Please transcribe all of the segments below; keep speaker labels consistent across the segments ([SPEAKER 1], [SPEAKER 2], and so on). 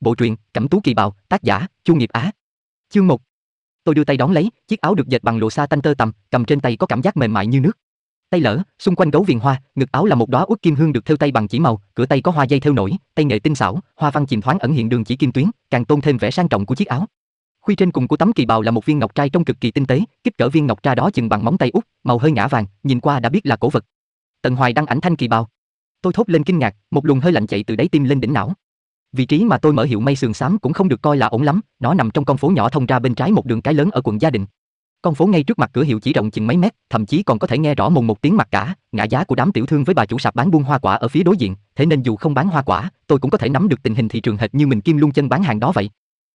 [SPEAKER 1] Bộ truyện Cẩm tú kỳ bào, tác giả Chu Nghiệp Á. Chương một Tôi đưa tay đón lấy, chiếc áo được dệt bằng lụa sa tanh tơ tầm cầm trên tay có cảm giác mềm mại như nước. Tay lỡ, xung quanh gấu viền hoa, ngực áo là một đóa uất kim hương được thêu tay bằng chỉ màu, cửa tay có hoa dây thêu nổi, tay nghệ tinh xảo, hoa văn chìm thoáng ẩn hiện đường chỉ kim tuyến, càng tôn thêm vẻ sang trọng của chiếc áo. Khuy trên cùng của tấm kỳ bào là một viên ngọc trai trong cực kỳ tinh tế, kích cỡ viên ngọc trai đó chừng bằng móng tay út, màu hơi ngã vàng, nhìn qua đã biết là cổ vật. Tần Hoài đăng ảnh thanh kỳ bào. Tôi thốt lên kinh ngạc, một luồng hơi lạnh chạy từ đáy tim lên đỉnh não. Vị trí mà tôi mở hiệu may sườn xám cũng không được coi là ổn lắm, nó nằm trong con phố nhỏ thông ra bên trái một đường cái lớn ở quận Gia Định. Con phố ngay trước mặt cửa hiệu chỉ rộng chừng mấy mét, thậm chí còn có thể nghe rõ mồn một tiếng mặt cả, ngã giá của đám tiểu thương với bà chủ sạp bán buôn hoa quả ở phía đối diện, thế nên dù không bán hoa quả, tôi cũng có thể nắm được tình hình thị trường hệt như mình kim luôn chân bán hàng đó vậy.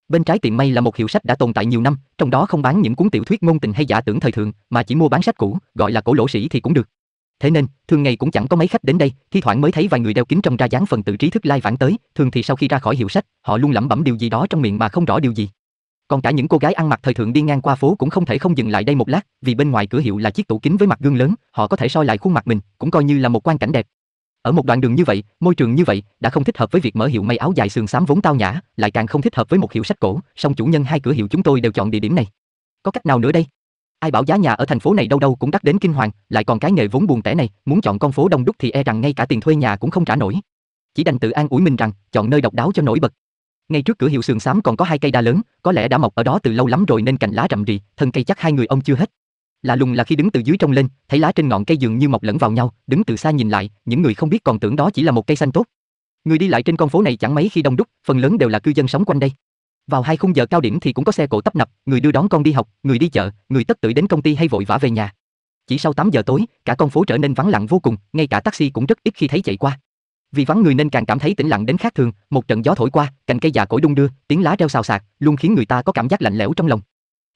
[SPEAKER 1] Bên trái tiệm may là một hiệu sách đã tồn tại nhiều năm, trong đó không bán những cuốn tiểu thuyết ngôn tình hay giả tưởng thời thượng, mà chỉ mua bán sách cũ, gọi là cổ lỗ sĩ thì cũng được. Thế nên, thường ngày cũng chẳng có mấy khách đến đây, thi thoảng mới thấy vài người đeo kính trong ra dáng phần tự trí thức lai vãng tới, thường thì sau khi ra khỏi hiệu sách, họ luôn lẩm bẩm điều gì đó trong miệng mà không rõ điều gì. Còn cả những cô gái ăn mặc thời thượng đi ngang qua phố cũng không thể không dừng lại đây một lát, vì bên ngoài cửa hiệu là chiếc tủ kính với mặt gương lớn, họ có thể soi lại khuôn mặt mình, cũng coi như là một quan cảnh đẹp. Ở một đoạn đường như vậy, môi trường như vậy, đã không thích hợp với việc mở hiệu may áo dài sườn xám vốn tao nhã, lại càng không thích hợp với một hiệu sách cổ, song chủ nhân hai cửa hiệu chúng tôi đều chọn địa điểm này. Có cách nào nữa đây? Ai bảo giá nhà ở thành phố này đâu đâu cũng đắt đến kinh hoàng, lại còn cái nghề vốn buồn tẻ này, muốn chọn con phố đông đúc thì e rằng ngay cả tiền thuê nhà cũng không trả nổi. Chỉ đành tự an ủi mình rằng, chọn nơi độc đáo cho nổi bật. Ngay trước cửa hiệu sườn xám còn có hai cây đa lớn, có lẽ đã mọc ở đó từ lâu lắm rồi nên cành lá rậm rì, thân cây chắc hai người ông chưa hết. Lạ lùng là khi đứng từ dưới trông lên, thấy lá trên ngọn cây dường như mọc lẫn vào nhau, đứng từ xa nhìn lại, những người không biết còn tưởng đó chỉ là một cây xanh tốt. Người đi lại trên con phố này chẳng mấy khi đông đúc, phần lớn đều là cư dân sống quanh đây. Vào hai khung giờ cao điểm thì cũng có xe cộ tấp nập, người đưa đón con đi học, người đi chợ, người tất tưởi đến công ty hay vội vã về nhà. Chỉ sau 8 giờ tối, cả con phố trở nên vắng lặng vô cùng, ngay cả taxi cũng rất ít khi thấy chạy qua. Vì vắng người nên càng cảm thấy tĩnh lặng đến khác thường, một trận gió thổi qua, cành cây già cỗi đung đưa, tiếng lá reo xào xạc, luôn khiến người ta có cảm giác lạnh lẽo trong lòng.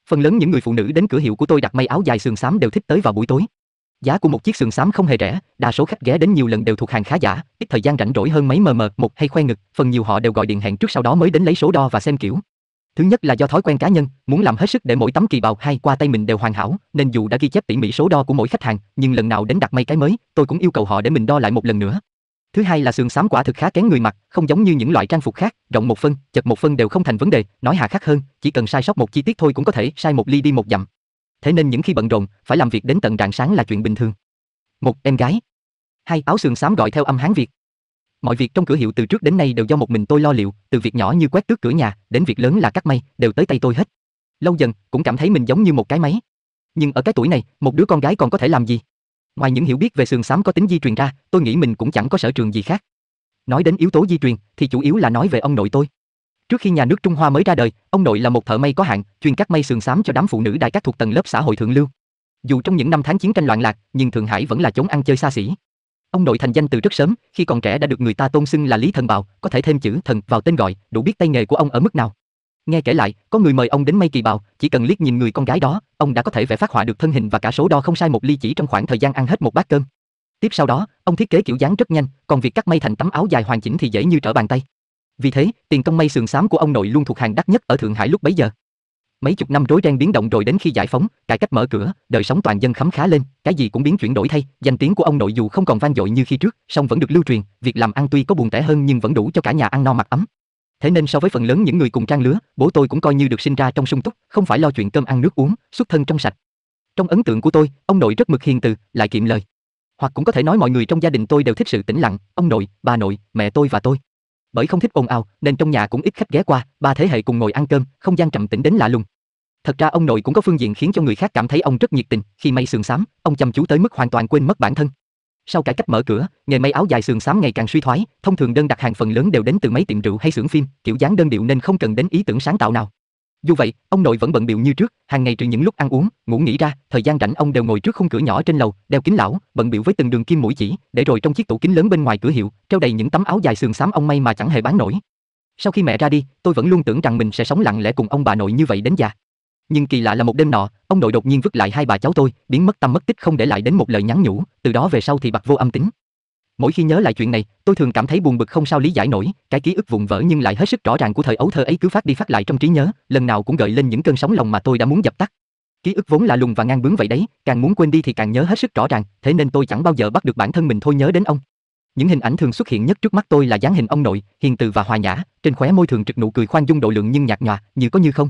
[SPEAKER 1] Phần lớn những người phụ nữ đến cửa hiệu của tôi đặt may áo dài sườn xám đều thích tới vào buổi tối, Giá của một chiếc sườn xám không hề rẻ, đa số khách ghé đến nhiều lần đều thuộc hàng khá giả, ít thời gian rảnh rỗi hơn mấy mờ mờ, một hay khoe ngực, phần nhiều họ đều gọi điện hẹn trước sau đó mới đến lấy số đo và xem kiểu. Thứ nhất là do thói quen cá nhân, muốn làm hết sức để mỗi tấm kỳ bào hay qua tay mình đều hoàn hảo, nên dù đã ghi chép tỉ mỉ số đo của mỗi khách hàng, nhưng lần nào đến đặt may cái mới, tôi cũng yêu cầu họ để mình đo lại một lần nữa. Thứ hai là sườn xám quả thực khá kén người mặc, không giống như những loại trang phục khác, rộng một phân, chật một phân đều không thành vấn đề, nói hà khắc hơn, chỉ cần sai sót một chi tiết thôi cũng có thể sai một ly đi một dặm thế nên những khi bận rộn, phải làm việc đến tận rạng sáng là chuyện bình thường. Một em gái, hai áo sườn xám gọi theo âm Hán Việt. Mọi việc trong cửa hiệu từ trước đến nay đều do một mình tôi lo liệu, từ việc nhỏ như quét tước cửa nhà, đến việc lớn là cắt may, đều tới tay tôi hết. Lâu dần, cũng cảm thấy mình giống như một cái máy. Nhưng ở cái tuổi này, một đứa con gái còn có thể làm gì? Ngoài những hiểu biết về sườn xám có tính di truyền ra, tôi nghĩ mình cũng chẳng có sở trường gì khác. Nói đến yếu tố di truyền thì chủ yếu là nói về ông nội tôi. Trước khi nhà nước Trung Hoa mới ra đời, ông nội là một thợ may có hạn, chuyên cắt may sườn xám cho đám phụ nữ đại các thuộc tầng lớp xã hội thượng lưu. Dù trong những năm tháng chiến tranh loạn lạc, nhưng Thượng Hải vẫn là chốn ăn chơi xa xỉ. Ông nội thành danh từ rất sớm, khi còn trẻ đã được người ta tôn xưng là Lý Thần Bào, có thể thêm chữ thần vào tên gọi, đủ biết tay nghề của ông ở mức nào. Nghe kể lại, có người mời ông đến may kỳ bào, chỉ cần liếc nhìn người con gái đó, ông đã có thể vẽ phát họa được thân hình và cả số đo không sai một ly chỉ trong khoảng thời gian ăn hết một bát cơm. Tiếp sau đó, ông thiết kế kiểu dáng rất nhanh, còn việc cắt may thành tấm áo dài hoàn chỉnh thì dễ như trở bàn tay. Vì thế, tiền công may sườn xám của ông nội luôn thuộc hàng đắt nhất ở Thượng Hải lúc bấy giờ. Mấy chục năm rối ren biến động rồi đến khi giải phóng, cải cách mở cửa, đời sống toàn dân khấm khá lên, cái gì cũng biến chuyển đổi thay, danh tiếng của ông nội dù không còn vang dội như khi trước, song vẫn được lưu truyền, việc làm ăn tuy có buồn tẻ hơn nhưng vẫn đủ cho cả nhà ăn no mặc ấm. Thế nên so với phần lớn những người cùng trang lứa, bố tôi cũng coi như được sinh ra trong sung túc, không phải lo chuyện cơm ăn nước uống, xuất thân trong sạch. Trong ấn tượng của tôi, ông nội rất mực hiền từ, lại kiệm lời. Hoặc cũng có thể nói mọi người trong gia đình tôi đều thích sự tĩnh lặng, ông nội, bà nội, mẹ tôi và tôi bởi không thích ồn ào nên trong nhà cũng ít khách ghé qua, ba thế hệ cùng ngồi ăn cơm, không gian trầm tĩnh đến lạ lùng. Thật ra ông nội cũng có phương diện khiến cho người khác cảm thấy ông rất nhiệt tình, khi may sườn xám, ông chăm chú tới mức hoàn toàn quên mất bản thân. Sau cải cách mở cửa, nghề may áo dài sườn xám ngày càng suy thoái, thông thường đơn đặt hàng phần lớn đều đến từ mấy tiệm rượu hay xưởng phim, kiểu dáng đơn điệu nên không cần đến ý tưởng sáng tạo nào. Dù vậy, ông nội vẫn bận biệu như trước, hàng ngày trừ những lúc ăn uống, ngủ nghỉ ra, thời gian rảnh ông đều ngồi trước khung cửa nhỏ trên lầu, đeo kính lão, bận biệu với từng đường kim mũi chỉ, để rồi trong chiếc tủ kính lớn bên ngoài cửa hiệu, treo đầy những tấm áo dài sườn xám ông may mà chẳng hề bán nổi. Sau khi mẹ ra đi, tôi vẫn luôn tưởng rằng mình sẽ sống lặng lẽ cùng ông bà nội như vậy đến già. Nhưng kỳ lạ là một đêm nọ, ông nội đột nhiên vứt lại hai bà cháu tôi, biến mất tâm mất tích không để lại đến một lời nhắn nhủ, từ đó về sau thì bạc vô âm tính. Mỗi khi nhớ lại chuyện này, tôi thường cảm thấy buồn bực không sao lý giải nổi, cái ký ức vụn vỡ nhưng lại hết sức rõ ràng của thời ấu thơ ấy cứ phát đi phát lại trong trí nhớ, lần nào cũng gợi lên những cơn sóng lòng mà tôi đã muốn dập tắt. Ký ức vốn là lùng và ngang bướng vậy đấy, càng muốn quên đi thì càng nhớ hết sức rõ ràng, thế nên tôi chẳng bao giờ bắt được bản thân mình thôi nhớ đến ông. Những hình ảnh thường xuất hiện nhất trước mắt tôi là dáng hình ông nội, hiền từ và hòa nhã, trên khóe môi thường trực nụ cười khoan dung độ lượng nhưng nhạt nhòa, như có như không.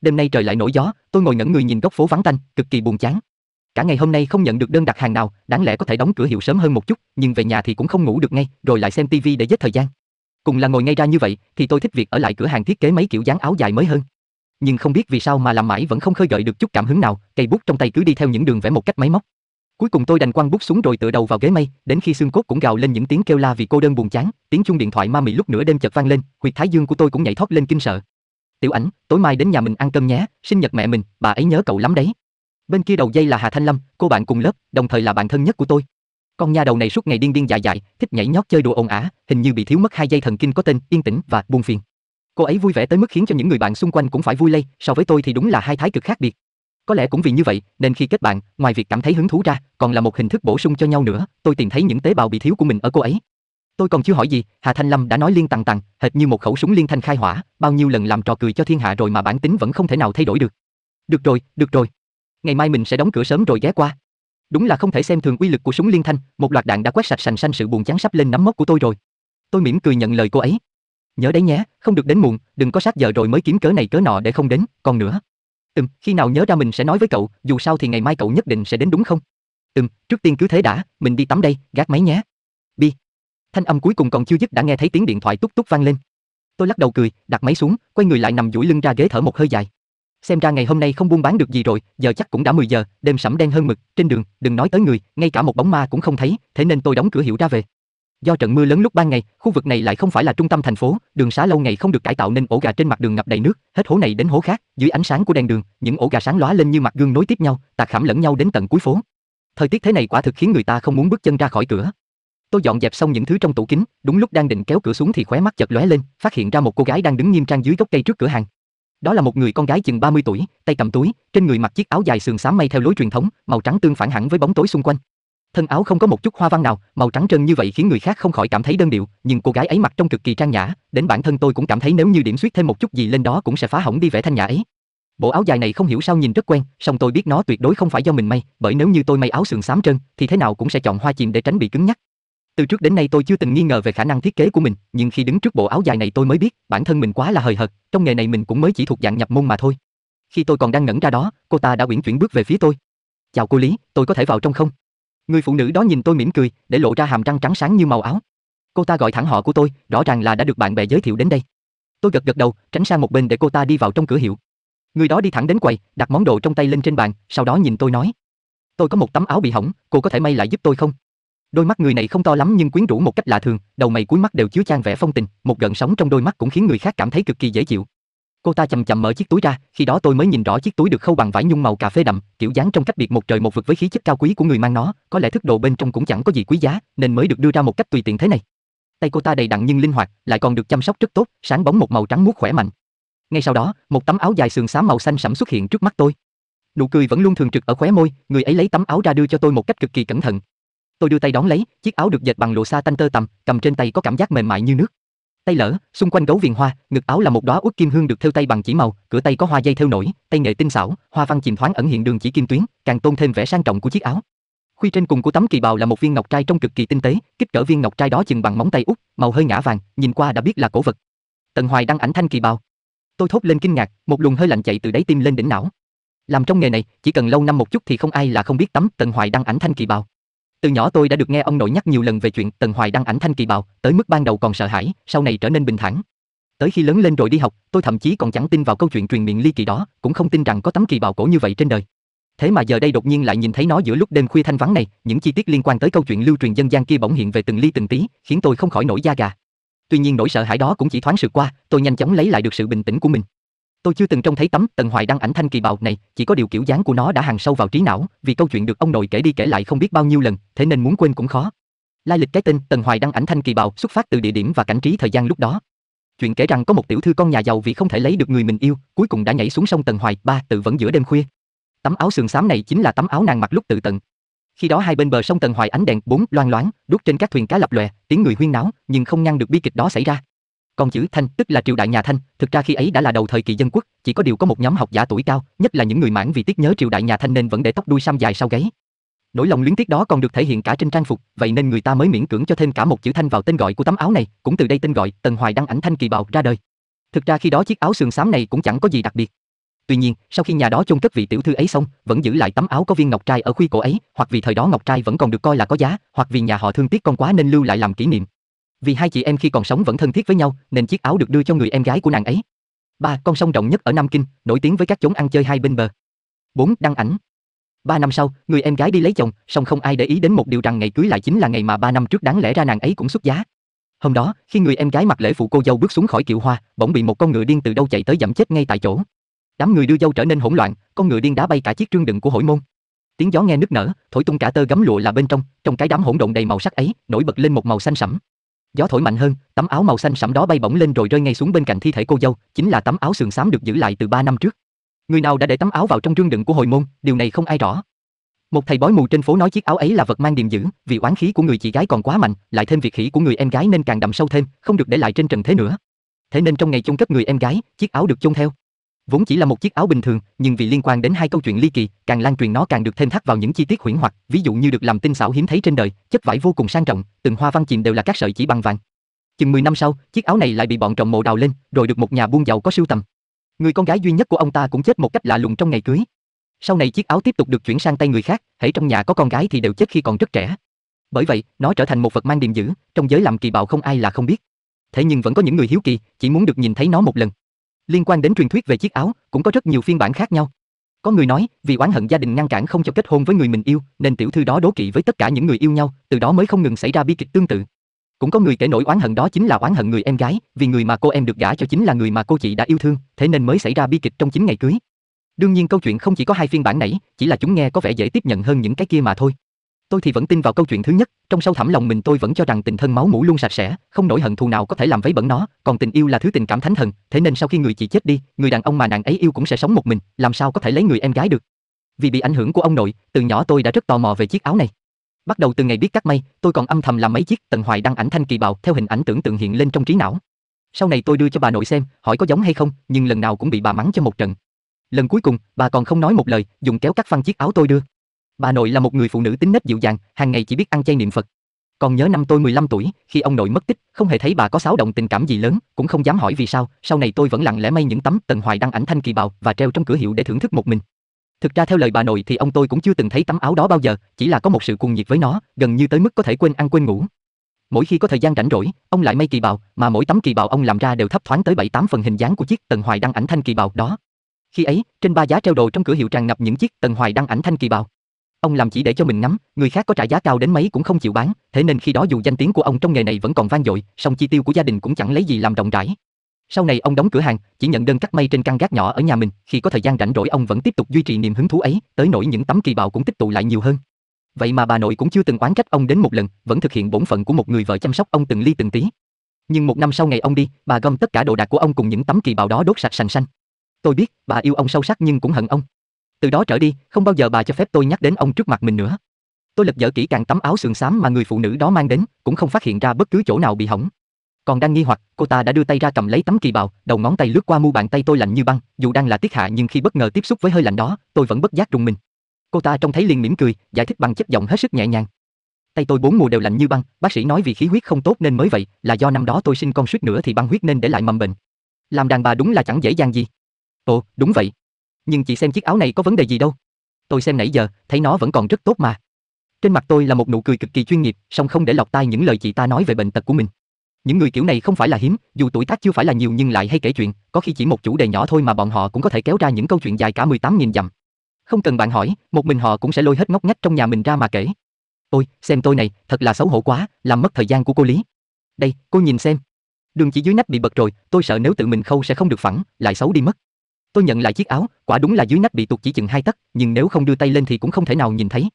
[SPEAKER 1] Đêm nay trời lại nổi gió, tôi ngồi ngẩn người nhìn góc phố vắng tanh, cực kỳ buồn chán. Cả ngày hôm nay không nhận được đơn đặt hàng nào, đáng lẽ có thể đóng cửa hiệu sớm hơn một chút, nhưng về nhà thì cũng không ngủ được ngay, rồi lại xem tivi để giết thời gian. Cùng là ngồi ngay ra như vậy, thì tôi thích việc ở lại cửa hàng thiết kế mấy kiểu dáng áo dài mới hơn. Nhưng không biết vì sao mà làm mãi vẫn không khơi gợi được chút cảm hứng nào, cây bút trong tay cứ đi theo những đường vẽ một cách máy móc. Cuối cùng tôi đành quăng bút xuống rồi tựa đầu vào ghế mây, đến khi xương cốt cũng gào lên những tiếng kêu la vì cô đơn buồn chán, tiếng chuông điện thoại ma mị lúc nửa đêm chợt vang lên, huyệt thái dương của tôi cũng nhảy thoát lên kinh sợ. Tiểu Ảnh, tối mai đến nhà mình ăn cơm nhé, sinh nhật mẹ mình, bà ấy nhớ cậu lắm đấy. Bên kia đầu dây là Hà Thanh Lâm, cô bạn cùng lớp, đồng thời là bạn thân nhất của tôi. Con nha đầu này suốt ngày điên điên dại dại, thích nhảy nhót chơi đùa ồn ả, hình như bị thiếu mất hai dây thần kinh có tên yên tĩnh và buồn phiền. Cô ấy vui vẻ tới mức khiến cho những người bạn xung quanh cũng phải vui lây, so với tôi thì đúng là hai thái cực khác biệt. Có lẽ cũng vì như vậy, nên khi kết bạn, ngoài việc cảm thấy hứng thú ra, còn là một hình thức bổ sung cho nhau nữa, tôi tìm thấy những tế bào bị thiếu của mình ở cô ấy. Tôi còn chưa hỏi gì, Hà Thanh Lâm đã nói liên tằng tằng, hệt như một khẩu súng liên thanh khai hỏa, bao nhiêu lần làm trò cười cho thiên hạ rồi mà bản tính vẫn không thể nào thay đổi được. Được rồi, được rồi ngày mai mình sẽ đóng cửa sớm rồi ghé qua. Đúng là không thể xem thường uy lực của súng liên thanh, một loạt đạn đã quét sạch sành xanh sự buồn chán sắp lên nắm mốc của tôi rồi. Tôi mỉm cười nhận lời cô ấy. Nhớ đấy nhé, không được đến muộn, đừng có sát giờ rồi mới kiếm cớ này cớ nọ để không đến, còn nữa. Ừm, khi nào nhớ ra mình sẽ nói với cậu, dù sao thì ngày mai cậu nhất định sẽ đến đúng không? Ừm, trước tiên cứ thế đã, mình đi tắm đây, gác máy nhé. Bi. Thanh âm cuối cùng còn chưa dứt đã nghe thấy tiếng điện thoại túc túc vang lên. Tôi lắc đầu cười, đặt máy xuống, quay người lại nằm duỗi lưng ra ghế thở một hơi dài. Xem ra ngày hôm nay không buôn bán được gì rồi, giờ chắc cũng đã 10 giờ, đêm sẫm đen hơn mực, trên đường, đừng nói tới người, ngay cả một bóng ma cũng không thấy, thế nên tôi đóng cửa hiệu ra về. Do trận mưa lớn lúc ban ngày, khu vực này lại không phải là trung tâm thành phố, đường xá lâu ngày không được cải tạo nên ổ gà trên mặt đường ngập đầy nước, hết hố này đến hố khác, dưới ánh sáng của đèn đường, những ổ gà sáng lóa lên như mặt gương nối tiếp nhau, tạc khảm lẫn nhau đến tận cuối phố. Thời tiết thế này quả thực khiến người ta không muốn bước chân ra khỏi cửa. Tôi dọn dẹp xong những thứ trong tủ kính, đúng lúc đang định kéo cửa xuống thì khóe mắt chợt lóe lên, phát hiện ra một cô gái đang đứng nghiêm trang dưới gốc cây trước cửa hàng. Đó là một người con gái chừng 30 tuổi, tay cầm túi, trên người mặc chiếc áo dài sườn xám may theo lối truyền thống, màu trắng tương phản hẳn với bóng tối xung quanh. Thân áo không có một chút hoa văn nào, màu trắng trơn như vậy khiến người khác không khỏi cảm thấy đơn điệu, nhưng cô gái ấy mặc trông cực kỳ trang nhã, đến bản thân tôi cũng cảm thấy nếu như điểm xuyết thêm một chút gì lên đó cũng sẽ phá hỏng đi vẻ thanh nhã ấy. Bộ áo dài này không hiểu sao nhìn rất quen, song tôi biết nó tuyệt đối không phải do mình may, bởi nếu như tôi may áo sườn xám trơn thì thế nào cũng sẽ chọn hoa chìm để tránh bị cứng nhắc. Từ trước đến nay tôi chưa từng nghi ngờ về khả năng thiết kế của mình, nhưng khi đứng trước bộ áo dài này tôi mới biết, bản thân mình quá là hời hợt, trong nghề này mình cũng mới chỉ thuộc dạng nhập môn mà thôi. Khi tôi còn đang ngẩn ra đó, cô ta đã uyển chuyển bước về phía tôi. "Chào cô Lý, tôi có thể vào trong không?" Người phụ nữ đó nhìn tôi mỉm cười, để lộ ra hàm răng trắng sáng như màu áo. Cô ta gọi thẳng họ của tôi, rõ ràng là đã được bạn bè giới thiệu đến đây. Tôi gật gật đầu, tránh sang một bên để cô ta đi vào trong cửa hiệu. Người đó đi thẳng đến quầy, đặt món đồ trong tay lên trên bàn, sau đó nhìn tôi nói: "Tôi có một tấm áo bị hỏng, cô có thể may lại giúp tôi không?" Đôi mắt người này không to lắm nhưng quyến rũ một cách lạ thường, đầu mày cuối mắt đều chứa chan vẻ phong tình, một gần sóng trong đôi mắt cũng khiến người khác cảm thấy cực kỳ dễ chịu. Cô ta chậm chậm mở chiếc túi ra, khi đó tôi mới nhìn rõ chiếc túi được khâu bằng vải nhung màu cà phê đậm, kiểu dáng trong cách biệt một trời một vực với khí chất cao quý của người mang nó, có lẽ thức đồ bên trong cũng chẳng có gì quý giá, nên mới được đưa ra một cách tùy tiện thế này. Tay cô ta đầy đặn nhưng linh hoạt, lại còn được chăm sóc rất tốt, sáng bóng một màu trắng muốt khỏe mạnh. Ngay sau đó, một tấm áo dài sườn xám màu xanh sẫm xuất hiện trước mắt tôi. Nụ cười vẫn luôn thường trực ở khóe môi, người ấy lấy tấm áo ra đưa cho tôi một cách cực kỳ cẩn thận, Tôi đưa tay đón lấy, chiếc áo được dệt bằng lụa sa tanh tơ tằm, cầm trên tay có cảm giác mềm mại như nước. Tay lỡ, xung quanh gấu viền hoa, ngực áo là một đóa uất kim hương được thêu tay bằng chỉ màu, cửa tay có hoa dây thêu nổi, tay nghệ tinh xảo, hoa văn chìm thoáng ẩn hiện đường chỉ kim tuyến, càng tôn thêm vẻ sang trọng của chiếc áo. Khuy trên cùng của tấm kỳ bào là một viên ngọc trai trong cực kỳ tinh tế, kích cỡ viên ngọc trai đó chừng bằng móng tay út, màu hơi ngã vàng, nhìn qua đã biết là cổ vật. Tần Hoài đăng ảnh thanh kỳ bào. Tôi thốt lên kinh ngạc, một luồng hơi lạnh chạy từ đáy tim lên đỉnh não. Làm trong nghề này, chỉ cần lâu năm một chút thì không ai là không biết tấm Tần Hoài đăng ảnh thanh kỳ bào. Từ nhỏ tôi đã được nghe ông nội nhắc nhiều lần về chuyện Tần Hoài đăng ảnh thanh kỳ bào, tới mức ban đầu còn sợ hãi, sau này trở nên bình thản. Tới khi lớn lên rồi đi học, tôi thậm chí còn chẳng tin vào câu chuyện truyền miệng ly kỳ đó, cũng không tin rằng có tấm kỳ bào cổ như vậy trên đời. Thế mà giờ đây đột nhiên lại nhìn thấy nó giữa lúc đêm khuya thanh vắng này, những chi tiết liên quan tới câu chuyện lưu truyền dân gian kia bỗng hiện về từng ly từng tí, khiến tôi không khỏi nổi da gà. Tuy nhiên nỗi sợ hãi đó cũng chỉ thoáng sự qua, tôi nhanh chóng lấy lại được sự bình tĩnh của mình. Tôi chưa từng trông thấy tấm Tần Hoài đăng ảnh thanh kỳ bào này, chỉ có điều kiểu dáng của nó đã hằn sâu vào trí não, vì câu chuyện được ông nội kể đi kể lại không biết bao nhiêu lần, thế nên muốn quên cũng khó. Lai lịch cái tên Tần Hoài đăng ảnh thanh kỳ bào xuất phát từ địa điểm và cảnh trí thời gian lúc đó. Chuyện kể rằng có một tiểu thư con nhà giàu vì không thể lấy được người mình yêu, cuối cùng đã nhảy xuống sông Tần Hoài, ba tự vẫn giữa đêm khuya. Tấm áo sườn xám này chính là tấm áo nàng mặc lúc tự tận. Khi đó hai bên bờ sông Tần Hoài ánh đèn bốn loang loáng, đốt trên các thuyền cá lập lòe, tiếng người huyên náo, nhưng không ngăn được bi kịch đó xảy ra. Còn chữ Thanh tức là triều đại nhà Thanh, thực ra khi ấy đã là đầu thời kỳ dân quốc, chỉ có điều có một nhóm học giả tuổi cao, nhất là những người mãn vì tiếc nhớ triều đại nhà Thanh nên vẫn để tóc đuôi sam dài sau gáy. Nỗi lòng luyến tiếc đó còn được thể hiện cả trên trang phục, vậy nên người ta mới miễn cưỡng cho thêm cả một chữ Thanh vào tên gọi của tấm áo này, cũng từ đây tên gọi Tần Hoài đăng ảnh Thanh kỳ bào ra đời. Thực ra khi đó chiếc áo sườn xám này cũng chẳng có gì đặc biệt. Tuy nhiên, sau khi nhà đó chôn cất vị tiểu thư ấy xong, vẫn giữ lại tấm áo có viên ngọc trai ở khuy cổ ấy, hoặc vì thời đó ngọc trai vẫn còn được coi là có giá, hoặc vì nhà họ thương tiếc con quá nên lưu lại làm kỷ niệm. Vì hai chị em khi còn sống vẫn thân thiết với nhau, nên chiếc áo được đưa cho người em gái của nàng ấy. Ba, Con sông rộng nhất ở Nam Kinh, nổi tiếng với các chốn ăn chơi hai bên bờ. bốn Đăng ảnh Ba năm sau, người em gái đi lấy chồng, song không ai để ý đến một điều rằng ngày cưới lại chính là ngày mà ba năm trước đáng lẽ ra nàng ấy cũng xuất giá. Hôm đó, khi người em gái mặc lễ phụ cô dâu bước xuống khỏi kiệu hoa, bỗng bị một con ngựa điên từ đâu chạy tới dẫm chết ngay tại chỗ. Đám người đưa dâu trở nên hỗn loạn, con ngựa điên đá bay cả chiếc trương đựng của hội môn. Tiếng gió nghe nức nở, thổi tung cả tơ gấm lụa là bên trong, trong cái đám hỗn độn đầy màu sắc ấy, nổi bật lên một màu xanh sẫm. Gió thổi mạnh hơn, tấm áo màu xanh sẫm đó bay bổng lên rồi rơi ngay xuống bên cạnh thi thể cô dâu, chính là tấm áo sườn xám được giữ lại từ ba năm trước. Người nào đã để tấm áo vào trong rương đựng của hồi môn, điều này không ai rõ. Một thầy bói mù trên phố nói chiếc áo ấy là vật mang điềm dữ, vì oán khí của người chị gái còn quá mạnh, lại thêm việc khỉ của người em gái nên càng đậm sâu thêm, không được để lại trên trần thế nữa. Thế nên trong ngày chôn cất người em gái, chiếc áo được chôn theo. Vốn chỉ là một chiếc áo bình thường, nhưng vì liên quan đến hai câu chuyện ly kỳ, càng lan truyền nó càng được thêm thắt vào những chi tiết huyền hoặc, ví dụ như được làm tinh xảo hiếm thấy trên đời, chất vải vô cùng sang trọng, từng hoa văn chìm đều là các sợi chỉ bằng vàng. Chừng 10 năm sau, chiếc áo này lại bị bọn trộm mộ đào lên, rồi được một nhà buôn giàu có sưu tầm. Người con gái duy nhất của ông ta cũng chết một cách lạ lùng trong ngày cưới. Sau này chiếc áo tiếp tục được chuyển sang tay người khác, hễ trong nhà có con gái thì đều chết khi còn rất trẻ. Bởi vậy, nó trở thành một vật mang điềm dữ, trong giới làm kỳ bạo không ai là không biết. Thế nhưng vẫn có những người hiếu kỳ, chỉ muốn được nhìn thấy nó một lần. Liên quan đến truyền thuyết về chiếc áo, cũng có rất nhiều phiên bản khác nhau. Có người nói, vì oán hận gia đình ngăn cản không cho kết hôn với người mình yêu, nên tiểu thư đó đố kỵ với tất cả những người yêu nhau, từ đó mới không ngừng xảy ra bi kịch tương tự. Cũng có người kể nổi oán hận đó chính là oán hận người em gái, vì người mà cô em được gả cho chính là người mà cô chị đã yêu thương, thế nên mới xảy ra bi kịch trong chính ngày cưới. Đương nhiên câu chuyện không chỉ có hai phiên bản nãy, chỉ là chúng nghe có vẻ dễ tiếp nhận hơn những cái kia mà thôi tôi thì vẫn tin vào câu chuyện thứ nhất, trong sâu thẳm lòng mình tôi vẫn cho rằng tình thân máu mủ luôn sạch sẽ, không nổi hận thù nào có thể làm vấy bẩn nó, còn tình yêu là thứ tình cảm thánh thần, thế nên sau khi người chị chết đi, người đàn ông mà nàng ấy yêu cũng sẽ sống một mình, làm sao có thể lấy người em gái được. Vì bị ảnh hưởng của ông nội, từ nhỏ tôi đã rất tò mò về chiếc áo này. Bắt đầu từ ngày biết cắt may, tôi còn âm thầm làm mấy chiếc tần hoài đăng ảnh thanh kỳ bào theo hình ảnh tưởng tượng hiện lên trong trí não. Sau này tôi đưa cho bà nội xem, hỏi có giống hay không, nhưng lần nào cũng bị bà mắng cho một trận. Lần cuối cùng, bà còn không nói một lời, dùng kéo cắt phăng chiếc áo tôi đưa. Bà nội là một người phụ nữ tính nết dịu dàng, hàng ngày chỉ biết ăn chay niệm Phật. Còn nhớ năm tôi 15 tuổi, khi ông nội mất tích, không hề thấy bà có xáo động tình cảm gì lớn, cũng không dám hỏi vì sao, sau này tôi vẫn lặng lẽ may những tấm Tần Hoài đăng ảnh thanh kỳ bào và treo trong cửa hiệu để thưởng thức một mình. Thực ra theo lời bà nội thì ông tôi cũng chưa từng thấy tấm áo đó bao giờ, chỉ là có một sự cuồng nhiệt với nó, gần như tới mức có thể quên ăn quên ngủ. Mỗi khi có thời gian rảnh rỗi, ông lại may kỳ bào, mà mỗi tấm kỳ bào ông làm ra đều thấp thoáng tới 7-8 phần hình dáng của chiếc Tần Hoài đăng ảnh thanh kỳ bào đó. Khi ấy, trên ba giá treo đồ trong cửa hiệu tràn ngập những chiếc Tần Hoài đăng ảnh thanh kỳ bào. Ông làm chỉ để cho mình nắm, người khác có trả giá cao đến mấy cũng không chịu bán, thế nên khi đó dù danh tiếng của ông trong nghề này vẫn còn vang dội, song chi tiêu của gia đình cũng chẳng lấy gì làm rộng rãi. Sau này ông đóng cửa hàng, chỉ nhận đơn cắt may trên căn gác nhỏ ở nhà mình, khi có thời gian rảnh rỗi ông vẫn tiếp tục duy trì niềm hứng thú ấy, tới nỗi những tấm kỳ bào cũng tích tụ lại nhiều hơn. Vậy mà bà nội cũng chưa từng oán trách ông đến một lần, vẫn thực hiện bổn phận của một người vợ chăm sóc ông từng ly từng tí. Nhưng một năm sau ngày ông đi, bà gom tất cả đồ đạc của ông cùng những tấm kỳ bào đó đốt sạch sành xanh. Tôi biết, bà yêu ông sâu sắc nhưng cũng hận ông. Từ đó trở đi, không bao giờ bà cho phép tôi nhắc đến ông trước mặt mình nữa. Tôi lật dở kỹ càng tấm áo sườn xám mà người phụ nữ đó mang đến, cũng không phát hiện ra bất cứ chỗ nào bị hỏng. Còn đang nghi hoặc, cô ta đã đưa tay ra cầm lấy tấm kỳ bào, đầu ngón tay lướt qua mu bàn tay tôi lạnh như băng, dù đang là tiết hạ nhưng khi bất ngờ tiếp xúc với hơi lạnh đó, tôi vẫn bất giác rùng mình. Cô ta trông thấy liền mỉm cười, giải thích bằng chất giọng hết sức nhẹ nhàng. Tay tôi bốn mùa đều lạnh như băng, bác sĩ nói vì khí huyết không tốt nên mới vậy, là do năm đó tôi sinh con suýt nữa thì băng huyết nên để lại mầm bệnh. Làm đàn bà đúng là chẳng dễ dàng gì. Ồ, đúng vậy nhưng chị xem chiếc áo này có vấn đề gì đâu. Tôi xem nãy giờ, thấy nó vẫn còn rất tốt mà. Trên mặt tôi là một nụ cười cực kỳ chuyên nghiệp, song không để lọt tai những lời chị ta nói về bệnh tật của mình. Những người kiểu này không phải là hiếm, dù tuổi tác chưa phải là nhiều nhưng lại hay kể chuyện, có khi chỉ một chủ đề nhỏ thôi mà bọn họ cũng có thể kéo ra những câu chuyện dài cả 18.000 dặm. Không cần bạn hỏi, một mình họ cũng sẽ lôi hết ngóc ngách trong nhà mình ra mà kể. Ôi, xem tôi này, thật là xấu hổ quá, làm mất thời gian của cô Lý. Đây, cô nhìn xem. Đường chỉ dưới nách bị bật rồi, tôi sợ nếu tự mình khâu sẽ không được phẳng, lại xấu đi mất. Tôi nhận lại chiếc áo, quả đúng là dưới nách bị tuột chỉ chừng hai tấc, nhưng nếu không đưa tay lên thì cũng không thể nào nhìn thấy.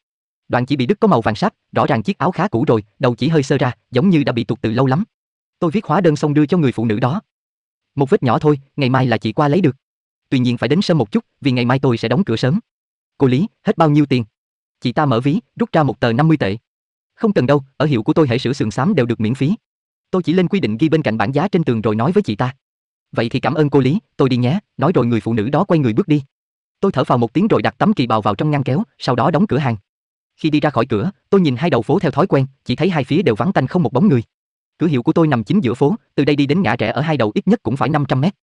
[SPEAKER 1] Đoạn chỉ bị đứt có màu vàng sáp, rõ ràng chiếc áo khá cũ rồi, đầu chỉ hơi sơ ra, giống như đã bị tuột từ lâu lắm. Tôi viết hóa đơn xong đưa cho người phụ nữ đó. Một vết nhỏ thôi, ngày mai là chị qua lấy được. Tuy nhiên phải đến sớm một chút, vì ngày mai tôi sẽ đóng cửa sớm. Cô Lý, hết bao nhiêu tiền? Chị ta mở ví, rút ra một tờ 50 tệ. Không cần đâu, ở hiệu của tôi hệ sửa sườn xám đều được miễn phí. Tôi chỉ lên quy định ghi bên cạnh bảng giá trên tường rồi nói với chị ta vậy thì cảm ơn cô Lý, tôi đi nhé, nói rồi người phụ nữ đó quay người bước đi. Tôi thở vào một tiếng rồi đặt tấm kỳ bào vào trong ngăn kéo, sau đó đóng cửa hàng. Khi đi ra khỏi cửa, tôi nhìn hai đầu phố theo thói quen, chỉ thấy hai phía đều vắng tanh không một bóng người. Cửa hiệu của tôi nằm chính giữa phố, từ đây đi đến ngã rẽ ở hai đầu ít nhất cũng phải 500 mét.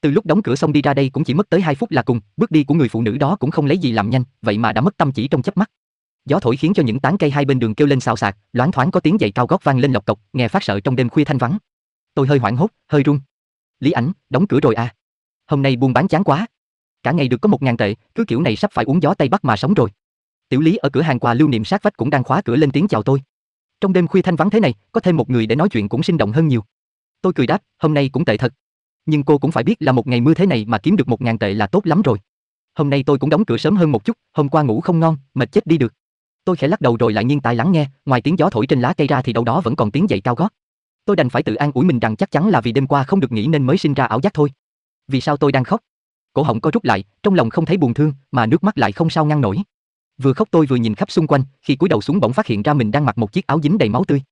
[SPEAKER 1] Từ lúc đóng cửa xong đi ra đây cũng chỉ mất tới hai phút là cùng, bước đi của người phụ nữ đó cũng không lấy gì làm nhanh, vậy mà đã mất tâm chỉ trong chớp mắt. Gió thổi khiến cho những tán cây hai bên đường kêu lên xào xạc, loáng thoáng có tiếng giày cao gót vang lên lộc cộc, nghe phát sợ trong đêm khuya thanh vắng. Tôi hơi hoảng hốt, hơi run. Lý Ảnh, đóng cửa rồi à? Hôm nay buôn bán chán quá. Cả ngày được có một ngàn tệ, cứ kiểu này sắp phải uống gió Tây Bắc mà sống rồi. Tiểu Lý ở cửa hàng quà lưu niệm sát vách cũng đang khóa cửa lên tiếng chào tôi. Trong đêm khuya thanh vắng thế này, có thêm một người để nói chuyện cũng sinh động hơn nhiều. Tôi cười đáp, hôm nay cũng tệ thật. Nhưng cô cũng phải biết là một ngày mưa thế này mà kiếm được một ngàn tệ là tốt lắm rồi. Hôm nay tôi cũng đóng cửa sớm hơn một chút, hôm qua ngủ không ngon, mệt chết đi được. Tôi khẽ lắc đầu rồi lại nghiêng tai lắng nghe, ngoài tiếng gió thổi trên lá cây ra thì đâu đó vẫn còn tiếng dậy cao gót. Tôi đành phải tự an ủi mình rằng chắc chắn là vì đêm qua không được nghỉ nên mới sinh ra ảo giác thôi. Vì sao tôi đang khóc? Cổ họng co rút lại, trong lòng không thấy buồn thương, mà nước mắt lại không sao ngăn nổi. Vừa khóc tôi vừa nhìn khắp xung quanh, khi cúi đầu xuống bỗng phát hiện ra mình đang mặc một chiếc áo dính đầy máu tươi.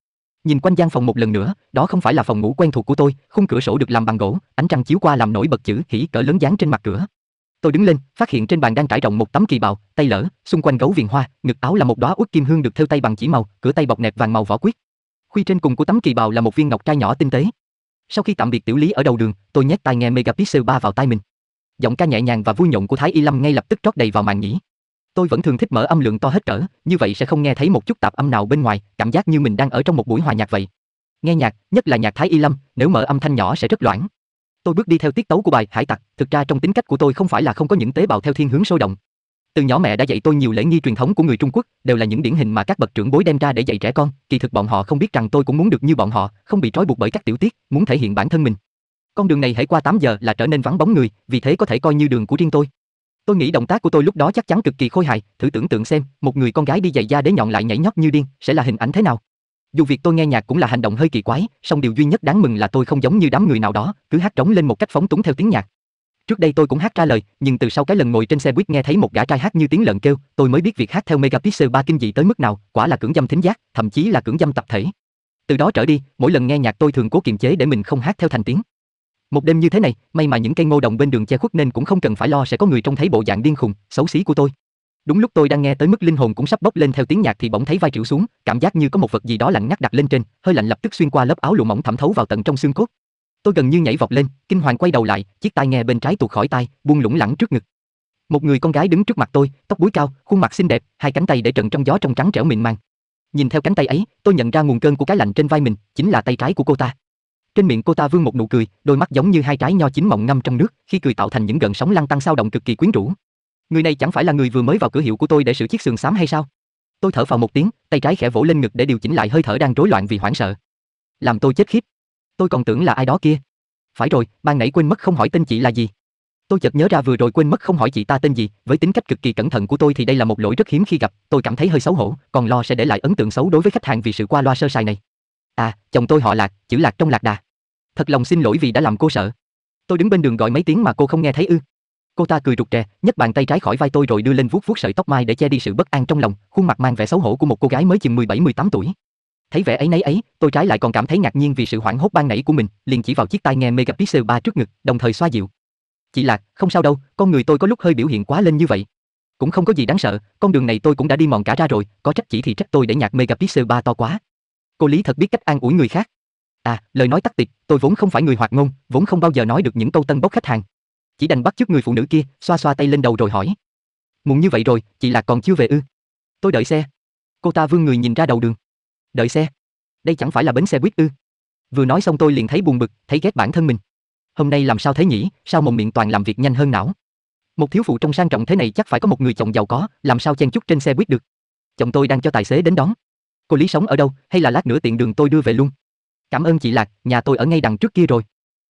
[SPEAKER 1] Nhìn quanh gian phòng một lần nữa, đó không phải là phòng ngủ quen thuộc của tôi, khung cửa sổ được làm bằng gỗ, ánh trăng chiếu qua làm nổi bật chữ hỉ cỡ lớn dán trên mặt cửa. Tôi đứng lên, phát hiện trên bàn đang trải rộng một tấm kỳ bào, tay lỡ, xung quanh gấu viền hoa, ngực áo là một đóa uất kim hương được thêu tay bằng chỉ màu, cửa tay bọc nẹp vàng màu vỏ quyết. Khuy trên cùng của tấm kỳ bào là một viên ngọc trai nhỏ tinh tế. Sau khi tạm biệt tiểu lý ở đầu đường, tôi nhét tai nghe Megapixel 3 vào tai mình. Giọng ca nhẹ nhàng và vui nhộn của Thái Y Lâm ngay lập tức trót đầy vào màn nhĩ. Tôi vẫn thường thích mở âm lượng to hết cỡ, như vậy sẽ không nghe thấy một chút tạp âm nào bên ngoài, cảm giác như mình đang ở trong một buổi hòa nhạc vậy. Nghe nhạc, nhất là nhạc Thái Y Lâm, nếu mở âm thanh nhỏ sẽ rất loãng. Tôi bước đi theo tiết tấu của bài Hải Tặc, thực ra trong tính cách của tôi không phải là không có những tế bào theo thiên hướng sôi động, từ nhỏ mẹ đã dạy tôi nhiều lễ nghi truyền thống của người Trung Quốc, đều là những điển hình mà các bậc trưởng bối đem ra để dạy trẻ con, kỳ thực bọn họ không biết rằng tôi cũng muốn được như bọn họ, không bị trói buộc bởi các tiểu tiết, muốn thể hiện bản thân mình. Con đường này hãy qua 8 giờ là trở nên vắng bóng người, vì thế có thể coi như đường của riêng tôi. Tôi nghĩ động tác của tôi lúc đó chắc chắn cực kỳ khôi hài, thử tưởng tượng xem, một người con gái đi giày da đế nhọn lại nhảy nhót như điên, sẽ là hình ảnh thế nào. Dù việc tôi nghe nhạc cũng là hành động hơi kỳ quái, song điều duy nhất đáng mừng là tôi không giống như đám người nào đó, cứ hát trống lên một cách phóng túng theo tiếng nhạc. Trước đây tôi cũng hát ra lời, nhưng từ sau cái lần ngồi trên xe buýt nghe thấy một gã trai hát như tiếng lợn kêu, tôi mới biết việc hát theo Megapixel 3 kinh dị tới mức nào, quả là cưỡng dâm thính giác, thậm chí là cưỡng dâm tập thể. Từ đó trở đi, mỗi lần nghe nhạc tôi thường cố kiềm chế để mình không hát theo thành tiếng. Một đêm như thế này, may mà những cây ngô đồng bên đường che khuất nên cũng không cần phải lo sẽ có người trông thấy bộ dạng điên khùng, xấu xí của tôi. Đúng lúc tôi đang nghe tới mức linh hồn cũng sắp bốc lên theo tiếng nhạc thì bỗng thấy vai chịu xuống, cảm giác như có một vật gì đó lạnh ngắt đặt lên trên, hơi lạnh lập tức xuyên qua lớp áo lụa mỏng thẩm thấu vào tận trong xương cốt, Tôi gần như nhảy vọt lên, kinh hoàng quay đầu lại, chiếc tai nghe bên trái tuột khỏi tai, buông lủng lẳng trước ngực. Một người con gái đứng trước mặt tôi, tóc búi cao, khuôn mặt xinh đẹp, hai cánh tay để trần trong gió trong trắng trẻo mịn màng. Nhìn theo cánh tay ấy, tôi nhận ra nguồn cơn của cái lạnh trên vai mình, chính là tay trái của cô ta. Trên miệng cô ta vương một nụ cười, đôi mắt giống như hai trái nho chín mọng ngâm trong nước, khi cười tạo thành những gợn sóng lăn tăng sao động cực kỳ quyến rũ. Người này chẳng phải là người vừa mới vào cửa hiệu của tôi để sửa chiếc sườn xám hay sao? Tôi thở phào một tiếng, tay trái khẽ vỗ lên ngực để điều chỉnh lại hơi thở đang rối loạn vì hoảng sợ. Làm tôi chết khiếp. Tôi còn tưởng là ai đó kia. Phải rồi, ban nãy quên mất không hỏi tên chị là gì. Tôi chợt nhớ ra vừa rồi quên mất không hỏi chị ta tên gì, với tính cách cực kỳ cẩn thận của tôi thì đây là một lỗi rất hiếm khi gặp, tôi cảm thấy hơi xấu hổ, còn lo sẽ để lại ấn tượng xấu đối với khách hàng vì sự qua loa sơ sài này. À, chồng tôi họ Lạc, chữ Lạc trong Lạc Đà. Thật lòng xin lỗi vì đã làm cô sợ. Tôi đứng bên đường gọi mấy tiếng mà cô không nghe thấy ư? Cô ta cười rụt rè, nhấc bàn tay trái khỏi vai tôi rồi đưa lên vuốt vuốt sợi tóc mai để che đi sự bất an trong lòng, khuôn mặt mang vẻ xấu hổ của một cô gái mới chừng 17-18 tuổi. Thấy vẻ ấy nấy ấy, tôi trái lại còn cảm thấy ngạc nhiên vì sự hoảng hốt ban nãy của mình, liền chỉ vào chiếc tai nghe megapixel 3 trước ngực, đồng thời xoa dịu. Chị Lạc, không sao đâu, con người tôi có lúc hơi biểu hiện quá lên như vậy. Cũng không có gì đáng sợ, con đường này tôi cũng đã đi mòn cả ra rồi, có trách chỉ thì trách tôi để nhạc megapixel 3 to quá. Cô Lý thật biết cách an ủi người khác. À, lời nói tắt tiệc, tôi vốn không phải người hoạt ngôn, vốn không bao giờ nói được những câu tân bốc khách hàng. Chỉ đành bắt chước người phụ nữ kia, xoa xoa tay lên đầu rồi hỏi. Muộn như vậy rồi, chị Lạc còn chưa về ư? Tôi đợi xe. Cô ta vươn người nhìn ra đầu đường. Đợi xe. Đây chẳng phải là bến xe buýt ư? Vừa nói xong tôi liền thấy buồn bực, thấy ghét bản thân mình. Hôm nay làm sao thế nhỉ, sao mồm miệng toàn làm việc nhanh hơn não. Một thiếu phụ trong sang trọng thế này chắc phải có một người chồng giàu có, làm sao chen chúc trên xe buýt được. Chồng tôi đang cho tài xế đến đón. Cô Lý sống ở đâu, hay là lát nữa tiện đường tôi đưa về luôn. Cảm ơn chị Lạc, nhà tôi ở ngay đằng trước kia rồi.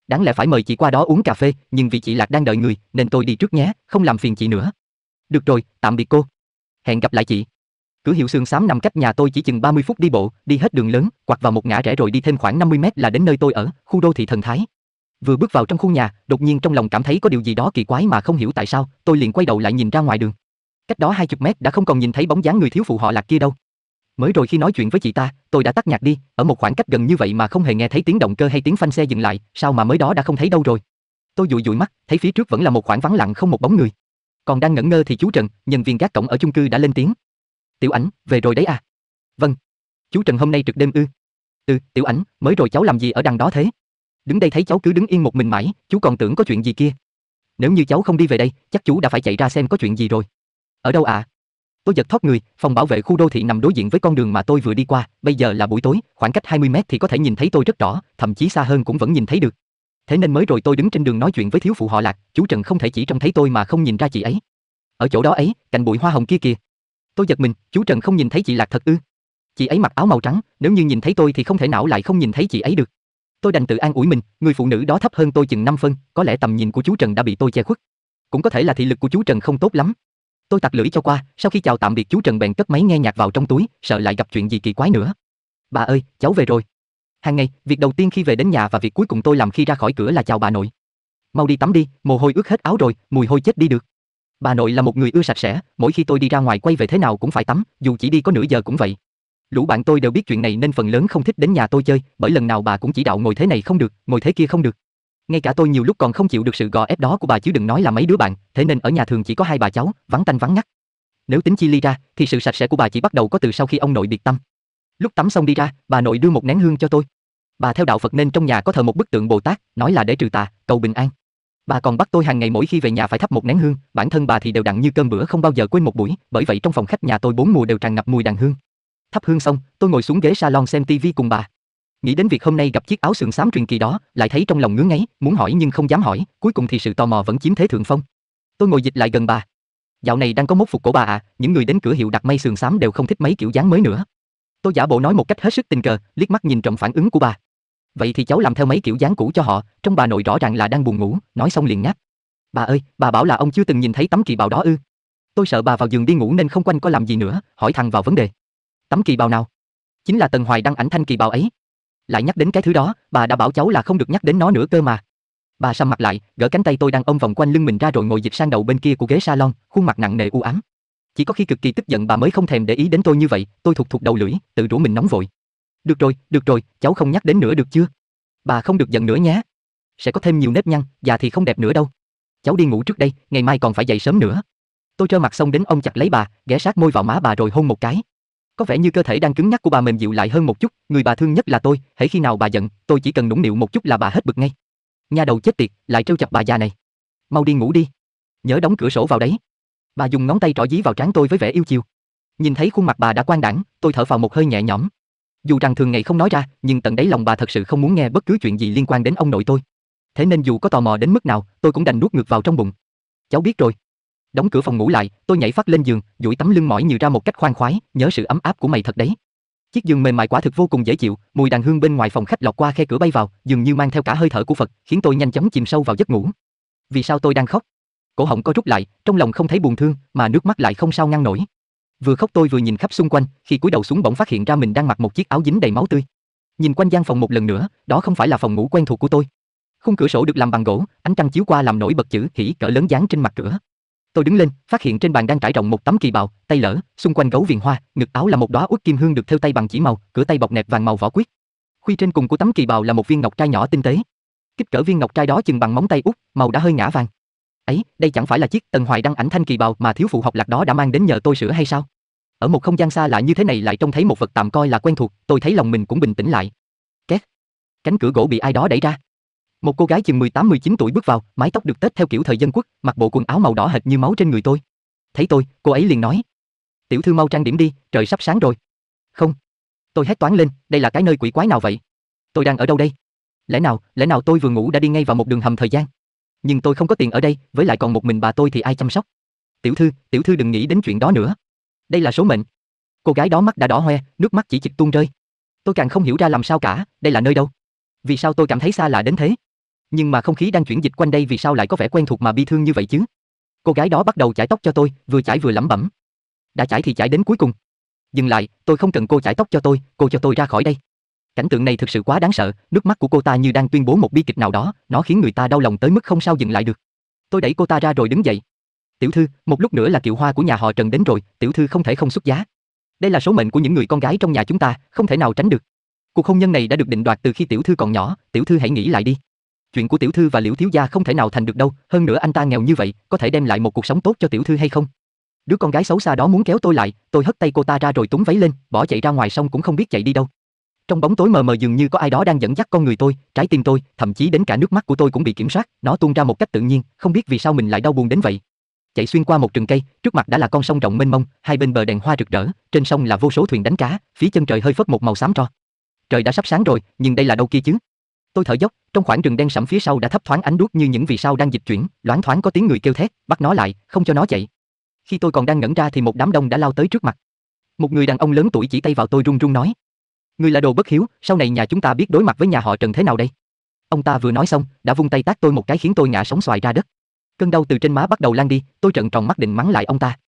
[SPEAKER 1] Đáng lẽ phải mời chị qua đó uống cà phê, nhưng vì chị Lạc đang đợi người, nên tôi đi trước nhé, không làm phiền chị nữa. Được rồi, tạm biệt cô. Hẹn gặp lại chị. Cửa hiệu xương xám nằm cách nhà tôi chỉ chừng 30 phút đi bộ, đi hết đường lớn, quặt vào một ngã rẽ rồi đi thêm khoảng 50 mét là đến nơi tôi ở, khu đô thị thần thái. Vừa bước vào trong khu nhà, đột nhiên trong lòng cảm thấy có điều gì đó kỳ quái mà không hiểu tại sao, tôi liền quay đầu lại nhìn ra ngoài đường. Cách đó 20 mét đã không còn nhìn thấy bóng dáng người thiếu phụ họ Lạc kia đâu. Mới rồi khi nói chuyện với chị ta, tôi đã tắt nhạc đi, ở một khoảng cách gần như vậy mà không hề nghe thấy tiếng động cơ hay tiếng phanh xe dừng lại, sao mà mới đó đã không thấy đâu rồi. Tôi dụi dụi mắt, thấy phía trước vẫn là một khoảng vắng lặng không một bóng người. Còn đang ngẩn ngơ thì chú Trần, nhân viên gác cổng ở chung cư đã lên tiếng, Tiểu ảnh, về rồi đấy à? Vâng. Chú Trần hôm nay trực đêm ư? Ừ, tiểu ảnh, mới rồi cháu làm gì ở đằng đó thế? Đứng đây thấy cháu cứ đứng yên một mình mãi, chú còn tưởng có chuyện gì kia. Nếu như cháu không đi về đây, chắc chú đã phải chạy ra xem có chuyện gì rồi. Ở đâu à? Tôi giật thoát người, phòng bảo vệ khu đô thị nằm đối diện với con đường mà tôi vừa đi qua, bây giờ là buổi tối, khoảng cách 20 mét thì có thể nhìn thấy tôi rất rõ, thậm chí xa hơn cũng vẫn nhìn thấy được. Thế nên mới rồi tôi đứng trên đường nói chuyện với thiếu phụ họ Lạc, chú Trần không thể chỉ trông thấy tôi mà không nhìn ra chị ấy. Ở chỗ đó ấy, cạnh bụi hoa hồng kia kìa, Tôi giật mình, chú Trần không nhìn thấy chị Lạc thật ư? Chị ấy mặc áo màu trắng, nếu như nhìn thấy tôi thì không thể nào lại không nhìn thấy chị ấy được. Tôi đành tự an ủi mình, người phụ nữ đó thấp hơn tôi chừng năm phân, có lẽ tầm nhìn của chú Trần đã bị tôi che khuất. Cũng có thể là thị lực của chú Trần không tốt lắm. Tôi tặc lưỡi cho qua, sau khi chào tạm biệt chú Trần bèn cất máy nghe nhạc vào trong túi, sợ lại gặp chuyện gì kỳ quái nữa. Bà ơi, cháu về rồi. Hàng ngày, việc đầu tiên khi về đến nhà và việc cuối cùng tôi làm khi ra khỏi cửa là chào bà nội. Mau đi tắm đi, mồ hôi ướt hết áo rồi, mùi hôi chết đi được. Bà nội là một người ưa sạch sẽ, mỗi khi tôi đi ra ngoài quay về thế nào cũng phải tắm, dù chỉ đi có nửa giờ cũng vậy. Lũ bạn tôi đều biết chuyện này nên phần lớn không thích đến nhà tôi chơi, bởi lần nào bà cũng chỉ đạo ngồi thế này không được, ngồi thế kia không được. Ngay cả tôi nhiều lúc còn không chịu được sự gò ép đó của bà chứ đừng nói là mấy đứa bạn, thế nên ở nhà thường chỉ có hai bà cháu, vắng tanh vắng ngắt. Nếu tính chi ly ra, thì sự sạch sẽ của bà chỉ bắt đầu có từ sau khi ông nội biệt tâm. Lúc tắm xong đi ra, bà nội đưa một nén hương cho tôi. Bà theo đạo Phật nên trong nhà có thờ một bức tượng Bồ Tát, nói là để trừ tà, cầu bình an. Bà còn bắt tôi hàng ngày mỗi khi về nhà phải thắp một nén hương, bản thân bà thì đều đặn như cơm bữa không bao giờ quên một buổi, bởi vậy trong phòng khách nhà tôi bốn mùa đều tràn ngập mùi đàn hương. Thắp hương xong, tôi ngồi xuống ghế salon xem tivi cùng bà. Nghĩ đến việc hôm nay gặp chiếc áo sườn xám truyền kỳ đó, lại thấy trong lòng ngứa ngáy, muốn hỏi nhưng không dám hỏi, cuối cùng thì sự tò mò vẫn chiếm thế thượng phong. Tôi ngồi dịch lại gần bà. Dạo này đang có mốt phục của bà à, những người đến cửa hiệu đặt may sườn xám đều không thích mấy kiểu dáng mới nữa. Tôi giả bộ nói một cách hết sức tình cờ, liếc mắt nhìn trọng phản ứng của bà. Vậy thì cháu làm theo mấy kiểu dáng cũ cho họ, trong bà nội rõ ràng là đang buồn ngủ, nói xong liền ngáp. Bà ơi, bà bảo là ông chưa từng nhìn thấy tấm kỳ bào đó ư? Tôi sợ bà vào giường đi ngủ nên không quanh có làm gì nữa, hỏi thằng vào vấn đề. Tấm kỳ bào nào? Chính là Tần Hoài đăng ảnh thanh kỳ bào ấy. Lại nhắc đến cái thứ đó, bà đã bảo cháu là không được nhắc đến nó nữa cơ mà. Bà sầm mặt lại, gỡ cánh tay tôi đang ôm vòng quanh lưng mình ra rồi ngồi dịch sang đầu bên kia của ghế salon, khuôn mặt nặng nề u ám. Chỉ có khi cực kỳ tức giận bà mới không thèm để ý đến tôi như vậy, tôi thục thục đầu lưỡi, tự rủ mình nóng vội. Được rồi, được rồi, cháu không nhắc đến nữa được chưa? Bà không được giận nữa nhé. Sẽ có thêm nhiều nếp nhăn, già thì không đẹp nữa đâu. Cháu đi ngủ trước đây, ngày mai còn phải dậy sớm nữa. Tôi trơ mặt xong đến ông chặt lấy bà, ghé sát môi vào má bà rồi hôn một cái. Có vẻ như cơ thể đang cứng nhắc của bà mềm dịu lại hơn một chút, người bà thương nhất là tôi, hãy khi nào bà giận, tôi chỉ cần nũng nịu một chút là bà hết bực ngay. Nha đầu chết tiệt, lại trêu chọc bà già này. Mau đi ngủ đi. Nhớ đóng cửa sổ vào đấy. Bà dùng ngón tay trỏ dí vào trán tôi với vẻ yêu chiều. Nhìn thấy khuôn mặt bà đã quang đãng, tôi thở vào một hơi nhẹ nhõm. Dù rằng thường ngày không nói ra, nhưng tận đáy lòng bà thật sự không muốn nghe bất cứ chuyện gì liên quan đến ông nội tôi. Thế nên dù có tò mò đến mức nào, tôi cũng đành nuốt ngược vào trong bụng. Cháu biết rồi. Đóng cửa phòng ngủ lại, tôi nhảy phát lên giường, duỗi tấm lưng mỏi như ra một cách khoan khoái, nhớ sự ấm áp của mày thật đấy. Chiếc giường mềm mại quả thực vô cùng dễ chịu, mùi đàn hương bên ngoài phòng khách lọt qua khe cửa bay vào, dường như mang theo cả hơi thở của Phật, khiến tôi nhanh chóng chìm sâu vào giấc ngủ. Vì sao tôi đang khóc? Cổ họng co rút lại, trong lòng không thấy buồn thương, mà nước mắt lại không sao ngăn nổi. Vừa khóc tôi vừa nhìn khắp xung quanh, khi cúi đầu xuống bỗng phát hiện ra mình đang mặc một chiếc áo dính đầy máu tươi. Nhìn quanh gian phòng một lần nữa, đó không phải là phòng ngủ quen thuộc của tôi. Khung cửa sổ được làm bằng gỗ, ánh trăng chiếu qua làm nổi bật chữ hỉ cỡ lớn dán trên mặt cửa. Tôi đứng lên, phát hiện trên bàn đang trải rộng một tấm kỳ bào, tay lỡ, xung quanh gấu viền hoa, ngực áo là một đóa uất kim hương được thêu tay bằng chỉ màu, cửa tay bọc nẹp vàng màu vỏ quyết. Khuy trên cùng của tấm kỳ bào là một viên ngọc trai nhỏ tinh tế. Kích cỡ viên ngọc trai đó chừng bằng móng tay út, màu đã hơi ngã vàng ấy, đây chẳng phải là chiếc tần hoài đăng ảnh thanh kỳ bào mà thiếu phụ học lạc đó đã mang đến nhờ tôi sửa hay sao? Ở một không gian xa lạ như thế này lại trông thấy một vật tạm coi là quen thuộc, tôi thấy lòng mình cũng bình tĩnh lại. Két. Cánh cửa gỗ bị ai đó đẩy ra. Một cô gái chừng 18-19 tuổi bước vào, mái tóc được tết theo kiểu thời dân quốc, mặc bộ quần áo màu đỏ hệt như máu trên người tôi. Thấy tôi, cô ấy liền nói: "Tiểu thư mau trang điểm đi, trời sắp sáng rồi." "Không." Tôi hét toáng lên, đây là cái nơi quỷ quái nào vậy? Tôi đang ở đâu đây? Lẽ nào, lẽ nào tôi vừa ngủ đã đi ngay vào một đường hầm thời gian? nhưng tôi không có tiền ở đây, với lại còn một mình bà tôi thì ai chăm sóc. Tiểu thư, tiểu thư đừng nghĩ đến chuyện đó nữa. Đây là số mệnh. Cô gái đó mắt đã đỏ hoe, nước mắt chỉ chực tuôn rơi. Tôi càng không hiểu ra làm sao cả, đây là nơi đâu? Vì sao tôi cảm thấy xa lạ đến thế? Nhưng mà không khí đang chuyển dịch quanh đây vì sao lại có vẻ quen thuộc mà bi thương như vậy chứ? Cô gái đó bắt đầu chải tóc cho tôi, vừa chải vừa lẩm bẩm. Đã chải thì chải đến cuối cùng. Dừng lại, tôi không cần cô chải tóc cho tôi, cô cho tôi ra khỏi đây. Cảnh tượng này thực sự quá đáng sợ, nước mắt của cô ta như đang tuyên bố một bi kịch nào đó, nó khiến người ta đau lòng tới mức không sao dừng lại được. Tôi đẩy cô ta ra rồi đứng dậy. "Tiểu thư, một lúc nữa là kiệu hoa của nhà họ Trần đến rồi, tiểu thư không thể không xuất giá. Đây là số mệnh của những người con gái trong nhà chúng ta, không thể nào tránh được." Cuộc hôn nhân này đã được định đoạt từ khi tiểu thư còn nhỏ, tiểu thư hãy nghĩ lại đi. Chuyện của tiểu thư và Liễu thiếu gia không thể nào thành được đâu, hơn nữa anh ta nghèo như vậy, có thể đem lại một cuộc sống tốt cho tiểu thư hay không? Đứa con gái xấu xa đó muốn kéo tôi lại, tôi hất tay cô ta ra rồi túm váy lên, bỏ chạy ra ngoài xong cũng không biết chạy đi đâu. Trong bóng tối mờ mờ dường như có ai đó đang dẫn dắt con người tôi, trái tim tôi, thậm chí đến cả nước mắt của tôi cũng bị kiểm soát, nó tuôn ra một cách tự nhiên, không biết vì sao mình lại đau buồn đến vậy. Chạy xuyên qua một rừng cây, trước mặt đã là con sông rộng mênh mông, hai bên bờ đèn hoa rực rỡ, trên sông là vô số thuyền đánh cá, phía chân trời hơi phớt một màu xám tro. Trời đã sắp sáng rồi, nhưng đây là đâu kia chứ? Tôi thở dốc, trong khoảng rừng đen sẫm phía sau đã thấp thoáng ánh đuốc như những vì sao đang dịch chuyển, loáng thoáng có tiếng người kêu thét, bắt nó lại, không cho nó chạy. Khi tôi còn đang ngẩn ra thì một đám đông đã lao tới trước mặt. Một người đàn ông lớn tuổi chỉ tay vào tôi run run nói: Ngươi là đồ bất hiếu, sau này nhà chúng ta biết đối mặt với nhà họ Trần thế nào đây? Ông ta vừa nói xong, đã vung tay tát tôi một cái khiến tôi ngã sóng xoài ra đất. Cơn đau từ trên má bắt đầu lan đi, tôi trợn tròn mắt định mắng lại ông ta.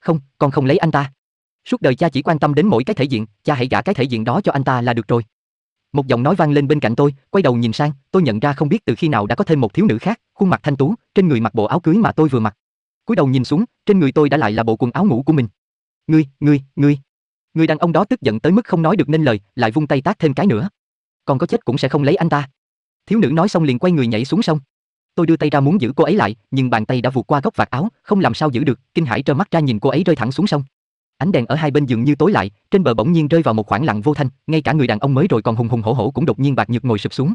[SPEAKER 1] Không, con không lấy anh ta. Suốt đời cha chỉ quan tâm đến mỗi cái thể diện, cha hãy gả cái thể diện đó cho anh ta là được rồi. Một giọng nói vang lên bên cạnh tôi, quay đầu nhìn sang, tôi nhận ra không biết từ khi nào đã có thêm một thiếu nữ khác, khuôn mặt thanh tú, trên người mặc bộ áo cưới mà tôi vừa mặc. Cúi đầu nhìn xuống, trên người tôi đã lại là bộ quần áo ngủ của mình. Ngươi, ngươi, ngươi. Người đàn ông đó tức giận tới mức không nói được nên lời, lại vung tay tát thêm cái nữa. Còn có chết cũng sẽ không lấy anh ta. Thiếu nữ nói xong liền quay người nhảy xuống sông. Tôi đưa tay ra muốn giữ cô ấy lại, nhưng bàn tay đã vượt qua góc vạt áo, không làm sao giữ được, kinh hãi trơ mắt ra nhìn cô ấy rơi thẳng xuống sông. Ánh đèn ở hai bên dường như tối lại, trên bờ bỗng nhiên rơi vào một khoảng lặng vô thanh, ngay cả người đàn ông mới rồi còn hùng hùng hổ hổ cũng đột nhiên bạc nhược ngồi sụp xuống.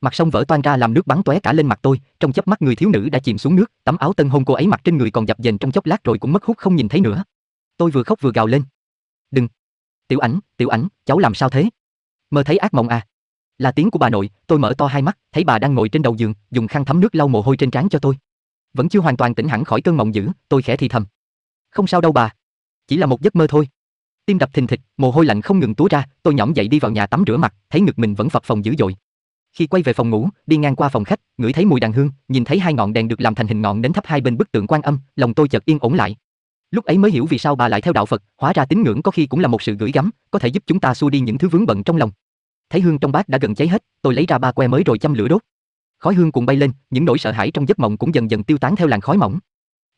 [SPEAKER 1] Mặt sông vỡ toan ra làm nước bắn tóe cả lên mặt tôi, trong chớp mắt người thiếu nữ đã chìm xuống nước, tấm áo tân hôn cô ấy mặc trên người còn dập dềnh trong chốc lát rồi cũng mất hút không nhìn thấy nữa. Tôi vừa khóc vừa gào lên, Đừng. Tiểu ảnh, tiểu ảnh, cháu làm sao thế? Mơ thấy ác mộng à? Là tiếng của bà nội, tôi mở to hai mắt, thấy bà đang ngồi trên đầu giường, dùng khăn thấm nước lau mồ hôi trên trán cho tôi. Vẫn chưa hoàn toàn tỉnh hẳn khỏi cơn mộng dữ, tôi khẽ thì thầm. Không sao đâu bà, chỉ là một giấc mơ thôi. Tim đập thình thịch, mồ hôi lạnh không ngừng túa ra, tôi nhõm dậy đi vào nhà tắm rửa mặt, thấy ngực mình vẫn phập phồng dữ dội. Khi quay về phòng ngủ, đi ngang qua phòng khách, ngửi thấy mùi đàn hương, nhìn thấy hai ngọn đèn được làm thành hình ngọn đến thấp hai bên bức tượng quan âm, lòng tôi chợt yên ổn lại, Lúc ấy mới hiểu vì sao bà lại theo đạo Phật, hóa ra tín ngưỡng có khi cũng là một sự gửi gắm, có thể giúp chúng ta xua đi những thứ vướng bận trong lòng. Thấy hương trong bát đã gần cháy hết, tôi lấy ra ba que mới rồi châm lửa đốt. Khói hương cuồn bay lên, những nỗi sợ hãi trong giấc mộng cũng dần dần tiêu tán theo làn khói mỏng.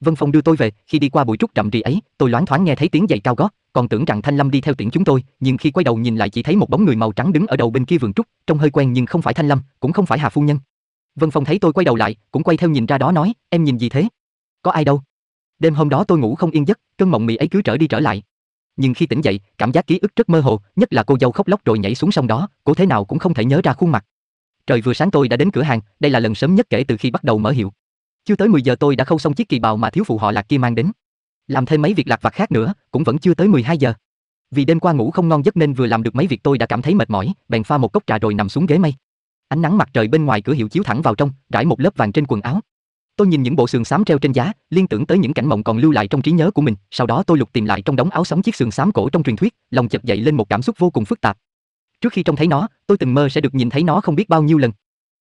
[SPEAKER 1] Vân Phong đưa tôi về, khi đi qua bụi trúc rậm rì ấy, tôi loáng thoáng nghe thấy tiếng giày cao gót, còn tưởng rằng Thanh Lâm đi theo tiễn chúng tôi, nhưng khi quay đầu nhìn lại chỉ thấy một bóng người màu trắng đứng ở đầu bên kia vườn trúc, trông hơi quen nhưng không phải Thanh Lâm, cũng không phải Hà phu nhân. Vân Phong thấy tôi quay đầu lại, cũng quay theo nhìn ra đó nói, em nhìn gì thế? Có ai đâu? Đêm hôm đó tôi ngủ không yên giấc, cơn mộng mị ấy cứ trở đi trở lại. Nhưng khi tỉnh dậy, cảm giác ký ức rất mơ hồ, nhất là cô dâu khóc lóc rồi nhảy xuống sông đó, cố thế nào cũng không thể nhớ ra khuôn mặt. Trời vừa sáng tôi đã đến cửa hàng, đây là lần sớm nhất kể từ khi bắt đầu mở hiệu. Chưa tới 10 giờ tôi đã khâu xong chiếc kỳ bào mà thiếu phụ họ Lạc kia mang đến. Làm thêm mấy việc lặt vặt khác nữa, cũng vẫn chưa tới 12 giờ. Vì đêm qua ngủ không ngon giấc nên vừa làm được mấy việc tôi đã cảm thấy mệt mỏi, bèn pha một cốc trà rồi nằm xuống ghế mây. Ánh nắng mặt trời bên ngoài cửa hiệu chiếu thẳng vào trong, rải một lớp vàng trên quần áo. Tôi nhìn những bộ sườn xám treo trên giá, liên tưởng tới những cảnh mộng còn lưu lại trong trí nhớ của mình, sau đó tôi lục tìm lại trong đống áo sống chiếc sườn xám cổ trong truyền thuyết, lòng chợt dậy lên một cảm xúc vô cùng phức tạp. Trước khi trông thấy nó, tôi từng mơ sẽ được nhìn thấy nó không biết bao nhiêu lần.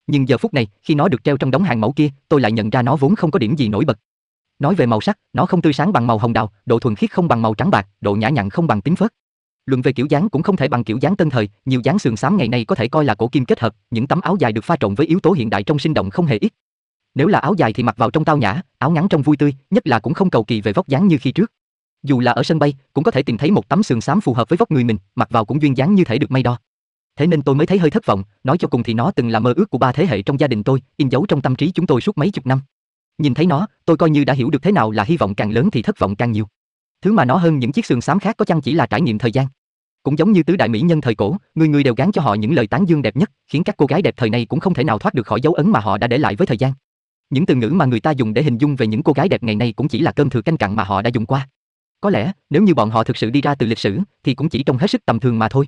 [SPEAKER 1] Nhưng giờ phút này, khi nó được treo trong đống hàng mẫu kia, tôi lại nhận ra nó vốn không có điểm gì nổi bật. Nói về màu sắc, nó không tươi sáng bằng màu hồng đào, độ thuần khiết không bằng màu trắng bạc, độ nhã nhặn không bằng tím phớt. Luận về kiểu dáng cũng không thể bằng kiểu dáng tân thời, nhiều dáng sườn xám ngày nay có thể coi là cổ kim kết hợp, những tấm áo dài được pha trộn với yếu tố hiện đại trong sinh động không hề ít nếu là áo dài thì mặc vào trong tao nhã, áo ngắn trong vui tươi, nhất là cũng không cầu kỳ về vóc dáng như khi trước. Dù là ở sân bay, cũng có thể tìm thấy một tấm sườn xám phù hợp với vóc người mình, mặc vào cũng duyên dáng như thể được may đo. Thế nên tôi mới thấy hơi thất vọng, nói cho cùng thì nó từng là mơ ước của ba thế hệ trong gia đình tôi, in dấu trong tâm trí chúng tôi suốt mấy chục năm. Nhìn thấy nó, tôi coi như đã hiểu được thế nào là hy vọng càng lớn thì thất vọng càng nhiều. Thứ mà nó hơn những chiếc sườn xám khác có chăng chỉ là trải nghiệm thời gian. Cũng giống như tứ đại mỹ nhân thời cổ, người người đều gán cho họ những lời tán dương đẹp nhất, khiến các cô gái đẹp thời nay cũng không thể nào thoát được khỏi dấu ấn mà họ đã để lại với thời gian. Những từ ngữ mà người ta dùng để hình dung về những cô gái đẹp ngày nay cũng chỉ là cơm thừa canh cặn mà họ đã dùng qua. Có lẽ, nếu như bọn họ thực sự đi ra từ lịch sử, thì cũng chỉ trông hết sức tầm thường mà thôi.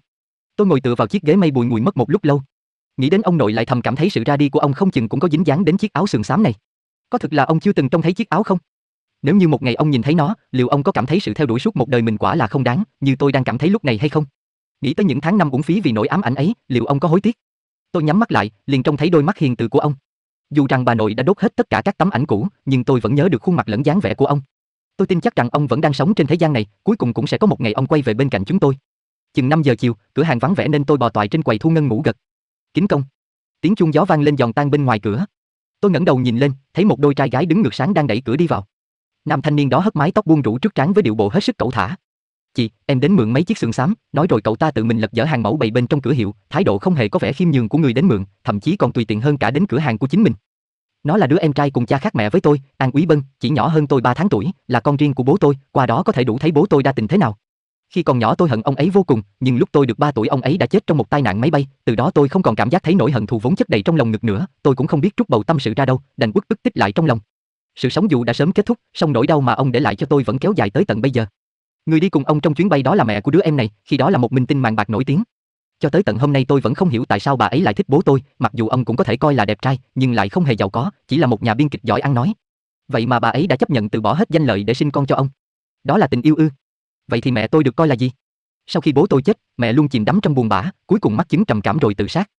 [SPEAKER 1] Tôi ngồi tựa vào chiếc ghế mây bùi ngùi mất một lúc lâu. Nghĩ đến ông nội lại thầm cảm thấy sự ra đi của ông không chừng cũng có dính dáng đến chiếc áo sườn xám này. Có thực là ông chưa từng trông thấy chiếc áo không? Nếu như một ngày ông nhìn thấy nó, liệu ông có cảm thấy sự theo đuổi suốt một đời mình quả là không đáng, như tôi đang cảm thấy lúc này hay không? Nghĩ tới những tháng năm uổng phí vì nỗi ám ảnh ấy, liệu ông có hối tiếc? Tôi nhắm mắt lại, liền trông thấy đôi mắt hiền từ của ông. Dù rằng bà nội đã đốt hết tất cả các tấm ảnh cũ, nhưng tôi vẫn nhớ được khuôn mặt lẫn dáng vẻ của ông. Tôi tin chắc rằng ông vẫn đang sống trên thế gian này, cuối cùng cũng sẽ có một ngày ông quay về bên cạnh chúng tôi. Chừng 5 giờ chiều, cửa hàng vắng vẻ nên tôi bò toại trên quầy thu ngân ngủ gật. Kính công. Tiếng chuông gió vang lên giòn tan bên ngoài cửa. Tôi ngẩng đầu nhìn lên, thấy một đôi trai gái đứng ngược sáng đang đẩy cửa đi vào. Nam thanh niên đó hất mái tóc buông rũ trước trán với điệu bộ hết sức cẩu thả. Chị, em đến mượn mấy chiếc xương xám, nói rồi cậu ta tự mình lật dở hàng mẫu bày bên trong cửa hiệu, thái độ không hề có vẻ khiêm nhường của người đến mượn, thậm chí còn tùy tiện hơn cả đến cửa hàng của chính mình. Nó là đứa em trai cùng cha khác mẹ với tôi, An Quý Bân, chỉ nhỏ hơn tôi 3 tháng tuổi, là con riêng của bố tôi, qua đó có thể đủ thấy bố tôi đa tình thế nào. Khi còn nhỏ tôi hận ông ấy vô cùng, nhưng lúc tôi được 3 tuổi ông ấy đã chết trong một tai nạn máy bay, từ đó tôi không còn cảm giác thấy nỗi hận thù vốn chất đầy trong lòng ngực nữa, tôi cũng không biết trút bầu tâm sự ra đâu, đành quất tức tích lại trong lòng. Sự sống dù đã sớm kết thúc, song nỗi đau mà ông để lại cho tôi vẫn kéo dài tới tận bây giờ. Người đi cùng ông trong chuyến bay đó là mẹ của đứa em này, khi đó là một minh tinh màn bạc nổi tiếng. Cho tới tận hôm nay tôi vẫn không hiểu tại sao bà ấy lại thích bố tôi, mặc dù ông cũng có thể coi là đẹp trai, nhưng lại không hề giàu có, chỉ là một nhà biên kịch giỏi ăn nói. Vậy mà bà ấy đã chấp nhận từ bỏ hết danh lợi để sinh con cho ông. Đó là tình yêu ư? Vậy thì mẹ tôi được coi là gì? Sau khi bố tôi chết, mẹ luôn chìm đắm trong buồn bã, cuối cùng mắc chứng trầm cảm rồi tự sát.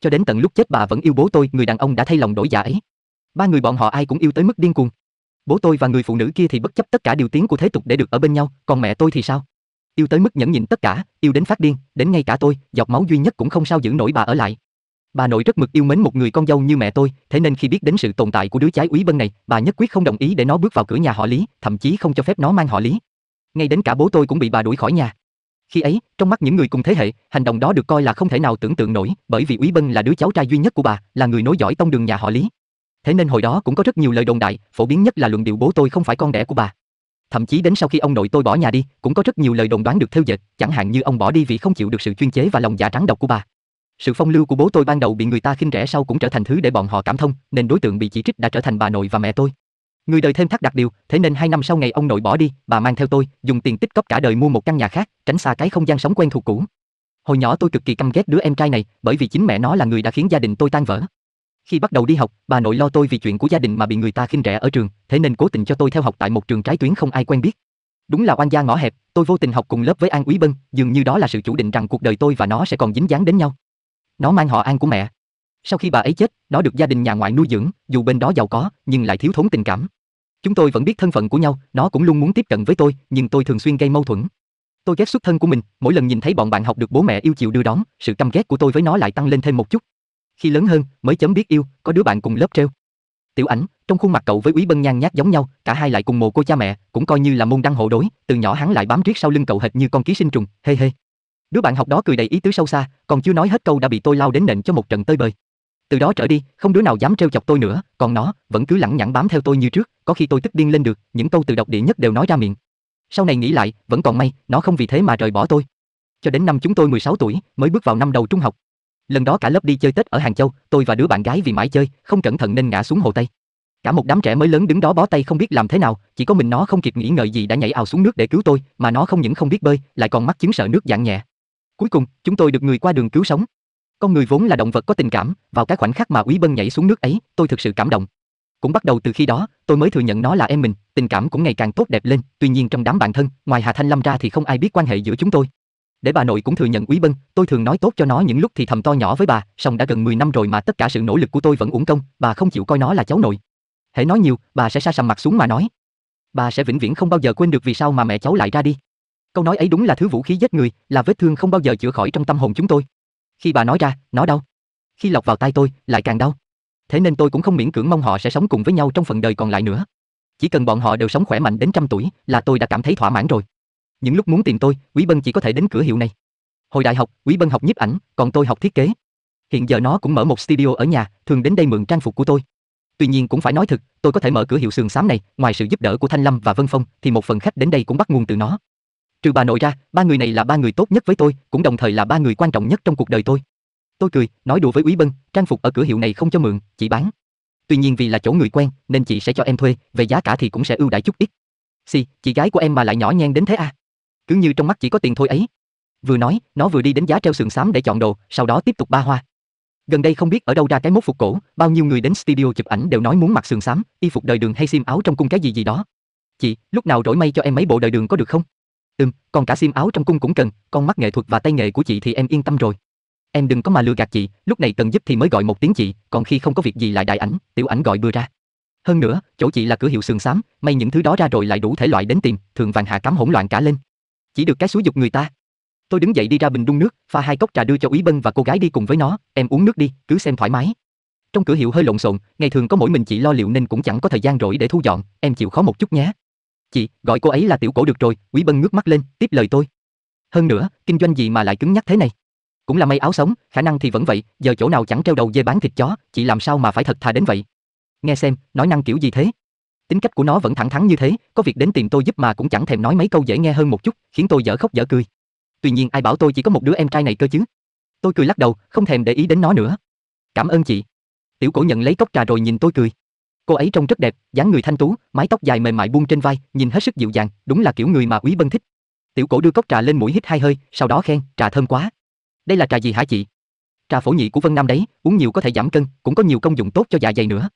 [SPEAKER 1] Cho đến tận lúc chết bà vẫn yêu bố tôi, người đàn ông đã thay lòng đổi dạ ấy. Ba người bọn họ ai cũng yêu tới mức điên cuồng. Bố tôi và người phụ nữ kia thì bất chấp tất cả điều tiếng của thế tục để được ở bên nhau, còn mẹ tôi thì sao? Yêu tới mức nhẫn nhịn tất cả, yêu đến phát điên, đến ngay cả tôi, giọt máu duy nhất cũng không sao giữ nổi bà ở lại. Bà nội rất mực yêu mến một người con dâu như mẹ tôi, thế nên khi biết đến sự tồn tại của đứa trái úy bân này, bà nhất quyết không đồng ý để nó bước vào cửa nhà họ Lý, thậm chí không cho phép nó mang họ Lý. Ngay đến cả bố tôi cũng bị bà đuổi khỏi nhà. Khi ấy, trong mắt những người cùng thế hệ, hành động đó được coi là không thể nào tưởng tượng nổi, bởi vì Úy Bân là đứa cháu trai duy nhất của bà, là người nối dõi tông đường nhà họ Lý. Thế nên hồi đó cũng có rất nhiều lời đồn đại, phổ biến nhất là luận điệu bố tôi không phải con đẻ của bà. Thậm chí đến sau khi ông nội tôi bỏ nhà đi, cũng có rất nhiều lời đồn đoán được theo dệt, chẳng hạn như ông bỏ đi vì không chịu được sự chuyên chế và lòng dạ trắng độc của bà. Sự phong lưu của bố tôi ban đầu bị người ta khinh rẻ sau cũng trở thành thứ để bọn họ cảm thông, nên đối tượng bị chỉ trích đã trở thành bà nội và mẹ tôi. Người đời thêm thắt đặt điều, thế nên hai năm sau ngày ông nội bỏ đi, bà mang theo tôi, dùng tiền tích cóp cả đời mua một căn nhà khác, tránh xa cái không gian sống quen thuộc cũ. Hồi nhỏ tôi cực kỳ căm ghét đứa em trai này, bởi vì chính mẹ nó là người đã khiến gia đình tôi tan vỡ. Khi bắt đầu đi học, bà nội lo tôi vì chuyện của gia đình mà bị người ta khinh rẻ ở trường, thế nên cố tình cho tôi theo học tại một trường trái tuyến không ai quen biết. Đúng là oan gia ngõ hẹp, tôi vô tình học cùng lớp với An Úy Bân, dường như đó là sự chủ định rằng cuộc đời tôi và nó sẽ còn dính dáng đến nhau. Nó mang họ An của mẹ. Sau khi bà ấy chết, nó được gia đình nhà ngoại nuôi dưỡng, dù bên đó giàu có, nhưng lại thiếu thốn tình cảm. Chúng tôi vẫn biết thân phận của nhau, nó cũng luôn muốn tiếp cận với tôi, nhưng tôi thường xuyên gây mâu thuẫn. Tôi ghét xuất thân của mình, mỗi lần nhìn thấy bọn bạn học được bố mẹ yêu chiều đưa đón, sự căm ghét của tôi với nó lại tăng lên thêm một chút. Khi lớn hơn, mới chấm biết yêu, có đứa bạn cùng lớp treo. Tiểu ảnh, trong khuôn mặt cậu với Úy Bân nhan nhát giống nhau, cả hai lại cùng mồ cô cha mẹ, cũng coi như là môn đăng hộ đối, từ nhỏ hắn lại bám riết sau lưng cậu hệt như con ký sinh trùng, hê hê. Đứa bạn học đó cười đầy ý tứ sâu xa, còn chưa nói hết câu đã bị tôi lao đến nện cho một trận tơi bời. Từ đó trở đi, không đứa nào dám trêu chọc tôi nữa, còn nó vẫn cứ lẳng nhẳng bám theo tôi như trước, có khi tôi tức điên lên được, những câu từ độc địa nhất đều nói ra miệng. Sau này nghĩ lại, vẫn còn may, nó không vì thế mà rời bỏ tôi. Cho đến năm chúng tôi 16 tuổi, mới bước vào năm đầu trung học, Lần đó cả lớp đi chơi Tết ở Hàng Châu, tôi và đứa bạn gái vì mãi chơi, không cẩn thận nên ngã xuống hồ Tây. Cả một đám trẻ mới lớn đứng đó bó tay không biết làm thế nào, chỉ có mình nó không kịp nghĩ ngợi gì đã nhảy ào xuống nước để cứu tôi, mà nó không những không biết bơi, lại còn mắc chứng sợ nước dạng nhẹ. Cuối cùng, chúng tôi được người qua đường cứu sống. Con người vốn là động vật có tình cảm, vào cái khoảnh khắc mà quý Bân nhảy xuống nước ấy, tôi thực sự cảm động. Cũng bắt đầu từ khi đó, tôi mới thừa nhận nó là em mình, tình cảm cũng ngày càng tốt đẹp lên, tuy nhiên trong đám bạn thân, ngoài Hà Thanh Lâm ra thì không ai biết quan hệ giữa chúng tôi để bà nội cũng thừa nhận quý Bân, tôi thường nói tốt cho nó những lúc thì thầm to nhỏ với bà, song đã gần 10 năm rồi mà tất cả sự nỗ lực của tôi vẫn uổng công, bà không chịu coi nó là cháu nội. Hễ nói nhiều, bà sẽ sa sầm mặt xuống mà nói. Bà sẽ vĩnh viễn không bao giờ quên được vì sao mà mẹ cháu lại ra đi. Câu nói ấy đúng là thứ vũ khí giết người, là vết thương không bao giờ chữa khỏi trong tâm hồn chúng tôi. Khi bà nói ra, nó đau. Khi lọc vào tai tôi, lại càng đau. Thế nên tôi cũng không miễn cưỡng mong họ sẽ sống cùng với nhau trong phần đời còn lại nữa. Chỉ cần bọn họ đều sống khỏe mạnh đến trăm tuổi là tôi đã cảm thấy thỏa mãn rồi những lúc muốn tìm tôi, Quý Bân chỉ có thể đến cửa hiệu này. Hồi đại học, Quý Bân học nhiếp ảnh, còn tôi học thiết kế. Hiện giờ nó cũng mở một studio ở nhà, thường đến đây mượn trang phục của tôi. Tuy nhiên cũng phải nói thật, tôi có thể mở cửa hiệu sườn xám này, ngoài sự giúp đỡ của Thanh Lâm và Vân Phong, thì một phần khách đến đây cũng bắt nguồn từ nó. Trừ bà nội ra, ba người này là ba người tốt nhất với tôi, cũng đồng thời là ba người quan trọng nhất trong cuộc đời tôi. Tôi cười, nói đùa với quý Bân, trang phục ở cửa hiệu này không cho mượn, chỉ bán. Tuy nhiên vì là chỗ người quen, nên chị sẽ cho em thuê, về giá cả thì cũng sẽ ưu đãi chút ít. si, chị gái của em mà lại nhỏ nhen đến thế à? cứ như trong mắt chỉ có tiền thôi ấy. Vừa nói, nó vừa đi đến giá treo sườn xám để chọn đồ, sau đó tiếp tục ba hoa. Gần đây không biết ở đâu ra cái mốt phục cổ, bao nhiêu người đến studio chụp ảnh đều nói muốn mặc sườn xám, y phục đời đường hay xiêm áo trong cung cái gì gì đó. Chị, lúc nào rỗi may cho em mấy bộ đời đường có được không? Ừm, còn cả xiêm áo trong cung cũng cần, con mắt nghệ thuật và tay nghề của chị thì em yên tâm rồi. Em đừng có mà lừa gạt chị, lúc này cần giúp thì mới gọi một tiếng chị, còn khi không có việc gì lại đại ảnh, tiểu ảnh gọi bừa ra. Hơn nữa, chỗ chị là cửa hiệu sườn xám, may những thứ đó ra rồi lại đủ thể loại đến tìm, thường vàng hạ cắm hỗn loạn cả lên. Chỉ được cái suối dục người ta. Tôi đứng dậy đi ra bình đun nước, pha hai cốc trà đưa cho Úy Bân và cô gái đi cùng với nó, em uống nước đi, cứ xem thoải mái. Trong cửa hiệu hơi lộn xộn, ngày thường có mỗi mình chị lo liệu nên cũng chẳng có thời gian rỗi để thu dọn, em chịu khó một chút nhé. Chị, gọi cô ấy là tiểu cổ được rồi, Úy Bân ngước mắt lên, tiếp lời tôi. Hơn nữa, kinh doanh gì mà lại cứng nhắc thế này? Cũng là may áo sống, khả năng thì vẫn vậy, giờ chỗ nào chẳng treo đầu dê bán thịt chó, chị làm sao mà phải thật thà đến vậy? Nghe xem, nói năng kiểu gì thế? Tính cách của nó vẫn thẳng thắn như thế, có việc đến tìm tôi giúp mà cũng chẳng thèm nói mấy câu dễ nghe hơn một chút, khiến tôi dở khóc dở cười. Tuy nhiên ai bảo tôi chỉ có một đứa em trai này cơ chứ. Tôi cười lắc đầu, không thèm để ý đến nó nữa. Cảm ơn chị. Tiểu cổ nhận lấy cốc trà rồi nhìn tôi cười. Cô ấy trông rất đẹp, dáng người thanh tú, mái tóc dài mềm mại buông trên vai, nhìn hết sức dịu dàng, đúng là kiểu người mà Úy Bân thích. Tiểu cổ đưa cốc trà lên mũi hít hai hơi, sau đó khen, trà thơm quá. Đây là trà gì hả chị? Trà phổ nhị của Vân Nam đấy, uống nhiều có thể giảm cân, cũng có nhiều công dụng tốt cho dạ dày nữa.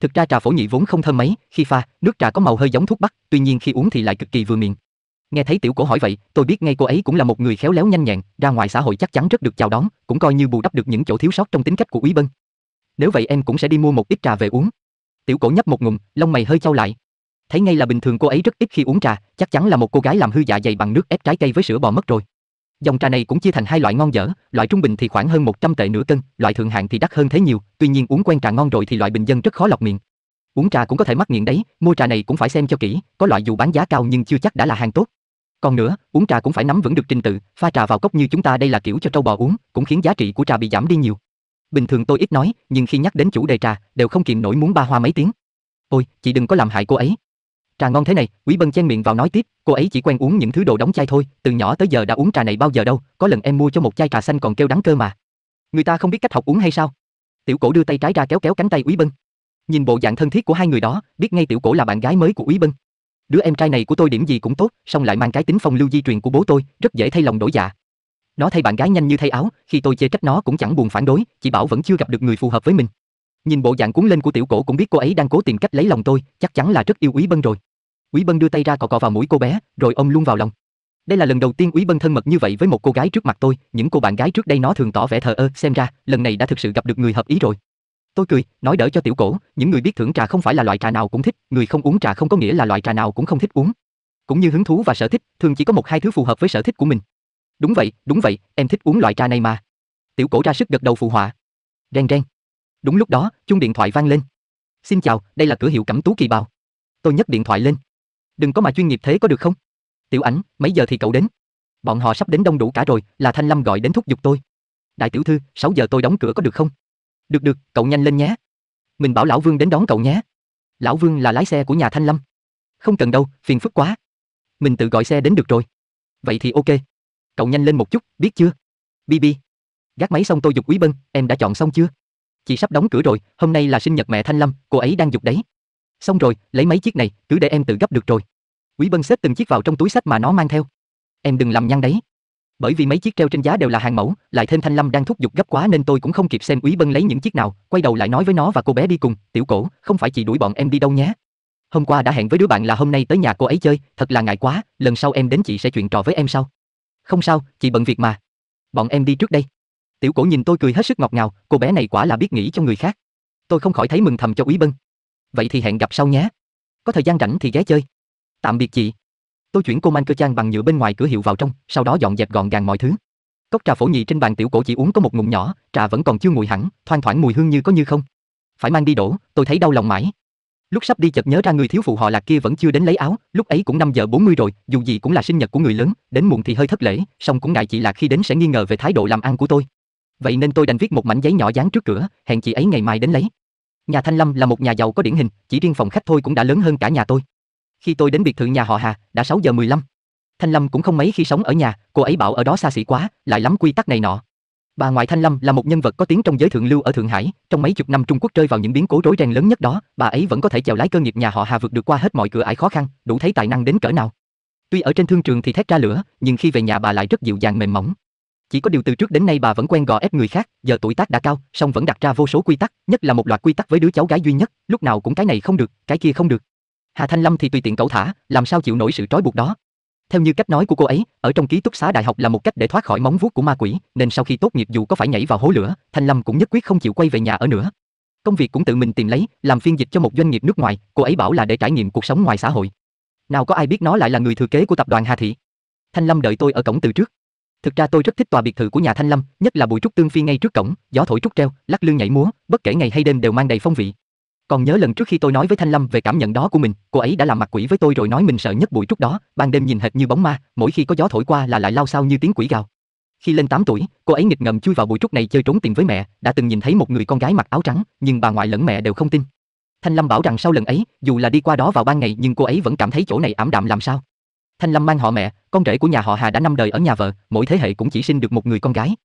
[SPEAKER 1] Thực ra trà phổ nhị vốn không thơm mấy, khi pha, nước trà có màu hơi giống thuốc bắc, tuy nhiên khi uống thì lại cực kỳ vừa miệng. Nghe thấy tiểu cổ hỏi vậy, tôi biết ngay cô ấy cũng là một người khéo léo nhanh nhẹn, ra ngoài xã hội chắc chắn rất được chào đón, cũng coi như bù đắp được những chỗ thiếu sót trong tính cách của Úy Bân. Nếu vậy em cũng sẽ đi mua một ít trà về uống. Tiểu cổ nhấp một ngụm, lông mày hơi trao lại. Thấy ngay là bình thường cô ấy rất ít khi uống trà, chắc chắn là một cô gái làm hư dạ dày bằng nước ép trái cây với sữa bò mất rồi. Dòng trà này cũng chia thành hai loại ngon dở, loại trung bình thì khoảng hơn 100 tệ nửa cân, loại thượng hạng thì đắt hơn thế nhiều, tuy nhiên uống quen trà ngon rồi thì loại bình dân rất khó lọc miệng. Uống trà cũng có thể mắc nghiện đấy, mua trà này cũng phải xem cho kỹ, có loại dù bán giá cao nhưng chưa chắc đã là hàng tốt. Còn nữa, uống trà cũng phải nắm vững được trình tự, pha trà vào cốc như chúng ta đây là kiểu cho trâu bò uống, cũng khiến giá trị của trà bị giảm đi nhiều. Bình thường tôi ít nói, nhưng khi nhắc đến chủ đề trà, đều không kiềm nổi muốn ba hoa mấy tiếng. Ôi, chị đừng có làm hại cô ấy. Trà ngon thế này, Quý Bân chen miệng vào nói tiếp, cô ấy chỉ quen uống những thứ đồ đóng chai thôi, từ nhỏ tới giờ đã uống trà này bao giờ đâu, có lần em mua cho một chai trà xanh còn kêu đắng cơ mà. Người ta không biết cách học uống hay sao? Tiểu Cổ đưa tay trái ra kéo kéo cánh tay Quý Bân. Nhìn bộ dạng thân thiết của hai người đó, biết ngay Tiểu Cổ là bạn gái mới của Quý Bân. Đứa em trai này của tôi điểm gì cũng tốt, song lại mang cái tính phong lưu di truyền của bố tôi, rất dễ thay lòng đổi dạ. Nó thay bạn gái nhanh như thay áo, khi tôi chê trách nó cũng chẳng buồn phản đối, chỉ bảo vẫn chưa gặp được người phù hợp với mình. Nhìn bộ dạng cuốn lên của tiểu cổ cũng biết cô ấy đang cố tìm cách lấy lòng tôi, chắc chắn là rất yêu Quý Bân rồi. Quý Bân đưa tay ra cọ cọ vào mũi cô bé, rồi ôm luôn vào lòng. Đây là lần đầu tiên Quý Bân thân mật như vậy với một cô gái trước mặt tôi, những cô bạn gái trước đây nó thường tỏ vẻ thờ ơ, xem ra lần này đã thực sự gặp được người hợp ý rồi. Tôi cười, nói đỡ cho tiểu cổ, những người biết thưởng trà không phải là loại trà nào cũng thích, người không uống trà không có nghĩa là loại trà nào cũng không thích uống. Cũng như hứng thú và sở thích, thường chỉ có một hai thứ phù hợp với sở thích của mình. Đúng vậy, đúng vậy, em thích uống loại trà này mà. Tiểu cổ ra sức gật đầu phụ họa. Reng reng. Đúng lúc đó, chuông điện thoại vang lên. Xin chào, đây là cửa hiệu Cẩm Tú Kỳ Bào. Tôi nhấc điện thoại lên đừng có mà chuyên nghiệp thế có được không? Tiểu Ảnh, mấy giờ thì cậu đến? Bọn họ sắp đến đông đủ cả rồi, là Thanh Lâm gọi đến thúc giục tôi. Đại tiểu thư, 6 giờ tôi đóng cửa có được không? Được được, cậu nhanh lên nhé. Mình bảo lão Vương đến đón cậu nhé. Lão Vương là lái xe của nhà Thanh Lâm. Không cần đâu, phiền phức quá. Mình tự gọi xe đến được rồi. Vậy thì ok. Cậu nhanh lên một chút, biết chưa? Bibi. Gác máy xong tôi giục Quý Bân, em đã chọn xong chưa? Chị sắp đóng cửa rồi, hôm nay là sinh nhật mẹ Thanh Lâm, cô ấy đang giục đấy. Xong rồi, lấy mấy chiếc này, cứ để em tự gấp được rồi. Quý Bân xếp từng chiếc vào trong túi sách mà nó mang theo. Em đừng làm nhăn đấy. Bởi vì mấy chiếc treo trên giá đều là hàng mẫu, lại thêm Thanh Lâm đang thúc giục gấp quá nên tôi cũng không kịp xem Quý Bân lấy những chiếc nào, quay đầu lại nói với nó và cô bé đi cùng, "Tiểu Cổ, không phải chị đuổi bọn em đi đâu nhé. Hôm qua đã hẹn với đứa bạn là hôm nay tới nhà cô ấy chơi, thật là ngại quá, lần sau em đến chị sẽ chuyện trò với em sau." "Không sao, chị bận việc mà. Bọn em đi trước đây." Tiểu Cổ nhìn tôi cười hết sức ngọt ngào, cô bé này quả là biết nghĩ cho người khác. Tôi không khỏi thấy mừng thầm cho Quý Bân. Vậy thì hẹn gặp sau nhé. Có thời gian rảnh thì ghé chơi. Tạm biệt chị. Tôi chuyển cô Man Cơ Trang bằng nhựa bên ngoài cửa hiệu vào trong, sau đó dọn dẹp gọn gàng mọi thứ. Cốc trà phổ nhị trên bàn tiểu cổ chỉ uống có một ngụm nhỏ, trà vẫn còn chưa nguội hẳn, thoang thoảng mùi hương như có như không. Phải mang đi đổ, tôi thấy đau lòng mãi. Lúc sắp đi chợt nhớ ra người thiếu phụ họ Lạc kia vẫn chưa đến lấy áo, lúc ấy cũng năm giờ 40 rồi, dù gì cũng là sinh nhật của người lớn, đến muộn thì hơi thất lễ, song cũng ngại chị Lạc khi đến sẽ nghi ngờ về thái độ làm ăn của tôi. Vậy nên tôi đành viết một mảnh giấy nhỏ dán trước cửa, hẹn chị ấy ngày mai đến lấy. Nhà Thanh Lâm là một nhà giàu có điển hình, chỉ riêng phòng khách thôi cũng đã lớn hơn cả nhà tôi. Khi tôi đến biệt thự nhà họ Hà, đã 6 giờ 15. Thanh Lâm cũng không mấy khi sống ở nhà, cô ấy bảo ở đó xa xỉ quá, lại lắm quy tắc này nọ. Bà ngoại Thanh Lâm là một nhân vật có tiếng trong giới thượng lưu ở Thượng Hải, trong mấy chục năm Trung Quốc rơi vào những biến cố rối ren lớn nhất đó, bà ấy vẫn có thể chèo lái cơ nghiệp nhà họ Hà vượt được qua hết mọi cửa ải khó khăn, đủ thấy tài năng đến cỡ nào. Tuy ở trên thương trường thì thét ra lửa, nhưng khi về nhà bà lại rất dịu dàng mềm mỏng. Chỉ có điều từ trước đến nay bà vẫn quen gò ép người khác, giờ tuổi tác đã cao, song vẫn đặt ra vô số quy tắc, nhất là một loạt quy tắc với đứa cháu gái duy nhất, lúc nào cũng cái này không được, cái kia không được. Hà Thanh Lâm thì tùy tiện cẩu thả, làm sao chịu nổi sự trói buộc đó. Theo như cách nói của cô ấy, ở trong ký túc xá đại học là một cách để thoát khỏi móng vuốt của ma quỷ, nên sau khi tốt nghiệp dù có phải nhảy vào hố lửa, Thanh Lâm cũng nhất quyết không chịu quay về nhà ở nữa. Công việc cũng tự mình tìm lấy, làm phiên dịch cho một doanh nghiệp nước ngoài, cô ấy bảo là để trải nghiệm cuộc sống ngoài xã hội. Nào có ai biết nó lại là người thừa kế của tập đoàn Hà Thị. Thanh Lâm đợi tôi ở cổng từ trước. Thực ra tôi rất thích tòa biệt thự của nhà Thanh Lâm, nhất là bụi trúc tương phi ngay trước cổng, gió thổi trúc treo, lắc lư nhảy múa, bất kể ngày hay đêm đều mang đầy phong vị. Còn nhớ lần trước khi tôi nói với Thanh Lâm về cảm nhận đó của mình, cô ấy đã làm mặt quỷ với tôi rồi nói mình sợ nhất bụi trúc đó, ban đêm nhìn hệt như bóng ma, mỗi khi có gió thổi qua là lại lao sao như tiếng quỷ gào. Khi lên 8 tuổi, cô ấy nghịch ngầm chui vào bụi trúc này chơi trốn tìm với mẹ, đã từng nhìn thấy một người con gái mặc áo trắng, nhưng bà ngoại lẫn mẹ đều không tin. Thanh Lâm bảo rằng sau lần ấy, dù là đi qua đó vào ban ngày nhưng cô ấy vẫn cảm thấy chỗ này ảm đạm làm sao. Thanh Lâm mang họ mẹ, con rể của nhà họ Hà đã năm đời ở nhà vợ, mỗi thế hệ cũng chỉ sinh được một người con gái.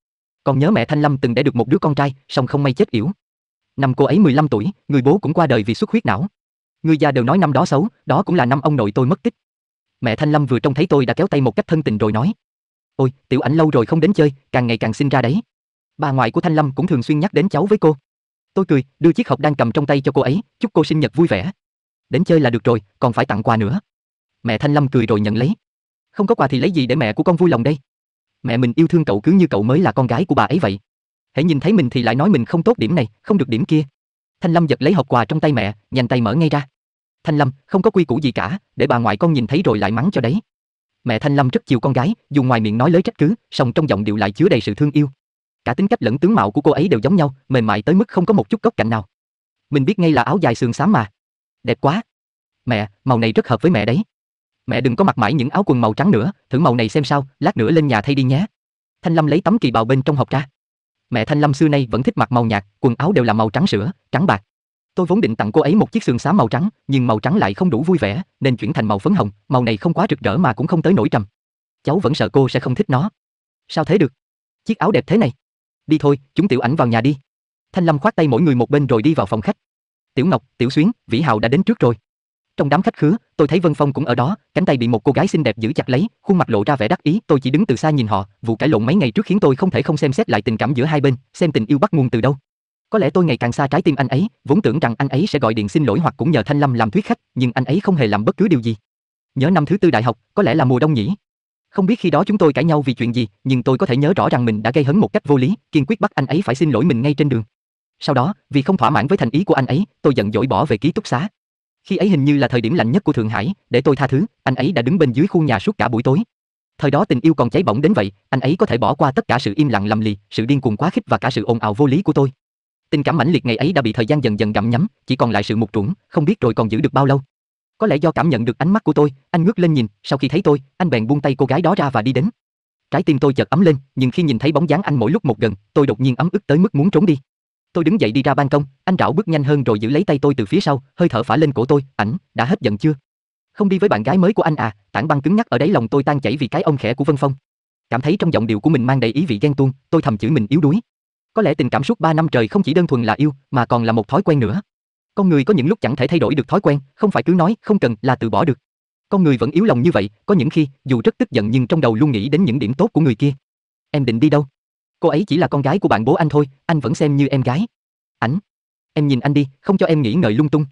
[SPEAKER 1] Còn nhớ mẹ Thanh Lâm từng đẻ được một đứa con trai, song không may chết yểu. Năm cô ấy 15 tuổi, người bố cũng qua đời vì xuất huyết não. Người già đều nói năm đó xấu, đó cũng là năm ông nội tôi mất tích. Mẹ Thanh Lâm vừa trông thấy tôi đã kéo tay một cách thân tình rồi nói: "Ôi, tiểu ảnh lâu rồi không đến chơi, càng ngày càng sinh ra đấy." Bà ngoại của Thanh Lâm cũng thường xuyên nhắc đến cháu với cô. Tôi cười, đưa chiếc hộp đang cầm trong tay cho cô ấy, chúc cô sinh nhật vui vẻ. Đến chơi là được rồi, còn phải tặng quà nữa. Mẹ Thanh Lâm cười rồi nhận lấy. Không có quà thì lấy gì để mẹ của con vui lòng đây? Mẹ mình yêu thương cậu cứ như cậu mới là con gái của bà ấy vậy. Hãy nhìn thấy mình thì lại nói mình không tốt điểm này, không được điểm kia. Thanh Lâm giật lấy hộp quà trong tay mẹ, nhanh tay mở ngay ra. Thanh Lâm, không có quy củ gì cả, để bà ngoại con nhìn thấy rồi lại mắng cho đấy. Mẹ Thanh Lâm rất chiều con gái, dù ngoài miệng nói lới trách cứ, song trong giọng điệu lại chứa đầy sự thương yêu. Cả tính cách lẫn tướng mạo của cô ấy đều giống nhau, mềm mại tới mức không có một chút góc cạnh nào. Mình biết ngay là áo dài sườn xám mà. Đẹp quá. Mẹ, màu này rất hợp với mẹ đấy mẹ đừng có mặc mãi những áo quần màu trắng nữa, thử màu này xem sao, lát nữa lên nhà thay đi nhé. Thanh Lâm lấy tấm kỳ bào bên trong học ra. Mẹ Thanh Lâm xưa nay vẫn thích mặc màu nhạt, quần áo đều là màu trắng sữa, trắng bạc. Tôi vốn định tặng cô ấy một chiếc sườn xám màu trắng, nhưng màu trắng lại không đủ vui vẻ, nên chuyển thành màu phấn hồng, màu này không quá rực rỡ mà cũng không tới nổi trầm. Cháu vẫn sợ cô sẽ không thích nó. Sao thế được? Chiếc áo đẹp thế này. Đi thôi, chúng tiểu ảnh vào nhà đi. Thanh Lâm khoát tay mỗi người một bên rồi đi vào phòng khách. Tiểu Ngọc, Tiểu Xuyến, Vĩ Hào đã đến trước rồi. Trong đám khách khứa, tôi thấy Vân Phong cũng ở đó, cánh tay bị một cô gái xinh đẹp giữ chặt lấy, khuôn mặt lộ ra vẻ đắc ý, tôi chỉ đứng từ xa nhìn họ, vụ cãi lộn mấy ngày trước khiến tôi không thể không xem xét lại tình cảm giữa hai bên, xem tình yêu bắt nguồn từ đâu. Có lẽ tôi ngày càng xa trái tim anh ấy, vốn tưởng rằng anh ấy sẽ gọi điện xin lỗi hoặc cũng nhờ Thanh Lâm làm thuyết khách, nhưng anh ấy không hề làm bất cứ điều gì. Nhớ năm thứ tư đại học, có lẽ là mùa đông nhỉ. Không biết khi đó chúng tôi cãi nhau vì chuyện gì, nhưng tôi có thể nhớ rõ rằng mình đã gây hấn một cách vô lý, kiên quyết bắt anh ấy phải xin lỗi mình ngay trên đường. Sau đó, vì không thỏa mãn với thành ý của anh ấy, tôi giận dỗi bỏ về ký túc xá. Khi ấy hình như là thời điểm lạnh nhất của Thượng Hải, để tôi tha thứ, anh ấy đã đứng bên dưới khu nhà suốt cả buổi tối. Thời đó tình yêu còn cháy bỏng đến vậy, anh ấy có thể bỏ qua tất cả sự im lặng lầm lì, sự điên cuồng quá khích và cả sự ồn ào vô lý của tôi. Tình cảm mãnh liệt ngày ấy đã bị thời gian dần dần gặm nhấm, chỉ còn lại sự mục trũng, không biết rồi còn giữ được bao lâu. Có lẽ do cảm nhận được ánh mắt của tôi, anh ngước lên nhìn, sau khi thấy tôi, anh bèn buông tay cô gái đó ra và đi đến. Trái tim tôi chợt ấm lên, nhưng khi nhìn thấy bóng dáng anh mỗi lúc một gần, tôi đột nhiên ấm ức tới mức muốn trốn đi. Tôi đứng dậy đi ra ban công, anh Rảo bước nhanh hơn rồi giữ lấy tay tôi từ phía sau, hơi thở phả lên cổ tôi, "Ảnh, đã hết giận chưa?" "Không đi với bạn gái mới của anh à?" Tảng băng cứng nhắc ở đáy lòng tôi tan chảy vì cái ông khẽ của Vân Phong. Cảm thấy trong giọng điệu của mình mang đầy ý vị ghen tuông, tôi thầm chửi mình yếu đuối. Có lẽ tình cảm suốt 3 năm trời không chỉ đơn thuần là yêu, mà còn là một thói quen nữa. Con người có những lúc chẳng thể thay đổi được thói quen, không phải cứ nói không cần là từ bỏ được. Con người vẫn yếu lòng như vậy, có những khi, dù rất tức giận nhưng trong đầu luôn nghĩ đến những điểm tốt của người kia. Em định đi đâu? Cô ấy chỉ là con gái của bạn bố anh thôi, anh vẫn xem như em gái. Ảnh, em nhìn anh đi, không cho em nghĩ ngợi lung tung.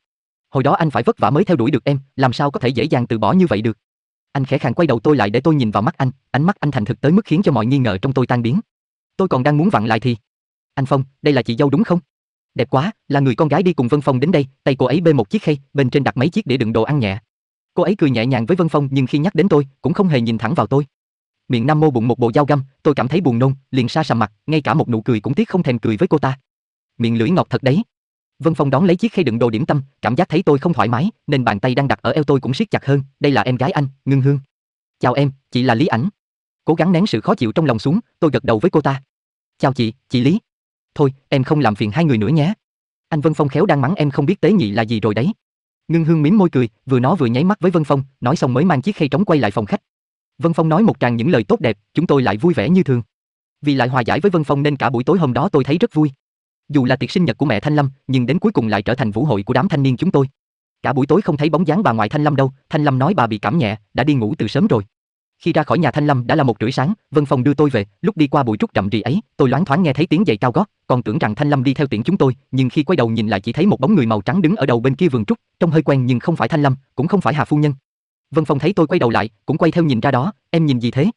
[SPEAKER 1] Hồi đó anh phải vất vả mới theo đuổi được em, làm sao có thể dễ dàng từ bỏ như vậy được. Anh khẽ khàng quay đầu tôi lại để tôi nhìn vào mắt anh, ánh mắt anh thành thực tới mức khiến cho mọi nghi ngờ trong tôi tan biến. Tôi còn đang muốn vặn lại thì, anh Phong, đây là chị dâu đúng không? Đẹp quá, là người con gái đi cùng Vân Phong đến đây, tay cô ấy bê một chiếc khay, bên trên đặt mấy chiếc để đựng đồ ăn nhẹ. Cô ấy cười nhẹ nhàng với Vân Phong nhưng khi nhắc đến tôi, cũng không hề nhìn thẳng vào tôi miệng nam mô bụng một bộ dao găm, tôi cảm thấy buồn nôn, liền xa sầm mặt, ngay cả một nụ cười cũng tiếc không thèm cười với cô ta. Miệng lưỡi ngọt thật đấy. Vân Phong đón lấy chiếc khay đựng đồ điểm tâm, cảm giác thấy tôi không thoải mái, nên bàn tay đang đặt ở eo tôi cũng siết chặt hơn, đây là em gái anh, Ngưng Hương. Chào em, chị là Lý Ảnh. Cố gắng nén sự khó chịu trong lòng xuống, tôi gật đầu với cô ta. Chào chị, chị Lý. Thôi, em không làm phiền hai người nữa nhé. Anh Vân Phong khéo đang mắng em không biết tế nhị là gì rồi đấy. Ngưng Hương mím môi cười, vừa nó vừa nháy mắt với Vân Phong, nói xong mới mang chiếc khay trống quay lại phòng khách. Vân Phong nói một tràng những lời tốt đẹp, chúng tôi lại vui vẻ như thường. Vì lại hòa giải với Vân Phong nên cả buổi tối hôm đó tôi thấy rất vui. Dù là tiệc sinh nhật của mẹ Thanh Lâm, nhưng đến cuối cùng lại trở thành vũ hội của đám thanh niên chúng tôi. Cả buổi tối không thấy bóng dáng bà ngoại Thanh Lâm đâu, Thanh Lâm nói bà bị cảm nhẹ, đã đi ngủ từ sớm rồi. Khi ra khỏi nhà Thanh Lâm đã là một rưỡi sáng, Vân Phong đưa tôi về, lúc đi qua bụi trúc rậm rì ấy, tôi loáng thoáng nghe thấy tiếng giày cao gót, còn tưởng rằng Thanh Lâm đi theo tiễn chúng tôi, nhưng khi quay đầu nhìn lại chỉ thấy một bóng người màu trắng đứng ở đầu bên kia vườn trúc, trông hơi quen nhưng không phải Thanh Lâm, cũng không phải Hà phu nhân, Vân Phong thấy tôi quay đầu lại, cũng quay theo nhìn ra đó, em nhìn gì thế?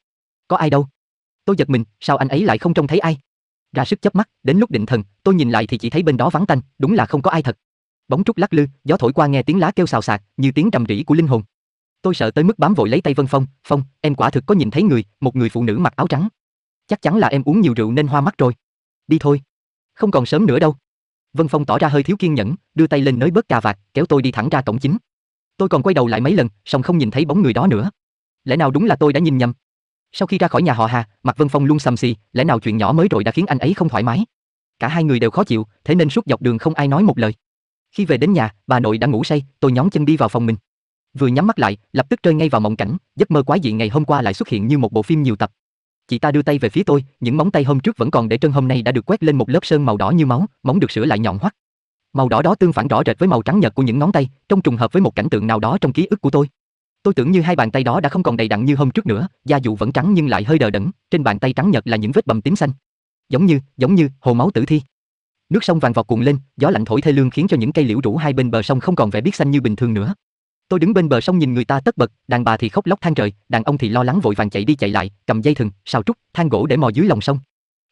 [SPEAKER 1] Có ai đâu? Tôi giật mình, sao anh ấy lại không trông thấy ai? Ra sức chớp mắt, đến lúc định thần, tôi nhìn lại thì chỉ thấy bên đó vắng tanh, đúng là không có ai thật. Bóng trúc lắc lư, gió thổi qua nghe tiếng lá kêu xào xạc, như tiếng trầm rỉ của linh hồn. Tôi sợ tới mức bám vội lấy tay Vân Phong, "Phong, em quả thực có nhìn thấy người, một người phụ nữ mặc áo trắng. Chắc chắn là em uống nhiều rượu nên hoa mắt rồi. Đi thôi, không còn sớm nữa đâu." Vân Phong tỏ ra hơi thiếu kiên nhẫn, đưa tay lên nới bớt cà vạt, kéo tôi đi thẳng ra cổng chính. Tôi còn quay đầu lại mấy lần, song không nhìn thấy bóng người đó nữa. Lẽ nào đúng là tôi đã nhìn nhầm? Sau khi ra khỏi nhà họ Hà, Mạc Vân Phong luôn sầm xì, lẽ nào chuyện nhỏ mới rồi đã khiến anh ấy không thoải mái. Cả hai người đều khó chịu, thế nên suốt dọc đường không ai nói một lời. Khi về đến nhà, bà nội đã ngủ say, tôi nhón chân đi vào phòng mình. Vừa nhắm mắt lại, lập tức rơi ngay vào mộng cảnh, giấc mơ quái dị ngày hôm qua lại xuất hiện như một bộ phim nhiều tập. Chị ta đưa tay về phía tôi, những móng tay hôm trước vẫn còn để trơn hôm nay đã được quét lên một lớp sơn màu đỏ như máu, móng được sửa lại nhọn hoắt màu đỏ đó tương phản rõ rệt với màu trắng nhợt của những ngón tay, trông trùng hợp với một cảnh tượng nào đó trong ký ức của tôi. Tôi tưởng như hai bàn tay đó đã không còn đầy đặn như hôm trước nữa, da dù vẫn trắng nhưng lại hơi đờ đẫn, trên bàn tay trắng nhợt là những vết bầm tím xanh. Giống như, giống như hồ máu tử thi. Nước sông vàng vọt cuộn lên, gió lạnh thổi thê lương khiến cho những cây liễu rủ hai bên bờ sông không còn vẻ biết xanh như bình thường nữa. Tôi đứng bên bờ sông nhìn người ta tất bật, đàn bà thì khóc lóc than trời, đàn ông thì lo lắng vội vàng chạy đi chạy lại, cầm dây thừng, sào trúc, than gỗ để mò dưới lòng sông.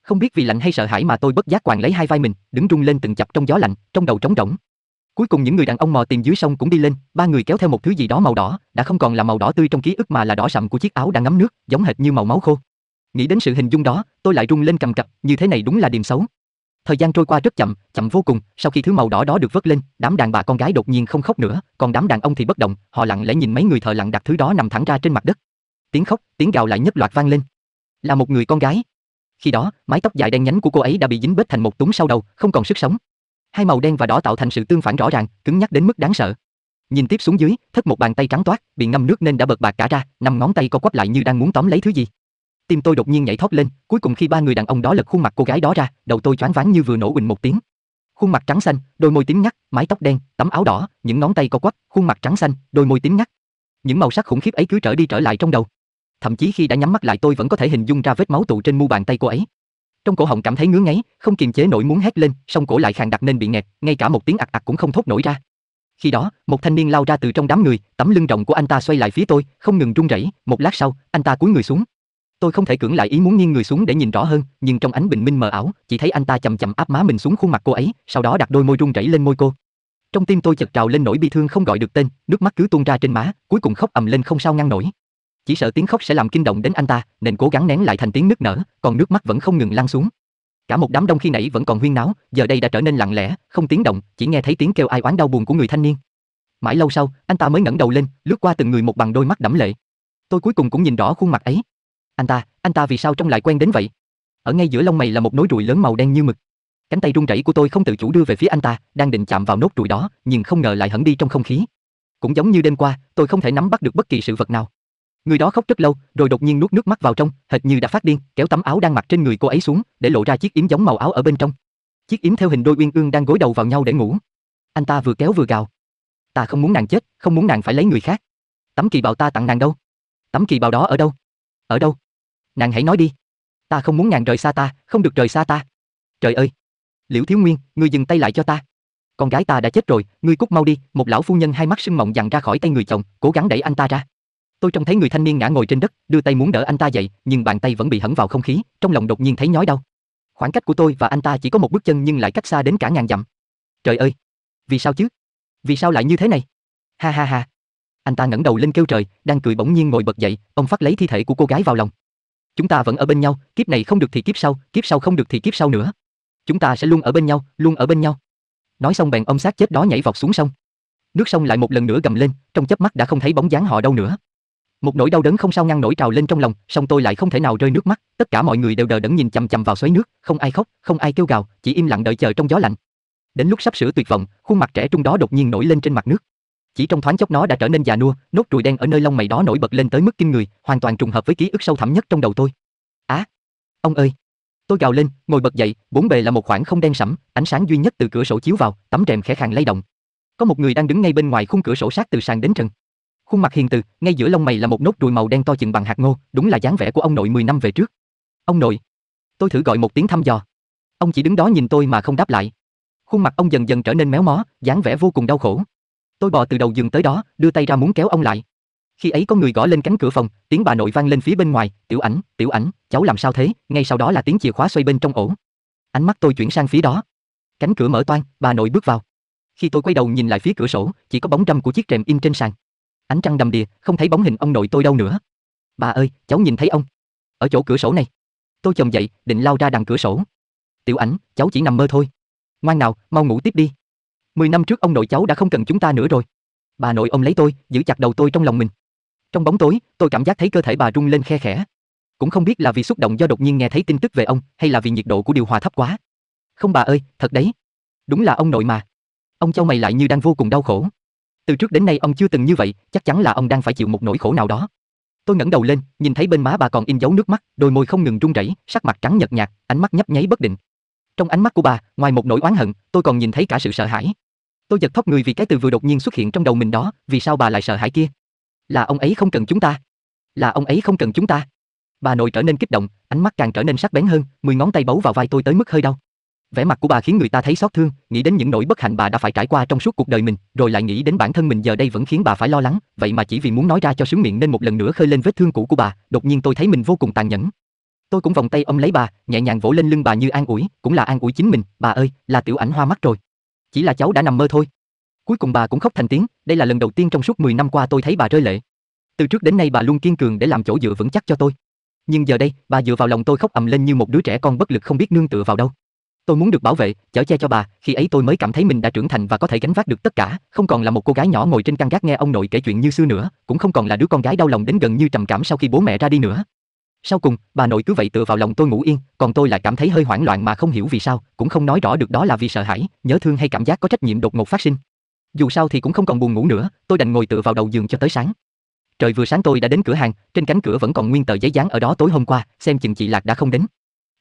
[SPEAKER 1] Không biết vì lạnh hay sợ hãi mà tôi bất giác quàng lấy hai vai mình, đứng rung lên từng chập trong gió lạnh, trong đầu trống rỗng. Cuối cùng những người đàn ông mò tìm dưới sông cũng đi lên, ba người kéo theo một thứ gì đó màu đỏ, đã không còn là màu đỏ tươi trong ký ức mà là đỏ sậm của chiếc áo đã ngấm nước, giống hệt như màu máu khô. Nghĩ đến sự hình dung đó, tôi lại rung lên cầm cập, như thế này đúng là điểm xấu. Thời gian trôi qua rất chậm, chậm vô cùng, sau khi thứ màu đỏ đó được vớt lên, đám đàn bà con gái đột nhiên không khóc nữa, còn đám đàn ông thì bất động, họ lặng lẽ nhìn mấy người thợ lặng đặt thứ đó nằm thẳng ra trên mặt đất. Tiếng khóc, tiếng gào lại nhất loạt vang lên. Là một người con gái, khi đó, mái tóc dài đen nhánh của cô ấy đã bị dính bết thành một túng sau đầu, không còn sức sống. Hai màu đen và đỏ tạo thành sự tương phản rõ ràng, cứng nhắc đến mức đáng sợ. Nhìn tiếp xuống dưới, thất một bàn tay trắng toát, bị ngâm nước nên đã bật bạc cả ra, năm ngón tay co quắp lại như đang muốn tóm lấy thứ gì. Tim tôi đột nhiên nhảy thót lên, cuối cùng khi ba người đàn ông đó lật khuôn mặt cô gái đó ra, đầu tôi choáng váng như vừa nổ quỳnh một tiếng. Khuôn mặt trắng xanh, đôi môi tím ngắt, mái tóc đen, tấm áo đỏ, những ngón tay co quắp, khuôn mặt trắng xanh, đôi môi tím ngắt. Những màu sắc khủng khiếp ấy cứ trở đi trở lại trong đầu thậm chí khi đã nhắm mắt lại tôi vẫn có thể hình dung ra vết máu tụ trên mu bàn tay cô ấy. Trong cổ họng cảm thấy ngứa ngáy, không kiềm chế nổi muốn hét lên, song cổ lại khàn đặc nên bị nghẹt, ngay cả một tiếng ạc ạc cũng không thốt nổi ra. Khi đó, một thanh niên lao ra từ trong đám người, tấm lưng rộng của anh ta xoay lại phía tôi, không ngừng run rẩy, một lát sau, anh ta cúi người xuống. Tôi không thể cưỡng lại ý muốn nghiêng người xuống để nhìn rõ hơn, nhưng trong ánh bình minh mờ ảo, chỉ thấy anh ta chậm chậm áp má mình xuống khuôn mặt cô ấy, sau đó đặt đôi môi run rẩy lên môi cô. Trong tim tôi chợt trào lên nỗi bi thương không gọi được tên, nước mắt cứ tuôn ra trên má, cuối cùng khóc ầm lên không sao ngăn nổi chỉ sợ tiếng khóc sẽ làm kinh động đến anh ta, nên cố gắng nén lại thành tiếng nức nở, còn nước mắt vẫn không ngừng lăn xuống. Cả một đám đông khi nãy vẫn còn huyên náo, giờ đây đã trở nên lặng lẽ, không tiếng động, chỉ nghe thấy tiếng kêu ai oán đau buồn của người thanh niên. Mãi lâu sau, anh ta mới ngẩng đầu lên, lướt qua từng người một bằng đôi mắt đẫm lệ. Tôi cuối cùng cũng nhìn rõ khuôn mặt ấy. Anh ta, anh ta vì sao trông lại quen đến vậy? Ở ngay giữa lông mày là một nối ruồi lớn màu đen như mực. Cánh tay run rẩy của tôi không tự chủ đưa về phía anh ta, đang định chạm vào nốt ruồi đó, nhưng không ngờ lại hẳn đi trong không khí. Cũng giống như đêm qua, tôi không thể nắm bắt được bất kỳ sự vật nào. Người đó khóc rất lâu, rồi đột nhiên nuốt nước mắt vào trong, hệt như đã phát điên, kéo tấm áo đang mặc trên người cô ấy xuống, để lộ ra chiếc yếm giống màu áo ở bên trong. Chiếc yếm theo hình đôi uyên ương đang gối đầu vào nhau để ngủ. Anh ta vừa kéo vừa gào. Ta không muốn nàng chết, không muốn nàng phải lấy người khác. Tấm kỳ bào ta tặng nàng đâu? Tấm kỳ bào đó ở đâu? Ở đâu? Nàng hãy nói đi. Ta không muốn nàng rời xa ta, không được rời xa ta. Trời ơi! Liễu Thiếu Nguyên, ngươi dừng tay lại cho ta. Con gái ta đã chết rồi, ngươi cút mau đi, một lão phu nhân hai mắt sưng mộng dằn ra khỏi tay người chồng, cố gắng đẩy anh ta ra. Tôi trông thấy người thanh niên ngã ngồi trên đất, đưa tay muốn đỡ anh ta dậy, nhưng bàn tay vẫn bị hẫn vào không khí, trong lòng đột nhiên thấy nhói đau. Khoảng cách của tôi và anh ta chỉ có một bước chân nhưng lại cách xa đến cả ngàn dặm. Trời ơi, vì sao chứ? Vì sao lại như thế này? Ha ha ha. Anh ta ngẩng đầu lên kêu trời, đang cười bỗng nhiên ngồi bật dậy, ông phát lấy thi thể của cô gái vào lòng. Chúng ta vẫn ở bên nhau, kiếp này không được thì kiếp sau, kiếp sau không được thì kiếp sau nữa. Chúng ta sẽ luôn ở bên nhau, luôn ở bên nhau. Nói xong bèn ông xác chết đó nhảy vọt xuống sông. Nước sông lại một lần nữa gầm lên, trong chớp mắt đã không thấy bóng dáng họ đâu nữa. Một nỗi đau đớn không sao ngăn nổi trào lên trong lòng, song tôi lại không thể nào rơi nước mắt, tất cả mọi người đều đờ đẫn nhìn chằm chằm vào xoáy nước, không ai khóc, không ai kêu gào, chỉ im lặng đợi chờ trong gió lạnh. Đến lúc sắp sửa tuyệt vọng, khuôn mặt trẻ trung đó đột nhiên nổi lên trên mặt nước. Chỉ trong thoáng chốc nó đã trở nên già nua, nốt ruồi đen ở nơi lông mày đó nổi bật lên tới mức kinh người, hoàn toàn trùng hợp với ký ức sâu thẳm nhất trong đầu tôi. Á, ông ơi, Tôi gào lên, ngồi bật dậy, bốn bề là một khoảng không đen sẫm, ánh sáng duy nhất từ cửa sổ chiếu vào, tấm rèm khẽ khàng lay động. Có một người đang đứng ngay bên ngoài khung cửa sổ sát từ sàn đến trần khuôn mặt hiền từ, ngay giữa lông mày là một nốt ruồi màu đen to chừng bằng hạt ngô, đúng là dáng vẻ của ông nội 10 năm về trước. Ông nội, tôi thử gọi một tiếng thăm dò. Ông chỉ đứng đó nhìn tôi mà không đáp lại. Khuôn mặt ông dần dần trở nên méo mó, dáng vẻ vô cùng đau khổ. Tôi bò từ đầu giường tới đó, đưa tay ra muốn kéo ông lại. Khi ấy có người gõ lên cánh cửa phòng, tiếng bà nội vang lên phía bên ngoài, "Tiểu Ảnh, Tiểu Ảnh, cháu làm sao thế?" Ngay sau đó là tiếng chìa khóa xoay bên trong ổ. Ánh mắt tôi chuyển sang phía đó. Cánh cửa mở toang, bà nội bước vào. Khi tôi quay đầu nhìn lại phía cửa sổ, chỉ có bóng râm của chiếc rèm in trên sàn ánh trăng đầm đìa, không thấy bóng hình ông nội tôi đâu nữa. Bà ơi, cháu nhìn thấy ông. Ở chỗ cửa sổ này. Tôi chồng dậy, định lao ra đằng cửa sổ. Tiểu ảnh, cháu chỉ nằm mơ thôi. Ngoan nào, mau ngủ tiếp đi. Mười năm trước ông nội cháu đã không cần chúng ta nữa rồi. Bà nội ôm lấy tôi, giữ chặt đầu tôi trong lòng mình. Trong bóng tối, tôi cảm giác thấy cơ thể bà rung lên khe khẽ. Cũng không biết là vì xúc động do đột nhiên nghe thấy tin tức về ông, hay là vì nhiệt độ của điều hòa thấp quá. Không bà ơi, thật đấy. Đúng là ông nội mà. Ông cháu mày lại như đang vô cùng đau khổ. Từ trước đến nay ông chưa từng như vậy, chắc chắn là ông đang phải chịu một nỗi khổ nào đó. Tôi ngẩng đầu lên, nhìn thấy bên má bà còn in dấu nước mắt, đôi môi không ngừng run rẩy, sắc mặt trắng nhợt nhạt, ánh mắt nhấp nháy bất định. Trong ánh mắt của bà, ngoài một nỗi oán hận, tôi còn nhìn thấy cả sự sợ hãi. Tôi giật thót người vì cái từ vừa đột nhiên xuất hiện trong đầu mình đó, vì sao bà lại sợ hãi kia? Là ông ấy không cần chúng ta. Là ông ấy không cần chúng ta. Bà nội trở nên kích động, ánh mắt càng trở nên sắc bén hơn, mười ngón tay bấu vào vai tôi tới mức hơi đau. Vẻ mặt của bà khiến người ta thấy xót thương, nghĩ đến những nỗi bất hạnh bà đã phải trải qua trong suốt cuộc đời mình, rồi lại nghĩ đến bản thân mình giờ đây vẫn khiến bà phải lo lắng, vậy mà chỉ vì muốn nói ra cho sướng miệng nên một lần nữa khơi lên vết thương cũ của bà, đột nhiên tôi thấy mình vô cùng tàn nhẫn. Tôi cũng vòng tay ôm lấy bà, nhẹ nhàng vỗ lên lưng bà như an ủi, cũng là an ủi chính mình, bà ơi, là tiểu ảnh hoa mắt rồi. Chỉ là cháu đã nằm mơ thôi. Cuối cùng bà cũng khóc thành tiếng, đây là lần đầu tiên trong suốt 10 năm qua tôi thấy bà rơi lệ. Từ trước đến nay bà luôn kiên cường để làm chỗ dựa vững chắc cho tôi. Nhưng giờ đây, bà dựa vào lòng tôi khóc ầm lên như một đứa trẻ con bất lực không biết nương tựa vào đâu. Tôi muốn được bảo vệ, chở che cho bà, khi ấy tôi mới cảm thấy mình đã trưởng thành và có thể gánh vác được tất cả, không còn là một cô gái nhỏ ngồi trên căn gác nghe ông nội kể chuyện như xưa nữa, cũng không còn là đứa con gái đau lòng đến gần như trầm cảm sau khi bố mẹ ra đi nữa. Sau cùng, bà nội cứ vậy tựa vào lòng tôi ngủ yên, còn tôi lại cảm thấy hơi hoảng loạn mà không hiểu vì sao, cũng không nói rõ được đó là vì sợ hãi, nhớ thương hay cảm giác có trách nhiệm đột ngột phát sinh. Dù sao thì cũng không còn buồn ngủ nữa, tôi đành ngồi tựa vào đầu giường cho tới sáng. Trời vừa sáng tôi đã đến cửa hàng, trên cánh cửa vẫn còn nguyên tờ giấy dán ở đó tối hôm qua, xem chừng chị Lạc đã không đến.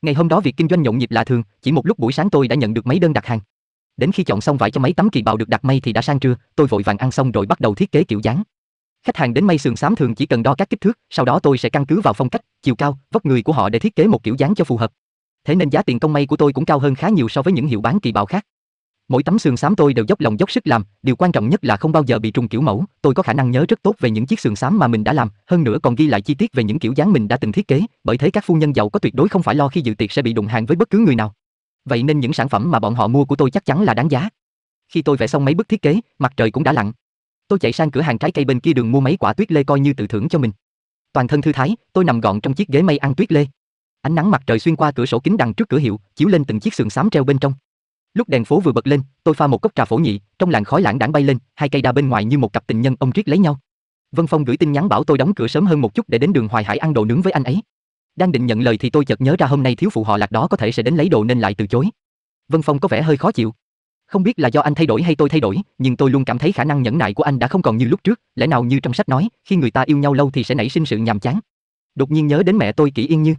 [SPEAKER 1] Ngày hôm đó việc kinh doanh nhộn nhịp lạ thường, chỉ một lúc buổi sáng tôi đã nhận được mấy đơn đặt hàng. Đến khi chọn xong vải cho mấy tấm kỳ bào được đặt may thì đã sang trưa, tôi vội vàng ăn xong rồi bắt đầu thiết kế kiểu dáng. Khách hàng đến may sườn xám thường chỉ cần đo các kích thước, sau đó tôi sẽ căn cứ vào phong cách, chiều cao, vóc người của họ để thiết kế một kiểu dáng cho phù hợp. Thế nên giá tiền công may của tôi cũng cao hơn khá nhiều so với những hiệu bán kỳ bào khác. Mỗi tấm sườn xám tôi đều dốc lòng dốc sức làm, điều quan trọng nhất là không bao giờ bị trùng kiểu mẫu, tôi có khả năng nhớ rất tốt về những chiếc sườn xám mà mình đã làm, hơn nữa còn ghi lại chi tiết về những kiểu dáng mình đã từng thiết kế, bởi thế các phu nhân giàu có tuyệt đối không phải lo khi dự tiệc sẽ bị đụng hàng với bất cứ người nào. Vậy nên những sản phẩm mà bọn họ mua của tôi chắc chắn là đáng giá. Khi tôi vẽ xong mấy bức thiết kế, mặt trời cũng đã lặn. Tôi chạy sang cửa hàng trái cây bên kia đường mua mấy quả tuyết lê coi như tự thưởng cho mình. Toàn thân thư thái, tôi nằm gọn trong chiếc ghế mây ăn tuyết lê. Ánh nắng mặt trời xuyên qua cửa sổ kính đằng trước cửa hiệu, chiếu lên từng chiếc sườn xám treo bên trong. Lúc đèn phố vừa bật lên, tôi pha một cốc trà phổ nhị, trong làn khói lãng đãng bay lên, hai cây đa bên ngoài như một cặp tình nhân ông triết lấy nhau. Vân Phong gửi tin nhắn bảo tôi đóng cửa sớm hơn một chút để đến đường Hoài Hải ăn đồ nướng với anh ấy. Đang định nhận lời thì tôi chợt nhớ ra hôm nay thiếu phụ họ Lạc đó có thể sẽ đến lấy đồ nên lại từ chối. Vân Phong có vẻ hơi khó chịu. Không biết là do anh thay đổi hay tôi thay đổi, nhưng tôi luôn cảm thấy khả năng nhẫn nại của anh đã không còn như lúc trước, lẽ nào như trong sách nói, khi người ta yêu nhau lâu thì sẽ nảy sinh sự nhàm chán. Đột nhiên nhớ đến mẹ tôi Kỷ Yên Như.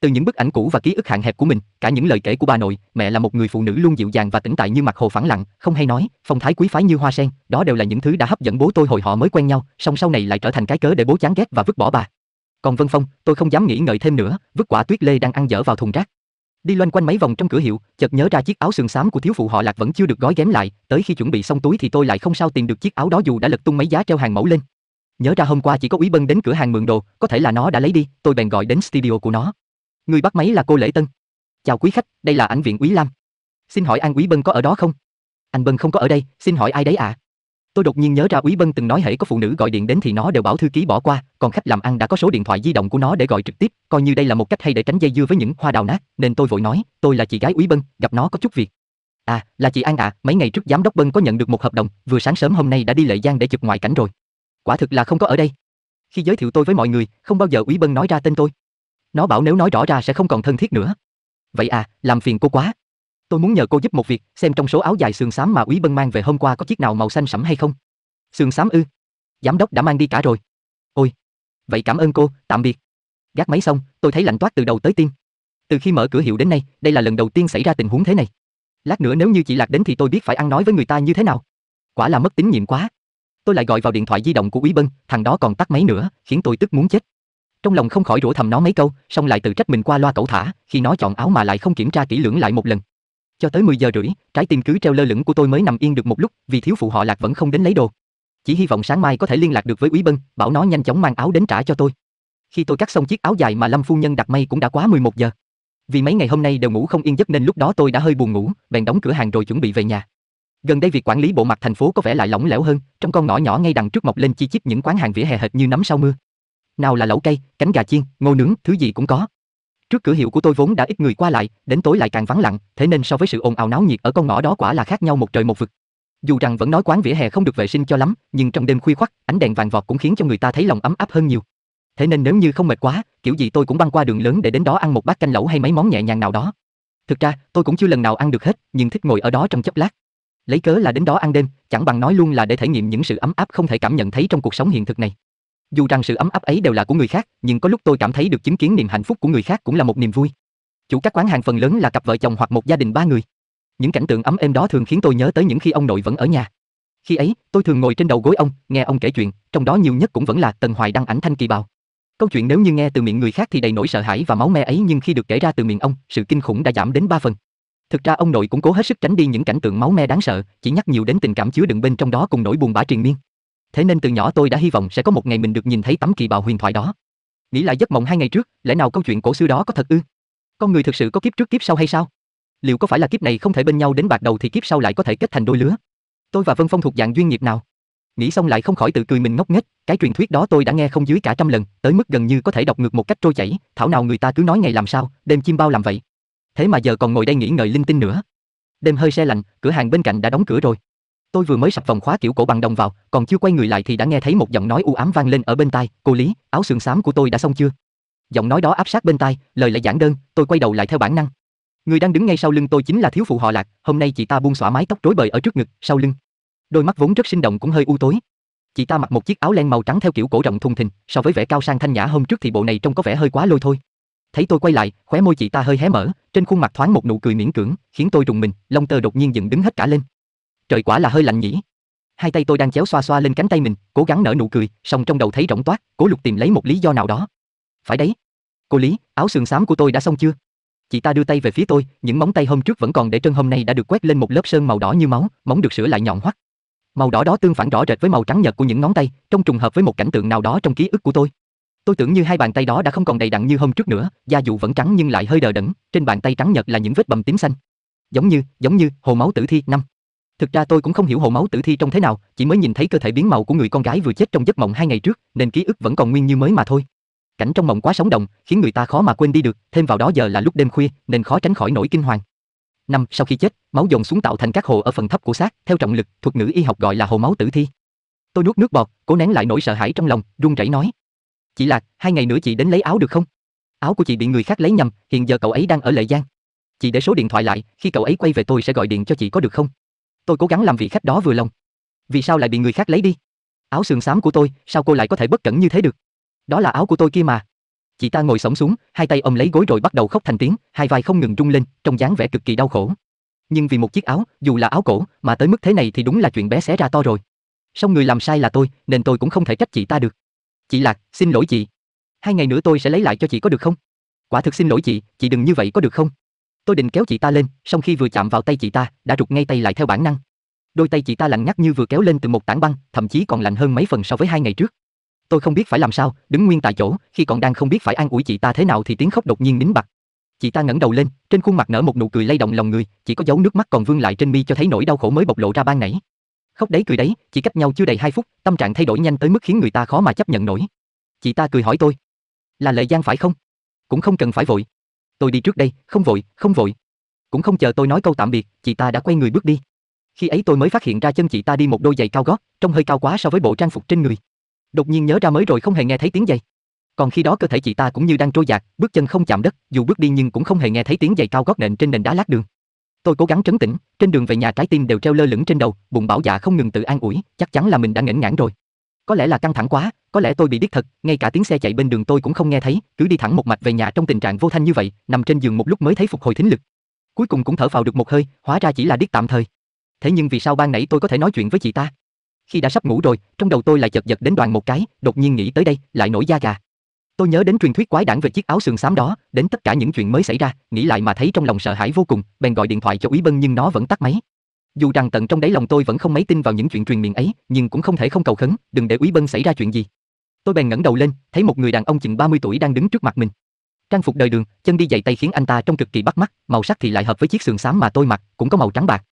[SPEAKER 1] Từ những bức ảnh cũ và ký ức hạn hẹp của mình, cả những lời kể của bà nội, mẹ là một người phụ nữ luôn dịu dàng và tĩnh tại như mặt hồ phẳng lặng, không hay nói, phong thái quý phái như hoa sen, đó đều là những thứ đã hấp dẫn bố tôi hồi họ mới quen nhau, song sau này lại trở thành cái cớ để bố chán ghét và vứt bỏ bà. Còn Vân Phong, tôi không dám nghĩ ngợi thêm nữa, vứt quả tuyết lê đang ăn dở vào thùng rác. Đi loanh quanh mấy vòng trong cửa hiệu, chợt nhớ ra chiếc áo sườn xám của thiếu phụ họ Lạc vẫn chưa được gói ghém lại, tới khi chuẩn bị xong túi thì tôi lại không sao tìm được chiếc áo đó dù đã lật tung mấy giá treo hàng mẫu lên. Nhớ ra hôm qua chỉ có Úy Bân đến cửa hàng mượn đồ, có thể là nó đã lấy đi, tôi bèn gọi đến studio của nó. Người bắt máy là cô Lễ Tân. Chào quý khách, đây là ảnh viện Quý Lam. Xin hỏi anh Quý Bân có ở đó không? Anh Bân không có ở đây, xin hỏi ai đấy ạ? À? Tôi đột nhiên nhớ ra Quý Bân từng nói hễ có phụ nữ gọi điện đến thì nó đều bảo thư ký bỏ qua, còn khách làm ăn đã có số điện thoại di động của nó để gọi trực tiếp, coi như đây là một cách hay để tránh dây dưa với những hoa đào nát, nên tôi vội nói, tôi là chị gái Quý Bân, gặp nó có chút việc. À, là chị An ạ, à, mấy ngày trước giám đốc Bân có nhận được một hợp đồng, vừa sáng sớm hôm nay đã đi Lệ Giang để chụp ngoại cảnh rồi. Quả thực là không có ở đây. Khi giới thiệu tôi với mọi người, không bao giờ Quý Bân nói ra tên tôi. Nó bảo nếu nói rõ ra sẽ không còn thân thiết nữa. Vậy à, làm phiền cô quá. Tôi muốn nhờ cô giúp một việc, xem trong số áo dài sườn xám mà Úy Bân mang về hôm qua có chiếc nào màu xanh sẫm hay không. Sườn xám ư? Giám đốc đã mang đi cả rồi. Ôi, vậy cảm ơn cô, tạm biệt. Gác máy xong, tôi thấy lạnh toát từ đầu tới tim. Từ khi mở cửa hiệu đến nay, đây là lần đầu tiên xảy ra tình huống thế này. Lát nữa nếu như chị Lạc đến thì tôi biết phải ăn nói với người ta như thế nào. Quả là mất tín nhiệm quá. Tôi lại gọi vào điện thoại di động của Úy Bân, thằng đó còn tắt máy nữa, khiến tôi tức muốn chết trong lòng không khỏi rủa thầm nó mấy câu, xong lại tự trách mình qua loa cẩu thả, khi nó chọn áo mà lại không kiểm tra kỹ lưỡng lại một lần. Cho tới 10 giờ rưỡi, trái tim cứ treo lơ lửng của tôi mới nằm yên được một lúc, vì thiếu phụ họ Lạc vẫn không đến lấy đồ. Chỉ hy vọng sáng mai có thể liên lạc được với Úy Bân, bảo nó nhanh chóng mang áo đến trả cho tôi. Khi tôi cắt xong chiếc áo dài mà Lâm phu nhân đặt may cũng đã quá 11 giờ. Vì mấy ngày hôm nay đều ngủ không yên giấc nên lúc đó tôi đã hơi buồn ngủ, bèn đóng cửa hàng rồi chuẩn bị về nhà. Gần đây việc quản lý bộ mặt thành phố có vẻ lại lỏng lẻo hơn, trong con ngõ nhỏ ngay đằng trước mọc lên chi chít những quán hàng vỉa hè hệt như nấm sau mưa nào là lẩu cây, cánh gà chiên, ngô nướng, thứ gì cũng có. Trước cửa hiệu của tôi vốn đã ít người qua lại, đến tối lại càng vắng lặng, thế nên so với sự ồn ào náo nhiệt ở con ngõ đó quả là khác nhau một trời một vực. Dù rằng vẫn nói quán vỉa hè không được vệ sinh cho lắm, nhưng trong đêm khuya khoắt, ánh đèn vàng vọt cũng khiến cho người ta thấy lòng ấm áp hơn nhiều. Thế nên nếu như không mệt quá, kiểu gì tôi cũng băng qua đường lớn để đến đó ăn một bát canh lẩu hay mấy món nhẹ nhàng nào đó. Thực ra, tôi cũng chưa lần nào ăn được hết, nhưng thích ngồi ở đó trong chốc lát. Lấy cớ là đến đó ăn đêm, chẳng bằng nói luôn là để thể nghiệm những sự ấm áp không thể cảm nhận thấy trong cuộc sống hiện thực này. Dù rằng sự ấm áp ấy đều là của người khác, nhưng có lúc tôi cảm thấy được chứng kiến niềm hạnh phúc của người khác cũng là một niềm vui. Chủ các quán hàng phần lớn là cặp vợ chồng hoặc một gia đình ba người. Những cảnh tượng ấm êm đó thường khiến tôi nhớ tới những khi ông nội vẫn ở nhà. Khi ấy, tôi thường ngồi trên đầu gối ông, nghe ông kể chuyện, trong đó nhiều nhất cũng vẫn là Tần Hoài đăng ảnh Thanh Kỳ Bào. Câu chuyện nếu như nghe từ miệng người khác thì đầy nỗi sợ hãi và máu me ấy nhưng khi được kể ra từ miệng ông, sự kinh khủng đã giảm đến ba phần. Thực ra ông nội cũng cố hết sức tránh đi những cảnh tượng máu me đáng sợ, chỉ nhắc nhiều đến tình cảm chứa đựng bên trong đó cùng nỗi buồn bã triền miên. Thế nên từ nhỏ tôi đã hy vọng sẽ có một ngày mình được nhìn thấy tấm kỳ bào huyền thoại đó. Nghĩ lại giấc mộng hai ngày trước, lẽ nào câu chuyện cổ xưa đó có thật ư? Con người thực sự có kiếp trước kiếp sau hay sao? Liệu có phải là kiếp này không thể bên nhau đến bạc đầu thì kiếp sau lại có thể kết thành đôi lứa? Tôi và Vân Phong thuộc dạng duyên nghiệp nào? Nghĩ xong lại không khỏi tự cười mình ngốc nghếch, cái truyền thuyết đó tôi đã nghe không dưới cả trăm lần, tới mức gần như có thể đọc ngược một cách trôi chảy, thảo nào người ta cứ nói ngày làm sao, đêm chim bao làm vậy. Thế mà giờ còn ngồi đây nghĩ ngợi linh tinh nữa. Đêm hơi se lạnh, cửa hàng bên cạnh đã đóng cửa rồi. Tôi vừa mới sập vòng khóa kiểu cổ bằng đồng vào, còn chưa quay người lại thì đã nghe thấy một giọng nói u ám vang lên ở bên tai, "Cô Lý, áo sườn xám của tôi đã xong chưa?" Giọng nói đó áp sát bên tai, lời lại giản đơn, tôi quay đầu lại theo bản năng. Người đang đứng ngay sau lưng tôi chính là thiếu phụ họ Lạc, hôm nay chị ta buông xõa mái tóc rối bời ở trước ngực, sau lưng. Đôi mắt vốn rất sinh động cũng hơi u tối. Chị ta mặc một chiếc áo len màu trắng theo kiểu cổ rộng thùng thình, so với vẻ cao sang thanh nhã hôm trước thì bộ này trông có vẻ hơi quá lôi thôi. Thấy tôi quay lại, khóe môi chị ta hơi hé mở, trên khuôn mặt thoáng một nụ cười miễn cưỡng, khiến tôi rùng mình, lông tơ đột nhiên dựng đứng hết cả lên trời quả là hơi lạnh nhỉ. Hai tay tôi đang chéo xoa xoa lên cánh tay mình, cố gắng nở nụ cười, song trong đầu thấy rỗng toát, cố lục tìm lấy một lý do nào đó. Phải đấy. Cô Lý, áo sườn xám của tôi đã xong chưa? Chị ta đưa tay về phía tôi, những móng tay hôm trước vẫn còn để trơn hôm nay đã được quét lên một lớp sơn màu đỏ như máu, móng được sửa lại nhọn hoắt. Màu đỏ đó tương phản rõ rệt với màu trắng nhợt của những ngón tay, trong trùng hợp với một cảnh tượng nào đó trong ký ức của tôi. Tôi tưởng như hai bàn tay đó đã không còn đầy đặn như hôm trước nữa, da dù vẫn trắng nhưng lại hơi đờ đẫn, trên bàn tay trắng nhợt là những vết bầm tím xanh. Giống như, giống như hồ máu tử thi năm. Thực ra tôi cũng không hiểu hồ máu tử thi trông thế nào, chỉ mới nhìn thấy cơ thể biến màu của người con gái vừa chết trong giấc mộng hai ngày trước, nên ký ức vẫn còn nguyên như mới mà thôi. Cảnh trong mộng quá sống động, khiến người ta khó mà quên đi được, thêm vào đó giờ là lúc đêm khuya, nên khó tránh khỏi nỗi kinh hoàng. Năm, sau khi chết, máu dồn xuống tạo thành các hồ ở phần thấp của xác, theo trọng lực, thuật ngữ y học gọi là hồ máu tử thi. Tôi nuốt nước bọt, cố nén lại nỗi sợ hãi trong lòng, run rẩy nói: "Chị Lạc, hai ngày nữa chị đến lấy áo được không? Áo của chị bị người khác lấy nhầm, hiện giờ cậu ấy đang ở Lệ Giang. Chị để số điện thoại lại, khi cậu ấy quay về tôi sẽ gọi điện cho chị có được không?" Tôi cố gắng làm vị khách đó vừa lòng. Vì sao lại bị người khác lấy đi? Áo sườn xám của tôi, sao cô lại có thể bất cẩn như thế được? Đó là áo của tôi kia mà. Chị ta ngồi sổng xuống, hai tay ôm lấy gối rồi bắt đầu khóc thành tiếng, hai vai không ngừng rung lên, trông dáng vẻ cực kỳ đau khổ. Nhưng vì một chiếc áo, dù là áo cổ, mà tới mức thế này thì đúng là chuyện bé xé ra to rồi. Song người làm sai là tôi, nên tôi cũng không thể trách chị ta được. Chị Lạc, xin lỗi chị. Hai ngày nữa tôi sẽ lấy lại cho chị có được không? Quả thực xin lỗi chị, chị đừng như vậy có được không? Tôi định kéo chị ta lên, song khi vừa chạm vào tay chị ta, đã rụt ngay tay lại theo bản năng. Đôi tay chị ta lạnh ngắt như vừa kéo lên từ một tảng băng, thậm chí còn lạnh hơn mấy phần so với hai ngày trước. Tôi không biết phải làm sao, đứng nguyên tại chỗ, khi còn đang không biết phải an ủi chị ta thế nào thì tiếng khóc đột nhiên nín bặt. Chị ta ngẩng đầu lên, trên khuôn mặt nở một nụ cười lay động lòng người, chỉ có dấu nước mắt còn vương lại trên mi cho thấy nỗi đau khổ mới bộc lộ ra ban nãy. Khóc đấy cười đấy, chỉ cách nhau chưa đầy 2 phút, tâm trạng thay đổi nhanh tới mức khiến người ta khó mà chấp nhận nổi. Chị ta cười hỏi tôi, "Là Lệ Giang phải không?" Cũng không cần phải vội, tôi đi trước đây, không vội, không vội. Cũng không chờ tôi nói câu tạm biệt, chị ta đã quay người bước đi. Khi ấy tôi mới phát hiện ra chân chị ta đi một đôi giày cao gót, trông hơi cao quá so với bộ trang phục trên người. Đột nhiên nhớ ra mới rồi không hề nghe thấy tiếng giày. Còn khi đó cơ thể chị ta cũng như đang trôi dạt, bước chân không chạm đất, dù bước đi nhưng cũng không hề nghe thấy tiếng giày cao gót nện trên nền đá lát đường. Tôi cố gắng trấn tĩnh, trên đường về nhà trái tim đều treo lơ lửng trên đầu, bụng bảo dạ không ngừng tự an ủi, chắc chắn là mình đã ngẩn ngãn rồi, có lẽ là căng thẳng quá, có lẽ tôi bị điếc thật, ngay cả tiếng xe chạy bên đường tôi cũng không nghe thấy, cứ đi thẳng một mạch về nhà trong tình trạng vô thanh như vậy, nằm trên giường một lúc mới thấy phục hồi thính lực. Cuối cùng cũng thở phào được một hơi, hóa ra chỉ là điếc tạm thời. Thế nhưng vì sao ban nãy tôi có thể nói chuyện với chị ta? Khi đã sắp ngủ rồi, trong đầu tôi lại chợt giật đến đoàn một cái, đột nhiên nghĩ tới đây, lại nổi da gà. Tôi nhớ đến truyền thuyết quái đản về chiếc áo sườn xám đó, đến tất cả những chuyện mới xảy ra, nghĩ lại mà thấy trong lòng sợ hãi vô cùng, bèn gọi điện thoại cho Úy Bân nhưng nó vẫn tắt máy. Dù rằng tận trong đáy lòng tôi vẫn không mấy tin vào những chuyện truyền miệng ấy, nhưng cũng không thể không cầu khấn, đừng để Úy Bân xảy ra chuyện gì. Tôi bèn ngẩng đầu lên, thấy một người đàn ông chừng 30 tuổi đang đứng trước mặt mình. Trang phục đời đường, chân đi giày tay khiến anh ta trông cực kỳ bắt mắt, màu sắc thì lại hợp với chiếc sườn xám mà tôi mặc, cũng có màu trắng bạc.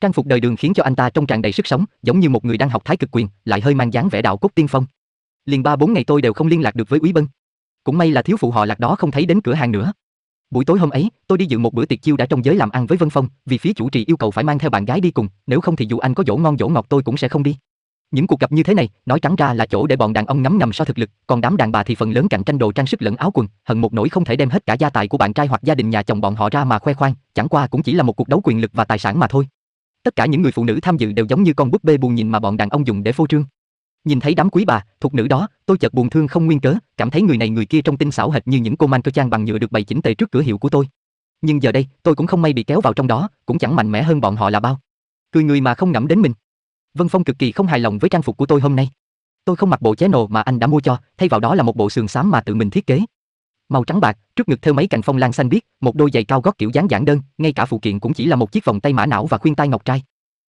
[SPEAKER 1] Trang phục đời đường khiến cho anh ta trông tràn đầy sức sống, giống như một người đang học thái cực quyền, lại hơi mang dáng vẻ đạo cốt tiên phong. Liền ba bốn ngày tôi đều không liên lạc được với Úy Bân. Cũng may là thiếu phụ họ lạc đó không thấy đến cửa hàng nữa. Buổi tối hôm ấy, tôi đi dự một bữa tiệc chiêu đã trong giới làm ăn với Vân Phong, vì phía chủ trì yêu cầu phải mang theo bạn gái đi cùng, nếu không thì dù anh có dỗ ngon dỗ ngọt tôi cũng sẽ không đi. Những cuộc gặp như thế này, nói trắng ra là chỗ để bọn đàn ông ngắm ngầm so thực lực, còn đám đàn bà thì phần lớn cạnh tranh đồ trang sức lẫn áo quần, hận một nỗi không thể đem hết cả gia tài của bạn trai hoặc gia đình nhà chồng bọn họ ra mà khoe khoang, chẳng qua cũng chỉ là một cuộc đấu quyền lực và tài sản mà thôi. Tất cả những người phụ nữ tham dự đều giống như con búp bê buồn nhìn mà bọn đàn ông dùng để phô trương. Nhìn thấy đám quý bà, thuộc nữ đó, tôi chợt buồn thương không nguyên cớ, cảm thấy người này người kia trong tinh xảo hệt như những cô man cơ trang bằng nhựa được bày chỉnh tề trước cửa hiệu của tôi. Nhưng giờ đây, tôi cũng không may bị kéo vào trong đó, cũng chẳng mạnh mẽ hơn bọn họ là bao. Cười người mà không ngẫm đến mình. Vân Phong cực kỳ không hài lòng với trang phục của tôi hôm nay. Tôi không mặc bộ chế nồ mà anh đã mua cho, thay vào đó là một bộ sườn xám mà tự mình thiết kế. Màu trắng bạc, trước ngực thêu mấy cành phong lan xanh biếc, một đôi giày cao gót kiểu dáng giản đơn, ngay cả phụ kiện cũng chỉ là một chiếc vòng tay mã não và khuyên tai ngọc trai.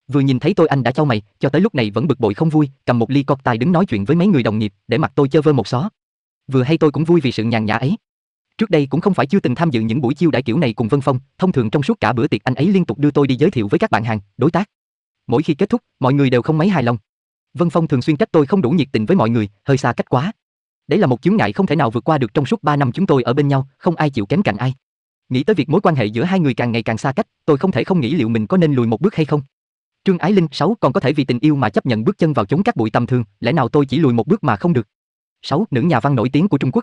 [SPEAKER 1] Vừa nhìn thấy tôi anh đã trao mày, cho tới lúc này vẫn bực bội không vui, cầm một ly cọc tài đứng nói chuyện với mấy người đồng nghiệp, để mặt tôi chơi vơ một xó. Vừa hay tôi cũng vui vì sự nhàn nhã ấy. Trước đây cũng không phải chưa từng tham dự những buổi chiêu đãi kiểu này cùng Vân Phong, thông thường trong suốt cả bữa tiệc anh ấy liên tục đưa tôi đi giới thiệu với các bạn hàng, đối tác. Mỗi khi kết thúc, mọi người đều không mấy hài lòng. Vân Phong thường xuyên trách tôi không đủ nhiệt tình với mọi người, hơi xa cách quá. Đấy là một chướng ngại không thể nào vượt qua được trong suốt 3 năm chúng tôi ở bên nhau, không ai chịu kém cạnh ai. Nghĩ tới việc mối quan hệ giữa hai người càng ngày càng xa cách, tôi không thể không nghĩ liệu mình có nên lùi một bước hay không. Trương Ái Linh 6 còn có thể vì tình yêu mà chấp nhận bước chân vào chốn cát bụi tầm thường, lẽ nào tôi chỉ lùi một bước mà không được? 6. Nữ nhà văn nổi tiếng của Trung Quốc.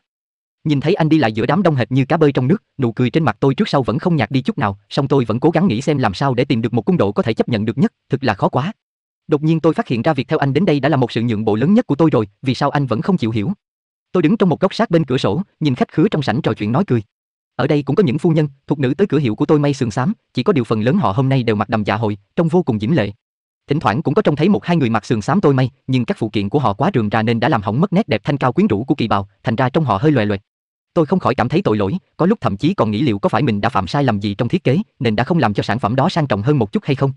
[SPEAKER 1] Nhìn thấy anh đi lại giữa đám đông hệt như cá bơi trong nước, nụ cười trên mặt tôi trước sau vẫn không nhạt đi chút nào, song tôi vẫn cố gắng nghĩ xem làm sao để tìm được một cung độ có thể chấp nhận được nhất, thực là khó quá. Đột nhiên tôi phát hiện ra việc theo anh đến đây đã là một sự nhượng bộ lớn nhất của tôi rồi, vì sao anh vẫn không chịu hiểu? Tôi đứng trong một góc sát bên cửa sổ, nhìn khách khứa trong sảnh trò chuyện nói cười. Ở đây cũng có những phu nhân, thuộc nữ tới cửa hiệu của tôi may sườn xám, chỉ có điều phần lớn họ hôm nay đều mặc đầm dạ hội, trông vô cùng diễm lệ. Thỉnh thoảng cũng có trông thấy một hai người mặc sườn xám tôi may, nhưng các phụ kiện của họ quá rườm rà nên đã làm hỏng mất nét đẹp thanh cao quyến rũ của kỳ bào, thành ra trong họ hơi loè loẹt. Tôi không khỏi cảm thấy tội lỗi, có lúc thậm chí còn nghĩ liệu có phải mình đã phạm sai lầm gì trong thiết kế, nên đã không làm cho sản phẩm đó sang trọng hơn một chút hay không.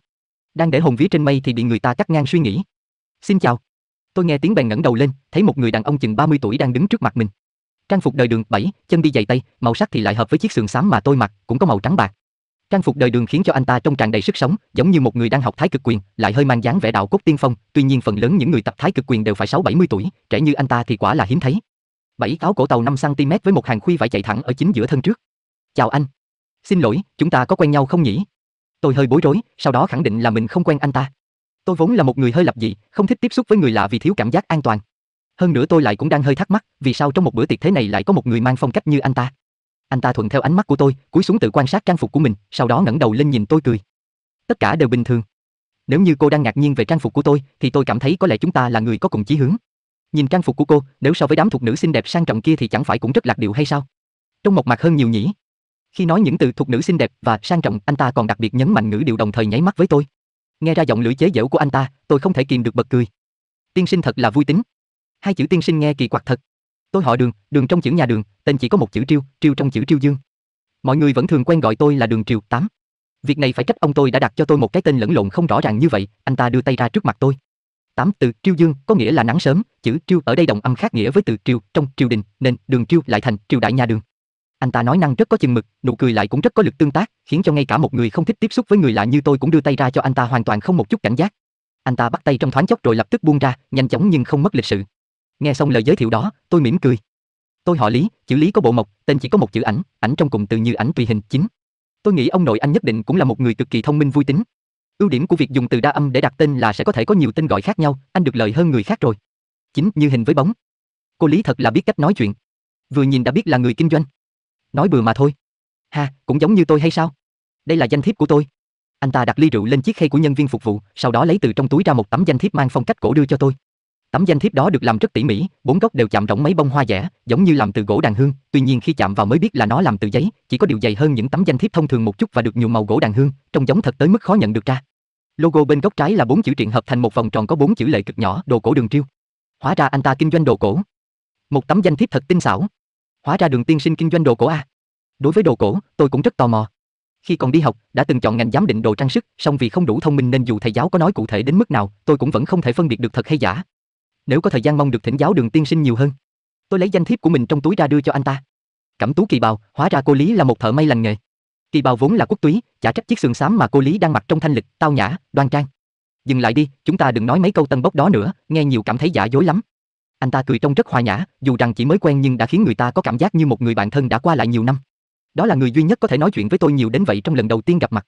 [SPEAKER 1] Đang để hồn vía trên mây thì bị người ta cắt ngang suy nghĩ. Xin chào. Tôi nghe tiếng bèn ngẩng đầu lên, thấy một người đàn ông chừng 30 tuổi đang đứng trước mặt mình. Trang phục đời đường 7, chân đi giày tây, màu sắc thì lại hợp với chiếc sườn xám mà tôi mặc, cũng có màu trắng bạc. Trang phục đời đường khiến cho anh ta trông tràn đầy sức sống, giống như một người đang học thái cực quyền, lại hơi mang dáng vẻ đạo cốt tiên phong, tuy nhiên phần lớn những người tập thái cực quyền đều phải 6 70 tuổi, trẻ như anh ta thì quả là hiếm thấy. Bảy áo cổ tàu 5 cm với một hàng khuy vải chạy thẳng ở chính giữa thân trước. "Chào anh. Xin lỗi, chúng ta có quen nhau không nhỉ?" Tôi hơi bối rối, sau đó khẳng định là mình không quen anh ta. Tôi vốn là một người hơi lập dị, không thích tiếp xúc với người lạ vì thiếu cảm giác an toàn. Hơn nữa tôi lại cũng đang hơi thắc mắc, vì sao trong một bữa tiệc thế này lại có một người mang phong cách như anh ta? Anh ta thuận theo ánh mắt của tôi, cúi xuống tự quan sát trang phục của mình, sau đó ngẩng đầu lên nhìn tôi cười. Tất cả đều bình thường. Nếu như cô đang ngạc nhiên về trang phục của tôi, thì tôi cảm thấy có lẽ chúng ta là người có cùng chí hướng. Nhìn trang phục của cô, nếu so với đám thuộc nữ xinh đẹp sang trọng kia thì chẳng phải cũng rất lạc điệu hay sao? Trong một mặt hơn nhiều nhỉ. Khi nói những từ thuộc nữ xinh đẹp và sang trọng, anh ta còn đặc biệt nhấn mạnh ngữ điệu đồng thời nháy mắt với tôi. Nghe ra giọng lưỡi chế giễu của anh ta, tôi không thể kìm được bật cười. Tiên sinh thật là vui tính hai chữ tiên sinh nghe kỳ quặc thật. Tôi họ Đường, Đường trong chữ nhà Đường, tên chỉ có một chữ Triêu, Triêu trong chữ Triêu Dương. Mọi người vẫn thường quen gọi tôi là Đường Triều Tám. Việc này phải trách ông tôi đã đặt cho tôi một cái tên lẫn lộn không rõ ràng như vậy, anh ta đưa tay ra trước mặt tôi. Tám từ Triêu Dương có nghĩa là nắng sớm, chữ Triêu ở đây đồng âm khác nghĩa với từ Triều trong triều đình, nên Đường Triêu lại thành Triều đại nhà Đường. Anh ta nói năng rất có chừng mực, nụ cười lại cũng rất có lực tương tác, khiến cho ngay cả một người không thích tiếp xúc với người lạ như tôi cũng đưa tay ra cho anh ta hoàn toàn không một chút cảnh giác. Anh ta bắt tay trong thoáng chốc rồi lập tức buông ra, nhanh chóng nhưng không mất lịch sự. Nghe xong lời giới thiệu đó, tôi mỉm cười. Tôi họ Lý, chữ Lý có bộ mộc, tên chỉ có một chữ ảnh, ảnh trong cùng từ như ảnh tùy hình chính. Tôi nghĩ ông nội anh nhất định cũng là một người cực kỳ thông minh vui tính. Ưu điểm của việc dùng từ đa âm để đặt tên là sẽ có thể có nhiều tên gọi khác nhau, anh được lợi hơn người khác rồi. Chính như hình với bóng. Cô Lý thật là biết cách nói chuyện. Vừa nhìn đã biết là người kinh doanh. Nói bừa mà thôi. Ha, cũng giống như tôi hay sao? Đây là danh thiếp của tôi. Anh ta đặt ly rượu lên chiếc khay của nhân viên phục vụ, sau đó lấy từ trong túi ra một tấm danh thiếp mang phong cách cổ đưa cho tôi. Tấm danh thiếp đó được làm rất tỉ mỉ, bốn góc đều chạm rỗng mấy bông hoa vẽ, giống như làm từ gỗ đàn hương, tuy nhiên khi chạm vào mới biết là nó làm từ giấy, chỉ có điều dày hơn những tấm danh thiếp thông thường một chút và được nhuộm màu gỗ đàn hương, trông giống thật tới mức khó nhận được ra. Logo bên góc trái là bốn chữ triện hợp thành một vòng tròn có bốn chữ lệ cực nhỏ, đồ cổ Đường Triêu. Hóa ra anh ta kinh doanh đồ cổ. Một tấm danh thiếp thật tinh xảo. Hóa ra Đường tiên sinh kinh doanh đồ cổ à? Đối với đồ cổ, tôi cũng rất tò mò. Khi còn đi học, đã từng chọn ngành giám định đồ trang sức, song vì không đủ thông minh nên dù thầy giáo có nói cụ thể đến mức nào, tôi cũng vẫn không thể phân biệt được thật hay giả nếu có thời gian mong được thỉnh giáo đường tiên sinh nhiều hơn. Tôi lấy danh thiếp của mình trong túi ra đưa cho anh ta. Cẩm tú kỳ bào, hóa ra cô Lý là một thợ may lành nghề. Kỳ bào vốn là quốc túy, chả trách chiếc sườn xám mà cô Lý đang mặc trong thanh lịch, tao nhã, đoan trang. Dừng lại đi, chúng ta đừng nói mấy câu tân bốc đó nữa, nghe nhiều cảm thấy giả dối lắm. Anh ta cười trông rất hòa nhã, dù rằng chỉ mới quen nhưng đã khiến người ta có cảm giác như một người bạn thân đã qua lại nhiều năm. Đó là người duy nhất có thể nói chuyện với tôi nhiều đến vậy trong lần đầu tiên gặp mặt.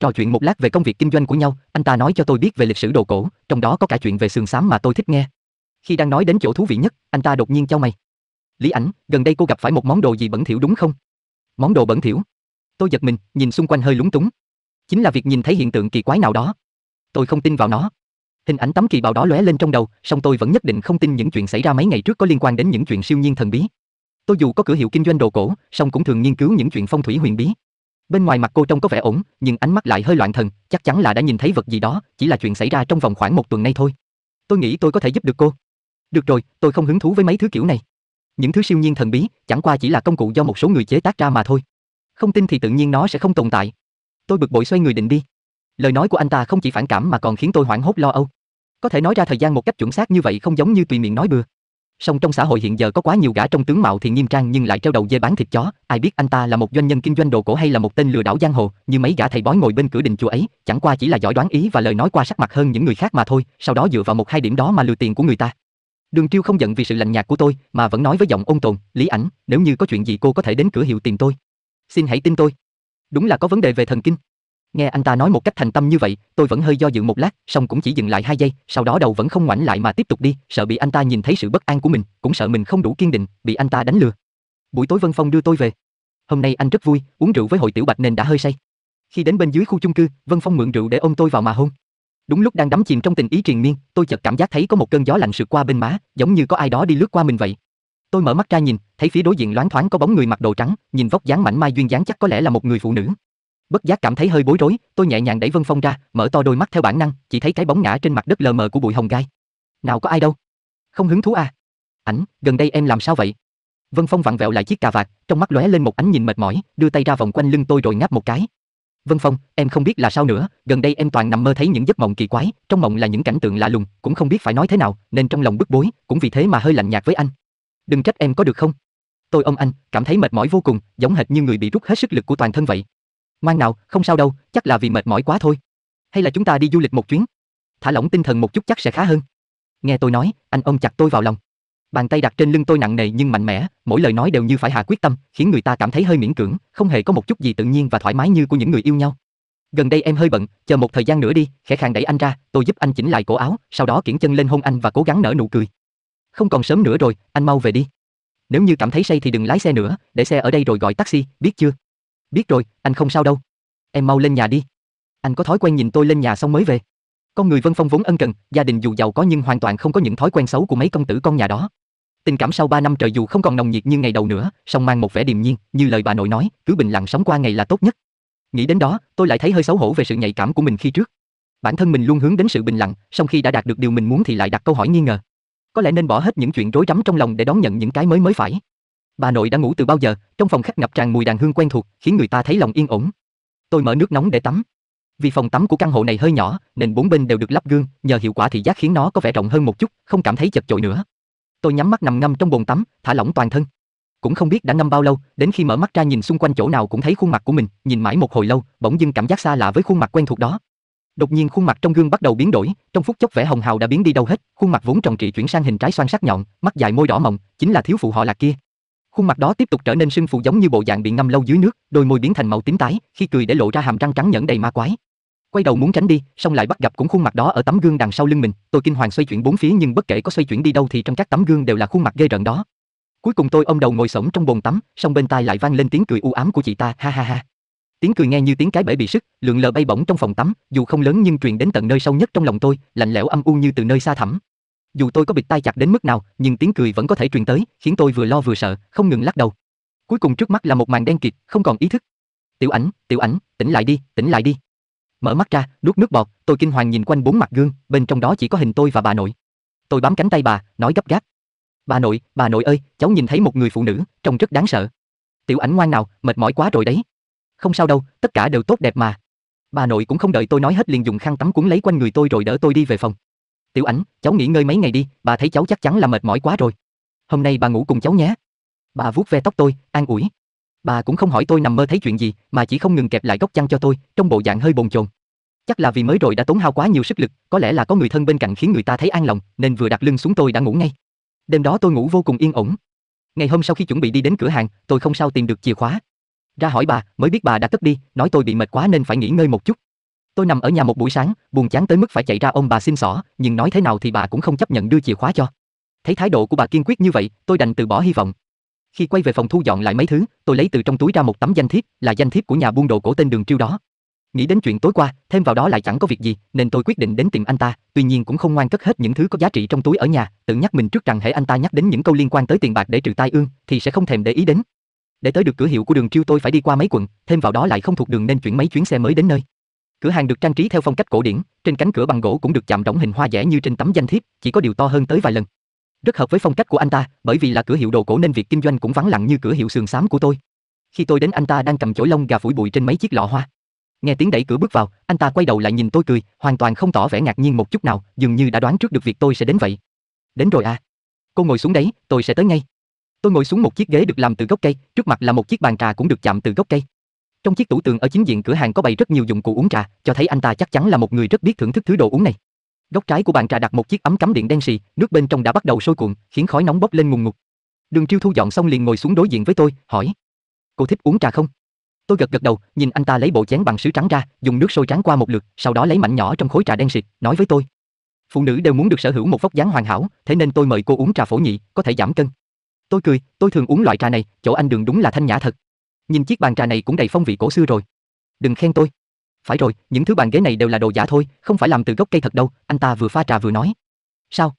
[SPEAKER 1] Trò chuyện một lát về công việc kinh doanh của nhau, anh ta nói cho tôi biết về lịch sử đồ cổ, trong đó có cả chuyện về sườn xám mà tôi thích nghe, khi đang nói đến chỗ thú vị nhất, anh ta đột nhiên chau mày. Lý Ảnh, gần đây cô gặp phải một món đồ gì bẩn thỉu đúng không? Món đồ bẩn thỉu? Tôi giật mình, nhìn xung quanh hơi lúng túng. Chính là việc nhìn thấy hiện tượng kỳ quái nào đó. Tôi không tin vào nó. Hình ảnh tấm kỳ bào đó lóe lên trong đầu, song tôi vẫn nhất định không tin những chuyện xảy ra mấy ngày trước có liên quan đến những chuyện siêu nhiên thần bí. Tôi dù có cửa hiệu kinh doanh đồ cổ, song cũng thường nghiên cứu những chuyện phong thủy huyền bí. Bên ngoài mặt cô trông có vẻ ổn, nhưng ánh mắt lại hơi loạn thần, chắc chắn là đã nhìn thấy vật gì đó, chỉ là chuyện xảy ra trong vòng khoảng một tuần nay thôi. Tôi nghĩ tôi có thể giúp được cô. Được rồi, tôi không hứng thú với mấy thứ kiểu này. Những thứ siêu nhiên thần bí chẳng qua chỉ là công cụ do một số người chế tác ra mà thôi. Không tin thì tự nhiên nó sẽ không tồn tại. Tôi bực bội xoay người định đi. Lời nói của anh ta không chỉ phản cảm mà còn khiến tôi hoảng hốt lo âu. Có thể nói ra thời gian một cách chuẩn xác như vậy không giống như tùy miệng nói bừa. Song trong xã hội hiện giờ có quá nhiều gã trong tướng mạo thì nghiêm trang nhưng lại treo đầu dê bán thịt chó, ai biết anh ta là một doanh nhân kinh doanh đồ cổ hay là một tên lừa đảo giang hồ, như mấy gã thầy bói ngồi bên cửa đình chùa ấy, chẳng qua chỉ là giỏi đoán ý và lời nói qua sắc mặt hơn những người khác mà thôi, sau đó dựa vào một hai điểm đó mà lừa tiền của người ta. Đường Tiêu không giận vì sự lạnh nhạt của tôi, mà vẫn nói với giọng ôn tồn, "Lý Ảnh, nếu như có chuyện gì cô có thể đến cửa hiệu tìm tôi. Xin hãy tin tôi." Đúng là có vấn đề về thần kinh. Nghe anh ta nói một cách thành tâm như vậy, tôi vẫn hơi do dự một lát, song cũng chỉ dừng lại hai giây, sau đó đầu vẫn không ngoảnh lại mà tiếp tục đi, sợ bị anh ta nhìn thấy sự bất an của mình, cũng sợ mình không đủ kiên định, bị anh ta đánh lừa. Buổi tối Vân Phong đưa tôi về. Hôm nay anh rất vui, uống rượu với hội tiểu Bạch nên đã hơi say. Khi đến bên dưới khu chung cư, Vân Phong mượn rượu để ôm tôi vào mà hôn. Đúng lúc đang đắm chìm trong tình ý triền miên, tôi chợt cảm giác thấy có một cơn gió lạnh sượt qua bên má, giống như có ai đó đi lướt qua mình vậy. Tôi mở mắt ra nhìn, thấy phía đối diện loáng thoáng có bóng người mặc đồ trắng, nhìn vóc dáng mảnh mai duyên dáng chắc có lẽ là một người phụ nữ. Bất giác cảm thấy hơi bối rối, tôi nhẹ nhàng đẩy Vân Phong ra, mở to đôi mắt theo bản năng, chỉ thấy cái bóng ngã trên mặt đất lờ mờ của bụi hồng gai. Nào có ai đâu? Không hứng thú à? Ảnh, gần đây em làm sao vậy? Vân Phong vặn vẹo lại chiếc cà vạt, trong mắt lóe lên một ánh nhìn mệt mỏi, đưa tay ra vòng quanh lưng tôi rồi ngáp một cái. Vân Phong, em không biết là sao nữa, gần đây em toàn nằm mơ thấy những giấc mộng kỳ quái, trong mộng là những cảnh tượng lạ lùng, cũng không biết phải nói thế nào, nên trong lòng bức bối, cũng vì thế mà hơi lạnh nhạt với anh. Đừng trách em có được không? Tôi ôm anh, cảm thấy mệt mỏi vô cùng, giống hệt như người bị rút hết sức lực của toàn thân vậy. Ngoan nào, không sao đâu, chắc là vì mệt mỏi quá thôi. Hay là chúng ta đi du lịch một chuyến? Thả lỏng tinh thần một chút chắc sẽ khá hơn. Nghe tôi nói, anh ôm chặt tôi vào lòng. Bàn tay đặt trên lưng tôi nặng nề nhưng mạnh mẽ, mỗi lời nói đều như phải hạ quyết tâm, khiến người ta cảm thấy hơi miễn cưỡng, không hề có một chút gì tự nhiên và thoải mái như của những người yêu nhau. Gần đây em hơi bận, chờ một thời gian nữa đi, khẽ khàng đẩy anh ra, tôi giúp anh chỉnh lại cổ áo, sau đó kiển chân lên hôn anh và cố gắng nở nụ cười. Không còn sớm nữa rồi, anh mau về đi. Nếu như cảm thấy say thì đừng lái xe nữa, để xe ở đây rồi gọi taxi, biết chưa? Biết rồi, anh không sao đâu. Em mau lên nhà đi. Anh có thói quen nhìn tôi lên nhà xong mới về. Con người Vân Phong vốn ân cần, gia đình dù giàu có nhưng hoàn toàn không có những thói quen xấu của mấy công tử con nhà đó. Tình cảm sau 3 năm trời dù không còn nồng nhiệt như ngày đầu nữa, song mang một vẻ điềm nhiên, như lời bà nội nói, cứ bình lặng sống qua ngày là tốt nhất. Nghĩ đến đó, tôi lại thấy hơi xấu hổ về sự nhạy cảm của mình khi trước. Bản thân mình luôn hướng đến sự bình lặng, song khi đã đạt được điều mình muốn thì lại đặt câu hỏi nghi ngờ. Có lẽ nên bỏ hết những chuyện rối rắm trong lòng để đón nhận những cái mới mới phải. Bà nội đã ngủ từ bao giờ, trong phòng khách ngập tràn mùi đàn hương quen thuộc, khiến người ta thấy lòng yên ổn. Tôi mở nước nóng để tắm. Vì phòng tắm của căn hộ này hơi nhỏ, nên bốn bên đều được lắp gương, nhờ hiệu quả thị giác khiến nó có vẻ rộng hơn một chút, không cảm thấy chật chội nữa. Tôi nhắm mắt nằm ngâm trong bồn tắm, thả lỏng toàn thân. Cũng không biết đã ngâm bao lâu, đến khi mở mắt ra nhìn xung quanh chỗ nào cũng thấy khuôn mặt của mình, nhìn mãi một hồi lâu, bỗng dưng cảm giác xa lạ với khuôn mặt quen thuộc đó. Đột nhiên khuôn mặt trong gương bắt đầu biến đổi, trong phút chốc vẻ hồng hào đã biến đi đâu hết, khuôn mặt vốn tròn trịa chuyển sang hình trái xoan sắc nhọn, mắt dài môi đỏ mọng, chính là thiếu phụ họ Lạc kia. Khuôn mặt đó tiếp tục trở nên sưng phù giống như bộ dạng bị ngâm lâu dưới nước, đôi môi biến thành màu tím tái, khi cười để lộ ra hàm răng trắng nhẫn đầy ma quái quay đầu muốn tránh đi, xong lại bắt gặp cũng khuôn mặt đó ở tấm gương đằng sau lưng mình, tôi kinh hoàng xoay chuyển bốn phía nhưng bất kể có xoay chuyển đi đâu thì trong các tấm gương đều là khuôn mặt ghê rợn đó. Cuối cùng tôi ôm đầu ngồi xổm trong bồn tắm, xong bên tai lại vang lên tiếng cười u ám của chị ta, ha ha ha. Tiếng cười nghe như tiếng cái bể bị sức, lượn lờ bay bổng trong phòng tắm, dù không lớn nhưng truyền đến tận nơi sâu nhất trong lòng tôi, lạnh lẽo âm u như từ nơi xa thẳm. Dù tôi có bịt tai chặt đến mức nào, nhưng tiếng cười vẫn có thể truyền tới, khiến tôi vừa lo vừa sợ, không ngừng lắc đầu. Cuối cùng trước mắt là một màn đen kịt, không còn ý thức. Tiểu Ảnh, Tiểu Ảnh, tỉnh lại đi, tỉnh lại đi. Mở mắt ra, nuốt nước bọt, tôi kinh hoàng nhìn quanh bốn mặt gương, bên trong đó chỉ có hình tôi và bà nội. Tôi bám cánh tay bà, nói gấp gáp. Bà nội, bà nội ơi, cháu nhìn thấy một người phụ nữ, trông rất đáng sợ. Tiểu ảnh ngoan nào, mệt mỏi quá rồi đấy. Không sao đâu, tất cả đều tốt đẹp mà. Bà nội cũng không đợi tôi nói hết liền dùng khăn tắm cuốn lấy quanh người tôi rồi đỡ tôi đi về phòng. Tiểu ảnh, cháu nghỉ ngơi mấy ngày đi, bà thấy cháu chắc chắn là mệt mỏi quá rồi. Hôm nay bà ngủ cùng cháu nhé. Bà vuốt ve tóc tôi, an ủi. Bà cũng không hỏi tôi nằm mơ thấy chuyện gì, mà chỉ không ngừng kẹp lại góc chăn cho tôi, trong bộ dạng hơi bồn chồn. Chắc là vì mới rồi đã tốn hao quá nhiều sức lực, có lẽ là có người thân bên cạnh khiến người ta thấy an lòng, nên vừa đặt lưng xuống tôi đã ngủ ngay. Đêm đó tôi ngủ vô cùng yên ổn. Ngày hôm sau khi chuẩn bị đi đến cửa hàng, tôi không sao tìm được chìa khóa. Ra hỏi bà, mới biết bà đã cất đi, nói tôi bị mệt quá nên phải nghỉ ngơi một chút. Tôi nằm ở nhà một buổi sáng, buồn chán tới mức phải chạy ra ông bà xin xỏ, nhưng nói thế nào thì bà cũng không chấp nhận đưa chìa khóa cho. Thấy thái độ của bà kiên quyết như vậy, tôi đành từ bỏ hy vọng, khi quay về phòng thu dọn lại mấy thứ, tôi lấy từ trong túi ra một tấm danh thiếp, là danh thiếp của nhà buôn đồ cổ tên Đường Triêu đó. Nghĩ đến chuyện tối qua, thêm vào đó lại chẳng có việc gì, nên tôi quyết định đến tìm anh ta, tuy nhiên cũng không ngoan cất hết những thứ có giá trị trong túi ở nhà, tự nhắc mình trước rằng hễ anh ta nhắc đến những câu liên quan tới tiền bạc để trừ tai ương thì sẽ không thèm để ý đến. Để tới được cửa hiệu của Đường Triêu tôi phải đi qua mấy quận, thêm vào đó lại không thuộc đường nên chuyển mấy chuyến xe mới đến nơi. Cửa hàng được trang trí theo phong cách cổ điển, trên cánh cửa bằng gỗ cũng được chạm rỗng hình hoa vẽ như trên tấm danh thiếp, chỉ có điều to hơn tới vài lần. Rất hợp với phong cách của anh ta, bởi vì là cửa hiệu đồ cổ nên việc kinh doanh cũng vắng lặng như cửa hiệu sườn xám của tôi. Khi tôi đến anh ta đang cầm chổi lông gà phủi bụi trên mấy chiếc lọ hoa. Nghe tiếng đẩy cửa bước vào, anh ta quay đầu lại nhìn tôi cười, hoàn toàn không tỏ vẻ ngạc nhiên một chút nào, dường như đã đoán trước được việc tôi sẽ đến vậy. Đến rồi à. Cô ngồi xuống đấy, tôi sẽ tới ngay. Tôi ngồi xuống một chiếc ghế được làm từ gốc cây, trước mặt là một chiếc bàn trà cũng được chạm từ gốc cây. Trong chiếc tủ tường ở chính diện cửa hàng có bày rất nhiều dụng cụ uống trà, cho thấy anh ta chắc chắn là một người rất biết thưởng thức thứ đồ uống này. Góc trái của bàn trà đặt một chiếc ấm cắm điện đen sì, nước bên trong đã bắt đầu sôi cuộn, khiến khói nóng bốc lên ngùn ngụt. Đường Triêu thu dọn xong liền ngồi xuống đối diện với tôi, hỏi: "Cô thích uống trà không?" Tôi gật gật đầu, nhìn anh ta lấy bộ chén bằng sứ trắng ra, dùng nước sôi tráng qua một lượt, sau đó lấy mảnh nhỏ trong khối trà đen xịt, nói với tôi: "Phụ nữ đều muốn được sở hữu một vóc dáng hoàn hảo, thế nên tôi mời cô uống trà phổ nhị, có thể giảm cân." Tôi cười, tôi thường uống loại trà này, chỗ anh Đường đúng là thanh nhã thật. Nhìn chiếc bàn trà này cũng đầy phong vị cổ xưa rồi. Đừng khen tôi. Phải rồi, những thứ bàn ghế này đều là đồ giả thôi, không phải làm từ gốc cây thật đâu, anh ta vừa pha trà vừa nói. Sao?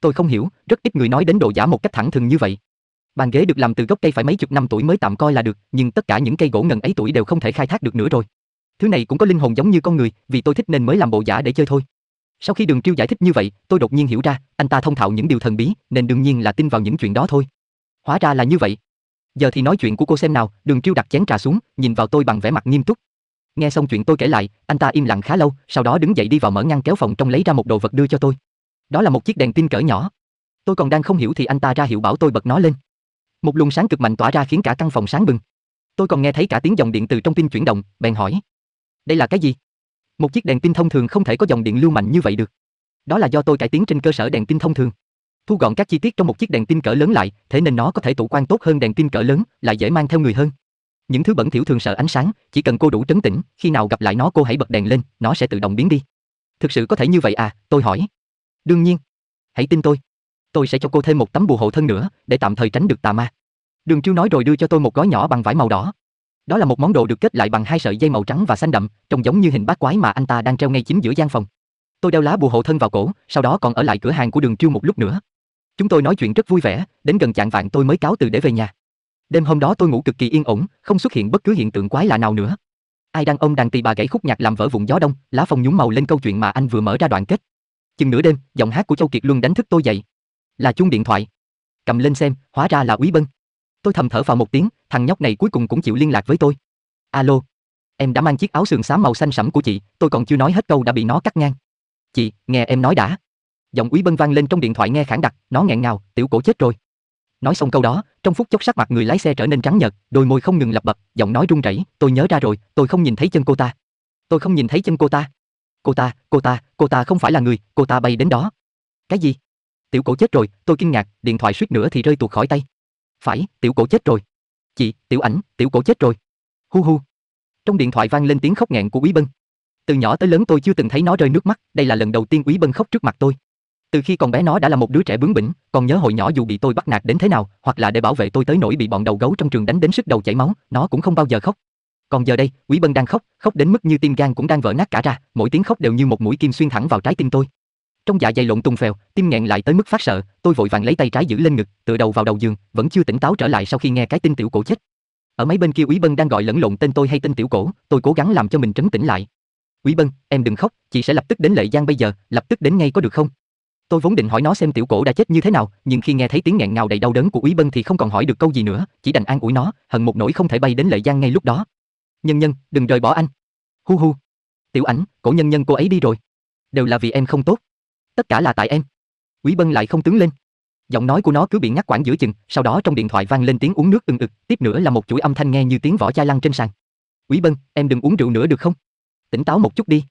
[SPEAKER 1] Tôi không hiểu, rất ít người nói đến đồ giả một cách thẳng thừng như vậy. Bàn ghế được làm từ gốc cây phải mấy chục năm tuổi mới tạm coi là được, nhưng tất cả những cây gỗ ngần ấy tuổi đều không thể khai thác được nữa rồi. Thứ này cũng có linh hồn giống như con người, vì tôi thích nên mới làm bộ giả để chơi thôi. Sau khi Đường Triêu giải thích như vậy, tôi đột nhiên hiểu ra, anh ta thông thạo những điều thần bí, nên đương nhiên là tin vào những chuyện đó thôi. Hóa ra là như vậy. Giờ thì nói chuyện của cô xem nào, Đường Triêu đặt chén trà xuống, nhìn vào tôi bằng vẻ mặt nghiêm túc, Nghe xong chuyện tôi kể lại, anh ta im lặng khá lâu, sau đó đứng dậy đi vào mở ngăn kéo phòng trong lấy ra một đồ vật đưa cho tôi. Đó là một chiếc đèn pin cỡ nhỏ. Tôi còn đang không hiểu thì anh ta ra hiệu bảo tôi bật nó lên. Một luồng sáng cực mạnh tỏa ra khiến cả căn phòng sáng bừng. Tôi còn nghe thấy cả tiếng dòng điện từ trong pin chuyển động, bèn hỏi: "Đây là cái gì?" Một chiếc đèn pin thông thường không thể có dòng điện lưu mạnh như vậy được. Đó là do tôi cải tiến trên cơ sở đèn pin thông thường. Thu gọn các chi tiết trong một chiếc đèn pin cỡ lớn lại, thế nên nó có thể tụ quang tốt hơn đèn pin cỡ lớn, lại dễ mang theo người hơn. Những thứ bẩn thỉu thường sợ ánh sáng, chỉ cần cô đủ trấn tĩnh, khi nào gặp lại nó cô hãy bật đèn lên, nó sẽ tự động biến đi. Thực sự có thể như vậy à? Tôi hỏi. Đương nhiên. Hãy tin tôi. Tôi sẽ cho cô thêm một tấm bùa hộ thân nữa, để tạm thời tránh được tà ma. Đường Trưu nói rồi đưa cho tôi một gói nhỏ bằng vải màu đỏ. Đó là một món đồ được kết lại bằng hai sợi dây màu trắng và xanh đậm, trông giống như hình bát quái mà anh ta đang treo ngay chính giữa gian phòng. Tôi đeo lá bùa hộ thân vào cổ, sau đó còn ở lại cửa hàng của Đường Trưu một lúc nữa. Chúng tôi nói chuyện rất vui vẻ, đến gần chạng vạng tôi mới cáo từ để về nhà. Đêm hôm đó tôi ngủ cực kỳ yên ổn, không xuất hiện bất cứ hiện tượng quái lạ nào nữa. Ai đang ông đàn tỳ bà gãy khúc nhạc làm vỡ vụn gió đông, lá phong nhúng màu lên câu chuyện mà anh vừa mở ra đoạn kết. Chừng nửa đêm, giọng hát của Châu Kiệt Luân đánh thức tôi dậy. Là chuông điện thoại. Cầm lên xem, hóa ra là Quý Bân. Tôi thầm thở phào một tiếng, thằng nhóc này cuối cùng cũng chịu liên lạc với tôi. Alo, em đã mang chiếc áo sườn xám màu xanh sẫm của chị, tôi còn chưa nói hết câu đã bị nó cắt ngang. Chị, nghe em nói đã. Giọng Quý Bân vang lên trong điện thoại nghe khản đặc, nó nghẹn ngào, tiểu cổ chết rồi. Nói xong câu đó, trong phút chốc sắc mặt người lái xe trở nên trắng nhợt, đôi môi không ngừng lập bập, giọng nói run rẩy, "Tôi nhớ ra rồi, tôi không nhìn thấy chân cô ta. Tôi không nhìn thấy chân cô ta. Cô ta, cô ta, cô ta không phải là người, cô ta bay đến đó." "Cái gì?" Tiểu Cổ chết rồi, tôi kinh ngạc, điện thoại suýt nữa thì rơi tuột khỏi tay. "Phải, Tiểu Cổ chết rồi." "Chị, Tiểu Ảnh, Tiểu Cổ chết rồi." Hu hu. Trong điện thoại vang lên tiếng khóc nghẹn của Quý Bân. Từ nhỏ tới lớn tôi chưa từng thấy nó rơi nước mắt, đây là lần đầu tiên Quý Bân khóc trước mặt tôi. Từ khi còn bé nó đã là một đứa trẻ bướng bỉnh, còn nhớ hồi nhỏ dù bị tôi bắt nạt đến thế nào, hoặc là để bảo vệ tôi tới nỗi bị bọn đầu gấu trong trường đánh đến sức đầu chảy máu, nó cũng không bao giờ khóc. Còn giờ đây, Quý Bân đang khóc, khóc đến mức như tim gan cũng đang vỡ nát cả ra, mỗi tiếng khóc đều như một mũi kim xuyên thẳng vào trái tim tôi. Trong dạ dày lộn tung phèo, tim nghẹn lại tới mức phát sợ, tôi vội vàng lấy tay trái giữ lên ngực, tựa đầu vào đầu giường, vẫn chưa tỉnh táo trở lại sau khi nghe cái tin tiểu cổ chết. Ở mấy bên kia Quý Bân đang gọi lẫn lộn tên tôi hay tên tiểu cổ, tôi cố gắng làm cho mình trấn tĩnh lại. Quý Bân, em đừng khóc, chị sẽ lập tức đến Lệ Giang bây giờ, lập tức đến ngay có được không? Tôi vốn định hỏi nó xem tiểu cổ đã chết như thế nào, nhưng khi nghe thấy tiếng nghẹn ngào đầy đau đớn của Úy Bân thì không còn hỏi được câu gì nữa, chỉ đành an ủi nó, hận một nỗi không thể bay đến Lệ Giang ngay lúc đó. Nhân nhân, đừng rời bỏ anh. Hu hu. Tiểu ảnh, cổ nhân nhân cô ấy đi rồi. Đều là vì em không tốt. Tất cả là tại em. Úy Bân lại không tướng lên. Giọng nói của nó cứ bị ngắt quãng giữa chừng, sau đó trong điện thoại vang lên tiếng uống nước ưng ực, tiếp nữa là một chuỗi âm thanh nghe như tiếng vỏ chai lăn trên sàn. "Quý Bân, em đừng uống rượu nữa được không? Tỉnh táo một chút đi.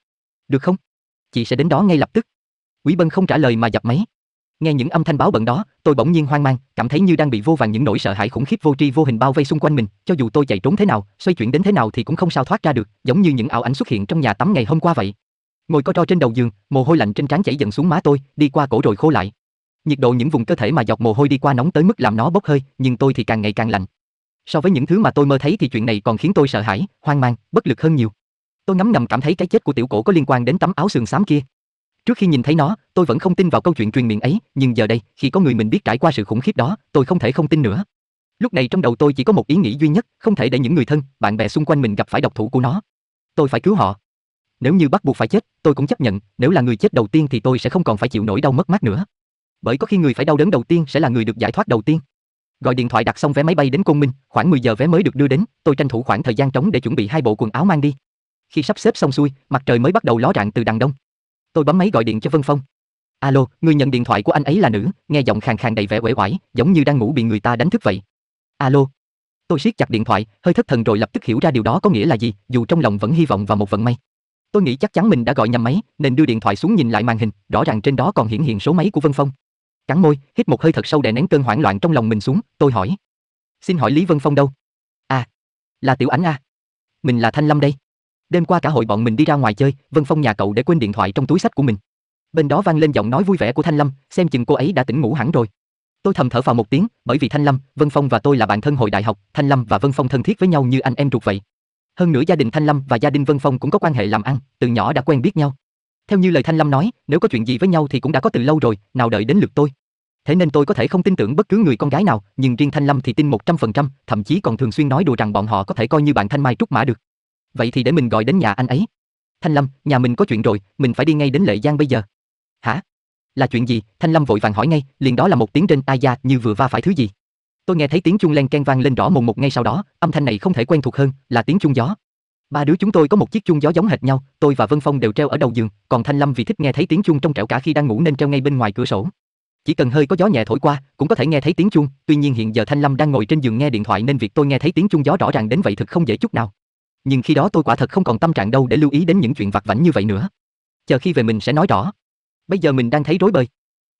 [SPEAKER 1] Được không? Chị sẽ đến đó ngay lập tức." Quý Bân không trả lời mà dập máy. Nghe những âm thanh báo bận đó, tôi bỗng nhiên hoang mang, cảm thấy như đang bị vô vàng những nỗi sợ hãi khủng khiếp vô tri vô hình bao vây xung quanh mình, cho dù tôi chạy trốn thế nào, xoay chuyển đến thế nào thì cũng không sao thoát ra được, giống như những ảo ảnh xuất hiện trong nhà tắm ngày hôm qua vậy. Ngồi co ro trên đầu giường, mồ hôi lạnh trên trán chảy dần xuống má tôi, đi qua cổ rồi khô lại. Nhiệt độ những vùng cơ thể mà dọc mồ hôi đi qua nóng tới mức làm nó bốc hơi, nhưng tôi thì càng ngày càng lạnh. So với những thứ mà tôi mơ thấy thì chuyện này còn khiến tôi sợ hãi, hoang mang, bất lực hơn nhiều. Tôi ngấm ngầm cảm thấy cái chết của tiểu cổ có liên quan đến tấm áo sườn xám kia. Trước khi nhìn thấy nó, tôi vẫn không tin vào câu chuyện truyền miệng ấy, nhưng giờ đây, khi có người mình biết trải qua sự khủng khiếp đó, tôi không thể không tin nữa. Lúc này trong đầu tôi chỉ có một ý nghĩ duy nhất, không thể để những người thân, bạn bè xung quanh mình gặp phải độc thủ của nó. Tôi phải cứu họ. Nếu như bắt buộc phải chết, tôi cũng chấp nhận, nếu là người chết đầu tiên thì tôi sẽ không còn phải chịu nỗi đau mất mát nữa. Bởi có khi người phải đau đớn đầu tiên sẽ là người được giải thoát đầu tiên. Gọi điện thoại đặt xong vé máy bay đến Côn Minh, khoảng 10 giờ vé mới được đưa đến, tôi tranh thủ khoảng thời gian trống để chuẩn bị hai bộ quần áo mang đi. Khi sắp xếp xong xuôi, mặt trời mới bắt đầu ló rạng từ đằng đông. Tôi bấm máy gọi điện cho Vân Phong. Alo, người nhận điện thoại của anh ấy là nữ, nghe giọng khàn khàn đầy vẻ uể oải, giống như đang ngủ bị người ta đánh thức vậy. Alo. Tôi siết chặt điện thoại, hơi thất thần rồi lập tức hiểu ra điều đó có nghĩa là gì, dù trong lòng vẫn hy vọng vào một vận may. Tôi nghĩ chắc chắn mình đã gọi nhầm máy, nên đưa điện thoại xuống nhìn lại màn hình, rõ ràng trên đó còn hiển hiện số máy của Vân Phong. Cắn môi, hít một hơi thật sâu để nén cơn hoảng loạn trong lòng mình xuống, tôi hỏi: "Xin hỏi Lý Vân Phong đâu?" "À, là Tiểu Ảnh à. Mình là Thanh Lâm đây." Đêm qua cả hội bọn mình đi ra ngoài chơi, Vân Phong nhà cậu để quên điện thoại trong túi sách của mình. Bên đó vang lên giọng nói vui vẻ của Thanh Lâm, xem chừng cô ấy đã tỉnh ngủ hẳn rồi. Tôi thầm thở vào một tiếng, bởi vì Thanh Lâm, Vân Phong và tôi là bạn thân hội đại học, Thanh Lâm và Vân Phong thân thiết với nhau như anh em ruột vậy. Hơn nữa gia đình Thanh Lâm và gia đình Vân Phong cũng có quan hệ làm ăn, từ nhỏ đã quen biết nhau. Theo như lời Thanh Lâm nói, nếu có chuyện gì với nhau thì cũng đã có từ lâu rồi, nào đợi đến lượt tôi. Thế nên tôi có thể không tin tưởng bất cứ người con gái nào, nhưng riêng Thanh Lâm thì tin 100%, thậm chí còn thường xuyên nói đùa rằng bọn họ có thể coi như bạn Thanh Mai trúc mã được vậy thì để mình gọi đến nhà anh ấy. Thanh Lâm, nhà mình có chuyện rồi, mình phải đi ngay đến Lệ Giang bây giờ. Hả? Là chuyện gì? Thanh Lâm vội vàng hỏi ngay, liền đó là một tiếng trên tai da như vừa va phải thứ gì. Tôi nghe thấy tiếng chuông len keng vang lên rõ mồn một ngay sau đó, âm thanh này không thể quen thuộc hơn, là tiếng chuông gió. Ba đứa chúng tôi có một chiếc chuông gió giống hệt nhau, tôi và Vân Phong đều treo ở đầu giường, còn Thanh Lâm vì thích nghe thấy tiếng chuông trong trẻo cả khi đang ngủ nên treo ngay bên ngoài cửa sổ. Chỉ cần hơi có gió nhẹ thổi qua, cũng có thể nghe thấy tiếng chuông, tuy nhiên hiện giờ Thanh Lâm đang ngồi trên giường nghe điện thoại nên việc tôi nghe thấy tiếng chuông gió rõ ràng đến vậy thực không dễ chút nào nhưng khi đó tôi quả thật không còn tâm trạng đâu để lưu ý đến những chuyện vặt vảnh như vậy nữa. Chờ khi về mình sẽ nói rõ. Bây giờ mình đang thấy rối bời.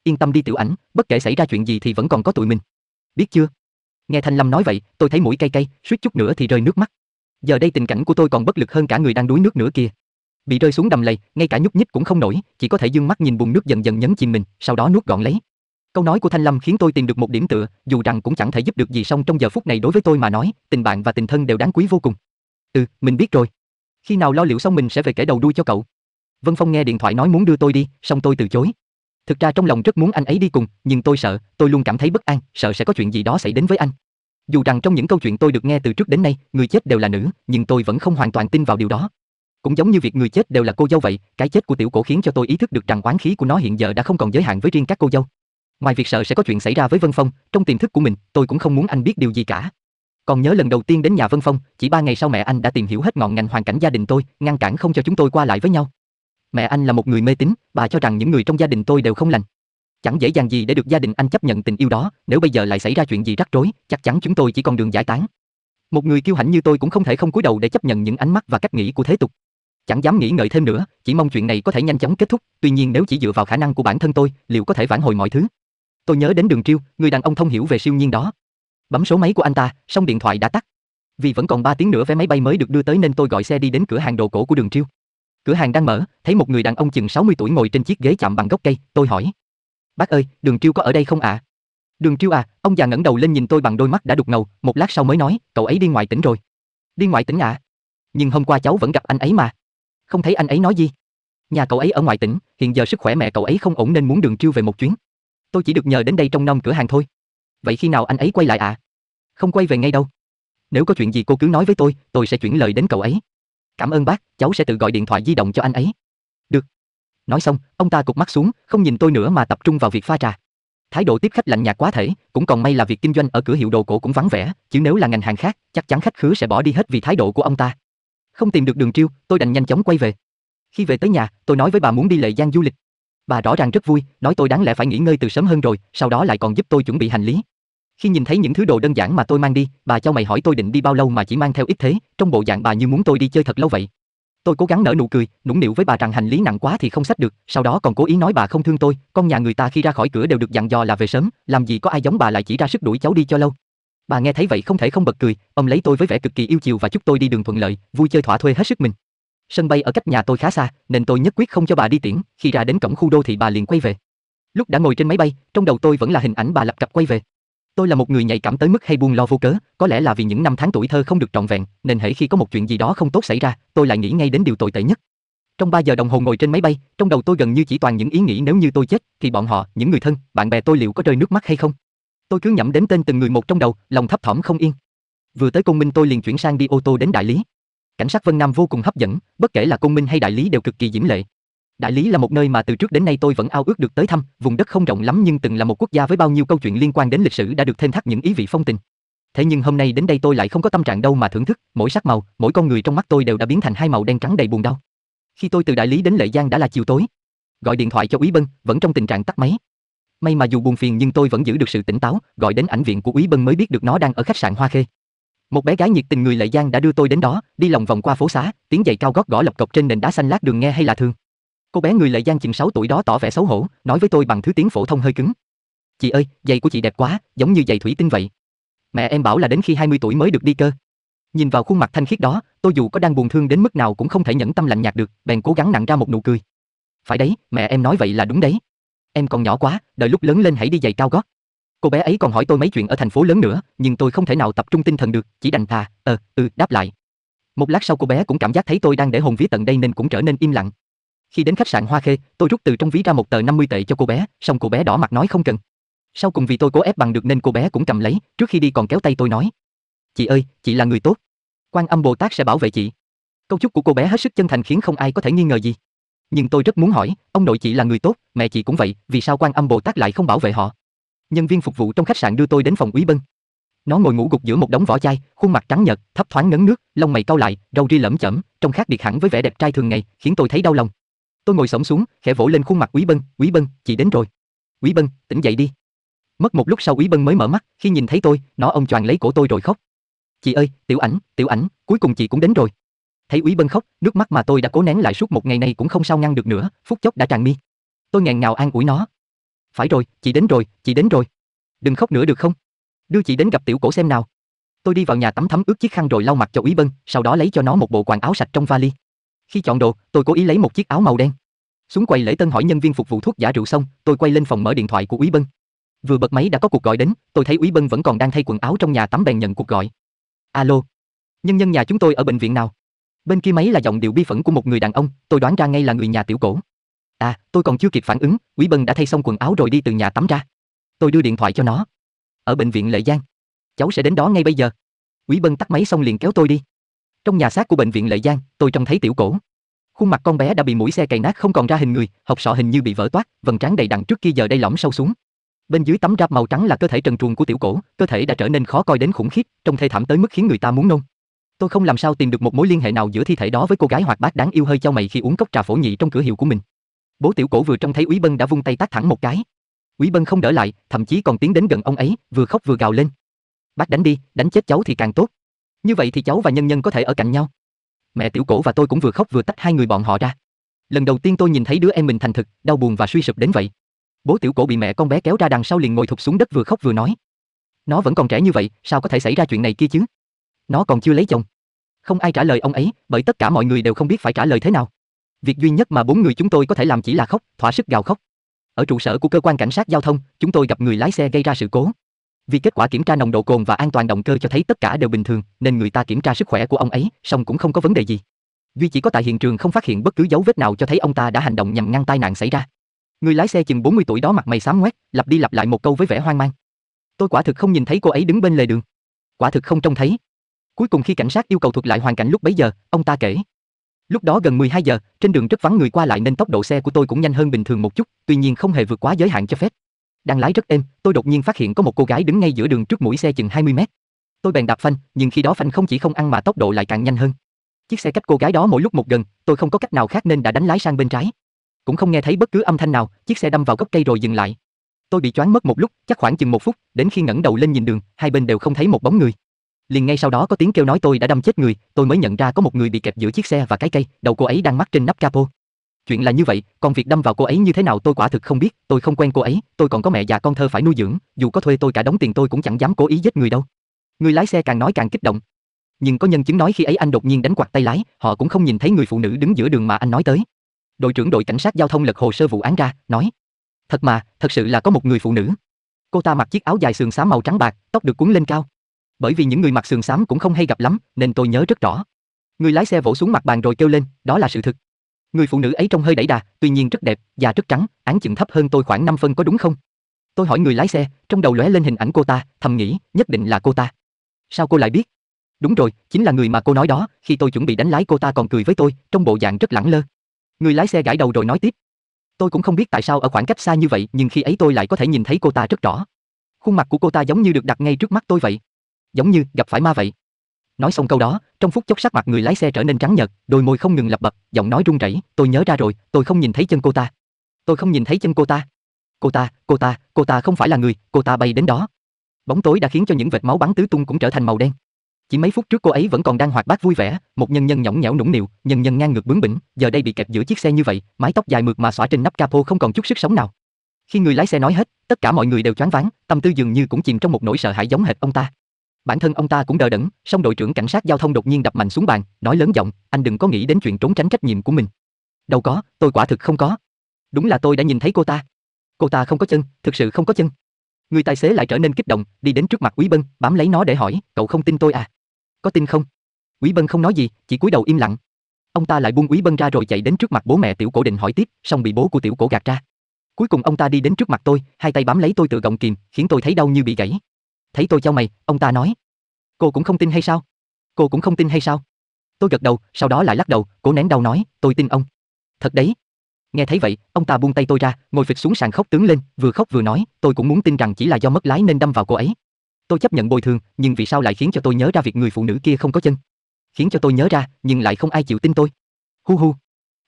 [SPEAKER 1] Yên tâm đi tiểu ảnh, bất kể xảy ra chuyện gì thì vẫn còn có tụi mình. Biết chưa? Nghe Thanh Lâm nói vậy, tôi thấy mũi cay cay, suýt chút nữa thì rơi nước mắt. Giờ đây tình cảnh của tôi còn bất lực hơn cả người đang đuối nước nữa kia. Bị rơi xuống đầm lầy, ngay cả nhúc nhích cũng không nổi, chỉ có thể dương mắt nhìn bùn nước dần dần nhấn chìm mình, sau đó nuốt gọn lấy. Câu nói của Thanh Lâm khiến tôi tìm được một điểm tựa, dù rằng cũng chẳng thể giúp được gì song trong giờ phút này đối với tôi mà nói, tình bạn và tình thân đều đáng quý vô cùng. Ừ, mình biết rồi. Khi nào lo liệu xong mình sẽ về kể đầu đuôi cho cậu. Vân Phong nghe điện thoại nói muốn đưa tôi đi, xong tôi từ chối. Thực ra trong lòng rất muốn anh ấy đi cùng, nhưng tôi sợ, tôi luôn cảm thấy bất an, sợ sẽ có chuyện gì đó xảy đến với anh. Dù rằng trong những câu chuyện tôi được nghe từ trước đến nay, người chết đều là nữ, nhưng tôi vẫn không hoàn toàn tin vào điều đó. Cũng giống như việc người chết đều là cô dâu vậy, cái chết của tiểu cổ khiến cho tôi ý thức được rằng oán khí của nó hiện giờ đã không còn giới hạn với riêng các cô dâu. Ngoài việc sợ sẽ có chuyện xảy ra với Vân Phong, trong tiềm thức của mình, tôi cũng không muốn anh biết điều gì cả. Còn nhớ lần đầu tiên đến nhà Vân Phong, chỉ ba ngày sau mẹ anh đã tìm hiểu hết ngọn ngành hoàn cảnh gia đình tôi, ngăn cản không cho chúng tôi qua lại với nhau. Mẹ anh là một người mê tín, bà cho rằng những người trong gia đình tôi đều không lành. Chẳng dễ dàng gì để được gia đình anh chấp nhận tình yêu đó, nếu bây giờ lại xảy ra chuyện gì rắc rối, chắc chắn chúng tôi chỉ còn đường giải tán. Một người kiêu hãnh như tôi cũng không thể không cúi đầu để chấp nhận những ánh mắt và cách nghĩ của thế tục. Chẳng dám nghĩ ngợi thêm nữa, chỉ mong chuyện này có thể nhanh chóng kết thúc, tuy nhiên nếu chỉ dựa vào khả năng của bản thân tôi, liệu có thể vãn hồi mọi thứ. Tôi nhớ đến Đường Triêu, người đàn ông thông hiểu về siêu nhiên đó, Bấm số máy của anh ta, xong điện thoại đã tắt. Vì vẫn còn 3 tiếng nữa vé máy bay mới được đưa tới nên tôi gọi xe đi đến cửa hàng đồ cổ của đường Triêu. Cửa hàng đang mở, thấy một người đàn ông chừng 60 tuổi ngồi trên chiếc ghế chạm bằng gốc cây, tôi hỏi: "Bác ơi, Đường Triêu có ở đây không ạ?" À? "Đường Triêu à?" Ông già ngẩng đầu lên nhìn tôi bằng đôi mắt đã đục ngầu, một lát sau mới nói: "Cậu ấy đi ngoài tỉnh rồi." "Đi ngoài tỉnh ạ?" À? "Nhưng hôm qua cháu vẫn gặp anh ấy mà." "Không thấy anh ấy nói gì." "Nhà cậu ấy ở ngoài tỉnh, hiện giờ sức khỏe mẹ cậu ấy không ổn nên muốn Đường Triêu về một chuyến." "Tôi chỉ được nhờ đến đây trong nom cửa hàng thôi." Vậy khi nào anh ấy quay lại À? Không quay về ngay đâu. Nếu có chuyện gì cô cứ nói với tôi, tôi sẽ chuyển lời đến cậu ấy. Cảm ơn bác, cháu sẽ tự gọi điện thoại di động cho anh ấy. Được. Nói xong, ông ta cụp mắt xuống, không nhìn tôi nữa mà tập trung vào việc pha trà. Thái độ tiếp khách lạnh nhạt quá thể, cũng còn may là việc kinh doanh ở cửa hiệu đồ cổ cũng vắng vẻ, chứ nếu là ngành hàng khác, chắc chắn khách khứa sẽ bỏ đi hết vì thái độ của ông ta. Không tìm được đường triêu, tôi đành nhanh chóng quay về. Khi về tới nhà, tôi nói với bà muốn đi lệ giang du lịch. Bà rõ ràng rất vui, nói tôi đáng lẽ phải nghỉ ngơi từ sớm hơn rồi, sau đó lại còn giúp tôi chuẩn bị hành lý. Khi nhìn thấy những thứ đồ đơn giản mà tôi mang đi, bà cho mày hỏi tôi định đi bao lâu mà chỉ mang theo ít thế, trong bộ dạng bà như muốn tôi đi chơi thật lâu vậy. Tôi cố gắng nở nụ cười, nũng nịu với bà rằng hành lý nặng quá thì không xách được, sau đó còn cố ý nói bà không thương tôi, con nhà người ta khi ra khỏi cửa đều được dặn dò là về sớm, làm gì có ai giống bà lại chỉ ra sức đuổi cháu đi cho lâu. Bà nghe thấy vậy không thể không bật cười, ông lấy tôi với vẻ cực kỳ yêu chiều và chúc tôi đi đường thuận lợi, vui chơi thỏa thuê hết sức mình. Sân bay ở cách nhà tôi khá xa, nên tôi nhất quyết không cho bà đi tiễn, khi ra đến cổng khu đô thị bà liền quay về. Lúc đã ngồi trên máy bay, trong đầu tôi vẫn là hình ảnh bà lập cập quay về. Tôi là một người nhạy cảm tới mức hay buông lo vô cớ, có lẽ là vì những năm tháng tuổi thơ không được trọn vẹn, nên hễ khi có một chuyện gì đó không tốt xảy ra, tôi lại nghĩ ngay đến điều tồi tệ nhất. Trong 3 giờ đồng hồ ngồi trên máy bay, trong đầu tôi gần như chỉ toàn những ý nghĩ nếu như tôi chết, thì bọn họ, những người thân, bạn bè tôi liệu có rơi nước mắt hay không. Tôi cứ nhẩm đếm tên từng người một trong đầu, lòng thấp thỏm không yên. Vừa tới Công Minh tôi liền chuyển sang đi ô tô đến đại lý. Cảnh sát Vân Nam vô cùng hấp dẫn, bất kể là Công Minh hay đại lý đều cực kỳ diễm lệ. Đại Lý là một nơi mà từ trước đến nay tôi vẫn ao ước được tới thăm, vùng đất không rộng lắm nhưng từng là một quốc gia với bao nhiêu câu chuyện liên quan đến lịch sử đã được thêm thắt những ý vị phong tình. Thế nhưng hôm nay đến đây tôi lại không có tâm trạng đâu mà thưởng thức, mỗi sắc màu, mỗi con người trong mắt tôi đều đã biến thành hai màu đen trắng đầy buồn đau. Khi tôi từ Đại Lý đến Lệ Giang đã là chiều tối. Gọi điện thoại cho Úy Bân, vẫn trong tình trạng tắt máy. May mà dù buồn phiền nhưng tôi vẫn giữ được sự tỉnh táo, gọi đến ảnh viện của Úy Bân mới biết được nó đang ở khách sạn Hoa Khê. Một bé gái nhiệt tình người Lệ Giang đã đưa tôi đến đó, đi lòng vòng qua phố xá, tiếng giày cao gót gõ lộc cộc trên nền đá xanh lát đường nghe hay là thương. Cô bé người Lệ Giang chừng 6 tuổi đó tỏ vẻ xấu hổ, nói với tôi bằng thứ tiếng phổ thông hơi cứng. "Chị ơi, giày của chị đẹp quá, giống như giày thủy tinh vậy. Mẹ em bảo là đến khi 20 tuổi mới được đi cơ." Nhìn vào khuôn mặt thanh khiết đó, tôi dù có đang buồn thương đến mức nào cũng không thể nhẫn tâm lạnh nhạt được, bèn cố gắng nặn ra một nụ cười. "Phải đấy, mẹ em nói vậy là đúng đấy. Em còn nhỏ quá, đợi lúc lớn lên hãy đi giày cao gót." Cô bé ấy còn hỏi tôi mấy chuyện ở thành phố lớn nữa, nhưng tôi không thể nào tập trung tinh thần được, chỉ đành thà, ờ, ừ, đáp lại. Một lát sau cô bé cũng cảm giác thấy tôi đang để hồn vía tận đây nên cũng trở nên im lặng. Khi đến khách sạn Hoa Khê, tôi rút từ trong ví ra một tờ 50 tệ cho cô bé, xong cô bé đỏ mặt nói không cần. Sau cùng vì tôi cố ép bằng được nên cô bé cũng cầm lấy, trước khi đi còn kéo tay tôi nói: "Chị ơi, chị là người tốt. Quan Âm Bồ Tát sẽ bảo vệ chị." Câu chúc của cô bé hết sức chân thành khiến không ai có thể nghi ngờ gì. Nhưng tôi rất muốn hỏi, ông nội chị là người tốt, mẹ chị cũng vậy, vì sao Quan Âm Bồ Tát lại không bảo vệ họ? Nhân viên phục vụ trong khách sạn đưa tôi đến phòng Úy Bân. Nó ngồi ngủ gục giữa một đống vỏ chai, khuôn mặt trắng nhợt, thấp thoáng ngấn nước, lông mày cau lại, râu ri lẫm chẩm, trông khác biệt hẳn với vẻ đẹp trai thường ngày, khiến tôi thấy đau lòng. Tôi ngồi xổm xuống, khẽ vỗ lên khuôn mặt Quý Bân, "Quý Bân, chị đến rồi." "Quý Bân, tỉnh dậy đi." Mất một lúc sau Quý Bân mới mở mắt, khi nhìn thấy tôi, nó ông choàng lấy cổ tôi rồi khóc. "Chị ơi, Tiểu Ảnh, Tiểu Ảnh, cuối cùng chị cũng đến rồi." Thấy Quý Bân khóc, nước mắt mà tôi đã cố nén lại suốt một ngày nay cũng không sao ngăn được nữa, phút chốc đã tràn mi. Tôi nghẹn ngào an ủi nó. "Phải rồi, chị đến rồi, chị đến rồi. Đừng khóc nữa được không? Đưa chị đến gặp Tiểu Cổ xem nào." Tôi đi vào nhà tắm thấm ướt chiếc khăn rồi lau mặt cho Úy Bân, sau đó lấy cho nó một bộ quần áo sạch trong vali. Khi chọn đồ, tôi cố ý lấy một chiếc áo màu đen. Xuống quầy lễ tân hỏi nhân viên phục vụ thuốc giả rượu xong, tôi quay lên phòng mở điện thoại của Úy Bân. Vừa bật máy đã có cuộc gọi đến, tôi thấy Úy Bân vẫn còn đang thay quần áo trong nhà tắm bèn nhận cuộc gọi. Alo. Nhân nhân nhà chúng tôi ở bệnh viện nào? Bên kia máy là giọng điệu bi phẫn của một người đàn ông, tôi đoán ra ngay là người nhà tiểu cổ. À, tôi còn chưa kịp phản ứng, Quý Bân đã thay xong quần áo rồi đi từ nhà tắm ra. Tôi đưa điện thoại cho nó. Ở bệnh viện Lệ Giang. Cháu sẽ đến đó ngay bây giờ. Quý Bân tắt máy xong liền kéo tôi đi. Trong nhà xác của bệnh viện lợi Giang, tôi trông thấy tiểu cổ. Khuôn mặt con bé đã bị mũi xe cày nát không còn ra hình người, hộc sọ hình như bị vỡ toát, vầng trán đầy đặn trước kia giờ đây lõm sâu xuống. Bên dưới tấm ráp màu trắng là cơ thể trần truồng của tiểu cổ, cơ thể đã trở nên khó coi đến khủng khiếp, trông thê thảm tới mức khiến người ta muốn nôn. Tôi không làm sao tìm được một mối liên hệ nào giữa thi thể đó với cô gái hoạt bát đáng yêu hơi chau mày khi uống cốc trà phổ nhị trong cửa hiệu của mình. Bố tiểu cổ vừa trông thấy Úy Bân đã vung tay tát thẳng một cái. Úy Bân không đỡ lại, thậm chí còn tiến đến gần ông ấy, vừa khóc vừa gào lên. Bác đánh đi, đánh chết cháu thì càng tốt. Như vậy thì cháu và nhân nhân có thể ở cạnh nhau. Mẹ tiểu cổ và tôi cũng vừa khóc vừa tách hai người bọn họ ra. Lần đầu tiên tôi nhìn thấy đứa em mình thành thực, đau buồn và suy sụp đến vậy. Bố tiểu cổ bị mẹ con bé kéo ra đằng sau liền ngồi thụt xuống đất vừa khóc vừa nói. Nó vẫn còn trẻ như vậy, sao có thể xảy ra chuyện này kia chứ? Nó còn chưa lấy chồng. Không ai trả lời ông ấy, bởi tất cả mọi người đều không biết phải trả lời thế nào. Việc duy nhất mà bốn người chúng tôi có thể làm chỉ là khóc, thỏa sức gào khóc. Ở trụ sở của cơ quan cảnh sát giao thông, chúng tôi gặp người lái xe gây ra sự cố. Vì kết quả kiểm tra nồng độ cồn và an toàn động cơ cho thấy tất cả đều bình thường, nên người ta kiểm tra sức khỏe của ông ấy, xong cũng không có vấn đề gì. Duy chỉ có tại hiện trường không phát hiện bất cứ dấu vết nào cho thấy ông ta đã hành động nhằm ngăn tai nạn xảy ra. Người lái xe chừng 40 tuổi đó mặt mày xám ngoét, lặp đi lặp lại một câu với vẻ hoang mang. Tôi quả thực không nhìn thấy cô ấy đứng bên lề đường. Quả thực không trông thấy. Cuối cùng khi cảnh sát yêu cầu thuật lại hoàn cảnh lúc bấy giờ, ông ta kể. Lúc đó gần 12 giờ, trên đường rất vắng người qua lại nên tốc độ xe của tôi cũng nhanh hơn bình thường một chút, tuy nhiên không hề vượt quá giới hạn cho phép. Đang lái rất êm, tôi đột nhiên phát hiện có một cô gái đứng ngay giữa đường trước mũi xe chừng 20 mét. Tôi bèn đạp phanh, nhưng khi đó phanh không chỉ không ăn mà tốc độ lại càng nhanh hơn. Chiếc xe cách cô gái đó mỗi lúc một gần, tôi không có cách nào khác nên đã đánh lái sang bên trái. Cũng không nghe thấy bất cứ âm thanh nào, chiếc xe đâm vào gốc cây rồi dừng lại. Tôi bị choáng mất một lúc, chắc khoảng chừng một phút, đến khi ngẩng đầu lên nhìn đường, hai bên đều không thấy một bóng người. Liền ngay sau đó có tiếng kêu nói tôi đã đâm chết người, tôi mới nhận ra có một người bị kẹp giữa chiếc xe và cái cây, đầu cô ấy đang mắc trên nắp capo. Chuyện là như vậy, còn việc đâm vào cô ấy như thế nào tôi quả thực không biết, tôi không quen cô ấy, tôi còn có mẹ già con thơ phải nuôi dưỡng, dù có thuê tôi cả đóng tiền tôi cũng chẳng dám cố ý giết người đâu. Người lái xe càng nói càng kích động. Nhưng có nhân chứng nói khi ấy anh đột nhiên đánh quạt tay lái, họ cũng không nhìn thấy người phụ nữ đứng giữa đường mà anh nói tới. Đội trưởng đội cảnh sát giao thông lật hồ sơ vụ án ra, nói: "Thật mà, thật sự là có một người phụ nữ. Cô ta mặc chiếc áo dài sườn xám màu trắng bạc, tóc được cuốn lên cao. Bởi vì những người mặc sườn xám cũng không hay gặp lắm, nên tôi nhớ rất rõ." Người lái xe vỗ xuống mặt bàn rồi kêu lên, "Đó là sự thực." Người phụ nữ ấy trông hơi đẩy đà, tuy nhiên rất đẹp, da rất trắng, án chừng thấp hơn tôi khoảng 5 phân có đúng không? Tôi hỏi người lái xe, trong đầu lóe lên hình ảnh cô ta, thầm nghĩ, nhất định là cô ta. Sao cô lại biết? Đúng rồi, chính là người mà cô nói đó, khi tôi chuẩn bị đánh lái cô ta còn cười với tôi, trong bộ dạng rất lẳng lơ. Người lái xe gãi đầu rồi nói tiếp. Tôi cũng không biết tại sao ở khoảng cách xa như vậy, nhưng khi ấy tôi lại có thể nhìn thấy cô ta rất rõ. Khuôn mặt của cô ta giống như được đặt ngay trước mắt tôi vậy. Giống như gặp phải ma vậy. Nói xong câu đó, trong phút chốc sắc mặt người lái xe trở nên trắng nhợt, đôi môi không ngừng lặp bập, giọng nói run rẩy, "Tôi nhớ ra rồi, tôi không nhìn thấy chân cô ta. Tôi không nhìn thấy chân cô ta. Cô ta, cô ta, cô ta không phải là người, cô ta bay đến đó." Bóng tối đã khiến cho những vệt máu bắn tứ tung cũng trở thành màu đen. Chỉ mấy phút trước cô ấy vẫn còn đang hoạt bát vui vẻ, một nhân nhân nhõng nhẽo nũng nịu, nhân nhân ngang ngược bướng bỉnh, giờ đây bị kẹp giữa chiếc xe như vậy, mái tóc dài mượt mà xõa trên nắp capo không còn chút sức sống nào. Khi người lái xe nói hết, tất cả mọi người đều choáng váng, tâm tư dường như cũng chìm trong một nỗi sợ hãi giống hệt ông ta. Bản thân ông ta cũng đờ đẫn, song đội trưởng cảnh sát giao thông đột nhiên đập mạnh xuống bàn, nói lớn giọng, anh đừng có nghĩ đến chuyện trốn tránh trách nhiệm của mình. Đâu có, tôi quả thực không có. Đúng là tôi đã nhìn thấy cô ta. Cô ta không có chân, thực sự không có chân. Người tài xế lại trở nên kích động, đi đến trước mặt Quý Bân, bám lấy nó để hỏi, cậu không tin tôi à? Có tin không? Quý Bân không nói gì, chỉ cúi đầu im lặng. Ông ta lại buông Quý Bân ra rồi chạy đến trước mặt bố mẹ Tiểu Cổ định hỏi tiếp, song bị bố của Tiểu Cổ gạt ra. Cuối cùng ông ta đi đến trước mặt tôi, hai tay bám lấy tôi tự gọng kìm, khiến tôi thấy đau như bị gãy. Thấy tôi chau mày, ông ta nói. Cô cũng không tin hay sao? Cô cũng không tin hay sao? Tôi gật đầu, sau đó lại lắc đầu, cố nén đau nói, tôi tin ông. Thật đấy. Nghe thấy vậy, ông ta buông tay tôi ra, ngồi phịch xuống sàn khóc tướng lên, vừa khóc vừa nói, tôi cũng muốn tin rằng chỉ là do mất lái nên đâm vào cô ấy. Tôi chấp nhận bồi thường, nhưng vì sao lại khiến cho tôi nhớ ra việc người phụ nữ kia không có chân? Khiến cho tôi nhớ ra, nhưng lại không ai chịu tin tôi. Hu hu.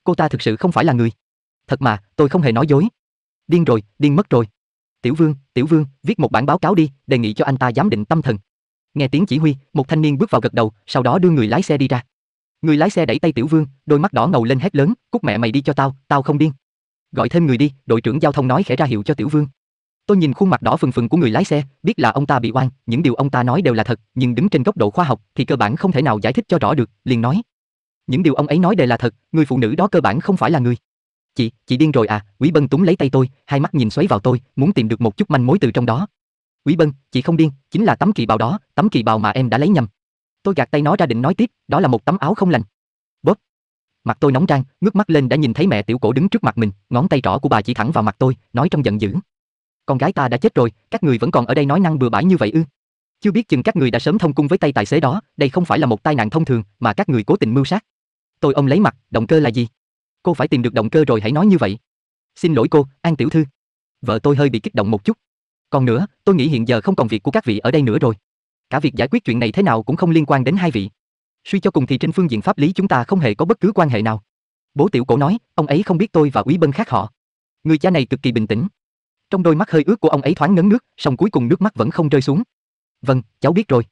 [SPEAKER 1] Cô ta thực sự không phải là người. Thật mà, tôi không hề nói dối. Điên rồi, điên mất rồi. Tiểu Vương, Tiểu Vương, viết một bản báo cáo đi, đề nghị cho anh ta giám định tâm thần. Nghe tiếng chỉ huy, một thanh niên bước vào gật đầu, sau đó đưa người lái xe đi ra. Người lái xe đẩy tay Tiểu Vương, đôi mắt đỏ ngầu lên hét lớn, "Cút mẹ mày đi cho tao, tao không điên." Gọi thêm người đi, đội trưởng giao thông nói khẽ ra hiệu cho Tiểu Vương. Tôi nhìn khuôn mặt đỏ phừng phừng của người lái xe, biết là ông ta bị oan, những điều ông ta nói đều là thật, nhưng đứng trên góc độ khoa học thì cơ bản không thể nào giải thích cho rõ được, liền nói. Những điều ông ấy nói đều là thật, người phụ nữ đó cơ bản không phải là người. Chị, chị điên rồi à? Quý Bân túng lấy tay tôi, hai mắt nhìn xoáy vào tôi, muốn tìm được một chút manh mối từ trong đó. Quý Bân, chị không điên, chính là tấm kỳ bào đó, tấm kỳ bào mà em đã lấy nhầm. Tôi gạt tay nó ra định nói tiếp, đó là một tấm áo không lành. Bóp. Mặt tôi nóng rang, ngước mắt lên đã nhìn thấy mẹ tiểu cổ đứng trước mặt mình, ngón tay trỏ của bà chỉ thẳng vào mặt tôi, nói trong giận dữ. Con gái ta đã chết rồi, các người vẫn còn ở đây nói năng bừa bãi như vậy ư? Chưa biết chừng các người đã sớm thông cung với tay tài xế đó, đây không phải là một tai nạn thông thường, mà các người cố tình mưu sát. Tôi ông lấy mặt, động cơ là gì? Cô phải tìm được động cơ rồi hãy nói như vậy. Xin lỗi cô, An tiểu thư. Vợ tôi hơi bị kích động một chút. Còn nữa, tôi nghĩ hiện giờ không còn việc của các vị ở đây nữa rồi. Cả việc giải quyết chuyện này thế nào cũng không liên quan đến hai vị. Suy cho cùng thì trên phương diện pháp lý chúng ta không hề có bất cứ quan hệ nào. Bố tiểu cổ nói, ông ấy không biết tôi và quý Bân khác họ. Người cha này cực kỳ bình tĩnh. Trong đôi mắt hơi ướt của ông ấy thoáng ngấn nước, song cuối cùng nước mắt vẫn không rơi xuống. Vâng, cháu biết rồi.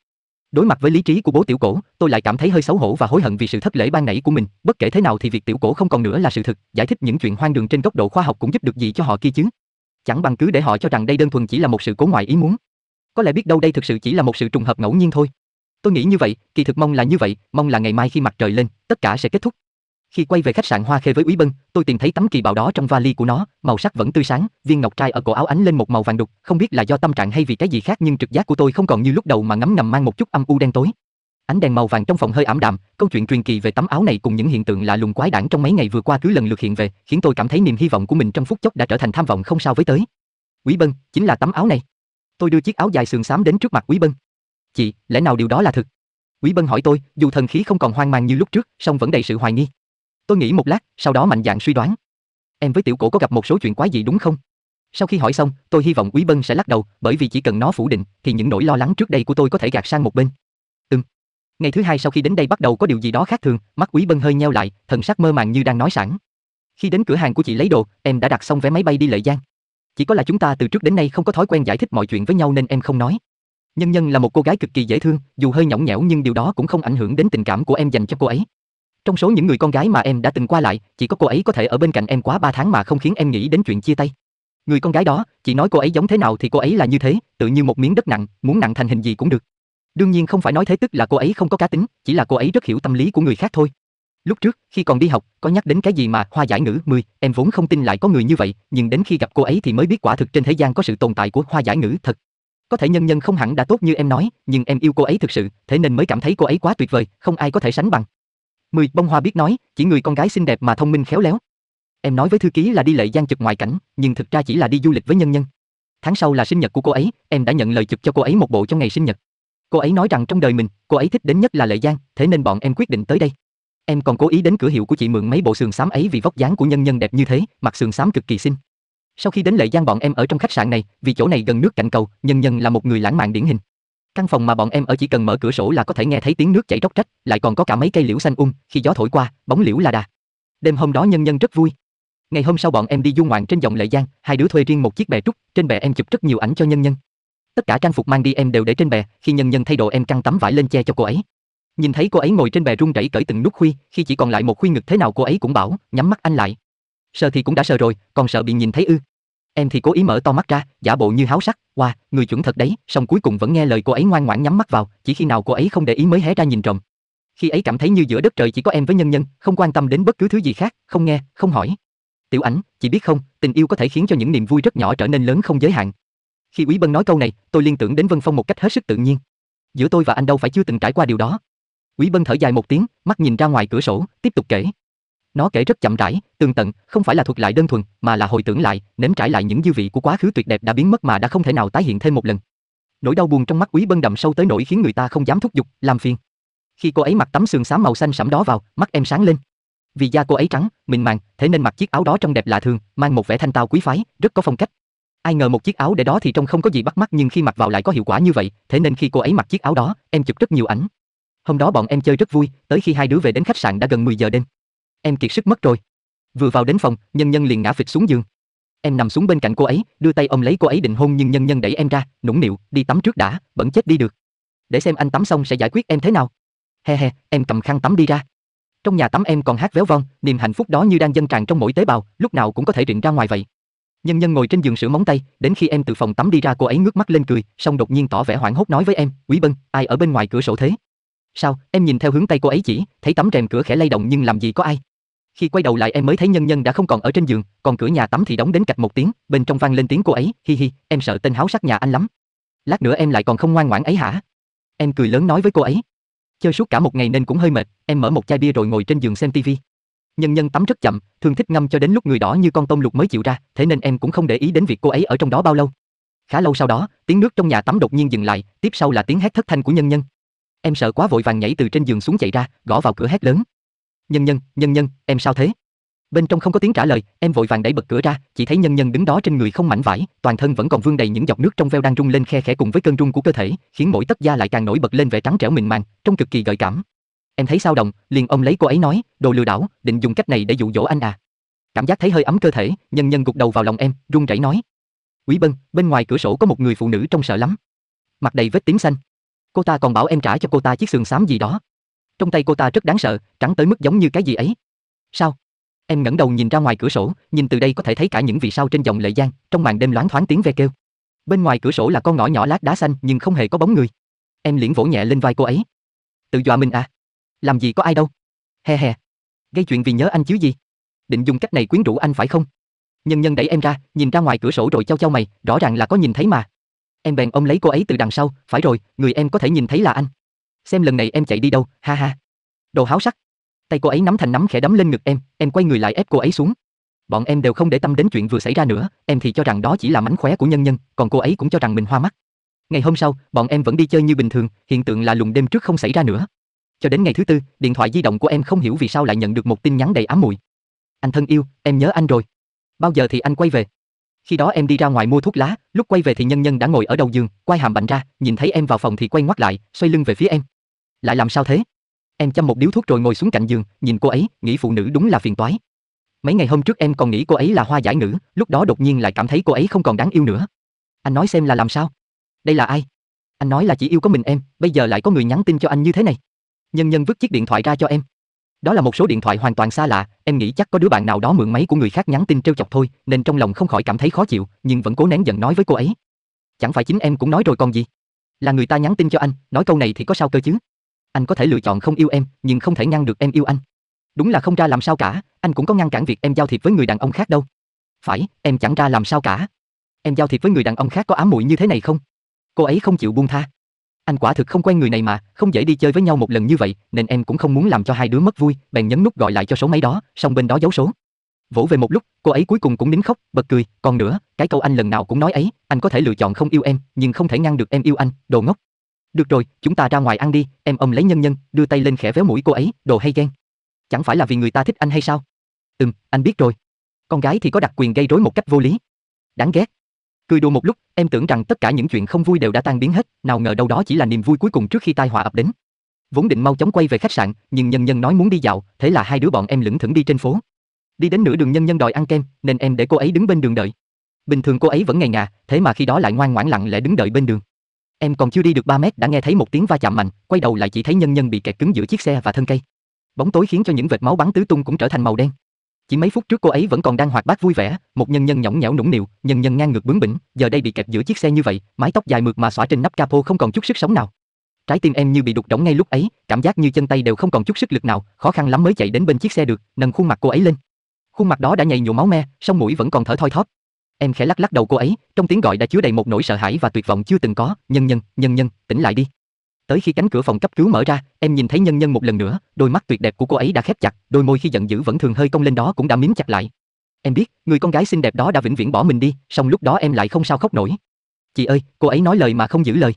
[SPEAKER 1] Đối mặt với lý trí của bố tiểu cổ, tôi lại cảm thấy hơi xấu hổ và hối hận vì sự thất lễ ban nãy của mình. Bất kể thế nào thì việc tiểu cổ không còn nữa là sự thực, giải thích những chuyện hoang đường trên góc độ khoa học cũng giúp được gì cho họ kia chứ? Chẳng bằng cứ để họ cho rằng đây đơn thuần chỉ là một sự cố ngoài ý muốn. Có lẽ biết đâu đây thực sự chỉ là một sự trùng hợp ngẫu nhiên thôi. Tôi nghĩ như vậy, kỳ thực mong là như vậy, mong là ngày mai khi mặt trời lên, tất cả sẽ kết thúc. Khi quay về khách sạn Hoa Khê với Úy Bân, tôi tìm thấy tấm kỳ bảo đó trong vali của nó, màu sắc vẫn tươi sáng, viên ngọc trai ở cổ áo ánh lên một màu vàng đục, không biết là do tâm trạng hay vì cái gì khác nhưng trực giác của tôi không còn như lúc đầu mà ngấm ngầm mang một chút âm u đen tối. Ánh đèn màu vàng trong phòng hơi ảm đạm, câu chuyện truyền kỳ về tấm áo này cùng những hiện tượng lạ lùng quái đản trong mấy ngày vừa qua cứ lần lượt hiện về, khiến tôi cảm thấy niềm hy vọng của mình trong phút chốc đã trở thành tham vọng không sao với tới. Quý Bân, chính là tấm áo này. Tôi đưa chiếc áo dài sườn xám đến trước mặt Quý Bân. "Chị, lẽ nào điều đó là thực?" Quý Bân hỏi tôi, dù thần khí không còn hoang mang như lúc trước, song vẫn đầy sự hoài nghi. Tôi nghĩ một lát, sau đó mạnh dạn suy đoán. Em với tiểu cổ có gặp một số chuyện quái gì đúng không? Sau khi hỏi xong, tôi hy vọng Quý Bân sẽ lắc đầu, bởi vì chỉ cần nó phủ định, thì những nỗi lo lắng trước đây của tôi có thể gạt sang một bên. Ừm. Ngày thứ hai sau khi đến đây bắt đầu có điều gì đó khác thường, mắt Quý Bân hơi nheo lại, thần sắc mơ màng như đang nói sẵn. Khi đến cửa hàng của chị lấy đồ, em đã đặt xong vé máy bay đi Lệ Giang. Chỉ có là chúng ta từ trước đến nay không có thói quen giải thích mọi chuyện với nhau nên em không nói. Nhân Nhân là một cô gái cực kỳ dễ thương, dù hơi nhõng nhẽo nhưng điều đó cũng không ảnh hưởng đến tình cảm của em dành cho cô ấy. Trong số những người con gái mà em đã từng qua lại, chỉ có cô ấy có thể ở bên cạnh em quá 3 tháng mà không khiến em nghĩ đến chuyện chia tay. Người con gái đó, chị nói cô ấy giống thế nào thì cô ấy là như thế, tự như một miếng đất nặng, muốn nặng thành hình gì cũng được. Đương nhiên không phải nói thế tức là cô ấy không có cá tính, chỉ là cô ấy rất hiểu tâm lý của người khác thôi. Lúc trước, khi còn đi học, có nhắc đến cái gì mà hoa giải ngữ 10, em vốn không tin lại có người như vậy, nhưng đến khi gặp cô ấy thì mới biết quả thực trên thế gian có sự tồn tại của hoa giải ngữ thật. Có thể nhân nhân không hẳn đã tốt như em nói, nhưng em yêu cô ấy thực sự, thế nên mới cảm thấy cô ấy quá tuyệt vời, không ai có thể sánh bằng mười Bông hoa biết nói, chỉ người con gái xinh đẹp mà thông minh khéo léo. Em nói với thư ký là đi lệ giang chụp ngoại cảnh, nhưng thực ra chỉ là đi du lịch với nhân nhân. Tháng sau là sinh nhật của cô ấy, em đã nhận lời chụp cho cô ấy một bộ cho ngày sinh nhật. Cô ấy nói rằng trong đời mình, cô ấy thích đến nhất là lệ giang, thế nên bọn em quyết định tới đây. Em còn cố ý đến cửa hiệu của chị mượn mấy bộ sườn xám ấy vì vóc dáng của nhân nhân đẹp như thế, mặc sườn xám cực kỳ xinh. Sau khi đến lệ giang bọn em ở trong khách sạn này, vì chỗ này gần nước cạnh cầu, nhân nhân là một người lãng mạn điển hình. Căn phòng mà bọn em ở chỉ cần mở cửa sổ là có thể nghe thấy tiếng nước chảy róc rách, lại còn có cả mấy cây liễu xanh um, khi gió thổi qua, bóng liễu là đà. Đêm hôm đó nhân nhân rất vui. Ngày hôm sau bọn em đi du ngoạn trên dòng Lệ Giang, hai đứa thuê riêng một chiếc bè trúc, trên bè em chụp rất nhiều ảnh cho nhân nhân. Tất cả trang phục mang đi em đều để trên bè, khi nhân nhân thay đồ em căng tấm vải lên che cho cô ấy. Nhìn thấy cô ấy ngồi trên bè run rẩy cởi từng nút khuy, khi chỉ còn lại một khuy ngực thế nào cô ấy cũng bảo, nhắm mắt anh lại. Sợ thì cũng đã sợ rồi, còn sợ bị nhìn thấy ư? Em thì cố ý mở to mắt ra, giả bộ như háo sắc, Qua, wow, người chuẩn thật đấy." Song cuối cùng vẫn nghe lời cô ấy ngoan ngoãn nhắm mắt vào, chỉ khi nào cô ấy không để ý mới hé ra nhìn trộm. Khi ấy cảm thấy như giữa đất trời chỉ có em với nhân nhân, không quan tâm đến bất cứ thứ gì khác, không nghe, không hỏi. Tiểu Ảnh, chị biết không, tình yêu có thể khiến cho những niềm vui rất nhỏ trở nên lớn không giới hạn. Khi Quý Bân nói câu này, tôi liên tưởng đến Vân Phong một cách hết sức tự nhiên. Giữa tôi và anh đâu phải chưa từng trải qua điều đó. Quý Bân thở dài một tiếng, mắt nhìn ra ngoài cửa sổ, tiếp tục kể. Nó kể rất chậm rãi, tương tận, không phải là thuật lại đơn thuần, mà là hồi tưởng lại, nếm trải lại những dư vị của quá khứ tuyệt đẹp đã biến mất mà đã không thể nào tái hiện thêm một lần. Nỗi đau buồn trong mắt Quý Bân đậm sâu tới nỗi khiến người ta không dám thúc giục, làm phiền. Khi cô ấy mặc tấm sườn xám màu xanh sẫm đó vào, mắt em sáng lên. Vì da cô ấy trắng, mịn màng, thế nên mặc chiếc áo đó trông đẹp lạ thường, mang một vẻ thanh tao quý phái, rất có phong cách. Ai ngờ một chiếc áo để đó thì trông không có gì bắt mắt nhưng khi mặc vào lại có hiệu quả như vậy, thế nên khi cô ấy mặc chiếc áo đó, em chụp rất nhiều ảnh. Hôm đó bọn em chơi rất vui, tới khi hai đứa về đến khách sạn đã gần 10 giờ đêm em kiệt sức mất rồi. Vừa vào đến phòng, nhân nhân liền ngã phịch xuống giường. Em nằm xuống bên cạnh cô ấy, đưa tay ôm lấy cô ấy định hôn nhưng nhân nhân đẩy em ra, nũng nịu, đi tắm trước đã, bẩn chết đi được. Để xem anh tắm xong sẽ giải quyết em thế nào. He he, em cầm khăn tắm đi ra. Trong nhà tắm em còn hát véo von, niềm hạnh phúc đó như đang dâng tràn trong mỗi tế bào, lúc nào cũng có thể rịn ra ngoài vậy. Nhân nhân ngồi trên giường sửa móng tay, đến khi em từ phòng tắm đi ra cô ấy ngước mắt lên cười, xong đột nhiên tỏ vẻ hoảng hốt nói với em, "Quý Bân, ai ở bên ngoài cửa sổ thế?" "Sao?" Em nhìn theo hướng tay cô ấy chỉ, thấy tấm rèm cửa khẽ lay động nhưng làm gì có ai. Khi quay đầu lại em mới thấy nhân nhân đã không còn ở trên giường, còn cửa nhà tắm thì đóng đến cạch một tiếng, bên trong vang lên tiếng cô ấy, hi hi, em sợ tên háo sắc nhà anh lắm. Lát nữa em lại còn không ngoan ngoãn ấy hả? Em cười lớn nói với cô ấy. Chơi suốt cả một ngày nên cũng hơi mệt, em mở một chai bia rồi ngồi trên giường xem tivi. Nhân nhân tắm rất chậm, thường thích ngâm cho đến lúc người đỏ như con tôm lục mới chịu ra, thế nên em cũng không để ý đến việc cô ấy ở trong đó bao lâu. Khá lâu sau đó, tiếng nước trong nhà tắm đột nhiên dừng lại, tiếp sau là tiếng hét thất thanh của nhân nhân. Em sợ quá vội vàng nhảy từ trên giường xuống chạy ra, gõ vào cửa hét lớn. Nhân nhân, nhân nhân, em sao thế? Bên trong không có tiếng trả lời, em vội vàng đẩy bật cửa ra, chỉ thấy nhân nhân đứng đó trên người không mảnh vải, toàn thân vẫn còn vương đầy những giọt nước trong veo đang rung lên khe khẽ cùng với cơn rung của cơ thể, khiến mỗi tấc da lại càng nổi bật lên vẻ trắng trẻo mịn màng, trông cực kỳ gợi cảm. Em thấy sao động, liền ông lấy cô ấy nói, đồ lừa đảo, định dùng cách này để dụ dỗ anh à? Cảm giác thấy hơi ấm cơ thể, nhân nhân gục đầu vào lòng em, run rẩy nói. Quý Bân, bên ngoài cửa sổ có một người phụ nữ trông sợ lắm, mặt đầy vết tím xanh. Cô ta còn bảo em trả cho cô ta chiếc sườn xám gì đó, trong tay cô ta rất đáng sợ, trắng tới mức giống như cái gì ấy. Sao? Em ngẩng đầu nhìn ra ngoài cửa sổ, nhìn từ đây có thể thấy cả những vì sao trên dòng lệ giang, trong màn đêm loáng thoáng tiếng ve kêu. Bên ngoài cửa sổ là con ngõ nhỏ lát đá xanh nhưng không hề có bóng người. Em liễn vỗ nhẹ lên vai cô ấy. Tự dọa mình à? Làm gì có ai đâu. he he Gây chuyện vì nhớ anh chứ gì? Định dùng cách này quyến rũ anh phải không? Nhân nhân đẩy em ra, nhìn ra ngoài cửa sổ rồi chau chau mày, rõ ràng là có nhìn thấy mà. Em bèn ôm lấy cô ấy từ đằng sau, phải rồi, người em có thể nhìn thấy là anh xem lần này em chạy đi đâu, ha ha. Đồ háo sắc. Tay cô ấy nắm thành nắm khẽ đấm lên ngực em, em quay người lại ép cô ấy xuống. Bọn em đều không để tâm đến chuyện vừa xảy ra nữa, em thì cho rằng đó chỉ là mánh khóe của nhân nhân, còn cô ấy cũng cho rằng mình hoa mắt. Ngày hôm sau, bọn em vẫn đi chơi như bình thường, hiện tượng là lùng đêm trước không xảy ra nữa. Cho đến ngày thứ tư, điện thoại di động của em không hiểu vì sao lại nhận được một tin nhắn đầy ám mùi. Anh thân yêu, em nhớ anh rồi. Bao giờ thì anh quay về? Khi đó em đi ra ngoài mua thuốc lá, lúc quay về thì Nhân Nhân đã ngồi ở đầu giường, quay hàm bạnh ra, nhìn thấy em vào phòng thì quay ngoắt lại, xoay lưng về phía em. Lại làm sao thế? Em chăm một điếu thuốc rồi ngồi xuống cạnh giường, nhìn cô ấy, nghĩ phụ nữ đúng là phiền toái. Mấy ngày hôm trước em còn nghĩ cô ấy là hoa giải ngữ, lúc đó đột nhiên lại cảm thấy cô ấy không còn đáng yêu nữa. Anh nói xem là làm sao? Đây là ai? Anh nói là chỉ yêu có mình em, bây giờ lại có người nhắn tin cho anh như thế này. Nhân nhân vứt chiếc điện thoại ra cho em. Đó là một số điện thoại hoàn toàn xa lạ, em nghĩ chắc có đứa bạn nào đó mượn máy của người khác nhắn tin trêu chọc thôi, nên trong lòng không khỏi cảm thấy khó chịu, nhưng vẫn cố nén giận nói với cô ấy. Chẳng phải chính em cũng nói rồi còn gì? Là người ta nhắn tin cho anh, nói câu này thì có sao cơ chứ? anh có thể lựa chọn không yêu em, nhưng không thể ngăn được em yêu anh. Đúng là không ra làm sao cả, anh cũng có ngăn cản việc em giao thiệp với người đàn ông khác đâu. Phải, em chẳng ra làm sao cả. Em giao thiệp với người đàn ông khác có ám muội như thế này không? Cô ấy không chịu buông tha. Anh quả thực không quen người này mà, không dễ đi chơi với nhau một lần như vậy, nên em cũng không muốn làm cho hai đứa mất vui, bèn nhấn nút gọi lại cho số máy đó, xong bên đó giấu số. Vỗ về một lúc, cô ấy cuối cùng cũng nín khóc, bật cười, còn nữa, cái câu anh lần nào cũng nói ấy, anh có thể lựa chọn không yêu em, nhưng không thể ngăn được em yêu anh, đồ ngốc. Được rồi, chúng ta ra ngoài ăn đi, em ôm lấy nhân nhân, đưa tay lên khẽ véo mũi cô ấy, đồ hay ghen. Chẳng phải là vì người ta thích anh hay sao? Ừm, anh biết rồi. Con gái thì có đặc quyền gây rối một cách vô lý. Đáng ghét. Cười đùa một lúc, em tưởng rằng tất cả những chuyện không vui đều đã tan biến hết, nào ngờ đâu đó chỉ là niềm vui cuối cùng trước khi tai họa ập đến. Vốn định mau chóng quay về khách sạn, nhưng Nhân Nhân nói muốn đi dạo, thế là hai đứa bọn em lững thững đi trên phố. Đi đến nửa đường Nhân Nhân đòi ăn kem, nên em để cô ấy đứng bên đường đợi. Bình thường cô ấy vẫn ngây ngà, thế mà khi đó lại ngoan ngoãn lặng lẽ đứng đợi bên đường. Em còn chưa đi được 3 mét đã nghe thấy một tiếng va chạm mạnh, quay đầu lại chỉ thấy nhân nhân bị kẹt cứng giữa chiếc xe và thân cây. Bóng tối khiến cho những vệt máu bắn tứ tung cũng trở thành màu đen. Chỉ mấy phút trước cô ấy vẫn còn đang hoạt bát vui vẻ, một nhân nhân nhõng nhẽo nũng nịu, nhân nhân ngang ngược bướng bỉnh, giờ đây bị kẹt giữa chiếc xe như vậy, mái tóc dài mượt mà xõa trên nắp capo không còn chút sức sống nào. Trái tim em như bị đục rỗng ngay lúc ấy, cảm giác như chân tay đều không còn chút sức lực nào, khó khăn lắm mới chạy đến bên chiếc xe được, nâng khuôn mặt cô ấy lên. Khuôn mặt đó đã nhầy nhụa máu me, song mũi vẫn còn thở thoi thóp. Em khẽ lắc lắc đầu cô ấy, trong tiếng gọi đã chứa đầy một nỗi sợ hãi và tuyệt vọng chưa từng có, "Nhân Nhân, Nhân Nhân, tỉnh lại đi." Tới khi cánh cửa phòng cấp cứu mở ra, em nhìn thấy Nhân Nhân một lần nữa, đôi mắt tuyệt đẹp của cô ấy đã khép chặt, đôi môi khi giận dữ vẫn thường hơi cong lên đó cũng đã mím chặt lại. Em biết, người con gái xinh đẹp đó đã vĩnh viễn bỏ mình đi, song lúc đó em lại không sao khóc nổi. "Chị ơi, cô ấy nói lời mà không giữ lời.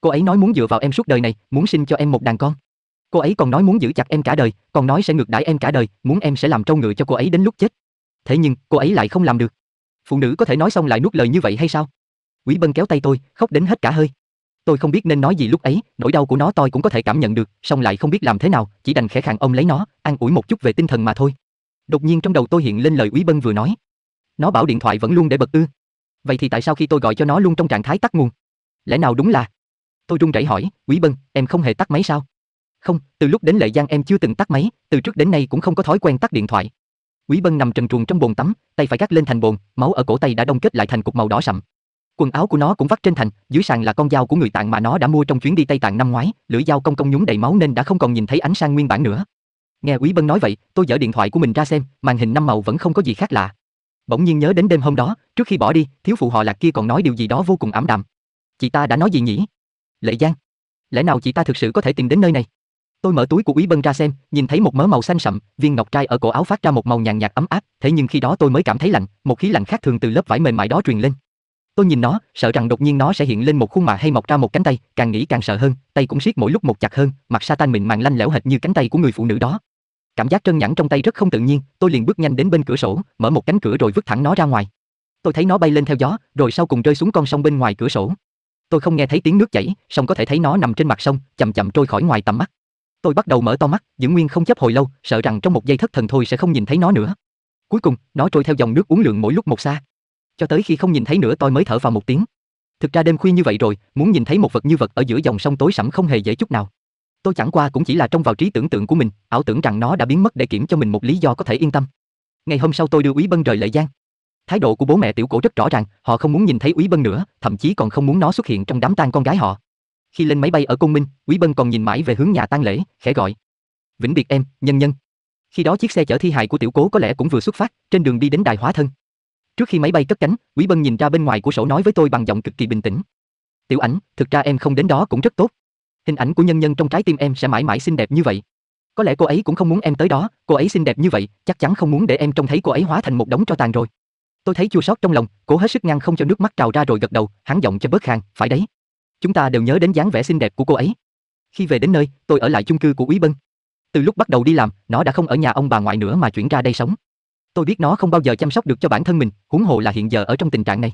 [SPEAKER 1] Cô ấy nói muốn dựa vào em suốt đời này, muốn sinh cho em một đàn con." Cô ấy còn nói muốn giữ chặt em cả đời, còn nói sẽ ngược đãi em cả đời, muốn em sẽ làm trâu ngựa cho cô ấy đến lúc chết. Thế nhưng, cô ấy lại không làm được phụ nữ có thể nói xong lại nuốt lời như vậy hay sao? Quý Bân kéo tay tôi, khóc đến hết cả hơi. Tôi không biết nên nói gì lúc ấy, nỗi đau của nó tôi cũng có thể cảm nhận được, song lại không biết làm thế nào, chỉ đành khẽ khàng ông lấy nó, an ủi một chút về tinh thần mà thôi. Đột nhiên trong đầu tôi hiện lên lời Quý Bân vừa nói. Nó bảo điện thoại vẫn luôn để bật ư? Vậy thì tại sao khi tôi gọi cho nó luôn trong trạng thái tắt nguồn? Lẽ nào đúng là? Tôi run rẩy hỏi, "Quý Bân, em không hề tắt máy sao?" "Không, từ lúc đến Lệ Giang em chưa từng tắt máy, từ trước đến nay cũng không có thói quen tắt điện thoại, Quý Bân nằm trần truồng trong bồn tắm, tay phải gác lên thành bồn, máu ở cổ tay đã đông kết lại thành cục màu đỏ sậm. Quần áo của nó cũng vắt trên thành, dưới sàn là con dao của người tạng mà nó đã mua trong chuyến đi Tây Tạng năm ngoái, lưỡi dao cong cong nhúng đầy máu nên đã không còn nhìn thấy ánh sáng nguyên bản nữa. Nghe Quý Bân nói vậy, tôi dở điện thoại của mình ra xem, màn hình năm màu vẫn không có gì khác lạ. Bỗng nhiên nhớ đến đêm hôm đó, trước khi bỏ đi, thiếu phụ họ Lạc kia còn nói điều gì đó vô cùng ảm đạm. Chị ta đã nói gì nhỉ? Lệ Giang, lẽ nào chị ta thực sự có thể tìm đến nơi này? Tôi mở túi của Quý Bân ra xem, nhìn thấy một mớ màu xanh sậm, viên ngọc trai ở cổ áo phát ra một màu nhàn nhạt ấm áp, thế nhưng khi đó tôi mới cảm thấy lạnh, một khí lạnh khác thường từ lớp vải mềm mại đó truyền lên. Tôi nhìn nó, sợ rằng đột nhiên nó sẽ hiện lên một khuôn mặt hay mọc ra một cánh tay, càng nghĩ càng sợ hơn, tay cũng siết mỗi lúc một chặt hơn, mặt Satan mịn màng lanh lẽo hệt như cánh tay của người phụ nữ đó. Cảm giác trơn nhẵn trong tay rất không tự nhiên, tôi liền bước nhanh đến bên cửa sổ, mở một cánh cửa rồi vứt thẳng nó ra ngoài. Tôi thấy nó bay lên theo gió, rồi sau cùng rơi xuống con sông bên ngoài cửa sổ. Tôi không nghe thấy tiếng nước chảy, song có thể thấy nó nằm trên mặt sông, chậm chậm trôi khỏi ngoài tầm mắt. Tôi bắt đầu mở to mắt, giữ nguyên không chấp hồi lâu, sợ rằng trong một giây thất thần thôi sẽ không nhìn thấy nó nữa. Cuối cùng, nó trôi theo dòng nước uống lượng mỗi lúc một xa. Cho tới khi không nhìn thấy nữa tôi mới thở vào một tiếng. Thực ra đêm khuya như vậy rồi, muốn nhìn thấy một vật như vật ở giữa dòng sông tối sẫm không hề dễ chút nào. Tôi chẳng qua cũng chỉ là trong vào trí tưởng tượng của mình, ảo tưởng rằng nó đã biến mất để kiểm cho mình một lý do có thể yên tâm. Ngày hôm sau tôi đưa Úy Bân rời Lệ Giang. Thái độ của bố mẹ Tiểu Cổ rất rõ ràng, họ không muốn nhìn thấy Úy Bân nữa, thậm chí còn không muốn nó xuất hiện trong đám tang con gái họ. Khi lên máy bay ở Côn Minh, Quý Bân còn nhìn mãi về hướng nhà tang lễ, khẽ gọi: "Vĩnh biệt em, Nhân Nhân." Khi đó chiếc xe chở thi hài của tiểu cố có lẽ cũng vừa xuất phát, trên đường đi đến đài hóa thân. Trước khi máy bay cất cánh, Quý Bân nhìn ra bên ngoài của sổ nói với tôi bằng giọng cực kỳ bình tĩnh. "Tiểu Ảnh, thực ra em không đến đó cũng rất tốt. Hình ảnh của Nhân Nhân trong trái tim em sẽ mãi mãi xinh đẹp như vậy." Có lẽ cô ấy cũng không muốn em tới đó, cô ấy xinh đẹp như vậy, chắc chắn không muốn để em trông thấy cô ấy hóa thành một đống tro tàn rồi. Tôi thấy chua xót trong lòng, cố hết sức ngăn không cho nước mắt trào ra rồi gật đầu, hắn giọng cho bớt khang, phải đấy, Chúng ta đều nhớ đến dáng vẻ xinh đẹp của cô ấy. Khi về đến nơi, tôi ở lại chung cư của Úy Bân. Từ lúc bắt đầu đi làm, nó đã không ở nhà ông bà ngoại nữa mà chuyển ra đây sống. Tôi biết nó không bao giờ chăm sóc được cho bản thân mình, huống hồ là hiện giờ ở trong tình trạng này.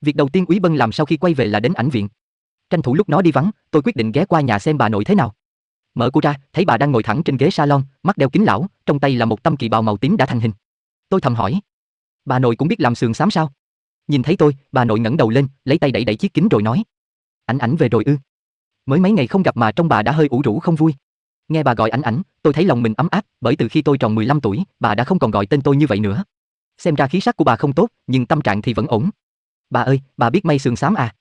[SPEAKER 1] Việc đầu tiên Úy Bân làm sau khi quay về là đến ảnh viện. Tranh thủ lúc nó đi vắng, tôi quyết định ghé qua nhà xem bà nội thế nào. Mở cửa ra, thấy bà đang ngồi thẳng trên ghế salon, mắt đeo kính lão, trong tay là một tâm kỳ bào màu tím đã thành hình. Tôi thầm hỏi, bà nội cũng biết làm sườn xám sao? Nhìn thấy tôi, bà nội ngẩng đầu lên, lấy tay đẩy đẩy chiếc kính rồi nói, Ảnh ảnh về rồi ư? Mới mấy ngày không gặp mà trong bà đã hơi ủ rũ không vui. Nghe bà gọi ảnh ảnh, tôi thấy lòng mình ấm áp, bởi từ khi tôi tròn 15 tuổi, bà đã không còn gọi tên tôi như vậy nữa. Xem ra khí sắc của bà không tốt, nhưng tâm trạng thì vẫn ổn. Bà ơi, bà biết may sườn xám à?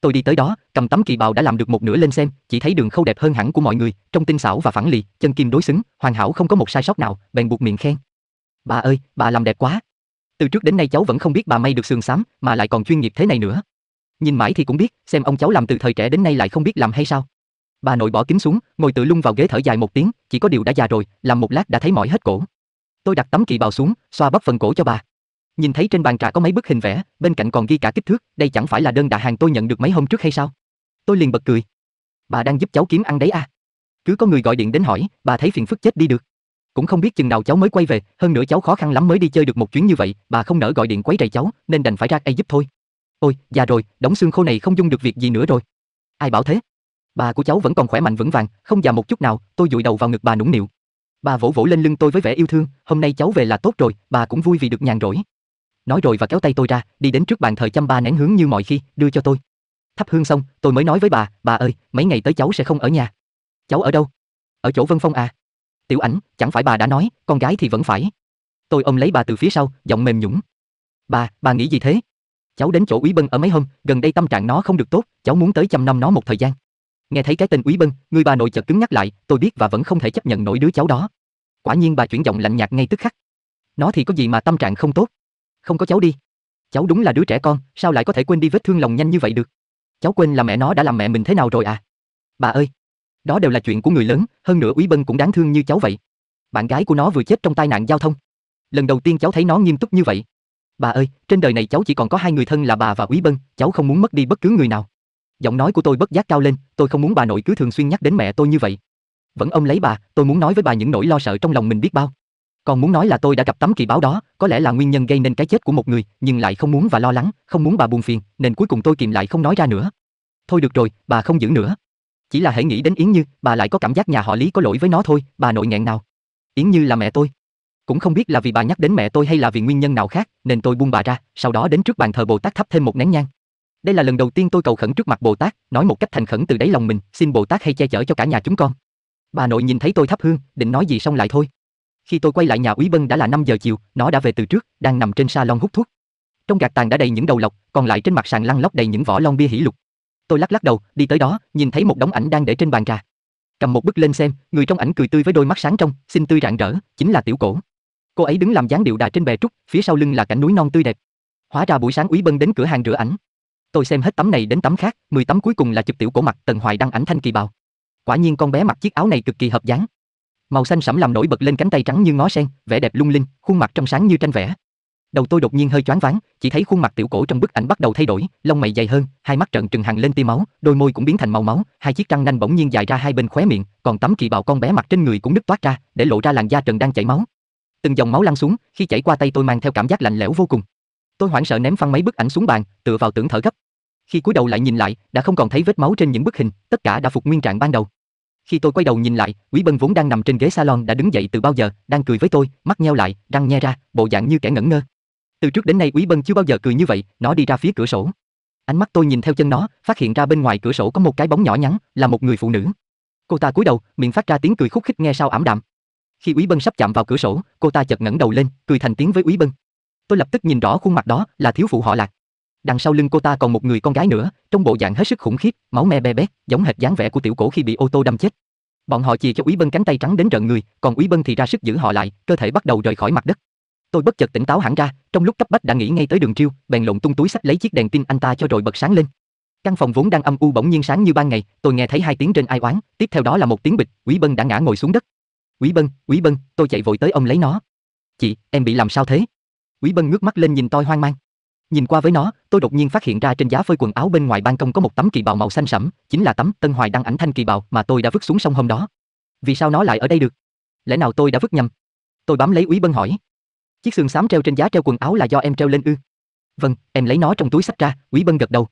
[SPEAKER 1] Tôi đi tới đó, cầm tấm kỳ bào đã làm được một nửa lên xem, chỉ thấy đường khâu đẹp hơn hẳn của mọi người, trong tinh xảo và phẳng lì, chân kim đối xứng, hoàn hảo không có một sai sót nào, bèn buộc miệng khen. Bà ơi, bà làm đẹp quá. Từ trước đến nay cháu vẫn không biết bà may được sườn xám, mà lại còn chuyên nghiệp thế này nữa nhìn mãi thì cũng biết, xem ông cháu làm từ thời trẻ đến nay lại không biết làm hay sao. Bà nội bỏ kính xuống, ngồi tự lung vào ghế thở dài một tiếng, chỉ có điều đã già rồi, làm một lát đã thấy mỏi hết cổ. Tôi đặt tấm kỳ bào xuống, xoa bắp phần cổ cho bà. Nhìn thấy trên bàn trà có mấy bức hình vẽ, bên cạnh còn ghi cả kích thước, đây chẳng phải là đơn đặt hàng tôi nhận được mấy hôm trước hay sao? Tôi liền bật cười. Bà đang giúp cháu kiếm ăn đấy à? Cứ có người gọi điện đến hỏi, bà thấy phiền phức chết đi được. Cũng không biết chừng nào cháu mới quay về, hơn nữa cháu khó khăn lắm mới đi chơi được một chuyến như vậy, bà không nỡ gọi điện quấy rầy cháu, nên đành phải ra đây giúp thôi. Ôi, già rồi, đống xương khô này không dung được việc gì nữa rồi. Ai bảo thế? Bà của cháu vẫn còn khỏe mạnh vững vàng, không già một chút nào, tôi dụi đầu vào ngực bà nũng nịu. Bà vỗ vỗ lên lưng tôi với vẻ yêu thương, hôm nay cháu về là tốt rồi, bà cũng vui vì được nhàn rỗi. Nói rồi và kéo tay tôi ra, đi đến trước bàn thờ chăm ba nén hướng như mọi khi, đưa cho tôi. Thắp hương xong, tôi mới nói với bà, bà ơi, mấy ngày tới cháu sẽ không ở nhà. Cháu ở đâu? Ở chỗ Vân Phong à? Tiểu ảnh, chẳng phải bà đã nói, con gái thì vẫn phải. Tôi ôm lấy bà từ phía sau, giọng mềm nhũng. Bà, bà nghĩ gì thế? cháu đến chỗ Úy Bân ở mấy hôm, gần đây tâm trạng nó không được tốt, cháu muốn tới chăm nom nó một thời gian. Nghe thấy cái tên Úy Bân, người bà nội chợt cứng nhắc lại, tôi biết và vẫn không thể chấp nhận nổi đứa cháu đó. Quả nhiên bà chuyển giọng lạnh nhạt ngay tức khắc. Nó thì có gì mà tâm trạng không tốt? Không có cháu đi. Cháu đúng là đứa trẻ con, sao lại có thể quên đi vết thương lòng nhanh như vậy được? Cháu quên là mẹ nó đã làm mẹ mình thế nào rồi à? Bà ơi, đó đều là chuyện của người lớn, hơn nữa Úy Bân cũng đáng thương như cháu vậy. Bạn gái của nó vừa chết trong tai nạn giao thông. Lần đầu tiên cháu thấy nó nghiêm túc như vậy, Bà ơi, trên đời này cháu chỉ còn có hai người thân là bà và Quý Bân, cháu không muốn mất đi bất cứ người nào. Giọng nói của tôi bất giác cao lên, tôi không muốn bà nội cứ thường xuyên nhắc đến mẹ tôi như vậy. Vẫn ông lấy bà, tôi muốn nói với bà những nỗi lo sợ trong lòng mình biết bao. Còn muốn nói là tôi đã gặp tấm kỳ báo đó, có lẽ là nguyên nhân gây nên cái chết của một người, nhưng lại không muốn và lo lắng, không muốn bà buồn phiền, nên cuối cùng tôi kìm lại không nói ra nữa. Thôi được rồi, bà không giữ nữa. Chỉ là hãy nghĩ đến Yến Như, bà lại có cảm giác nhà họ Lý có lỗi với nó thôi, bà nội nghẹn nào. Yến Như là mẹ tôi cũng không biết là vì bà nhắc đến mẹ tôi hay là vì nguyên nhân nào khác, nên tôi buông bà ra, sau đó đến trước bàn thờ Bồ Tát thắp thêm một nén nhang. Đây là lần đầu tiên tôi cầu khẩn trước mặt Bồ Tát, nói một cách thành khẩn từ đáy lòng mình, xin Bồ Tát hay che chở cho cả nhà chúng con. Bà nội nhìn thấy tôi thắp hương, định nói gì xong lại thôi. Khi tôi quay lại nhà Úy Bân đã là 5 giờ chiều, nó đã về từ trước, đang nằm trên salon hút thuốc. Trong gạt tàn đã đầy những đầu lọc, còn lại trên mặt sàn lăn lóc đầy những vỏ lon bia hỉ lục. Tôi lắc lắc đầu, đi tới đó, nhìn thấy một đống ảnh đang để trên bàn trà. Cầm một bức lên xem, người trong ảnh cười tươi với đôi mắt sáng trong, xinh tươi rạng rỡ, chính là tiểu cổ. Cô ấy đứng làm dáng điệu đà trên bè trúc, phía sau lưng là cảnh núi non tươi đẹp. Hóa ra buổi sáng Úy Bân đến cửa hàng rửa ảnh. Tôi xem hết tấm này đến tấm khác, mười tấm cuối cùng là chụp tiểu cổ mặt Tần Hoài đăng ảnh thanh kỳ bào. Quả nhiên con bé mặc chiếc áo này cực kỳ hợp dáng. Màu xanh sẫm làm nổi bật lên cánh tay trắng như ngó sen, vẻ đẹp lung linh, khuôn mặt trong sáng như tranh vẽ. Đầu tôi đột nhiên hơi choáng váng, chỉ thấy khuôn mặt tiểu cổ trong bức ảnh bắt đầu thay đổi, lông mày dày hơn, hai mắt trợn trừng hằn lên tia máu, đôi môi cũng biến thành màu máu, hai chiếc răng nanh bỗng nhiên dài ra hai bên khóe miệng, còn tấm kỳ bào con bé mặc trên người cũng nứt toát ra, để lộ ra làn da trần đang chảy máu, từng dòng máu lăn xuống, khi chảy qua tay tôi mang theo cảm giác lạnh lẽo vô cùng. Tôi hoảng sợ ném phăng mấy bức ảnh xuống bàn, tựa vào tưởng thở gấp. Khi cúi đầu lại nhìn lại, đã không còn thấy vết máu trên những bức hình, tất cả đã phục nguyên trạng ban đầu. Khi tôi quay đầu nhìn lại, Quý Bân vốn đang nằm trên ghế salon đã đứng dậy từ bao giờ, đang cười với tôi, mắt nheo lại, răng nhe ra, bộ dạng như kẻ ngẩn ngơ. Từ trước đến nay Quý Bân chưa bao giờ cười như vậy, nó đi ra phía cửa sổ. Ánh mắt tôi nhìn theo chân nó, phát hiện ra bên ngoài cửa sổ có một cái bóng nhỏ nhắn, là một người phụ nữ. Cô ta cúi đầu, miệng phát ra tiếng cười khúc khích nghe sao ảm đạm. Khi Úy Bân sắp chạm vào cửa sổ, cô ta chợt ngẩng đầu lên, cười thành tiếng với Úy Bân. Tôi lập tức nhìn rõ khuôn mặt đó là thiếu phụ họ Lạc. Đằng sau lưng cô ta còn một người con gái nữa, trong bộ dạng hết sức khủng khiếp, máu me be bét, giống hệt dáng vẻ của tiểu cổ khi bị ô tô đâm chết. Bọn họ chìa cho Úy Bân cánh tay trắng đến rợn người, còn Úy Bân thì ra sức giữ họ lại, cơ thể bắt đầu rời khỏi mặt đất. Tôi bất chợt tỉnh táo hẳn ra, trong lúc cấp bách đã nghĩ ngay tới Đường Triêu, bèn lộn tung túi sách lấy chiếc đèn pin anh ta cho rồi bật sáng lên. Căn phòng vốn đang âm u bỗng nhiên sáng như ban ngày, tôi nghe thấy hai tiếng trên ai oán, tiếp theo đó là một tiếng bịch, Quý Bân đã ngã ngồi xuống đất. Quý Bân, Quý Bân, tôi chạy vội tới ông lấy nó. Chị, em bị làm sao thế? Quý Bân ngước mắt lên nhìn tôi hoang mang. Nhìn qua với nó, tôi đột nhiên phát hiện ra trên giá phơi quần áo bên ngoài ban công có một tấm kỳ bào màu xanh sẫm, chính là tấm Tân Hoài đăng ảnh thanh kỳ bào mà tôi đã vứt xuống sông hôm đó. Vì sao nó lại ở đây được? Lẽ nào tôi đã vứt nhầm? Tôi bám lấy Quý Bân hỏi. Chiếc xương xám treo trên giá treo quần áo là do em treo lên ư? Vâng, em lấy nó trong túi sách ra, Quý Bân gật đầu.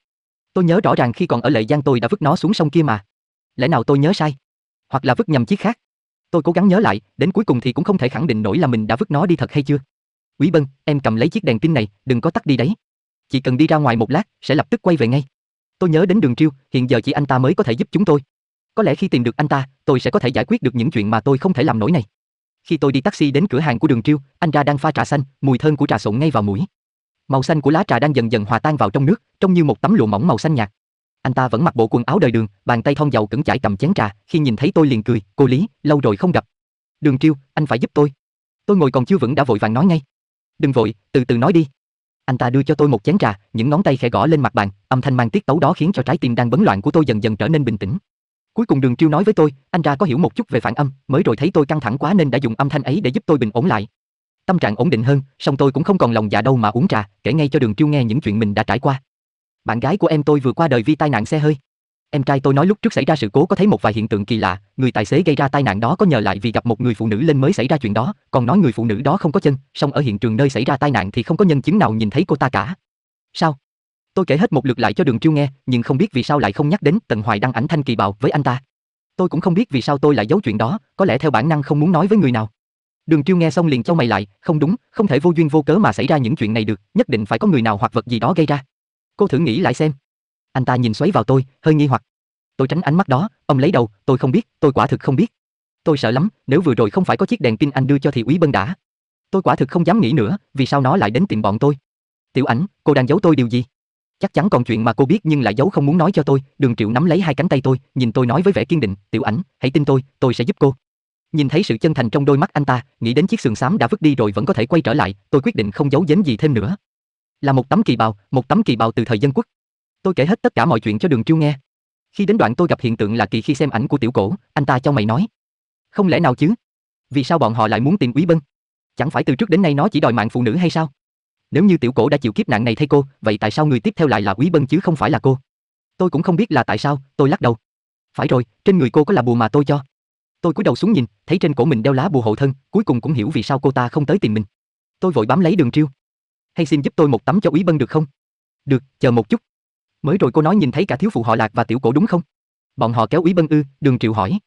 [SPEAKER 1] Tôi nhớ rõ ràng khi còn ở Lệ Giang tôi đã vứt nó xuống sông kia mà. Lẽ nào tôi nhớ sai? Hoặc là vứt nhầm chiếc khác? Tôi cố gắng nhớ lại, đến cuối cùng thì cũng không thể khẳng định nổi là mình đã vứt nó đi thật hay chưa. Quý Bân, em cầm lấy chiếc đèn pin này, đừng có tắt đi đấy. Chỉ cần đi ra ngoài một lát, sẽ lập tức quay về ngay. Tôi nhớ đến Đường Triêu, hiện giờ chỉ anh ta mới có thể giúp chúng tôi. Có lẽ khi tìm được anh ta, tôi sẽ có thể giải quyết được những chuyện mà tôi không thể làm nổi này. Khi tôi đi taxi đến cửa hàng của Đường Triêu, anh ra đang pha trà xanh, mùi thơm của trà sụn ngay vào mũi. Màu xanh của lá trà đang dần dần hòa tan vào trong nước, trông như một tấm lụa mỏng màu xanh nhạt. Anh ta vẫn mặc bộ quần áo đời đường, bàn tay thon dầu cẩn chải cầm chén trà, khi nhìn thấy tôi liền cười, "Cô Lý, lâu rồi không gặp." "Đường Triêu, anh phải giúp tôi." Tôi ngồi còn chưa vững đã vội vàng nói ngay. "Đừng vội, từ từ nói đi." Anh ta đưa cho tôi một chén trà, những ngón tay khẽ gõ lên mặt bàn, âm thanh mang tiết tấu đó khiến cho trái tim đang bấn loạn của tôi dần dần trở nên bình tĩnh. Cuối cùng Đường Triêu nói với tôi, anh ra có hiểu một chút về phản âm, mới rồi thấy tôi căng thẳng quá nên đã dùng âm thanh ấy để giúp tôi bình ổn lại. Tâm trạng ổn định hơn, song tôi cũng không còn lòng dạ đâu mà uống trà, kể ngay cho Đường Triêu nghe những chuyện mình đã trải qua. Bạn gái của em tôi vừa qua đời vì tai nạn xe hơi. Em trai tôi nói lúc trước xảy ra sự cố có thấy một vài hiện tượng kỳ lạ, người tài xế gây ra tai nạn đó có nhờ lại vì gặp một người phụ nữ lên mới xảy ra chuyện đó, còn nói người phụ nữ đó không có chân, song ở hiện trường nơi xảy ra tai nạn thì không có nhân chứng nào nhìn thấy cô ta cả. Sao? Tôi kể hết một lượt lại cho Đường Chiêu nghe, nhưng không biết vì sao lại không nhắc đến Tần Hoài đăng ảnh Thanh Kỳ Bào với anh ta. Tôi cũng không biết vì sao tôi lại giấu chuyện đó, có lẽ theo bản năng không muốn nói với người nào. Đường Chiêu nghe xong liền chau mày lại, không đúng, không thể vô duyên vô cớ mà xảy ra những chuyện này được, nhất định phải có người nào hoặc vật gì đó gây ra cô thử nghĩ lại xem. Anh ta nhìn xoáy vào tôi, hơi nghi hoặc. Tôi tránh ánh mắt đó, ông lấy đầu, tôi không biết, tôi quả thực không biết. Tôi sợ lắm, nếu vừa rồi không phải có chiếc đèn pin anh đưa cho thì úy Bân đã. Tôi quả thực không dám nghĩ nữa, vì sao nó lại đến tìm bọn tôi? Tiểu Ảnh, cô đang giấu tôi điều gì? Chắc chắn còn chuyện mà cô biết nhưng lại giấu không muốn nói cho tôi, Đường Triệu nắm lấy hai cánh tay tôi, nhìn tôi nói với vẻ kiên định, "Tiểu Ảnh, hãy tin tôi, tôi sẽ giúp cô." Nhìn thấy sự chân thành trong đôi mắt anh ta, nghĩ đến chiếc sườn xám đã vứt đi rồi vẫn có thể quay trở lại, tôi quyết định không giấu giếm gì thêm nữa. Là một tấm kỳ bào, một tấm kỳ bào từ thời dân quốc. Tôi kể hết tất cả mọi chuyện cho Đường Chiêu nghe. Khi đến đoạn tôi gặp hiện tượng là kỳ khi xem ảnh của tiểu cổ, anh ta cho mày nói. Không lẽ nào chứ? Vì sao bọn họ lại muốn tìm Quý Bân? Chẳng phải từ trước đến nay nó chỉ đòi mạng phụ nữ hay sao? Nếu như tiểu cổ đã chịu kiếp nạn này thay cô, vậy tại sao người tiếp theo lại là Quý Bân chứ không phải là cô? Tôi cũng không biết là tại sao, tôi lắc đầu. Phải rồi, trên người cô có là bùa mà tôi cho. Tôi cúi đầu xuống nhìn, thấy trên cổ mình đeo lá bùa hộ thân, cuối cùng cũng hiểu vì sao cô ta không tới tìm mình. Tôi vội bám lấy Đường Chiêu hay xin giúp tôi một tấm cho Úy Bân được không? Được, chờ một chút. Mới rồi cô nói nhìn thấy cả thiếu phụ họ Lạc và tiểu cổ đúng không? Bọn họ kéo Úy Bân ư, Đường Triệu hỏi.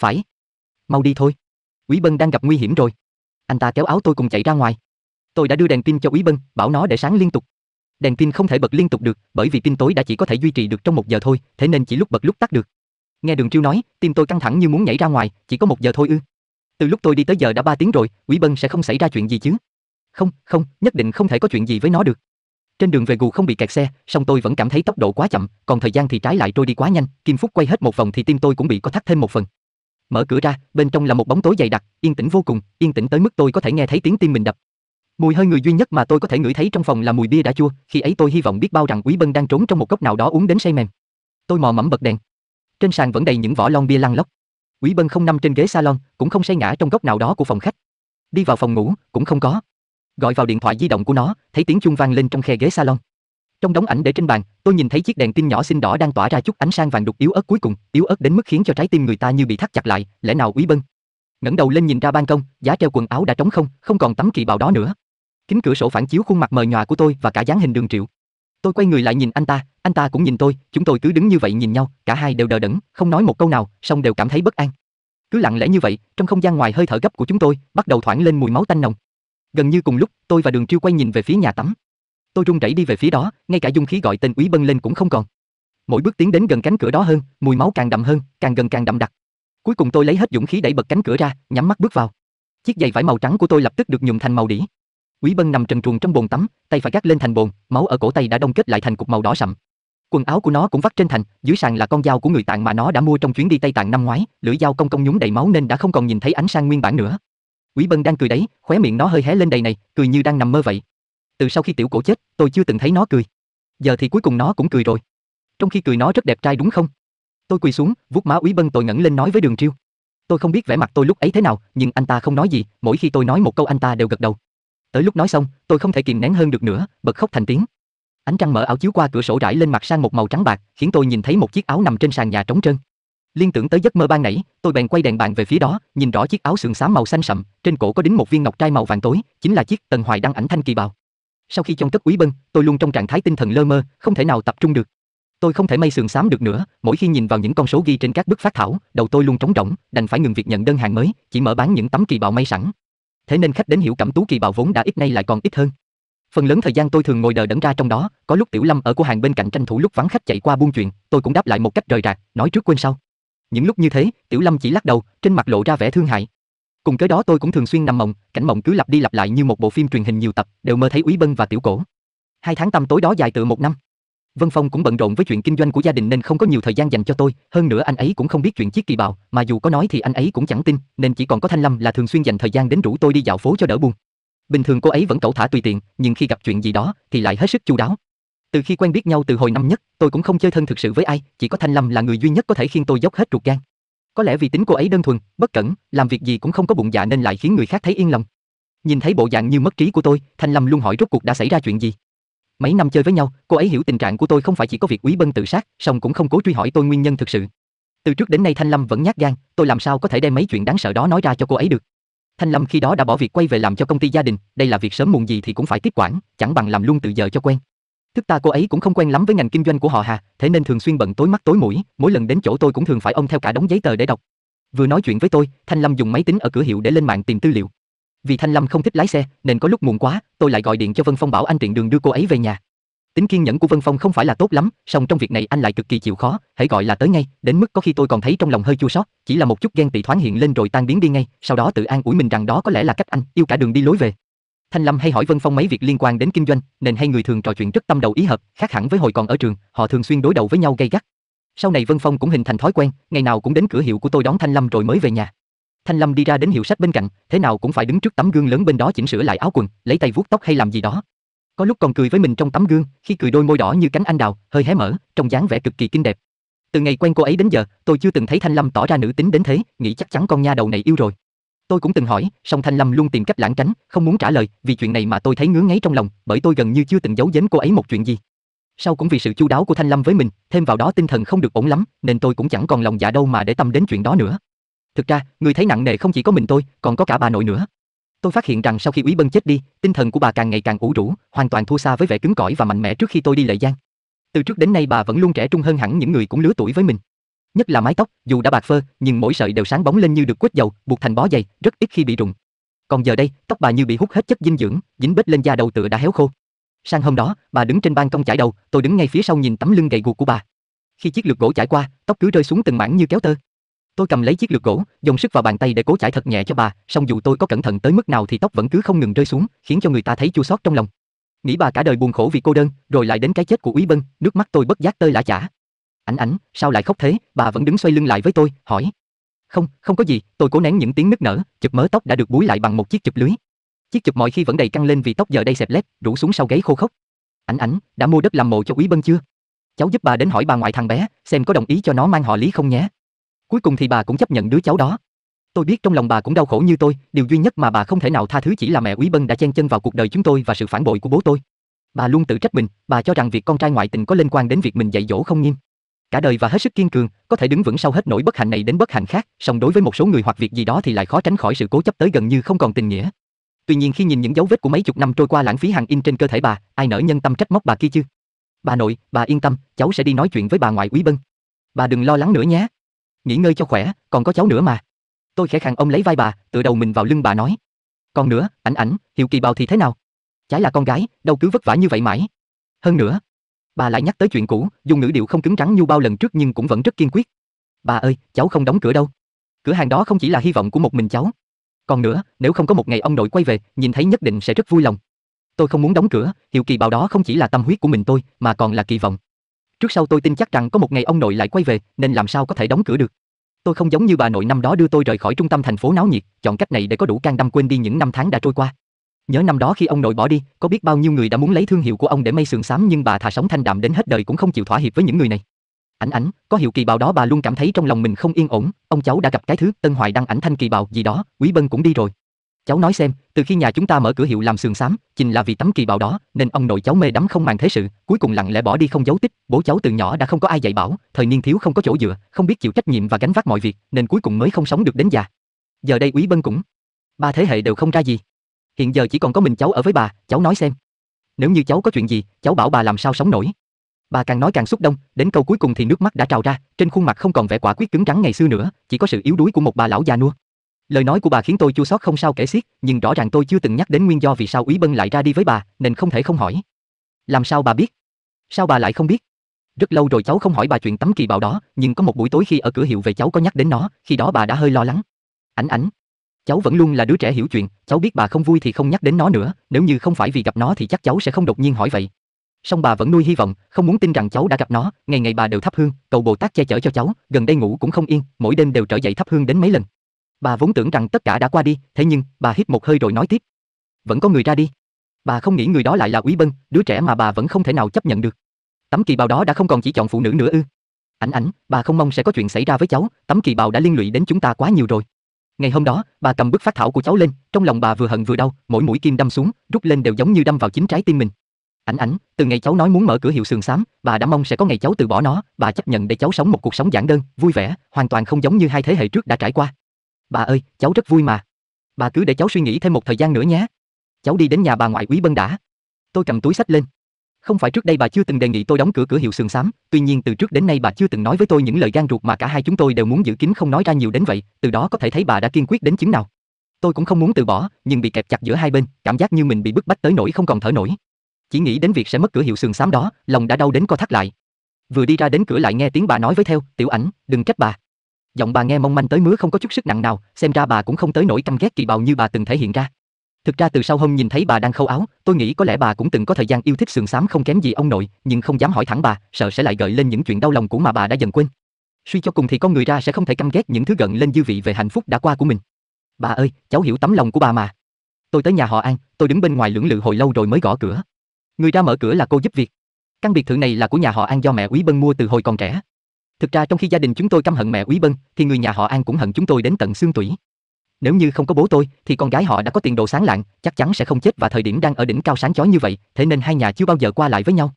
[SPEAKER 1] Phải. Mau đi thôi. Úy Bân đang gặp nguy hiểm rồi. Anh ta kéo áo tôi cùng chạy ra ngoài. Tôi đã đưa đèn pin cho Úy Bân, bảo nó để sáng liên tục. Đèn pin không thể bật liên tục được, bởi vì pin tối đã chỉ có thể duy trì được trong một giờ thôi, thế nên chỉ lúc bật lúc tắt được. Nghe Đường Triệu nói, tim tôi căng thẳng như muốn nhảy ra ngoài, chỉ có một giờ thôi ư. Từ lúc tôi đi tới giờ đã ba tiếng rồi, úy Bân sẽ không xảy ra chuyện gì chứ? Không, không, nhất định không thể có chuyện gì với nó được. Trên đường về gù không bị kẹt xe, song tôi vẫn cảm thấy tốc độ quá chậm, còn thời gian thì trái lại trôi đi quá nhanh, Kim Phúc quay hết một vòng thì tim tôi cũng bị có thắt thêm một phần. Mở cửa ra, bên trong là một bóng tối dày đặc, yên tĩnh vô cùng, yên tĩnh tới mức tôi có thể nghe thấy tiếng tim mình đập. Mùi hơi người duy nhất mà tôi có thể ngửi thấy trong phòng là mùi bia đã chua, khi ấy tôi hy vọng biết bao rằng Quý Bân đang trốn trong một góc nào đó uống đến say mềm. Tôi mò mẫm bật đèn. Trên sàn vẫn đầy những vỏ lon bia lăn lóc. Quý Bân không nằm trên ghế salon, cũng không say ngã trong góc nào đó của phòng khách. Đi vào phòng ngủ, cũng không có gọi vào điện thoại di động của nó, thấy tiếng chuông vang lên trong khe ghế salon. Trong đống ảnh để trên bàn, tôi nhìn thấy chiếc đèn tin nhỏ xinh đỏ đang tỏa ra chút ánh sáng vàng đục yếu ớt cuối cùng, yếu ớt đến mức khiến cho trái tim người ta như bị thắt chặt lại, lẽ nào Úy Bân? Ngẩng đầu lên nhìn ra ban công, giá treo quần áo đã trống không, không còn tấm kỳ bào đó nữa. Kính cửa sổ phản chiếu khuôn mặt mờ nhòa của tôi và cả dáng hình đường triệu. Tôi quay người lại nhìn anh ta, anh ta cũng nhìn tôi, chúng tôi cứ đứng như vậy nhìn nhau, cả hai đều đờ đẫn, không nói một câu nào, song đều cảm thấy bất an. Cứ lặng lẽ như vậy, trong không gian ngoài hơi thở gấp của chúng tôi, bắt đầu thoảng lên mùi máu tanh nồng. Gần như cùng lúc, tôi và Đường Triêu quay nhìn về phía nhà tắm. Tôi run rẩy đi về phía đó, ngay cả dung khí gọi tên Úy Bân lên cũng không còn. Mỗi bước tiến đến gần cánh cửa đó hơn, mùi máu càng đậm hơn, càng gần càng đậm đặc. Cuối cùng tôi lấy hết dũng khí đẩy bật cánh cửa ra, nhắm mắt bước vào. Chiếc giày vải màu trắng của tôi lập tức được nhuộm thành màu đỉ. Quý Bân nằm trần truồng trong bồn tắm, tay phải gác lên thành bồn, máu ở cổ tay đã đông kết lại thành cục màu đỏ sậm. Quần áo của nó cũng vắt trên thành, dưới sàn là con dao của người tạng mà nó đã mua trong chuyến đi Tây Tạng năm ngoái, lưỡi dao cong cong nhúng đầy máu nên đã không còn nhìn thấy ánh sáng nguyên bản nữa. Quý Bân đang cười đấy, khóe miệng nó hơi hé lên đầy này, cười như đang nằm mơ vậy. Từ sau khi tiểu cổ chết, tôi chưa từng thấy nó cười. Giờ thì cuối cùng nó cũng cười rồi. Trong khi cười nó rất đẹp trai đúng không? Tôi quỳ xuống, vuốt má Quý Bân tôi ngẩng lên nói với Đường Triêu. Tôi không biết vẻ mặt tôi lúc ấy thế nào, nhưng anh ta không nói gì, mỗi khi tôi nói một câu anh ta đều gật đầu. Tới lúc nói xong, tôi không thể kìm nén hơn được nữa, bật khóc thành tiếng. Ánh trăng mở ảo chiếu qua cửa sổ rải lên mặt sang một màu trắng bạc, khiến tôi nhìn thấy một chiếc áo nằm trên sàn nhà trống trơn. Liên tưởng tới giấc mơ ban nãy, tôi bèn quay đèn bàn về phía đó, nhìn rõ chiếc áo sườn xám màu xanh sậm, trên cổ có đính một viên ngọc trai màu vàng tối, chính là chiếc Tần Hoài đăng ảnh thanh kỳ bào. Sau khi trong cất quý bân, tôi luôn trong trạng thái tinh thần lơ mơ, không thể nào tập trung được. Tôi không thể may sườn xám được nữa, mỗi khi nhìn vào những con số ghi trên các bức phát thảo, đầu tôi luôn trống rỗng, đành phải ngừng việc nhận đơn hàng mới, chỉ mở bán những tấm kỳ bào may sẵn. Thế nên khách đến hiểu cảm tú kỳ bào vốn đã ít nay lại còn ít hơn. Phần lớn thời gian tôi thường ngồi đờ đẫn ra trong đó, có lúc Tiểu Lâm ở của hàng bên cạnh tranh thủ lúc vắng khách chạy qua buôn chuyện, tôi cũng đáp lại một cách rời rạc, nói trước quên sau. Những lúc như thế, Tiểu Lâm chỉ lắc đầu, trên mặt lộ ra vẻ thương hại. Cùng cái đó tôi cũng thường xuyên nằm mộng, cảnh mộng cứ lặp đi lặp lại như một bộ phim truyền hình nhiều tập, đều mơ thấy Úy Bân và Tiểu Cổ. Hai tháng tăm tối đó dài tựa một năm. Vân Phong cũng bận rộn với chuyện kinh doanh của gia đình nên không có nhiều thời gian dành cho tôi, hơn nữa anh ấy cũng không biết chuyện chiếc kỳ bào, mà dù có nói thì anh ấy cũng chẳng tin, nên chỉ còn có Thanh Lâm là thường xuyên dành thời gian đến rủ tôi đi dạo phố cho đỡ buồn. Bình thường cô ấy vẫn cẩu thả tùy tiện, nhưng khi gặp chuyện gì đó thì lại hết sức chu đáo. Từ khi quen biết nhau từ hồi năm nhất, tôi cũng không chơi thân thực sự với ai, chỉ có Thanh Lâm là người duy nhất có thể khiến tôi dốc hết ruột gan. Có lẽ vì tính cô ấy đơn thuần, bất cẩn, làm việc gì cũng không có bụng dạ nên lại khiến người khác thấy yên lòng. Nhìn thấy bộ dạng như mất trí của tôi, Thanh Lâm luôn hỏi rốt cuộc đã xảy ra chuyện gì. Mấy năm chơi với nhau, cô ấy hiểu tình trạng của tôi không phải chỉ có việc Úy Bân tự sát, song cũng không cố truy hỏi tôi nguyên nhân thực sự. Từ trước đến nay Thanh Lâm vẫn nhát gan, tôi làm sao có thể đem mấy chuyện đáng sợ đó nói ra cho cô ấy được. Thanh Lâm khi đó đã bỏ việc quay về làm cho công ty gia đình, đây là việc sớm muộn gì thì cũng phải tiếp quản, chẳng bằng làm luôn tự giờ cho quen thức ta cô ấy cũng không quen lắm với ngành kinh doanh của họ hà, thế nên thường xuyên bận tối mắt tối mũi, mỗi lần đến chỗ tôi cũng thường phải ôm theo cả đống giấy tờ để đọc. Vừa nói chuyện với tôi, Thanh Lâm dùng máy tính ở cửa hiệu để lên mạng tìm tư liệu. Vì Thanh Lâm không thích lái xe, nên có lúc muộn quá, tôi lại gọi điện cho Vân Phong bảo anh tiện đường đưa cô ấy về nhà. Tính kiên nhẫn của Vân Phong không phải là tốt lắm, song trong việc này anh lại cực kỳ chịu khó, hãy gọi là tới ngay, đến mức có khi tôi còn thấy trong lòng hơi chua xót, chỉ là một chút ghen tị thoáng hiện lên rồi tan biến đi ngay, sau đó tự an ủi mình rằng đó có lẽ là cách anh yêu cả đường đi lối về. Thanh Lâm hay hỏi Vân Phong mấy việc liên quan đến kinh doanh, nên hai người thường trò chuyện rất tâm đầu ý hợp, khác hẳn với hồi còn ở trường, họ thường xuyên đối đầu với nhau gay gắt. Sau này Vân Phong cũng hình thành thói quen, ngày nào cũng đến cửa hiệu của tôi đón Thanh Lâm rồi mới về nhà. Thanh Lâm đi ra đến hiệu sách bên cạnh, thế nào cũng phải đứng trước tấm gương lớn bên đó chỉnh sửa lại áo quần, lấy tay vuốt tóc hay làm gì đó. Có lúc còn cười với mình trong tấm gương, khi cười đôi môi đỏ như cánh anh đào, hơi hé mở, trông dáng vẻ cực kỳ kinh đẹp. Từ ngày quen cô ấy đến giờ, tôi chưa từng thấy Thanh Lâm tỏ ra nữ tính đến thế, nghĩ chắc chắn con nha đầu này yêu rồi. Tôi cũng từng hỏi, song Thanh Lâm luôn tìm cách lãng tránh, không muốn trả lời, vì chuyện này mà tôi thấy ngứa ngáy trong lòng, bởi tôi gần như chưa từng giấu giếm cô ấy một chuyện gì. Sau cũng vì sự chu đáo của Thanh Lâm với mình, thêm vào đó tinh thần không được ổn lắm, nên tôi cũng chẳng còn lòng dạ đâu mà để tâm đến chuyện đó nữa. Thực ra, người thấy nặng nề không chỉ có mình tôi, còn có cả bà nội nữa. Tôi phát hiện rằng sau khi Úy Bân chết đi, tinh thần của bà càng ngày càng ủ rũ, hoàn toàn thua xa với vẻ cứng cỏi và mạnh mẽ trước khi tôi đi lệ giang. Từ trước đến nay bà vẫn luôn trẻ trung hơn hẳn những người cũng lứa tuổi với mình nhất là mái tóc, dù đã bạc phơ, nhưng mỗi sợi đều sáng bóng lên như được quét dầu, buộc thành bó dày, rất ít khi bị rụng. Còn giờ đây, tóc bà như bị hút hết chất dinh dưỡng, dính bết lên da đầu tựa đã héo khô. Sang hôm đó, bà đứng trên ban công chải đầu, tôi đứng ngay phía sau nhìn tấm lưng gầy guộc của bà. Khi chiếc lược gỗ chải qua, tóc cứ rơi xuống từng mảng như kéo tơ. Tôi cầm lấy chiếc lược gỗ, dùng sức vào bàn tay để cố chải thật nhẹ cho bà, song dù tôi có cẩn thận tới mức nào thì tóc vẫn cứ không ngừng rơi xuống, khiến cho người ta thấy chua xót trong lòng. Nghĩ bà cả đời buồn khổ vì cô đơn, rồi lại đến cái chết của Úy Bân, nước mắt tôi bất giác tơi lã chả. Ảnh ảnh, sao lại khóc thế? Bà vẫn đứng xoay lưng lại với tôi, hỏi. Không, không có gì, tôi cố nén những tiếng nức nở, chụp mớ tóc đã được búi lại bằng một chiếc chụp lưới. Chiếc chụp mọi khi vẫn đầy căng lên vì tóc giờ đây xẹp lép, rủ xuống sau gáy khô khốc. Ảnh ảnh, đã mua đất làm mộ cho Quý Bân chưa? Cháu giúp bà đến hỏi bà ngoại thằng bé, xem có đồng ý cho nó mang họ Lý không nhé. Cuối cùng thì bà cũng chấp nhận đứa cháu đó. Tôi biết trong lòng bà cũng đau khổ như tôi, điều duy nhất mà bà không thể nào tha thứ chỉ là mẹ Quý Bân đã chen chân vào cuộc đời chúng tôi và sự phản bội của bố tôi. Bà luôn tự trách mình, bà cho rằng việc con trai ngoại tình có liên quan đến việc mình dạy dỗ không nghiêm cả đời và hết sức kiên cường, có thể đứng vững sau hết nỗi bất hạnh này đến bất hạnh khác, song đối với một số người hoặc việc gì đó thì lại khó tránh khỏi sự cố chấp tới gần như không còn tình nghĩa. Tuy nhiên khi nhìn những dấu vết của mấy chục năm trôi qua lãng phí hàng in trên cơ thể bà, ai nỡ nhân tâm trách móc bà kia chứ? Bà nội, bà yên tâm, cháu sẽ đi nói chuyện với bà ngoại Quý Bân. Bà đừng lo lắng nữa nhé. Nghỉ ngơi cho khỏe, còn có cháu nữa mà. Tôi khẽ khàng ông lấy vai bà, tựa đầu mình vào lưng bà nói. Còn nữa, ảnh ảnh, Hiệu Kỳ bào thì thế nào? Trái là con gái, đâu cứ vất vả như vậy mãi. Hơn nữa, Bà lại nhắc tới chuyện cũ, dùng ngữ điệu không cứng rắn như bao lần trước nhưng cũng vẫn rất kiên quyết. "Bà ơi, cháu không đóng cửa đâu. Cửa hàng đó không chỉ là hy vọng của một mình cháu. Còn nữa, nếu không có một ngày ông nội quay về, nhìn thấy nhất định sẽ rất vui lòng. Tôi không muốn đóng cửa, hiệu kỳ bào đó không chỉ là tâm huyết của mình tôi, mà còn là kỳ vọng. Trước sau tôi tin chắc rằng có một ngày ông nội lại quay về, nên làm sao có thể đóng cửa được." Tôi không giống như bà nội năm đó đưa tôi rời khỏi trung tâm thành phố náo nhiệt, chọn cách này để có đủ can đảm quên đi những năm tháng đã trôi qua. Nhớ năm đó khi ông nội bỏ đi, có biết bao nhiêu người đã muốn lấy thương hiệu của ông để may sườn xám nhưng bà thà sống thanh đạm đến hết đời cũng không chịu thỏa hiệp với những người này. Ảnh ảnh, có hiệu kỳ bào đó bà luôn cảm thấy trong lòng mình không yên ổn, ông cháu đã gặp cái thứ Tân Hoài đăng ảnh thanh kỳ bào gì đó, Quý Bân cũng đi rồi. Cháu nói xem, từ khi nhà chúng ta mở cửa hiệu làm sườn xám, chính là vì tấm kỳ bào đó, nên ông nội cháu mê đắm không màng thế sự, cuối cùng lặng lẽ bỏ đi không dấu tích, bố cháu từ nhỏ đã không có ai dạy bảo, thời niên thiếu không có chỗ dựa, không biết chịu trách nhiệm và gánh vác mọi việc, nên cuối cùng mới không sống được đến già. Giờ đây Quý Bân cũng ba thế hệ đều không ra gì hiện giờ chỉ còn có mình cháu ở với bà, cháu nói xem. Nếu như cháu có chuyện gì, cháu bảo bà làm sao sống nổi. Bà càng nói càng xúc động, đến câu cuối cùng thì nước mắt đã trào ra, trên khuôn mặt không còn vẻ quả quyết cứng rắn ngày xưa nữa, chỉ có sự yếu đuối của một bà lão già nua. Lời nói của bà khiến tôi chua xót không sao kể xiết, nhưng rõ ràng tôi chưa từng nhắc đến nguyên do vì sao Úy Bân lại ra đi với bà, nên không thể không hỏi. Làm sao bà biết? Sao bà lại không biết? Rất lâu rồi cháu không hỏi bà chuyện tấm kỳ bảo đó, nhưng có một buổi tối khi ở cửa hiệu về cháu có nhắc đến nó, khi đó bà đã hơi lo lắng. Ảnh ảnh, cháu vẫn luôn là đứa trẻ hiểu chuyện, cháu biết bà không vui thì không nhắc đến nó nữa, nếu như không phải vì gặp nó thì chắc cháu sẽ không đột nhiên hỏi vậy. Song bà vẫn nuôi hy vọng, không muốn tin rằng cháu đã gặp nó, ngày ngày bà đều thắp hương, cầu Bồ Tát che chở cho cháu, gần đây ngủ cũng không yên, mỗi đêm đều trở dậy thắp hương đến mấy lần. Bà vốn tưởng rằng tất cả đã qua đi, thế nhưng, bà hít một hơi rồi nói tiếp. Vẫn có người ra đi. Bà không nghĩ người đó lại là Quý Bân, đứa trẻ mà bà vẫn không thể nào chấp nhận được. Tấm kỳ bào đó đã không còn chỉ chọn phụ nữ nữa ư? Ảnh ảnh, bà không mong sẽ có chuyện xảy ra với cháu, tấm kỳ bào đã liên lụy đến chúng ta quá nhiều rồi. Ngày hôm đó, bà cầm bức phát thảo của cháu lên, trong lòng bà vừa hận vừa đau, mỗi mũi kim đâm xuống, rút lên đều giống như đâm vào chính trái tim mình. Ảnh ảnh, từ ngày cháu nói muốn mở cửa hiệu sườn xám, bà đã mong sẽ có ngày cháu từ bỏ nó, bà chấp nhận để cháu sống một cuộc sống giản đơn, vui vẻ, hoàn toàn không giống như hai thế hệ trước đã trải qua. Bà ơi, cháu rất vui mà. Bà cứ để cháu suy nghĩ thêm một thời gian nữa nhé. Cháu đi đến nhà bà ngoại Quý Bân đã. Tôi cầm túi sách lên, không phải trước đây bà chưa từng đề nghị tôi đóng cửa cửa hiệu sườn xám, tuy nhiên từ trước đến nay bà chưa từng nói với tôi những lời gan ruột mà cả hai chúng tôi đều muốn giữ kín không nói ra nhiều đến vậy, từ đó có thể thấy bà đã kiên quyết đến chứng nào. Tôi cũng không muốn từ bỏ, nhưng bị kẹp chặt giữa hai bên, cảm giác như mình bị bức bách tới nỗi không còn thở nổi. Chỉ nghĩ đến việc sẽ mất cửa hiệu sườn xám đó, lòng đã đau đến co thắt lại. Vừa đi ra đến cửa lại nghe tiếng bà nói với theo, "Tiểu Ảnh, đừng trách bà." Giọng bà nghe mong manh tới mứa không có chút sức nặng nào, xem ra bà cũng không tới nỗi căm ghét kỳ bào như bà từng thể hiện ra. Thực ra từ sau hôm nhìn thấy bà đang khâu áo, tôi nghĩ có lẽ bà cũng từng có thời gian yêu thích sườn xám không kém gì ông nội, nhưng không dám hỏi thẳng bà, sợ sẽ lại gợi lên những chuyện đau lòng của mà bà đã dần quên. Suy cho cùng thì con người ra sẽ không thể căm ghét những thứ gần lên dư vị về hạnh phúc đã qua của mình. Bà ơi, cháu hiểu tấm lòng của bà mà. Tôi tới nhà họ An, tôi đứng bên ngoài lưỡng lự hồi lâu rồi mới gõ cửa. Người ra mở cửa là cô giúp việc. Căn biệt thự này là của nhà họ An do mẹ Úy Bân mua từ hồi còn trẻ. Thực ra trong khi gia đình chúng tôi căm hận mẹ Úy Bân, thì người nhà họ An cũng hận chúng tôi đến tận xương tủy. Nếu như không có bố tôi, thì con gái họ đã có tiền đồ sáng lạng, chắc chắn sẽ không chết và thời điểm đang ở đỉnh cao sáng chói như vậy, thế nên hai nhà chưa bao giờ qua lại với nhau.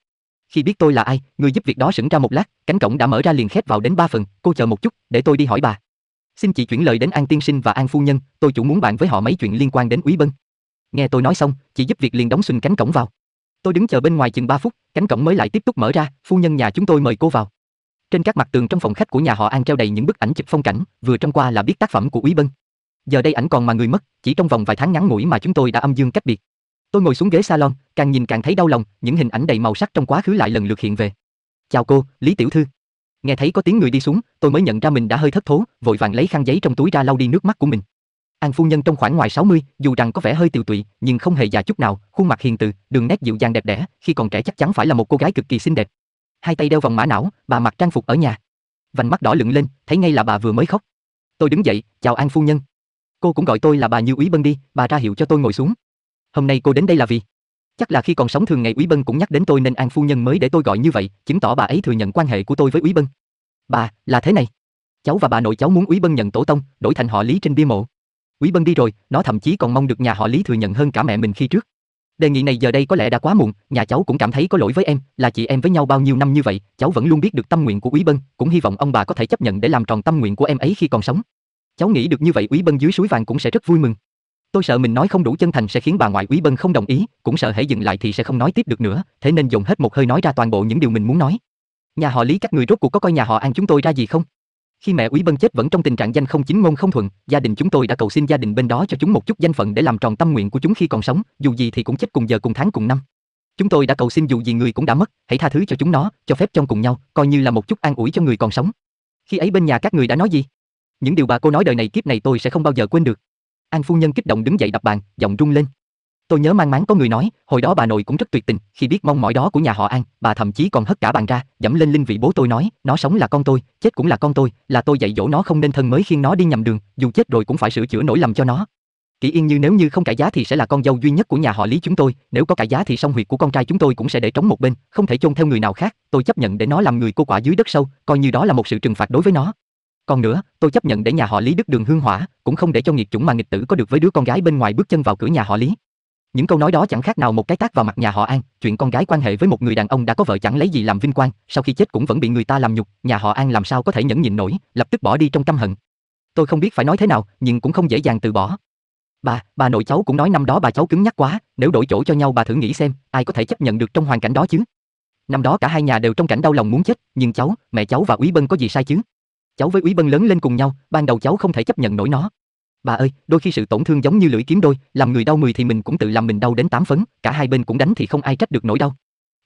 [SPEAKER 1] Khi biết tôi là ai, người giúp việc đó sững ra một lát, cánh cổng đã mở ra liền khép vào đến ba phần, cô chờ một chút, để tôi đi hỏi bà. Xin chị chuyển lời đến An tiên sinh và An phu nhân, tôi chủ muốn bạn với họ mấy chuyện liên quan đến Úy Bân. Nghe tôi nói xong, chị giúp việc liền đóng xuyên cánh cổng vào. Tôi đứng chờ bên ngoài chừng 3 phút, cánh cổng mới lại tiếp tục mở ra, phu nhân nhà chúng tôi mời cô vào. Trên các mặt tường trong phòng khách của nhà họ An treo đầy những bức ảnh chụp phong cảnh, vừa trong qua là biết tác phẩm của Úy Bân. Giờ đây ảnh còn mà người mất, chỉ trong vòng vài tháng ngắn ngủi mà chúng tôi đã âm dương cách biệt. Tôi ngồi xuống ghế salon, càng nhìn càng thấy đau lòng, những hình ảnh đầy màu sắc trong quá khứ lại lần lượt hiện về. "Chào cô, Lý tiểu thư." Nghe thấy có tiếng người đi xuống, tôi mới nhận ra mình đã hơi thất thố, vội vàng lấy khăn giấy trong túi ra lau đi nước mắt của mình. An phu nhân trong khoảng ngoài 60, dù rằng có vẻ hơi tiều tụy, nhưng không hề già chút nào, khuôn mặt hiền từ, đường nét dịu dàng đẹp đẽ, khi còn trẻ chắc chắn phải là một cô gái cực kỳ xinh đẹp. Hai tay đeo vòng mã não, bà mặc trang phục ở nhà. Vành mắt đỏ lựng lên, thấy ngay là bà vừa mới khóc. Tôi đứng dậy, "Chào An phu nhân." Cô cũng gọi tôi là bà Như Úy Bân đi, bà ra hiệu cho tôi ngồi xuống. Hôm nay cô đến đây là vì? Chắc là khi còn sống thường ngày Úy Bân cũng nhắc đến tôi nên An phu nhân mới để tôi gọi như vậy, chứng tỏ bà ấy thừa nhận quan hệ của tôi với Úy Bân. Bà, là thế này. Cháu và bà nội cháu muốn Úy Bân nhận tổ tông, đổi thành họ Lý trên bia mộ. Úy Bân đi rồi, nó thậm chí còn mong được nhà họ Lý thừa nhận hơn cả mẹ mình khi trước. Đề nghị này giờ đây có lẽ đã quá muộn, nhà cháu cũng cảm thấy có lỗi với em, là chị em với nhau bao nhiêu năm như vậy, cháu vẫn luôn biết được tâm nguyện của Úy Bân, cũng hy vọng ông bà có thể chấp nhận để làm tròn tâm nguyện của em ấy khi còn sống. Cháu nghĩ được như vậy quý Bân dưới suối vàng cũng sẽ rất vui mừng. Tôi sợ mình nói không đủ chân thành sẽ khiến bà ngoại quý Bân không đồng ý, cũng sợ hễ dừng lại thì sẽ không nói tiếp được nữa, thế nên dùng hết một hơi nói ra toàn bộ những điều mình muốn nói. Nhà họ Lý các người rốt cuộc có coi nhà họ An chúng tôi ra gì không? Khi mẹ quý Bân chết vẫn trong tình trạng danh không chính ngôn không thuận, gia đình chúng tôi đã cầu xin gia đình bên đó cho chúng một chút danh phận để làm tròn tâm nguyện của chúng khi còn sống, dù gì thì cũng chết cùng giờ cùng tháng cùng năm. Chúng tôi đã cầu xin dù gì người cũng đã mất, hãy tha thứ cho chúng nó, cho phép trong cùng nhau, coi như là một chút an ủi cho người còn sống. Khi ấy bên nhà các người đã nói gì? Những điều bà cô nói đời này kiếp này tôi sẽ không bao giờ quên được. An phu nhân kích động đứng dậy đập bàn, giọng rung lên. Tôi nhớ mang máng có người nói, hồi đó bà nội cũng rất tuyệt tình, khi biết mong mỏi đó của nhà họ An, bà thậm chí còn hất cả bàn ra, dẫm lên linh vị bố tôi nói, nó sống là con tôi, chết cũng là con tôi, là tôi dạy dỗ nó không nên thân mới khiến nó đi nhầm đường, dù chết rồi cũng phải sửa chữa nỗi lầm cho nó. Kỷ Yên Như nếu như không cải giá thì sẽ là con dâu duy nhất của nhà họ Lý chúng tôi, nếu có cải giá thì song huyệt của con trai chúng tôi cũng sẽ để trống một bên, không thể chôn theo người nào khác, tôi chấp nhận để nó làm người cô quả dưới đất sâu, coi như đó là một sự trừng phạt đối với nó. Còn nữa, tôi chấp nhận để nhà họ Lý Đức đường hương hỏa, cũng không để cho nghiệt chủng mà nghịch tử có được với đứa con gái bên ngoài bước chân vào cửa nhà họ Lý. Những câu nói đó chẳng khác nào một cái tác vào mặt nhà họ An, chuyện con gái quan hệ với một người đàn ông đã có vợ chẳng lấy gì làm vinh quang, sau khi chết cũng vẫn bị người ta làm nhục, nhà họ An làm sao có thể nhẫn nhịn nổi, lập tức bỏ đi trong căm hận. Tôi không biết phải nói thế nào, nhưng cũng không dễ dàng từ bỏ. Bà, bà nội cháu cũng nói năm đó bà cháu cứng nhắc quá, nếu đổi chỗ cho nhau bà thử nghĩ xem, ai có thể chấp nhận được trong hoàn cảnh đó chứ? Năm đó cả hai nhà đều trong cảnh đau lòng muốn chết, nhưng cháu, mẹ cháu và Úy Bân có gì sai chứ? Cháu với Úy Bân lớn lên cùng nhau, ban đầu cháu không thể chấp nhận nổi nó. Bà ơi, đôi khi sự tổn thương giống như lưỡi kiếm đôi, làm người đau mười thì mình cũng tự làm mình đau đến tám phấn, cả hai bên cũng đánh thì không ai trách được nỗi đau.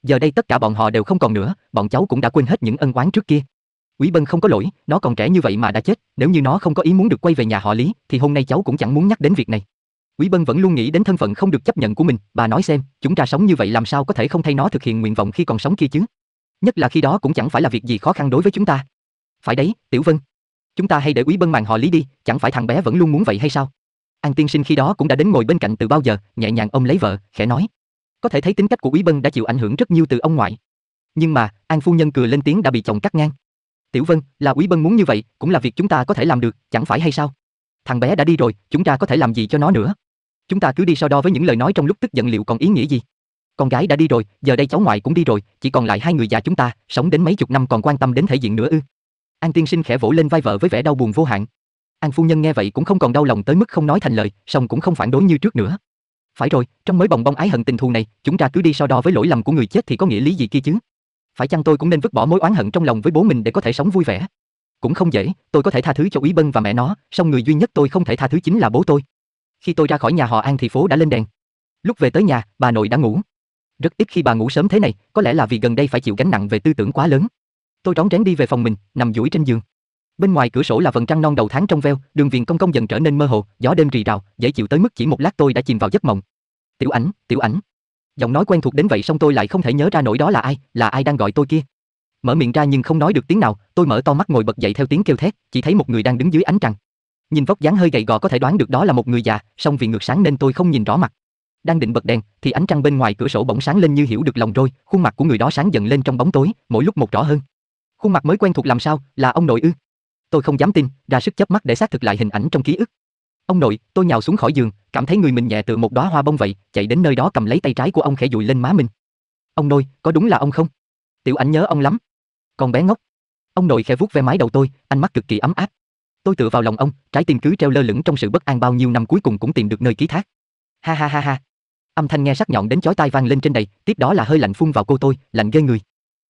[SPEAKER 1] Giờ đây tất cả bọn họ đều không còn nữa, bọn cháu cũng đã quên hết những ân oán trước kia. Quý Bân không có lỗi, nó còn trẻ như vậy mà đã chết, nếu như nó không có ý muốn được quay về nhà họ Lý, thì hôm nay cháu cũng chẳng muốn nhắc đến việc này. Quý Bân vẫn luôn nghĩ đến thân phận không được chấp nhận của mình, bà nói xem, chúng ta sống như vậy làm sao có thể không thay nó thực hiện nguyện vọng khi còn sống kia chứ? Nhất là khi đó cũng chẳng phải là việc gì khó khăn đối với chúng ta. Phải đấy, Tiểu Vân. Chúng ta hay để Quý Bân màng họ Lý đi, chẳng phải thằng bé vẫn luôn muốn vậy hay sao? An tiên sinh khi đó cũng đã đến ngồi bên cạnh từ bao giờ, nhẹ nhàng ông lấy vợ, khẽ nói. Có thể thấy tính cách của Quý Bân đã chịu ảnh hưởng rất nhiều từ ông ngoại. Nhưng mà, An phu nhân cười lên tiếng đã bị chồng cắt ngang. Tiểu Vân, là Quý Bân muốn như vậy, cũng là việc chúng ta có thể làm được, chẳng phải hay sao? Thằng bé đã đi rồi, chúng ta có thể làm gì cho nó nữa? Chúng ta cứ đi so đo với những lời nói trong lúc tức giận liệu còn ý nghĩa gì? Con gái đã đi rồi, giờ đây cháu ngoại cũng đi rồi, chỉ còn lại hai người già chúng ta, sống đến mấy chục năm còn quan tâm đến thể diện nữa ư? An tiên sinh khẽ vỗ lên vai vợ với vẻ đau buồn vô hạn. An phu nhân nghe vậy cũng không còn đau lòng tới mức không nói thành lời, song cũng không phản đối như trước nữa. Phải rồi, trong mối bồng bong ái hận tình thù này, chúng ta cứ đi so đo với lỗi lầm của người chết thì có nghĩa lý gì kia chứ? Phải chăng tôi cũng nên vứt bỏ mối oán hận trong lòng với bố mình để có thể sống vui vẻ? Cũng không dễ, tôi có thể tha thứ cho Úy Bân và mẹ nó, song người duy nhất tôi không thể tha thứ chính là bố tôi. Khi tôi ra khỏi nhà họ An thì phố đã lên đèn. Lúc về tới nhà, bà nội đã ngủ. Rất ít khi bà ngủ sớm thế này, có lẽ là vì gần đây phải chịu gánh nặng về tư tưởng quá lớn. Tôi trón rén đi về phòng mình, nằm duỗi trên giường. Bên ngoài cửa sổ là vầng trăng non đầu tháng trong veo, đường viền công công dần trở nên mơ hồ, gió đêm rì rào, dễ chịu tới mức chỉ một lát tôi đã chìm vào giấc mộng. Tiểu ảnh, tiểu ảnh. Giọng nói quen thuộc đến vậy xong tôi lại không thể nhớ ra nổi đó là ai, là ai đang gọi tôi kia. Mở miệng ra nhưng không nói được tiếng nào, tôi mở to mắt ngồi bật dậy theo tiếng kêu thét, chỉ thấy một người đang đứng dưới ánh trăng. Nhìn vóc dáng hơi gầy gò có thể đoán được đó là một người già, song vì ngược sáng nên tôi không nhìn rõ mặt. Đang định bật đèn thì ánh trăng bên ngoài cửa sổ bỗng sáng lên như hiểu được lòng rồi, khuôn mặt của người đó sáng dần lên trong bóng tối, mỗi lúc một rõ hơn. Khuôn mặt mới quen thuộc làm sao, là ông nội ư? Tôi không dám tin, ra sức chớp mắt để xác thực lại hình ảnh trong ký ức. Ông nội, tôi nhào xuống khỏi giường, cảm thấy người mình nhẹ tựa một đóa hoa bông vậy, chạy đến nơi đó cầm lấy tay trái của ông khẽ dụi lên má mình. Ông nội, có đúng là ông không? Tiểu Ảnh nhớ ông lắm. Con bé ngốc. Ông nội khẽ vuốt ve mái đầu tôi, ánh mắt cực kỳ ấm áp. Tôi tựa vào lòng ông, trái tim cứ treo lơ lửng trong sự bất an bao nhiêu năm cuối cùng cũng tìm được nơi ký thác. Ha ha ha ha. Âm thanh nghe sắc nhọn đến chói tai vang lên trên đầy, tiếp đó là hơi lạnh phun vào cô tôi, lạnh ghê người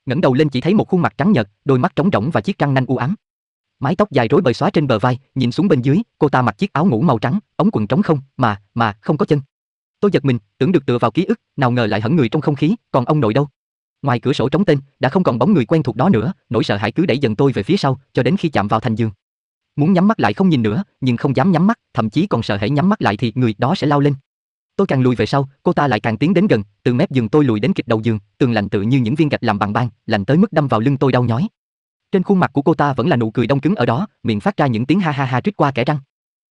[SPEAKER 1] ngẩng đầu lên chỉ thấy một khuôn mặt trắng nhợt, đôi mắt trống rỗng và chiếc răng nanh u ám. Mái tóc dài rối bời xóa trên bờ vai, nhìn xuống bên dưới, cô ta mặc chiếc áo ngủ màu trắng, ống quần trống không, mà, mà, không có chân. Tôi giật mình, tưởng được tựa vào ký ức, nào ngờ lại hẳn người trong không khí, còn ông nội đâu? Ngoài cửa sổ trống tên, đã không còn bóng người quen thuộc đó nữa, nỗi sợ hãi cứ đẩy dần tôi về phía sau, cho đến khi chạm vào thành giường. Muốn nhắm mắt lại không nhìn nữa, nhưng không dám nhắm mắt, thậm chí còn sợ hãi nhắm mắt lại thì người đó sẽ lao lên. Tôi càng lùi về sau, cô ta lại càng tiến đến gần, từ mép giường tôi lùi đến kịch đầu giường, tường lạnh tự như những viên gạch làm bằng băng, lạnh tới mức đâm vào lưng tôi đau nhói. Trên khuôn mặt của cô ta vẫn là nụ cười đông cứng ở đó, miệng phát ra những tiếng ha ha ha rít qua kẻ răng.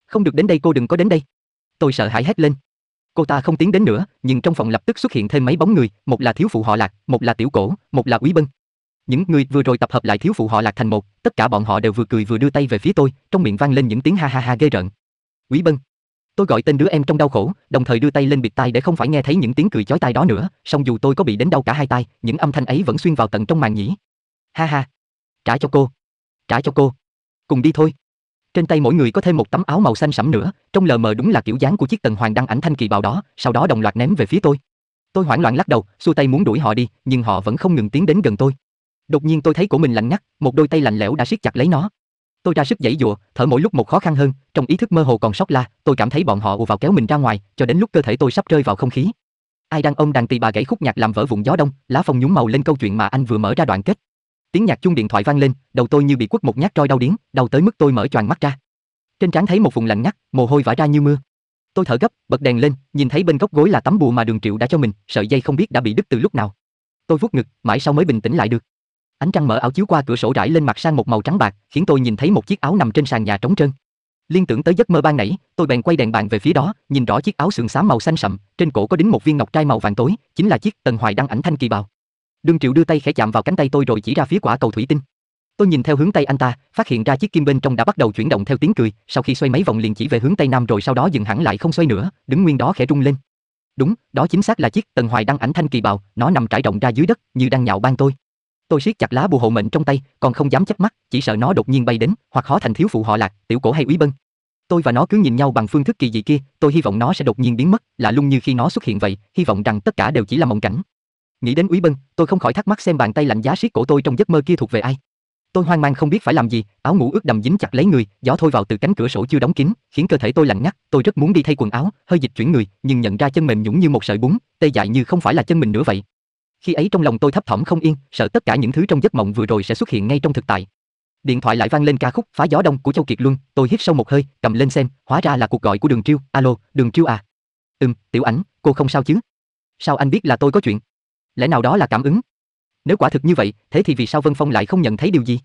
[SPEAKER 1] Không được đến đây cô đừng có đến đây. Tôi sợ hãi hét lên. Cô ta không tiến đến nữa, nhưng trong phòng lập tức xuất hiện thêm mấy bóng người, một là thiếu phụ họ Lạc, một là tiểu cổ, một là Quý Bân. Những người vừa rồi tập hợp lại thiếu phụ họ Lạc thành một, tất cả bọn họ đều vừa cười vừa đưa tay về phía tôi, trong miệng vang lên những tiếng ha ha ha ghê rợn. Quý Bân, Tôi gọi tên đứa em trong đau khổ, đồng thời đưa tay lên bịt tai để không phải nghe thấy những tiếng cười chói tai đó nữa, song dù tôi có bị đến đau cả hai tai, những âm thanh ấy vẫn xuyên vào tận trong màng nhĩ. Ha ha, trả cho cô, trả cho cô. Cùng đi thôi. Trên tay mỗi người có thêm một tấm áo màu xanh sẫm nữa, trong lờ mờ đúng là kiểu dáng của chiếc tần hoàng đăng ảnh thanh kỳ bào đó, sau đó đồng loạt ném về phía tôi. Tôi hoảng loạn lắc đầu, xua tay muốn đuổi họ đi, nhưng họ vẫn không ngừng tiến đến gần tôi. Đột nhiên tôi thấy cổ mình lạnh ngắt, một đôi tay lạnh lẽo đã siết chặt lấy nó. Tôi ra sức giãy dụa thở mỗi lúc một khó khăn hơn, trong ý thức mơ hồ còn sót la, tôi cảm thấy bọn họ ù vào kéo mình ra ngoài, cho đến lúc cơ thể tôi sắp rơi vào không khí. Ai đang ông đàn tỳ bà gãy khúc nhạc làm vỡ vụn gió đông, lá phong nhúng màu lên câu chuyện mà anh vừa mở ra đoạn kết. Tiếng nhạc chuông điện thoại vang lên, đầu tôi như bị quất một nhát roi đau điếng, đau tới mức tôi mở choàng mắt ra. Trên trán thấy một vùng lạnh ngắt, mồ hôi vã ra như mưa. Tôi thở gấp, bật đèn lên, nhìn thấy bên góc gối là tấm bùa mà Đường Triệu đã cho mình, sợi dây không biết đã bị đứt từ lúc nào. Tôi vuốt ngực, mãi sau mới bình tĩnh lại được. Ánh trăng mở ảo chiếu qua cửa sổ rải lên mặt sang một màu trắng bạc, khiến tôi nhìn thấy một chiếc áo nằm trên sàn nhà trống trơn. Liên tưởng tới giấc mơ ban nãy, tôi bèn quay đèn bàn về phía đó, nhìn rõ chiếc áo sườn xám màu xanh sậm, trên cổ có đính một viên ngọc trai màu vàng tối, chính là chiếc Tần Hoài đăng ảnh thanh kỳ bào. Đương Triệu đưa tay khẽ chạm vào cánh tay tôi rồi chỉ ra phía quả cầu thủy tinh. Tôi nhìn theo hướng tay anh ta, phát hiện ra chiếc kim bên trong đã bắt đầu chuyển động theo tiếng cười, sau khi xoay mấy vòng liền chỉ về hướng tây nam rồi sau đó dừng hẳn lại không xoay nữa, đứng nguyên đó khẽ rung lên. Đúng, đó chính xác là chiếc Tần Hoài đăng ảnh thanh kỳ bào, nó nằm trải rộng ra dưới đất, như đang nhạo ban tôi. Tôi siết chặt lá bùa hộ mệnh trong tay, còn không dám chớp mắt, chỉ sợ nó đột nhiên bay đến, hoặc hóa thành thiếu phụ họ Lạc, tiểu cổ hay Úy Bân. Tôi và nó cứ nhìn nhau bằng phương thức kỳ dị kia, tôi hy vọng nó sẽ đột nhiên biến mất, lạ lung như khi nó xuất hiện vậy, hy vọng rằng tất cả đều chỉ là mộng cảnh. Nghĩ đến Úy Bân, tôi không khỏi thắc mắc xem bàn tay lạnh giá siết cổ tôi trong giấc mơ kia thuộc về ai. Tôi hoang mang không biết phải làm gì, áo ngủ ướt đầm dính chặt lấy người, gió thổi vào từ cánh cửa sổ chưa đóng kín, khiến cơ thể tôi lạnh ngắt, tôi rất muốn đi thay quần áo, hơi dịch chuyển người, nhưng nhận ra chân mềm nhũn như một sợi bún, tê dại như không phải là chân mình nữa vậy. Khi ấy trong lòng tôi thấp thỏm không yên, sợ tất cả những thứ trong giấc mộng vừa rồi sẽ xuất hiện ngay trong thực tại. Điện thoại lại vang lên ca khúc Phá gió đông của Châu Kiệt Luân, tôi hít sâu một hơi, cầm lên xem, hóa ra là cuộc gọi của Đường Triêu, "Alo, Đường Triêu à?" "Ừm, Tiểu Ảnh, cô không sao chứ?" "Sao anh biết là tôi có chuyện?" "Lẽ nào đó là cảm ứng?" Nếu quả thực như vậy, thế thì vì sao Vân Phong lại không nhận thấy điều gì?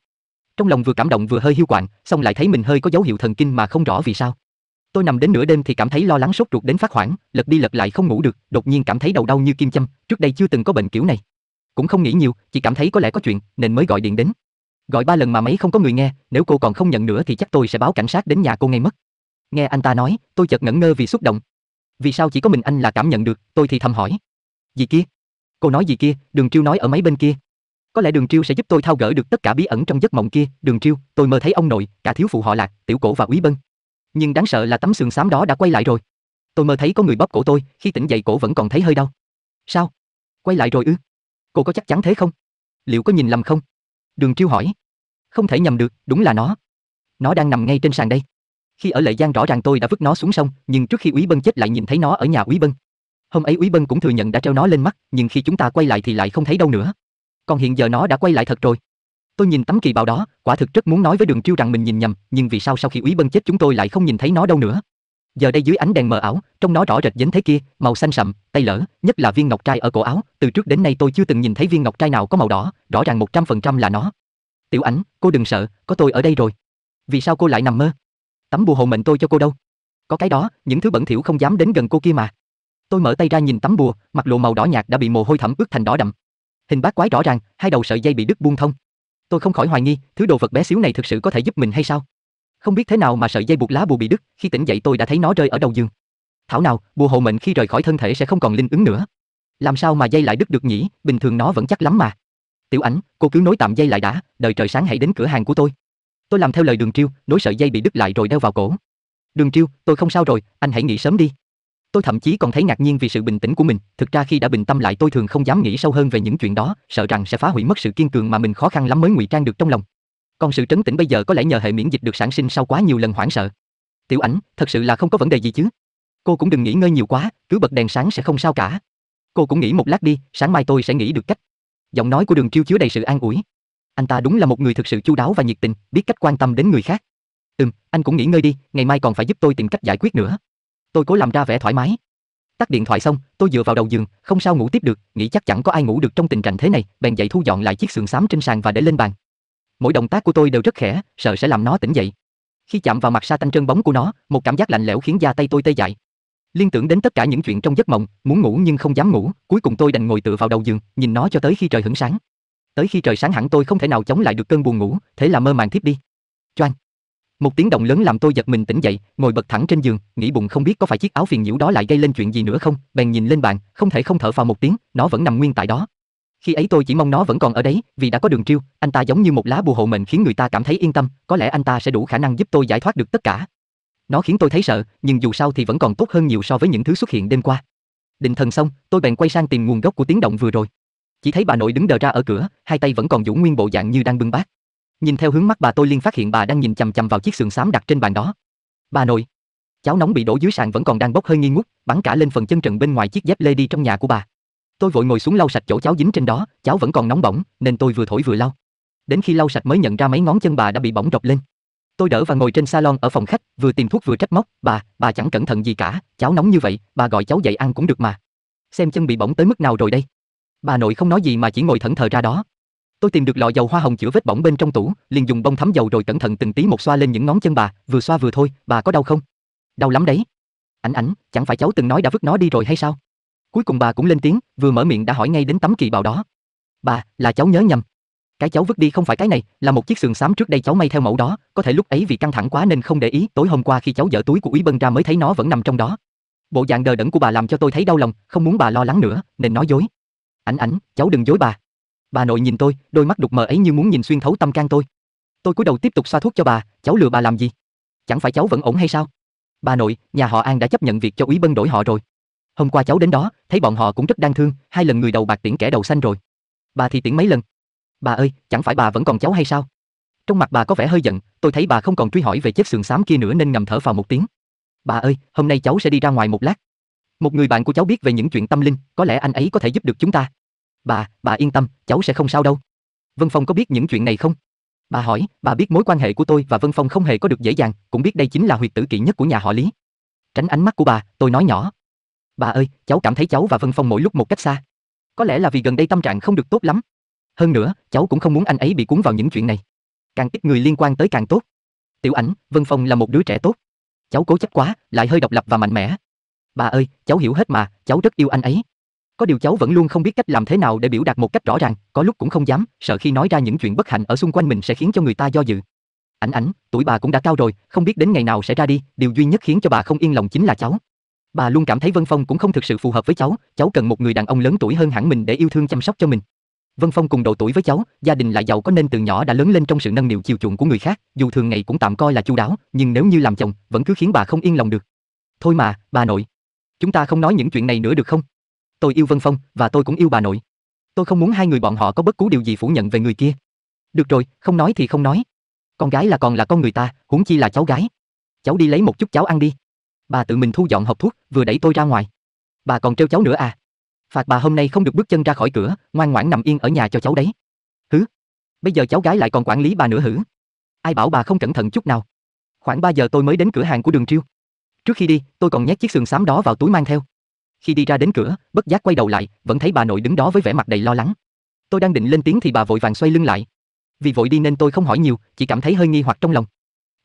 [SPEAKER 1] Trong lòng vừa cảm động vừa hơi hiu quạnh, xong lại thấy mình hơi có dấu hiệu thần kinh mà không rõ vì sao. Tôi nằm đến nửa đêm thì cảm thấy lo lắng sốt ruột đến phát hoảng, lật đi lật lại không ngủ được, đột nhiên cảm thấy đầu đau như kim châm, trước đây chưa từng có bệnh kiểu này. Cũng không nghĩ nhiều, chỉ cảm thấy có lẽ có chuyện nên mới gọi điện đến. Gọi ba lần mà máy không có người nghe, nếu cô còn không nhận nữa thì chắc tôi sẽ báo cảnh sát đến nhà cô ngay mất. Nghe anh ta nói, tôi chợt ngẩn ngơ vì xúc động. Vì sao chỉ có mình anh là cảm nhận được, tôi thì thầm hỏi. Gì kia? Cô nói gì kia, Đường Triêu nói ở máy bên kia. Có lẽ Đường Triêu sẽ giúp tôi thao gỡ được tất cả bí ẩn trong giấc mộng kia, Đường Triêu, tôi mơ thấy ông nội, cả thiếu phụ họ Lạc, tiểu cổ và Úy Bân nhưng đáng sợ là tấm sườn xám đó đã quay lại rồi. Tôi mơ thấy có người bóp cổ tôi, khi tỉnh dậy cổ vẫn còn thấy hơi đau. Sao? Quay lại rồi ư? Cô có chắc chắn thế không? Liệu có nhìn lầm không? Đường Chiêu hỏi. Không thể nhầm được, đúng là nó. Nó đang nằm ngay trên sàn đây. Khi ở Lệ Giang rõ ràng tôi đã vứt nó xuống sông, nhưng trước khi Úy Bân chết lại nhìn thấy nó ở nhà Úy Bân. Hôm ấy Úy Bân cũng thừa nhận đã treo nó lên mắt, nhưng khi chúng ta quay lại thì lại không thấy đâu nữa. Còn hiện giờ nó đã quay lại thật rồi. Tôi nhìn tấm kỳ bào đó, quả thực rất muốn nói với Đường Chiêu rằng mình nhìn nhầm, nhưng vì sao sau khi Úy Bân chết chúng tôi lại không nhìn thấy nó đâu nữa? Giờ đây dưới ánh đèn mờ ảo, trong nó rõ rệt dính thế kia, màu xanh sậm, tay lở, nhất là viên ngọc trai ở cổ áo, từ trước đến nay tôi chưa từng nhìn thấy viên ngọc trai nào có màu đỏ, rõ ràng 100% là nó. Tiểu Ảnh, cô đừng sợ, có tôi ở đây rồi. Vì sao cô lại nằm mơ? Tấm bùa hộ mệnh tôi cho cô đâu? Có cái đó, những thứ bẩn thỉu không dám đến gần cô kia mà. Tôi mở tay ra nhìn tấm bùa, mặt lộ màu đỏ nhạt đã bị mồ hôi thẩm ướt thành đỏ đậm. Hình bát quái rõ ràng, hai đầu sợi dây bị đứt buông thông, Tôi không khỏi hoài nghi, thứ đồ vật bé xíu này thực sự có thể giúp mình hay sao? Không biết thế nào mà sợi dây buộc lá bùa bị đứt, khi tỉnh dậy tôi đã thấy nó rơi ở đầu giường. Thảo nào, bùa hộ mệnh khi rời khỏi thân thể sẽ không còn linh ứng nữa. Làm sao mà dây lại đứt được nhỉ, bình thường nó vẫn chắc lắm mà. Tiểu Ảnh, cô cứ nối tạm dây lại đã, đợi trời sáng hãy đến cửa hàng của tôi. Tôi làm theo lời Đường Triêu, nối sợi dây bị đứt lại rồi đeo vào cổ. Đường Triêu, tôi không sao rồi, anh hãy nghỉ sớm đi. Tôi thậm chí còn thấy ngạc nhiên vì sự bình tĩnh của mình, thực ra khi đã bình tâm lại tôi thường không dám nghĩ sâu hơn về những chuyện đó, sợ rằng sẽ phá hủy mất sự kiên cường mà mình khó khăn lắm mới ngụy trang được trong lòng. Còn sự trấn tĩnh bây giờ có lẽ nhờ hệ miễn dịch được sản sinh sau quá nhiều lần hoảng sợ. Tiểu Ảnh, thật sự là không có vấn đề gì chứ? Cô cũng đừng nghỉ ngơi nhiều quá, cứ bật đèn sáng sẽ không sao cả. Cô cũng nghỉ một lát đi, sáng mai tôi sẽ nghĩ được cách. Giọng nói của Đường Chiêu chứa đầy sự an ủi. Anh ta đúng là một người thực sự chu đáo và nhiệt tình, biết cách quan tâm đến người khác. Ừm, anh cũng nghỉ ngơi đi, ngày mai còn phải giúp tôi tìm cách giải quyết nữa. Tôi cố làm ra vẻ thoải mái. Tắt điện thoại xong, tôi dựa vào đầu giường, không sao ngủ tiếp được, nghĩ chắc chẳng có ai ngủ được trong tình trạng thế này, bèn dậy thu dọn lại chiếc sườn xám trên sàn và để lên bàn. Mỗi động tác của tôi đều rất khẽ, sợ sẽ làm nó tỉnh dậy. Khi chạm vào mặt sa tanh trơn bóng của nó, một cảm giác lạnh lẽo khiến da tay tôi tê dại. Liên tưởng đến tất cả những chuyện trong giấc mộng, muốn ngủ nhưng không dám ngủ, cuối cùng tôi đành ngồi tựa vào đầu giường, nhìn nó cho tới khi trời hửng sáng. Tới khi trời sáng hẳn tôi không thể nào chống lại được cơn buồn ngủ, thế là mơ màng thiếp đi. Choang, một tiếng động lớn làm tôi giật mình tỉnh dậy, ngồi bật thẳng trên giường, nghĩ bụng không biết có phải chiếc áo phiền nhiễu đó lại gây lên chuyện gì nữa không, bèn nhìn lên bàn, không thể không thở phào một tiếng, nó vẫn nằm nguyên tại đó. Khi ấy tôi chỉ mong nó vẫn còn ở đấy, vì đã có Đường Triêu, anh ta giống như một lá bùa hộ mệnh khiến người ta cảm thấy yên tâm, có lẽ anh ta sẽ đủ khả năng giúp tôi giải thoát được tất cả. Nó khiến tôi thấy sợ, nhưng dù sao thì vẫn còn tốt hơn nhiều so với những thứ xuất hiện đêm qua. Định thần xong, tôi bèn quay sang tìm nguồn gốc của tiếng động vừa rồi. Chỉ thấy bà nội đứng đờ ra ở cửa, hai tay vẫn còn giữ nguyên bộ dạng như đang bưng bát. Nhìn theo hướng mắt bà tôi liên phát hiện bà đang nhìn chằm chằm vào chiếc sườn xám đặt trên bàn đó. Bà nội, cháo nóng bị đổ dưới sàn vẫn còn đang bốc hơi nghi ngút, bắn cả lên phần chân trần bên ngoài chiếc dép lê đi trong nhà của bà. Tôi vội ngồi xuống lau sạch chỗ cháo dính trên đó, cháo vẫn còn nóng bỏng, nên tôi vừa thổi vừa lau. Đến khi lau sạch mới nhận ra mấy ngón chân bà đã bị bỏng rộp lên. Tôi đỡ và ngồi trên salon ở phòng khách, vừa tìm thuốc vừa trách móc, "Bà, bà chẳng cẩn thận gì cả, cháo nóng như vậy, bà gọi cháu dậy ăn cũng được mà. Xem chân bị bỏng tới mức nào rồi đây?" Bà nội không nói gì mà chỉ ngồi thẫn thờ ra đó, Tôi tìm được lọ dầu hoa hồng chữa vết bỏng bên trong tủ, liền dùng bông thấm dầu rồi cẩn thận từng tí một xoa lên những ngón chân bà, vừa xoa vừa thôi, bà có đau không? Đau lắm đấy. Ảnh ảnh, chẳng phải cháu từng nói đã vứt nó đi rồi hay sao? Cuối cùng bà cũng lên tiếng, vừa mở miệng đã hỏi ngay đến tấm kỳ bào đó. Bà, là cháu nhớ nhầm. Cái cháu vứt đi không phải cái này, là một chiếc sườn xám trước đây cháu may theo mẫu đó, có thể lúc ấy vì căng thẳng quá nên không để ý, tối hôm qua khi cháu dở túi của Úy Bân ra mới thấy nó vẫn nằm trong đó. Bộ dạng đờ đẫn của bà làm cho tôi thấy đau lòng, không muốn bà lo lắng nữa, nên nói dối. Ảnh ảnh, cháu đừng dối bà. Bà nội nhìn tôi, đôi mắt đục mờ ấy như muốn nhìn xuyên thấu tâm can tôi. Tôi cúi đầu tiếp tục xoa thuốc cho bà, cháu lừa bà làm gì? Chẳng phải cháu vẫn ổn hay sao? Bà nội, nhà họ An đã chấp nhận việc cho Úy Bân đổi họ rồi. Hôm qua cháu đến đó, thấy bọn họ cũng rất đang thương, hai lần người đầu bạc tiễn kẻ đầu xanh rồi. Bà thì tiễn mấy lần? Bà ơi, chẳng phải bà vẫn còn cháu hay sao? Trong mặt bà có vẻ hơi giận, tôi thấy bà không còn truy hỏi về chết sườn xám kia nữa nên ngầm thở vào một tiếng. Bà ơi, hôm nay cháu sẽ đi ra ngoài một lát. Một người bạn của cháu biết về những chuyện tâm linh, có lẽ anh ấy có thể giúp được chúng ta. Bà, bà yên tâm, cháu sẽ không sao đâu. Vân Phong có biết những chuyện này không? Bà hỏi, bà biết mối quan hệ của tôi và Vân Phong không hề có được dễ dàng, cũng biết đây chính là huyệt tử kỵ nhất của nhà họ Lý. Tránh ánh mắt của bà, tôi nói nhỏ. Bà ơi, cháu cảm thấy cháu và Vân Phong mỗi lúc một cách xa. Có lẽ là vì gần đây tâm trạng không được tốt lắm. Hơn nữa, cháu cũng không muốn anh ấy bị cuốn vào những chuyện này. Càng ít người liên quan tới càng tốt. Tiểu ảnh, Vân Phong là một đứa trẻ tốt. Cháu cố chấp quá, lại hơi độc lập và mạnh mẽ. Bà ơi, cháu hiểu hết mà, cháu rất yêu anh ấy. Có điều cháu vẫn luôn không biết cách làm thế nào để biểu đạt một cách rõ ràng, có lúc cũng không dám, sợ khi nói ra những chuyện bất hạnh ở xung quanh mình sẽ khiến cho người ta do dự. Ảnh ảnh, tuổi bà cũng đã cao rồi, không biết đến ngày nào sẽ ra đi, điều duy nhất khiến cho bà không yên lòng chính là cháu. Bà luôn cảm thấy Vân Phong cũng không thực sự phù hợp với cháu, cháu cần một người đàn ông lớn tuổi hơn hẳn mình để yêu thương chăm sóc cho mình. Vân Phong cùng độ tuổi với cháu, gia đình lại giàu có nên từ nhỏ đã lớn lên trong sự nâng niu chiều chuộng của người khác, dù thường ngày cũng tạm coi là chu đáo, nhưng nếu như làm chồng, vẫn cứ khiến bà không yên lòng được. Thôi mà, bà nội, chúng ta không nói những chuyện này nữa được không? Tôi yêu Vân Phong và tôi cũng yêu bà nội. Tôi không muốn hai người bọn họ có bất cứ điều gì phủ nhận về người kia. Được rồi, không nói thì không nói. Con gái là còn là con người ta, huống chi là cháu gái. Cháu đi lấy một chút cháu ăn đi. Bà tự mình thu dọn hộp thuốc, vừa đẩy tôi ra ngoài. Bà còn trêu cháu nữa à? Phạt bà hôm nay không được bước chân ra khỏi cửa, ngoan ngoãn nằm yên ở nhà cho cháu đấy. Hứ? Bây giờ cháu gái lại còn quản lý bà nữa hử? Ai bảo bà không cẩn thận chút nào? Khoảng 3 giờ tôi mới đến cửa hàng của Đường Triêu. Trước khi đi, tôi còn nhét chiếc sườn xám đó vào túi mang theo. Khi đi ra đến cửa, bất giác quay đầu lại, vẫn thấy bà nội đứng đó với vẻ mặt đầy lo lắng. Tôi đang định lên tiếng thì bà vội vàng xoay lưng lại. Vì vội đi nên tôi không hỏi nhiều, chỉ cảm thấy hơi nghi hoặc trong lòng.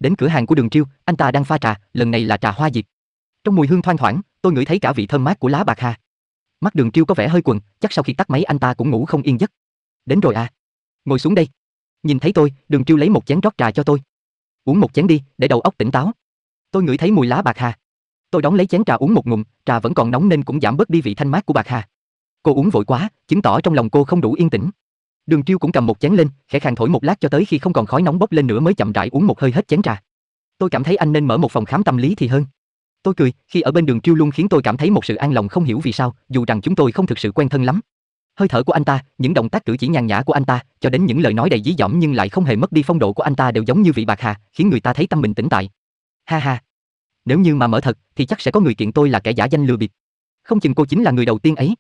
[SPEAKER 1] Đến cửa hàng của Đường Triêu, anh ta đang pha trà, lần này là trà hoa diệp. Trong mùi hương thoang thoảng, tôi ngửi thấy cả vị thơm mát của lá bạc hà. Mắt Đường Triêu có vẻ hơi quần, chắc sau khi tắt máy anh ta cũng ngủ không yên giấc. Đến rồi à. Ngồi xuống đây. Nhìn thấy tôi, Đường Triêu lấy một chén rót trà cho tôi. Uống một chén đi, để đầu óc tỉnh táo. Tôi ngửi thấy mùi lá bạc hà. Tôi đón lấy chén trà uống một ngụm, trà vẫn còn nóng nên cũng giảm bớt đi vị thanh mát của bạc hà. Cô uống vội quá, chứng tỏ trong lòng cô không đủ yên tĩnh. Đường Triêu cũng cầm một chén lên, khẽ khàng thổi một lát cho tới khi không còn khói nóng bốc lên nữa mới chậm rãi uống một hơi hết chén trà. Tôi cảm thấy anh nên mở một phòng khám tâm lý thì hơn. Tôi cười, khi ở bên Đường Triêu luôn khiến tôi cảm thấy một sự an lòng không hiểu vì sao, dù rằng chúng tôi không thực sự quen thân lắm. Hơi thở của anh ta, những động tác cử chỉ nhàn nhã của anh ta, cho đến những lời nói đầy dí dỏm nhưng lại không hề mất đi phong độ của anh ta đều giống như vị bạc hà, khiến người ta thấy tâm mình tĩnh tại. Ha ha, nếu như mà mở thật, thì chắc sẽ có người kiện tôi là kẻ giả danh lừa bịp. Không chừng cô chính là người đầu tiên ấy.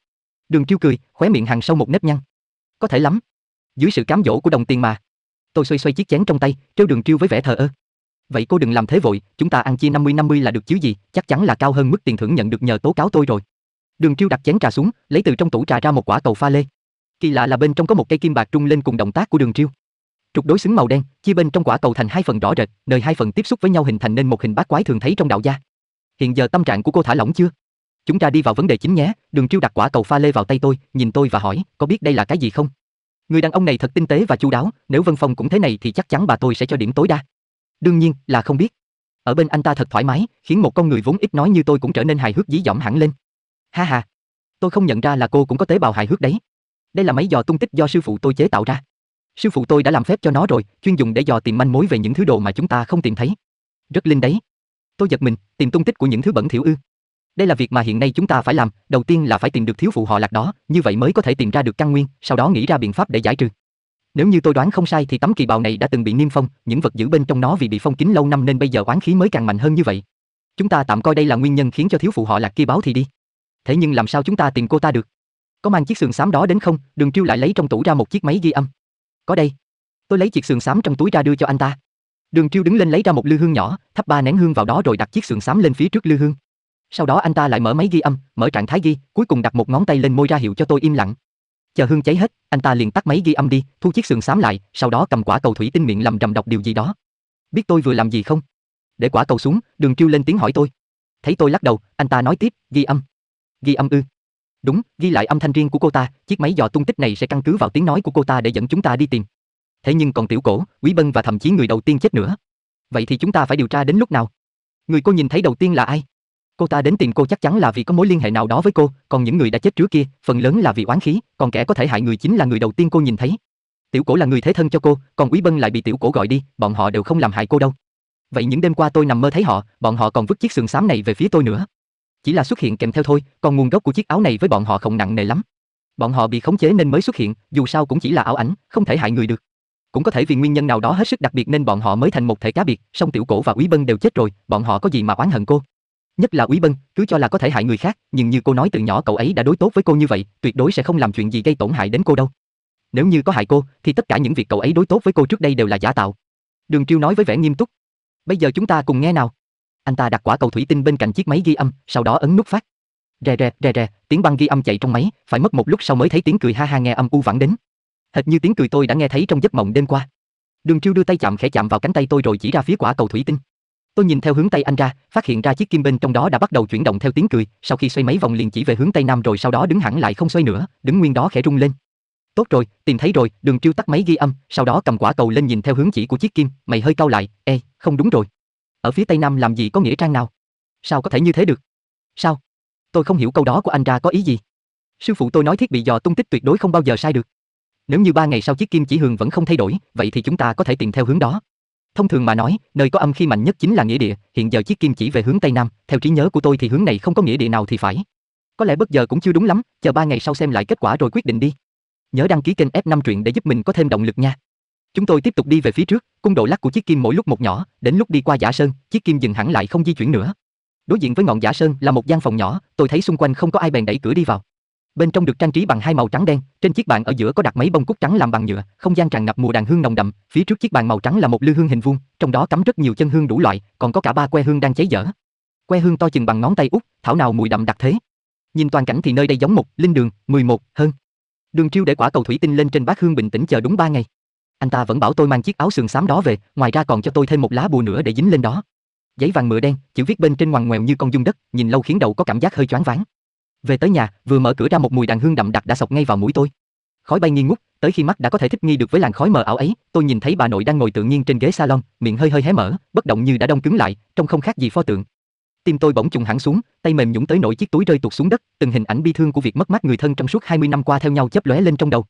[SPEAKER 1] Đường Chiêu cười, khóe miệng hằn sâu một nếp nhăn. Có thể lắm. Dưới sự cám dỗ của đồng tiền mà. Tôi xoay xoay chiếc chén trong tay, trêu Đường Chiêu với vẻ thờ ơ. Vậy cô đừng làm thế vội, chúng ta ăn chia 50-50 là được chứ gì, chắc chắn là cao hơn mức tiền thưởng nhận được nhờ tố cáo tôi rồi. Đường Chiêu đặt chén trà xuống, lấy từ trong tủ trà ra một quả cầu pha lê. Kỳ lạ là bên trong có một cây kim bạc trung lên cùng động tác của Đường Chiêu. Trục đối xứng màu đen, chia bên trong quả cầu thành hai phần rõ rệt, nơi hai phần tiếp xúc với nhau hình thành nên một hình bát quái thường thấy trong đạo gia. Hiện giờ tâm trạng của cô thả lỏng chưa? Chúng ta đi vào vấn đề chính nhé, Đường Triêu đặt quả cầu pha lê vào tay tôi, nhìn tôi và hỏi, có biết đây là cái gì không? Người đàn ông này thật tinh tế và chu đáo, nếu Vân Phong cũng thế này thì chắc chắn bà tôi sẽ cho điểm tối đa. Đương nhiên là không biết. Ở bên anh ta thật thoải mái, khiến một con người vốn ít nói như tôi cũng trở nên hài hước dí dỏm hẳn lên. Ha ha, tôi không nhận ra là cô cũng có tế bào hài hước đấy. Đây là máy dò tung tích do sư phụ tôi chế tạo ra. Sư phụ tôi đã làm phép cho nó rồi, chuyên dùng để dò tìm manh mối về những thứ đồ mà chúng ta không tìm thấy. Rất linh đấy. Tôi giật mình, tìm tung tích của những thứ bẩn thiểu ư? Đây là việc mà hiện nay chúng ta phải làm, đầu tiên là phải tìm được thiếu phụ họ Lạc đó, như vậy mới có thể tìm ra được căn nguyên, sau đó nghĩ ra biện pháp để giải trừ. Nếu như tôi đoán không sai thì tấm kỳ bào này đã từng bị niêm phong, những vật giữ bên trong nó vì bị phong kín lâu năm nên bây giờ oán khí mới càng mạnh hơn như vậy. Chúng ta tạm coi đây là nguyên nhân khiến cho thiếu phụ họ Lạc kia báo thì đi. Thế nhưng làm sao chúng ta tìm cô ta được? Có mang chiếc sườn xám đó đến không? Đường Triêu lại lấy trong tủ ra một chiếc máy ghi âm. Có đây. Tôi lấy chiếc sườn xám trong túi ra đưa cho anh ta. Đường Kiêu đứng lên lấy ra một lư hương nhỏ, thắp ba nén hương vào đó rồi đặt chiếc sườn xám lên phía trước lư hương. Sau đó anh ta lại mở máy ghi âm, mở trạng thái ghi, cuối cùng đặt một ngón tay lên môi ra hiệu cho tôi im lặng. Chờ hương cháy hết, anh ta liền tắt máy ghi âm đi, thu chiếc sườn xám lại, sau đó cầm quả cầu thủy tinh miệng làm rầm đọc điều gì đó. Biết tôi vừa làm gì không? Để quả cầu xuống, Đường Kiêu lên tiếng hỏi tôi. Thấy tôi lắc đầu, anh ta nói tiếp, ghi âm. Ghi âm ư? Đúng, ghi lại âm thanh riêng của cô ta, chiếc máy dò tung tích này sẽ căn cứ vào tiếng nói của cô ta để dẫn chúng ta đi tìm. Thế nhưng còn tiểu cổ, Quý Bân và thậm chí người đầu tiên chết nữa. Vậy thì chúng ta phải điều tra đến lúc nào? Người cô nhìn thấy đầu tiên là ai? Cô ta đến tìm cô chắc chắn là vì có mối liên hệ nào đó với cô, còn những người đã chết trước kia, phần lớn là vì oán khí, còn kẻ có thể hại người chính là người đầu tiên cô nhìn thấy. Tiểu cổ là người thế thân cho cô, còn Quý Bân lại bị tiểu cổ gọi đi, bọn họ đều không làm hại cô đâu. Vậy những đêm qua tôi nằm mơ thấy họ, bọn họ còn vứt chiếc sườn xám này về phía tôi nữa chỉ là xuất hiện kèm theo thôi, còn nguồn gốc của chiếc áo này với bọn họ không nặng nề lắm. Bọn họ bị khống chế nên mới xuất hiện, dù sao cũng chỉ là ảo ảnh, không thể hại người được. Cũng có thể vì nguyên nhân nào đó hết sức đặc biệt nên bọn họ mới thành một thể cá biệt, song tiểu cổ và Úy Bân đều chết rồi, bọn họ có gì mà oán hận cô? Nhất là Úy Bân, cứ cho là có thể hại người khác, nhưng như cô nói từ nhỏ cậu ấy đã đối tốt với cô như vậy, tuyệt đối sẽ không làm chuyện gì gây tổn hại đến cô đâu. Nếu như có hại cô, thì tất cả những việc cậu ấy đối tốt với cô trước đây đều là giả tạo. Đường Triêu nói với vẻ nghiêm túc. Bây giờ chúng ta cùng nghe nào. Anh ta đặt quả cầu thủy tinh bên cạnh chiếc máy ghi âm, sau đó ấn nút phát. Rè rè, rè rè, tiếng băng ghi âm chạy trong máy, phải mất một lúc sau mới thấy tiếng cười ha ha nghe âm u vẳng đến. Hệt như tiếng cười tôi đã nghe thấy trong giấc mộng đêm qua. Đường Chiêu đưa tay chạm khẽ chạm vào cánh tay tôi rồi chỉ ra phía quả cầu thủy tinh. Tôi nhìn theo hướng tay anh ra, phát hiện ra chiếc kim bên trong đó đã bắt đầu chuyển động theo tiếng cười, sau khi xoay mấy vòng liền chỉ về hướng tây nam rồi sau đó đứng hẳn lại không xoay nữa, đứng nguyên đó khẽ rung lên. Tốt rồi, tìm thấy rồi, Đường Chiêu tắt máy ghi âm, sau đó cầm quả cầu lên nhìn theo hướng chỉ của chiếc kim, mày hơi cau lại, e không đúng rồi." ở phía tây nam làm gì có nghĩa trang nào? Sao có thể như thế được? Sao? Tôi không hiểu câu đó của anh ra có ý gì. Sư phụ tôi nói thiết bị dò tung tích tuyệt đối không bao giờ sai được. Nếu như ba ngày sau chiếc kim chỉ hướng vẫn không thay đổi, vậy thì chúng ta có thể tìm theo hướng đó. Thông thường mà nói, nơi có âm khi mạnh nhất chính là nghĩa địa, hiện giờ chiếc kim chỉ về hướng tây nam, theo trí nhớ của tôi thì hướng này không có nghĩa địa nào thì phải. Có lẽ bất giờ cũng chưa đúng lắm, chờ ba ngày sau xem lại kết quả rồi quyết định đi. Nhớ đăng ký kênh F5 truyện để giúp mình có thêm động lực nha. Chúng tôi tiếp tục đi về phía trước, cung độ lắc của chiếc kim mỗi lúc một nhỏ, đến lúc đi qua giả sơn, chiếc kim dừng hẳn lại không di chuyển nữa. Đối diện với ngọn giả sơn là một gian phòng nhỏ, tôi thấy xung quanh không có ai bèn đẩy cửa đi vào. Bên trong được trang trí bằng hai màu trắng đen, trên chiếc bàn ở giữa có đặt mấy bông cúc trắng làm bằng nhựa, không gian tràn ngập mùa đàn hương nồng đậm, phía trước chiếc bàn màu trắng là một lư hương hình vuông, trong đó cắm rất nhiều chân hương đủ loại, còn có cả ba que hương đang cháy dở. Que hương to chừng bằng ngón tay út, thảo nào mùi đậm đặc thế. Nhìn toàn cảnh thì nơi đây giống một linh đường, 11, hơn. Đường Triêu để quả cầu thủy tinh lên trên bát hương bình tĩnh chờ đúng ba ngày. Anh ta vẫn bảo tôi mang chiếc áo sườn xám đó về, ngoài ra còn cho tôi thêm một lá bùa nữa để dính lên đó. Giấy vàng mượn đen, chữ viết bên trên ngoằn ngoèo như con dung đất, nhìn lâu khiến đầu có cảm giác hơi choáng váng. Về tới nhà, vừa mở cửa ra một mùi đàn hương đậm đặc đã sộc ngay vào mũi tôi. Khói bay nghi ngút, tới khi mắt đã có thể thích nghi được với làn khói mờ ảo ấy, tôi nhìn thấy bà nội đang ngồi tự nhiên trên ghế salon, miệng hơi hơi hé mở, bất động như đã đông cứng lại, trông không khác gì pho tượng. Tim tôi bỗng trùng hẳn xuống, tay mềm nhũn tới nỗi chiếc túi rơi tuột xuống đất, từng hình ảnh bi thương của việc mất mát người thân trong suốt 20 năm qua theo nhau chớp lóe lên trong đầu.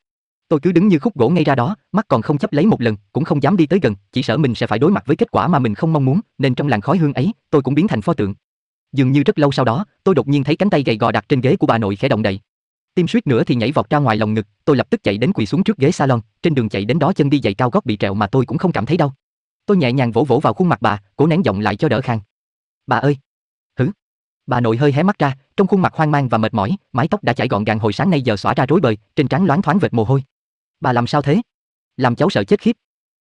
[SPEAKER 1] Tôi cứ đứng như khúc gỗ ngay ra đó, mắt còn không chấp lấy một lần, cũng không dám đi tới gần, chỉ sợ mình sẽ phải đối mặt với kết quả mà mình không mong muốn, nên trong làn khói hương ấy, tôi cũng biến thành pho tượng. Dường như rất lâu sau đó, tôi đột nhiên thấy cánh tay gầy gò đặt trên ghế của bà nội khẽ động đậy. Tim suýt nữa thì nhảy vọt ra ngoài lòng ngực, tôi lập tức chạy đến quỳ xuống trước ghế salon, trên đường chạy đến đó chân đi giày cao gót bị trẹo mà tôi cũng không cảm thấy đau. Tôi nhẹ nhàng vỗ vỗ vào khuôn mặt bà, cố nén giọng lại cho đỡ khang. "Bà ơi." "Hử?" Bà nội hơi hé mắt ra, trong khuôn mặt hoang mang và mệt mỏi, mái tóc đã chảy gọn gàng hồi sáng nay giờ xõa ra rối bời, trên trán loáng thoáng vệt mồ hôi. Bà làm sao thế? Làm cháu sợ chết khiếp.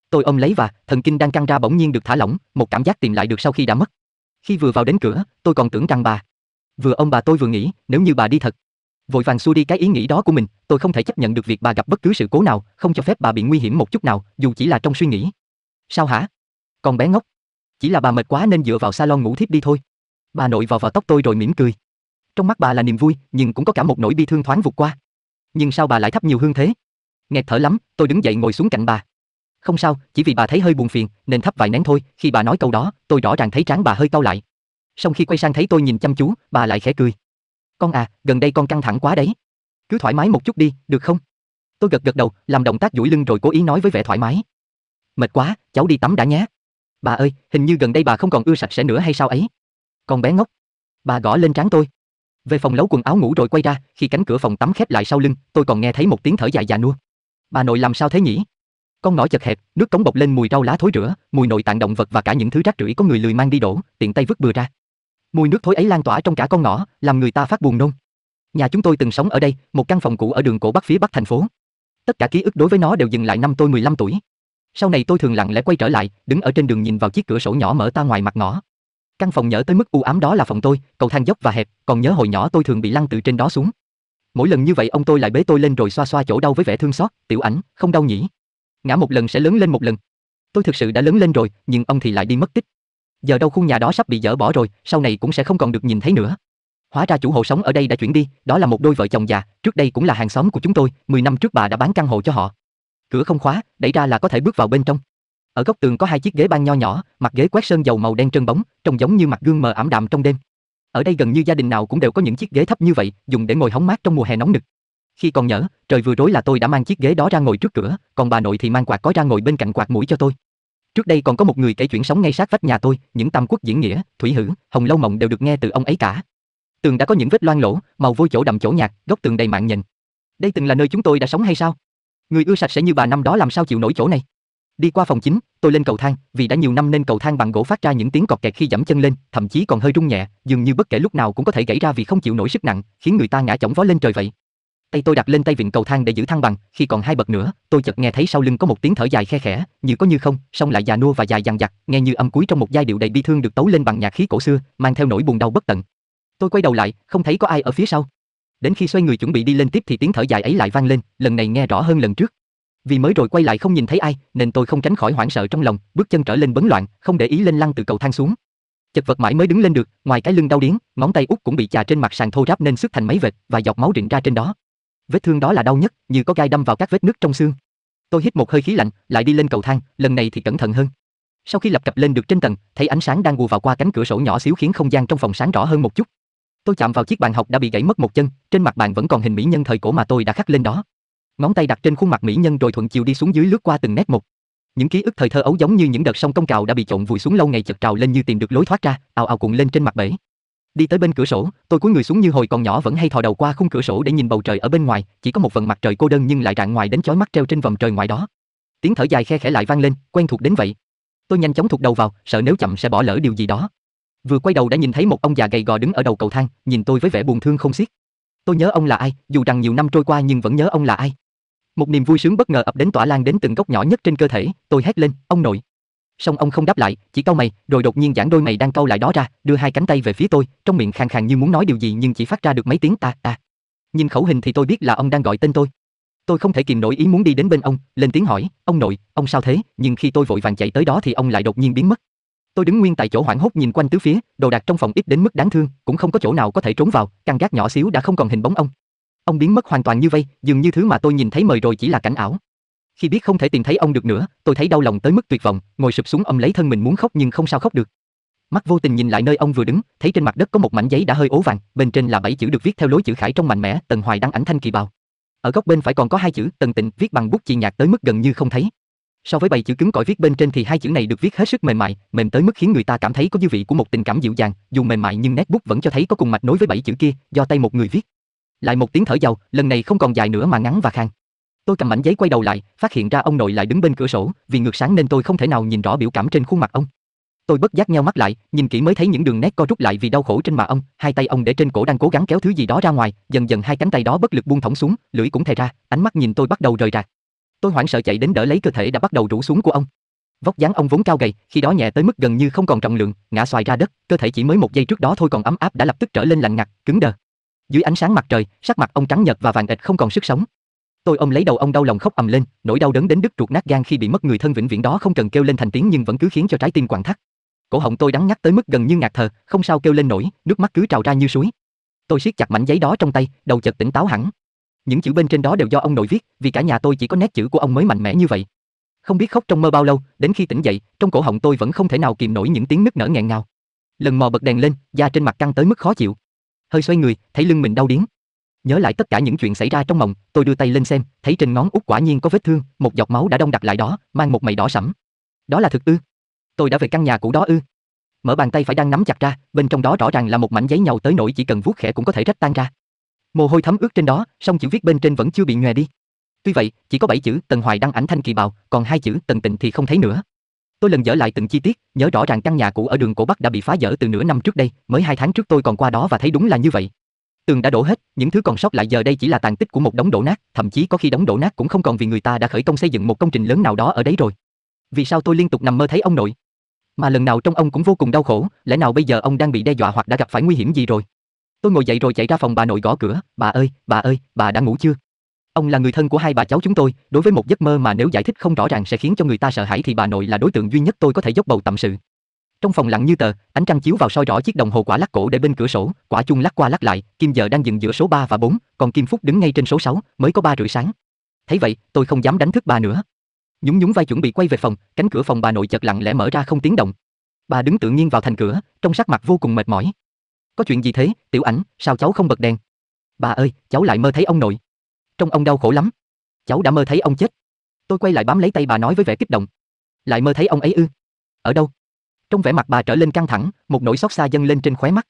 [SPEAKER 1] Tôi ôm lấy và thần kinh đang căng ra bỗng nhiên được thả lỏng, một cảm giác tìm lại được sau khi đã mất. Khi vừa vào đến cửa, tôi còn tưởng rằng bà. Vừa ông bà tôi vừa nghĩ, nếu như bà đi thật. Vội vàng xua đi cái ý nghĩ đó của mình, tôi không thể chấp nhận được việc bà gặp bất cứ sự cố nào, không cho phép bà bị nguy hiểm một chút nào, dù chỉ là trong suy nghĩ. Sao hả? Con bé ngốc. Chỉ là bà mệt quá nên dựa vào salon ngủ thiếp đi thôi. Bà nội vào vào tóc tôi rồi mỉm cười. Trong mắt bà là niềm vui, nhưng cũng có cả một nỗi bi thương thoáng vụt qua. Nhưng sao bà lại thắp nhiều hương thế? Nghẹt thở lắm, tôi đứng dậy ngồi xuống cạnh bà. Không sao, chỉ vì bà thấy hơi buồn phiền nên thấp vài nén thôi, khi bà nói câu đó, tôi rõ ràng thấy trán bà hơi cau lại. Song khi quay sang thấy tôi nhìn chăm chú, bà lại khẽ cười. "Con à, gần đây con căng thẳng quá đấy. Cứ thoải mái một chút đi, được không?" Tôi gật gật đầu, làm động tác duỗi lưng rồi cố ý nói với vẻ thoải mái. "Mệt quá, cháu đi tắm đã nhé." "Bà ơi, hình như gần đây bà không còn ưa sạch sẽ nữa hay sao ấy?" "Con bé ngốc." Bà gõ lên trán tôi. Về phòng lấu quần áo ngủ rồi quay ra, khi cánh cửa phòng tắm khép lại sau lưng, tôi còn nghe thấy một tiếng thở dài già nua. Bà nội làm sao thế nhỉ? Con ngõ chật hẹp, nước cống bộc lên mùi rau lá thối rửa, mùi nội tạng động vật và cả những thứ rác rưởi có người lười mang đi đổ, tiện tay vứt bừa ra. Mùi nước thối ấy lan tỏa trong cả con ngõ, làm người ta phát buồn nôn. Nhà chúng tôi từng sống ở đây, một căn phòng cũ ở đường cổ bắc phía bắc thành phố. Tất cả ký ức đối với nó đều dừng lại năm tôi 15 tuổi. Sau này tôi thường lặng lẽ quay trở lại, đứng ở trên đường nhìn vào chiếc cửa sổ nhỏ mở ta ngoài mặt ngõ. Căn phòng nhỏ tới mức u ám đó là phòng tôi, cầu thang dốc và hẹp, còn nhớ hồi nhỏ tôi thường bị lăn từ trên đó xuống. Mỗi lần như vậy ông tôi lại bế tôi lên rồi xoa xoa chỗ đau với vẻ thương xót, "Tiểu Ảnh, không đau nhỉ? Ngã một lần sẽ lớn lên một lần." Tôi thực sự đã lớn lên rồi, nhưng ông thì lại đi mất tích. Giờ đâu khu nhà đó sắp bị dỡ bỏ rồi, sau này cũng sẽ không còn được nhìn thấy nữa. Hóa ra chủ hộ sống ở đây đã chuyển đi, đó là một đôi vợ chồng già, trước đây cũng là hàng xóm của chúng tôi, 10 năm trước bà đã bán căn hộ cho họ. Cửa không khóa, đẩy ra là có thể bước vào bên trong. Ở góc tường có hai chiếc ghế ban nho nhỏ, mặt ghế quét sơn dầu màu đen trơn bóng, trông giống như mặt gương mờ ảm đạm trong đêm. Ở đây gần như gia đình nào cũng đều có những chiếc ghế thấp như vậy, dùng để ngồi hóng mát trong mùa hè nóng nực. Khi còn nhỏ trời vừa rối là tôi đã mang chiếc ghế đó ra ngồi trước cửa, còn bà nội thì mang quạt cói ra ngồi bên cạnh quạt mũi cho tôi. Trước đây còn có một người kể chuyện sống ngay sát vách nhà tôi, những tam quốc diễn nghĩa, thủy hử, hồng lâu mộng đều được nghe từ ông ấy cả. Tường đã có những vết loang lỗ, màu vôi chỗ đậm chỗ nhạt, góc tường đầy mạng nhện. Đây từng là nơi chúng tôi đã sống hay sao? Người ưa sạch sẽ như bà năm đó làm sao chịu nổi chỗ này? Đi qua phòng chính, tôi lên cầu thang, vì đã nhiều năm nên cầu thang bằng gỗ phát ra những tiếng cọt kẹt khi dẫm chân lên, thậm chí còn hơi rung nhẹ, dường như bất kể lúc nào cũng có thể gãy ra vì không chịu nổi sức nặng, khiến người ta ngã chỏng vó lên trời vậy. Tay tôi đặt lên tay vịn cầu thang để giữ thăng bằng, khi còn hai bậc nữa, tôi chợt nghe thấy sau lưng có một tiếng thở dài khe khẽ, như có như không, song lại già nua và dài dằng dặc, nghe như âm cuối trong một giai điệu đầy bi thương được tấu lên bằng nhạc khí cổ xưa, mang theo nỗi buồn đau bất tận. Tôi quay đầu lại, không thấy có ai ở phía sau. Đến khi xoay người chuẩn bị đi lên tiếp thì tiếng thở dài ấy lại vang lên, lần này nghe rõ hơn lần trước vì mới rồi quay lại không nhìn thấy ai, nên tôi không tránh khỏi hoảng sợ trong lòng, bước chân trở lên bấn loạn, không để ý lên lăn từ cầu thang xuống. Chật vật mãi mới đứng lên được, ngoài cái lưng đau điếng, ngón tay út cũng bị chà trên mặt sàn thô ráp nên sức thành mấy vệt và giọt máu rịn ra trên đó. Vết thương đó là đau nhất, như có gai đâm vào các vết nứt trong xương. Tôi hít một hơi khí lạnh, lại đi lên cầu thang, lần này thì cẩn thận hơn. Sau khi lập cập lên được trên tầng, thấy ánh sáng đang gù vào qua cánh cửa sổ nhỏ xíu khiến không gian trong phòng sáng rõ hơn một chút. Tôi chạm vào chiếc bàn học đã bị gãy mất một chân, trên mặt bàn vẫn còn hình mỹ nhân thời cổ mà tôi đã khắc lên đó ngón tay đặt trên khuôn mặt mỹ nhân rồi thuận chiều đi xuống dưới lướt qua từng nét một. Những ký ức thời thơ ấu giống như những đợt sông công cào đã bị trộn vùi xuống lâu ngày chật trào lên như tìm được lối thoát ra, ào ào cuộn lên trên mặt bể. Đi tới bên cửa sổ, tôi cúi người xuống như hồi còn nhỏ vẫn hay thò đầu qua khung cửa sổ để nhìn bầu trời ở bên ngoài, chỉ có một phần mặt trời cô đơn nhưng lại rạng ngoài đến chói mắt treo trên vòng trời ngoài đó. Tiếng thở dài khe khẽ lại vang lên, quen thuộc đến vậy. Tôi nhanh chóng thụt đầu vào, sợ nếu chậm sẽ bỏ lỡ điều gì đó. Vừa quay đầu đã nhìn thấy một ông già gầy gò đứng ở đầu cầu thang, nhìn tôi với vẻ buồn thương không xiết. Tôi nhớ ông là ai, dù rằng nhiều năm trôi qua nhưng vẫn nhớ ông là ai. Một niềm vui sướng bất ngờ ập đến tỏa lan đến từng góc nhỏ nhất trên cơ thể, tôi hét lên, "Ông nội!" Song ông không đáp lại, chỉ cau mày, rồi đột nhiên giãn đôi mày đang cau lại đó ra, đưa hai cánh tay về phía tôi, trong miệng khàn khàn như muốn nói điều gì nhưng chỉ phát ra được mấy tiếng ta ta. Nhìn khẩu hình thì tôi biết là ông đang gọi tên tôi. Tôi không thể kìm nổi ý muốn đi đến bên ông, lên tiếng hỏi, "Ông nội, ông sao thế?" Nhưng khi tôi vội vàng chạy tới đó thì ông lại đột nhiên biến mất. Tôi đứng nguyên tại chỗ hoảng hốt nhìn quanh tứ phía, đồ đạc trong phòng ít đến mức đáng thương, cũng không có chỗ nào có thể trốn vào, căn gác nhỏ xíu đã không còn hình bóng ông. Ông biến mất hoàn toàn như vây, dường như thứ mà tôi nhìn thấy mời rồi chỉ là cảnh ảo. Khi biết không thể tìm thấy ông được nữa, tôi thấy đau lòng tới mức tuyệt vọng, ngồi sụp xuống ôm lấy thân mình muốn khóc nhưng không sao khóc được. Mắt vô tình nhìn lại nơi ông vừa đứng, thấy trên mặt đất có một mảnh giấy đã hơi ố vàng, bên trên là bảy chữ được viết theo lối chữ khải trong mạnh mẽ, Tần Hoài đăng ảnh thanh kỳ bào. Ở góc bên phải còn có hai chữ Tần Tịnh viết bằng bút chì nhạt tới mức gần như không thấy. So với bảy chữ cứng cỏi viết bên trên thì hai chữ này được viết hết sức mềm mại, mềm tới mức khiến người ta cảm thấy có dư vị của một tình cảm dịu dàng, dù mềm mại nhưng nét bút vẫn cho thấy có cùng mạch nối với bảy chữ kia, do tay một người viết. Lại một tiếng thở dài, lần này không còn dài nữa mà ngắn và khang. Tôi cầm mảnh giấy quay đầu lại, phát hiện ra ông nội lại đứng bên cửa sổ, vì ngược sáng nên tôi không thể nào nhìn rõ biểu cảm trên khuôn mặt ông. Tôi bất giác nheo mắt lại, nhìn kỹ mới thấy những đường nét co rút lại vì đau khổ trên mặt ông, hai tay ông để trên cổ đang cố gắng kéo thứ gì đó ra ngoài, dần dần hai cánh tay đó bất lực buông thõng xuống, lưỡi cũng thè ra, ánh mắt nhìn tôi bắt đầu rời rạc. Tôi hoảng sợ chạy đến đỡ lấy cơ thể đã bắt đầu rũ xuống của ông. Vóc dáng ông vốn cao gầy, khi đó nhẹ tới mức gần như không còn trọng lượng, ngã xoài ra đất, cơ thể chỉ mới một giây trước đó thôi còn ấm áp đã lập tức trở lên lạnh ngặt, cứng đờ. Dưới ánh sáng mặt trời, sắc mặt ông trắng nhợt và vàng ệt không còn sức sống. Tôi ông lấy đầu ông đau lòng khóc ầm lên, nỗi đau đớn đến đứt ruột nát gan khi bị mất người thân vĩnh viễn đó không cần kêu lên thành tiếng nhưng vẫn cứ khiến cho trái tim quặn thắt. Cổ họng tôi đắng nhắc tới mức gần như ngạt thở, không sao kêu lên nổi, nước mắt cứ trào ra như suối. Tôi siết chặt mảnh giấy đó trong tay, đầu chợt tỉnh táo hẳn. Những chữ bên trên đó đều do ông nội viết, vì cả nhà tôi chỉ có nét chữ của ông mới mạnh mẽ như vậy. Không biết khóc trong mơ bao lâu, đến khi tỉnh dậy, trong cổ họng tôi vẫn không thể nào kìm nổi những tiếng nức nở nghẹn ngào. Lần mò bật đèn lên, da trên mặt căng tới mức khó chịu hơi xoay người, thấy lưng mình đau điếng. Nhớ lại tất cả những chuyện xảy ra trong mộng, tôi đưa tay lên xem, thấy trên ngón út quả nhiên có vết thương, một giọt máu đã đông đặc lại đó, mang một mày đỏ sẫm. Đó là thực ư? Tôi đã về căn nhà cũ đó ư? Mở bàn tay phải đang nắm chặt ra, bên trong đó rõ ràng là một mảnh giấy nhầu tới nỗi chỉ cần vuốt khẽ cũng có thể rách tan ra. Mồ hôi thấm ướt trên đó, song chữ viết bên trên vẫn chưa bị nhòe đi. Tuy vậy, chỉ có 7 chữ Tần Hoài đăng ảnh thanh kỳ bào, còn hai chữ Tần Tịnh thì không thấy nữa. Tôi lần dở lại từng chi tiết, nhớ rõ ràng căn nhà cũ ở đường cổ Bắc đã bị phá dỡ từ nửa năm trước đây, mới hai tháng trước tôi còn qua đó và thấy đúng là như vậy. Tường đã đổ hết, những thứ còn sót lại giờ đây chỉ là tàn tích của một đống đổ nát, thậm chí có khi đống đổ nát cũng không còn vì người ta đã khởi công xây dựng một công trình lớn nào đó ở đấy rồi. Vì sao tôi liên tục nằm mơ thấy ông nội? Mà lần nào trong ông cũng vô cùng đau khổ, lẽ nào bây giờ ông đang bị đe dọa hoặc đã gặp phải nguy hiểm gì rồi? Tôi ngồi dậy rồi chạy ra phòng bà nội gõ cửa, "Bà ơi, bà ơi, bà đã ngủ chưa?" Ông là người thân của hai bà cháu chúng tôi, đối với một giấc mơ mà nếu giải thích không rõ ràng sẽ khiến cho người ta sợ hãi thì bà nội là đối tượng duy nhất tôi có thể dốc bầu tâm sự. Trong phòng lặng như tờ, ánh trăng chiếu vào soi rõ chiếc đồng hồ quả lắc cổ để bên cửa sổ, quả chung lắc qua lắc lại, kim giờ đang dừng giữa số 3 và 4, còn kim phút đứng ngay trên số 6, mới có 3 rưỡi sáng. Thấy vậy, tôi không dám đánh thức bà nữa. Nhún nhún vai chuẩn bị quay về phòng, cánh cửa phòng bà nội chợt lặng lẽ mở ra không tiếng động. Bà đứng tự nhiên vào thành cửa, trong sắc mặt vô cùng mệt mỏi. Có chuyện gì thế, Tiểu Ảnh, sao cháu không bật đèn? Bà ơi, cháu lại mơ thấy ông nội. Trong ông đau khổ lắm. Cháu đã mơ thấy ông chết. Tôi quay lại bám lấy tay bà nói với vẻ kích động. Lại mơ thấy ông ấy ư? Ở đâu? Trong vẻ mặt bà trở lên căng thẳng, một nỗi xót xa dâng lên trên khóe mắt.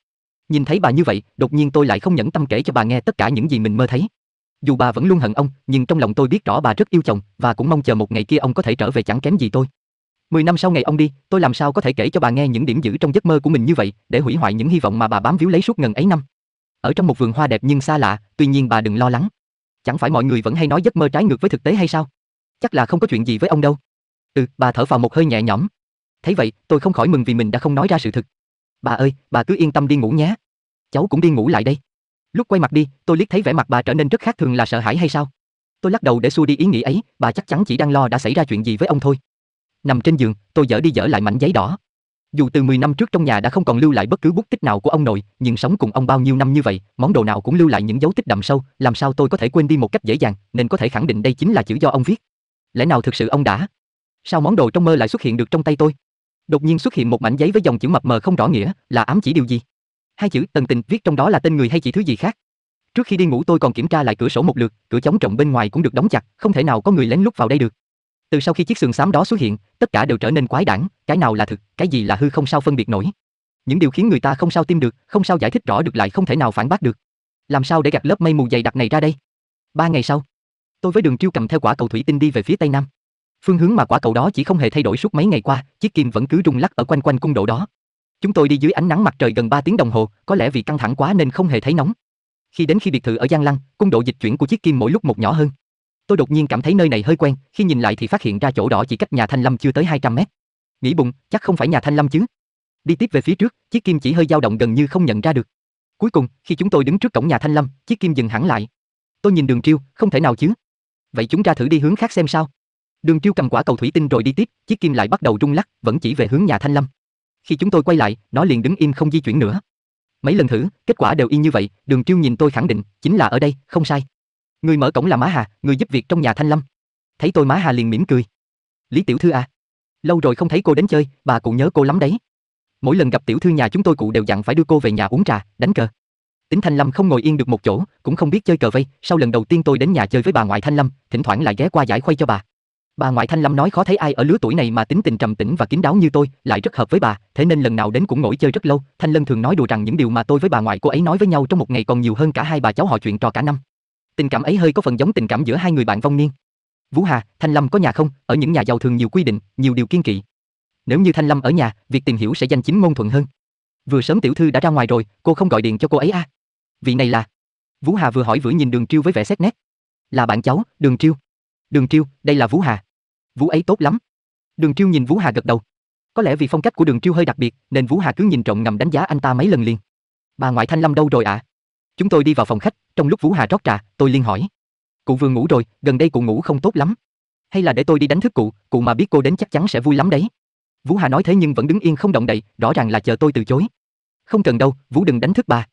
[SPEAKER 1] Nhìn thấy bà như vậy, đột nhiên tôi lại không nhẫn tâm kể cho bà nghe tất cả những gì mình mơ thấy. Dù bà vẫn luôn hận ông, nhưng trong lòng tôi biết rõ bà rất yêu chồng và cũng mong chờ một ngày kia ông có thể trở về chẳng kém gì tôi. Mười năm sau ngày ông đi, tôi làm sao có thể kể cho bà nghe những điểm dữ trong giấc mơ của mình như vậy, để hủy hoại những hy vọng mà bà bám víu lấy suốt ngần ấy năm. Ở trong một vườn hoa đẹp nhưng xa lạ, tuy nhiên bà đừng lo lắng, Chẳng phải mọi người vẫn hay nói giấc mơ trái ngược với thực tế hay sao? Chắc là không có chuyện gì với ông đâu. Ừ, bà thở vào một hơi nhẹ nhõm. Thấy vậy, tôi không khỏi mừng vì mình đã không nói ra sự thực. Bà ơi, bà cứ yên tâm đi ngủ nhé. Cháu cũng đi ngủ lại đây. Lúc quay mặt đi, tôi liếc thấy vẻ mặt bà trở nên rất khác thường là sợ hãi hay sao? Tôi lắc đầu để xua đi ý nghĩ ấy, bà chắc chắn chỉ đang lo đã xảy ra chuyện gì với ông thôi. Nằm trên giường, tôi dở đi dở lại mảnh giấy đỏ. Dù từ 10 năm trước trong nhà đã không còn lưu lại bất cứ bút tích nào của ông nội, nhưng sống cùng ông bao nhiêu năm như vậy, món đồ nào cũng lưu lại những dấu tích đậm sâu, làm sao tôi có thể quên đi một cách dễ dàng, nên có thể khẳng định đây chính là chữ do ông viết. Lẽ nào thực sự ông đã? Sao món đồ trong mơ lại xuất hiện được trong tay tôi? Đột nhiên xuất hiện một mảnh giấy với dòng chữ mập mờ không rõ nghĩa, là ám chỉ điều gì? Hai chữ Tần Tình viết trong đó là tên người hay chỉ thứ gì khác? Trước khi đi ngủ tôi còn kiểm tra lại cửa sổ một lượt, cửa chống trộm bên ngoài cũng được đóng chặt, không thể nào có người lén lút vào đây được. Từ sau khi chiếc sườn xám đó xuất hiện, tất cả đều trở nên quái đản, cái nào là thực, cái gì là hư không sao phân biệt nổi. Những điều khiến người ta không sao tin được, không sao giải thích rõ được lại không thể nào phản bác được. Làm sao để gạt lớp mây mù dày đặc này ra đây? Ba ngày sau, tôi với Đường Chiêu cầm theo quả cầu thủy tinh đi về phía tây nam. Phương hướng mà quả cầu đó chỉ không hề thay đổi suốt mấy ngày qua, chiếc kim vẫn cứ rung lắc ở quanh quanh cung độ đó. Chúng tôi đi dưới ánh nắng mặt trời gần 3 tiếng đồng hồ, có lẽ vì căng thẳng quá nên không hề thấy nóng. Khi đến khi biệt thự ở Giang Lăng, cung độ dịch chuyển của chiếc kim mỗi lúc một nhỏ hơn, Tôi đột nhiên cảm thấy nơi này hơi quen, khi nhìn lại thì phát hiện ra chỗ đó chỉ cách nhà Thanh Lâm chưa tới 200 mét. Nghĩ bụng, chắc không phải nhà Thanh Lâm chứ. Đi tiếp về phía trước, chiếc kim chỉ hơi dao động gần như không nhận ra được. Cuối cùng, khi chúng tôi đứng trước cổng nhà Thanh Lâm, chiếc kim dừng hẳn lại. Tôi nhìn Đường Triêu, không thể nào chứ. Vậy chúng ra thử đi hướng khác xem sao. Đường Triêu cầm quả cầu thủy tinh rồi đi tiếp, chiếc kim lại bắt đầu rung lắc, vẫn chỉ về hướng nhà Thanh Lâm. Khi chúng tôi quay lại, nó liền đứng im không di chuyển nữa. Mấy lần thử, kết quả đều y như vậy, Đường Triêu nhìn tôi khẳng định, chính là ở đây, không sai. Người mở cổng là Má Hà, người giúp việc trong nhà Thanh Lâm. Thấy tôi Má Hà liền mỉm cười. Lý tiểu thư à, lâu rồi không thấy cô đến chơi, bà cụ nhớ cô lắm đấy. Mỗi lần gặp tiểu thư nhà chúng tôi cụ đều dặn phải đưa cô về nhà uống trà, đánh cờ. Tính Thanh Lâm không ngồi yên được một chỗ, cũng không biết chơi cờ vây, sau lần đầu tiên tôi đến nhà chơi với bà ngoại Thanh Lâm, thỉnh thoảng lại ghé qua giải khuây cho bà. Bà ngoại Thanh Lâm nói khó thấy ai ở lứa tuổi này mà tính tình trầm tĩnh và kín đáo như tôi, lại rất hợp với bà, thế nên lần nào đến cũng ngồi chơi rất lâu. Thanh Lâm thường nói đùa rằng những điều mà tôi với bà ngoại cô ấy nói với nhau trong một ngày còn nhiều hơn cả hai bà cháu họ chuyện trò cả năm. Tình cảm ấy hơi có phần giống tình cảm giữa hai người bạn vong niên. Vũ Hà, Thanh Lâm có nhà không? Ở những nhà giàu thường nhiều quy định, nhiều điều kiên kỵ. Nếu như Thanh Lâm ở nhà, việc tìm hiểu sẽ danh chính ngôn thuận hơn. Vừa sớm tiểu thư đã ra ngoài rồi, cô không gọi điện cho cô ấy à? Vị này là? Vũ Hà vừa hỏi vừa nhìn Đường Triêu với vẻ xét nét. Là bạn cháu, Đường Triêu. Đường Triêu, đây là Vũ Hà. Vũ ấy tốt lắm. Đường Triêu nhìn Vũ Hà gật đầu. Có lẽ vì phong cách của Đường Triêu hơi đặc biệt, nên Vũ Hà cứ nhìn trộm ngầm đánh giá anh ta mấy lần liền. Bà ngoại Thanh Lâm đâu rồi ạ? À? Chúng tôi đi vào phòng khách, trong lúc Vũ Hà rót trà, tôi liên hỏi. Cụ vừa ngủ rồi, gần đây cụ ngủ không tốt lắm. Hay là để tôi đi đánh thức cụ, cụ mà biết cô đến chắc chắn sẽ vui lắm đấy. Vũ Hà nói thế nhưng vẫn đứng yên không động đậy, rõ ràng là chờ tôi từ chối. Không cần đâu, Vũ đừng đánh thức bà.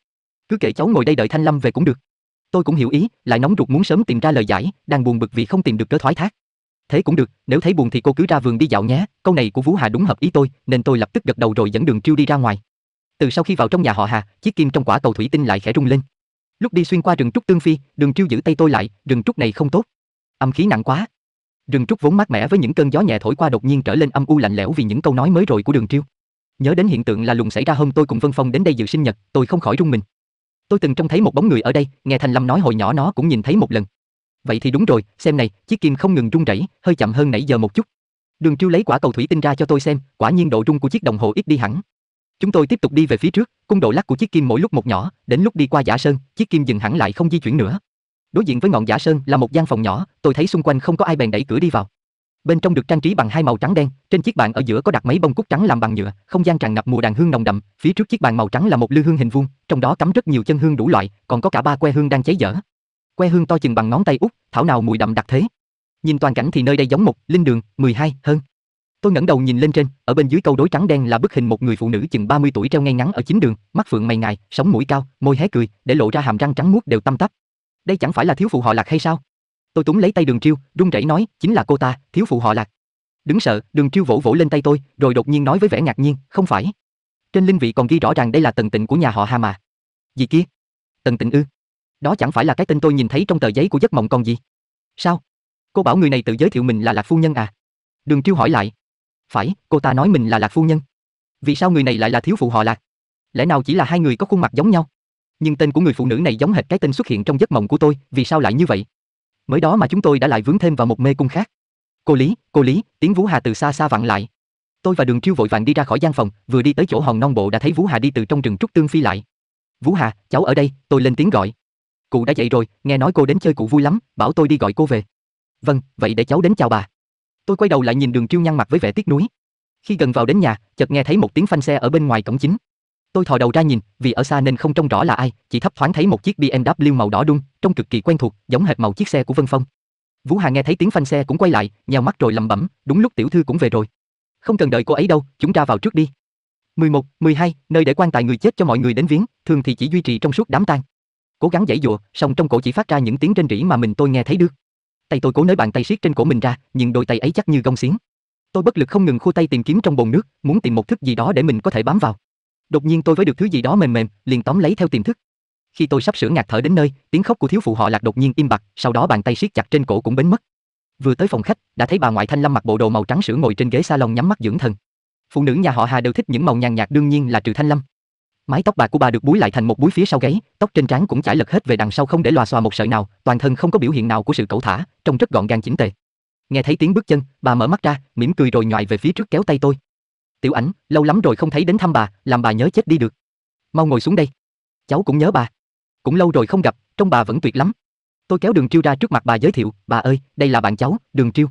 [SPEAKER 1] Cứ kệ cháu ngồi đây đợi Thanh Lâm về cũng được. Tôi cũng hiểu ý, lại nóng ruột muốn sớm tìm ra lời giải, đang buồn bực vì không tìm được cớ thoái thác. Thế cũng được, nếu thấy buồn thì cô cứ ra vườn đi dạo nhé, câu này của Vũ Hà đúng hợp ý tôi, nên tôi lập tức gật đầu rồi dẫn đường Triêu đi ra ngoài. Từ sau khi vào trong nhà họ Hà, chiếc kim trong quả cầu thủy tinh lại khẽ rung lên. Lúc đi xuyên qua rừng trúc tương phi, Đường Chiêu giữ tay tôi lại, rừng trúc này không tốt. Âm khí nặng quá. Rừng trúc vốn mát mẻ với những cơn gió nhẹ thổi qua đột nhiên trở lên âm u lạnh lẽo vì những câu nói mới rồi của Đường Chiêu. Nhớ đến hiện tượng là lùng xảy ra hôm tôi cùng Vân Phong đến đây dự sinh nhật, tôi không khỏi rung mình. Tôi từng trông thấy một bóng người ở đây, nghe Thành Lâm nói hồi nhỏ nó cũng nhìn thấy một lần. Vậy thì đúng rồi, xem này, chiếc kim không ngừng rung rẩy, hơi chậm hơn nãy giờ một chút. Đường Chiêu lấy quả cầu thủy tinh ra cho tôi xem, quả nhiên độ rung của chiếc đồng hồ ít đi hẳn, Chúng tôi tiếp tục đi về phía trước, cung độ lắc của chiếc kim mỗi lúc một nhỏ, đến lúc đi qua giả sơn, chiếc kim dừng hẳn lại không di chuyển nữa. Đối diện với ngọn giả sơn là một gian phòng nhỏ, tôi thấy xung quanh không có ai bèn đẩy cửa đi vào. Bên trong được trang trí bằng hai màu trắng đen, trên chiếc bàn ở giữa có đặt mấy bông cúc trắng làm bằng nhựa, không gian tràn ngập mùa đàn hương nồng đậm, phía trước chiếc bàn màu trắng là một lư hương hình vuông, trong đó cắm rất nhiều chân hương đủ loại, còn có cả ba que hương đang cháy dở. Que hương to chừng bằng ngón tay út, thảo nào mùi đậm đặc thế. Nhìn toàn cảnh thì nơi đây giống một linh đường 12 hơn. Tôi ngẩng đầu nhìn lên trên, ở bên dưới câu đối trắng đen là bức hình một người phụ nữ chừng 30 tuổi treo ngay ngắn ở chính đường, mắt phượng mày ngài, sống mũi cao, môi hé cười, để lộ ra hàm răng trắng muốt đều tăm tắp. Đây chẳng phải là thiếu phụ họ Lạc hay sao? Tôi túm lấy tay Đường Triêu, run rẩy nói, chính là cô ta, thiếu phụ họ Lạc. Đứng sợ, Đường Triêu vỗ vỗ lên tay tôi, rồi đột nhiên nói với vẻ ngạc nhiên, không phải. Trên linh vị còn ghi rõ ràng đây là tần tịnh của nhà họ Hà mà. Gì kia? Tần tịnh ư? Đó chẳng phải là cái tên tôi nhìn thấy trong tờ giấy của giấc mộng còn gì? Sao? Cô bảo người này tự giới thiệu mình là Lạc phu nhân à? Đường Triêu hỏi lại. Phải, cô ta nói mình là Lạc phu nhân. Vì sao người này lại là thiếu phụ họ Lạc? Lẽ nào chỉ là hai người có khuôn mặt giống nhau? Nhưng tên của người phụ nữ này giống hệt cái tên xuất hiện trong giấc mộng của tôi, vì sao lại như vậy? Mới đó mà chúng tôi đã lại vướng thêm vào một mê cung khác. Cô Lý, cô Lý, tiếng Vũ Hà từ xa xa vặn lại. Tôi và Đường Chiêu vội vàng đi ra khỏi gian phòng, vừa đi tới chỗ hòn non bộ đã thấy Vũ Hà đi từ trong rừng trúc tương phi lại. Vũ Hà, cháu ở đây, tôi lên tiếng gọi. Cụ đã dậy rồi, nghe nói cô đến chơi cụ vui lắm, bảo tôi đi gọi cô về. Vâng, vậy để cháu đến chào bà. Tôi quay đầu lại nhìn Đường Kiêu nhăn mặt với vẻ tiếc nuối. Khi gần vào đến nhà, chợt nghe thấy một tiếng phanh xe ở bên ngoài cổng chính. Tôi thò đầu ra nhìn, vì ở xa nên không trông rõ là ai, chỉ thấp thoáng thấy một chiếc BMW màu đỏ đun trông cực kỳ quen thuộc, giống hệt màu chiếc xe của Vân Phong. Vũ Hà nghe thấy tiếng phanh xe cũng quay lại, nhào mắt rồi lẩm bẩm, đúng lúc tiểu thư cũng về rồi. Không cần đợi cô ấy đâu, chúng ra vào trước đi. 11, 12, nơi để quan tài người chết cho mọi người đến viếng, thường thì chỉ duy trì trong suốt đám tang. Cố gắng giãy giụa, song trong cổ chỉ phát ra những tiếng rên rỉ mà mình tôi nghe thấy được tay tôi cố nới bàn tay siết trên cổ mình ra, nhưng đôi tay ấy chắc như gông xiến. Tôi bất lực không ngừng khu tay tìm kiếm trong bồn nước, muốn tìm một thứ gì đó để mình có thể bám vào. Đột nhiên tôi với được thứ gì đó mềm mềm, liền tóm lấy theo tiềm thức. Khi tôi sắp sửa ngạt thở đến nơi, tiếng khóc của thiếu phụ họ Lạc đột nhiên im bặt, sau đó bàn tay siết chặt trên cổ cũng biến mất. Vừa tới phòng khách, đã thấy bà ngoại Thanh Lâm mặc bộ đồ màu trắng sữa ngồi trên ghế salon nhắm mắt dưỡng thần. Phụ nữ nhà họ Hà đều thích những màu nhàn nhạt đương nhiên là trừ Thanh Lâm, Mái tóc bạc của bà được búi lại thành một búi phía sau gáy, tóc trên trán cũng chảy lật hết về đằng sau không để lòa xòa một sợi nào, toàn thân không có biểu hiện nào của sự cẩu thả, trông rất gọn gàng chỉnh tề. Nghe thấy tiếng bước chân, bà mở mắt ra, mỉm cười rồi nhòi về phía trước kéo tay tôi. "Tiểu Ảnh, lâu lắm rồi không thấy đến thăm bà, làm bà nhớ chết đi được. Mau ngồi xuống đây." "Cháu cũng nhớ bà. Cũng lâu rồi không gặp, trông bà vẫn tuyệt lắm." Tôi kéo Đường Triêu ra trước mặt bà giới thiệu, "Bà ơi, đây là bạn cháu, Đường Triêu."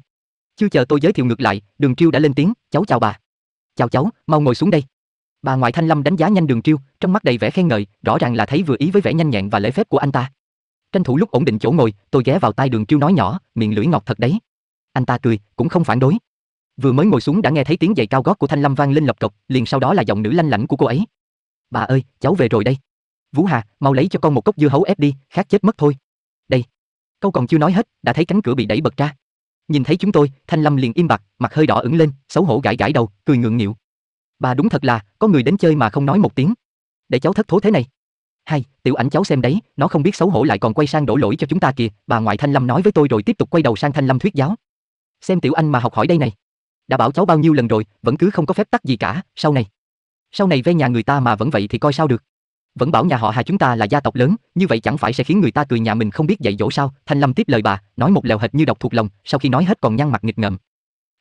[SPEAKER 1] Chưa chờ tôi giới thiệu ngược lại, Đường Triêu đã lên tiếng, "Cháu chào bà." "Chào cháu, mau ngồi xuống đây." Bà ngoại Thanh Lâm đánh giá nhanh Đường Triêu, trong mắt đầy vẻ khen ngợi, rõ ràng là thấy vừa ý với vẻ nhanh nhẹn và lễ phép của anh ta. Tranh thủ lúc ổn định chỗ ngồi, tôi ghé vào tai Đường Triêu nói nhỏ, miệng lưỡi ngọt thật đấy. Anh ta cười, cũng không phản đối. Vừa mới ngồi xuống đã nghe thấy tiếng giày cao gót của Thanh Lâm vang lên lộc cộc, liền sau đó là giọng nữ lanh lảnh của cô ấy. "Bà ơi, cháu về rồi đây. Vũ Hà, mau lấy cho con một cốc dưa hấu ép đi, khác chết mất thôi." "Đây." Câu còn chưa nói hết, đã thấy cánh cửa bị đẩy bật ra. Nhìn thấy chúng tôi, Thanh Lâm liền im bặt, mặt hơi đỏ ửng lên, xấu hổ gãi gãi đầu, cười ngượng nghịu bà đúng thật là, có người đến chơi mà không nói một tiếng. Để cháu thất thố thế này. Hay, tiểu ảnh cháu xem đấy, nó không biết xấu hổ lại còn quay sang đổ lỗi cho chúng ta kìa, bà ngoại Thanh Lâm nói với tôi rồi tiếp tục quay đầu sang Thanh Lâm thuyết giáo. Xem tiểu anh mà học hỏi đây này. Đã bảo cháu bao nhiêu lần rồi, vẫn cứ không có phép tắc gì cả, sau này. Sau này về nhà người ta mà vẫn vậy thì coi sao được. Vẫn bảo nhà họ Hà chúng ta là gia tộc lớn, như vậy chẳng phải sẽ khiến người ta cười nhà mình không biết dạy dỗ sao? Thanh Lâm tiếp lời bà, nói một lèo hệt như độc thuộc lòng, sau khi nói hết còn nhăn mặt nghịch ngợm.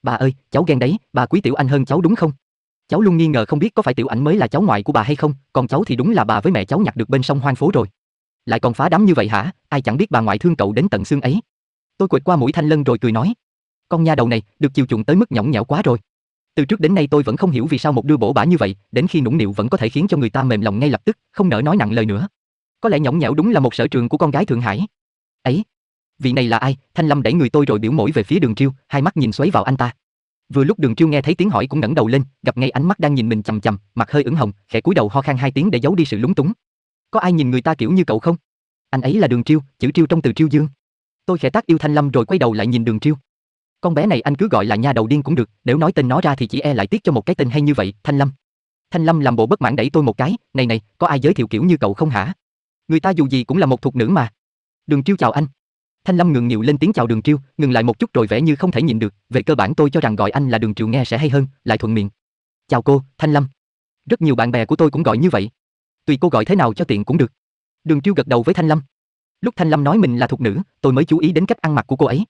[SPEAKER 1] Bà ơi, cháu ghen đấy, bà quý tiểu anh hơn cháu đúng không? cháu luôn nghi ngờ không biết có phải tiểu ảnh mới là cháu ngoại của bà hay không, còn cháu thì đúng là bà với mẹ cháu nhặt được bên sông hoang phố rồi. Lại còn phá đám như vậy hả, ai chẳng biết bà ngoại thương cậu đến tận xương ấy. Tôi quệt qua mũi Thanh Lân rồi cười nói, con nha đầu này được chiều chuộng tới mức nhõng nhẽo quá rồi. Từ trước đến nay tôi vẫn không hiểu vì sao một đứa bổ bả như vậy, đến khi nũng nịu vẫn có thể khiến cho người ta mềm lòng ngay lập tức, không nỡ nói nặng lời nữa. Có lẽ nhõng nhẽo đúng là một sở trường của con gái Thượng Hải. Ấy, vị này là ai? Thanh Lâm đẩy người tôi rồi biểu mỏi về phía Đường Chiêu, hai mắt nhìn xoáy vào anh ta. Vừa lúc Đường Chiêu nghe thấy tiếng hỏi cũng ngẩng đầu lên, gặp ngay ánh mắt đang nhìn mình chằm chằm, mặt hơi ửng hồng, khẽ cúi đầu ho khan hai tiếng để giấu đi sự lúng túng. Có ai nhìn người ta kiểu như cậu không? Anh ấy là Đường Chiêu, chữ Chiêu trong từ Chiêu Dương. Tôi khẽ tác yêu Thanh Lâm rồi quay đầu lại nhìn Đường Chiêu. Con bé này anh cứ gọi là nha đầu điên cũng được, nếu nói tên nó ra thì chỉ e lại tiếc cho một cái tên hay như vậy, Thanh Lâm. Thanh Lâm làm bộ bất mãn đẩy tôi một cái, "Này này, có ai giới thiệu kiểu như cậu không hả? Người ta dù gì cũng là một thuộc nữ mà." Đường Chiêu chào anh, Thanh Lâm ngượng nghịu lên tiếng chào Đường Triêu, ngừng lại một chút rồi vẻ như không thể nhịn được, về cơ bản tôi cho rằng gọi anh là Đường Triều nghe sẽ hay hơn, lại thuận miệng. "Chào cô, Thanh Lâm." Rất nhiều bạn bè của tôi cũng gọi như vậy. Tùy cô gọi thế nào cho tiện cũng được. Đường Triêu gật đầu với Thanh Lâm. Lúc Thanh Lâm nói mình là thuộc nữ, tôi mới chú ý đến cách ăn mặc của cô ấy.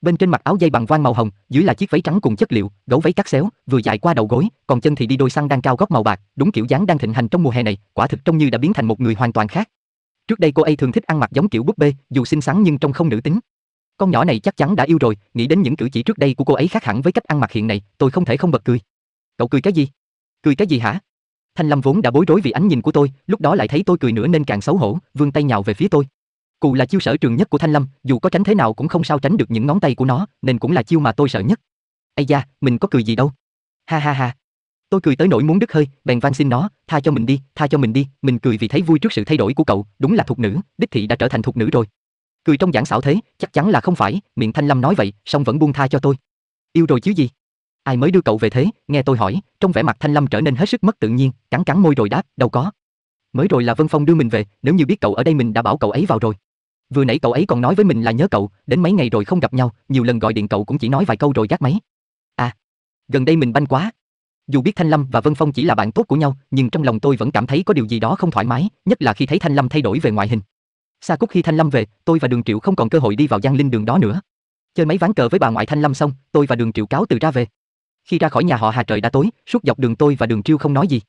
[SPEAKER 1] Bên trên mặc áo dây bằng voan màu hồng, dưới là chiếc váy trắng cùng chất liệu, gấu váy cắt xéo, vừa dài qua đầu gối, còn chân thì đi đôi xăng đang cao gót màu bạc, đúng kiểu dáng đang thịnh hành trong mùa hè này, quả thực trông như đã biến thành một người hoàn toàn khác. Trước đây cô ấy thường thích ăn mặc giống kiểu búp bê, dù xinh xắn nhưng trông không nữ tính. Con nhỏ này chắc chắn đã yêu rồi, nghĩ đến những cử chỉ trước đây của cô ấy khác hẳn với cách ăn mặc hiện nay, tôi không thể không bật cười. Cậu cười cái gì? Cười cái gì hả? Thanh Lâm vốn đã bối rối vì ánh nhìn của tôi, lúc đó lại thấy tôi cười nữa nên càng xấu hổ, vươn tay nhào về phía tôi. cụ là chiêu sở trường nhất của Thanh Lâm, dù có tránh thế nào cũng không sao tránh được những ngón tay của nó, nên cũng là chiêu mà tôi sợ nhất. Ây da, mình có cười gì đâu. Ha ha ha. Tôi cười tới nỗi muốn đứt hơi, bèn van xin nó, tha cho mình đi, tha cho mình đi, mình cười vì thấy vui trước sự thay đổi của cậu, đúng là thuộc nữ, đích thị đã trở thành thuộc nữ rồi. Cười trong giảng xảo thế, chắc chắn là không phải, miệng Thanh Lâm nói vậy, song vẫn buông tha cho tôi. Yêu rồi chứ gì? Ai mới đưa cậu về thế, nghe tôi hỏi, trong vẻ mặt Thanh Lâm trở nên hết sức mất tự nhiên, cắn cắn môi rồi đáp, đâu có. Mới rồi là Vân Phong đưa mình về, nếu như biết cậu ở đây mình đã bảo cậu ấy vào rồi. Vừa nãy cậu ấy còn nói với mình là nhớ cậu, đến mấy ngày rồi không gặp nhau, nhiều lần gọi điện cậu cũng chỉ nói vài câu rồi gác máy. À, gần đây mình banh quá, dù biết Thanh Lâm và Vân Phong chỉ là bạn tốt của nhau, nhưng trong lòng tôi vẫn cảm thấy có điều gì đó không thoải mái, nhất là khi thấy Thanh Lâm thay đổi về ngoại hình. Xa cúc khi Thanh Lâm về, tôi và Đường Triệu không còn cơ hội đi vào giang linh đường đó nữa. Chơi mấy ván cờ với bà ngoại Thanh Lâm xong, tôi và Đường Triệu cáo từ ra về. Khi ra khỏi nhà họ Hà trời đã tối, suốt dọc đường tôi và Đường Triệu không nói gì.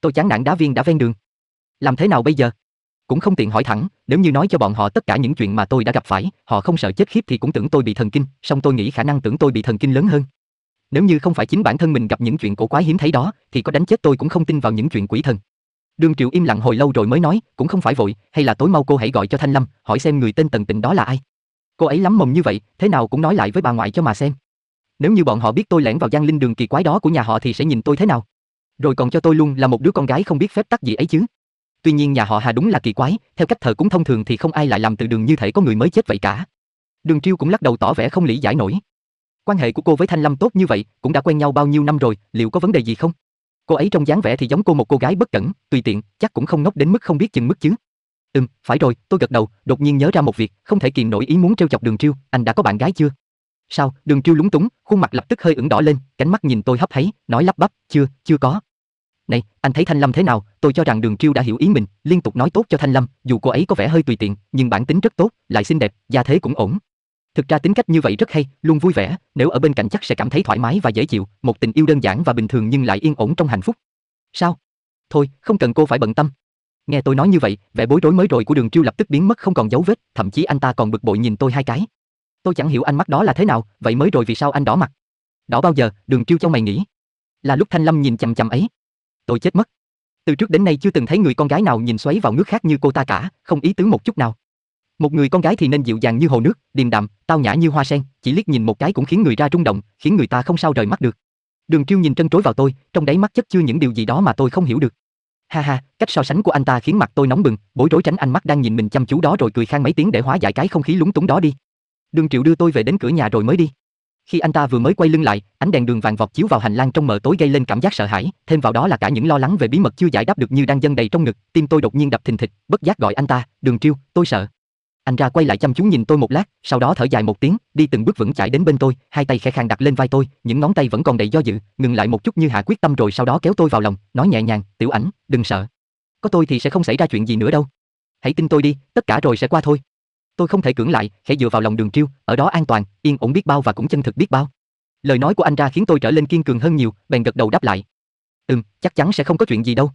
[SPEAKER 1] Tôi chán nản đá viên đã ven đường. Làm thế nào bây giờ? Cũng không tiện hỏi thẳng, nếu như nói cho bọn họ tất cả những chuyện mà tôi đã gặp phải, họ không sợ chết khiếp thì cũng tưởng tôi bị thần kinh, song tôi nghĩ khả năng tưởng tôi bị thần kinh lớn hơn nếu như không phải chính bản thân mình gặp những chuyện cổ quái hiếm thấy đó, thì có đánh chết tôi cũng không tin vào những chuyện quỷ thần. Đường Triệu im lặng hồi lâu rồi mới nói, cũng không phải vội, hay là tối mau cô hãy gọi cho Thanh Lâm, hỏi xem người tên Tần Tịnh đó là ai. Cô ấy lắm mồm như vậy, thế nào cũng nói lại với bà ngoại cho mà xem. Nếu như bọn họ biết tôi lẻn vào gian linh đường kỳ quái đó của nhà họ thì sẽ nhìn tôi thế nào? Rồi còn cho tôi luôn là một đứa con gái không biết phép tắc gì ấy chứ. Tuy nhiên nhà họ Hà đúng là kỳ quái, theo cách thờ cúng thông thường thì không ai lại làm từ đường như thể có người mới chết vậy cả. Đường Triêu cũng lắc đầu tỏ vẻ không lý giải nổi. Quan hệ của cô với Thanh Lâm tốt như vậy, cũng đã quen nhau bao nhiêu năm rồi, liệu có vấn đề gì không? Cô ấy trong dáng vẻ thì giống cô một cô gái bất cẩn, tùy tiện, chắc cũng không ngốc đến mức không biết chừng mức chứ. Ừm, phải rồi, tôi gật đầu, đột nhiên nhớ ra một việc, không thể kiềm nổi ý muốn trêu chọc Đường Triêu, anh đã có bạn gái chưa? Sao? Đường Triêu lúng túng, khuôn mặt lập tức hơi ửng đỏ lên, cánh mắt nhìn tôi hấp hấy nói lắp bắp, chưa, chưa có. Này, anh thấy Thanh Lâm thế nào? Tôi cho rằng Đường Triêu đã hiểu ý mình, liên tục nói tốt cho Thanh Lâm, dù cô ấy có vẻ hơi tùy tiện, nhưng bản tính rất tốt, lại xinh đẹp, gia thế cũng ổn. Thực ra tính cách như vậy rất hay, luôn vui vẻ, nếu ở bên cạnh chắc sẽ cảm thấy thoải mái và dễ chịu, một tình yêu đơn giản và bình thường nhưng lại yên ổn trong hạnh phúc. Sao? Thôi, không cần cô phải bận tâm. Nghe tôi nói như vậy, vẻ bối rối mới rồi của Đường Chiêu lập tức biến mất không còn dấu vết, thậm chí anh ta còn bực bội nhìn tôi hai cái. Tôi chẳng hiểu anh mắt đó là thế nào, vậy mới rồi vì sao anh đỏ mặt? Đỏ bao giờ? Đường Chiêu cho mày nghĩ. Là lúc Thanh Lâm nhìn chằm chằm ấy. Tôi chết mất. Từ trước đến nay chưa từng thấy người con gái nào nhìn xoáy vào nước khác như cô ta cả, không ý tứ một chút nào. Một người con gái thì nên dịu dàng như hồ nước, điềm đạm, tao nhã như hoa sen, chỉ liếc nhìn một cái cũng khiến người ra rung động, khiến người ta không sao rời mắt được. Đường Triêu nhìn trân trối vào tôi, trong đáy mắt chất chứa những điều gì đó mà tôi không hiểu được. Ha ha, cách so sánh của anh ta khiến mặt tôi nóng bừng, bối rối tránh ánh mắt đang nhìn mình chăm chú đó rồi cười khang mấy tiếng để hóa giải cái không khí lúng túng đó đi. Đường Triệu đưa tôi về đến cửa nhà rồi mới đi. Khi anh ta vừa mới quay lưng lại, ánh đèn đường vàng vọt chiếu vào hành lang trong mờ tối gây lên cảm giác sợ hãi, thêm vào đó là cả những lo lắng về bí mật chưa giải đáp được như đang dâng đầy trong ngực, tim tôi đột nhiên đập thình thịch, bất giác gọi anh ta, "Đường Triêu, tôi sợ." Anh ra quay lại chăm chú nhìn tôi một lát, sau đó thở dài một tiếng, đi từng bước vững chãi đến bên tôi, hai tay khẽ khàng đặt lên vai tôi, những ngón tay vẫn còn đầy do dự, ngừng lại một chút như hạ quyết tâm rồi sau đó kéo tôi vào lòng, nói nhẹ nhàng, "Tiểu Ảnh, đừng sợ. Có tôi thì sẽ không xảy ra chuyện gì nữa đâu. Hãy tin tôi đi, tất cả rồi sẽ qua thôi." Tôi không thể cưỡng lại, khẽ dựa vào lòng Đường Triêu, ở đó an toàn, yên ổn biết bao và cũng chân thực biết bao. Lời nói của anh ra khiến tôi trở lên kiên cường hơn nhiều, bèn gật đầu đáp lại. "Ừm, chắc chắn sẽ không có chuyện gì đâu."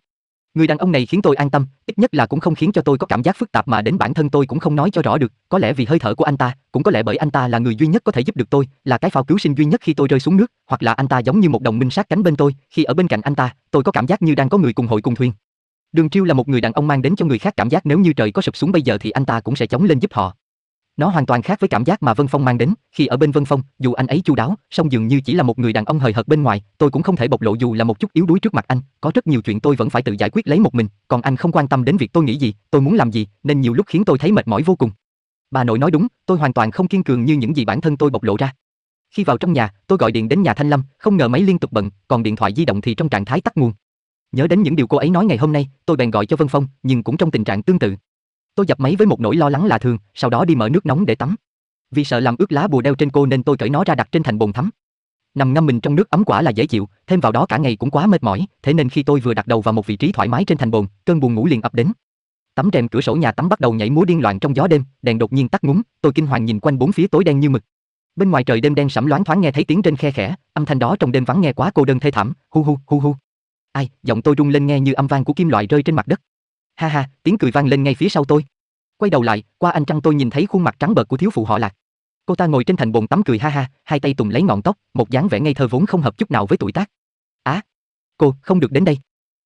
[SPEAKER 1] Người đàn ông này khiến tôi an tâm, ít nhất là cũng không khiến cho tôi có cảm giác phức tạp mà đến bản thân tôi cũng không nói cho rõ được, có lẽ vì hơi thở của anh ta, cũng có lẽ bởi anh ta là người duy nhất có thể giúp được tôi, là cái phao cứu sinh duy nhất khi tôi rơi xuống nước, hoặc là anh ta giống như một đồng minh sát cánh bên tôi, khi ở bên cạnh anh ta, tôi có cảm giác như đang có người cùng hội cùng thuyền. Đường Triêu là một người đàn ông mang đến cho người khác cảm giác nếu như trời có sụp xuống bây giờ thì anh ta cũng sẽ chống lên giúp họ. Nó hoàn toàn khác với cảm giác mà Vân Phong mang đến, khi ở bên Vân Phong, dù anh ấy chu đáo, song dường như chỉ là một người đàn ông hời hợt bên ngoài, tôi cũng không thể bộc lộ dù là một chút yếu đuối trước mặt anh, có rất nhiều chuyện tôi vẫn phải tự giải quyết lấy một mình, còn anh không quan tâm đến việc tôi nghĩ gì, tôi muốn làm gì, nên nhiều lúc khiến tôi thấy mệt mỏi vô cùng. Bà nội nói đúng, tôi hoàn toàn không kiên cường như những gì bản thân tôi bộc lộ ra. Khi vào trong nhà, tôi gọi điện đến nhà Thanh Lâm, không ngờ máy liên tục bận, còn điện thoại di động thì trong trạng thái tắt nguồn. Nhớ đến những điều cô ấy nói ngày hôm nay, tôi bèn gọi cho Vân Phong, nhưng cũng trong tình trạng tương tự. Tôi dập máy với một nỗi lo lắng là thường, sau đó đi mở nước nóng để tắm. Vì sợ làm ướt lá bùa đeo trên cô nên tôi cởi nó ra đặt trên thành bồn tắm. Nằm ngâm mình trong nước ấm quả là dễ chịu, thêm vào đó cả ngày cũng quá mệt mỏi, thế nên khi tôi vừa đặt đầu vào một vị trí thoải mái trên thành bồn, cơn buồn ngủ liền ập đến. Tấm rèm cửa sổ nhà tắm bắt đầu nhảy múa điên loạn trong gió đêm, đèn đột nhiên tắt ngúm, tôi kinh hoàng nhìn quanh bốn phía tối đen như mực. Bên ngoài trời đêm đen sẫm loáng thoáng nghe thấy tiếng trên khe khẽ, âm thanh đó trong đêm vắng nghe quá cô đơn thê thảm, hu hu hu hu. Ai, giọng tôi rung lên nghe như âm vang của kim loại rơi trên mặt đất. Ha ha, tiếng cười vang lên ngay phía sau tôi. Quay đầu lại, qua anh trăng tôi nhìn thấy khuôn mặt trắng bệch của thiếu phụ họ Lạc. Cô ta ngồi trên thành bồn tắm cười ha ha, hai tay tùng lấy ngọn tóc, một dáng vẻ ngây thơ vốn không hợp chút nào với tuổi tác. Á, à, cô không được đến đây.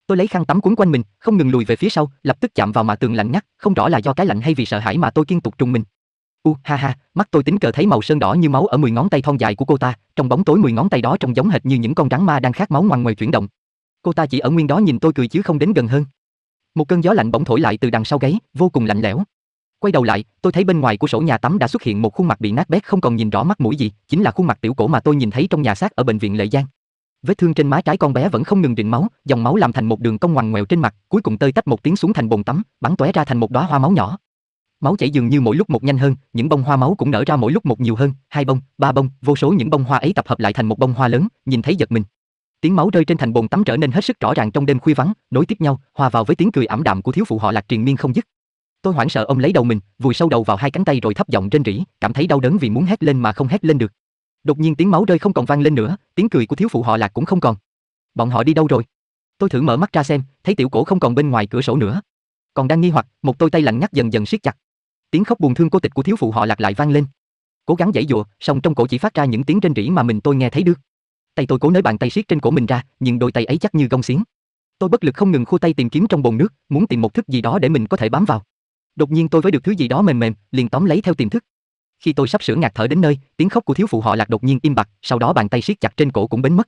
[SPEAKER 1] Tôi lấy khăn tắm cuốn quanh mình, không ngừng lùi về phía sau, lập tức chạm vào mà tường lạnh ngắt, không rõ là do cái lạnh hay vì sợ hãi mà tôi kiên tục trùng mình. U ha ha, mắt tôi tính cờ thấy màu sơn đỏ như máu ở mười ngón tay thon dài của cô ta, trong bóng tối mười ngón tay đó trông giống hệt như những con rắn ma đang khát máu ngoằn ngoèo chuyển động. Cô ta chỉ ở nguyên đó nhìn tôi cười chứ không đến gần hơn. Một cơn gió lạnh bỗng thổi lại từ đằng sau gáy, vô cùng lạnh lẽo. Quay đầu lại, tôi thấy bên ngoài của sổ nhà tắm đã xuất hiện một khuôn mặt bị nát bét không còn nhìn rõ mắt mũi gì, chính là khuôn mặt tiểu cổ mà tôi nhìn thấy trong nhà xác ở bệnh viện Lệ Giang. Vết thương trên má trái con bé vẫn không ngừng rịn máu, dòng máu làm thành một đường cong ngoằn ngoèo trên mặt, cuối cùng tơi tách một tiếng xuống thành bồn tắm, bắn tóe ra thành một đóa hoa máu nhỏ. Máu chảy dường như mỗi lúc một nhanh hơn, những bông hoa máu cũng nở ra mỗi lúc một nhiều hơn, hai bông, ba bông, vô số những bông hoa ấy tập hợp lại thành một bông hoa lớn, nhìn thấy giật mình. Tiếng máu rơi trên thành bồn tắm trở nên hết sức rõ ràng trong đêm khuya vắng, nối tiếp nhau, hòa vào với tiếng cười ảm đạm của thiếu phụ họ Lạc Triền Miên không dứt. Tôi hoảng sợ ông lấy đầu mình, vùi sâu đầu vào hai cánh tay rồi thấp giọng rên rỉ, cảm thấy đau đớn vì muốn hét lên mà không hét lên được. Đột nhiên tiếng máu rơi không còn vang lên nữa, tiếng cười của thiếu phụ họ Lạc cũng không còn. Bọn họ đi đâu rồi? Tôi thử mở mắt ra xem, thấy tiểu cổ không còn bên ngoài cửa sổ nữa. Còn đang nghi hoặc, một đôi tay lạnh ngắt dần dần siết chặt. Tiếng khóc buồn thương cô tịch của thiếu phụ họ Lạc lại vang lên. Cố gắng giãy giụa, song trong cổ chỉ phát ra những tiếng rên rỉ mà mình tôi nghe thấy được. Tay tôi cố nới bàn tay siết trên cổ mình ra, nhưng đôi tay ấy chắc như gông xiến. Tôi bất lực không ngừng khua tay tìm kiếm trong bồn nước, muốn tìm một thức gì đó để mình có thể bám vào. Đột nhiên tôi với được thứ gì đó mềm mềm, liền tóm lấy theo tiềm thức. Khi tôi sắp sửa ngạt thở đến nơi, tiếng khóc của thiếu phụ họ Lạc đột nhiên im bặt, sau đó bàn tay siết chặt trên cổ cũng biến mất.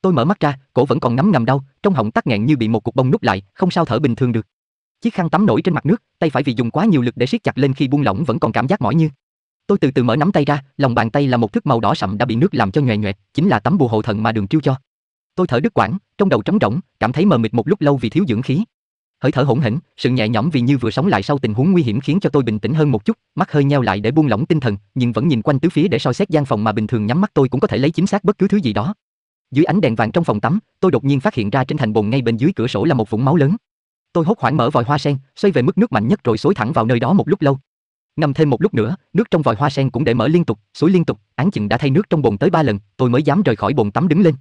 [SPEAKER 1] Tôi mở mắt ra, cổ vẫn còn nắm ngầm đau, trong họng tắc nghẹn như bị một cục bông nút lại, không sao thở bình thường được. Chiếc khăn tắm nổi trên mặt nước, tay phải vì dùng quá nhiều lực để siết chặt lên khi buông lỏng vẫn còn cảm giác mỏi như Tôi từ từ mở nắm tay ra, lòng bàn tay là một thức màu đỏ sậm đã bị nước làm cho nhòe nhòe, chính là tấm bùa hộ thần mà Đường Chiêu cho. Tôi thở đứt quãng, trong đầu trống rỗng, cảm thấy mờ mịt một lúc lâu vì thiếu dưỡng khí. Hơi thở hỗn hỉnh sự nhẹ nhõm vì như vừa sống lại sau tình huống nguy hiểm khiến cho tôi bình tĩnh hơn một chút, mắt hơi nheo lại để buông lỏng tinh thần, nhưng vẫn nhìn quanh tứ phía để soi xét gian phòng mà bình thường nhắm mắt tôi cũng có thể lấy chính xác bất cứ thứ gì đó. Dưới ánh đèn vàng trong phòng tắm, tôi đột nhiên phát hiện ra trên thành bồn ngay bên dưới cửa sổ là một vũng máu lớn. Tôi hốt hoảng mở vòi hoa sen, xoay về mức nước mạnh nhất rồi xối thẳng vào nơi đó một lúc lâu, Ngâm thêm một lúc nữa, nước trong vòi hoa sen cũng để mở liên tục, suối liên tục, án chừng đã thay nước trong bồn tới ba lần, tôi mới dám rời khỏi bồn tắm đứng lên.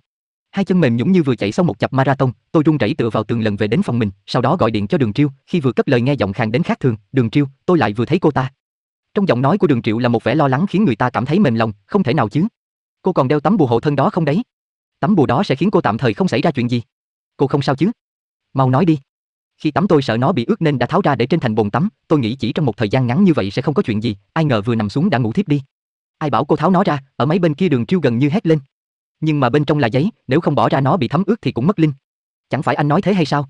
[SPEAKER 1] Hai chân mềm nhũn như vừa chạy xong một chập marathon, tôi run rẩy tựa vào tường lần về đến phòng mình, sau đó gọi điện cho Đường Triêu, khi vừa cất lời nghe giọng khàn đến khác thường, "Đường Triêu, tôi lại vừa thấy cô ta." Trong giọng nói của Đường Triệu là một vẻ lo lắng khiến người ta cảm thấy mềm lòng, không thể nào chứ. Cô còn đeo tấm bùa hộ thân đó không đấy? Tấm bùa đó sẽ khiến cô tạm thời không xảy ra chuyện gì. Cô không sao chứ? Mau nói đi. Khi tắm tôi sợ nó bị ướt nên đã tháo ra để trên thành bồn tắm, tôi nghĩ chỉ trong một thời gian ngắn như vậy sẽ không có chuyện gì, ai ngờ vừa nằm xuống đã ngủ thiếp đi. Ai bảo cô tháo nó ra, ở mấy bên kia đường triêu gần như hét lên. Nhưng mà bên trong là giấy, nếu không bỏ ra nó bị thấm ướt thì cũng mất linh. Chẳng phải anh nói thế hay sao?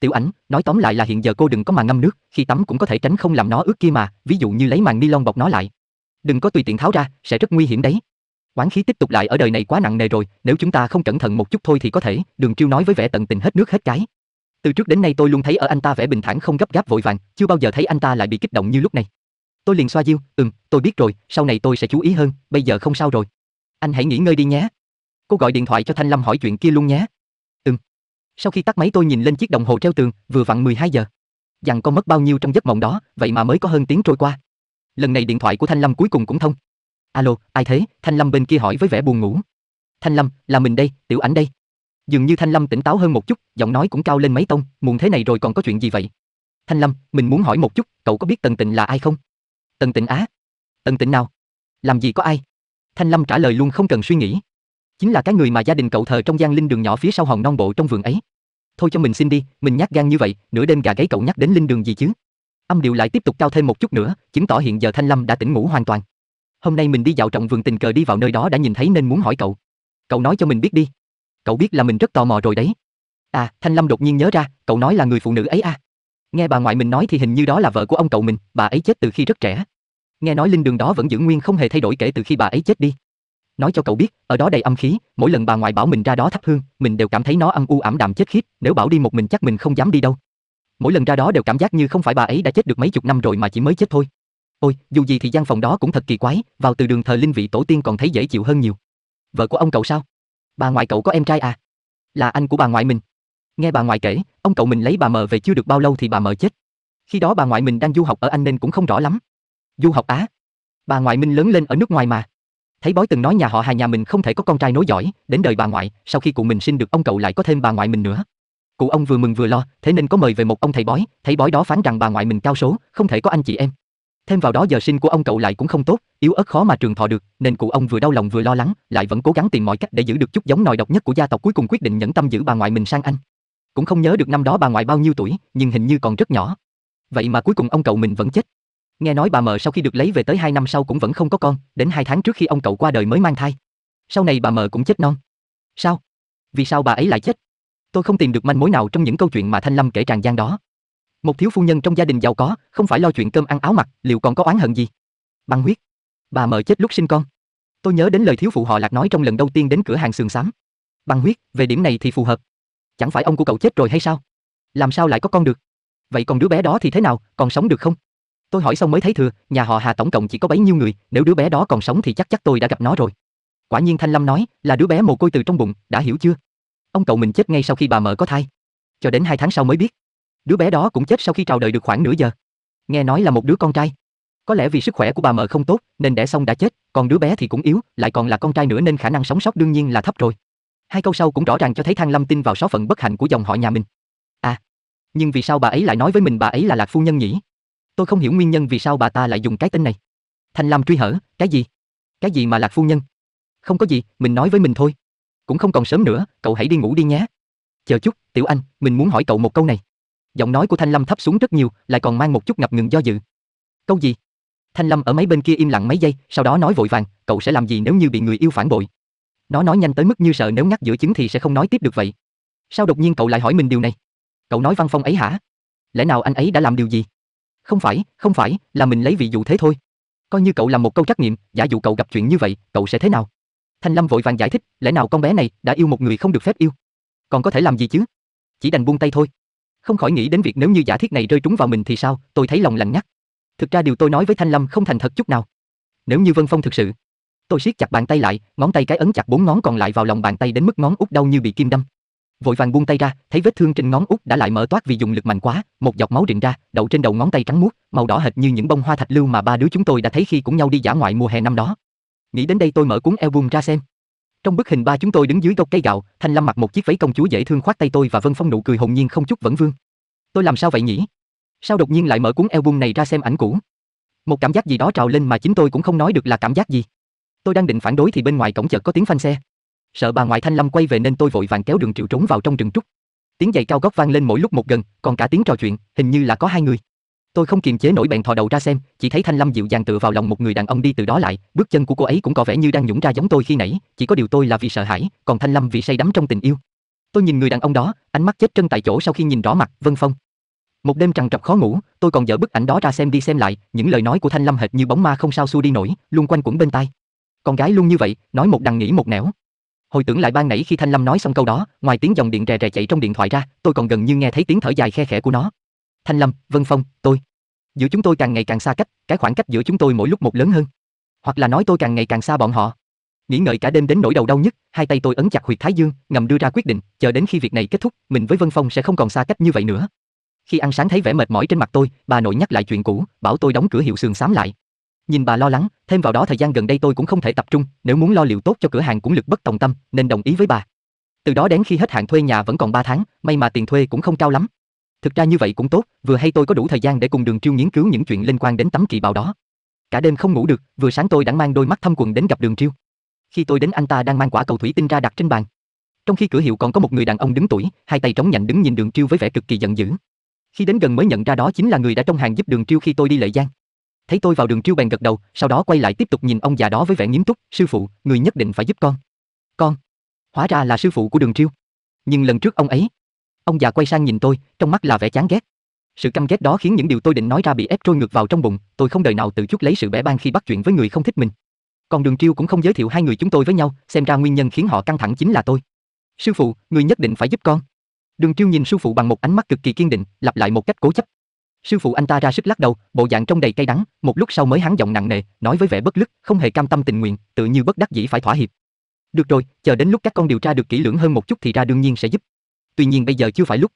[SPEAKER 1] Tiểu ảnh, nói tóm lại là hiện giờ cô đừng có mà ngâm nước, khi tắm cũng có thể tránh không làm nó ướt kia mà, ví dụ như lấy màng ni lông bọc nó lại. Đừng có tùy tiện tháo ra, sẽ rất nguy hiểm đấy. Quán khí tiếp tục lại ở đời này quá nặng nề rồi, nếu chúng ta không cẩn thận một chút thôi thì có thể, Đường Triêu nói với vẻ tận tình hết nước hết cái. Từ trước đến nay tôi luôn thấy ở anh ta vẻ bình thản không gấp gáp vội vàng, chưa bao giờ thấy anh ta lại bị kích động như lúc này. Tôi liền xoa Diêu, "Ừm, tôi biết rồi, sau này tôi sẽ chú ý hơn, bây giờ không sao rồi. Anh hãy nghỉ ngơi đi nhé." Cô gọi điện thoại cho Thanh Lâm hỏi chuyện kia luôn nhé. "Ừm." Sau khi tắt máy tôi nhìn lên chiếc đồng hồ treo tường, vừa vặn 12 giờ. Dặn con mất bao nhiêu trong giấc mộng đó, vậy mà mới có hơn tiếng trôi qua. Lần này điện thoại của Thanh Lâm cuối cùng cũng thông. "Alo, ai thế?" Thanh Lâm bên kia hỏi với vẻ buồn ngủ. "Thanh Lâm, là mình đây, Tiểu Ảnh đây." Dường như Thanh Lâm tỉnh táo hơn một chút, giọng nói cũng cao lên mấy tông, muộn thế này rồi còn có chuyện gì vậy? Thanh Lâm, mình muốn hỏi một chút, cậu có biết Tần Tịnh là ai không? Tần Tịnh á? Tần Tịnh nào? Làm gì có ai? Thanh Lâm trả lời luôn không cần suy nghĩ. Chính là cái người mà gia đình cậu thờ trong gian linh đường nhỏ phía sau hòn non bộ trong vườn ấy. Thôi cho mình xin đi, mình nhát gan như vậy, nửa đêm gà gáy cậu nhắc đến linh đường gì chứ? Âm điệu lại tiếp tục cao thêm một chút nữa, chứng tỏ hiện giờ Thanh Lâm đã tỉnh ngủ hoàn toàn. Hôm nay mình đi dạo trọng vườn tình cờ đi vào nơi đó đã nhìn thấy nên muốn hỏi cậu. Cậu nói cho mình biết đi cậu biết là mình rất tò mò rồi đấy. À, Thanh Lâm đột nhiên nhớ ra, cậu nói là người phụ nữ ấy à. Nghe bà ngoại mình nói thì hình như đó là vợ của ông cậu mình, bà ấy chết từ khi rất trẻ. Nghe nói linh đường đó vẫn giữ nguyên không hề thay đổi kể từ khi bà ấy chết đi. Nói cho cậu biết, ở đó đầy âm khí, mỗi lần bà ngoại bảo mình ra đó thắp hương, mình đều cảm thấy nó âm u ảm đạm chết khiếp, nếu bảo đi một mình chắc mình không dám đi đâu. Mỗi lần ra đó đều cảm giác như không phải bà ấy đã chết được mấy chục năm rồi mà chỉ mới chết thôi. Ôi, dù gì thì gian phòng đó cũng thật kỳ quái, vào từ đường thờ linh vị tổ tiên còn thấy dễ chịu hơn nhiều. Vợ của ông cậu sao? Bà ngoại cậu có em trai à? Là anh của bà ngoại mình. Nghe bà ngoại kể, ông cậu mình lấy bà mờ về chưa được bao lâu thì bà mờ chết. Khi đó bà ngoại mình đang du học ở Anh nên cũng không rõ lắm. Du học á? Bà ngoại Minh lớn lên ở nước ngoài mà. Thấy bói từng nói nhà họ Hà nhà mình không thể có con trai nối dõi. đến đời bà ngoại, sau khi cụ mình sinh được ông cậu lại có thêm bà ngoại mình nữa. Cụ ông vừa mừng vừa lo, thế nên có mời về một ông thầy bói, thầy bói đó phán rằng bà ngoại mình cao số, không thể có anh chị em, Thêm vào đó giờ sinh của ông cậu lại cũng không tốt, yếu ớt khó mà trường thọ được, nên cụ ông vừa đau lòng vừa lo lắng, lại vẫn cố gắng tìm mọi cách để giữ được chút giống nòi độc nhất của gia tộc cuối cùng quyết định nhẫn tâm giữ bà ngoại mình sang anh. Cũng không nhớ được năm đó bà ngoại bao nhiêu tuổi, nhưng hình như còn rất nhỏ. Vậy mà cuối cùng ông cậu mình vẫn chết. Nghe nói bà mờ sau khi được lấy về tới hai năm sau cũng vẫn không có con, đến hai tháng trước khi ông cậu qua đời mới mang thai. Sau này bà mờ cũng chết non. Sao? Vì sao bà ấy lại chết? Tôi không tìm được manh mối nào trong những câu chuyện mà Thanh Lâm kể tràn gian đó. Một thiếu phu nhân trong gia đình giàu có, không phải lo chuyện cơm ăn áo mặc, liệu còn có oán hận gì? Băng huyết. Bà mợ chết lúc sinh con. Tôi nhớ đến lời thiếu phụ họ Lạc nói trong lần đầu tiên đến cửa hàng sườn xám. Băng huyết, về điểm này thì phù hợp. Chẳng phải ông của cậu chết rồi hay sao? Làm sao lại có con được? Vậy còn đứa bé đó thì thế nào, còn sống được không? Tôi hỏi xong mới thấy thừa, nhà họ Hà tổng cộng chỉ có bấy nhiêu người, nếu đứa bé đó còn sống thì chắc chắc tôi đã gặp nó rồi. Quả nhiên Thanh Lâm nói, là đứa bé mồ côi từ trong bụng, đã hiểu chưa? Ông cậu mình chết ngay sau khi bà mợ có thai. Cho đến hai tháng sau mới biết, Đứa bé đó cũng chết sau khi chào đời được khoảng nửa giờ. Nghe nói là một đứa con trai. Có lẽ vì sức khỏe của bà mợ không tốt nên đẻ xong đã chết, còn đứa bé thì cũng yếu, lại còn là con trai nữa nên khả năng sống sót đương nhiên là thấp rồi. Hai câu sau cũng rõ ràng cho thấy Thang Lâm tin vào số phận bất hạnh của dòng họ nhà mình. À, nhưng vì sao bà ấy lại nói với mình bà ấy là Lạc phu nhân nhỉ? Tôi không hiểu nguyên nhân vì sao bà ta lại dùng cái tên này. Thanh Lâm truy hở, cái gì? Cái gì mà Lạc phu nhân? Không có gì, mình nói với mình thôi. Cũng không còn sớm nữa, cậu hãy đi ngủ đi nhé. Chờ chút, Tiểu Anh, mình muốn hỏi cậu một câu này giọng nói của Thanh Lâm thấp xuống rất nhiều, lại còn mang một chút ngập ngừng do dự. Câu gì? Thanh Lâm ở mấy bên kia im lặng mấy giây, sau đó nói vội vàng, cậu sẽ làm gì nếu như bị người yêu phản bội? Nó nói nhanh tới mức như sợ nếu ngắt giữa chứng thì sẽ không nói tiếp được vậy. Sao đột nhiên cậu lại hỏi mình điều này? Cậu nói Văn Phong ấy hả? Lẽ nào anh ấy đã làm điều gì? Không phải, không phải, là mình lấy ví dụ thế thôi. Coi như cậu làm một câu trắc nghiệm, giả dụ cậu gặp chuyện như vậy, cậu sẽ thế nào? Thanh Lâm vội vàng giải thích, lẽ nào con bé này đã yêu một người không được phép yêu? Còn có thể làm gì chứ? Chỉ đành buông tay thôi không khỏi nghĩ đến việc nếu như giả thiết này rơi trúng vào mình thì sao, tôi thấy lòng lạnh ngắt. Thực ra điều tôi nói với Thanh Lâm không thành thật chút nào. Nếu như Vân Phong thực sự, tôi siết chặt bàn tay lại, ngón tay cái ấn chặt bốn ngón còn lại vào lòng bàn tay đến mức ngón út đau như bị kim đâm. Vội vàng buông tay ra, thấy vết thương trên ngón út đã lại mở toát vì dùng lực mạnh quá, một giọt máu rịn ra, đậu trên đầu ngón tay trắng muốt, màu đỏ hệt như những bông hoa thạch lưu mà ba đứa chúng tôi đã thấy khi cùng nhau đi dã ngoại mùa hè năm đó. Nghĩ đến đây tôi mở cuốn album ra xem. Trong bức hình ba chúng tôi đứng dưới gốc cây gạo, Thanh Lâm mặc một chiếc váy công chúa dễ thương khoác tay tôi và Vân Phong nụ cười hồn nhiên không chút vẫn vương. Tôi làm sao vậy nhỉ? Sao đột nhiên lại mở cuốn album này ra xem ảnh cũ? Một cảm giác gì đó trào lên mà chính tôi cũng không nói được là cảm giác gì. Tôi đang định phản đối thì bên ngoài cổng chợt có tiếng phanh xe. Sợ bà ngoại Thanh Lâm quay về nên tôi vội vàng kéo đường Triệu trốn vào trong rừng trúc. Tiếng giày cao gót vang lên mỗi lúc một gần, còn cả tiếng trò chuyện, hình như là có hai người. Tôi không kiềm chế nổi bèn thò đầu ra xem, chỉ thấy Thanh Lâm dịu dàng tựa vào lòng một người đàn ông đi từ đó lại, bước chân của cô ấy cũng có vẻ như đang nhũng ra giống tôi khi nãy, chỉ có điều tôi là vì sợ hãi, còn Thanh Lâm vì say đắm trong tình yêu. Tôi nhìn người đàn ông đó, ánh mắt chết chân tại chỗ sau khi nhìn rõ mặt Vân Phong. Một đêm trằn trọc khó ngủ, tôi còn dở bức ảnh đó ra xem đi xem lại, những lời nói của Thanh Lâm hệt như bóng ma không sao xua đi nổi, luôn quanh quẩn bên tai. Con gái luôn như vậy, nói một đằng nghĩ một nẻo. Hồi tưởng lại ban nãy khi Thanh Lâm nói xong câu đó, ngoài tiếng dòng điện rè rè chạy trong điện thoại ra, tôi còn gần như nghe thấy tiếng thở dài khe khẽ của nó. Thanh Lâm, Vân Phong, tôi giữa chúng tôi càng ngày càng xa cách, cái khoảng cách giữa chúng tôi mỗi lúc một lớn hơn. Hoặc là nói tôi càng ngày càng xa bọn họ. Nghĩ ngợi cả đêm đến nỗi đầu đau nhất, hai tay tôi ấn chặt huyệt thái dương, ngầm đưa ra quyết định, chờ đến khi việc này kết thúc, mình với Vân Phong sẽ không còn xa cách như vậy nữa. Khi ăn sáng thấy vẻ mệt mỏi trên mặt tôi, bà nội nhắc lại chuyện cũ, bảo tôi đóng cửa hiệu sườn xám lại. Nhìn bà lo lắng, thêm vào đó thời gian gần đây tôi cũng không thể tập trung, nếu muốn lo liệu tốt cho cửa hàng cũng lực bất tòng tâm, nên đồng ý với bà. Từ đó đến khi hết hạn thuê nhà vẫn còn 3 tháng, may mà tiền thuê cũng không cao lắm, Thực ra như vậy cũng tốt, vừa hay tôi có đủ thời gian để cùng Đường Triêu nghiên cứu những chuyện liên quan đến tấm kỳ bào đó. Cả đêm không ngủ được, vừa sáng tôi đã mang đôi mắt thâm quần đến gặp Đường Triêu. Khi tôi đến anh ta đang mang quả cầu thủy tinh ra đặt trên bàn. Trong khi cửa hiệu còn có một người đàn ông đứng tuổi, hai tay trống nhành đứng nhìn Đường Triêu với vẻ cực kỳ giận dữ. Khi đến gần mới nhận ra đó chính là người đã trong hàng giúp Đường Triêu khi tôi đi Lệ Giang. Thấy tôi vào Đường Triêu bèn gật đầu, sau đó quay lại tiếp tục nhìn ông già đó với vẻ nghiêm túc, "Sư phụ, người nhất định phải giúp con." "Con?" Hóa ra là sư phụ của Đường Triêu. Nhưng lần trước ông ấy, Ông già quay sang nhìn tôi, trong mắt là vẻ chán ghét. Sự căm ghét đó khiến những điều tôi định nói ra bị ép trôi ngược vào trong bụng, tôi không đời nào tự chút lấy sự bẽ bang khi bắt chuyện với người không thích mình. Còn Đường Triêu cũng không giới thiệu hai người chúng tôi với nhau, xem ra nguyên nhân khiến họ căng thẳng chính là tôi. "Sư phụ, người nhất định phải giúp con." Đường Triêu nhìn sư phụ bằng một ánh mắt cực kỳ kiên định, lặp lại một cách cố chấp. Sư phụ anh ta ra sức lắc đầu, bộ dạng trong đầy cay đắng, một lúc sau mới hắn giọng nặng nề, nói với vẻ bất lực, không hề cam tâm tình nguyện, tự như bất đắc dĩ phải thỏa hiệp. "Được rồi, chờ đến lúc các con điều tra được kỹ lưỡng hơn một chút thì ra đương nhiên sẽ giúp." tuy nhiên bây giờ chưa phải lúc.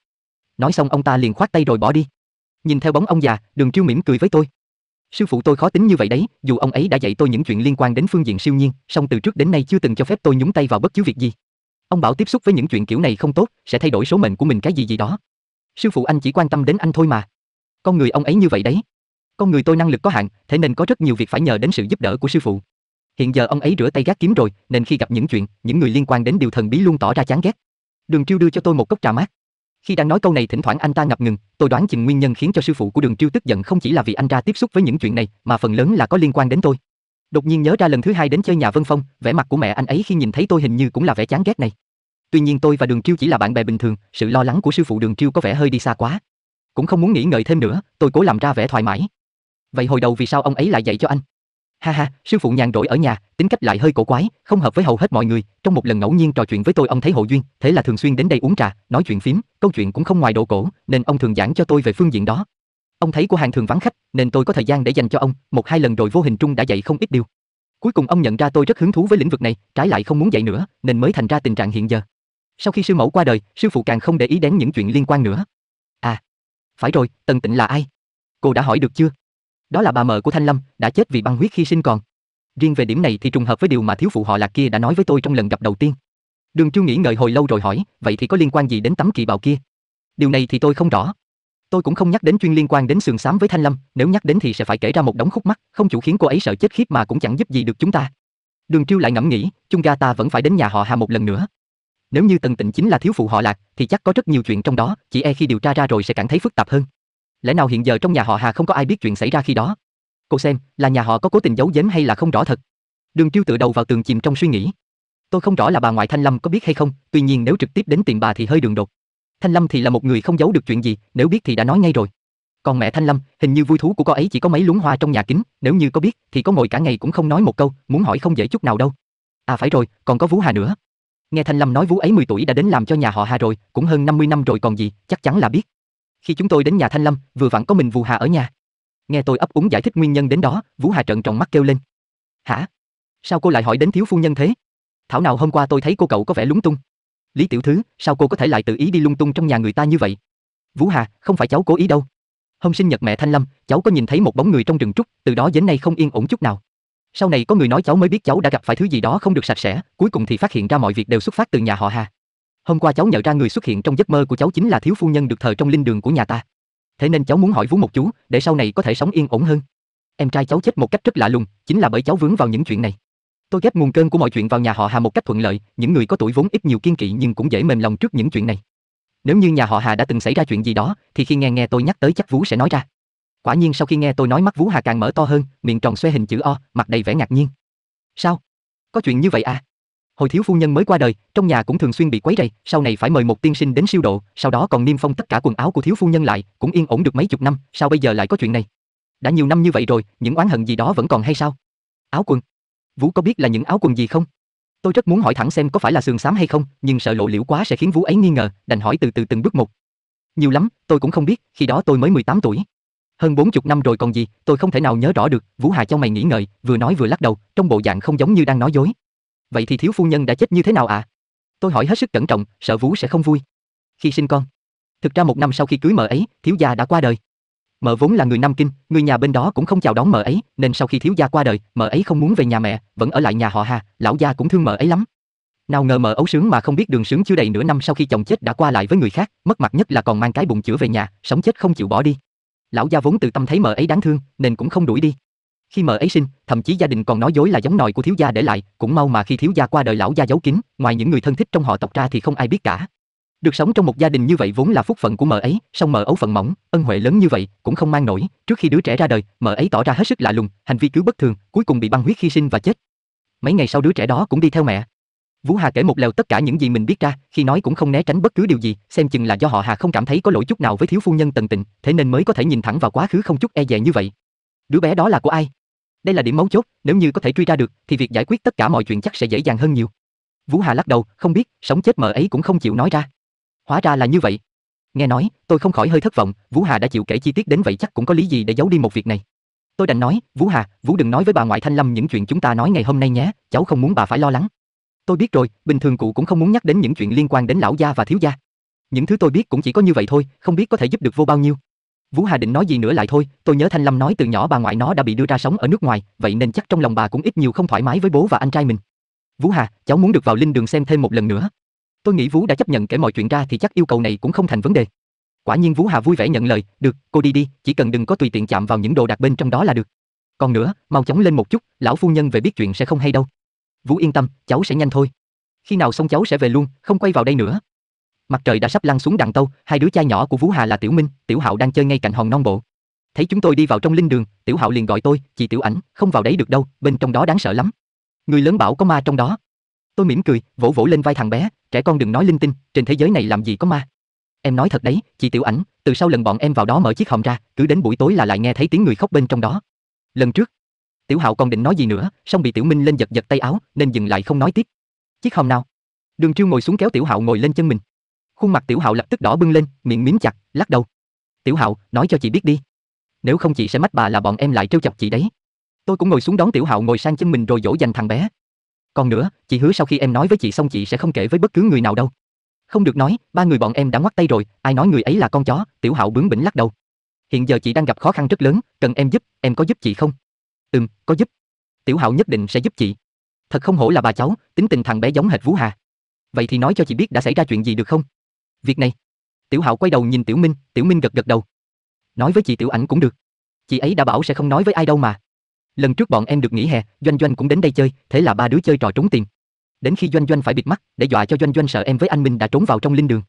[SPEAKER 1] Nói xong ông ta liền khoát tay rồi bỏ đi. Nhìn theo bóng ông già, Đường Triêu mỉm cười với tôi. Sư phụ tôi khó tính như vậy đấy, dù ông ấy đã dạy tôi những chuyện liên quan đến phương diện siêu nhiên, song từ trước đến nay chưa từng cho phép tôi nhúng tay vào bất cứ việc gì. Ông bảo tiếp xúc với những chuyện kiểu này không tốt, sẽ thay đổi số mệnh của mình cái gì gì đó. Sư phụ anh chỉ quan tâm đến anh thôi mà. Con người ông ấy như vậy đấy. Con người tôi năng lực có hạn, thế nên có rất nhiều việc phải nhờ đến sự giúp đỡ của sư phụ. Hiện giờ ông ấy rửa tay gác kiếm rồi, nên khi gặp những chuyện, những người liên quan đến điều thần bí luôn tỏ ra chán ghét. Đường Triêu đưa cho tôi một cốc trà mát. Khi đang nói câu này thỉnh thoảng anh ta ngập ngừng, tôi đoán chừng nguyên nhân khiến cho sư phụ của Đường Triêu tức giận không chỉ là vì anh ra tiếp xúc với những chuyện này, mà phần lớn là có liên quan đến tôi. Đột nhiên nhớ ra lần thứ hai đến chơi nhà Vân Phong, vẻ mặt của mẹ anh ấy khi nhìn thấy tôi hình như cũng là vẻ chán ghét này. Tuy nhiên tôi và Đường Triêu chỉ là bạn bè bình thường, sự lo lắng của sư phụ Đường Triêu có vẻ hơi đi xa quá. Cũng không muốn nghĩ ngợi thêm nữa, tôi cố làm ra vẻ thoải mái. Vậy hồi đầu vì sao ông ấy lại dạy cho anh? Ha ha, sư phụ nhàn rỗi ở nhà, tính cách lại hơi cổ quái, không hợp với hầu hết mọi người. Trong một lần ngẫu nhiên trò chuyện với tôi ông thấy Hồ Duyên, thế là thường xuyên đến đây uống trà, nói chuyện phím, câu chuyện cũng không ngoài độ cổ, nên ông thường giảng cho tôi về phương diện đó. Ông thấy của hàng thường vắng khách, nên tôi có thời gian để dành cho ông, một hai lần rồi vô hình trung đã dạy không ít điều. Cuối cùng ông nhận ra tôi rất hứng thú với lĩnh vực này, trái lại không muốn dạy nữa, nên mới thành ra tình trạng hiện giờ. Sau khi sư mẫu qua đời, sư phụ càng không để ý đến những chuyện liên quan nữa. À, phải rồi, Tần Tịnh là ai? Cô đã hỏi được chưa? Đó là bà mợ của Thanh Lâm, đã chết vì băng huyết khi sinh còn. Riêng về điểm này thì trùng hợp với điều mà thiếu phụ họ Lạc kia đã nói với tôi trong lần gặp đầu tiên. Đường Chu nghĩ ngợi hồi lâu rồi hỏi, vậy thì có liên quan gì đến tấm kỳ bào kia? Điều này thì tôi không rõ. Tôi cũng không nhắc đến chuyên liên quan đến sườn xám với Thanh Lâm, nếu nhắc đến thì sẽ phải kể ra một đống khúc mắc, không chủ khiến cô ấy sợ chết khiếp mà cũng chẳng giúp gì được chúng ta. Đường Chiêu lại ngẫm nghĩ, chung ra ta vẫn phải đến nhà họ Hà một lần nữa. Nếu như Tần Tịnh chính là thiếu phụ họ Lạc, thì chắc có rất nhiều chuyện trong đó, chỉ e khi điều tra ra rồi sẽ cảm thấy phức tạp hơn. Lẽ nào hiện giờ trong nhà họ Hà không có ai biết chuyện xảy ra khi đó? Cô xem, là nhà họ có cố tình giấu giếm hay là không rõ thật? Đường Tiêu tựa đầu vào tường chìm trong suy nghĩ. Tôi không rõ là bà ngoại Thanh Lâm có biết hay không, tuy nhiên nếu trực tiếp đến tiệm bà thì hơi đường đột. Thanh Lâm thì là một người không giấu được chuyện gì, nếu biết thì đã nói ngay rồi. Còn mẹ Thanh Lâm, hình như vui thú của cô ấy chỉ có mấy luống hoa trong nhà kính, nếu như có biết thì có ngồi cả ngày cũng không nói một câu, muốn hỏi không dễ chút nào đâu. À phải rồi, còn có Vú Hà nữa. Nghe Thanh Lâm nói Vú ấy 10 tuổi đã đến làm cho nhà họ Hà rồi, cũng hơn 50 năm rồi còn gì, chắc chắn là biết. Khi chúng tôi đến nhà Thanh Lâm, vừa vặn có mình Vũ Hà ở nhà. Nghe tôi ấp úng giải thích nguyên nhân đến đó, Vũ Hà trợn tròn mắt kêu lên. "Hả? Sao cô lại hỏi đến thiếu phu nhân thế? Thảo nào hôm qua tôi thấy cô cậu có vẻ lúng tung. Lý tiểu thứ, sao cô có thể lại tự ý đi lung tung trong nhà người ta như vậy?" "Vũ Hà, không phải cháu cố ý đâu. Hôm sinh nhật mẹ Thanh Lâm, cháu có nhìn thấy một bóng người trong rừng trúc, từ đó đến nay không yên ổn chút nào." Sau này có người nói cháu mới biết cháu đã gặp phải thứ gì đó không được sạch sẽ, cuối cùng thì phát hiện ra mọi việc đều xuất phát từ nhà họ Hà. Hôm qua cháu nhận ra người xuất hiện trong giấc mơ của cháu chính là thiếu phu nhân được thờ trong linh đường của nhà ta. Thế nên cháu muốn hỏi vú một chú, để sau này có thể sống yên ổn hơn. Em trai cháu chết một cách rất lạ lùng, chính là bởi cháu vướng vào những chuyện này. Tôi ghép nguồn cơn của mọi chuyện vào nhà họ Hà một cách thuận lợi, những người có tuổi vốn ít nhiều kiên kỵ nhưng cũng dễ mềm lòng trước những chuyện này. Nếu như nhà họ Hà đã từng xảy ra chuyện gì đó, thì khi nghe nghe tôi nhắc tới chắc vú sẽ nói ra. Quả nhiên sau khi nghe tôi nói mắt vú Hà càng mở to hơn, miệng tròn xoe hình chữ O, mặt đầy vẻ ngạc nhiên. Sao? Có chuyện như vậy à? hồi thiếu phu nhân mới qua đời, trong nhà cũng thường xuyên bị quấy rầy, sau này phải mời một tiên sinh đến siêu độ, sau đó còn niêm phong tất cả quần áo của thiếu phu nhân lại, cũng yên ổn được mấy chục năm, sao bây giờ lại có chuyện này? Đã nhiều năm như vậy rồi, những oán hận gì đó vẫn còn hay sao? Áo quần. Vũ có biết là những áo quần gì không? Tôi rất muốn hỏi thẳng xem có phải là sườn xám hay không, nhưng sợ lộ liễu quá sẽ khiến Vũ ấy nghi ngờ, đành hỏi từ từ từng bước một. Nhiều lắm, tôi cũng không biết, khi đó tôi mới 18 tuổi. Hơn 40 năm rồi còn gì, tôi không thể nào nhớ rõ được, Vũ Hà cho mày nghĩ ngợi, vừa nói vừa lắc đầu, trong bộ dạng không giống như đang nói dối. Vậy thì thiếu phu nhân đã chết như thế nào ạ? À? Tôi hỏi hết sức cẩn trọng, sợ vú sẽ không vui. Khi sinh con, thực ra một năm sau khi cưới mợ ấy, thiếu gia đã qua đời. Mợ vốn là người Nam Kinh, người nhà bên đó cũng không chào đón mợ ấy, nên sau khi thiếu gia qua đời, mợ ấy không muốn về nhà mẹ, vẫn ở lại nhà họ Hà, lão gia cũng thương mợ ấy lắm. Nào ngờ mợ ấu sướng mà không biết đường sướng chưa đầy nửa năm sau khi chồng chết đã qua lại với người khác, mất mặt nhất là còn mang cái bụng chữa về nhà, sống chết không chịu bỏ đi. Lão gia vốn từ tâm thấy mợ ấy đáng thương, nên cũng không đuổi đi, khi mờ ấy sinh, thậm chí gia đình còn nói dối là giống nòi của thiếu gia để lại, cũng mau mà khi thiếu gia qua đời lão gia giấu kín, ngoài những người thân thích trong họ tộc ra thì không ai biết cả. Được sống trong một gia đình như vậy vốn là phúc phận của mờ ấy, song mờ ấu phận mỏng, ân huệ lớn như vậy cũng không mang nổi, trước khi đứa trẻ ra đời, mờ ấy tỏ ra hết sức lạ lùng, hành vi cứ bất thường, cuối cùng bị băng huyết khi sinh và chết. Mấy ngày sau đứa trẻ đó cũng đi theo mẹ. Vũ Hà kể một lèo tất cả những gì mình biết ra, khi nói cũng không né tránh bất cứ điều gì, xem chừng là do họ Hà không cảm thấy có lỗi chút nào với thiếu phu nhân Tần Tịnh, thế nên mới có thể nhìn thẳng vào quá khứ không chút e dè như vậy. Đứa bé đó là của ai? Đây là điểm mấu chốt, nếu như có thể truy ra được thì việc giải quyết tất cả mọi chuyện chắc sẽ dễ dàng hơn nhiều. Vũ Hà lắc đầu, không biết, sống chết mờ ấy cũng không chịu nói ra. Hóa ra là như vậy. Nghe nói, tôi không khỏi hơi thất vọng, Vũ Hà đã chịu kể chi tiết đến vậy chắc cũng có lý gì để giấu đi một việc này. Tôi đành nói, Vũ Hà, Vũ đừng nói với bà ngoại Thanh Lâm những chuyện chúng ta nói ngày hôm nay nhé, cháu không muốn bà phải lo lắng. Tôi biết rồi, bình thường cụ cũng không muốn nhắc đến những chuyện liên quan đến lão gia và thiếu gia. Những thứ tôi biết cũng chỉ có như vậy thôi, không biết có thể giúp được vô bao nhiêu. Vũ Hà định nói gì nữa lại thôi, tôi nhớ Thanh Lâm nói từ nhỏ bà ngoại nó đã bị đưa ra sống ở nước ngoài, vậy nên chắc trong lòng bà cũng ít nhiều không thoải mái với bố và anh trai mình. Vũ Hà, cháu muốn được vào linh đường xem thêm một lần nữa. Tôi nghĩ Vũ đã chấp nhận kể mọi chuyện ra thì chắc yêu cầu này cũng không thành vấn đề. Quả nhiên Vũ Hà vui vẻ nhận lời, "Được, cô đi đi, chỉ cần đừng có tùy tiện chạm vào những đồ đặt bên trong đó là được. Còn nữa, mau chóng lên một chút, lão phu nhân về biết chuyện sẽ không hay đâu." Vũ yên tâm, cháu sẽ nhanh thôi. Khi nào xong cháu sẽ về luôn, không quay vào đây nữa mặt trời đã sắp lăn xuống đằng tâu, hai đứa trai nhỏ của Vũ Hà là Tiểu Minh, Tiểu Hạo đang chơi ngay cạnh hòn non bộ. Thấy chúng tôi đi vào trong linh đường, Tiểu Hạo liền gọi tôi, "Chị Tiểu Ảnh, không vào đấy được đâu, bên trong đó đáng sợ lắm." Người lớn bảo có ma trong đó. Tôi mỉm cười, vỗ vỗ lên vai thằng bé, "Trẻ con đừng nói linh tinh, trên thế giới này làm gì có ma." Em nói thật đấy, chị Tiểu Ảnh, từ sau lần bọn em vào đó mở chiếc hòm ra, cứ đến buổi tối là lại nghe thấy tiếng người khóc bên trong đó. Lần trước, Tiểu Hạo còn định nói gì nữa, xong bị Tiểu Minh lên giật giật tay áo, nên dừng lại không nói tiếp. Chiếc hòm nào? Đường Trương ngồi xuống kéo Tiểu Hạo ngồi lên chân mình. Khuôn mặt Tiểu Hạo lập tức đỏ bừng lên, miệng mím chặt, lắc đầu. "Tiểu Hạo, nói cho chị biết đi, nếu không chị sẽ mách bà là bọn em lại trêu chọc chị đấy." Tôi cũng ngồi xuống đón Tiểu Hạo ngồi sang chân mình rồi dỗ dành thằng bé. "Còn nữa, chị hứa sau khi em nói với chị xong chị sẽ không kể với bất cứ người nào đâu." Không được nói, ba người bọn em đã ngoắt tay rồi, ai nói người ấy là con chó, Tiểu Hạo bướng bỉnh lắc đầu. Hiện giờ chị đang gặp khó khăn rất lớn, cần em giúp, em có giúp chị không? Ừm, có giúp. Tiểu Hạo nhất định sẽ giúp chị. Thật không hổ là bà cháu, tính tình thằng bé giống hệt Vũ Hà. Vậy thì nói cho chị biết đã xảy ra chuyện gì được không? Việc này. Tiểu Hạo quay đầu nhìn Tiểu Minh, Tiểu Minh gật gật đầu. Nói với chị Tiểu Ảnh cũng được. Chị ấy đã bảo sẽ không nói với ai đâu mà. Lần trước bọn em được nghỉ hè, Doanh Doanh cũng đến đây chơi, thế là ba đứa chơi trò trốn tiền. Đến khi Doanh Doanh phải bịt mắt, để dọa cho Doanh Doanh sợ em với anh Minh đã trốn vào trong linh đường.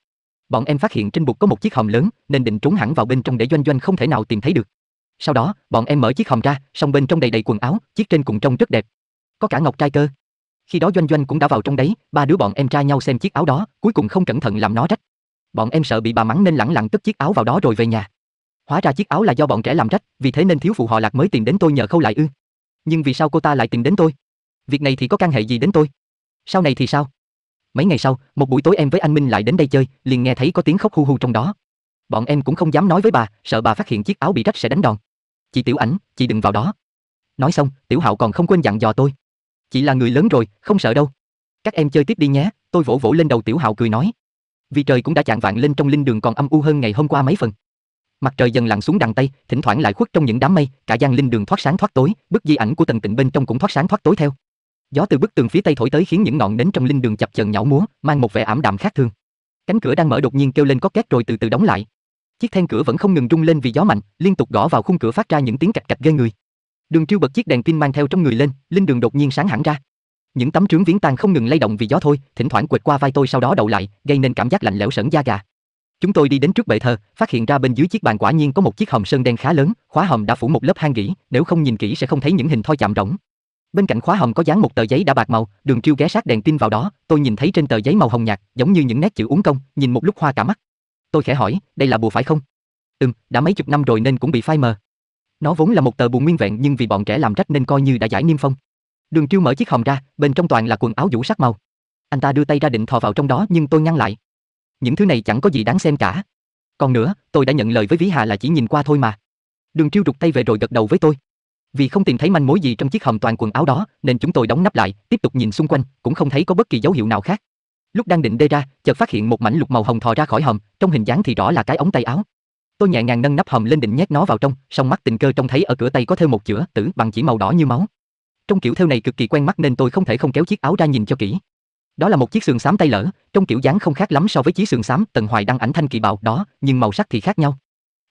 [SPEAKER 1] Bọn em phát hiện trên bục có một chiếc hòm lớn, nên định trốn hẳn vào bên trong để Doanh Doanh không thể nào tìm thấy được. Sau đó, bọn em mở chiếc hòm ra, xong bên trong đầy đầy quần áo, chiếc trên cùng trông rất đẹp. Có cả ngọc trai cơ. Khi đó Doanh Doanh cũng đã vào trong đấy, ba đứa bọn em tra nhau xem chiếc áo đó, cuối cùng không cẩn thận làm nó rách bọn em sợ bị bà mắng nên lẳng lặng cất chiếc áo vào đó rồi về nhà. Hóa ra chiếc áo là do bọn trẻ làm rách, vì thế nên thiếu phụ họ Lạc mới tìm đến tôi nhờ khâu lại ư? Nhưng vì sao cô ta lại tìm đến tôi? Việc này thì có căn hệ gì đến tôi? Sau này thì sao? Mấy ngày sau, một buổi tối em với anh Minh lại đến đây chơi, liền nghe thấy có tiếng khóc hu hu trong đó. Bọn em cũng không dám nói với bà, sợ bà phát hiện chiếc áo bị rách sẽ đánh đòn. "Chị Tiểu Ảnh, chị đừng vào đó." Nói xong, Tiểu Hạo còn không quên dặn dò tôi. "Chị là người lớn rồi, không sợ đâu. Các em chơi tiếp đi nhé." Tôi vỗ vỗ lên đầu Tiểu Hạo cười nói vì trời cũng đã chạng vạn lên trong linh đường còn âm u hơn ngày hôm qua mấy phần. Mặt trời dần lặn xuống đằng tây, thỉnh thoảng lại khuất trong những đám mây, cả gian linh đường thoát sáng thoát tối, bức di ảnh của Tần Tịnh bên trong cũng thoát sáng thoát tối theo. Gió từ bức tường phía tây thổi tới khiến những ngọn nến trong linh đường chập chờn nhão múa, mang một vẻ ảm đạm khác thường. Cánh cửa đang mở đột nhiên kêu lên có két rồi từ từ đóng lại. Chiếc then cửa vẫn không ngừng rung lên vì gió mạnh, liên tục gõ vào khung cửa phát ra những tiếng cạch cạch ghê người. Đường Triêu bật chiếc đèn pin mang theo trong người lên, linh đường đột nhiên sáng hẳn ra. Những tấm trướng viếng tan không ngừng lay động vì gió thôi, thỉnh thoảng quệt qua vai tôi sau đó đậu lại, gây nên cảm giác lạnh lẽo sởn da gà. Chúng tôi đi đến trước bệ thờ, phát hiện ra bên dưới chiếc bàn quả nhiên có một chiếc hòm sơn đen khá lớn, khóa hòm đã phủ một lớp hang gỉ, nếu không nhìn kỹ sẽ không thấy những hình thoi chạm rỗng. Bên cạnh khóa hòm có dán một tờ giấy đã bạc màu, Đường Triêu ghé sát đèn tin vào đó, tôi nhìn thấy trên tờ giấy màu hồng nhạt, giống như những nét chữ uống công, nhìn một lúc hoa cả mắt. Tôi khẽ hỏi, đây là bùa phải không? Ừm, đã mấy chục năm rồi nên cũng bị phai mờ. Nó vốn là một tờ bùa nguyên vẹn nhưng vì bọn trẻ làm rách nên coi như đã giải niêm phong. Đường Kiêu mở chiếc hòm ra, bên trong toàn là quần áo vũ sắc màu. Anh ta đưa tay ra định thò vào trong đó nhưng tôi ngăn lại. Những thứ này chẳng có gì đáng xem cả. Còn nữa, tôi đã nhận lời với ví Hà là chỉ nhìn qua thôi mà. Đường Kiêu rụt tay về rồi gật đầu với tôi. Vì không tìm thấy manh mối gì trong chiếc hòm toàn quần áo đó, nên chúng tôi đóng nắp lại, tiếp tục nhìn xung quanh, cũng không thấy có bất kỳ dấu hiệu nào khác. Lúc đang định đê ra, chợt phát hiện một mảnh lục màu hồng thò ra khỏi hòm, trong hình dáng thì rõ là cái ống tay áo. Tôi nhẹ nhàng nâng nắp hòm lên định nhét nó vào trong, song mắt tình cơ trông thấy ở cửa tay có thêu một chữ tử bằng chỉ màu đỏ như máu. Trong kiểu thêu này cực kỳ quen mắt nên tôi không thể không kéo chiếc áo ra nhìn cho kỹ. Đó là một chiếc sườn xám tay lỡ, trong kiểu dáng không khác lắm so với chiếc sườn xám Tần Hoài đăng ảnh thanh kỳ bào đó, nhưng màu sắc thì khác nhau.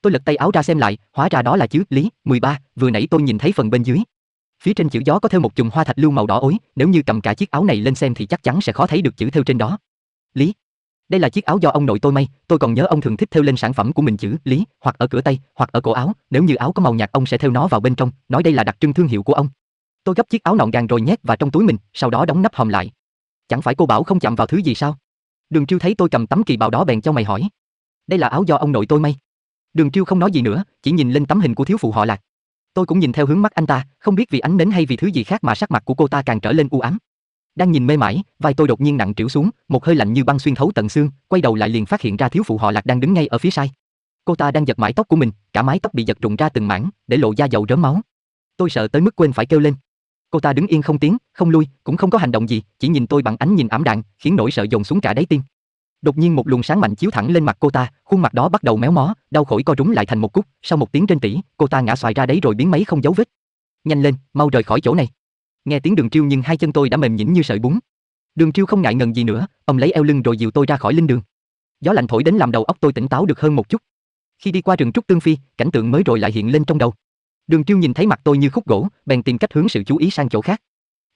[SPEAKER 1] Tôi lật tay áo ra xem lại, hóa ra đó là chữ Lý 13, vừa nãy tôi nhìn thấy phần bên dưới. Phía trên chữ gió có thêu một chùm hoa thạch lưu màu đỏ ối, nếu như cầm cả chiếc áo này lên xem thì chắc chắn sẽ khó thấy được chữ thêu trên đó. Lý, đây là chiếc áo do ông nội tôi may, tôi còn nhớ ông thường thích thêu lên sản phẩm của mình chữ Lý, hoặc ở cửa tay, hoặc ở cổ áo, nếu như áo có màu nhạt ông sẽ thêu nó vào bên trong, nói đây là đặc trưng thương hiệu của ông. Tôi gấp chiếc áo nọn gàng rồi nhét vào trong túi mình, sau đó đóng nắp hòm lại. Chẳng phải cô bảo không chạm vào thứ gì sao? Đường Chiêu thấy tôi cầm tấm kỳ bào đó bèn cho mày hỏi. Đây là áo do ông nội tôi may. Đường Chiêu không nói gì nữa, chỉ nhìn lên tấm hình của thiếu phụ họ Lạc. Tôi cũng nhìn theo hướng mắt anh ta, không biết vì ánh nến hay vì thứ gì khác mà sắc mặt của cô ta càng trở lên u ám. Đang nhìn mê mải, vai tôi đột nhiên nặng trĩu xuống, một hơi lạnh như băng xuyên thấu tận xương, quay đầu lại liền phát hiện ra thiếu phụ họ Lạc đang đứng ngay ở phía sai. Cô ta đang giật mái tóc của mình, cả mái tóc bị giật rụng ra từng mảng, để lộ da dầu rớm máu. Tôi sợ tới mức quên phải kêu lên. Cô ta đứng yên không tiếng, không lui, cũng không có hành động gì, chỉ nhìn tôi bằng ánh nhìn ảm đạm, khiến nỗi sợ dồn xuống cả đáy tim. Đột nhiên một luồng sáng mạnh chiếu thẳng lên mặt cô ta, khuôn mặt đó bắt đầu méo mó, đau khổ co rúm lại thành một cúc, sau một tiếng trên tỉ, cô ta ngã xoài ra đấy rồi biến mấy không dấu vết. Nhanh lên, mau rời khỏi chỗ này. Nghe tiếng Đường Triêu nhưng hai chân tôi đã mềm nhĩnh như sợi bún. Đường Triêu không ngại ngần gì nữa, ông lấy eo lưng rồi dìu tôi ra khỏi linh đường. Gió lạnh thổi đến làm đầu óc tôi tỉnh táo được hơn một chút. Khi đi qua rừng trúc tương phi, cảnh tượng mới rồi lại hiện lên trong đầu. Đường Chiêu nhìn thấy mặt tôi như khúc gỗ, bèn tìm cách hướng sự chú ý sang chỗ khác.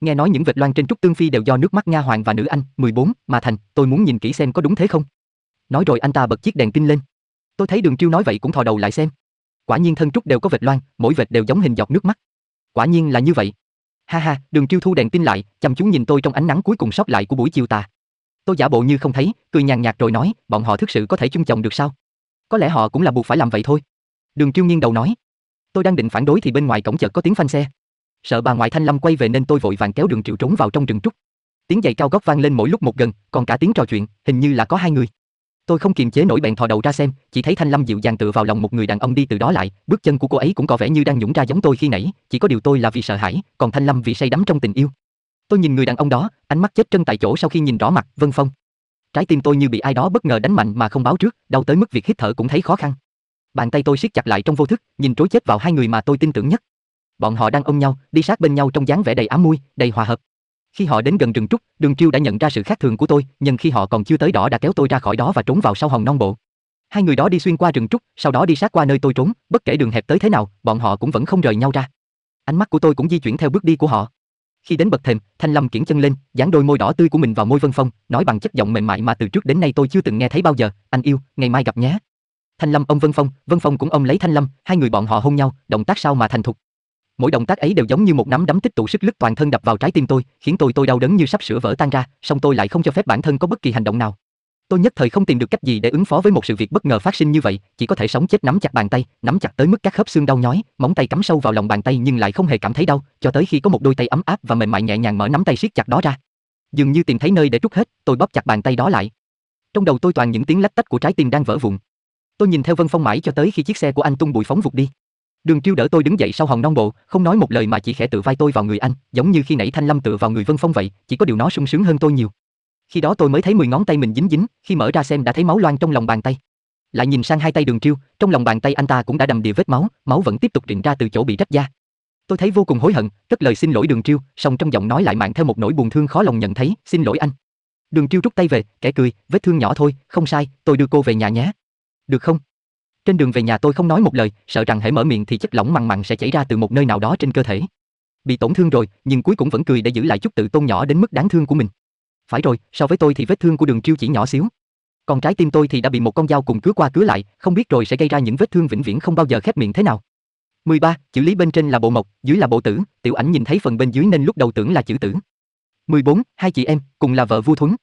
[SPEAKER 1] Nghe nói những vệt loang trên trúc tương phi đều do nước mắt Nga hoàng và nữ anh 14 mà thành, tôi muốn nhìn kỹ xem có đúng thế không. Nói rồi anh ta bật chiếc đèn pin lên. Tôi thấy Đường Chiêu nói vậy cũng thò đầu lại xem. Quả nhiên thân trúc đều có vệt loang, mỗi vệt đều giống hình giọt nước mắt. Quả nhiên là như vậy. Ha ha, Đường Chiêu thu đèn pin lại, chăm chú nhìn tôi trong ánh nắng cuối cùng sót lại của buổi chiều tà. Tôi giả bộ như không thấy, cười nhàn nhạt rồi nói, bọn họ thực sự có thể chung chồng được sao? Có lẽ họ cũng là buộc phải làm vậy thôi. Đường Chiêu nghiêng đầu nói, Tôi đang định phản đối thì bên ngoài cổng chợt có tiếng phanh xe. Sợ bà ngoại Thanh Lâm quay về nên tôi vội vàng kéo Đường Triệu trốn vào trong rừng trúc. Tiếng giày cao gót vang lên mỗi lúc một gần, còn cả tiếng trò chuyện, hình như là có hai người. Tôi không kiềm chế nổi bèn thò đầu ra xem, chỉ thấy Thanh Lâm dịu dàng tựa vào lòng một người đàn ông đi từ đó lại, bước chân của cô ấy cũng có vẻ như đang nhũng ra giống tôi khi nãy, chỉ có điều tôi là vì sợ hãi, còn Thanh Lâm vì say đắm trong tình yêu. Tôi nhìn người đàn ông đó, ánh mắt chết chân tại chỗ sau khi nhìn rõ mặt Vân Phong. Trái tim tôi như bị ai đó bất ngờ đánh mạnh mà không báo trước, đau tới mức việc hít thở cũng thấy khó khăn. Bàn tay tôi siết chặt lại trong vô thức, nhìn trối chết vào hai người mà tôi tin tưởng nhất. Bọn họ đang ôm nhau, đi sát bên nhau trong dáng vẻ đầy ám mui, đầy hòa hợp. Khi họ đến gần rừng trúc, Đường Triêu đã nhận ra sự khác thường của tôi, nhưng khi họ còn chưa tới đó đã kéo tôi ra khỏi đó và trốn vào sau hòn non bộ. Hai người đó đi xuyên qua rừng trúc, sau đó đi sát qua nơi tôi trốn, bất kể đường hẹp tới thế nào, bọn họ cũng vẫn không rời nhau ra. Ánh mắt của tôi cũng di chuyển theo bước đi của họ. Khi đến bậc thềm, Thanh Lâm kiển chân lên, dán đôi môi đỏ tươi của mình vào môi Vân Phong, nói bằng chất giọng mềm mại mà từ trước đến nay tôi chưa từng nghe thấy bao giờ, "Anh yêu, ngày mai gặp nhé." Thanh Lâm ông Vân Phong, Vân Phong cũng ông lấy Thanh Lâm, hai người bọn họ hôn nhau, động tác sao mà thành thục. Mỗi động tác ấy đều giống như một nắm đấm tích tụ sức lực toàn thân đập vào trái tim tôi, khiến tôi tôi đau đớn như sắp sửa vỡ tan ra, song tôi lại không cho phép bản thân có bất kỳ hành động nào. Tôi nhất thời không tìm được cách gì để ứng phó với một sự việc bất ngờ phát sinh như vậy, chỉ có thể sống chết nắm chặt bàn tay, nắm chặt tới mức các khớp xương đau nhói, móng tay cắm sâu vào lòng bàn tay nhưng lại không hề cảm thấy đau, cho tới khi có một đôi tay ấm áp và mềm mại nhẹ nhàng mở nắm tay siết chặt đó ra. Dường như tìm thấy nơi để rút hết, tôi bóp chặt bàn tay đó lại. Trong đầu tôi toàn những tiếng lách tách của trái tim đang vỡ vụn. Tôi nhìn theo Vân Phong mãi cho tới khi chiếc xe của anh tung bụi phóng vụt đi. Đường triêu đỡ tôi đứng dậy sau hòn non bộ, không nói một lời mà chỉ khẽ tự vai tôi vào người anh, giống như khi nãy Thanh Lâm tựa vào người Vân Phong vậy, chỉ có điều nó sung sướng hơn tôi nhiều. Khi đó tôi mới thấy 10 ngón tay mình dính dính, khi mở ra xem đã thấy máu loang trong lòng bàn tay. Lại nhìn sang hai tay Đường triêu trong lòng bàn tay anh ta cũng đã đầm đìa vết máu, máu vẫn tiếp tục rịn ra từ chỗ bị rách da. Tôi thấy vô cùng hối hận, cất lời xin lỗi Đường triêu song trong giọng nói lại mang theo một nỗi buồn thương khó lòng nhận thấy, "Xin lỗi anh." Đường triêu rút tay về, kẻ cười, "Vết thương nhỏ thôi, không sai, tôi đưa cô về nhà nhé." Được không? Trên đường về nhà tôi không nói một lời, sợ rằng hãy mở miệng thì chất lỏng mặn mặn sẽ chảy ra từ một nơi nào đó trên cơ thể. Bị tổn thương rồi, nhưng cuối cùng vẫn cười để giữ lại chút tự tôn nhỏ đến mức đáng thương của mình. Phải rồi, so với tôi thì vết thương của Đường Triêu chỉ nhỏ xíu. Còn trái tim tôi thì đã bị một con dao cùng cứa qua cứa lại, không biết rồi sẽ gây ra những vết thương vĩnh viễn không bao giờ khép miệng thế nào. 13, chữ lý bên trên là bộ mộc, dưới là bộ tử, tiểu ảnh nhìn thấy phần bên dưới nên lúc đầu tưởng là chữ tử. 14, hai chị em, cùng là vợ vua thuấn.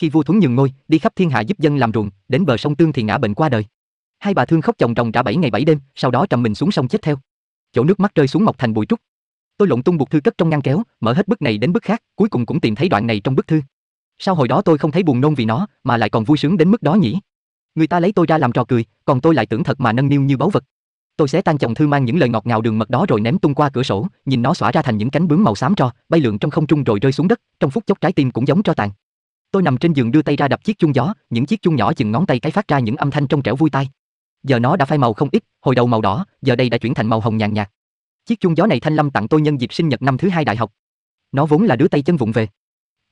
[SPEAKER 1] Khi vua Thuấn nhường ngôi, đi khắp thiên hạ giúp dân làm ruộng, đến bờ sông Tương thì ngã bệnh qua đời. Hai bà thương khóc chồng chồng cả bảy ngày bảy đêm, sau đó trầm mình xuống sông chết theo. Chỗ nước mắt rơi xuống mọc thành bụi trúc. Tôi lộn tung buộc thư cất trong ngăn kéo, mở hết bức này đến bức khác, cuối cùng cũng tìm thấy đoạn này trong bức thư. Sao hồi đó tôi không thấy buồn nôn vì nó, mà lại còn vui sướng đến mức đó nhỉ? Người ta lấy tôi ra làm trò cười, còn tôi lại tưởng thật mà nâng niu như báu vật. Tôi sẽ tan chồng thư mang những lời ngọt ngào đường mật đó rồi ném tung qua cửa sổ, nhìn nó xõa ra thành những cánh bướm màu xám tro, bay lượn trong không trung rồi rơi xuống đất, trong phút chốc trái tim cũng giống cho tàn. Tôi nằm trên giường đưa tay ra đập chiếc chuông gió, những chiếc chuông nhỏ chừng ngón tay cái phát ra những âm thanh trong trẻo vui tai. Giờ nó đã phai màu không ít, hồi đầu màu đỏ, giờ đây đã chuyển thành màu hồng nhàn nhạt. Chiếc chuông gió này Thanh Lâm tặng tôi nhân dịp sinh nhật năm thứ hai đại học. Nó vốn là đứa tay chân vụng về.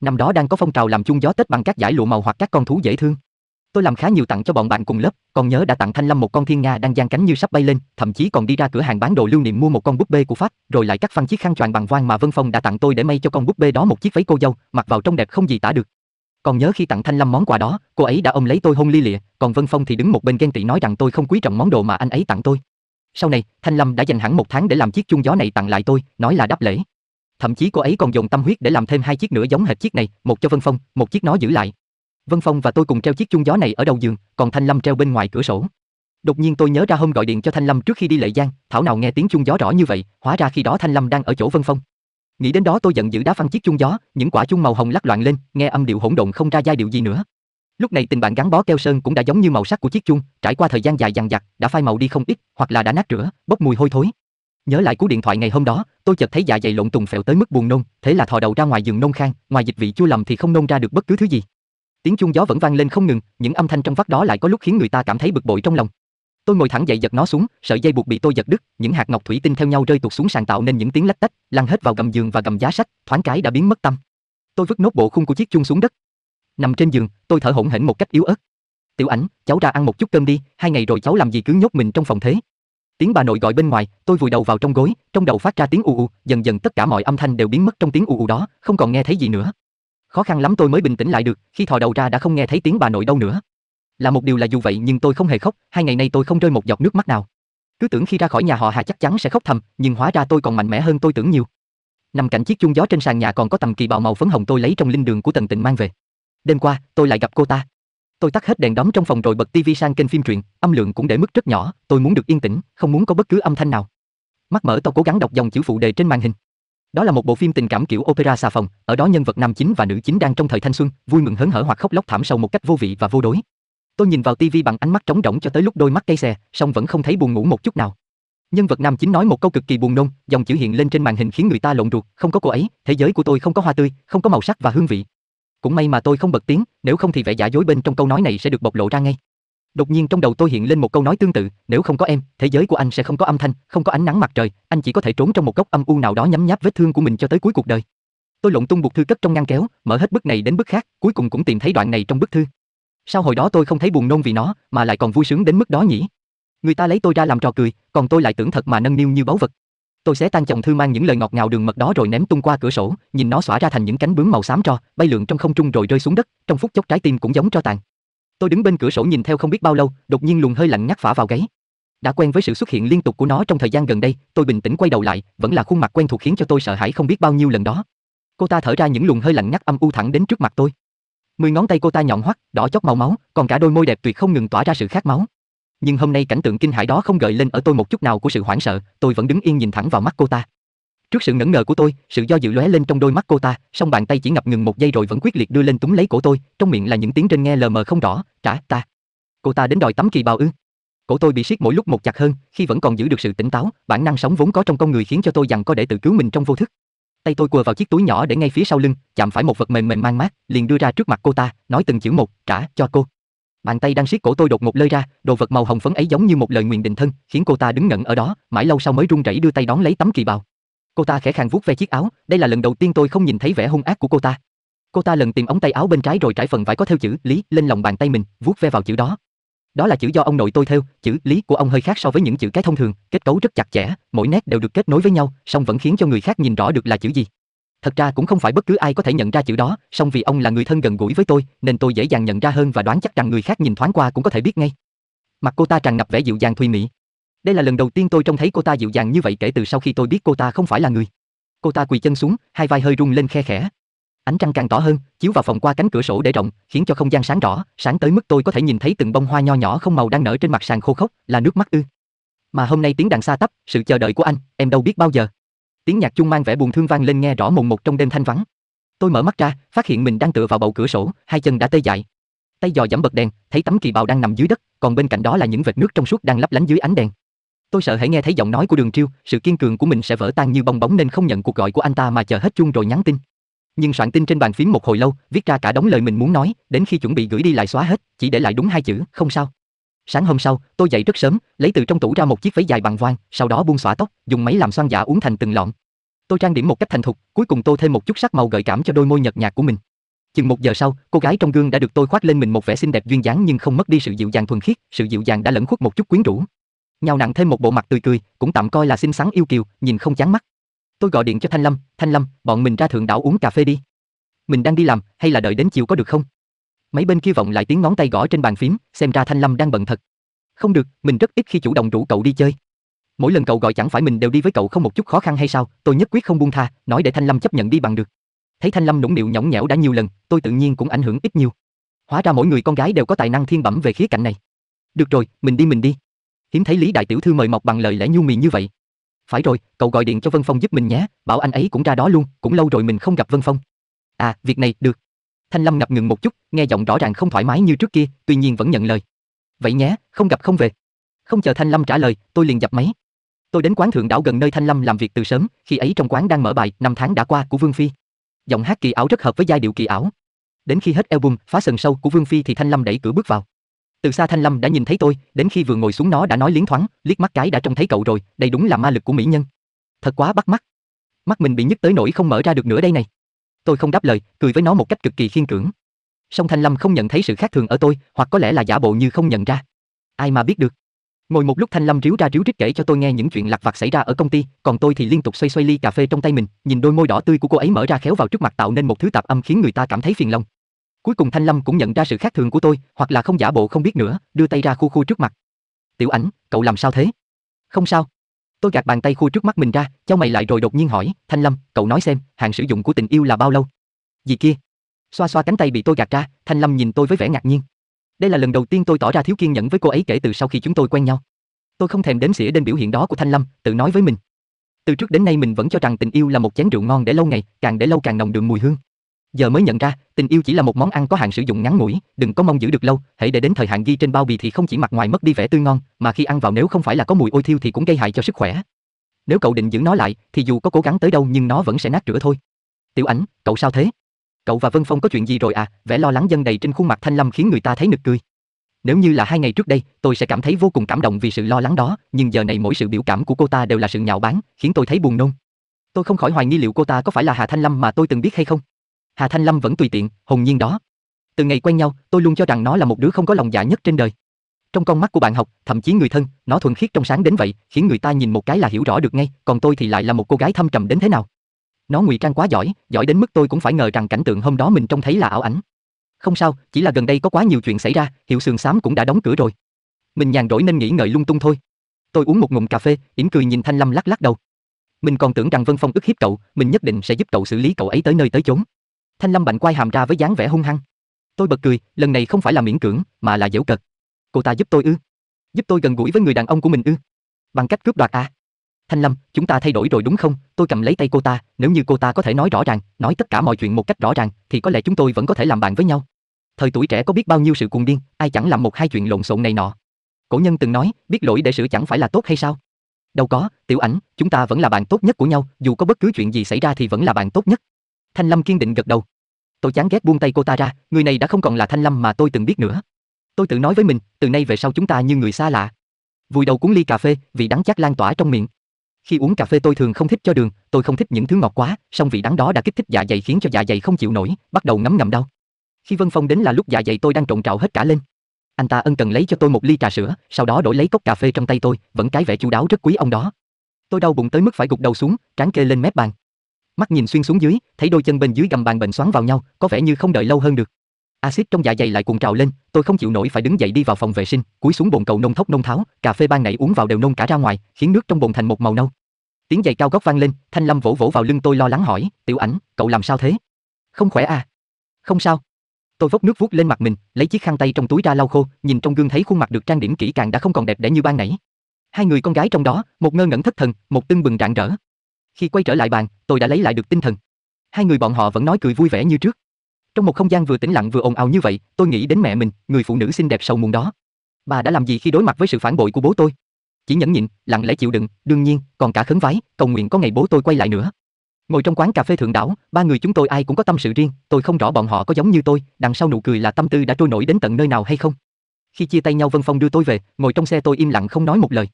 [SPEAKER 1] Năm đó đang có phong trào làm chuông gió Tết bằng các giải lụa màu hoặc các con thú dễ thương. Tôi làm khá nhiều tặng cho bọn bạn cùng lớp, còn nhớ đã tặng Thanh Lâm một con thiên nga đang dang cánh như sắp bay lên, thậm chí còn đi ra cửa hàng bán đồ lưu niệm mua một con búp bê của Pháp, rồi lại cắt phăng chiếc khăn choàng bằng vang mà Vân Phong đã tặng tôi để may cho con búp bê đó một chiếc váy cô dâu, mặc vào trông đẹp không gì tả được. Còn nhớ khi tặng Thanh Lâm món quà đó, cô ấy đã ôm lấy tôi hôn ly lịa, còn Vân Phong thì đứng một bên ghen tị nói rằng tôi không quý trọng món đồ mà anh ấy tặng tôi. Sau này, Thanh Lâm đã dành hẳn một tháng để làm chiếc chuông gió này tặng lại tôi, nói là đáp lễ. Thậm chí cô ấy còn dùng tâm huyết để làm thêm hai chiếc nữa giống hệt chiếc này, một cho Vân Phong, một chiếc nó giữ lại. Vân Phong và tôi cùng treo chiếc chuông gió này ở đầu giường, còn Thanh Lâm treo bên ngoài cửa sổ. Đột nhiên tôi nhớ ra hôm gọi điện cho Thanh Lâm trước khi đi Lệ Giang, thảo nào nghe tiếng chuông gió rõ như vậy, hóa ra khi đó Thanh Lâm đang ở chỗ Vân Phong. Nghĩ đến đó tôi giận dữ đá phăng chiếc chuông gió, những quả chuông màu hồng lắc loạn lên, nghe âm điệu hỗn độn không ra giai điệu gì nữa. Lúc này tình bạn gắn bó keo sơn cũng đã giống như màu sắc của chiếc chuông, trải qua thời gian dài dằng dặc, đã phai màu đi không ít, hoặc là đã nát rửa, bốc mùi hôi thối. Nhớ lại cú điện thoại ngày hôm đó, tôi chợt thấy dạ dày lộn tùng phèo tới mức buồn nôn, thế là thò đầu ra ngoài giường nôn khan, ngoài dịch vị chua lầm thì không nôn ra được bất cứ thứ gì. Tiếng chuông gió vẫn vang lên không ngừng, những âm thanh trong vắt đó lại có lúc khiến người ta cảm thấy bực bội trong lòng. Tôi ngồi thẳng dậy giật nó xuống, sợi dây buộc bị tôi giật đứt, những hạt ngọc thủy tinh theo nhau rơi tụt xuống sàn tạo nên những tiếng lách tách, lăn hết vào gầm giường và gầm giá sách, thoáng cái đã biến mất tâm. Tôi vứt nốt bộ khung của chiếc chung xuống đất. Nằm trên giường, tôi thở hổn hển một cách yếu ớt. "Tiểu Ảnh, cháu ra ăn một chút cơm đi, hai ngày rồi cháu làm gì cứ nhốt mình trong phòng thế?" Tiếng bà nội gọi bên ngoài, tôi vùi đầu vào trong gối, trong đầu phát ra tiếng u u, dần dần tất cả mọi âm thanh đều biến mất trong tiếng u u đó, không còn nghe thấy gì nữa. Khó khăn lắm tôi mới bình tĩnh lại được, khi thò đầu ra đã không nghe thấy tiếng bà nội đâu nữa. Là một điều là dù vậy nhưng tôi không hề khóc, hai ngày nay tôi không rơi một giọt nước mắt nào. Cứ tưởng khi ra khỏi nhà họ Hà chắc chắn sẽ khóc thầm, nhưng hóa ra tôi còn mạnh mẽ hơn tôi tưởng nhiều. Nằm cạnh chiếc chuông gió trên sàn nhà còn có tầm kỳ bào màu phấn hồng tôi lấy trong linh đường của Tần Tịnh mang về. Đêm qua, tôi lại gặp cô ta. Tôi tắt hết đèn đóm trong phòng rồi bật tivi sang kênh phim truyện, âm lượng cũng để mức rất nhỏ, tôi muốn được yên tĩnh, không muốn có bất cứ âm thanh nào. Mắt mở tôi cố gắng đọc dòng chữ phụ đề trên màn hình. Đó là một bộ phim tình cảm kiểu opera xà phòng, ở đó nhân vật nam chính và nữ chính đang trong thời thanh xuân, vui mừng hớn hở hoặc khóc lóc thảm sâu một cách vô vị và vô đối. Tôi nhìn vào tivi bằng ánh mắt trống rỗng cho tới lúc đôi mắt cây xè, song vẫn không thấy buồn ngủ một chút nào. Nhân vật nam chính nói một câu cực kỳ buồn nôn, dòng chữ hiện lên trên màn hình khiến người ta lộn ruột, không có cô ấy, thế giới của tôi không có hoa tươi, không có màu sắc và hương vị. Cũng may mà tôi không bật tiếng, nếu không thì vẻ giả dối bên trong câu nói này sẽ được bộc lộ ra ngay. Đột nhiên trong đầu tôi hiện lên một câu nói tương tự, nếu không có em, thế giới của anh sẽ không có âm thanh, không có ánh nắng mặt trời, anh chỉ có thể trốn trong một góc âm u nào đó nhắm nháp vết thương của mình cho tới cuối cuộc đời. Tôi lộn tung bục thư cất trong ngăn kéo, mở hết bức này đến bức khác, cuối cùng cũng tìm thấy đoạn này trong bức thư. Sao hồi đó tôi không thấy buồn nôn vì nó, mà lại còn vui sướng đến mức đó nhỉ? Người ta lấy tôi ra làm trò cười, còn tôi lại tưởng thật mà nâng niu như báu vật. Tôi sẽ tan chồng thư mang những lời ngọt ngào đường mật đó rồi ném tung qua cửa sổ, nhìn nó xõa ra thành những cánh bướm màu xám cho bay lượn trong không trung rồi rơi xuống đất, trong phút chốc trái tim cũng giống cho tàn. Tôi đứng bên cửa sổ nhìn theo không biết bao lâu, đột nhiên luồng hơi lạnh ngắt phả vào gáy. Đã quen với sự xuất hiện liên tục của nó trong thời gian gần đây, tôi bình tĩnh quay đầu lại, vẫn là khuôn mặt quen thuộc khiến cho tôi sợ hãi không biết bao nhiêu lần đó. Cô ta thở ra những luồng hơi lạnh ngắt âm u thẳng đến trước mặt tôi mười ngón tay cô ta nhọn hoắt, đỏ chót màu máu, còn cả đôi môi đẹp tuyệt không ngừng tỏa ra sự khát máu. Nhưng hôm nay cảnh tượng kinh hãi đó không gợi lên ở tôi một chút nào của sự hoảng sợ, tôi vẫn đứng yên nhìn thẳng vào mắt cô ta. Trước sự ngẩn ngờ của tôi, sự do dự lóe lên trong đôi mắt cô ta, song bàn tay chỉ ngập ngừng một giây rồi vẫn quyết liệt đưa lên túm lấy cổ tôi, trong miệng là những tiếng trên nghe lờ mờ không rõ, "Trả ta." Cô ta đến đòi tắm kỳ bao ư? Cổ tôi bị siết mỗi lúc một chặt hơn, khi vẫn còn giữ được sự tỉnh táo, bản năng sống vốn có trong con người khiến cho tôi dằn có để tự cứu mình trong vô thức. Tay tôi quờ vào chiếc túi nhỏ để ngay phía sau lưng, chạm phải một vật mềm mềm mang mát, liền đưa ra trước mặt cô ta, nói từng chữ một, trả cho cô. Bàn tay đang siết cổ tôi đột ngột lơi ra, đồ vật màu hồng phấn ấy giống như một lời nguyền định thân, khiến cô ta đứng ngẩn ở đó, mãi lâu sau mới run rẩy đưa tay đón lấy tấm kỳ bào. Cô ta khẽ khàng vuốt ve chiếc áo, đây là lần đầu tiên tôi không nhìn thấy vẻ hung ác của cô ta. Cô ta lần tìm ống tay áo bên trái rồi trải phần vải có theo chữ Lý lên lòng bàn tay mình, vuốt ve vào chữ đó, đó là chữ do ông nội tôi theo, chữ lý của ông hơi khác so với những chữ cái thông thường, kết cấu rất chặt chẽ, mỗi nét đều được kết nối với nhau, song vẫn khiến cho người khác nhìn rõ được là chữ gì. Thật ra cũng không phải bất cứ ai có thể nhận ra chữ đó, song vì ông là người thân gần gũi với tôi, nên tôi dễ dàng nhận ra hơn và đoán chắc rằng người khác nhìn thoáng qua cũng có thể biết ngay. Mặt cô ta tràn ngập vẻ dịu dàng thùy mị. Đây là lần đầu tiên tôi trông thấy cô ta dịu dàng như vậy kể từ sau khi tôi biết cô ta không phải là người. Cô ta quỳ chân xuống, hai vai hơi rung lên khe khẽ, Ánh trăng càng tỏ hơn, chiếu vào phòng qua cánh cửa sổ để rộng, khiến cho không gian sáng rõ, sáng tới mức tôi có thể nhìn thấy từng bông hoa nho nhỏ không màu đang nở trên mặt sàn khô khốc, là nước mắt ư? Mà hôm nay tiếng đàn xa tấp, sự chờ đợi của anh, em đâu biết bao giờ. Tiếng nhạc chung mang vẻ buồn thương vang lên nghe rõ mồn một trong đêm thanh vắng. Tôi mở mắt ra, phát hiện mình đang tựa vào bầu cửa sổ, hai chân đã tê dại. Tay dò dẫm bật đèn, thấy tấm kỳ bào đang nằm dưới đất, còn bên cạnh đó là những vệt nước trong suốt đang lấp lánh dưới ánh đèn. Tôi sợ hãy nghe thấy giọng nói của Đường Triêu, sự kiên cường của mình sẽ vỡ tan như bong bóng nên không nhận cuộc gọi của anh ta mà chờ hết chuông rồi nhắn tin nhưng soạn tin trên bàn phím một hồi lâu, viết ra cả đống lời mình muốn nói, đến khi chuẩn bị gửi đi lại xóa hết, chỉ để lại đúng hai chữ, không sao. Sáng hôm sau, tôi dậy rất sớm, lấy từ trong tủ ra một chiếc váy dài bằng voan, sau đó buông xõa tóc, dùng máy làm xoăn giả dạ uống thành từng lọn. Tôi trang điểm một cách thành thục, cuối cùng tô thêm một chút sắc màu gợi cảm cho đôi môi nhợt nhạt của mình. Chừng một giờ sau, cô gái trong gương đã được tôi khoác lên mình một vẻ xinh đẹp duyên dáng nhưng không mất đi sự dịu dàng thuần khiết, sự dịu dàng đã lẫn khuất một chút quyến rũ. Nhào nặng thêm một bộ mặt tươi cười, cũng tạm coi là xinh xắn yêu kiều, nhìn không chán mắt. Tôi gọi điện cho Thanh Lâm, Thanh Lâm, bọn mình ra thượng đảo uống cà phê đi. Mình đang đi làm, hay là đợi đến chiều có được không? Mấy bên kia vọng lại tiếng ngón tay gõ trên bàn phím, xem ra Thanh Lâm đang bận thật. Không được, mình rất ít khi chủ động rủ cậu đi chơi. Mỗi lần cậu gọi chẳng phải mình đều đi với cậu không một chút khó khăn hay sao? Tôi nhất quyết không buông tha, nói để Thanh Lâm chấp nhận đi bằng được. Thấy Thanh Lâm nũng nịu nhõng nhẽo đã nhiều lần, tôi tự nhiên cũng ảnh hưởng ít nhiều. Hóa ra mỗi người con gái đều có tài năng thiên bẩm về khía cạnh này. Được rồi, mình đi mình đi. Hiếm thấy Lý đại tiểu thư mời mọc bằng lời lẽ nhu mì như vậy, phải rồi, cậu gọi điện cho Vân Phong giúp mình nhé, bảo anh ấy cũng ra đó luôn, cũng lâu rồi mình không gặp Vân Phong. À, việc này được. Thanh Lâm ngập ngừng một chút, nghe giọng rõ ràng không thoải mái như trước kia, tuy nhiên vẫn nhận lời. Vậy nhé, không gặp không về. Không chờ Thanh Lâm trả lời, tôi liền dập máy. Tôi đến quán thượng đảo gần nơi Thanh Lâm làm việc từ sớm, khi ấy trong quán đang mở bài năm tháng đã qua của Vương Phi. Giọng hát kỳ ảo rất hợp với giai điệu kỳ ảo. Đến khi hết album Phá sần sâu của Vương Phi thì Thanh Lâm đẩy cửa bước vào. Từ xa Thanh Lâm đã nhìn thấy tôi, đến khi vừa ngồi xuống nó đã nói liến thoáng, liếc mắt cái đã trông thấy cậu rồi, đây đúng là ma lực của mỹ nhân. Thật quá bắt mắt. Mắt mình bị nhức tới nỗi không mở ra được nữa đây này. Tôi không đáp lời, cười với nó một cách cực kỳ khiên cưỡng. Song Thanh Lâm không nhận thấy sự khác thường ở tôi, hoặc có lẽ là giả bộ như không nhận ra. Ai mà biết được. Ngồi một lúc Thanh Lâm ríu ra ríu rít kể cho tôi nghe những chuyện lặt vặt xảy ra ở công ty, còn tôi thì liên tục xoay xoay ly cà phê trong tay mình, nhìn đôi môi đỏ tươi của cô ấy mở ra khéo vào trước mặt tạo nên một thứ tạp âm khiến người ta cảm thấy phiền lòng. Cuối cùng Thanh Lâm cũng nhận ra sự khác thường của tôi, hoặc là không giả bộ không biết nữa, đưa tay ra khu khu trước mặt. Tiểu ảnh, cậu làm sao thế? Không sao. Tôi gạt bàn tay khu trước mắt mình ra, cháu mày lại rồi đột nhiên hỏi, Thanh Lâm, cậu nói xem, hạn sử dụng của tình yêu là bao lâu? Gì kia? Xoa xoa cánh tay bị tôi gạt ra, Thanh Lâm nhìn tôi với vẻ ngạc nhiên. Đây là lần đầu tiên tôi tỏ ra thiếu kiên nhẫn với cô ấy kể từ sau khi chúng tôi quen nhau. Tôi không thèm đếm xỉa đến biểu hiện đó của Thanh Lâm, tự nói với mình. Từ trước đến nay mình vẫn cho rằng tình yêu là một chén rượu ngon để lâu ngày, càng để lâu càng nồng đường mùi hương. Giờ mới nhận ra, tình yêu chỉ là một món ăn có hạn sử dụng ngắn ngủi, đừng có mong giữ được lâu, hãy để đến thời hạn ghi trên bao bì thì không chỉ mặt ngoài mất đi vẻ tươi ngon, mà khi ăn vào nếu không phải là có mùi ôi thiêu thì cũng gây hại cho sức khỏe. Nếu cậu định giữ nó lại, thì dù có cố gắng tới đâu nhưng nó vẫn sẽ nát rữa thôi. Tiểu Ảnh, cậu sao thế? Cậu và Vân Phong có chuyện gì rồi à? Vẻ lo lắng dâng đầy trên khuôn mặt Thanh Lâm khiến người ta thấy nực cười. Nếu như là hai ngày trước đây, tôi sẽ cảm thấy vô cùng cảm động vì sự lo lắng đó, nhưng giờ này mỗi sự biểu cảm của cô ta đều là sự nhạo báng, khiến tôi thấy buồn nôn. Tôi không khỏi hoài nghi liệu cô ta có phải là Hà Thanh Lâm mà tôi từng biết hay không. Hà Thanh Lâm vẫn tùy tiện, hồn nhiên đó. Từ ngày quen nhau, tôi luôn cho rằng nó là một đứa không có lòng dạ nhất trên đời. Trong con mắt của bạn học, thậm chí người thân, nó thuần khiết trong sáng đến vậy, khiến người ta nhìn một cái là hiểu rõ được ngay, còn tôi thì lại là một cô gái thâm trầm đến thế nào. Nó ngụy trang quá giỏi, giỏi đến mức tôi cũng phải ngờ rằng cảnh tượng hôm đó mình trông thấy là ảo ảnh. Không sao, chỉ là gần đây có quá nhiều chuyện xảy ra, hiệu sườn xám cũng đã đóng cửa rồi. Mình nhàn rỗi nên nghĩ ngợi lung tung thôi. Tôi uống một ngụm cà phê, yểm cười nhìn Thanh Lâm lắc lắc đầu. Mình còn tưởng rằng Vân Phong ức hiếp cậu, mình nhất định sẽ giúp cậu xử lý cậu ấy tới nơi tới chốn. Thanh Lâm Bạnh quay hàm ra với dáng vẻ hung hăng. Tôi bật cười, lần này không phải là miễn cưỡng, mà là giễu cợt. Cô ta giúp tôi ư? Giúp tôi gần gũi với người đàn ông của mình ư? Bằng cách cướp đoạt à? Thanh Lâm, chúng ta thay đổi rồi đúng không? Tôi cầm lấy tay cô ta, nếu như cô ta có thể nói rõ ràng, nói tất cả mọi chuyện một cách rõ ràng, thì có lẽ chúng tôi vẫn có thể làm bạn với nhau. Thời tuổi trẻ có biết bao nhiêu sự cuồng điên, ai chẳng làm một hai chuyện lộn xộn này nọ. Cổ nhân từng nói, biết lỗi để sửa chẳng phải là tốt hay sao? Đâu có, Tiểu Ảnh, chúng ta vẫn là bạn tốt nhất của nhau, dù có bất cứ chuyện gì xảy ra thì vẫn là bạn tốt nhất. Thanh Lâm kiên định gật đầu. Tôi chán ghét buông tay cô ta ra, người này đã không còn là Thanh Lâm mà tôi từng biết nữa. Tôi tự nói với mình, từ nay về sau chúng ta như người xa lạ. Vùi đầu cuốn ly cà phê, vị đắng chát lan tỏa trong miệng. Khi uống cà phê tôi thường không thích cho đường, tôi không thích những thứ ngọt quá, song vị đắng đó đã kích thích dạ dày khiến cho dạ dày không chịu nổi, bắt đầu ngấm ngầm đau. Khi Vân Phong đến là lúc dạ dày tôi đang trộn trạo hết cả lên. Anh ta ân cần lấy cho tôi một ly trà sữa, sau đó đổi lấy cốc cà phê trong tay tôi, vẫn cái vẻ chu đáo rất quý ông đó. Tôi đau bụng tới mức phải gục đầu xuống, trán kê lên mép bàn mắt nhìn xuyên xuống dưới, thấy đôi chân bên dưới gầm bàn bệnh xoắn vào nhau, có vẻ như không đợi lâu hơn được. Axit trong dạ dày lại cuồng trào lên, tôi không chịu nổi phải đứng dậy đi vào phòng vệ sinh, cúi xuống bồn cầu nông thốc nông tháo, cà phê ban nãy uống vào đều nôn cả ra ngoài, khiến nước trong bồn thành một màu nâu. Tiếng giày cao gót vang lên, Thanh Lâm vỗ vỗ vào lưng tôi lo lắng hỏi, "Tiểu Ảnh, cậu làm sao thế? Không khỏe à?" "Không sao." Tôi vốc nước vuốt lên mặt mình, lấy chiếc khăn tay trong túi ra lau khô, nhìn trong gương thấy khuôn mặt được trang điểm kỹ càng đã không còn đẹp đẽ như ban nãy. Hai người con gái trong đó, một ngơ ngẩn thất thần, một tưng bừng rạng rỡ. Khi quay trở lại bàn, tôi đã lấy lại được tinh thần. Hai người bọn họ vẫn nói cười vui vẻ như trước. Trong một không gian vừa tĩnh lặng vừa ồn ào như vậy, tôi nghĩ đến mẹ mình, người phụ nữ xinh đẹp sầu muộn đó. Bà đã làm gì khi đối mặt với sự phản bội của bố tôi? Chỉ nhẫn nhịn, lặng lẽ chịu đựng, đương nhiên, còn cả khấn vái, cầu nguyện có ngày bố tôi quay lại nữa. Ngồi trong quán cà phê thượng đảo, ba người chúng tôi ai cũng có tâm sự riêng, tôi không rõ bọn họ có giống như tôi, đằng sau nụ cười là tâm tư đã trôi nổi đến tận nơi nào hay không. Khi chia tay nhau Vân Phong đưa tôi về, ngồi trong xe tôi im lặng không nói một lời.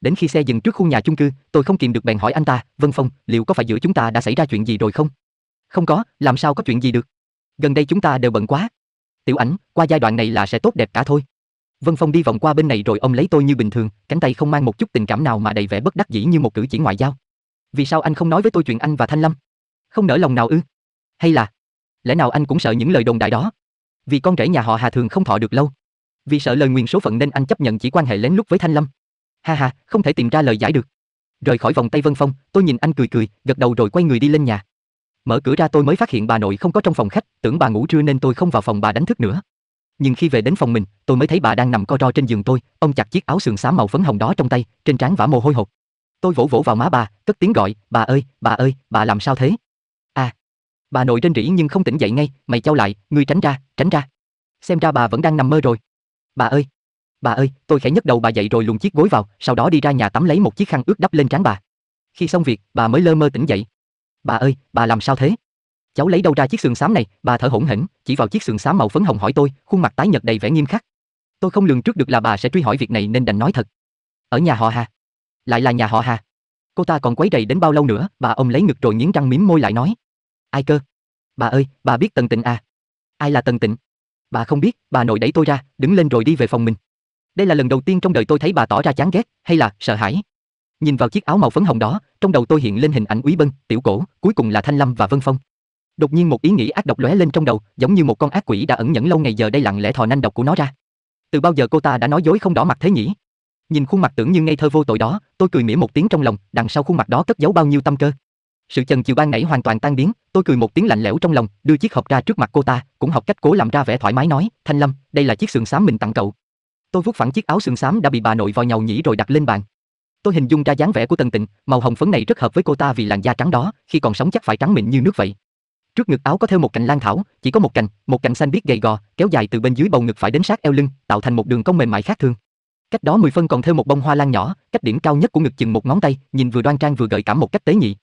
[SPEAKER 1] Đến khi xe dừng trước khu nhà chung cư, tôi không kìm được bèn hỏi anh ta, Vân Phong, liệu có phải giữa chúng ta đã xảy ra chuyện gì rồi không? Không có, làm sao có chuyện gì được. Gần đây chúng ta đều bận quá. Tiểu ảnh, qua giai đoạn này là sẽ tốt đẹp cả thôi. Vân Phong đi vòng qua bên này rồi ông lấy tôi như bình thường, cánh tay không mang một chút tình cảm nào mà đầy vẻ bất đắc dĩ như một cử chỉ ngoại giao. Vì sao anh không nói với tôi chuyện anh và Thanh Lâm? Không nỡ lòng nào ư? Hay là lẽ nào anh cũng sợ những lời đồn đại đó? Vì con rể nhà họ Hà thường không thọ được lâu. Vì sợ lời nguyền số phận nên anh chấp nhận chỉ quan hệ lén lút với Thanh Lâm ha ha, không thể tìm ra lời giải được. Rời khỏi vòng tay Vân Phong, tôi nhìn anh cười cười, gật đầu rồi quay người đi lên nhà. Mở cửa ra tôi mới phát hiện bà nội không có trong phòng khách, tưởng bà ngủ trưa nên tôi không vào phòng bà đánh thức nữa. Nhưng khi về đến phòng mình, tôi mới thấy bà đang nằm co ro trên giường tôi, ông chặt chiếc áo sườn xám màu phấn hồng đó trong tay, trên trán vả mồ hôi hột. Tôi vỗ vỗ vào má bà, cất tiếng gọi, "Bà ơi, bà ơi, bà làm sao thế?" À. Bà nội trên rỉ nhưng không tỉnh dậy ngay, mày trao lại, ngươi tránh ra, tránh ra. Xem ra bà vẫn đang nằm mơ rồi. "Bà ơi, Bà ơi, tôi khẽ nhấc đầu bà dậy rồi luồn chiếc gối vào, sau đó đi ra nhà tắm lấy một chiếc khăn ướt đắp lên trán bà. Khi xong việc, bà mới lơ mơ tỉnh dậy. Bà ơi, bà làm sao thế? Cháu lấy đâu ra chiếc sườn xám này? Bà thở hổn hển, chỉ vào chiếc sườn xám màu phấn hồng hỏi tôi, khuôn mặt tái nhợt đầy vẻ nghiêm khắc. Tôi không lường trước được là bà sẽ truy hỏi việc này nên đành nói thật. Ở nhà họ Hà. Lại là nhà họ Hà. Cô ta còn quấy rầy đến bao lâu nữa? Bà ông lấy ngực rồi nghiến răng mím môi lại nói. Ai cơ? Bà ơi, bà biết Tần Tịnh à? Ai là Tần Tịnh? Bà không biết, bà nội đẩy tôi ra, đứng lên rồi đi về phòng mình. Đây là lần đầu tiên trong đời tôi thấy bà tỏ ra chán ghét hay là sợ hãi. Nhìn vào chiếc áo màu phấn hồng đó, trong đầu tôi hiện lên hình ảnh quý Bân, Tiểu Cổ, cuối cùng là Thanh Lâm và Vân Phong. Đột nhiên một ý nghĩ ác độc lóe lên trong đầu, giống như một con ác quỷ đã ẩn nhẫn lâu ngày giờ đây lặng lẽ thò nanh độc của nó ra. Từ bao giờ cô ta đã nói dối không đỏ mặt thế nhỉ? Nhìn khuôn mặt tưởng như ngây thơ vô tội đó, tôi cười mỉa một tiếng trong lòng, đằng sau khuôn mặt đó cất giấu bao nhiêu tâm cơ. Sự chần chiều ban nãy hoàn toàn tan biến, tôi cười một tiếng lạnh lẽo trong lòng, đưa chiếc hộp ra trước mặt cô ta, cũng học cách cố làm ra vẻ thoải mái nói, "Thanh Lâm, đây là chiếc sườn xám mình tặng cậu." Tôi vuốt phẳng chiếc áo sườn xám đã bị bà nội vòi nhàu nhĩ rồi đặt lên bàn. Tôi hình dung ra dáng vẻ của Tần Tịnh, màu hồng phấn này rất hợp với cô ta vì làn da trắng đó, khi còn sống chắc phải trắng mịn như nước vậy. Trước ngực áo có thêm một cành lan thảo, chỉ có một cành, một cành xanh biết gầy gò, kéo dài từ bên dưới bầu ngực phải đến sát eo lưng, tạo thành một đường cong mềm mại khác thường. Cách đó mười phân còn thêm một bông hoa lan nhỏ, cách điểm cao nhất của ngực chừng một ngón tay, nhìn vừa đoan trang vừa gợi cảm một cách tế nhị.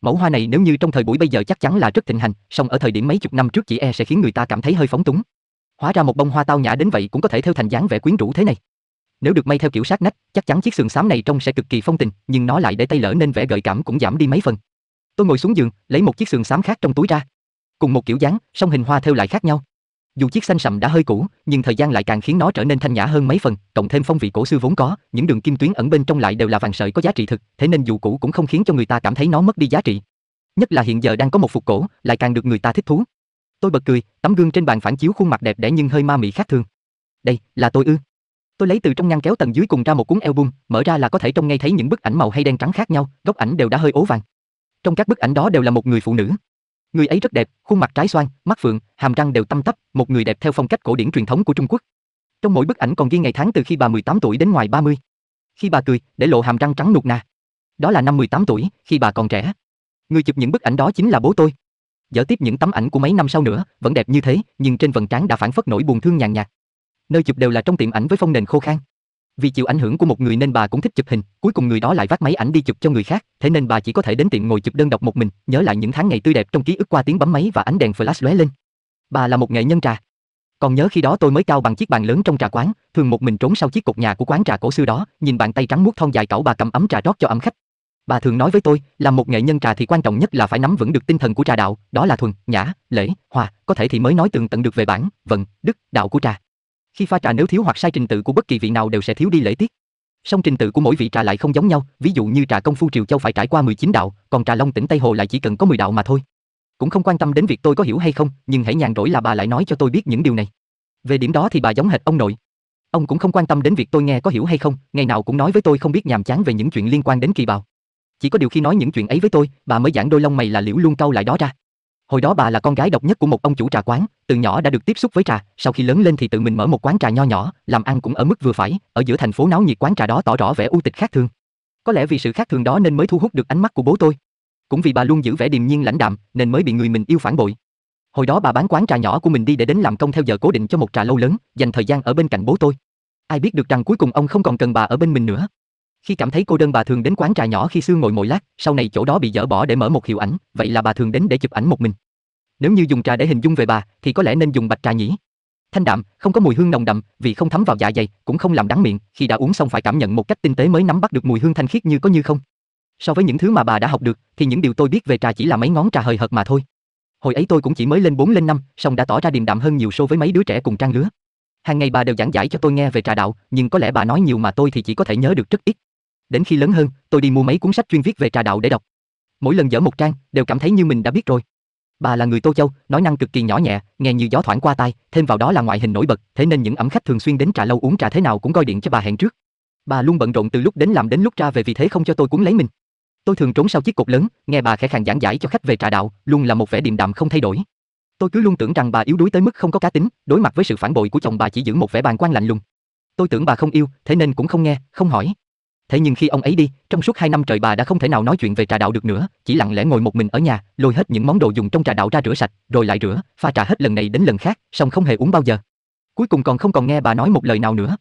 [SPEAKER 1] Mẫu hoa này nếu như trong thời buổi bây giờ chắc chắn là rất thịnh hành, song ở thời điểm mấy chục năm trước chỉ e sẽ khiến người ta cảm thấy hơi phóng túng. Hóa ra một bông hoa tao nhã đến vậy cũng có thể theo thành dáng vẻ quyến rũ thế này. Nếu được may theo kiểu sát nách, chắc chắn chiếc sườn xám này trông sẽ cực kỳ phong tình, nhưng nó lại để tay lỡ nên vẻ gợi cảm cũng giảm đi mấy phần. Tôi ngồi xuống giường, lấy một chiếc sườn xám khác trong túi ra. Cùng một kiểu dáng, song hình hoa theo lại khác nhau. Dù chiếc xanh sậm đã hơi cũ, nhưng thời gian lại càng khiến nó trở nên thanh nhã hơn mấy phần, cộng thêm phong vị cổ xưa vốn có, những đường kim tuyến ẩn bên trong lại đều là vàng sợi có giá trị thực, thế nên dù cũ cũng không khiến cho người ta cảm thấy nó mất đi giá trị. Nhất là hiện giờ đang có một phục cổ, lại càng được người ta thích thú. Tôi bật cười, tấm gương trên bàn phản chiếu khuôn mặt đẹp đẽ nhưng hơi ma mị khác thường. Đây, là tôi ư? Tôi lấy từ trong ngăn kéo tầng dưới cùng ra một cuốn album, mở ra là có thể trông ngay thấy những bức ảnh màu hay đen trắng khác nhau, góc ảnh đều đã hơi ố vàng. Trong các bức ảnh đó đều là một người phụ nữ. Người ấy rất đẹp, khuôn mặt trái xoan, mắt phượng, hàm răng đều tăm tắp, một người đẹp theo phong cách cổ điển truyền thống của Trung Quốc. Trong mỗi bức ảnh còn ghi ngày tháng từ khi bà 18 tuổi đến ngoài 30. Khi bà cười, để lộ hàm răng trắng nụt nà. Đó là năm 18 tuổi, khi bà còn trẻ. Người chụp những bức ảnh đó chính là bố tôi. Dở tiếp những tấm ảnh của mấy năm sau nữa, vẫn đẹp như thế, nhưng trên vầng trán đã phản phất nỗi buồn thương nhàn nhạt. Nơi chụp đều là trong tiệm ảnh với phong nền khô khan. Vì chịu ảnh hưởng của một người nên bà cũng thích chụp hình, cuối cùng người đó lại vác máy ảnh đi chụp cho người khác, thế nên bà chỉ có thể đến tiệm ngồi chụp đơn độc một mình, nhớ lại những tháng ngày tươi đẹp trong ký ức qua tiếng bấm máy và ánh đèn flash lóe lên. Bà là một nghệ nhân trà. Còn nhớ khi đó tôi mới cao bằng chiếc bàn lớn trong trà quán, thường một mình trốn sau chiếc cột nhà của quán trà cổ xưa đó, nhìn bàn tay trắng muốt thon dài cẩu bà cầm ấm trà rót cho âm khách, Bà thường nói với tôi, làm một nghệ nhân trà thì quan trọng nhất là phải nắm vững được tinh thần của trà đạo, đó là thuần, nhã, lễ, hòa, có thể thì mới nói tường tận được về bản, vận, đức, đạo của trà. Khi pha trà nếu thiếu hoặc sai trình tự của bất kỳ vị nào đều sẽ thiếu đi lễ tiết. Song trình tự của mỗi vị trà lại không giống nhau, ví dụ như trà công phu Triều Châu phải trải qua 19 đạo, còn trà Long tỉnh Tây Hồ lại chỉ cần có 10 đạo mà thôi. Cũng không quan tâm đến việc tôi có hiểu hay không, nhưng hãy nhàn rỗi là bà lại nói cho tôi biết những điều này. Về điểm đó thì bà giống hệt ông nội, ông cũng không quan tâm đến việc tôi nghe có hiểu hay không, ngày nào cũng nói với tôi không biết nhàm chán về những chuyện liên quan đến kỳ bào. Chỉ có điều khi nói những chuyện ấy với tôi, bà mới giãn đôi lông mày là liễu luôn câu lại đó ra. Hồi đó bà là con gái độc nhất của một ông chủ trà quán, từ nhỏ đã được tiếp xúc với trà, sau khi lớn lên thì tự mình mở một quán trà nho nhỏ, làm ăn cũng ở mức vừa phải, ở giữa thành phố náo nhiệt quán trà đó tỏ rõ vẻ u tịch khác thường. Có lẽ vì sự khác thường đó nên mới thu hút được ánh mắt của bố tôi. Cũng vì bà luôn giữ vẻ điềm nhiên lãnh đạm, nên mới bị người mình yêu phản bội. Hồi đó bà bán quán trà nhỏ của mình đi để đến làm công theo giờ cố định cho một trà lâu lớn, dành thời gian ở bên cạnh bố tôi. Ai biết được rằng cuối cùng ông không còn cần bà ở bên mình nữa, khi cảm thấy cô đơn bà thường đến quán trà nhỏ khi xưa ngồi ngồi lát, sau này chỗ đó bị dỡ bỏ để mở một hiệu ảnh, vậy là bà thường đến để chụp ảnh một mình. Nếu như dùng trà để hình dung về bà, thì có lẽ nên dùng bạch trà nhỉ? Thanh đạm, không có mùi hương nồng đậm, vì không thấm vào dạ dày, cũng không làm đắng miệng, khi đã uống xong phải cảm nhận một cách tinh tế mới nắm bắt được mùi hương thanh khiết như có như không. So với những thứ mà bà đã học được, thì những điều tôi biết về trà chỉ là mấy ngón trà hời hợt mà thôi. Hồi ấy tôi cũng chỉ mới lên bốn lên năm, song đã tỏ ra điềm đạm hơn nhiều so với mấy đứa trẻ cùng trang lứa. Hàng ngày bà đều giảng giải cho tôi nghe về trà đạo, nhưng có lẽ bà nói nhiều mà tôi thì chỉ có thể nhớ được rất ít. Đến khi lớn hơn, tôi đi mua mấy cuốn sách chuyên viết về trà đạo để đọc. Mỗi lần dở một trang, đều cảm thấy như mình đã biết rồi. Bà là người Tô Châu, nói năng cực kỳ nhỏ nhẹ, nghe như gió thoảng qua tai, thêm vào đó là ngoại hình nổi bật, thế nên những ẩm khách thường xuyên đến trà lâu uống trà thế nào cũng gọi điện cho bà hẹn trước. Bà luôn bận rộn từ lúc đến làm đến lúc ra về vì thế không cho tôi cuốn lấy mình. Tôi thường trốn sau chiếc cột lớn, nghe bà khẽ khàng giảng giải cho khách về trà đạo, luôn là một vẻ điềm đạm không thay đổi. Tôi cứ luôn tưởng rằng bà yếu đuối tới mức không có cá tính, đối mặt với sự phản bội của chồng bà chỉ giữ một vẻ bàng quan lạnh lùng. Tôi tưởng bà không yêu, thế nên cũng không nghe, không hỏi. Thế nhưng khi ông ấy đi, trong suốt hai năm trời bà đã không thể nào nói chuyện về trà đạo được nữa, chỉ lặng lẽ ngồi một mình ở nhà, lôi hết những món đồ dùng trong trà đạo ra rửa sạch, rồi lại rửa, pha trà hết lần này đến lần khác, xong không hề uống bao giờ. Cuối cùng còn không còn nghe bà nói một lời nào nữa.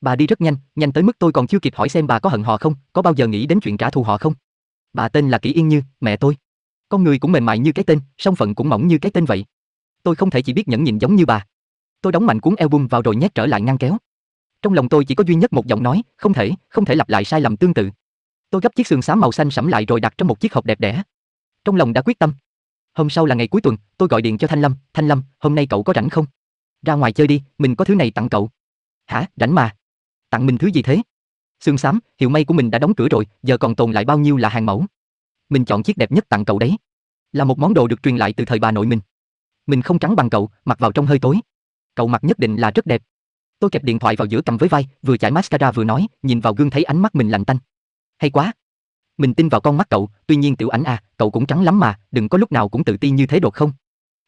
[SPEAKER 1] Bà đi rất nhanh, nhanh tới mức tôi còn chưa kịp hỏi xem bà có hận họ không, có bao giờ nghĩ đến chuyện trả thù họ không. Bà tên là Kỷ Yên Như, mẹ tôi. Con người cũng mềm mại như cái tên, song phận cũng mỏng như cái tên vậy. Tôi không thể chỉ biết nhẫn nhịn giống như bà. Tôi đóng mạnh cuốn album vào rồi nhét trở lại ngăn kéo trong lòng tôi chỉ có duy nhất một giọng nói, không thể, không thể lặp lại sai lầm tương tự. Tôi gấp chiếc sườn xám màu xanh sẫm lại rồi đặt trong một chiếc hộp đẹp đẽ. Trong lòng đã quyết tâm. Hôm sau là ngày cuối tuần, tôi gọi điện cho Thanh Lâm, "Thanh Lâm, hôm nay cậu có rảnh không? Ra ngoài chơi đi, mình có thứ này tặng cậu." "Hả? Rảnh mà? Tặng mình thứ gì thế?" Sườn xám, hiệu may của mình đã đóng cửa rồi, giờ còn tồn lại bao nhiêu là hàng mẫu. Mình chọn chiếc đẹp nhất tặng cậu đấy. Là một món đồ được truyền lại từ thời bà nội mình. Mình không trắng bằng cậu, mặc vào trong hơi tối. Cậu mặc nhất định là rất đẹp. Tôi kẹp điện thoại vào giữa cầm với vai, vừa chải mascara vừa nói, nhìn vào gương thấy ánh mắt mình lạnh tanh. Hay quá. Mình tin vào con mắt cậu, tuy nhiên tiểu ảnh à, cậu cũng trắng lắm mà, đừng có lúc nào cũng tự ti như thế đột không.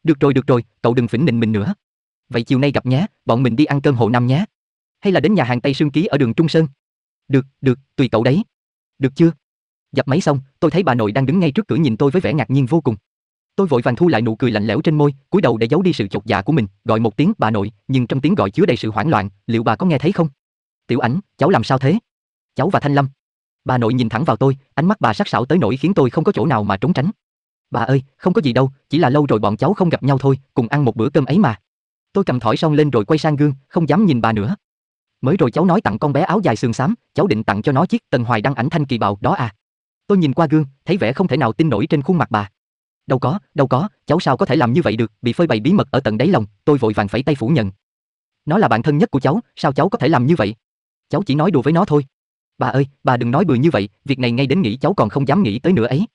[SPEAKER 1] Được rồi được rồi, cậu đừng phỉnh nịnh mình nữa. Vậy chiều nay gặp nhé, bọn mình đi ăn cơm hộ năm nhé. Hay là đến nhà hàng Tây Sương Ký ở đường Trung Sơn. Được, được, tùy cậu đấy. Được chưa? Dập máy xong, tôi thấy bà nội đang đứng ngay trước cửa nhìn tôi với vẻ ngạc nhiên vô cùng. Tôi vội vàng thu lại nụ cười lạnh lẽo trên môi, cúi đầu để giấu đi sự chột dạ của mình, gọi một tiếng bà nội, nhưng trong tiếng gọi chứa đầy sự hoảng loạn, liệu bà có nghe thấy không? Tiểu ảnh, cháu làm sao thế? Cháu và Thanh Lâm. Bà nội nhìn thẳng vào tôi, ánh mắt bà sắc sảo tới nỗi khiến tôi không có chỗ nào mà trốn tránh. Bà ơi, không có gì đâu, chỉ là lâu rồi bọn cháu không gặp nhau thôi, cùng ăn một bữa cơm ấy mà. Tôi cầm thỏi xong lên rồi quay sang gương, không dám nhìn bà nữa. Mới rồi cháu nói tặng con bé áo dài sườn xám, cháu định tặng cho nó chiếc Tần Hoài đăng ảnh thanh kỳ bào đó à. Tôi nhìn qua gương, thấy vẻ không thể nào tin nổi trên khuôn mặt bà. Đâu có, đâu có, cháu sao có thể làm như vậy được, bị phơi bày bí mật ở tận đáy lòng, tôi vội vàng phẩy tay phủ nhận. Nó là bạn thân nhất của cháu, sao cháu có thể làm như vậy? Cháu chỉ nói đùa với nó thôi. Bà ơi, bà đừng nói bừa như vậy, việc này ngay đến nghĩ cháu còn không dám nghĩ tới nữa ấy.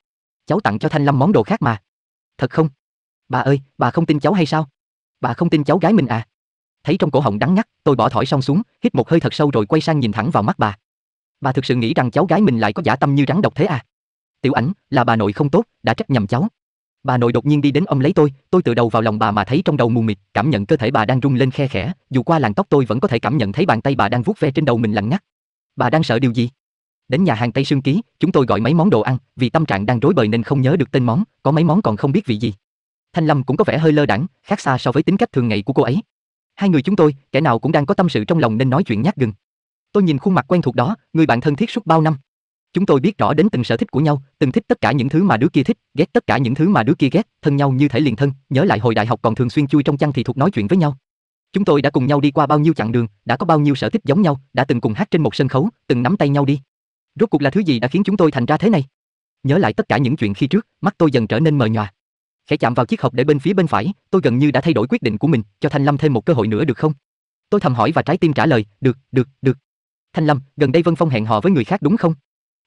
[SPEAKER 1] Cháu tặng cho Thanh Lâm món đồ khác mà. Thật không? Bà ơi, bà không tin cháu hay sao? Bà không tin cháu gái mình à? Thấy trong cổ họng đắng ngắt, tôi bỏ thỏi xong xuống, hít một hơi thật sâu rồi quay sang nhìn thẳng vào mắt bà. Bà thực sự nghĩ rằng cháu gái mình lại có giả tâm như rắn độc thế à? Tiểu ảnh, là bà nội không tốt, đã trách nhầm cháu. Bà nội đột nhiên đi đến ôm lấy tôi, tôi tựa đầu vào lòng bà mà thấy trong đầu mù mịt, cảm nhận cơ thể bà đang rung lên khe khẽ, dù qua làn tóc tôi vẫn có thể cảm nhận thấy bàn tay bà đang vuốt ve trên đầu mình lạnh ngắt. Bà đang sợ điều gì? Đến nhà hàng Tây Sương Ký, chúng tôi gọi mấy món đồ ăn, vì tâm trạng đang rối bời nên không nhớ được tên món, có mấy món còn không biết vị gì. Thanh Lâm cũng có vẻ hơi lơ đãng, khác xa so với tính cách thường ngày của cô ấy. Hai người chúng tôi, kẻ nào cũng đang có tâm sự trong lòng nên nói chuyện nhát gừng. Tôi nhìn khuôn mặt quen thuộc đó, người bạn thân thiết suốt bao năm. Chúng tôi biết rõ đến từng sở thích của nhau, từng thích tất cả những thứ mà đứa kia thích, ghét tất cả những thứ mà đứa kia ghét, thân nhau như thể liền thân, nhớ lại hồi đại học còn thường xuyên chui trong chăn thì thuộc nói chuyện với nhau. Chúng tôi đã cùng nhau đi qua bao nhiêu chặng đường, đã có bao nhiêu sở thích giống nhau, đã từng cùng hát trên một sân khấu, từng nắm tay nhau đi. Rốt cuộc là thứ gì đã khiến chúng tôi thành ra thế này? Nhớ lại tất cả những chuyện khi trước, mắt tôi dần trở nên mờ nhòa. Khẽ chạm vào chiếc hộp để bên phía bên phải, tôi gần như đã thay đổi quyết định của mình, cho Thanh Lâm thêm một cơ hội nữa được không? Tôi thầm hỏi và trái tim trả lời, được, được, được. Thanh Lâm, gần đây Vân Phong hẹn hò với người khác đúng không?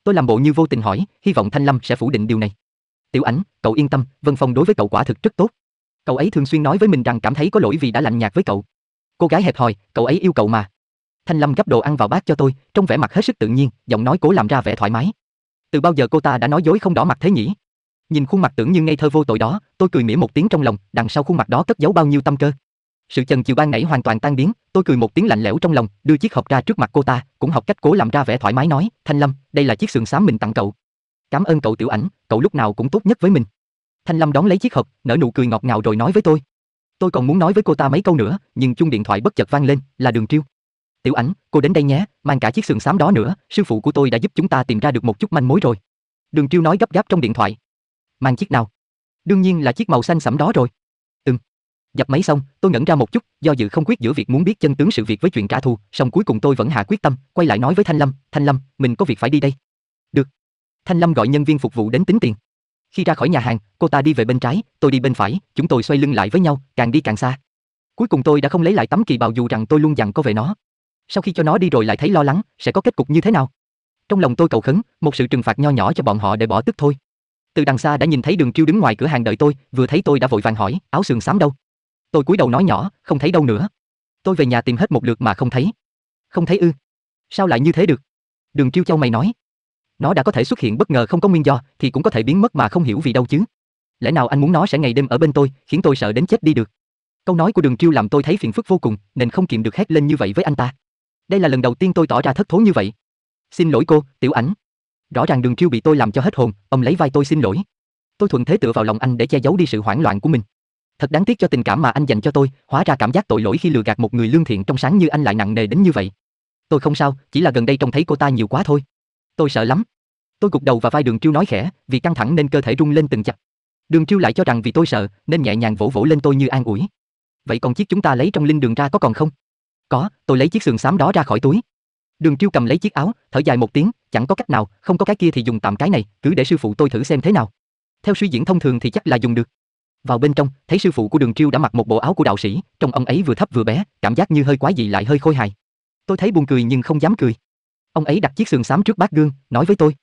[SPEAKER 1] Tôi làm bộ như vô tình hỏi, hy vọng Thanh Lâm sẽ phủ định điều này. Tiểu Ảnh, cậu yên tâm, Vân Phong đối với cậu quả thực rất tốt. Cậu ấy thường xuyên nói với mình rằng cảm thấy có lỗi vì đã lạnh nhạt với cậu. Cô gái hẹp hòi, cậu ấy yêu cậu mà. Thanh Lâm gấp đồ ăn vào bát cho tôi, trong vẻ mặt hết sức tự nhiên, giọng nói cố làm ra vẻ thoải mái. Từ bao giờ cô ta đã nói dối không đỏ mặt thế nhỉ? Nhìn khuôn mặt tưởng như ngây thơ vô tội đó, tôi cười mỉa một tiếng trong lòng, đằng sau khuôn mặt đó cất giấu bao nhiêu tâm cơ. Sự chần chiều ban nãy hoàn toàn tan biến, tôi cười một tiếng lạnh lẽo trong lòng, đưa chiếc hộp ra trước mặt cô ta, cũng học cách cố làm ra vẻ thoải mái nói, "Thanh Lâm, đây là chiếc sườn xám mình tặng cậu. Cảm ơn cậu tiểu ảnh, cậu lúc nào cũng tốt nhất với mình." Thanh Lâm đón lấy chiếc hộp, nở nụ cười ngọt ngào rồi nói với tôi, "Tôi còn muốn nói với cô ta mấy câu nữa, nhưng chung điện thoại bất chợt vang lên, là Đường Triêu. "Tiểu ảnh, cô đến đây nhé, mang cả chiếc sườn xám đó nữa, sư phụ của tôi đã giúp chúng ta tìm ra được một chút manh mối rồi." Đường Triêu nói gấp gáp trong điện thoại. "Mang chiếc nào?" "Đương nhiên là chiếc màu xanh sẫm đó rồi." Dập máy xong, tôi ngẩn ra một chút, do dự không quyết giữa việc muốn biết chân tướng sự việc với chuyện trả thù, song cuối cùng tôi vẫn hạ quyết tâm, quay lại nói với Thanh Lâm, "Thanh Lâm, mình có việc phải đi đây." "Được." Thanh Lâm gọi nhân viên phục vụ đến tính tiền. Khi ra khỏi nhà hàng, cô ta đi về bên trái, tôi đi bên phải, chúng tôi xoay lưng lại với nhau, càng đi càng xa. Cuối cùng tôi đã không lấy lại tấm kỳ bào dù rằng tôi luôn dặn có về nó. Sau khi cho nó đi rồi lại thấy lo lắng, sẽ có kết cục như thế nào? Trong lòng tôi cầu khấn, một sự trừng phạt nho nhỏ cho bọn họ để bỏ tức thôi. Từ đằng xa đã nhìn thấy Đường Triêu đứng ngoài cửa hàng đợi tôi, vừa thấy tôi đã vội vàng hỏi, áo sườn xám đâu? Tôi cúi đầu nói nhỏ, không thấy đâu nữa. Tôi về nhà tìm hết một lượt mà không thấy. Không thấy ư? Sao lại như thế được? Đường Triêu Châu mày nói. Nó đã có thể xuất hiện bất ngờ không có nguyên do, thì cũng có thể biến mất mà không hiểu vì đâu chứ. Lẽ nào anh muốn nó sẽ ngày đêm ở bên tôi, khiến tôi sợ đến chết đi được. Câu nói của Đường Triêu làm tôi thấy phiền phức vô cùng, nên không kiềm được hét lên như vậy với anh ta. Đây là lần đầu tiên tôi tỏ ra thất thố như vậy. Xin lỗi cô, Tiểu Ảnh. Rõ ràng Đường Triêu bị tôi làm cho hết hồn, ông lấy vai tôi xin lỗi. Tôi thuận thế tựa vào lòng anh để che giấu đi sự hoảng loạn của mình thật đáng tiếc cho tình cảm mà anh dành cho tôi, hóa ra cảm giác tội lỗi khi lừa gạt một người lương thiện trong sáng như anh lại nặng nề đến như vậy. Tôi không sao, chỉ là gần đây trông thấy cô ta nhiều quá thôi. Tôi sợ lắm. Tôi gục đầu và vai Đường Triêu nói khẽ, vì căng thẳng nên cơ thể rung lên từng chập. Đường Triêu lại cho rằng vì tôi sợ, nên nhẹ nhàng vỗ vỗ lên tôi như an ủi. Vậy còn chiếc chúng ta lấy trong linh đường ra có còn không? Có, tôi lấy chiếc sườn xám đó ra khỏi túi. Đường Triêu cầm lấy chiếc áo, thở dài một tiếng, chẳng có cách nào, không có cái kia thì dùng tạm cái này, cứ để sư phụ tôi thử xem thế nào. Theo suy diễn thông thường thì chắc là dùng được. Vào bên trong, thấy sư phụ của Đường Triêu đã mặc một bộ áo của đạo sĩ, trong ông ấy vừa thấp vừa bé, cảm giác như hơi quái dị lại hơi khôi hài. Tôi thấy buồn cười nhưng không dám cười. Ông ấy đặt chiếc sườn xám trước bát gương, nói với tôi: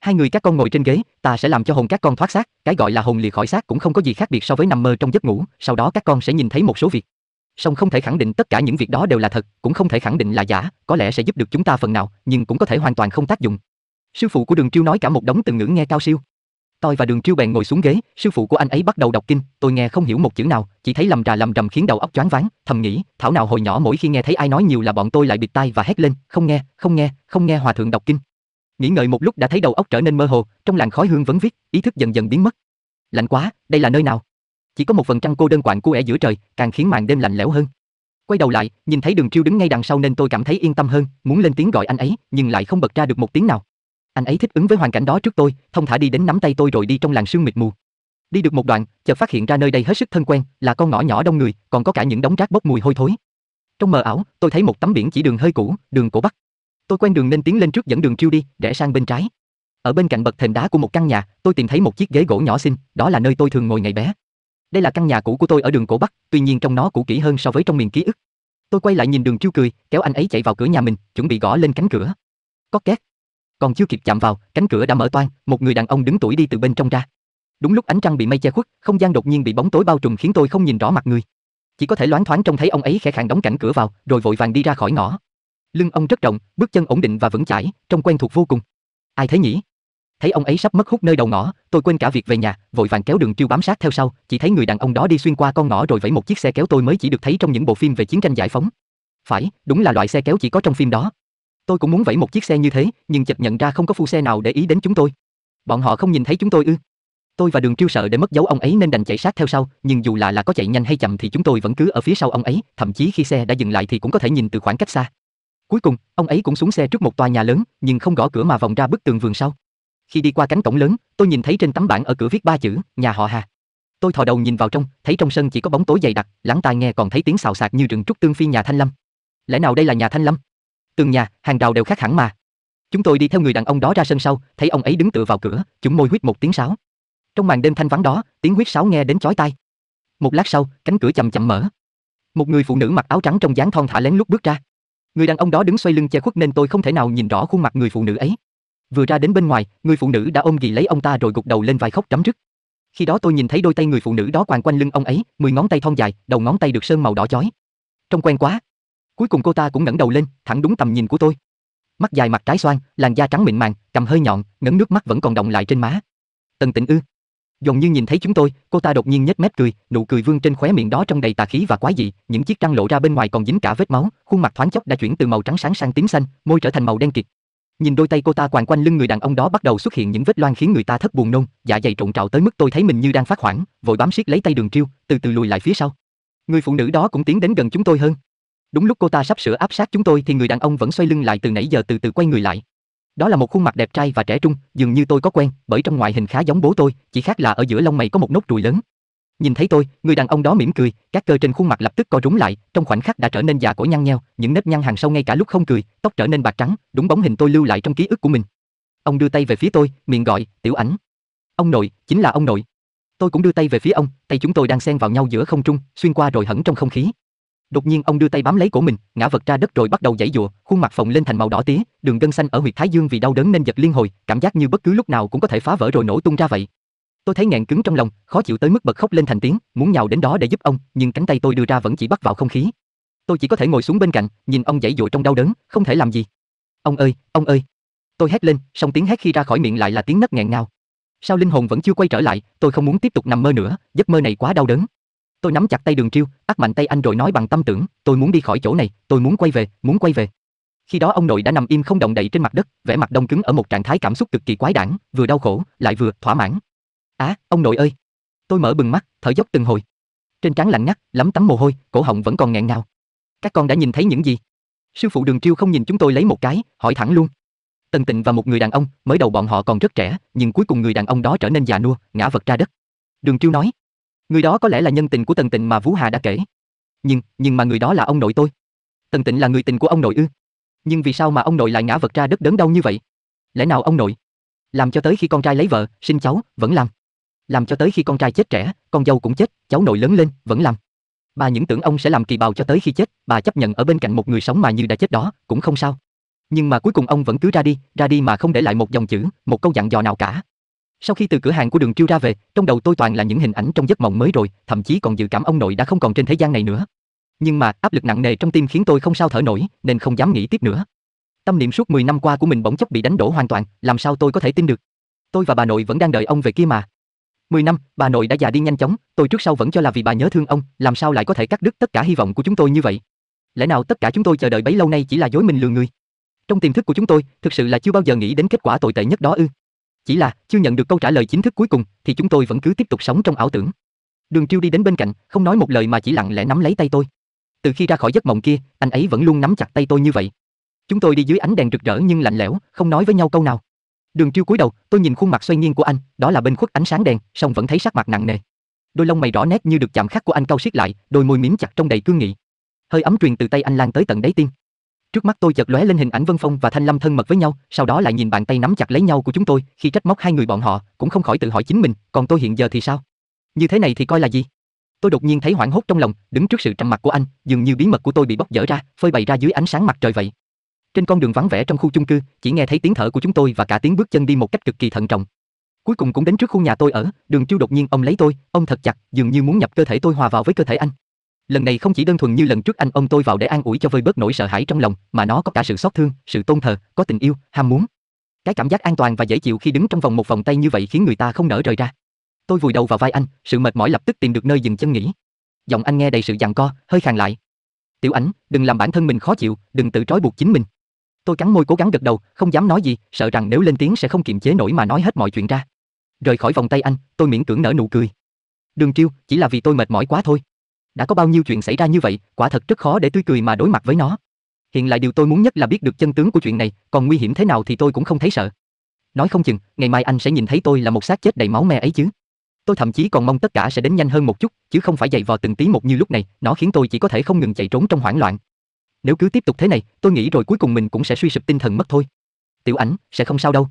[SPEAKER 1] "Hai người các con ngồi trên ghế, ta sẽ làm cho hồn các con thoát xác, cái gọi là hồn lìa khỏi xác cũng không có gì khác biệt so với nằm mơ trong giấc ngủ, sau đó các con sẽ nhìn thấy một số việc." Song không thể khẳng định tất cả những việc đó đều là thật, cũng không thể khẳng định là giả, có lẽ sẽ giúp được chúng ta phần nào, nhưng cũng có thể hoàn toàn không tác dụng. Sư phụ của Đường Triêu nói cả một đống từ ngữ nghe cao siêu, Tôi và Đường Triêu bèn ngồi xuống ghế, sư phụ của anh ấy bắt đầu đọc kinh, tôi nghe không hiểu một chữ nào, chỉ thấy lầm trà lầm rầm khiến đầu óc choáng váng, thầm nghĩ, thảo nào hồi nhỏ mỗi khi nghe thấy ai nói nhiều là bọn tôi lại bịt tai và hét lên, không nghe, không nghe, không nghe hòa thượng đọc kinh. Nghĩ ngợi một lúc đã thấy đầu óc trở nên mơ hồ, trong làn khói hương vấn viết, ý thức dần dần biến mất. Lạnh quá, đây là nơi nào? Chỉ có một phần trăng cô đơn quạnh của ẻ giữa trời, càng khiến màn đêm lạnh lẽo hơn. Quay đầu lại, nhìn thấy Đường Triêu đứng ngay đằng sau nên tôi cảm thấy yên tâm hơn, muốn lên tiếng gọi anh ấy, nhưng lại không bật ra được một tiếng nào. Anh ấy thích ứng với hoàn cảnh đó trước tôi, thông thả đi đến nắm tay tôi rồi đi trong làng sương mịt mù. Đi được một đoạn, chợt phát hiện ra nơi đây hết sức thân quen, là con ngõ nhỏ đông người, còn có cả những đống rác bốc mùi hôi thối. Trong mờ ảo, tôi thấy một tấm biển chỉ đường hơi cũ, đường cổ Bắc. Tôi quen đường nên tiến lên trước dẫn đường trêu đi, rẽ sang bên trái. Ở bên cạnh bậc thềm đá của một căn nhà, tôi tìm thấy một chiếc ghế gỗ nhỏ xinh, đó là nơi tôi thường ngồi ngày bé. Đây là căn nhà cũ của tôi ở đường cổ Bắc, tuy nhiên trong nó cũ kỹ hơn so với trong miền ký ức. Tôi quay lại nhìn đường trêu cười, kéo anh ấy chạy vào cửa nhà mình, chuẩn bị gõ lên cánh cửa. Có két, còn chưa kịp chạm vào, cánh cửa đã mở toang, một người đàn ông đứng tuổi đi từ bên trong ra. Đúng lúc ánh trăng bị mây che khuất, không gian đột nhiên bị bóng tối bao trùm khiến tôi không nhìn rõ mặt người. Chỉ có thể loáng thoáng trông thấy ông ấy khẽ khàng đóng cánh cửa vào, rồi vội vàng đi ra khỏi ngõ. Lưng ông rất rộng, bước chân ổn định và vững chãi, trông quen thuộc vô cùng. Ai thế nhỉ? Thấy ông ấy sắp mất hút nơi đầu ngõ, tôi quên cả việc về nhà, vội vàng kéo đường triêu bám sát theo sau, chỉ thấy người đàn ông đó đi xuyên qua con ngõ rồi vẫy một chiếc xe kéo tôi mới chỉ được thấy trong những bộ phim về chiến tranh giải phóng. Phải, đúng là loại xe kéo chỉ có trong phim đó. Tôi cũng muốn vẫy một chiếc xe như thế, nhưng chợt nhận ra không có phu xe nào để ý đến chúng tôi. Bọn họ không nhìn thấy chúng tôi ư? Tôi và Đường Triêu sợ để mất dấu ông ấy nên đành chạy sát theo sau, nhưng dù là là có chạy nhanh hay chậm thì chúng tôi vẫn cứ ở phía sau ông ấy, thậm chí khi xe đã dừng lại thì cũng có thể nhìn từ khoảng cách xa. Cuối cùng, ông ấy cũng xuống xe trước một tòa nhà lớn, nhưng không gõ cửa mà vòng ra bức tường vườn sau. Khi đi qua cánh cổng lớn, tôi nhìn thấy trên tấm bảng ở cửa viết ba chữ, nhà họ Hà. Tôi thò đầu nhìn vào trong, thấy trong sân chỉ có bóng tối dày đặc, lắng tai nghe còn thấy tiếng xào xạc như rừng trúc tương phi nhà Thanh Lâm. Lẽ nào đây là nhà Thanh Lâm? Từng nhà, hàng rào đều khác hẳn mà. Chúng tôi đi theo người đàn ông đó ra sân sau, thấy ông ấy đứng tựa vào cửa, chúng môi huyết một tiếng sáo. Trong màn đêm thanh vắng đó, tiếng huyết sáo nghe đến chói tai. Một lát sau, cánh cửa chậm chậm mở. Một người phụ nữ mặc áo trắng trong dáng thon thả lén lút bước ra. Người đàn ông đó đứng xoay lưng che khuất nên tôi không thể nào nhìn rõ khuôn mặt người phụ nữ ấy. Vừa ra đến bên ngoài, người phụ nữ đã ôm ghì lấy ông ta rồi gục đầu lên vai khóc rấm rứt. Khi đó tôi nhìn thấy đôi tay người phụ nữ đó quàng quanh lưng ông ấy, mười ngón tay thon dài, đầu ngón tay được sơn màu đỏ chói. Trông quen quá. Cuối cùng cô ta cũng ngẩng đầu lên, thẳng đúng tầm nhìn của tôi. Mắt dài mặt trái xoan, làn da trắng mịn màng, cầm hơi nhọn, ngấn nước mắt vẫn còn động lại trên má. Tần Tịnh Ư, dường như nhìn thấy chúng tôi, cô ta đột nhiên nhếch mép cười, nụ cười vương trên khóe miệng đó trong đầy tà khí và quái dị, những chiếc răng lộ ra bên ngoài còn dính cả vết máu, khuôn mặt thoáng chốc đã chuyển từ màu trắng sáng sang tím xanh, môi trở thành màu đen kịt. Nhìn đôi tay cô ta quàng quanh lưng người đàn ông đó bắt đầu xuất hiện những vết loang khiến người ta thất buồn nôn, dạ dày trộn trạo tới mức tôi thấy mình như đang phát hoảng, vội bám siết lấy tay Đường Triêu, từ từ lùi lại phía sau. Người phụ nữ đó cũng tiến đến gần chúng tôi hơn. Đúng lúc cô ta sắp sửa áp sát chúng tôi thì người đàn ông vẫn xoay lưng lại từ nãy giờ từ từ quay người lại. Đó là một khuôn mặt đẹp trai và trẻ trung, dường như tôi có quen, bởi trong ngoại hình khá giống bố tôi, chỉ khác là ở giữa lông mày có một nốt ruồi lớn. Nhìn thấy tôi, người đàn ông đó mỉm cười, các cơ trên khuôn mặt lập tức co rúm lại, trong khoảnh khắc đã trở nên già cỗi nhăn nheo, những nếp nhăn hàng sâu ngay cả lúc không cười, tóc trở nên bạc trắng, đúng bóng hình tôi lưu lại trong ký ức của mình. Ông đưa tay về phía tôi, miệng gọi, "Tiểu Ảnh." Ông nội, chính là ông nội. Tôi cũng đưa tay về phía ông, tay chúng tôi đang xen vào nhau giữa không trung, xuyên qua rồi hẳn trong không khí. Đột nhiên ông đưa tay bám lấy cổ mình, ngã vật ra đất rồi bắt đầu giãy giụa, khuôn mặt phồng lên thành màu đỏ tía, đường gân xanh ở huyệt thái dương vì đau đớn nên giật liên hồi, cảm giác như bất cứ lúc nào cũng có thể phá vỡ rồi nổ tung ra vậy. Tôi thấy nghẹn cứng trong lòng, khó chịu tới mức bật khóc lên thành tiếng, muốn nhào đến đó để giúp ông, nhưng cánh tay tôi đưa ra vẫn chỉ bắt vào không khí. Tôi chỉ có thể ngồi xuống bên cạnh, nhìn ông giãy giụa trong đau đớn, không thể làm gì. "Ông ơi, ông ơi." Tôi hét lên, song tiếng hét khi ra khỏi miệng lại là tiếng nấc nghẹn ngào. Sao linh hồn vẫn chưa quay trở lại, tôi không muốn tiếp tục nằm mơ nữa, giấc mơ này quá đau đớn. Tôi nắm chặt tay Đường Triêu, áp mạnh tay anh rồi nói bằng tâm tưởng, tôi muốn đi khỏi chỗ này, tôi muốn quay về, muốn quay về. Khi đó ông nội đã nằm im không động đậy trên mặt đất, vẻ mặt đông cứng ở một trạng thái cảm xúc cực kỳ quái đản, vừa đau khổ, lại vừa thỏa mãn. "Á, à, ông nội ơi." Tôi mở bừng mắt, thở dốc từng hồi. Trên trán lạnh ngắt, lấm tấm mồ hôi, cổ họng vẫn còn nghẹn ngào. "Các con đã nhìn thấy những gì?" Sư phụ Đường Triêu không nhìn chúng tôi lấy một cái, hỏi thẳng luôn. Tần Tịnh và một người đàn ông, mới đầu bọn họ còn rất trẻ, nhưng cuối cùng người đàn ông đó trở nên già nua, ngã vật ra đất. Đường Triêu nói, Người đó có lẽ là nhân tình của Tần Tịnh mà Vũ Hà đã kể. Nhưng, nhưng mà người đó là ông nội tôi. Tần Tịnh là người tình của ông nội ư? Nhưng vì sao mà ông nội lại ngã vật ra đất đớn đau như vậy? Lẽ nào ông nội làm cho tới khi con trai lấy vợ, sinh cháu, vẫn làm. Làm cho tới khi con trai chết trẻ, con dâu cũng chết, cháu nội lớn lên, vẫn làm. Bà những tưởng ông sẽ làm kỳ bào cho tới khi chết, bà chấp nhận ở bên cạnh một người sống mà như đã chết đó, cũng không sao. Nhưng mà cuối cùng ông vẫn cứ ra đi, ra đi mà không để lại một dòng chữ, một câu dặn dò nào cả. Sau khi từ cửa hàng của Đường Chiêu ra về, trong đầu tôi toàn là những hình ảnh trong giấc mộng mới rồi, thậm chí còn dự cảm ông nội đã không còn trên thế gian này nữa. Nhưng mà áp lực nặng nề trong tim khiến tôi không sao thở nổi, nên không dám nghĩ tiếp nữa. Tâm niệm suốt 10 năm qua của mình bỗng chốc bị đánh đổ hoàn toàn, làm sao tôi có thể tin được? Tôi và bà nội vẫn đang đợi ông về kia mà. 10 năm, bà nội đã già đi nhanh chóng, tôi trước sau vẫn cho là vì bà nhớ thương ông, làm sao lại có thể cắt đứt tất cả hy vọng của chúng tôi như vậy? Lẽ nào tất cả chúng tôi chờ đợi bấy lâu nay chỉ là dối mình lừa người? Trong tiềm thức của chúng tôi, thực sự là chưa bao giờ nghĩ đến kết quả tồi tệ nhất đó ư? Chỉ là, chưa nhận được câu trả lời chính thức cuối cùng thì chúng tôi vẫn cứ tiếp tục sống trong ảo tưởng. Đường Triêu đi đến bên cạnh, không nói một lời mà chỉ lặng lẽ nắm lấy tay tôi. Từ khi ra khỏi giấc mộng kia, anh ấy vẫn luôn nắm chặt tay tôi như vậy. Chúng tôi đi dưới ánh đèn rực rỡ nhưng lạnh lẽo, không nói với nhau câu nào. Đường Triêu cúi đầu, tôi nhìn khuôn mặt xoay nghiêng của anh, đó là bên khuất ánh sáng đèn, song vẫn thấy sắc mặt nặng nề. Đôi lông mày rõ nét như được chạm khắc của anh cau siết lại, đôi môi mím chặt trong đầy cương nghị. Hơi ấm truyền từ tay anh lan tới tận đáy tim. Trước mắt tôi chợt lóe lên hình ảnh Vân Phong và Thanh Lâm thân mật với nhau, sau đó lại nhìn bàn tay nắm chặt lấy nhau của chúng tôi, khi trách móc hai người bọn họ, cũng không khỏi tự hỏi chính mình, còn tôi hiện giờ thì sao? Như thế này thì coi là gì? Tôi đột nhiên thấy hoảng hốt trong lòng, đứng trước sự trầm mặc của anh, dường như bí mật của tôi bị bóc dở ra, phơi bày ra dưới ánh sáng mặt trời vậy. Trên con đường vắng vẻ trong khu chung cư, chỉ nghe thấy tiếng thở của chúng tôi và cả tiếng bước chân đi một cách cực kỳ thận trọng. Cuối cùng cũng đến trước khu nhà tôi ở, Đường Chu đột nhiên ông lấy tôi, ông thật chặt, dường như muốn nhập cơ thể tôi hòa vào với cơ thể anh. Lần này không chỉ đơn thuần như lần trước anh ôm tôi vào để an ủi cho vơi bớt nỗi sợ hãi trong lòng, mà nó có cả sự xót thương, sự tôn thờ, có tình yêu, ham muốn. Cái cảm giác an toàn và dễ chịu khi đứng trong vòng một vòng tay như vậy khiến người ta không nỡ rời ra. Tôi vùi đầu vào vai anh, sự mệt mỏi lập tức tìm được nơi dừng chân nghỉ. Giọng anh nghe đầy sự giằng co, hơi khàn lại. "Tiểu Ảnh, đừng làm bản thân mình khó chịu, đừng tự trói buộc chính mình." Tôi cắn môi cố gắng gật đầu, không dám nói gì, sợ rằng nếu lên tiếng sẽ không kiềm chế nổi mà nói hết mọi chuyện ra. Rời khỏi vòng tay anh, tôi miễn cưỡng nở nụ cười. "Đường Triêu, chỉ là vì tôi mệt mỏi quá thôi." đã có bao nhiêu chuyện xảy ra như vậy, quả thật rất khó để tươi cười mà đối mặt với nó. Hiện lại điều tôi muốn nhất là biết được chân tướng của chuyện này, còn nguy hiểm thế nào thì tôi cũng không thấy sợ. Nói không chừng, ngày mai anh sẽ nhìn thấy tôi là một xác chết đầy máu me ấy chứ. Tôi thậm chí còn mong tất cả sẽ đến nhanh hơn một chút, chứ không phải dày vò từng tí một như lúc này, nó khiến tôi chỉ có thể không ngừng chạy trốn trong hoảng loạn. Nếu cứ tiếp tục thế này, tôi nghĩ rồi cuối cùng mình cũng sẽ suy sụp tinh thần mất thôi. Tiểu Ảnh, sẽ không sao đâu.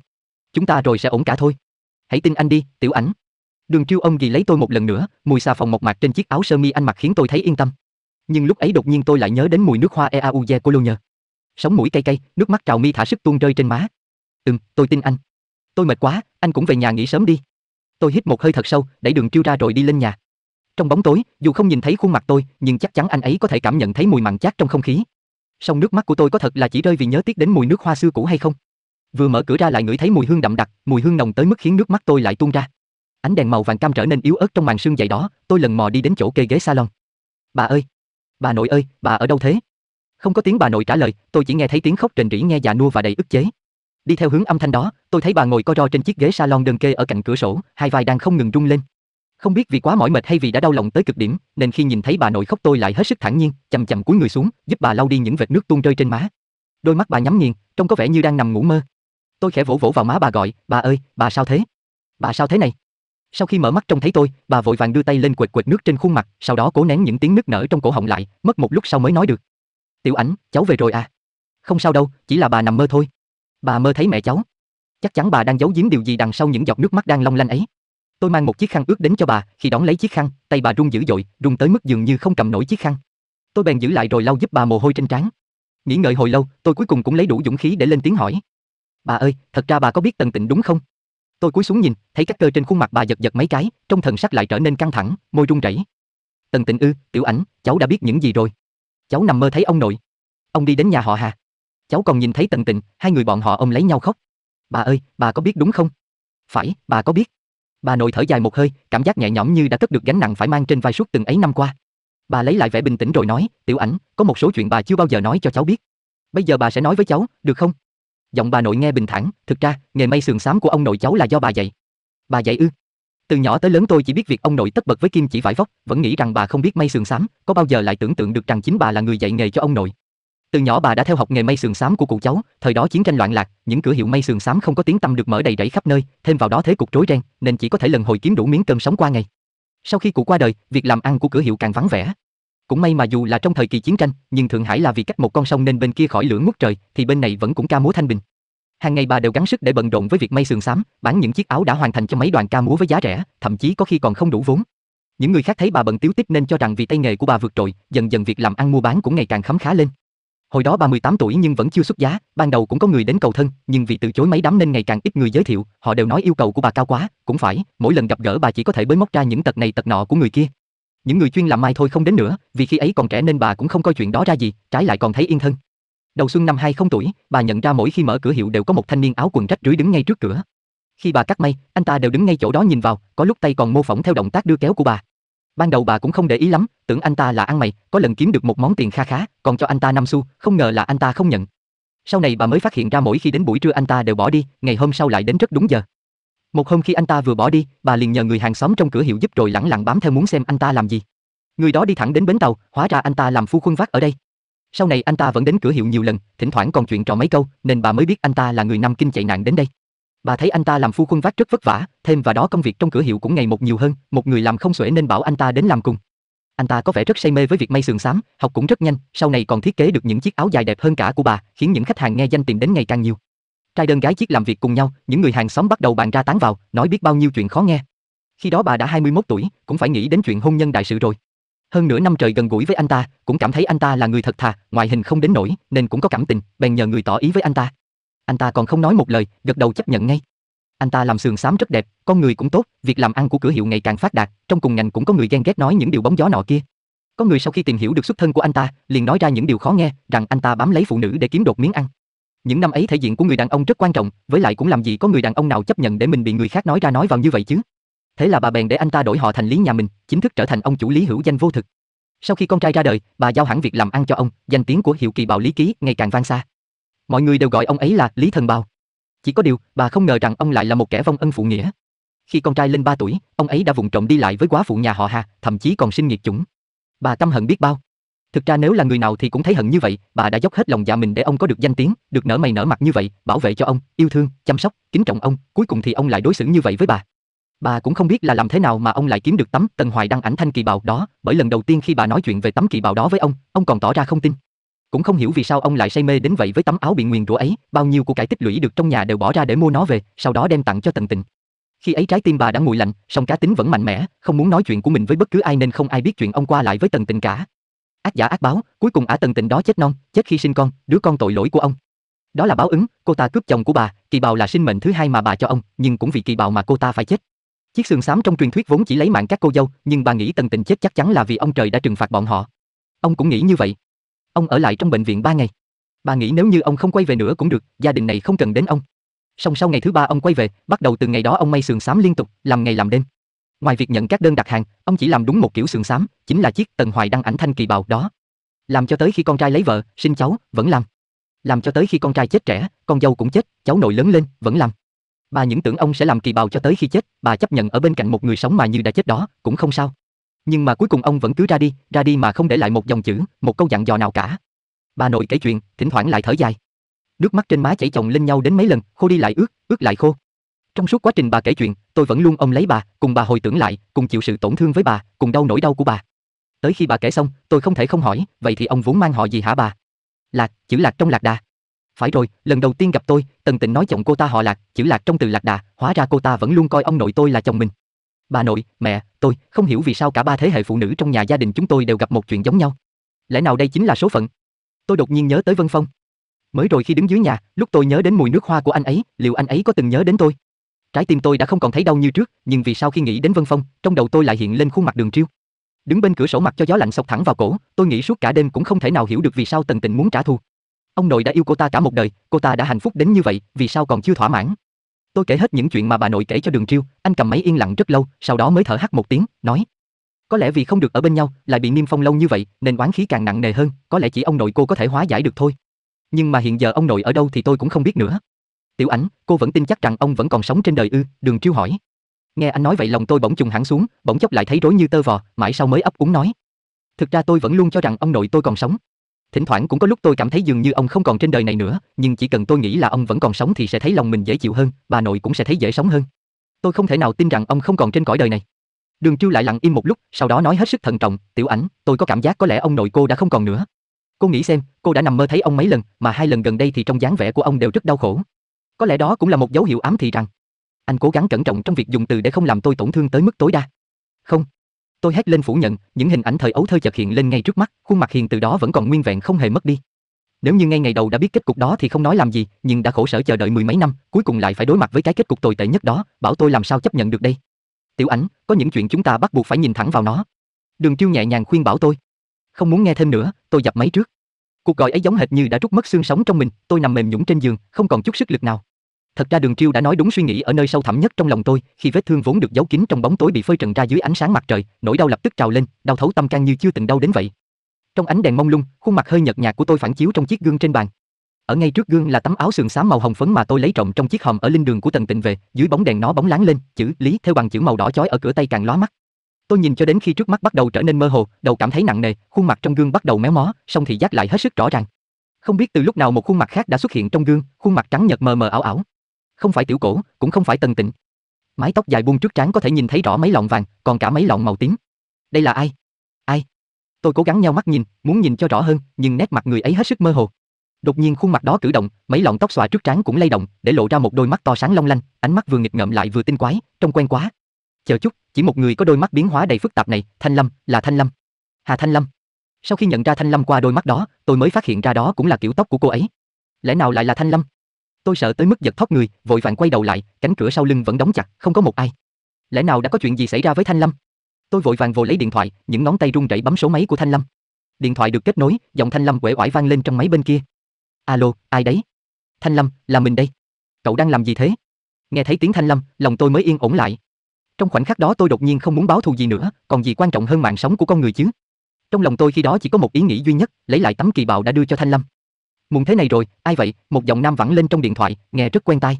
[SPEAKER 1] Chúng ta rồi sẽ ổn cả thôi. Hãy tin anh đi, Tiểu Ảnh. Đường Chiêu ông gì lấy tôi một lần nữa, mùi xà phòng mộc mạc trên chiếc áo sơ mi anh mặc khiến tôi thấy yên tâm. Nhưng lúc ấy đột nhiên tôi lại nhớ đến mùi nước hoa Eauze của Cologne. Sống mũi cay cay, nước mắt trào mi thả sức tuôn rơi trên má. "Ừm, tôi tin anh. Tôi mệt quá, anh cũng về nhà nghỉ sớm đi." Tôi hít một hơi thật sâu, đẩy Đường Chiêu ra rồi đi lên nhà. Trong bóng tối, dù không nhìn thấy khuôn mặt tôi, nhưng chắc chắn anh ấy có thể cảm nhận thấy mùi mặn chát trong không khí. Song nước mắt của tôi có thật là chỉ rơi vì nhớ tiếc đến mùi nước hoa xưa cũ hay không? Vừa mở cửa ra lại ngửi thấy mùi hương đậm đặc, mùi hương nồng tới mức khiến nước mắt tôi lại tuôn ra. Ánh đèn màu vàng cam trở nên yếu ớt trong màn sương dày đó, tôi lần mò đi đến chỗ kê ghế salon. "Bà ơi, bà nội ơi, bà ở đâu thế?" Không có tiếng bà nội trả lời, tôi chỉ nghe thấy tiếng khóc rền rỉ nghe già nua và đầy ức chế. Đi theo hướng âm thanh đó, tôi thấy bà ngồi co ro trên chiếc ghế salon đơn kê ở cạnh cửa sổ, hai vai đang không ngừng rung lên. Không biết vì quá mỏi mệt hay vì đã đau lòng tới cực điểm, nên khi nhìn thấy bà nội khóc tôi lại hết sức thản nhiên, chậm chậm cúi người xuống, giúp bà lau đi những vệt nước tuôn rơi trên má. Đôi mắt bà nhắm nghiền, trông có vẻ như đang nằm ngủ mơ. Tôi khẽ vỗ vỗ vào má bà gọi, "Bà ơi, bà sao thế? Bà sao thế này?" Sau khi mở mắt trông thấy tôi, bà vội vàng đưa tay lên quệt quệt nước trên khuôn mặt, sau đó cố nén những tiếng nức nở trong cổ họng lại, mất một lúc sau mới nói được. "Tiểu Ảnh, cháu về rồi à?" "Không sao đâu, chỉ là bà nằm mơ thôi." Bà mơ thấy mẹ cháu. Chắc chắn bà đang giấu giếm điều gì đằng sau những giọt nước mắt đang long lanh ấy. Tôi mang một chiếc khăn ướt đến cho bà, khi đón lấy chiếc khăn, tay bà run dữ dội, run tới mức dường như không cầm nổi chiếc khăn. Tôi bèn giữ lại rồi lau giúp bà mồ hôi trên trán. Nghĩ ngợi hồi lâu, tôi cuối cùng cũng lấy đủ dũng khí để lên tiếng hỏi. "Bà ơi, thật ra bà có biết Tần Tịnh đúng không?" Tôi cúi xuống nhìn, thấy các cơ trên khuôn mặt bà giật giật mấy cái, trong thần sắc lại trở nên căng thẳng, môi run rẩy. Tần Tịnh Ư, tiểu ảnh, cháu đã biết những gì rồi? Cháu nằm mơ thấy ông nội. Ông đi đến nhà họ Hà. Cháu còn nhìn thấy Tần Tịnh, hai người bọn họ ôm lấy nhau khóc. Bà ơi, bà có biết đúng không? Phải, bà có biết. Bà nội thở dài một hơi, cảm giác nhẹ nhõm như đã cất được gánh nặng phải mang trên vai suốt từng ấy năm qua. Bà lấy lại vẻ bình tĩnh rồi nói, "Tiểu Ảnh, có một số chuyện bà chưa bao giờ nói cho cháu biết. Bây giờ bà sẽ nói với cháu, được không?" giọng bà nội nghe bình thản, thực ra, nghề may sườn xám của ông nội cháu là do bà dạy. Bà dạy ư? Từ nhỏ tới lớn tôi chỉ biết việc ông nội tất bật với kim chỉ vải vóc, vẫn nghĩ rằng bà không biết may sườn xám, có bao giờ lại tưởng tượng được rằng chính bà là người dạy nghề cho ông nội. Từ nhỏ bà đã theo học nghề may sườn xám của cụ cháu, thời đó chiến tranh loạn lạc, những cửa hiệu may sườn xám không có tiếng tăm được mở đầy rẫy khắp nơi, thêm vào đó thế cục rối ren, nên chỉ có thể lần hồi kiếm đủ miếng cơm sống qua ngày. Sau khi cụ qua đời, việc làm ăn của cửa hiệu càng vắng vẻ. Cũng may mà dù là trong thời kỳ chiến tranh, nhưng Thượng Hải là vì cách một con sông nên bên kia khỏi lửa ngút trời, thì bên này vẫn cũng ca múa thanh bình. Hàng ngày bà đều gắng sức để bận rộn với việc may sườn xám, bán những chiếc áo đã hoàn thành cho mấy đoàn ca múa với giá rẻ, thậm chí có khi còn không đủ vốn. Những người khác thấy bà bận tiếu tích nên cho rằng vì tay nghề của bà vượt trội, dần dần việc làm ăn mua bán cũng ngày càng khấm khá lên. Hồi đó bà 18 tuổi nhưng vẫn chưa xuất giá, ban đầu cũng có người đến cầu thân, nhưng vì từ chối mấy đám nên ngày càng ít người giới thiệu, họ đều nói yêu cầu của bà cao quá, cũng phải, mỗi lần gặp gỡ bà chỉ có thể bới móc ra những tật này tật nọ của người kia, những người chuyên làm mai thôi không đến nữa, vì khi ấy còn trẻ nên bà cũng không coi chuyện đó ra gì, trái lại còn thấy yên thân. Đầu xuân năm 20 tuổi, bà nhận ra mỗi khi mở cửa hiệu đều có một thanh niên áo quần rách rưới đứng ngay trước cửa. Khi bà cắt may, anh ta đều đứng ngay chỗ đó nhìn vào, có lúc tay còn mô phỏng theo động tác đưa kéo của bà. Ban đầu bà cũng không để ý lắm, tưởng anh ta là ăn mày, có lần kiếm được một món tiền kha khá, còn cho anh ta năm xu, không ngờ là anh ta không nhận. Sau này bà mới phát hiện ra mỗi khi đến buổi trưa anh ta đều bỏ đi, ngày hôm sau lại đến rất đúng giờ. Một hôm khi anh ta vừa bỏ đi, bà liền nhờ người hàng xóm trong cửa hiệu giúp rồi lẳng lặng bám theo muốn xem anh ta làm gì. Người đó đi thẳng đến bến tàu, hóa ra anh ta làm phu khuân vác ở đây. Sau này anh ta vẫn đến cửa hiệu nhiều lần, thỉnh thoảng còn chuyện trò mấy câu, nên bà mới biết anh ta là người Nam Kinh chạy nạn đến đây. Bà thấy anh ta làm phu khuân vác rất vất vả, thêm vào đó công việc trong cửa hiệu cũng ngày một nhiều hơn, một người làm không xuể nên bảo anh ta đến làm cùng. Anh ta có vẻ rất say mê với việc may sườn xám, học cũng rất nhanh, sau này còn thiết kế được những chiếc áo dài đẹp hơn cả của bà, khiến những khách hàng nghe danh tìm đến ngày càng nhiều. Trai đơn gái chiếc làm việc cùng nhau, những người hàng xóm bắt đầu bàn ra tán vào, nói biết bao nhiêu chuyện khó nghe. Khi đó bà đã 21 tuổi, cũng phải nghĩ đến chuyện hôn nhân đại sự rồi. Hơn nửa năm trời gần gũi với anh ta, cũng cảm thấy anh ta là người thật thà, ngoại hình không đến nổi, nên cũng có cảm tình, bèn nhờ người tỏ ý với anh ta. Anh ta còn không nói một lời, gật đầu chấp nhận ngay. Anh ta làm sườn xám rất đẹp, con người cũng tốt, việc làm ăn của cửa hiệu ngày càng phát đạt, trong cùng ngành cũng có người ghen ghét nói những điều bóng gió nọ kia. Có người sau khi tìm hiểu được xuất thân của anh ta, liền nói ra những điều khó nghe, rằng anh ta bám lấy phụ nữ để kiếm đột miếng ăn. Những năm ấy thể diện của người đàn ông rất quan trọng, với lại cũng làm gì có người đàn ông nào chấp nhận để mình bị người khác nói ra nói vào như vậy chứ. Thế là bà bèn để anh ta đổi họ thành Lý nhà mình, chính thức trở thành ông chủ Lý hữu danh vô thực. Sau khi con trai ra đời, bà giao hẳn việc làm ăn cho ông, danh tiếng của hiệu kỳ bào Lý Ký ngày càng vang xa. Mọi người đều gọi ông ấy là Lý Thần bao. Chỉ có điều, bà không ngờ rằng ông lại là một kẻ vong ân phụ nghĩa. Khi con trai lên 3 tuổi, ông ấy đã vụng trộm đi lại với quá phụ nhà họ Hà, thậm chí còn sinh nghiệt chủng. Bà căm hận biết bao, Thực ra nếu là người nào thì cũng thấy hận như vậy, bà đã dốc hết lòng dạ mình để ông có được danh tiếng, được nở mày nở mặt như vậy, bảo vệ cho ông, yêu thương, chăm sóc, kính trọng ông, cuối cùng thì ông lại đối xử như vậy với bà. Bà cũng không biết là làm thế nào mà ông lại kiếm được tấm Tần Hoài đăng ảnh thanh kỳ bào đó, bởi lần đầu tiên khi bà nói chuyện về tấm kỳ bào đó với ông, ông còn tỏ ra không tin. Cũng không hiểu vì sao ông lại say mê đến vậy với tấm áo bị nguyền rủa ấy, bao nhiêu của cải tích lũy được trong nhà đều bỏ ra để mua nó về, sau đó đem tặng cho Tần Tình. Khi ấy trái tim bà đã nguội lạnh, song cá tính vẫn mạnh mẽ, không muốn nói chuyện của mình với bất cứ ai nên không ai biết chuyện ông qua lại với Tần Tình cả, ác giả ác báo, cuối cùng ả tần tịnh đó chết non, chết khi sinh con, đứa con tội lỗi của ông. Đó là báo ứng, cô ta cướp chồng của bà, kỳ bào là sinh mệnh thứ hai mà bà cho ông, nhưng cũng vì kỳ bào mà cô ta phải chết. Chiếc xương xám trong truyền thuyết vốn chỉ lấy mạng các cô dâu, nhưng bà nghĩ tần tịnh chết chắc chắn là vì ông trời đã trừng phạt bọn họ. Ông cũng nghĩ như vậy. Ông ở lại trong bệnh viện ba ngày. Bà nghĩ nếu như ông không quay về nữa cũng được, gia đình này không cần đến ông. Song sau ngày thứ ba ông quay về, bắt đầu từ ngày đó ông may sườn xám liên tục, làm ngày làm đêm. Ngoài việc nhận các đơn đặt hàng, ông chỉ làm đúng một kiểu sườn xám, chính là chiếc Tần Hoài đăng ảnh thanh kỳ bào đó. Làm cho tới khi con trai lấy vợ, sinh cháu, vẫn làm. Làm cho tới khi con trai chết trẻ, con dâu cũng chết, cháu nội lớn lên, vẫn làm. Bà những tưởng ông sẽ làm kỳ bào cho tới khi chết, bà chấp nhận ở bên cạnh một người sống mà như đã chết đó, cũng không sao. Nhưng mà cuối cùng ông vẫn cứ ra đi, ra đi mà không để lại một dòng chữ, một câu dặn dò nào cả. Bà nội kể chuyện, thỉnh thoảng lại thở dài. Nước mắt trên má chảy chồng lên nhau đến mấy lần, khô đi lại ướt, ướt lại khô. Trong suốt quá trình bà kể chuyện, tôi vẫn luôn ôm lấy bà, cùng bà hồi tưởng lại, cùng chịu sự tổn thương với bà, cùng đau nỗi đau của bà. Tới khi bà kể xong, tôi không thể không hỏi, vậy thì ông vốn mang họ gì hả bà? Lạc, chữ Lạc trong Lạc Đà. Phải rồi, lần đầu tiên gặp tôi, Tần Tịnh nói chồng cô ta họ Lạc, chữ Lạc trong từ Lạc Đà, hóa ra cô ta vẫn luôn coi ông nội tôi là chồng mình. Bà nội, mẹ, tôi không hiểu vì sao cả ba thế hệ phụ nữ trong nhà gia đình chúng tôi đều gặp một chuyện giống nhau. Lẽ nào đây chính là số phận? Tôi đột nhiên nhớ tới Vân Phong. Mới rồi khi đứng dưới nhà, lúc tôi nhớ đến mùi nước hoa của anh ấy, liệu anh ấy có từng nhớ đến tôi? Trái tim tôi đã không còn thấy đau như trước, nhưng vì sao khi nghĩ đến Vân Phong, trong đầu tôi lại hiện lên khuôn mặt Đường Triêu. Đứng bên cửa sổ mặt cho gió lạnh sộc thẳng vào cổ, tôi nghĩ suốt cả đêm cũng không thể nào hiểu được vì sao Tần Tình muốn trả thù. Ông nội đã yêu cô ta cả một đời, cô ta đã hạnh phúc đến như vậy, vì sao còn chưa thỏa mãn? Tôi kể hết những chuyện mà bà nội kể cho Đường Triêu, anh cầm máy yên lặng rất lâu, sau đó mới thở hắt một tiếng, nói: "Có lẽ vì không được ở bên nhau, lại bị Niêm Phong lâu như vậy, nên oán khí càng nặng nề hơn, có lẽ chỉ ông nội cô có thể hóa giải được thôi. Nhưng mà hiện giờ ông nội ở đâu thì tôi cũng không biết nữa." Tiểu Ánh, cô vẫn tin chắc rằng ông vẫn còn sống trên đời ư, đường triêu hỏi. Nghe anh nói vậy lòng tôi bỗng trùng hẳn xuống, bỗng chốc lại thấy rối như tơ vò, mãi sau mới ấp úng nói. Thực ra tôi vẫn luôn cho rằng ông nội tôi còn sống. Thỉnh thoảng cũng có lúc tôi cảm thấy dường như ông không còn trên đời này nữa, nhưng chỉ cần tôi nghĩ là ông vẫn còn sống thì sẽ thấy lòng mình dễ chịu hơn, bà nội cũng sẽ thấy dễ sống hơn. Tôi không thể nào tin rằng ông không còn trên cõi đời này. Đường Trưu lại lặng im một lúc, sau đó nói hết sức thận trọng, "Tiểu Ảnh, tôi có cảm giác có lẽ ông nội cô đã không còn nữa." Cô nghĩ xem, cô đã nằm mơ thấy ông mấy lần, mà hai lần gần đây thì trong dáng vẻ của ông đều rất đau khổ. Có lẽ đó cũng là một dấu hiệu ám thị rằng anh cố gắng cẩn trọng trong việc dùng từ để không làm tôi tổn thương tới mức tối đa. Không, tôi hét lên phủ nhận, những hình ảnh thời ấu thơ chợt hiện lên ngay trước mắt, khuôn mặt hiền từ đó vẫn còn nguyên vẹn không hề mất đi. Nếu như ngay ngày đầu đã biết kết cục đó thì không nói làm gì, nhưng đã khổ sở chờ đợi mười mấy năm, cuối cùng lại phải đối mặt với cái kết cục tồi tệ nhất đó, bảo tôi làm sao chấp nhận được đây. Tiểu Ảnh, có những chuyện chúng ta bắt buộc phải nhìn thẳng vào nó. Đường Tiêu nhẹ nhàng khuyên bảo tôi. Không muốn nghe thêm nữa, tôi dập máy trước. Cuộc gọi ấy giống hệt như đã rút mất xương sống trong mình, tôi nằm mềm nhũn trên giường, không còn chút sức lực nào. Thật ra Đường Triêu đã nói đúng suy nghĩ ở nơi sâu thẳm nhất trong lòng tôi, khi vết thương vốn được giấu kín trong bóng tối bị phơi trần ra dưới ánh sáng mặt trời, nỗi đau lập tức trào lên, đau thấu tâm can như chưa từng đau đến vậy. Trong ánh đèn mông lung, khuôn mặt hơi nhợt nhạt của tôi phản chiếu trong chiếc gương trên bàn. Ở ngay trước gương là tấm áo sườn xám màu hồng phấn mà tôi lấy trộm trong chiếc hòm ở linh đường của Tần Tịnh về, dưới bóng đèn nó bóng láng lên, chữ Lý theo bằng chữ màu đỏ chói ở cửa tay càng lóa mắt. Tôi nhìn cho đến khi trước mắt bắt đầu trở nên mơ hồ, đầu cảm thấy nặng nề, khuôn mặt trong gương bắt đầu méo mó, song thị giác lại hết sức rõ ràng. Không biết từ lúc nào một khuôn mặt khác đã xuất hiện trong gương, khuôn mặt trắng nhợt mờ mờ ảo ảo. Không phải tiểu cổ, cũng không phải tần tịnh. Mái tóc dài buông trước trán có thể nhìn thấy rõ mấy lọn vàng, còn cả mấy lọn màu tím. Đây là ai? Ai? Tôi cố gắng nheo mắt nhìn, muốn nhìn cho rõ hơn, nhưng nét mặt người ấy hết sức mơ hồ. Đột nhiên khuôn mặt đó cử động, mấy lọn tóc xòa trước trán cũng lay động, để lộ ra một đôi mắt to sáng long lanh, ánh mắt vừa nghịch ngợm lại vừa tinh quái, trông quen quá, Chờ chút, chỉ một người có đôi mắt biến hóa đầy phức tạp này, Thanh Lâm, là Thanh Lâm. Hà Thanh Lâm. Sau khi nhận ra Thanh Lâm qua đôi mắt đó, tôi mới phát hiện ra đó cũng là kiểu tóc của cô ấy. Lẽ nào lại là Thanh Lâm? Tôi sợ tới mức giật thót người, vội vàng quay đầu lại, cánh cửa sau lưng vẫn đóng chặt, không có một ai. Lẽ nào đã có chuyện gì xảy ra với Thanh Lâm? Tôi vội vàng vồ lấy điện thoại, những ngón tay run rẩy bấm số máy của Thanh Lâm. Điện thoại được kết nối, giọng Thanh Lâm quể oải vang lên trong máy bên kia. "Alo, ai đấy?" "Thanh Lâm, là mình đây. Cậu đang làm gì thế?" Nghe thấy tiếng Thanh Lâm, lòng tôi mới yên ổn lại, trong khoảnh khắc đó tôi đột nhiên không muốn báo thù gì nữa, còn gì quan trọng hơn mạng sống của con người chứ? Trong lòng tôi khi đó chỉ có một ý nghĩ duy nhất, lấy lại tấm kỳ bào đã đưa cho Thanh Lâm. Muộn thế này rồi, ai vậy? Một giọng nam vẳng lên trong điện thoại, nghe rất quen tai.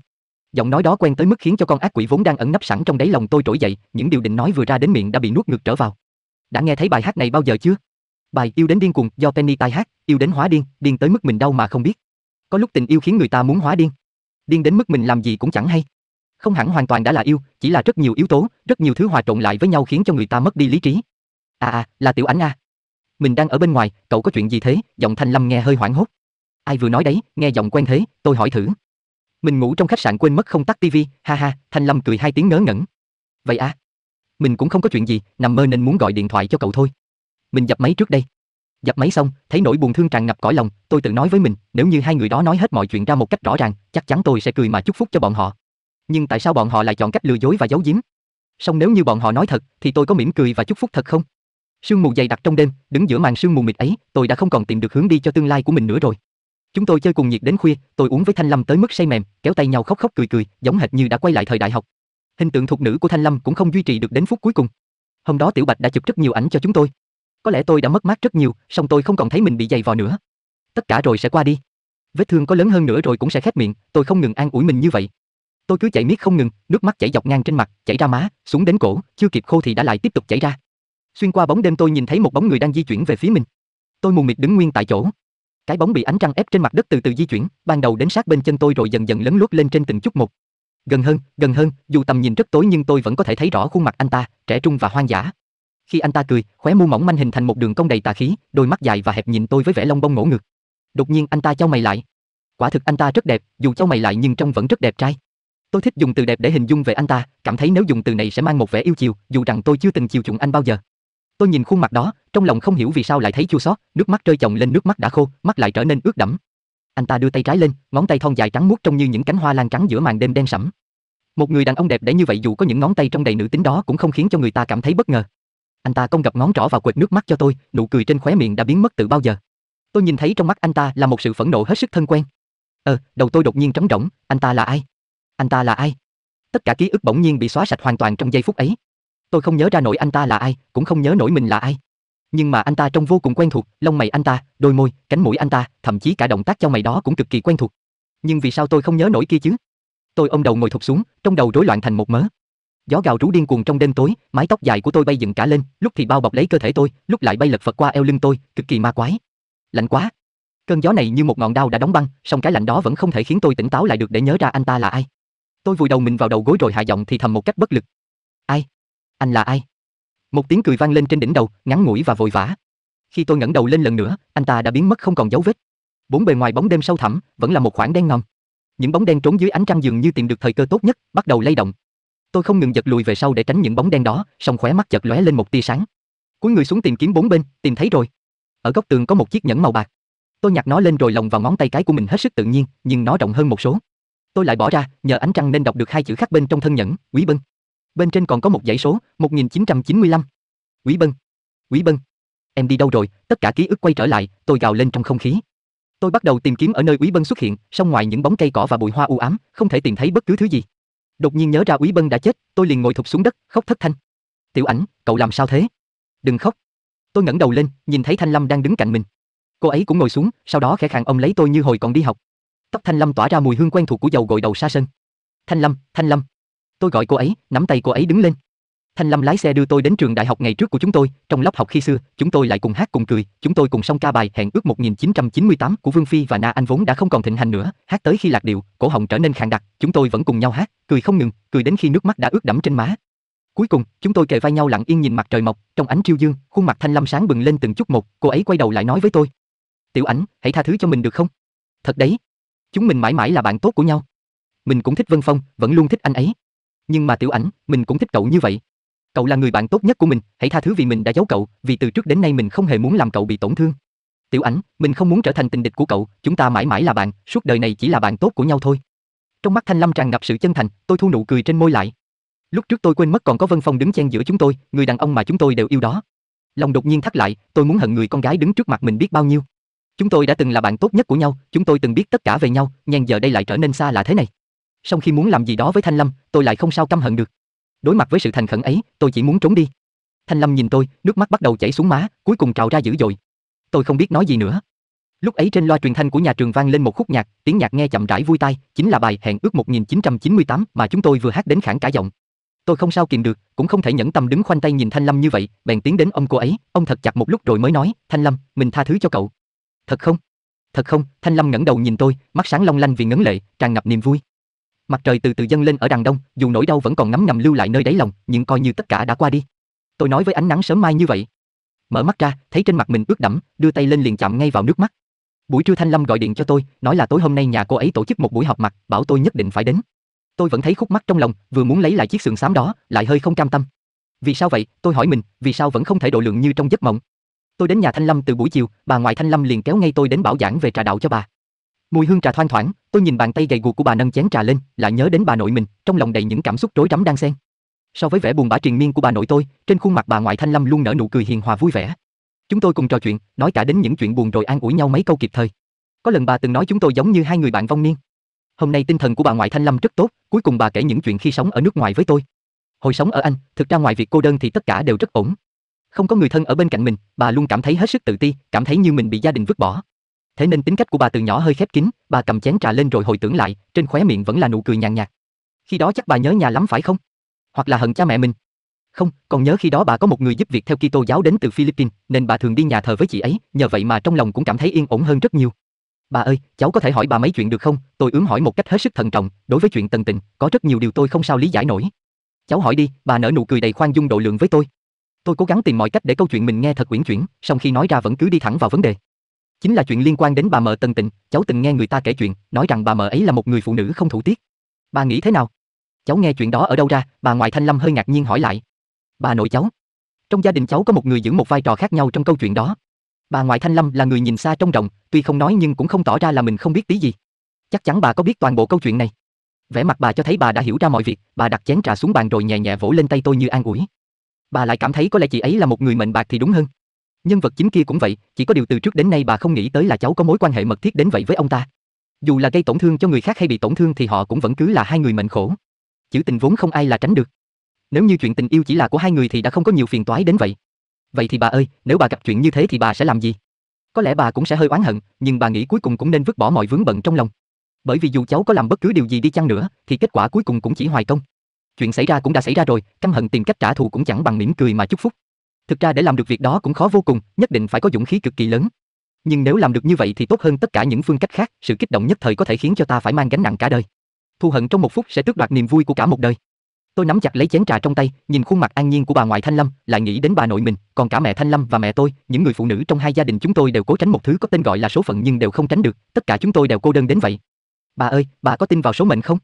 [SPEAKER 1] Giọng nói đó quen tới mức khiến cho con ác quỷ vốn đang ẩn nấp sẵn trong đáy lòng tôi trỗi dậy, những điều định nói vừa ra đến miệng đã bị nuốt ngược trở vào. Đã nghe thấy bài hát này bao giờ chưa? Bài yêu đến điên cuồng do Penny tai hát, yêu đến hóa điên, điên tới mức mình đau mà không biết. Có lúc tình yêu khiến người ta muốn hóa điên. Điên đến mức mình làm gì cũng chẳng hay không hẳn hoàn toàn đã là yêu, chỉ là rất nhiều yếu tố, rất nhiều thứ hòa trộn lại với nhau khiến cho người ta mất đi lý trí. À, à là Tiểu ánh à. Mình đang ở bên ngoài, cậu có chuyện gì thế? Giọng Thanh Lâm nghe hơi hoảng hốt. Ai vừa nói đấy, nghe giọng quen thế, tôi hỏi thử. Mình ngủ trong khách sạn quên mất không tắt tivi, ha ha, Thanh Lâm cười hai tiếng ngớ ngẩn. Vậy à? Mình cũng không có chuyện gì, nằm mơ nên muốn gọi điện thoại cho cậu thôi. Mình dập máy trước đây. Dập máy xong, thấy nỗi buồn thương tràn ngập cõi lòng, tôi tự nói với mình, nếu như hai người đó nói hết mọi chuyện ra một cách rõ ràng, chắc chắn tôi sẽ cười mà chúc phúc cho bọn họ nhưng tại sao bọn họ lại chọn cách lừa dối và giấu giếm? Song nếu như bọn họ nói thật, thì tôi có mỉm cười và chúc phúc thật không? Sương mù dày đặc trong đêm, đứng giữa màn sương mù mịt ấy, tôi đã không còn tìm được hướng đi cho tương lai của mình nữa rồi. Chúng tôi chơi cùng nhiệt đến khuya, tôi uống với Thanh Lâm tới mức say mềm, kéo tay nhau khóc khóc cười cười, giống hệt như đã quay lại thời đại học. Hình tượng thuộc nữ của Thanh Lâm cũng không duy trì được đến phút cuối cùng. Hôm đó Tiểu Bạch đã chụp rất nhiều ảnh cho chúng tôi. Có lẽ tôi đã mất mát rất nhiều, song tôi không còn thấy mình bị dày vò nữa. Tất cả rồi sẽ qua đi. Vết thương có lớn hơn nữa rồi cũng sẽ khép miệng, tôi không ngừng an ủi mình như vậy. Tôi cứ chảy miết không ngừng, nước mắt chảy dọc ngang trên mặt, chảy ra má, xuống đến cổ, chưa kịp khô thì đã lại tiếp tục chảy ra. Xuyên qua bóng đêm tôi nhìn thấy một bóng người đang di chuyển về phía mình. Tôi mù mịt đứng nguyên tại chỗ. Cái bóng bị ánh trăng ép trên mặt đất từ từ di chuyển, ban đầu đến sát bên chân tôi rồi dần dần lấn lướt lên trên từng chút một. Gần hơn, gần hơn, dù tầm nhìn rất tối nhưng tôi vẫn có thể thấy rõ khuôn mặt anh ta, trẻ trung và hoang dã. Khi anh ta cười, khóe môi mỏng manh hình thành một đường cong đầy tà khí, đôi mắt dài và hẹp nhìn tôi với vẻ long bông ngổ ngược. Đột nhiên anh ta chau mày lại. Quả thực anh ta rất đẹp, dù chau mày lại nhưng trông vẫn rất đẹp trai. Tôi thích dùng từ đẹp để hình dung về anh ta, cảm thấy nếu dùng từ này sẽ mang một vẻ yêu chiều, dù rằng tôi chưa từng chiều chuộng anh bao giờ. Tôi nhìn khuôn mặt đó, trong lòng không hiểu vì sao lại thấy chua xót, nước mắt rơi chồng lên nước mắt đã khô, mắt lại trở nên ướt đẫm. Anh ta đưa tay trái lên, ngón tay thon dài trắng muốt trông như những cánh hoa lan trắng giữa màn đêm đen sẫm. Một người đàn ông đẹp để như vậy dù có những ngón tay trong đầy nữ tính đó cũng không khiến cho người ta cảm thấy bất ngờ. Anh ta cong gập ngón trỏ vào quệt nước mắt cho tôi, nụ cười trên khóe miệng đã biến mất từ bao giờ. Tôi nhìn thấy trong mắt anh ta là một sự phẫn nộ hết sức thân quen. Ờ, đầu tôi đột nhiên trống rỗng, anh ta là ai? Anh ta là ai? Tất cả ký ức bỗng nhiên bị xóa sạch hoàn toàn trong giây phút ấy. Tôi không nhớ ra nổi anh ta là ai, cũng không nhớ nổi mình là ai. Nhưng mà anh ta trông vô cùng quen thuộc, lông mày anh ta, đôi môi, cánh mũi anh ta, thậm chí cả động tác cho mày đó cũng cực kỳ quen thuộc. Nhưng vì sao tôi không nhớ nổi kia chứ? Tôi ôm đầu ngồi thụp xuống, trong đầu rối loạn thành một mớ. Gió gào rú điên cuồng trong đêm tối, mái tóc dài của tôi bay dựng cả lên, lúc thì bao bọc lấy cơ thể tôi, lúc lại bay lật phật qua eo lưng tôi, cực kỳ ma quái. Lạnh quá. Cơn gió này như một ngọn đao đã đóng băng, song cái lạnh đó vẫn không thể khiến tôi tỉnh táo lại được để nhớ ra anh ta là ai. Tôi vùi đầu mình vào đầu gối rồi hạ giọng thì thầm một cách bất lực. Ai? Anh là ai? Một tiếng cười vang lên trên đỉnh đầu, ngắn ngủi và vội vã. Khi tôi ngẩng đầu lên lần nữa, anh ta đã biến mất không còn dấu vết. Bốn bề ngoài bóng đêm sâu thẳm, vẫn là một khoảng đen ngòm. Những bóng đen trốn dưới ánh trăng dường như tìm được thời cơ tốt nhất, bắt đầu lay động. Tôi không ngừng giật lùi về sau để tránh những bóng đen đó, song khóe mắt chợt lóe lên một tia sáng. Cúi người xuống tìm kiếm bốn bên, tìm thấy rồi. Ở góc tường có một chiếc nhẫn màu bạc. Tôi nhặt nó lên rồi lồng vào ngón tay cái của mình hết sức tự nhiên, nhưng nó rộng hơn một số. Tôi lại bỏ ra, nhờ ánh trăng nên đọc được hai chữ khắc bên trong thân nhẫn, Quý Bân. Bên trên còn có một dãy số, 1995. Quý Bân. Quý Bân. Em đi đâu rồi? Tất cả ký ức quay trở lại, tôi gào lên trong không khí. Tôi bắt đầu tìm kiếm ở nơi Quý Bân xuất hiện, song ngoài những bóng cây cỏ và bụi hoa u ám, không thể tìm thấy bất cứ thứ gì. Đột nhiên nhớ ra Quý Bân đã chết, tôi liền ngồi thụp xuống đất, khóc thất thanh. "Tiểu Ảnh, cậu làm sao thế?" "Đừng khóc." Tôi ngẩng đầu lên, nhìn thấy Thanh Lâm đang đứng cạnh mình. Cô ấy cũng ngồi xuống, sau đó khẽ khàng ông lấy tôi như hồi còn đi học. Tóc Thanh Lâm tỏa ra mùi hương quen thuộc của dầu gội đầu xa sân. Thanh Lâm, Thanh Lâm. Tôi gọi cô ấy, nắm tay cô ấy đứng lên. Thanh Lâm lái xe đưa tôi đến trường đại học ngày trước của chúng tôi, trong lớp học khi xưa, chúng tôi lại cùng hát cùng cười, chúng tôi cùng song ca bài hẹn ước 1998 của Vương Phi và Na Anh vốn đã không còn thịnh hành nữa, hát tới khi lạc điệu, cổ họng trở nên khàn đặc, chúng tôi vẫn cùng nhau hát, cười không ngừng, cười đến khi nước mắt đã ướt đẫm trên má. Cuối cùng, chúng tôi kề vai nhau lặng yên nhìn mặt trời mọc, trong ánh triêu dương, khuôn mặt Thanh Lâm sáng bừng lên từng chút một, cô ấy quay đầu lại nói với tôi: "Tiểu Ảnh, hãy tha thứ cho mình được không?" Thật đấy, Chúng mình mãi mãi là bạn tốt của nhau. Mình cũng thích Vân Phong, vẫn luôn thích anh ấy. Nhưng mà Tiểu Ảnh, mình cũng thích cậu như vậy. Cậu là người bạn tốt nhất của mình, hãy tha thứ vì mình đã giấu cậu, vì từ trước đến nay mình không hề muốn làm cậu bị tổn thương. Tiểu Ảnh, mình không muốn trở thành tình địch của cậu, chúng ta mãi mãi là bạn, suốt đời này chỉ là bạn tốt của nhau thôi. Trong mắt Thanh Lâm tràn ngập sự chân thành, tôi thu nụ cười trên môi lại. Lúc trước tôi quên mất còn có Vân Phong đứng chen giữa chúng tôi, người đàn ông mà chúng tôi đều yêu đó. Lòng đột nhiên thắt lại, tôi muốn hận người con gái đứng trước mặt mình biết bao nhiêu. Chúng tôi đã từng là bạn tốt nhất của nhau, chúng tôi từng biết tất cả về nhau, nhưng giờ đây lại trở nên xa lạ thế này. Song khi muốn làm gì đó với Thanh Lâm, tôi lại không sao căm hận được. Đối mặt với sự thành khẩn ấy, tôi chỉ muốn trốn đi. Thanh Lâm nhìn tôi, nước mắt bắt đầu chảy xuống má, cuối cùng trào ra dữ dội. Tôi không biết nói gì nữa. Lúc ấy trên loa truyền thanh của nhà trường vang lên một khúc nhạc, tiếng nhạc nghe chậm rãi vui tai, chính là bài Hẹn ước 1998 mà chúng tôi vừa hát đến khản cả giọng. Tôi không sao kìm được, cũng không thể nhẫn tâm đứng khoanh tay nhìn Thanh Lâm như vậy, bèn tiến đến ông cô ấy, ông thật chặt một lúc rồi mới nói, "Thanh Lâm, mình tha thứ cho cậu." Thật không? Thật không? Thanh Lâm ngẩng đầu nhìn tôi, mắt sáng long lanh vì ngấn lệ, tràn ngập niềm vui. Mặt trời từ từ dâng lên ở đằng đông, dù nỗi đau vẫn còn ngấm ngầm lưu lại nơi đáy lòng, nhưng coi như tất cả đã qua đi. Tôi nói với ánh nắng sớm mai như vậy. Mở mắt ra, thấy trên mặt mình ướt đẫm, đưa tay lên liền chạm ngay vào nước mắt. Buổi trưa Thanh Lâm gọi điện cho tôi, nói là tối hôm nay nhà cô ấy tổ chức một buổi họp mặt, bảo tôi nhất định phải đến. Tôi vẫn thấy khúc mắt trong lòng, vừa muốn lấy lại chiếc sườn xám đó, lại hơi không cam tâm. Vì sao vậy? Tôi hỏi mình, vì sao vẫn không thể độ lượng như trong giấc mộng? Tôi đến nhà Thanh Lâm từ buổi chiều, bà ngoại Thanh Lâm liền kéo ngay tôi đến bảo giảng về trà đạo cho bà. Mùi hương trà thoang thoảng, tôi nhìn bàn tay gầy guộc của bà nâng chén trà lên, lại nhớ đến bà nội mình, trong lòng đầy những cảm xúc rối rắm đang xen. So với vẻ buồn bã triền miên của bà nội tôi, trên khuôn mặt bà ngoại Thanh Lâm luôn nở nụ cười hiền hòa vui vẻ. Chúng tôi cùng trò chuyện, nói cả đến những chuyện buồn rồi an ủi nhau mấy câu kịp thời. Có lần bà từng nói chúng tôi giống như hai người bạn vong niên. Hôm nay tinh thần của bà ngoại Thanh Lâm rất tốt, cuối cùng bà kể những chuyện khi sống ở nước ngoài với tôi. Hồi sống ở Anh, thực ra ngoài việc cô đơn thì tất cả đều rất ổn, không có người thân ở bên cạnh mình, bà luôn cảm thấy hết sức tự ti, cảm thấy như mình bị gia đình vứt bỏ. Thế nên tính cách của bà từ nhỏ hơi khép kín, bà cầm chén trà lên rồi hồi tưởng lại, trên khóe miệng vẫn là nụ cười nhàn nhạt. Khi đó chắc bà nhớ nhà lắm phải không? Hoặc là hận cha mẹ mình. Không, còn nhớ khi đó bà có một người giúp việc theo Kitô giáo đến từ Philippines, nên bà thường đi nhà thờ với chị ấy, nhờ vậy mà trong lòng cũng cảm thấy yên ổn hơn rất nhiều. Bà ơi, cháu có thể hỏi bà mấy chuyện được không? Tôi ướm hỏi một cách hết sức thận trọng, đối với chuyện tần tình, có rất nhiều điều tôi không sao lý giải nổi. Cháu hỏi đi, bà nở nụ cười đầy khoan dung độ lượng với tôi. Tôi cố gắng tìm mọi cách để câu chuyện mình nghe thật quyển chuyển, song khi nói ra vẫn cứ đi thẳng vào vấn đề. Chính là chuyện liên quan đến bà mợ Tần Tịnh, cháu từng nghe người ta kể chuyện, nói rằng bà mợ ấy là một người phụ nữ không thủ tiết. Bà nghĩ thế nào? Cháu nghe chuyện đó ở đâu ra? Bà ngoại Thanh Lâm hơi ngạc nhiên hỏi lại. Bà nội cháu. Trong gia đình cháu có một người giữ một vai trò khác nhau trong câu chuyện đó. Bà ngoại Thanh Lâm là người nhìn xa trông rộng, tuy không nói nhưng cũng không tỏ ra là mình không biết tí gì. Chắc chắn bà có biết toàn bộ câu chuyện này. Vẻ mặt bà cho thấy bà đã hiểu ra mọi việc, bà đặt chén trà xuống bàn rồi nhẹ nhẹ vỗ lên tay tôi như an ủi bà lại cảm thấy có lẽ chị ấy là một người mệnh bạc thì đúng hơn. Nhân vật chính kia cũng vậy, chỉ có điều từ trước đến nay bà không nghĩ tới là cháu có mối quan hệ mật thiết đến vậy với ông ta. Dù là gây tổn thương cho người khác hay bị tổn thương thì họ cũng vẫn cứ là hai người mệnh khổ. Chữ tình vốn không ai là tránh được. Nếu như chuyện tình yêu chỉ là của hai người thì đã không có nhiều phiền toái đến vậy. Vậy thì bà ơi, nếu bà gặp chuyện như thế thì bà sẽ làm gì? Có lẽ bà cũng sẽ hơi oán hận, nhưng bà nghĩ cuối cùng cũng nên vứt bỏ mọi vướng bận trong lòng. Bởi vì dù cháu có làm bất cứ điều gì đi chăng nữa, thì kết quả cuối cùng cũng chỉ hoài công. Chuyện xảy ra cũng đã xảy ra rồi, căm hận tìm cách trả thù cũng chẳng bằng mỉm cười mà chúc phúc. Thực ra để làm được việc đó cũng khó vô cùng, nhất định phải có dũng khí cực kỳ lớn. Nhưng nếu làm được như vậy thì tốt hơn tất cả những phương cách khác, sự kích động nhất thời có thể khiến cho ta phải mang gánh nặng cả đời. Thu hận trong một phút sẽ tước đoạt niềm vui của cả một đời. Tôi nắm chặt lấy chén trà trong tay, nhìn khuôn mặt an nhiên của bà ngoại Thanh Lâm, lại nghĩ đến bà nội mình, còn cả mẹ Thanh Lâm và mẹ tôi, những người phụ nữ trong hai gia đình chúng tôi đều cố tránh một thứ có tên gọi là số phận nhưng đều không tránh được, tất cả chúng tôi đều cô đơn đến vậy. Bà ơi, bà có tin vào số mệnh không?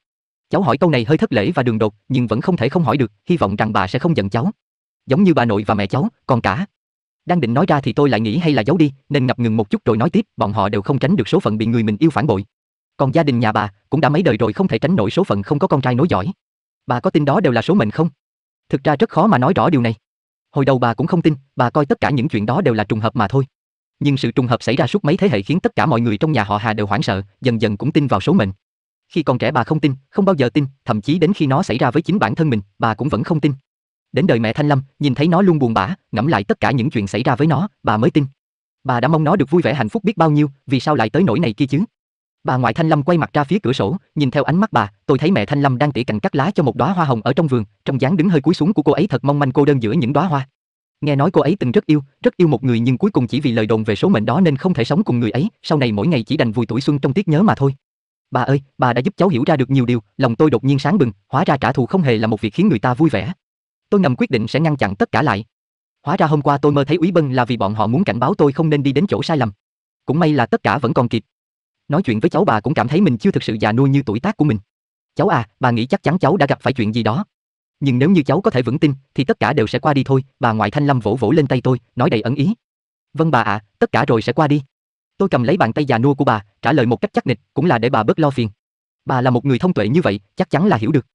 [SPEAKER 1] Cháu hỏi câu này hơi thất lễ và đường đột, nhưng vẫn không thể không hỏi được, hy vọng rằng bà sẽ không giận cháu. Giống như bà nội và mẹ cháu, còn cả. Đang định nói ra thì tôi lại nghĩ hay là giấu đi, nên ngập ngừng một chút rồi nói tiếp, bọn họ đều không tránh được số phận bị người mình yêu phản bội. Còn gia đình nhà bà cũng đã mấy đời rồi không thể tránh nổi số phận không có con trai nối dõi. Bà có tin đó đều là số mệnh không? Thực ra rất khó mà nói rõ điều này. Hồi đầu bà cũng không tin, bà coi tất cả những chuyện đó đều là trùng hợp mà thôi. Nhưng sự trùng hợp xảy ra suốt mấy thế hệ khiến tất cả mọi người trong nhà họ Hà đều hoảng sợ, dần dần cũng tin vào số mệnh. Khi còn trẻ bà không tin, không bao giờ tin, thậm chí đến khi nó xảy ra với chính bản thân mình, bà cũng vẫn không tin. Đến đời mẹ Thanh Lâm, nhìn thấy nó luôn buồn bã, ngẫm lại tất cả những chuyện xảy ra với nó, bà mới tin. Bà đã mong nó được vui vẻ hạnh phúc biết bao nhiêu, vì sao lại tới nỗi này kia chứ? Bà ngoại Thanh Lâm quay mặt ra phía cửa sổ, nhìn theo ánh mắt bà, tôi thấy mẹ Thanh Lâm đang tỉa cành cắt lá cho một đóa hoa hồng ở trong vườn, trong dáng đứng hơi cúi xuống của cô ấy thật mong manh cô đơn giữa những đóa hoa. Nghe nói cô ấy từng rất yêu, rất yêu một người nhưng cuối cùng chỉ vì lời đồn về số mệnh đó nên không thể sống cùng người ấy, sau này mỗi ngày chỉ đành vùi tuổi xuân trong tiếc nhớ mà thôi. Bà ơi, bà đã giúp cháu hiểu ra được nhiều điều, lòng tôi đột nhiên sáng bừng, hóa ra trả thù không hề là một việc khiến người ta vui vẻ. Tôi ngầm quyết định sẽ ngăn chặn tất cả lại. Hóa ra hôm qua tôi mơ thấy Úy Bân là vì bọn họ muốn cảnh báo tôi không nên đi đến chỗ sai lầm. Cũng may là tất cả vẫn còn kịp. Nói chuyện với cháu bà cũng cảm thấy mình chưa thực sự già nuôi như tuổi tác của mình. Cháu à, bà nghĩ chắc chắn cháu đã gặp phải chuyện gì đó. Nhưng nếu như cháu có thể vững tin, thì tất cả đều sẽ qua đi thôi, bà ngoại Thanh Lâm vỗ vỗ lên tay tôi, nói đầy ẩn ý. Vâng bà ạ, à, tất cả rồi sẽ qua đi. Tôi cầm lấy bàn tay già nua của bà, trả lời một cách chắc nịch, cũng là để bà bớt lo phiền. Bà là một người thông tuệ như vậy, chắc chắn là hiểu được.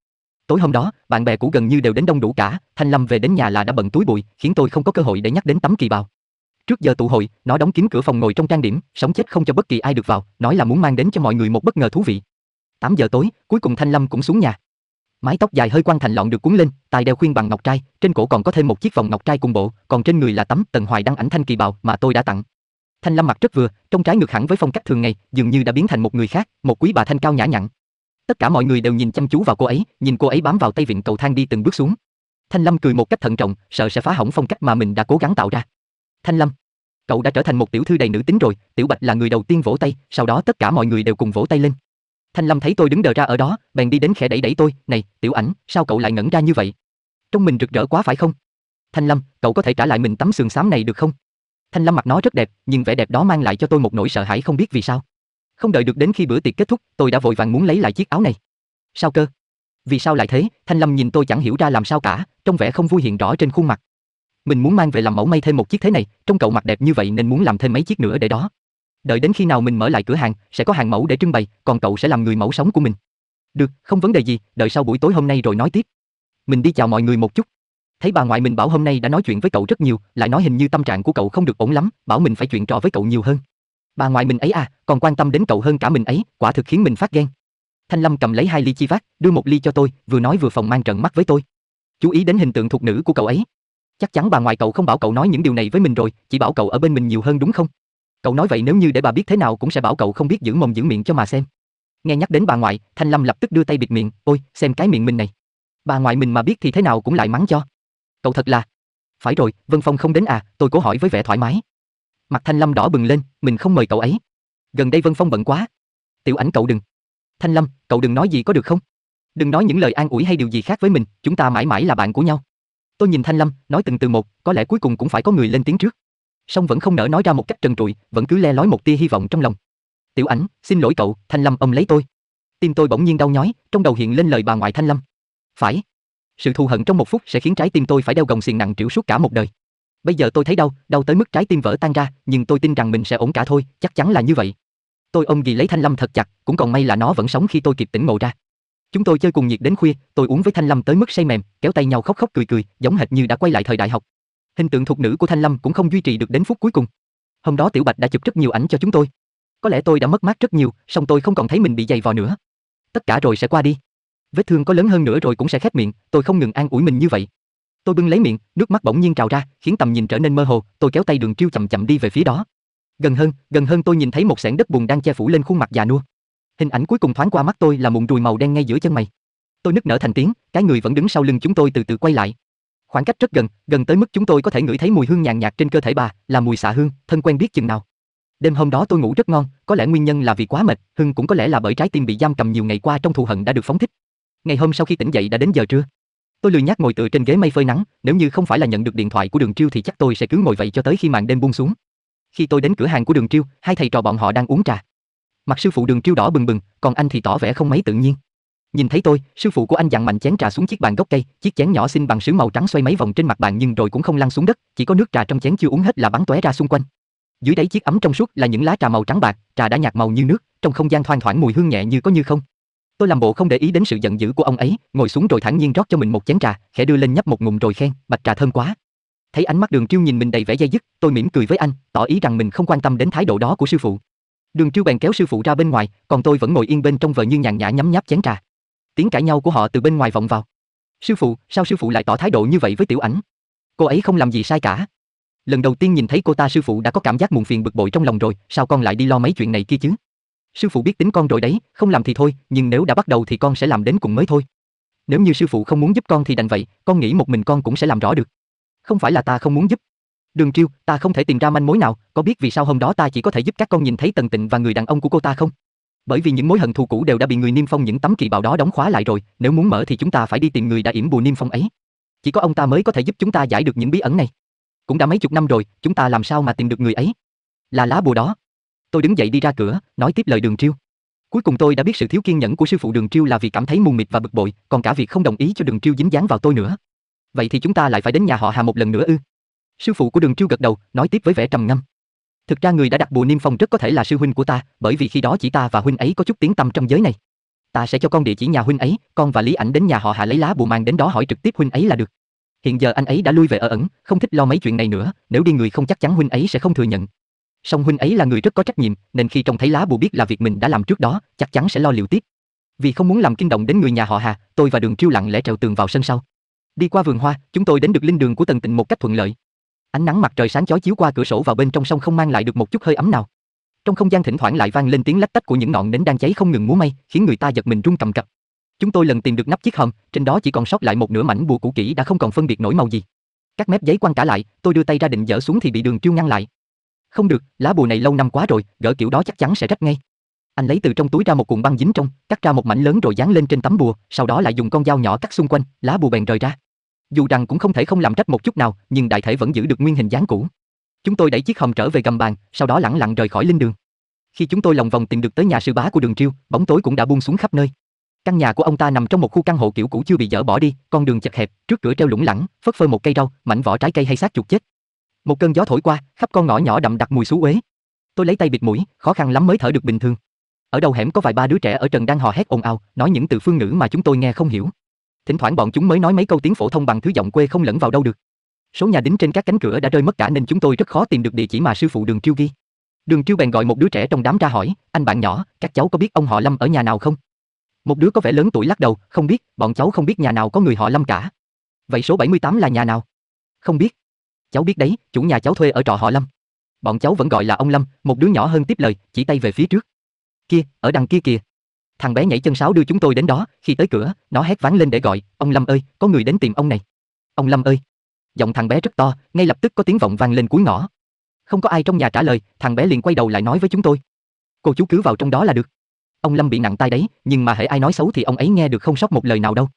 [SPEAKER 1] Tối hôm đó, bạn bè cũ gần như đều đến đông đủ cả, Thanh Lâm về đến nhà là đã bận túi bụi, khiến tôi không có cơ hội để nhắc đến tấm kỳ bào. Trước giờ tụ hội, nó đóng kín cửa phòng ngồi trong trang điểm, sống chết không cho bất kỳ ai được vào, nói là muốn mang đến cho mọi người một bất ngờ thú vị. 8 giờ tối, cuối cùng Thanh Lâm cũng xuống nhà. Mái tóc dài hơi quăn thành lọn được cuốn lên, tai đeo khuyên bằng ngọc trai, trên cổ còn có thêm một chiếc vòng ngọc trai cùng bộ, còn trên người là tấm tần hoài đăng ảnh thanh kỳ bào mà tôi đã tặng. Thanh Lâm mặt rất vừa, trong trái ngược hẳn với phong cách thường ngày, dường như đã biến thành một người khác, một quý bà thanh cao nhã nhặn. Tất cả mọi người đều nhìn chăm chú vào cô ấy, nhìn cô ấy bám vào tay vịn cầu thang đi từng bước xuống. Thanh Lâm cười một cách thận trọng, sợ sẽ phá hỏng phong cách mà mình đã cố gắng tạo ra. Thanh Lâm, cậu đã trở thành một tiểu thư đầy nữ tính rồi, Tiểu Bạch là người đầu tiên vỗ tay, sau đó tất cả mọi người đều cùng vỗ tay lên. Thanh Lâm thấy tôi đứng đờ ra ở đó, bèn đi đến khẽ đẩy đẩy tôi, "Này, Tiểu Ảnh, sao cậu lại ngẩn ra như vậy? Trong mình rực rỡ quá phải không?" "Thanh Lâm, cậu có thể trả lại mình tấm sườn xám này được không?" Thanh Lâm mặt nó rất đẹp, nhưng vẻ đẹp đó mang lại cho tôi một nỗi sợ hãi không biết vì sao. Không đợi được đến khi bữa tiệc kết thúc, tôi đã vội vàng muốn lấy lại chiếc áo này. Sao cơ? Vì sao lại thế? Thanh Lâm nhìn tôi chẳng hiểu ra làm sao cả, trong vẻ không vui hiện rõ trên khuôn mặt. Mình muốn mang về làm mẫu may thêm một chiếc thế này, trong cậu mặt đẹp như vậy nên muốn làm thêm mấy chiếc nữa để đó. Đợi đến khi nào mình mở lại cửa hàng, sẽ có hàng mẫu để trưng bày, còn cậu sẽ làm người mẫu sống của mình. Được, không vấn đề gì, đợi sau buổi tối hôm nay rồi nói tiếp. Mình đi chào mọi người một chút. Thấy bà ngoại mình bảo hôm nay đã nói chuyện với cậu rất nhiều, lại nói hình như tâm trạng của cậu không được ổn lắm, bảo mình phải chuyện trò với cậu nhiều hơn. Bà ngoại mình ấy à, còn quan tâm đến cậu hơn cả mình ấy, quả thực khiến mình phát ghen. Thanh Lâm cầm lấy hai ly chi vát, đưa một ly cho tôi, vừa nói vừa phòng mang trận mắt với tôi. Chú ý đến hình tượng thuộc nữ của cậu ấy. Chắc chắn bà ngoại cậu không bảo cậu nói những điều này với mình rồi, chỉ bảo cậu ở bên mình nhiều hơn đúng không? Cậu nói vậy nếu như để bà biết thế nào cũng sẽ bảo cậu không biết giữ mồm giữ miệng cho mà xem. Nghe nhắc đến bà ngoại, Thanh Lâm lập tức đưa tay bịt miệng, "Ôi, xem cái miệng mình này." Bà ngoại mình mà biết thì thế nào cũng lại mắng cho. Cậu thật là. Phải rồi, Vân Phong không đến à, tôi cố hỏi với vẻ thoải mái. Mặt Thanh Lâm đỏ bừng lên, mình không mời cậu ấy. Gần đây Vân Phong bận quá. Tiểu ảnh cậu đừng. Thanh Lâm, cậu đừng nói gì có được không? Đừng nói những lời an ủi hay điều gì khác với mình, chúng ta mãi mãi là bạn của nhau. Tôi nhìn Thanh Lâm, nói từng từ một, có lẽ cuối cùng cũng phải có người lên tiếng trước. Song vẫn không nỡ nói ra một cách trần trụi, vẫn cứ le lói một tia hy vọng trong lòng. Tiểu ảnh, xin lỗi cậu, Thanh Lâm ông lấy tôi. Tim tôi bỗng nhiên đau nhói, trong đầu hiện lên lời bà ngoại Thanh Lâm. Phải, sự thù hận trong một phút sẽ khiến trái tim tôi phải đeo gồng xiềng nặng trĩu suốt cả một đời. Bây giờ tôi thấy đau, đau tới mức trái tim vỡ tan ra, nhưng tôi tin rằng mình sẽ ổn cả thôi, chắc chắn là như vậy. Tôi ôm ghì lấy Thanh Lâm thật chặt, cũng còn may là nó vẫn sống khi tôi kịp tỉnh ngộ ra. Chúng tôi chơi cùng nhiệt đến khuya, tôi uống với Thanh Lâm tới mức say mềm, kéo tay nhau khóc khóc cười cười, giống hệt như đã quay lại thời đại học. Hình tượng thuộc nữ của Thanh Lâm cũng không duy trì được đến phút cuối cùng. Hôm đó Tiểu Bạch đã chụp rất nhiều ảnh cho chúng tôi. Có lẽ tôi đã mất mát rất nhiều, song tôi không còn thấy mình bị dày vò nữa. Tất cả rồi sẽ qua đi vết thương có lớn hơn nữa rồi cũng sẽ khép miệng, tôi không ngừng an ủi mình như vậy. Tôi bưng lấy miệng, nước mắt bỗng nhiên trào ra, khiến tầm nhìn trở nên mơ hồ, tôi kéo tay Đường Triêu chậm chậm đi về phía đó. Gần hơn, gần hơn tôi nhìn thấy một xẻng đất bùn đang che phủ lên khuôn mặt già nua. Hình ảnh cuối cùng thoáng qua mắt tôi là mụn ruồi màu đen ngay giữa chân mày. Tôi nức nở thành tiếng, cái người vẫn đứng sau lưng chúng tôi từ từ quay lại. Khoảng cách rất gần, gần tới mức chúng tôi có thể ngửi thấy mùi hương nhàn nhạt trên cơ thể bà, là mùi xạ hương, thân quen biết chừng nào. Đêm hôm đó tôi ngủ rất ngon, có lẽ nguyên nhân là vì quá mệt, Hưng cũng có lẽ là bởi trái tim bị giam cầm nhiều ngày qua trong thù hận đã được phóng thích ngày hôm sau khi tỉnh dậy đã đến giờ trưa. Tôi lười nhác ngồi tựa trên ghế mây phơi nắng, nếu như không phải là nhận được điện thoại của Đường Triêu thì chắc tôi sẽ cứ ngồi vậy cho tới khi màn đêm buông xuống. Khi tôi đến cửa hàng của Đường Triêu, hai thầy trò bọn họ đang uống trà. Mặt sư phụ Đường Triêu đỏ bừng bừng, còn anh thì tỏ vẻ không mấy tự nhiên. Nhìn thấy tôi, sư phụ của anh dặn mạnh chén trà xuống chiếc bàn gốc cây, chiếc chén nhỏ xinh bằng sứ màu trắng xoay mấy vòng trên mặt bàn nhưng rồi cũng không lăn xuống đất, chỉ có nước trà trong chén chưa uống hết là bắn tóe ra xung quanh. Dưới đáy chiếc ấm trong suốt là những lá trà màu trắng bạc, trà đã nhạt màu như nước, trong không gian thoang thoảng mùi hương nhẹ như có như không, Tôi làm bộ không để ý đến sự giận dữ của ông ấy, ngồi xuống rồi thản nhiên rót cho mình một chén trà, khẽ đưa lên nhấp một ngụm rồi khen, "Bạch trà thơm quá." Thấy ánh mắt Đường Triêu nhìn mình đầy vẻ dây dứt, tôi mỉm cười với anh, tỏ ý rằng mình không quan tâm đến thái độ đó của sư phụ. Đường Triêu bèn kéo sư phụ ra bên ngoài, còn tôi vẫn ngồi yên bên trong vờ như nhàn nhã nhấm nháp chén trà. Tiếng cãi nhau của họ từ bên ngoài vọng vào. "Sư phụ, sao sư phụ lại tỏ thái độ như vậy với tiểu ảnh? Cô ấy không làm gì sai cả." Lần đầu tiên nhìn thấy cô ta sư phụ đã có cảm giác muộn phiền bực bội trong lòng rồi, sao con lại đi lo mấy chuyện này kia chứ? Sư phụ biết tính con rồi đấy, không làm thì thôi, nhưng nếu đã bắt đầu thì con sẽ làm đến cùng mới thôi. Nếu như sư phụ không muốn giúp con thì đành vậy, con nghĩ một mình con cũng sẽ làm rõ được. Không phải là ta không muốn giúp. Đường Triêu, ta không thể tìm ra manh mối nào, có biết vì sao hôm đó ta chỉ có thể giúp các con nhìn thấy Tần Tịnh và người đàn ông của cô ta không? Bởi vì những mối hận thù cũ đều đã bị người Niêm Phong những tấm kỳ bào đó đóng khóa lại rồi, nếu muốn mở thì chúng ta phải đi tìm người đã yểm bù Niêm Phong ấy. Chỉ có ông ta mới có thể giúp chúng ta giải được những bí ẩn này. Cũng đã mấy chục năm rồi, chúng ta làm sao mà tìm được người ấy? Là lá bùa đó tôi đứng dậy đi ra cửa, nói tiếp lời Đường Triêu. Cuối cùng tôi đã biết sự thiếu kiên nhẫn của sư phụ Đường Triêu là vì cảm thấy mù mịt và bực bội, còn cả việc không đồng ý cho Đường Triêu dính dáng vào tôi nữa. Vậy thì chúng ta lại phải đến nhà họ Hà một lần nữa ư? Sư phụ của Đường Triêu gật đầu, nói tiếp với vẻ trầm ngâm. Thực ra người đã đặt bùa niêm phong rất có thể là sư huynh của ta, bởi vì khi đó chỉ ta và huynh ấy có chút tiếng tăm trong giới này. Ta sẽ cho con địa chỉ nhà huynh ấy, con và Lý Ảnh đến nhà họ Hà lấy lá bùa mang đến đó hỏi trực tiếp huynh ấy là được. Hiện giờ anh ấy đã lui về ở ẩn, không thích lo mấy chuyện này nữa, nếu đi người không chắc chắn huynh ấy sẽ không thừa nhận, Song huynh ấy là người rất có trách nhiệm, nên khi trông thấy lá bùa biết là việc mình đã làm trước đó, chắc chắn sẽ lo liệu tiếp. Vì không muốn làm kinh động đến người nhà họ Hà, tôi và Đường Chiêu lặng lẽ trèo tường vào sân sau. Đi qua vườn hoa, chúng tôi đến được linh đường của Tần Tình một cách thuận lợi. Ánh nắng mặt trời sáng chói chiếu qua cửa sổ vào bên trong sông không mang lại được một chút hơi ấm nào. Trong không gian thỉnh thoảng lại vang lên tiếng lách tách của những ngọn nến đang cháy không ngừng múa mây, khiến người ta giật mình run cầm cập. Chúng tôi lần tìm được nắp chiếc hòm, trên đó chỉ còn sót lại một nửa mảnh bùa cũ kỹ đã không còn phân biệt nổi màu gì. Các mép giấy quăng cả lại, tôi đưa tay ra định dỡ xuống thì bị Đường Chiêu ngăn lại. Không được, lá bùa này lâu năm quá rồi, gỡ kiểu đó chắc chắn sẽ rách ngay. Anh lấy từ trong túi ra một cuộn băng dính trong, cắt ra một mảnh lớn rồi dán lên trên tấm bùa, sau đó lại dùng con dao nhỏ cắt xung quanh, lá bùa bèn rời ra. Dù rằng cũng không thể không làm rách một chút nào, nhưng đại thể vẫn giữ được nguyên hình dáng cũ. Chúng tôi đẩy chiếc hòm trở về gầm bàn, sau đó lặng lặng rời khỏi linh đường. Khi chúng tôi lòng vòng tìm được tới nhà sư bá của Đường Triêu, bóng tối cũng đã buông xuống khắp nơi. Căn nhà của ông ta nằm trong một khu căn hộ kiểu cũ chưa bị dỡ bỏ đi, con đường chật hẹp, trước cửa treo lủng lẳng, phất phơ một cây rau, mảnh vỏ trái cây hay xác chuột chết, một cơn gió thổi qua, khắp con ngõ nhỏ đậm đặc mùi xú uế. Tôi lấy tay bịt mũi, khó khăn lắm mới thở được bình thường. Ở đầu hẻm có vài ba đứa trẻ ở trần đang hò hét ồn ào, nói những từ phương ngữ mà chúng tôi nghe không hiểu. Thỉnh thoảng bọn chúng mới nói mấy câu tiếng phổ thông bằng thứ giọng quê không lẫn vào đâu được. Số nhà đính trên các cánh cửa đã rơi mất cả nên chúng tôi rất khó tìm được địa chỉ mà sư phụ Đường Chiêu ghi. Đường Chiêu bèn gọi một đứa trẻ trong đám ra hỏi, anh bạn nhỏ, các cháu có biết ông họ Lâm ở nhà nào không? Một đứa có vẻ lớn tuổi lắc đầu, không biết, bọn cháu không biết nhà nào có người họ Lâm cả. Vậy số 78 là nhà nào? Không biết cháu biết đấy, chủ nhà cháu thuê ở trọ họ Lâm. Bọn cháu vẫn gọi là ông Lâm, một đứa nhỏ hơn tiếp lời, chỉ tay về phía trước. Kia, ở đằng kia kìa. Thằng bé nhảy chân sáo đưa chúng tôi đến đó, khi tới cửa, nó hét ván lên để gọi, ông Lâm ơi, có người đến tìm ông này. Ông Lâm ơi. Giọng thằng bé rất to, ngay lập tức có tiếng vọng vang lên cuối ngõ. Không có ai trong nhà trả lời, thằng bé liền quay đầu lại nói với chúng tôi. Cô chú cứ vào trong đó là được. Ông Lâm bị nặng tay đấy, nhưng mà hễ ai nói xấu thì ông ấy nghe được không sót một lời nào đâu.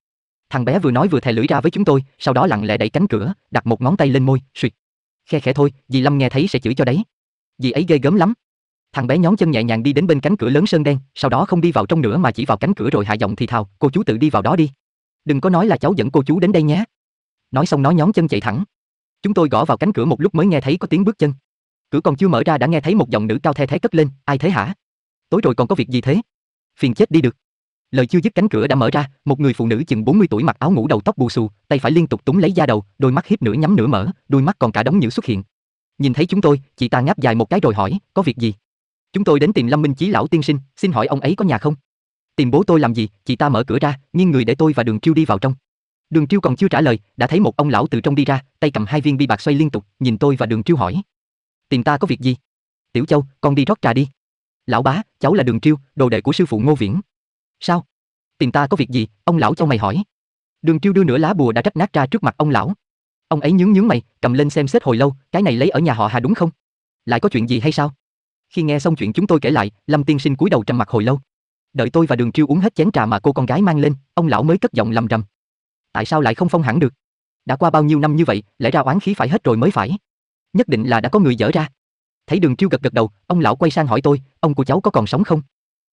[SPEAKER 1] Thằng bé vừa nói vừa thè lưỡi ra với chúng tôi, sau đó lặng lẽ đẩy cánh cửa, đặt một ngón tay lên môi, suyệt. Khe khẽ thôi, dì Lâm nghe thấy sẽ chửi cho đấy. Dì ấy ghê gớm lắm. Thằng bé nhón chân nhẹ nhàng đi đến bên cánh cửa lớn sơn đen, sau đó không đi vào trong nữa mà chỉ vào cánh cửa rồi hạ giọng thì thào, cô chú tự đi vào đó đi. Đừng có nói là cháu dẫn cô chú đến đây nhé. Nói xong nói nhón chân chạy thẳng. Chúng tôi gõ vào cánh cửa một lúc mới nghe thấy có tiếng bước chân. Cửa còn chưa mở ra đã nghe thấy một giọng nữ cao the thế cất lên, ai thế hả? Tối rồi còn có việc gì thế? Phiền chết đi được. Lời chưa dứt cánh cửa đã mở ra, một người phụ nữ chừng 40 tuổi mặc áo ngủ đầu tóc bù xù, tay phải liên tục túm lấy da đầu, đôi mắt hiếp nửa nhắm nửa mở, đôi mắt còn cả đống nhữ xuất hiện. Nhìn thấy chúng tôi, chị ta ngáp dài một cái rồi hỏi, có việc gì? Chúng tôi đến tìm Lâm Minh Chí lão tiên sinh, xin hỏi ông ấy có nhà không? Tìm bố tôi làm gì? Chị ta mở cửa ra, nghiêng người để tôi và Đường Triêu đi vào trong. Đường Triêu còn chưa trả lời, đã thấy một ông lão từ trong đi ra, tay cầm hai viên bi bạc xoay liên tục, nhìn tôi và Đường Triêu hỏi: "Tìm ta có việc gì?" "Tiểu Châu, con đi rót trà đi." "Lão bá, cháu là Đường Triêu, đồ đệ của sư phụ Ngô Viễn." Sao? Tiền ta có việc gì? Ông lão cho mày hỏi. Đường triêu đưa nửa lá bùa đã rách nát ra trước mặt ông lão. Ông ấy nhướng nhướng mày, cầm lên xem xét hồi lâu, cái này lấy ở nhà họ Hà đúng không? Lại có chuyện gì hay sao? Khi nghe xong chuyện chúng tôi kể lại, Lâm tiên sinh cúi đầu trầm mặt hồi lâu. Đợi tôi và Đường triêu uống hết chén trà mà cô con gái mang lên, ông lão mới cất giọng lầm rầm. Tại sao lại không phong hẳn được? Đã qua bao nhiêu năm như vậy, lẽ ra oán khí phải hết rồi mới phải. Nhất định là đã có người dở ra. Thấy Đường triêu gật gật đầu, ông lão quay sang hỏi tôi, ông của cháu có còn sống không?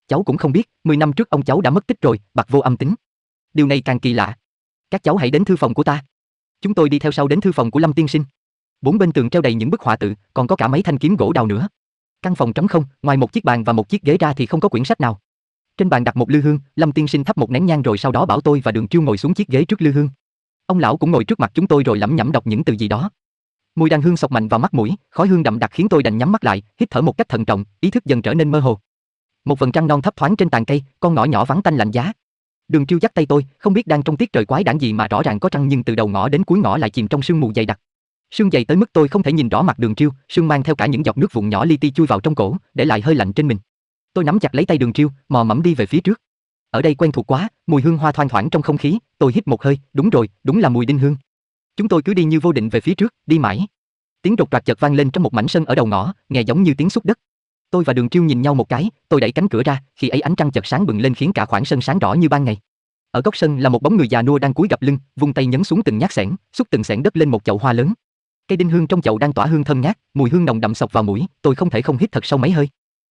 [SPEAKER 1] Cháu cũng không biết, 10 năm trước ông cháu đã mất tích rồi, bạc vô âm tính. Điều này càng kỳ lạ. Các cháu hãy đến thư phòng của ta. Chúng tôi đi theo sau đến thư phòng của Lâm tiên sinh. Bốn bên tường treo đầy những bức họa tự, còn có cả mấy thanh kiếm gỗ đào nữa. Căn phòng trống không, ngoài một chiếc bàn và một chiếc ghế ra thì không có quyển sách nào. Trên bàn đặt một lư hương, Lâm tiên sinh thắp một nén nhang rồi sau đó bảo tôi và Đường Chiêu ngồi xuống chiếc ghế trước lư hương. Ông lão cũng ngồi trước mặt chúng tôi rồi lẩm nhẩm đọc những từ gì đó. Mùi đàn hương sộc mạnh vào mắt mũi, khói hương đậm đặc khiến tôi đành nhắm mắt lại, hít thở một cách thận trọng, ý thức dần trở nên mơ hồ một vầng trăng non thấp thoáng trên tàn cây, con ngõ nhỏ vắng tanh lạnh giá. Đường Chiêu dắt tay tôi, không biết đang trong tiết trời quái đản gì mà rõ ràng có trăng nhưng từ đầu ngõ đến cuối ngõ lại chìm trong sương mù dày đặc. Sương dày tới mức tôi không thể nhìn rõ mặt Đường Chiêu, sương mang theo cả những giọt nước vụn nhỏ li ti chui vào trong cổ, để lại hơi lạnh trên mình. Tôi nắm chặt lấy tay Đường Chiêu, mò mẫm đi về phía trước. Ở đây quen thuộc quá, mùi hương hoa thoang thoảng trong không khí, tôi hít một hơi, đúng rồi, đúng là mùi đinh hương. Chúng tôi cứ đi như vô định về phía trước, đi mãi. Tiếng rột rạc chợt vang lên trong một mảnh sân ở đầu ngõ, nghe giống như tiếng xúc đất. Tôi và Đường triêu nhìn nhau một cái, tôi đẩy cánh cửa ra, khi ấy ánh trăng chợt sáng bừng lên khiến cả khoảng sân sáng rõ như ban ngày. Ở góc sân là một bóng người già nua đang cúi gập lưng, vung tay nhấn xuống từng nhát xẻng, xúc từng xẻng đất lên một chậu hoa lớn. Cây đinh hương trong chậu đang tỏa hương thơm ngát, mùi hương nồng đậm sộc vào mũi, tôi không thể không hít thật sâu mấy hơi.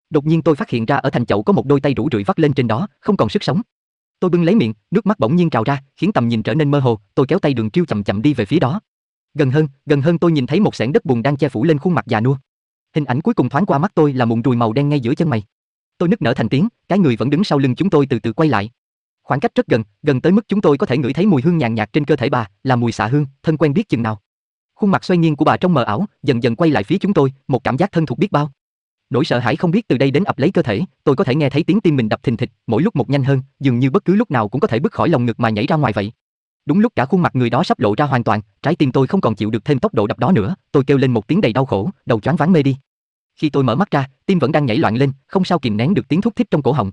[SPEAKER 1] Đột nhiên tôi phát hiện ra ở thành chậu có một đôi tay rũ rượi vắt lên trên đó, không còn sức sống. Tôi bưng lấy miệng, nước mắt bỗng nhiên trào ra, khiến tầm nhìn trở nên mơ hồ, tôi kéo tay Đường triêu chậm chậm đi về phía đó. Gần hơn, gần hơn tôi nhìn thấy một xẻng đất bùn đang che phủ lên khuôn mặt già nua. Hình ảnh cuối cùng thoáng qua mắt tôi là mụn ruồi màu đen ngay giữa chân mày. Tôi nức nở thành tiếng, cái người vẫn đứng sau lưng chúng tôi từ từ quay lại. Khoảng cách rất gần, gần tới mức chúng tôi có thể ngửi thấy mùi hương nhàn nhạt trên cơ thể bà, là mùi xạ hương, thân quen biết chừng nào. Khuôn mặt xoay nghiêng của bà trong mờ ảo, dần dần quay lại phía chúng tôi, một cảm giác thân thuộc biết bao. Nỗi sợ hãi không biết từ đây đến ập lấy cơ thể, tôi có thể nghe thấy tiếng tim mình đập thình thịch, mỗi lúc một nhanh hơn, dường như bất cứ lúc nào cũng có thể bước khỏi lòng ngực mà nhảy ra ngoài vậy. Đúng lúc cả khuôn mặt người đó sắp lộ ra hoàn toàn, trái tim tôi không còn chịu được thêm tốc độ đập đó nữa, tôi kêu lên một tiếng đầy đau khổ, đầu choáng váng mê đi. Khi tôi mở mắt ra, tim vẫn đang nhảy loạn lên, không sao kìm nén được tiếng thúc thích trong cổ họng.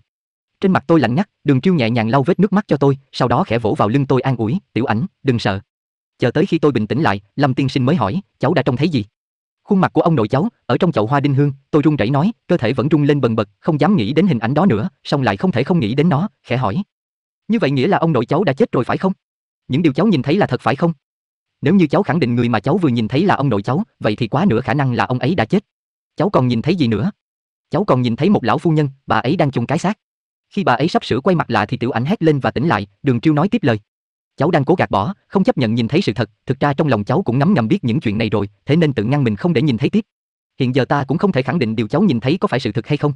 [SPEAKER 1] Trên mặt tôi lạnh ngắt, Đường Chiêu nhẹ nhàng lau vết nước mắt cho tôi, sau đó khẽ vỗ vào lưng tôi an ủi, "Tiểu Ảnh, đừng sợ." Chờ tới khi tôi bình tĩnh lại, Lâm tiên sinh mới hỏi, "Cháu đã trông thấy gì?" Khuôn mặt của ông nội cháu, ở trong chậu hoa đinh hương, tôi run rẩy nói, cơ thể vẫn rung lên bần bật, không dám nghĩ đến hình ảnh đó nữa, song lại không thể không nghĩ đến nó, khẽ hỏi, "Như vậy nghĩa là ông nội cháu đã chết rồi phải không?" những điều cháu nhìn thấy là thật phải không? Nếu như cháu khẳng định người mà cháu vừa nhìn thấy là ông nội cháu, vậy thì quá nửa khả năng là ông ấy đã chết. Cháu còn nhìn thấy gì nữa? Cháu còn nhìn thấy một lão phu nhân, bà ấy đang chung cái xác. Khi bà ấy sắp sửa quay mặt lại thì Tiểu Ảnh hét lên và tỉnh lại, Đường Triêu nói tiếp lời. Cháu đang cố gạt bỏ, không chấp nhận nhìn thấy sự thật, thực ra trong lòng cháu cũng ngấm ngầm biết những chuyện này rồi, thế nên tự ngăn mình không để nhìn thấy tiếp. Hiện giờ ta cũng không thể khẳng định điều cháu nhìn thấy có phải sự thật hay không.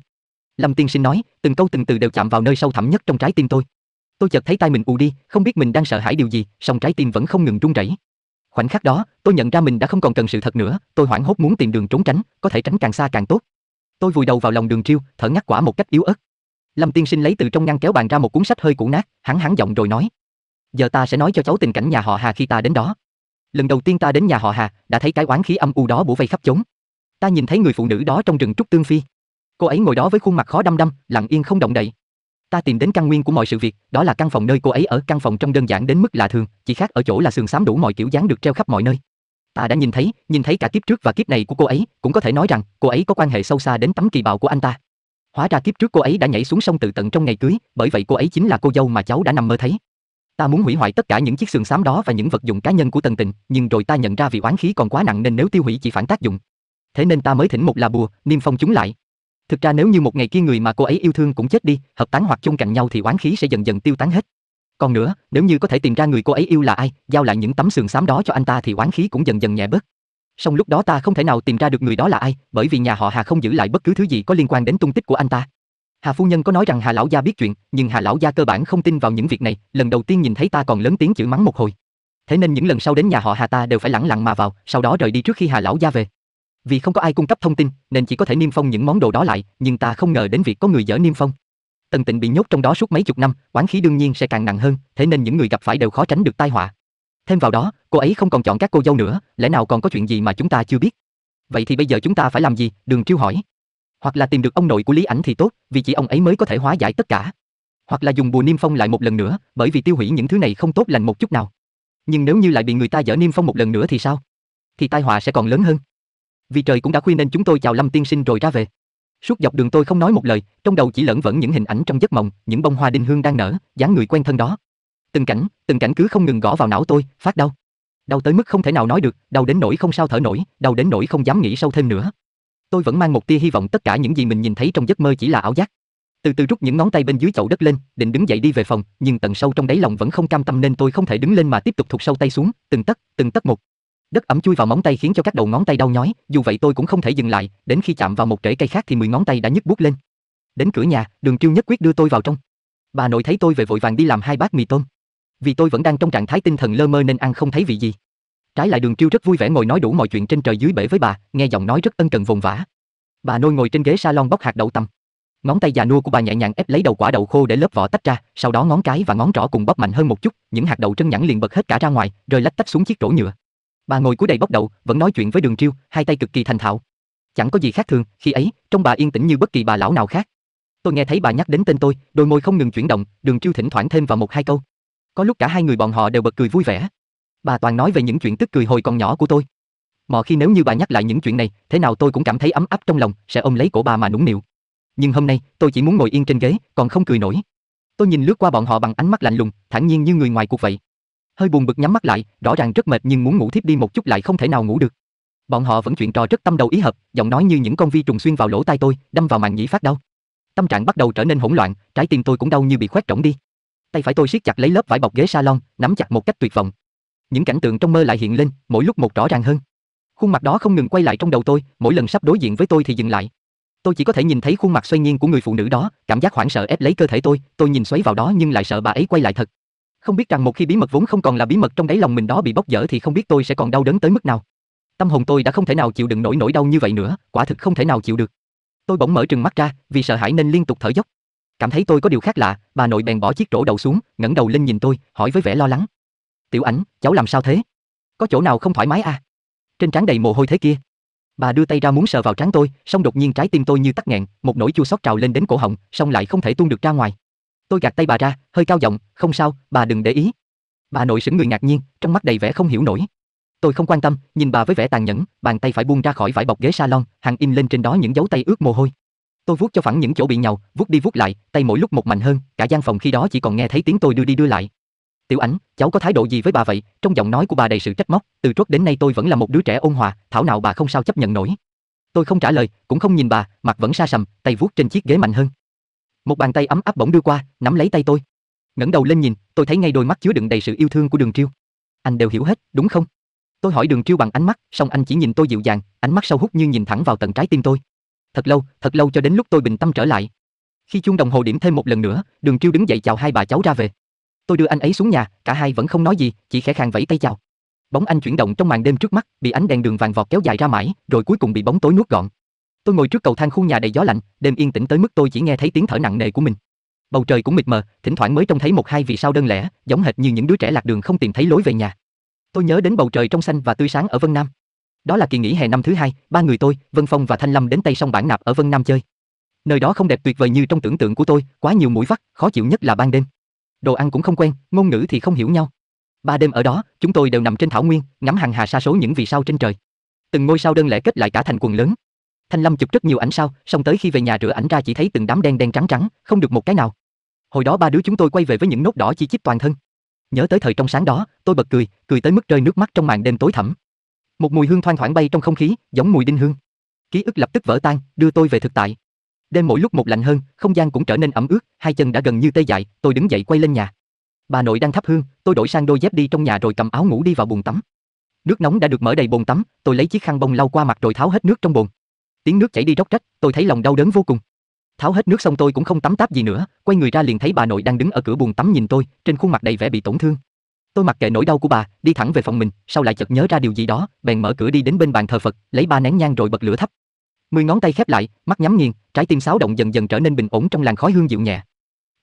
[SPEAKER 1] Lâm Tiên Sinh nói, từng câu từng từ đều chạm vào nơi sâu thẳm nhất trong trái tim tôi. Tôi chợt thấy tay mình ù đi, không biết mình đang sợ hãi điều gì, song trái tim vẫn không ngừng run rẩy. Khoảnh khắc đó, tôi nhận ra mình đã không còn cần sự thật nữa, tôi hoảng hốt muốn tìm đường trốn tránh, có thể tránh càng xa càng tốt. Tôi vùi đầu vào lòng Đường Triêu, thở ngắt quả một cách yếu ớt. Lâm Tiên Sinh lấy từ trong ngăn kéo bàn ra một cuốn sách hơi cũ nát, hắn hắn giọng rồi nói: "Giờ ta sẽ nói cho cháu tình cảnh nhà họ Hà khi ta đến đó. Lần đầu tiên ta đến nhà họ Hà, đã thấy cái oán khí âm u đó bủa vây khắp chốn. Ta nhìn thấy người phụ nữ đó trong rừng trúc tương phi. Cô ấy ngồi đó với khuôn mặt khó đăm đăm, lặng yên không động đậy. Ta tìm đến căn nguyên của mọi sự việc, đó là căn phòng nơi cô ấy ở, căn phòng trong đơn giản đến mức lạ thường, chỉ khác ở chỗ là sườn xám đủ mọi kiểu dáng được treo khắp mọi nơi. Ta đã nhìn thấy, nhìn thấy cả kiếp trước và kiếp này của cô ấy, cũng có thể nói rằng cô ấy có quan hệ sâu xa đến tấm kỳ bào của anh ta. Hóa ra kiếp trước cô ấy đã nhảy xuống sông tự tận trong ngày cưới, bởi vậy cô ấy chính là cô dâu mà cháu đã nằm mơ thấy. Ta muốn hủy hoại tất cả những chiếc sườn xám đó và những vật dụng cá nhân của Tần Tình, nhưng rồi ta nhận ra vì oán khí còn quá nặng nên nếu tiêu hủy chỉ phản tác dụng. Thế nên ta mới thỉnh một là bùa, niêm phong chúng lại. Thực ra nếu như một ngày kia người mà cô ấy yêu thương cũng chết đi, hợp tán hoặc chung cạnh nhau thì oán khí sẽ dần dần tiêu tán hết. Còn nữa, nếu như có thể tìm ra người cô ấy yêu là ai, giao lại những tấm sườn xám đó cho anh ta thì oán khí cũng dần dần nhẹ bớt. Song lúc đó ta không thể nào tìm ra được người đó là ai, bởi vì nhà họ Hà không giữ lại bất cứ thứ gì có liên quan đến tung tích của anh ta. Hà phu nhân có nói rằng Hà lão gia biết chuyện, nhưng Hà lão gia cơ bản không tin vào những việc này, lần đầu tiên nhìn thấy ta còn lớn tiếng chửi mắng một hồi. Thế nên những lần sau đến nhà họ Hà ta đều phải lẳng lặng mà vào, sau đó rời đi trước khi Hà lão gia về. Vì không có ai cung cấp thông tin, nên chỉ có thể niêm phong những món đồ đó lại, nhưng ta không ngờ đến việc có người dở niêm phong. Tần Tịnh bị nhốt trong đó suốt mấy chục năm, oán khí đương nhiên sẽ càng nặng hơn, thế nên những người gặp phải đều khó tránh được tai họa. Thêm vào đó, cô ấy không còn chọn các cô dâu nữa, lẽ nào còn có chuyện gì mà chúng ta chưa biết? Vậy thì bây giờ chúng ta phải làm gì? Đường Chiêu hỏi. Hoặc là tìm được ông nội của Lý Ảnh thì tốt, vì chỉ ông ấy mới có thể hóa giải tất cả. Hoặc là dùng bùa niêm phong lại một lần nữa, bởi vì tiêu hủy những thứ này không tốt lành một chút nào. Nhưng nếu như lại bị người ta dở niêm phong một lần nữa thì sao? Thì tai họa sẽ còn lớn hơn vì trời cũng đã khuya nên chúng tôi chào Lâm tiên sinh rồi ra về. Suốt dọc đường tôi không nói một lời, trong đầu chỉ lẫn vẫn những hình ảnh trong giấc mộng, những bông hoa đinh hương đang nở, dáng người quen thân đó. Từng cảnh, từng cảnh cứ không ngừng gõ vào não tôi, phát đau. Đau tới mức không thể nào nói được, đau đến nỗi không sao thở nổi, đau đến nỗi không dám nghĩ sâu thêm nữa. Tôi vẫn mang một tia hy vọng tất cả những gì mình nhìn thấy trong giấc mơ chỉ là ảo giác. Từ từ rút những ngón tay bên dưới chậu đất lên, định đứng dậy đi về phòng, nhưng tận sâu trong đáy lòng vẫn không cam tâm nên tôi không thể đứng lên mà tiếp tục thụt sâu tay xuống, từng tấc, từng tấc một. Đất ẩm chui vào móng tay khiến cho các đầu ngón tay đau nhói, dù vậy tôi cũng không thể dừng lại, đến khi chạm vào một rễ cây khác thì mười ngón tay đã nhức buốt lên. Đến cửa nhà, Đường Kiêu nhất quyết đưa tôi vào trong. Bà nội thấy tôi về vội vàng đi làm hai bát mì tôm. Vì tôi vẫn đang trong trạng thái tinh thần lơ mơ nên ăn không thấy vị gì. Trái lại Đường Kiêu rất vui vẻ ngồi nói đủ mọi chuyện trên trời dưới bể với bà, nghe giọng nói rất ân cần vồn vã. Bà nôi ngồi trên ghế salon bóc hạt đậu tằm. Ngón tay già nua của bà nhẹ nhàng ép lấy đầu quả đậu khô để lớp vỏ tách ra, sau đó ngón cái và ngón trỏ cùng bóp mạnh hơn một chút, những hạt đậu trân nhẵn liền bật hết cả ra ngoài, rồi lách tách xuống chiếc rổ nhựa. Bà ngồi cúi đầy bốc đậu, vẫn nói chuyện với Đường Triêu, hai tay cực kỳ thành thạo. Chẳng có gì khác thường, khi ấy, trong bà yên tĩnh như bất kỳ bà lão nào khác. Tôi nghe thấy bà nhắc đến tên tôi, đôi môi không ngừng chuyển động, Đường Triêu thỉnh thoảng thêm vào một hai câu. Có lúc cả hai người bọn họ đều bật cười vui vẻ. Bà toàn nói về những chuyện tức cười hồi còn nhỏ của tôi. Mọi khi nếu như bà nhắc lại những chuyện này, thế nào tôi cũng cảm thấy ấm áp trong lòng, sẽ ôm lấy cổ bà mà nũng nịu. Nhưng hôm nay, tôi chỉ muốn ngồi yên trên ghế, còn không cười nổi. Tôi nhìn lướt qua bọn họ bằng ánh mắt lạnh lùng, thản nhiên như người ngoài cuộc vậy hơi buồn bực nhắm mắt lại, rõ ràng rất mệt nhưng muốn ngủ thiếp đi một chút lại không thể nào ngủ được. Bọn họ vẫn chuyện trò rất tâm đầu ý hợp, giọng nói như những con vi trùng xuyên vào lỗ tai tôi, đâm vào màng nhĩ phát đau. Tâm trạng bắt đầu trở nên hỗn loạn, trái tim tôi cũng đau như bị khoét trỏng đi. Tay phải tôi siết chặt lấy lớp vải bọc ghế salon, nắm chặt một cách tuyệt vọng. Những cảnh tượng trong mơ lại hiện lên, mỗi lúc một rõ ràng hơn. Khuôn mặt đó không ngừng quay lại trong đầu tôi, mỗi lần sắp đối diện với tôi thì dừng lại. Tôi chỉ có thể nhìn thấy khuôn mặt xoay nghiêng của người phụ nữ đó, cảm giác hoảng sợ ép lấy cơ thể tôi, tôi nhìn xoáy vào đó nhưng lại sợ bà ấy quay lại thật, không biết rằng một khi bí mật vốn không còn là bí mật trong đáy lòng mình đó bị bóc dở thì không biết tôi sẽ còn đau đớn tới mức nào. Tâm hồn tôi đã không thể nào chịu đựng nổi nỗi đau như vậy nữa, quả thực không thể nào chịu được. Tôi bỗng mở trừng mắt ra, vì sợ hãi nên liên tục thở dốc. Cảm thấy tôi có điều khác lạ, bà nội bèn bỏ chiếc rổ đầu xuống, ngẩng đầu lên nhìn tôi, hỏi với vẻ lo lắng. "Tiểu Ảnh, cháu làm sao thế? Có chỗ nào không thoải mái à?" Trên trán đầy mồ hôi thế kia. Bà đưa tay ra muốn sờ vào trán tôi, song đột nhiên trái tim tôi như tắc nghẹn, một nỗi chua xót trào lên đến cổ họng, song lại không thể tuôn được ra ngoài. Tôi gạt tay bà ra, hơi cao giọng, "Không sao, bà đừng để ý." Bà nội sững người ngạc nhiên, trong mắt đầy vẻ không hiểu nổi. Tôi không quan tâm, nhìn bà với vẻ tàn nhẫn, bàn tay phải buông ra khỏi vải bọc ghế salon, hàng in lên trên đó những dấu tay ướt mồ hôi. Tôi vuốt cho phẳng những chỗ bị nhàu, vuốt đi vuốt lại, tay mỗi lúc một mạnh hơn, cả gian phòng khi đó chỉ còn nghe thấy tiếng tôi đưa đi đưa lại. "Tiểu Ảnh, cháu có thái độ gì với bà vậy?" Trong giọng nói của bà đầy sự trách móc, từ trước đến nay tôi vẫn là một đứa trẻ ôn hòa, thảo nào bà không sao chấp nhận nổi. Tôi không trả lời, cũng không nhìn bà, mặt vẫn xa sầm, tay vuốt trên chiếc ghế mạnh hơn một bàn tay ấm áp bỗng đưa qua, nắm lấy tay tôi. ngẩng đầu lên nhìn, tôi thấy ngay đôi mắt chứa đựng đầy sự yêu thương của Đường Triêu. Anh đều hiểu hết, đúng không? Tôi hỏi Đường Triêu bằng ánh mắt, song anh chỉ nhìn tôi dịu dàng, ánh mắt sâu hút như nhìn thẳng vào tận trái tim tôi. Thật lâu, thật lâu cho đến lúc tôi bình tâm trở lại. Khi chuông đồng hồ điểm thêm một lần nữa, Đường Triêu đứng dậy chào hai bà cháu ra về. Tôi đưa anh ấy xuống nhà, cả hai vẫn không nói gì, chỉ khẽ khàng vẫy tay chào. Bóng anh chuyển động trong màn đêm trước mắt, bị ánh đèn đường vàng vọt kéo dài ra mãi, rồi cuối cùng bị bóng tối nuốt gọn. Tôi ngồi trước cầu thang khu nhà đầy gió lạnh, đêm yên tĩnh tới mức tôi chỉ nghe thấy tiếng thở nặng nề của mình. Bầu trời cũng mịt mờ, thỉnh thoảng mới trông thấy một hai vì sao đơn lẻ, giống hệt như những đứa trẻ lạc đường không tìm thấy lối về nhà. Tôi nhớ đến bầu trời trong xanh và tươi sáng ở Vân Nam. Đó là kỳ nghỉ hè năm thứ hai, ba người tôi, Vân Phong và Thanh Lâm đến Tây Sông Bản Nạp ở Vân Nam chơi. Nơi đó không đẹp tuyệt vời như trong tưởng tượng của tôi, quá nhiều mũi vắt, khó chịu nhất là ban đêm. Đồ ăn cũng không quen, ngôn ngữ thì không hiểu nhau. Ba đêm ở đó, chúng tôi đều nằm trên thảo nguyên, ngắm hàng hà sa số những vì sao trên trời. Từng ngôi sao đơn lẻ kết lại cả thành quần lớn, Thanh Lâm chụp rất nhiều ảnh sao, xong tới khi về nhà rửa ảnh ra chỉ thấy từng đám đen đen trắng trắng, không được một cái nào. Hồi đó ba đứa chúng tôi quay về với những nốt đỏ chi chít toàn thân. Nhớ tới thời trong sáng đó, tôi bật cười, cười tới mức rơi nước mắt trong màn đêm tối thẳm. Một mùi hương thoang thoảng bay trong không khí, giống mùi đinh hương. Ký ức lập tức vỡ tan, đưa tôi về thực tại. Đêm mỗi lúc một lạnh hơn, không gian cũng trở nên ẩm ướt, hai chân đã gần như tê dại, tôi đứng dậy quay lên nhà. Bà nội đang thắp hương, tôi đổi sang đôi dép đi trong nhà rồi cầm áo ngủ đi vào bồn tắm. Nước nóng đã được mở đầy bồn tắm, tôi lấy chiếc khăn bông lau qua mặt rồi tháo hết nước trong bồn tiếng nước chảy đi róc rách, tôi thấy lòng đau đớn vô cùng. Tháo hết nước xong tôi cũng không tắm táp gì nữa, quay người ra liền thấy bà nội đang đứng ở cửa buồng tắm nhìn tôi, trên khuôn mặt đầy vẻ bị tổn thương. Tôi mặc kệ nỗi đau của bà, đi thẳng về phòng mình, sau lại chợt nhớ ra điều gì đó, bèn mở cửa đi đến bên bàn thờ Phật, lấy ba nén nhang rồi bật lửa thấp. Mười ngón tay khép lại, mắt nhắm nghiền, trái tim xáo động dần dần trở nên bình ổn trong làn khói hương dịu nhẹ.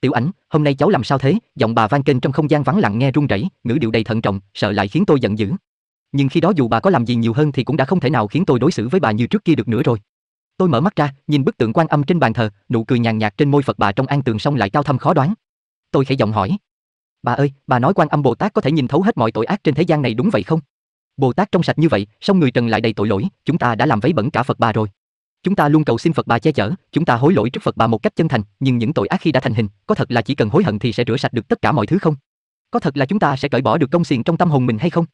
[SPEAKER 1] "Tiểu Ảnh, hôm nay cháu làm sao thế?" Giọng bà van kênh trong không gian vắng lặng nghe run rẩy, ngữ điệu đầy thận trọng, sợ lại khiến tôi giận dữ. Nhưng khi đó dù bà có làm gì nhiều hơn thì cũng đã không thể nào khiến tôi đối xử với bà như trước kia được nữa rồi. Tôi mở mắt ra, nhìn bức tượng quan âm trên bàn thờ, nụ cười nhàn nhạt trên môi Phật bà trong an tường song lại cao thâm khó đoán. Tôi khẽ giọng hỏi: "Bà ơi, bà nói quan âm Bồ Tát có thể nhìn thấu hết mọi tội ác trên thế gian này đúng vậy không?" Bồ Tát trong sạch như vậy, song người trần lại đầy tội lỗi, chúng ta đã làm vấy bẩn cả Phật bà rồi. Chúng ta luôn cầu xin Phật bà che chở, chúng ta hối lỗi trước Phật bà một cách chân thành, nhưng những tội ác khi đã thành hình, có thật là chỉ cần hối hận thì sẽ rửa sạch được tất cả mọi thứ không? Có thật là chúng ta sẽ cởi bỏ được công xiềng trong tâm hồn mình hay không?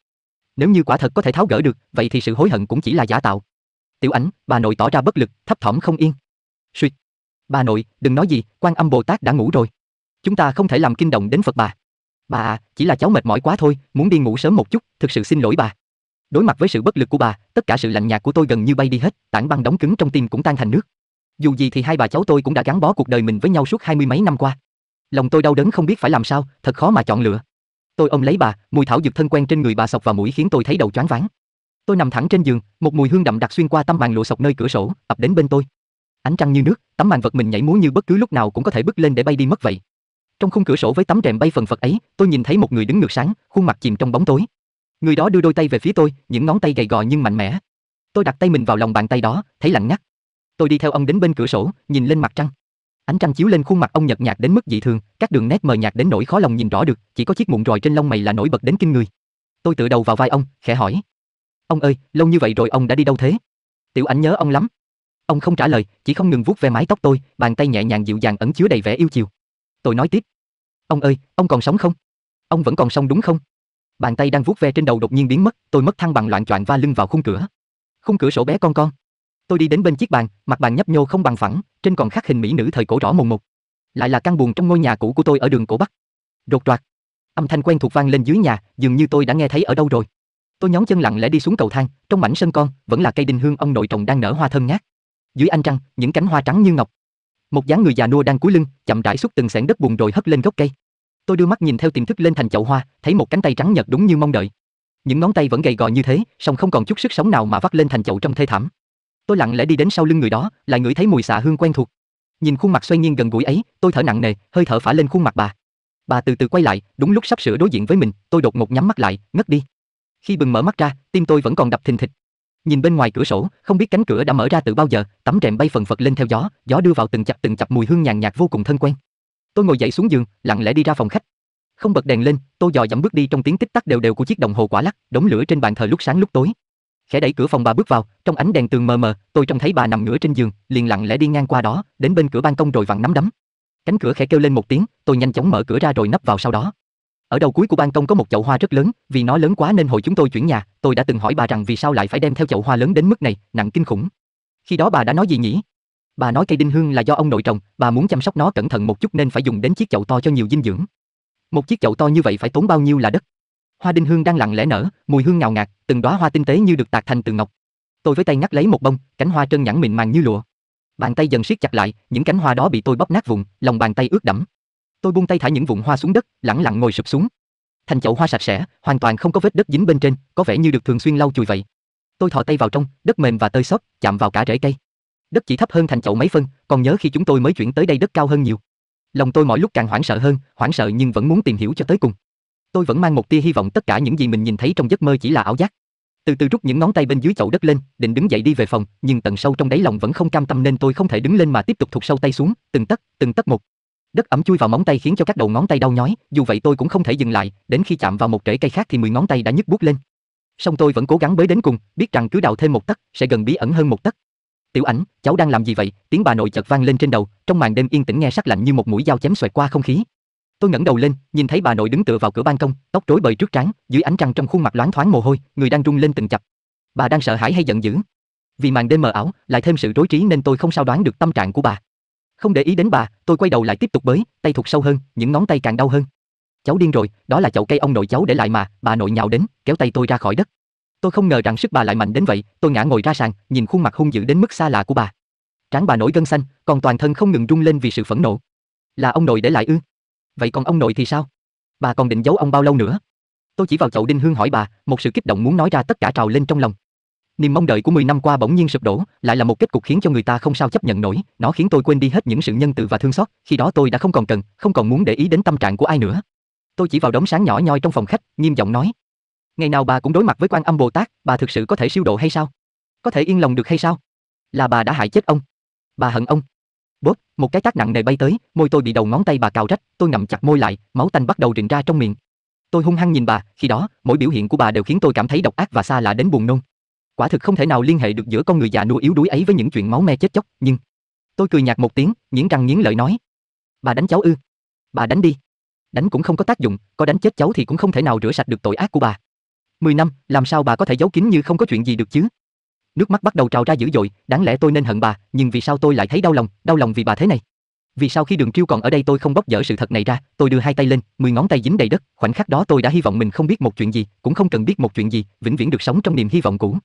[SPEAKER 1] Nếu như quả thật có thể tháo gỡ được, vậy thì sự hối hận cũng chỉ là giả tạo. Tiểu Ánh, bà nội tỏ ra bất lực, thấp thỏm không yên. Suy. Bà nội, đừng nói gì, quan âm Bồ Tát đã ngủ rồi. Chúng ta không thể làm kinh động đến Phật bà. Bà, chỉ là cháu mệt mỏi quá thôi, muốn đi ngủ sớm một chút, thực sự xin lỗi bà. Đối mặt với sự bất lực của bà, tất cả sự lạnh nhạt của tôi gần như bay đi hết, tảng băng đóng cứng trong tim cũng tan thành nước. Dù gì thì hai bà cháu tôi cũng đã gắn bó cuộc đời mình với nhau suốt hai mươi mấy năm qua. Lòng tôi đau đớn không biết phải làm sao, thật khó mà chọn lựa. Tôi ôm lấy bà, mùi thảo dược thân quen trên người bà sộc vào mũi khiến tôi thấy đầu choáng váng. Tôi nằm thẳng trên giường, một mùi hương đậm đặc xuyên qua tấm màn lụa sọc nơi cửa sổ, ập đến bên tôi. Ánh trăng như nước, tấm màn vật mình nhảy múa như bất cứ lúc nào cũng có thể bước lên để bay đi mất vậy. Trong khung cửa sổ với tấm rèm bay phần phật ấy, tôi nhìn thấy một người đứng ngược sáng, khuôn mặt chìm trong bóng tối. Người đó đưa đôi tay về phía tôi, những ngón tay gầy gò nhưng mạnh mẽ. Tôi đặt tay mình vào lòng bàn tay đó, thấy lạnh ngắt. Tôi đi theo ông đến bên cửa sổ, nhìn lên mặt trăng. Ánh trăng chiếu lên khuôn mặt ông nhợt nhạt đến mức dị thường, các đường nét mờ nhạt đến nỗi khó lòng nhìn rõ được, chỉ có chiếc mụn ròi trên lông mày là nổi bật đến kinh người. Tôi tựa đầu vào vai ông, khẽ hỏi: Ông ơi, lâu như vậy rồi ông đã đi đâu thế? Tiểu ảnh nhớ ông lắm. Ông không trả lời, chỉ không ngừng vuốt ve mái tóc tôi, bàn tay nhẹ nhàng dịu dàng ẩn chứa đầy vẻ yêu chiều. Tôi nói tiếp. Ông ơi, ông còn sống không? Ông vẫn còn sống đúng không? Bàn tay đang vuốt ve trên đầu đột nhiên biến mất, tôi mất thăng bằng loạn choạng va lưng vào khung cửa. Khung cửa sổ bé con con. Tôi đi đến bên chiếc bàn, mặt bàn nhấp nhô không bằng phẳng, trên còn khắc hình mỹ nữ thời cổ rõ mồn một. Lại là căn buồng trong ngôi nhà cũ của tôi ở đường cổ Bắc. Rột roạt. Âm thanh quen thuộc vang lên dưới nhà, dường như tôi đã nghe thấy ở đâu rồi. Tôi nhón chân lặng lẽ đi xuống cầu thang, trong mảnh sân con vẫn là cây đinh hương ông nội trồng đang nở hoa thơm ngát. Dưới ánh trăng, những cánh hoa trắng như ngọc. Một dáng người già nua đang cúi lưng, chậm rãi xúc từng xẻng đất bùn rồi hất lên gốc cây. Tôi đưa mắt nhìn theo tiềm thức lên thành chậu hoa, thấy một cánh tay trắng nhợt đúng như mong đợi. Những ngón tay vẫn gầy gò như thế, song không còn chút sức sống nào mà vắt lên thành chậu trong thê thảm. Tôi lặng lẽ đi đến sau lưng người đó, lại ngửi thấy mùi xạ hương quen thuộc. Nhìn khuôn mặt xoay nghiêng gần gũi ấy, tôi thở nặng nề, hơi thở phả lên khuôn mặt bà. Bà từ từ quay lại, đúng lúc sắp sửa đối diện với mình, tôi đột ngột nhắm mắt lại, ngất đi. Khi bừng mở mắt ra, tim tôi vẫn còn đập thình thịch. Nhìn bên ngoài cửa sổ, không biết cánh cửa đã mở ra từ bao giờ, tấm rèm bay phần phật lên theo gió, gió đưa vào từng chập từng chập mùi hương nhàn nhạt vô cùng thân quen. Tôi ngồi dậy xuống giường, lặng lẽ đi ra phòng khách. Không bật đèn lên, tôi dò dẫm bước đi trong tiếng tích tắc đều đều của chiếc đồng hồ quả lắc, đống lửa trên bàn thờ lúc sáng lúc tối. Khẽ đẩy cửa phòng bà bước vào, trong ánh đèn tường mờ mờ, tôi trông thấy bà nằm ngửa trên giường, liền lặng lẽ đi ngang qua đó, đến bên cửa ban công rồi vặn nắm đấm. Cánh cửa khẽ kêu lên một tiếng, tôi nhanh chóng mở cửa ra rồi nấp vào sau đó. Ở đầu cuối của ban công có một chậu hoa rất lớn, vì nó lớn quá nên hồi chúng tôi chuyển nhà, tôi đã từng hỏi bà rằng vì sao lại phải đem theo chậu hoa lớn đến mức này, nặng kinh khủng. Khi đó bà đã nói gì nhỉ? Bà nói cây đinh hương là do ông nội trồng, bà muốn chăm sóc nó cẩn thận một chút nên phải dùng đến chiếc chậu to cho nhiều dinh dưỡng. Một chiếc chậu to như vậy phải tốn bao nhiêu là đất? Hoa đinh hương đang lặng lẽ nở, mùi hương ngào ngạt, từng đóa hoa tinh tế như được tạc thành từ ngọc. Tôi với tay ngắt lấy một bông, cánh hoa trơn nhẵn mịn màng như lụa. Bàn tay dần siết chặt lại, những cánh hoa đó bị tôi bóp nát vụn, lòng bàn tay ướt đẫm. Tôi buông tay thả những vụn hoa xuống đất, lẳng lặng ngồi sụp xuống. Thành chậu hoa sạch sẽ, hoàn toàn không có vết đất dính bên trên, có vẻ như được thường xuyên lau chùi vậy. Tôi thò tay vào trong, đất mềm và tơi xốp, chạm vào cả rễ cây. Đất chỉ thấp hơn thành chậu mấy phân, còn nhớ khi chúng tôi mới chuyển tới đây đất cao hơn nhiều. Lòng tôi mỗi lúc càng hoảng sợ hơn, hoảng sợ nhưng vẫn muốn tìm hiểu cho tới cùng. Tôi vẫn mang một tia hy vọng tất cả những gì mình nhìn thấy trong giấc mơ chỉ là ảo giác. Từ từ rút những ngón tay bên dưới chậu đất lên, định đứng dậy đi về phòng, nhưng tận sâu trong đáy lòng vẫn không cam tâm nên tôi không thể đứng lên mà tiếp tục thụt sâu tay xuống, từng tấc, từng tấc một. Đất ẩm chui vào móng tay khiến cho các đầu ngón tay đau nhói, dù vậy tôi cũng không thể dừng lại, đến khi chạm vào một rễ cây khác thì 10 ngón tay đã nhức buốt lên. Song tôi vẫn cố gắng bới đến cùng, biết rằng cứ đào thêm một tấc sẽ gần bí ẩn hơn một tấc. Tiểu Ảnh, cháu đang làm gì vậy? Tiếng bà nội chợt vang lên trên đầu, trong màn đêm yên tĩnh nghe sắc lạnh như một mũi dao chém xoẹt qua không khí. Tôi ngẩng đầu lên, nhìn thấy bà nội đứng tựa vào cửa ban công, tóc rối bời trước trán, dưới ánh trăng trong khuôn mặt loáng thoáng mồ hôi, người đang rung lên từng chập. Bà đang sợ hãi hay giận dữ? Vì màn đêm mờ ảo, lại thêm sự rối trí nên tôi không sao đoán được tâm trạng của bà. Không để ý đến bà, tôi quay đầu lại tiếp tục bới, tay thụt sâu hơn, những ngón tay càng đau hơn. Cháu điên rồi, đó là chậu cây ông nội cháu để lại mà, bà nội nhào đến, kéo tay tôi ra khỏi đất. Tôi không ngờ rằng sức bà lại mạnh đến vậy, tôi ngã ngồi ra sàn, nhìn khuôn mặt hung dữ đến mức xa lạ của bà. tráng bà nổi gân xanh, còn toàn thân không ngừng rung lên vì sự phẫn nộ. Là ông nội để lại ư? Vậy còn ông nội thì sao? Bà còn định giấu ông bao lâu nữa? Tôi chỉ vào chậu đinh hương hỏi bà, một sự kích động muốn nói ra tất cả trào lên trong lòng. Niềm mong đợi của 10 năm qua bỗng nhiên sụp đổ, lại là một kết cục khiến cho người ta không sao chấp nhận nổi, nó khiến tôi quên đi hết những sự nhân từ và thương xót, khi đó tôi đã không còn cần, không còn muốn để ý đến tâm trạng của ai nữa. Tôi chỉ vào đống sáng nhỏ nhoi trong phòng khách, nghiêm giọng nói: "Ngày nào bà cũng đối mặt với Quan Âm Bồ Tát, bà thực sự có thể siêu độ hay sao? Có thể yên lòng được hay sao? Là bà đã hại chết ông. Bà hận ông." Bốp, một cái tác nặng nề bay tới, môi tôi bị đầu ngón tay bà cào rách, tôi ngậm chặt môi lại, máu tanh bắt đầu rịn ra trong miệng. Tôi hung hăng nhìn bà, khi đó, mỗi biểu hiện của bà đều khiến tôi cảm thấy độc ác và xa lạ đến buồn nôn quả thực không thể nào liên hệ được giữa con người già nua yếu đuối ấy với những chuyện máu me chết chóc, nhưng tôi cười nhạt một tiếng, nghiến răng nghiến lợi nói: "Bà đánh cháu ư? Bà đánh đi. Đánh cũng không có tác dụng, có đánh chết cháu thì cũng không thể nào rửa sạch được tội ác của bà. Mười năm, làm sao bà có thể giấu kín như không có chuyện gì được chứ?" Nước mắt bắt đầu trào ra dữ dội, đáng lẽ tôi nên hận bà, nhưng vì sao tôi lại thấy đau lòng, đau lòng vì bà thế này? Vì sao khi Đường Triêu còn ở đây tôi không bóc dở sự thật này ra, tôi đưa hai tay lên, mười ngón tay dính đầy đất, khoảnh khắc đó tôi đã hy vọng mình không biết một chuyện gì, cũng không cần biết một chuyện gì, vĩnh viễn được sống trong niềm hy vọng cũ.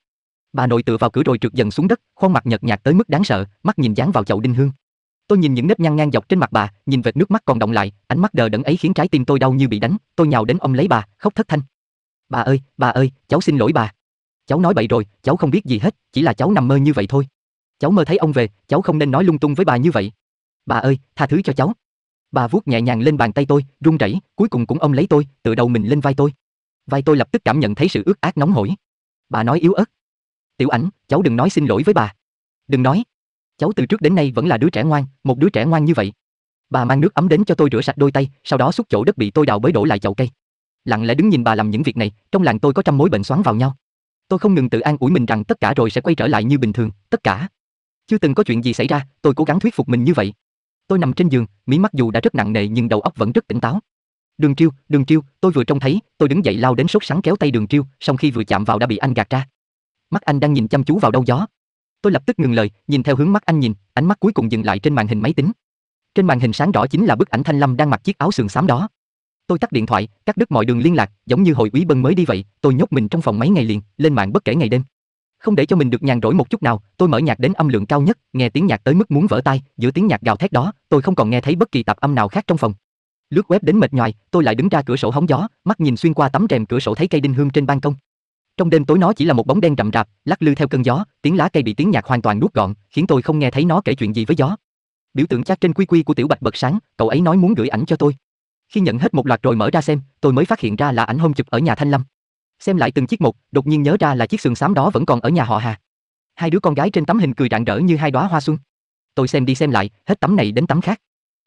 [SPEAKER 1] Bà nội tựa vào cửa rồi trượt dần xuống đất, khuôn mặt nhợt nhạt tới mức đáng sợ, mắt nhìn dán vào chậu đinh hương. Tôi nhìn những nếp nhăn ngang dọc trên mặt bà, nhìn vệt nước mắt còn động lại, ánh mắt đờ đẫn ấy khiến trái tim tôi đau như bị đánh, tôi nhào đến ông lấy bà, khóc thất thanh. "Bà ơi, bà ơi, cháu xin lỗi bà." "Cháu nói bậy rồi, cháu không biết gì hết, chỉ là cháu nằm mơ như vậy thôi. Cháu mơ thấy ông về, cháu không nên nói lung tung với bà như vậy. Bà ơi, tha thứ cho cháu." Bà vuốt nhẹ nhàng lên bàn tay tôi, run rẩy, cuối cùng cũng ông lấy tôi, tựa đầu mình lên vai tôi. Vai tôi lập tức cảm nhận thấy sự ướt át nóng hổi. Bà nói yếu ớt, Tiểu ảnh, cháu đừng nói xin lỗi với bà. Đừng nói. Cháu từ trước đến nay vẫn là đứa trẻ ngoan, một đứa trẻ ngoan như vậy. Bà mang nước ấm đến cho tôi rửa sạch đôi tay, sau đó xúc chỗ đất bị tôi đào bới đổ lại chậu cây. Lặng lẽ đứng nhìn bà làm những việc này, trong làng tôi có trăm mối bệnh xoắn vào nhau. Tôi không ngừng tự an ủi mình rằng tất cả rồi sẽ quay trở lại như bình thường, tất cả. Chưa từng có chuyện gì xảy ra, tôi cố gắng thuyết phục mình như vậy. Tôi nằm trên giường, mí mắt dù đã rất nặng nề nhưng đầu óc vẫn rất tỉnh táo. Đường Triêu, Đường Triêu, tôi vừa trông thấy, tôi đứng dậy lao đến sốt sắng kéo tay Đường Triêu, song khi vừa chạm vào đã bị anh gạt ra mắt anh đang nhìn chăm chú vào đâu gió. Tôi lập tức ngừng lời, nhìn theo hướng mắt anh nhìn, ánh mắt cuối cùng dừng lại trên màn hình máy tính. Trên màn hình sáng rõ chính là bức ảnh Thanh Lâm đang mặc chiếc áo sườn xám đó. Tôi tắt điện thoại, cắt đứt mọi đường liên lạc, giống như hồi úy bân mới đi vậy, tôi nhốt mình trong phòng mấy ngày liền, lên mạng bất kể ngày đêm. Không để cho mình được nhàn rỗi một chút nào, tôi mở nhạc đến âm lượng cao nhất, nghe tiếng nhạc tới mức muốn vỡ tai, giữa tiếng nhạc gào thét đó, tôi không còn nghe thấy bất kỳ tạp âm nào khác trong phòng. Lướt web đến mệt nhoài, tôi lại đứng ra cửa sổ hóng gió, mắt nhìn xuyên qua tấm rèm cửa sổ thấy cây đinh hương trên ban công. Trong đêm tối nó chỉ là một bóng đen rậm rạp, lắc lư theo cơn gió, tiếng lá cây bị tiếng nhạc hoàn toàn nuốt gọn, khiến tôi không nghe thấy nó kể chuyện gì với gió. Biểu tượng chắc trên quy quy của tiểu Bạch bật sáng, cậu ấy nói muốn gửi ảnh cho tôi. Khi nhận hết một loạt rồi mở ra xem, tôi mới phát hiện ra là ảnh hôm chụp ở nhà Thanh Lâm. Xem lại từng chiếc mục đột nhiên nhớ ra là chiếc sườn xám đó vẫn còn ở nhà họ Hà. Hai đứa con gái trên tấm hình cười rạng rỡ như hai đóa hoa xuân. Tôi xem đi xem lại, hết tấm này đến tấm khác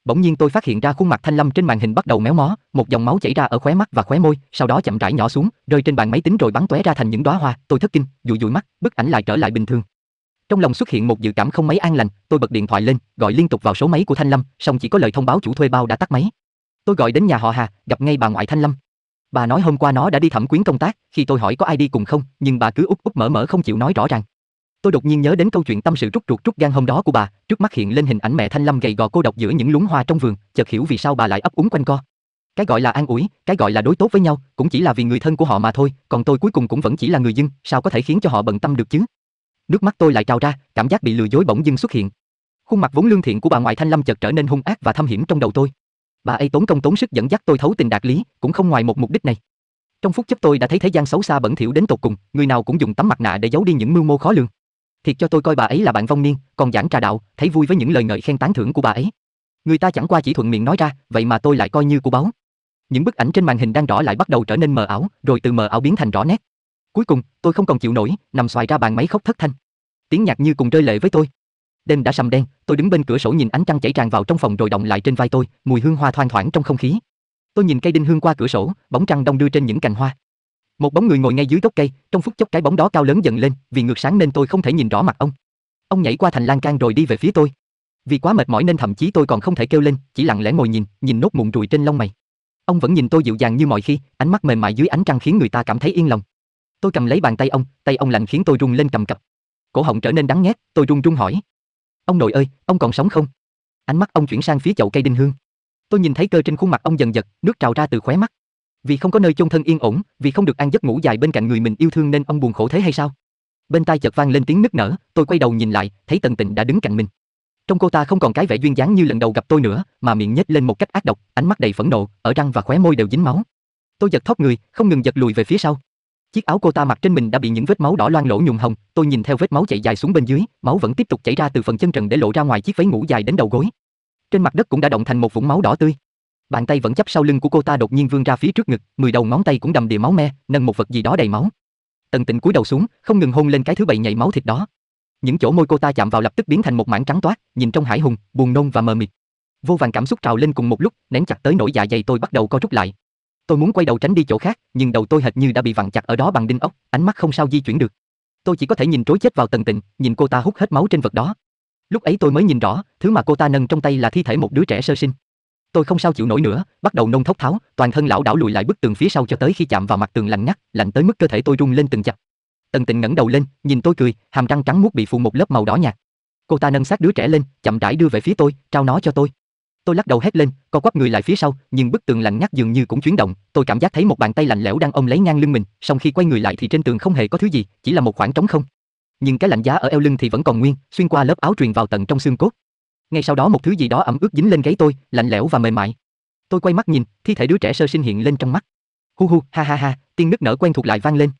[SPEAKER 1] bỗng nhiên tôi phát hiện ra khuôn mặt Thanh Lâm trên màn hình bắt đầu méo mó, một dòng máu chảy ra ở khóe mắt và khóe môi, sau đó chậm rãi nhỏ xuống, rơi trên bàn máy tính rồi bắn tóe ra thành những đóa hoa, tôi thất kinh, dụi dụi mắt, bức ảnh lại trở lại bình thường. Trong lòng xuất hiện một dự cảm không mấy an lành, tôi bật điện thoại lên, gọi liên tục vào số máy của Thanh Lâm, song chỉ có lời thông báo chủ thuê bao đã tắt máy. Tôi gọi đến nhà họ Hà, gặp ngay bà ngoại Thanh Lâm. Bà nói hôm qua nó đã đi thẩm quyến công tác, khi tôi hỏi có ai đi cùng không, nhưng bà cứ úp úp mở mở không chịu nói rõ ràng. Tôi đột nhiên nhớ đến câu chuyện tâm sự trút ruột trút gan hôm đó của bà, trước mắt hiện lên hình ảnh mẹ Thanh Lâm gầy gò cô độc giữa những luống hoa trong vườn, chợt hiểu vì sao bà lại ấp úng quanh co. Cái gọi là an ủi, cái gọi là đối tốt với nhau, cũng chỉ là vì người thân của họ mà thôi, còn tôi cuối cùng cũng vẫn chỉ là người dân, sao có thể khiến cho họ bận tâm được chứ? Nước mắt tôi lại trào ra, cảm giác bị lừa dối bỗng dưng xuất hiện. Khuôn mặt vốn lương thiện của bà ngoại Thanh Lâm chợt trở nên hung ác và thâm hiểm trong đầu tôi. Bà ấy tốn công tốn sức dẫn dắt tôi thấu tình đạt lý, cũng không ngoài một mục đích này. Trong phút chốc tôi đã thấy thế gian xấu xa bẩn thỉu đến tột cùng, người nào cũng dùng tấm mặt nạ để giấu đi những mưu mô khó lường thiệt cho tôi coi bà ấy là bạn vong niên, còn giảng trà đạo, thấy vui với những lời ngợi khen tán thưởng của bà ấy. Người ta chẳng qua chỉ thuận miệng nói ra, vậy mà tôi lại coi như của báu. Những bức ảnh trên màn hình đang rõ lại bắt đầu trở nên mờ ảo, rồi từ mờ ảo biến thành rõ nét. Cuối cùng, tôi không còn chịu nổi, nằm xoài ra bàn máy khóc thất thanh. Tiếng nhạc như cùng rơi lệ với tôi. Đêm đã sầm đen, tôi đứng bên cửa sổ nhìn ánh trăng chảy tràn vào trong phòng rồi động lại trên vai tôi, mùi hương hoa thoang thoảng trong không khí. Tôi nhìn cây đinh hương qua cửa sổ, bóng trăng đông đưa trên những cành hoa. Một bóng người ngồi ngay dưới gốc cây, trong phút chốc cái bóng đó cao lớn dần lên, vì ngược sáng nên tôi không thể nhìn rõ mặt ông. Ông nhảy qua thành lan can rồi đi về phía tôi. Vì quá mệt mỏi nên thậm chí tôi còn không thể kêu lên, chỉ lặng lẽ ngồi nhìn, nhìn nốt mụn ruồi trên lông mày. Ông vẫn nhìn tôi dịu dàng như mọi khi, ánh mắt mềm mại dưới ánh trăng khiến người ta cảm thấy yên lòng. Tôi cầm lấy bàn tay ông, tay ông lạnh khiến tôi run lên cầm cập. Cổ họng trở nên đắng nghét, tôi run run hỏi: "Ông nội ơi, ông còn sống không?" Ánh mắt ông chuyển sang phía chậu cây đinh hương. Tôi nhìn thấy cơ trên khuôn mặt ông dần dật, nước trào ra từ khóe mắt vì không có nơi chôn thân yên ổn, vì không được ăn giấc ngủ dài bên cạnh người mình yêu thương nên ông buồn khổ thế hay sao? Bên tai chợt vang lên tiếng nức nở, tôi quay đầu nhìn lại, thấy Tần Tịnh đã đứng cạnh mình. Trong cô ta không còn cái vẻ duyên dáng như lần đầu gặp tôi nữa, mà miệng nhếch lên một cách ác độc, ánh mắt đầy phẫn nộ, ở răng và khóe môi đều dính máu. Tôi giật thót người, không ngừng giật lùi về phía sau. Chiếc áo cô ta mặc trên mình đã bị những vết máu đỏ loang lỗ nhuộm hồng, tôi nhìn theo vết máu chảy dài xuống bên dưới, máu vẫn tiếp tục chảy ra từ phần chân trần để lộ ra ngoài chiếc váy ngủ dài đến đầu gối. Trên mặt đất cũng đã động thành một vũng máu đỏ tươi. Bàn tay vẫn chấp sau lưng của cô ta đột nhiên vươn ra phía trước ngực, mười đầu ngón tay cũng đầm đìa máu me, nâng một vật gì đó đầy máu. Tần Tịnh cúi đầu xuống, không ngừng hôn lên cái thứ bậy nhảy máu thịt đó. Những chỗ môi cô ta chạm vào lập tức biến thành một mảng trắng toát, nhìn trong hải hùng, buồn nôn và mờ mịt. Vô vàng cảm xúc trào lên cùng một lúc, nén chặt tới nỗi dạ dày tôi bắt đầu co rút lại. Tôi muốn quay đầu tránh đi chỗ khác, nhưng đầu tôi hệt như đã bị vặn chặt ở đó bằng đinh ốc, ánh mắt không sao di chuyển được. Tôi chỉ có thể nhìn trối chết vào Tần Tịnh, nhìn cô ta hút hết máu trên vật đó. Lúc ấy tôi mới nhìn rõ, thứ mà cô ta nâng trong tay là thi thể một đứa trẻ sơ sinh. Tôi không sao chịu nổi nữa, bắt đầu nôn thốc tháo, toàn thân lão đảo lùi lại bức tường phía sau cho tới khi chạm vào mặt tường lạnh ngắt, lạnh tới mức cơ thể tôi rung lên từng chập. Tần Tịnh ngẩng đầu lên, nhìn tôi cười, hàm răng trắng muốt bị phủ một lớp màu đỏ nhạt. Cô ta nâng sát đứa trẻ lên, chậm rãi đưa về phía tôi, trao nó cho tôi. Tôi lắc đầu hét lên, co quắp người lại phía sau, nhưng bức tường lạnh ngắt dường như cũng chuyển động, tôi cảm giác thấy một bàn tay lạnh lẽo đang ôm lấy ngang lưng mình, song khi quay người lại thì trên tường không hề có thứ gì, chỉ là một khoảng trống không. Nhưng cái lạnh giá ở eo lưng thì vẫn còn nguyên, xuyên qua lớp áo truyền vào tận trong xương cốt. Ngay sau đó một thứ gì đó ẩm ướt dính lên gáy tôi, lạnh lẽo và mềm mại. Tôi quay mắt nhìn, thi thể đứa trẻ sơ sinh hiện lên trong mắt. Hu hu, ha ha ha, tiếng nước nở quen thuộc lại vang lên.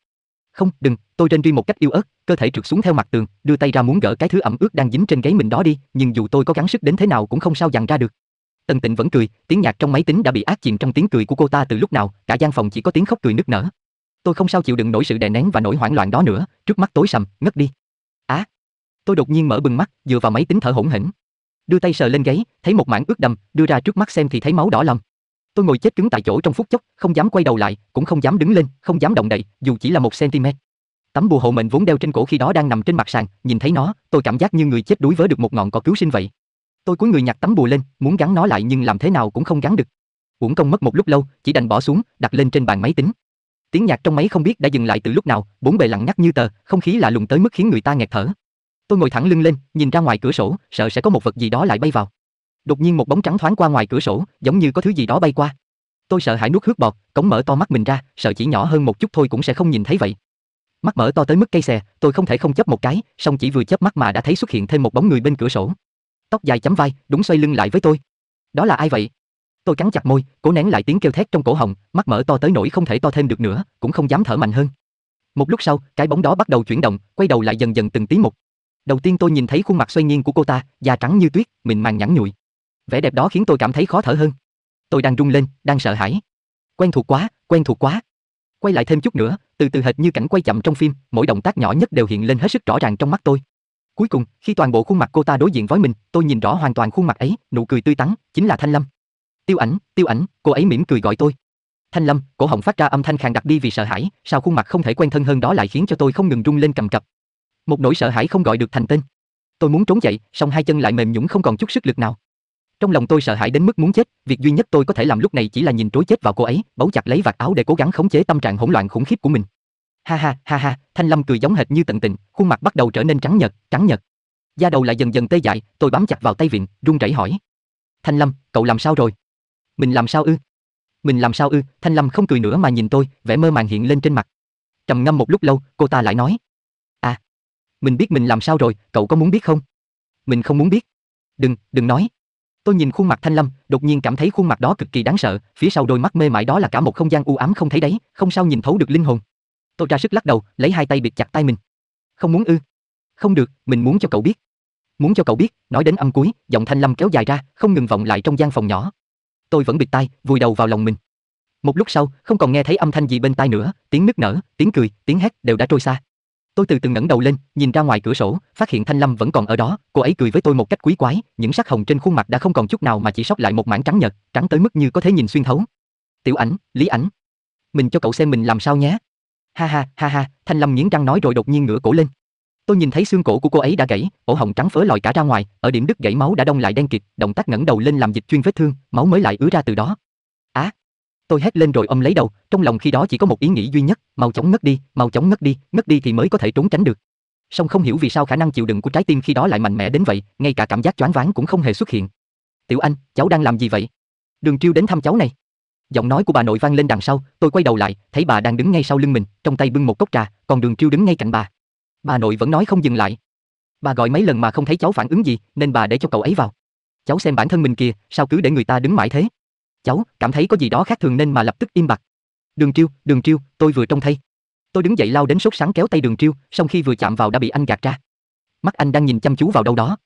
[SPEAKER 1] Không, đừng, tôi rên ri một cách yêu ớt, cơ thể trượt xuống theo mặt tường, đưa tay ra muốn gỡ cái thứ ẩm ướt đang dính trên gáy mình đó đi, nhưng dù tôi có gắng sức đến thế nào cũng không sao dằn ra được. Tần Tịnh vẫn cười, tiếng nhạc trong máy tính đã bị át chìm trong tiếng cười của cô ta từ lúc nào, cả gian phòng chỉ có tiếng khóc cười nức nở. Tôi không sao chịu đựng nổi sự đè nén và nỗi hoảng loạn đó nữa, trước mắt tối sầm, ngất đi. Á! À, tôi đột nhiên mở bừng mắt, dựa vào máy tính thở hổn hỉnh đưa tay sờ lên gáy, thấy một mảng ướt đầm, đưa ra trước mắt xem thì thấy máu đỏ lòng. Tôi ngồi chết cứng tại chỗ trong phút chốc, không dám quay đầu lại, cũng không dám đứng lên, không dám động đậy, dù chỉ là một cm. Tấm bùa hộ mệnh vốn đeo trên cổ khi đó đang nằm trên mặt sàn, nhìn thấy nó, tôi cảm giác như người chết đuối với được một ngọn cỏ cứu sinh vậy. Tôi cúi người nhặt tấm bùa lên, muốn gắn nó lại nhưng làm thế nào cũng không gắn được. Uổng công mất một lúc lâu, chỉ đành bỏ xuống, đặt lên trên bàn máy tính. Tiếng nhạc trong máy không biết đã dừng lại từ lúc nào, bốn bề lặng ngắt như tờ, không khí lạ lùng tới mức khiến người ta nghẹt thở. Tôi ngồi thẳng lưng lên, nhìn ra ngoài cửa sổ, sợ sẽ có một vật gì đó lại bay vào. Đột nhiên một bóng trắng thoáng qua ngoài cửa sổ, giống như có thứ gì đó bay qua. Tôi sợ hãi nuốt hước bọt, cống mở to mắt mình ra, sợ chỉ nhỏ hơn một chút thôi cũng sẽ không nhìn thấy vậy. Mắt mở to tới mức cây xè, tôi không thể không chấp một cái, song chỉ vừa chớp mắt mà đã thấy xuất hiện thêm một bóng người bên cửa sổ. Tóc dài chấm vai, đúng xoay lưng lại với tôi. Đó là ai vậy? Tôi cắn chặt môi, cố nén lại tiếng kêu thét trong cổ họng, mắt mở to tới nỗi không thể to thêm được nữa, cũng không dám thở mạnh hơn. Một lúc sau, cái bóng đó bắt đầu chuyển động, quay đầu lại dần dần từng tí một. Đầu tiên tôi nhìn thấy khuôn mặt xoay nghiêng của cô ta, da trắng như tuyết, mịn màng nhẵn nhụi. Vẻ đẹp đó khiến tôi cảm thấy khó thở hơn. Tôi đang run lên, đang sợ hãi. Quen thuộc quá, quen thuộc quá. Quay lại thêm chút nữa, từ từ hệt như cảnh quay chậm trong phim, mỗi động tác nhỏ nhất đều hiện lên hết sức rõ ràng trong mắt tôi. Cuối cùng, khi toàn bộ khuôn mặt cô ta đối diện với mình, tôi nhìn rõ hoàn toàn khuôn mặt ấy, nụ cười tươi tắn, chính là Thanh Lâm. Tiêu ảnh, tiêu ảnh, cô ấy mỉm cười gọi tôi. Thanh Lâm, cổ họng phát ra âm thanh khàn đặc đi vì sợ hãi, sao khuôn mặt không thể quen thân hơn đó lại khiến cho tôi không ngừng run lên cầm cập, một nỗi sợ hãi không gọi được thành tên. Tôi muốn trốn chạy, song hai chân lại mềm nhũn không còn chút sức lực nào. Trong lòng tôi sợ hãi đến mức muốn chết, việc duy nhất tôi có thể làm lúc này chỉ là nhìn trối chết vào cô ấy, bấu chặt lấy vạt áo để cố gắng khống chế tâm trạng hỗn loạn khủng khiếp của mình. Ha ha, ha ha, Thanh Lâm cười giống hệt như tận tình, khuôn mặt bắt đầu trở nên trắng nhợt, trắng nhợt. Da đầu lại dần dần tê dại, tôi bám chặt vào tay viện, run rẩy hỏi: "Thanh Lâm, cậu làm sao rồi?" "Mình làm sao ư?" "Mình làm sao ư?" Thanh Lâm không cười nữa mà nhìn tôi, vẻ mơ màng hiện lên trên mặt. Trầm ngâm một lúc lâu, cô ta lại nói: mình biết mình làm sao rồi, cậu có muốn biết không? Mình không muốn biết. Đừng, đừng nói. Tôi nhìn khuôn mặt Thanh Lâm, đột nhiên cảm thấy khuôn mặt đó cực kỳ đáng sợ, phía sau đôi mắt mê mải đó là cả một không gian u ám không thấy đấy, không sao nhìn thấu được linh hồn. Tôi ra sức lắc đầu, lấy hai tay bịt chặt tay mình. Không muốn ư? Không được, mình muốn cho cậu biết. Muốn cho cậu biết, nói đến âm cuối, giọng Thanh Lâm kéo dài ra, không ngừng vọng lại trong gian phòng nhỏ. Tôi vẫn bịt tay, vùi đầu vào lòng mình. Một lúc sau, không còn nghe thấy âm thanh gì bên tai nữa, tiếng nức nở, tiếng cười, tiếng hét đều đã trôi xa. Tôi từ từ ngẩng đầu lên, nhìn ra ngoài cửa sổ, phát hiện Thanh Lâm vẫn còn ở đó, cô ấy cười với tôi một cách quý quái, những sắc hồng trên khuôn mặt đã không còn chút nào mà chỉ sót lại một mảng trắng nhợt, trắng tới mức như có thể nhìn xuyên thấu. Tiểu Ảnh, Lý Ảnh, mình cho cậu xem mình làm sao nhé. Ha ha, ha ha, Thanh Lâm nghiến răng nói rồi đột nhiên ngửa cổ lên. Tôi nhìn thấy xương cổ của cô ấy đã gãy, ổ hồng trắng phớ lòi cả ra ngoài, ở điểm đứt gãy máu đã đông lại đen kịt, động tác ngẩng đầu lên làm dịch chuyên vết thương, máu mới lại ứa ra từ đó. Á, à, Tôi hét lên rồi ôm lấy đầu, trong lòng khi đó chỉ có một ý nghĩ duy nhất, mau chóng ngất đi, mau chóng ngất đi, ngất đi thì mới có thể trốn tránh được. Song không hiểu vì sao khả năng chịu đựng của trái tim khi đó lại mạnh mẽ đến vậy, ngay cả cảm giác choáng váng cũng không hề xuất hiện. "Tiểu Anh, cháu đang làm gì vậy?" Đường Triêu đến thăm cháu này. Giọng nói của bà nội vang lên đằng sau, tôi quay đầu lại, thấy bà đang đứng ngay sau lưng mình, trong tay bưng một cốc trà, còn Đường Triêu đứng ngay cạnh bà. Bà nội vẫn nói không dừng lại. Bà gọi mấy lần mà không thấy cháu phản ứng gì, nên bà để cho cậu ấy vào. Cháu xem bản thân mình kìa, sao cứ để người ta đứng mãi thế? cháu cảm thấy có gì đó khác thường nên mà lập tức im bặt. Đường Triêu, Đường Triêu, tôi vừa trông thấy. Tôi đứng dậy lao đến sốt sáng kéo tay Đường Triêu, song khi vừa chạm vào đã bị anh gạt ra. Mắt anh đang nhìn chăm chú vào đâu đó.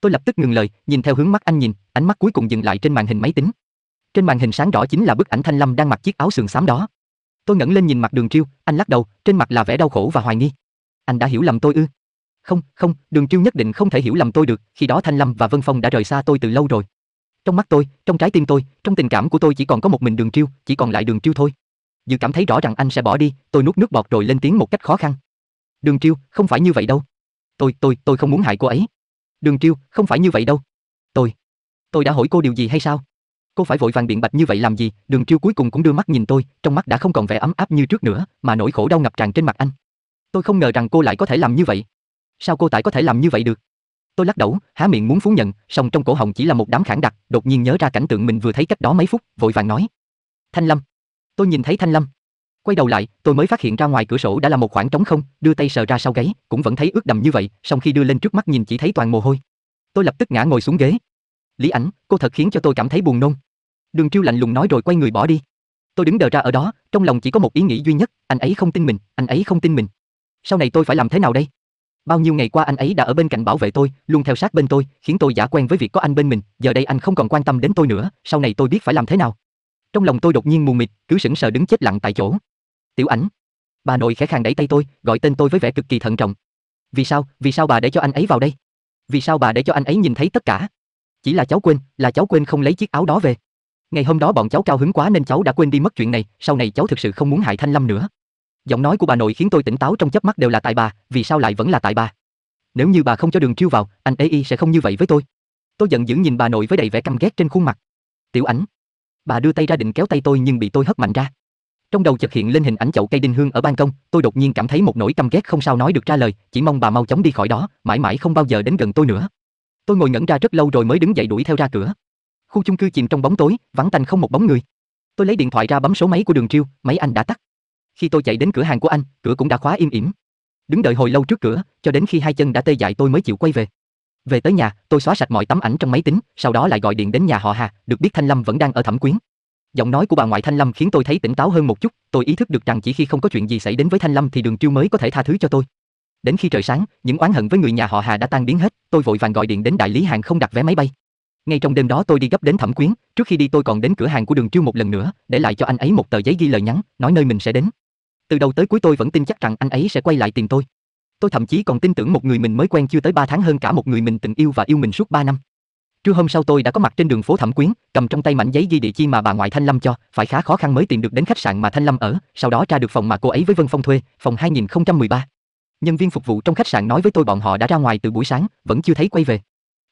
[SPEAKER 1] Tôi lập tức ngừng lời, nhìn theo hướng mắt anh nhìn, ánh mắt cuối cùng dừng lại trên màn hình máy tính. Trên màn hình sáng rõ chính là bức ảnh Thanh Lâm đang mặc chiếc áo sườn xám đó. Tôi ngẩng lên nhìn mặt Đường Triêu, anh lắc đầu, trên mặt là vẻ đau khổ và hoài nghi. Anh đã hiểu lầm tôi ư? Không, không, Đường Triêu nhất định không thể hiểu lầm tôi được, khi đó Thanh Lâm và Vân Phong đã rời xa tôi từ lâu rồi. Trong mắt tôi, trong trái tim tôi, trong tình cảm của tôi chỉ còn có một mình Đường Triêu, chỉ còn lại Đường Triêu thôi. Dự cảm thấy rõ rằng anh sẽ bỏ đi, tôi nuốt nước bọt rồi lên tiếng một cách khó khăn. Đường Triêu, không phải như vậy đâu. Tôi, tôi, tôi không muốn hại cô ấy. Đường Triêu, không phải như vậy đâu. Tôi, tôi đã hỏi cô điều gì hay sao? Cô phải vội vàng biện bạch như vậy làm gì? Đường Triêu cuối cùng cũng đưa mắt nhìn tôi, trong mắt đã không còn vẻ ấm áp như trước nữa, mà nỗi khổ đau ngập tràn trên mặt anh. Tôi không ngờ rằng cô lại có thể làm như vậy. Sao cô tại có thể làm như vậy được? Tôi lắc đầu, há miệng muốn phủ nhận, song trong cổ họng chỉ là một đám khản đặc, đột nhiên nhớ ra cảnh tượng mình vừa thấy cách đó mấy phút, vội vàng nói: "Thanh Lâm." Tôi nhìn thấy Thanh Lâm. Quay đầu lại, tôi mới phát hiện ra ngoài cửa sổ đã là một khoảng trống không, đưa tay sờ ra sau gáy, cũng vẫn thấy ướt đầm như vậy, song khi đưa lên trước mắt nhìn chỉ thấy toàn mồ hôi. Tôi lập tức ngã ngồi xuống ghế. Lý Ảnh, cô thật khiến cho tôi cảm thấy buồn nôn. Đường Triêu lạnh lùng nói rồi quay người bỏ đi. Tôi đứng đờ ra ở đó, trong lòng chỉ có một ý nghĩ duy nhất, anh ấy không tin mình, anh ấy không tin mình. Sau này tôi phải làm thế nào đây? Bao nhiêu ngày qua anh ấy đã ở bên cạnh bảo vệ tôi, luôn theo sát bên tôi, khiến tôi giả quen với việc có anh bên mình, giờ đây anh không còn quan tâm đến tôi nữa, sau này tôi biết phải làm thế nào. Trong lòng tôi đột nhiên mù mịt, cứ sững sờ đứng chết lặng tại chỗ. Tiểu Ảnh, bà nội khẽ khàng đẩy tay tôi, gọi tên tôi với vẻ cực kỳ thận trọng. Vì sao, vì sao bà để cho anh ấy vào đây? Vì sao bà để cho anh ấy nhìn thấy tất cả? Chỉ là cháu quên, là cháu quên không lấy chiếc áo đó về. Ngày hôm đó bọn cháu cao hứng quá nên cháu đã quên đi mất chuyện này, sau này cháu thực sự không muốn hại Thanh Lâm nữa. Giọng nói của bà nội khiến tôi tỉnh táo trong chớp mắt đều là tại bà, vì sao lại vẫn là tại bà? Nếu như bà không cho Đường Chiêu vào, anh ấy y sẽ không như vậy với tôi. Tôi giận dữ nhìn bà nội với đầy vẻ căm ghét trên khuôn mặt. Tiểu Ảnh, bà đưa tay ra định kéo tay tôi nhưng bị tôi hất mạnh ra. Trong đầu chợt hiện lên hình ảnh chậu cây đinh hương ở ban công, tôi đột nhiên cảm thấy một nỗi căm ghét không sao nói được ra lời, chỉ mong bà mau chóng đi khỏi đó, mãi mãi không bao giờ đến gần tôi nữa. Tôi ngồi ngẩn ra rất lâu rồi mới đứng dậy đuổi theo ra cửa. Khu chung cư chìm trong bóng tối, vắng tanh không một bóng người. Tôi lấy điện thoại ra bấm số máy của Đường Triêu, máy anh đã tắt. Khi tôi chạy đến cửa hàng của anh, cửa cũng đã khóa im ỉm. Đứng đợi hồi lâu trước cửa, cho đến khi hai chân đã tê dại tôi mới chịu quay về. Về tới nhà, tôi xóa sạch mọi tấm ảnh trong máy tính, sau đó lại gọi điện đến nhà họ Hà, được biết Thanh Lâm vẫn đang ở Thẩm Quyến. Giọng nói của bà ngoại Thanh Lâm khiến tôi thấy tỉnh táo hơn một chút, tôi ý thức được rằng chỉ khi không có chuyện gì xảy đến với Thanh Lâm thì Đường Chiêu mới có thể tha thứ cho tôi. Đến khi trời sáng, những oán hận với người nhà họ Hà đã tan biến hết, tôi vội vàng gọi điện đến đại lý hàng không đặt vé máy bay. Ngay trong đêm đó tôi đi gấp đến Thẩm Quyến, trước khi đi tôi còn đến cửa hàng của Đường Chiêu một lần nữa, để lại cho anh ấy một tờ giấy ghi lời nhắn, nói nơi mình sẽ đến. Từ đầu tới cuối tôi vẫn tin chắc rằng anh ấy sẽ quay lại tìm tôi. Tôi thậm chí còn tin tưởng một người mình mới quen chưa tới 3 tháng hơn cả một người mình từng yêu và yêu mình suốt 3 năm. Trưa hôm sau tôi đã có mặt trên đường phố Thẩm Quyến, cầm trong tay mảnh giấy ghi địa chi mà bà ngoại Thanh Lâm cho, phải khá khó khăn mới tìm được đến khách sạn mà Thanh Lâm ở, sau đó tra được phòng mà cô ấy với Vân Phong thuê, phòng 2013. Nhân viên phục vụ trong khách sạn nói với tôi bọn họ đã ra ngoài từ buổi sáng, vẫn chưa thấy quay về.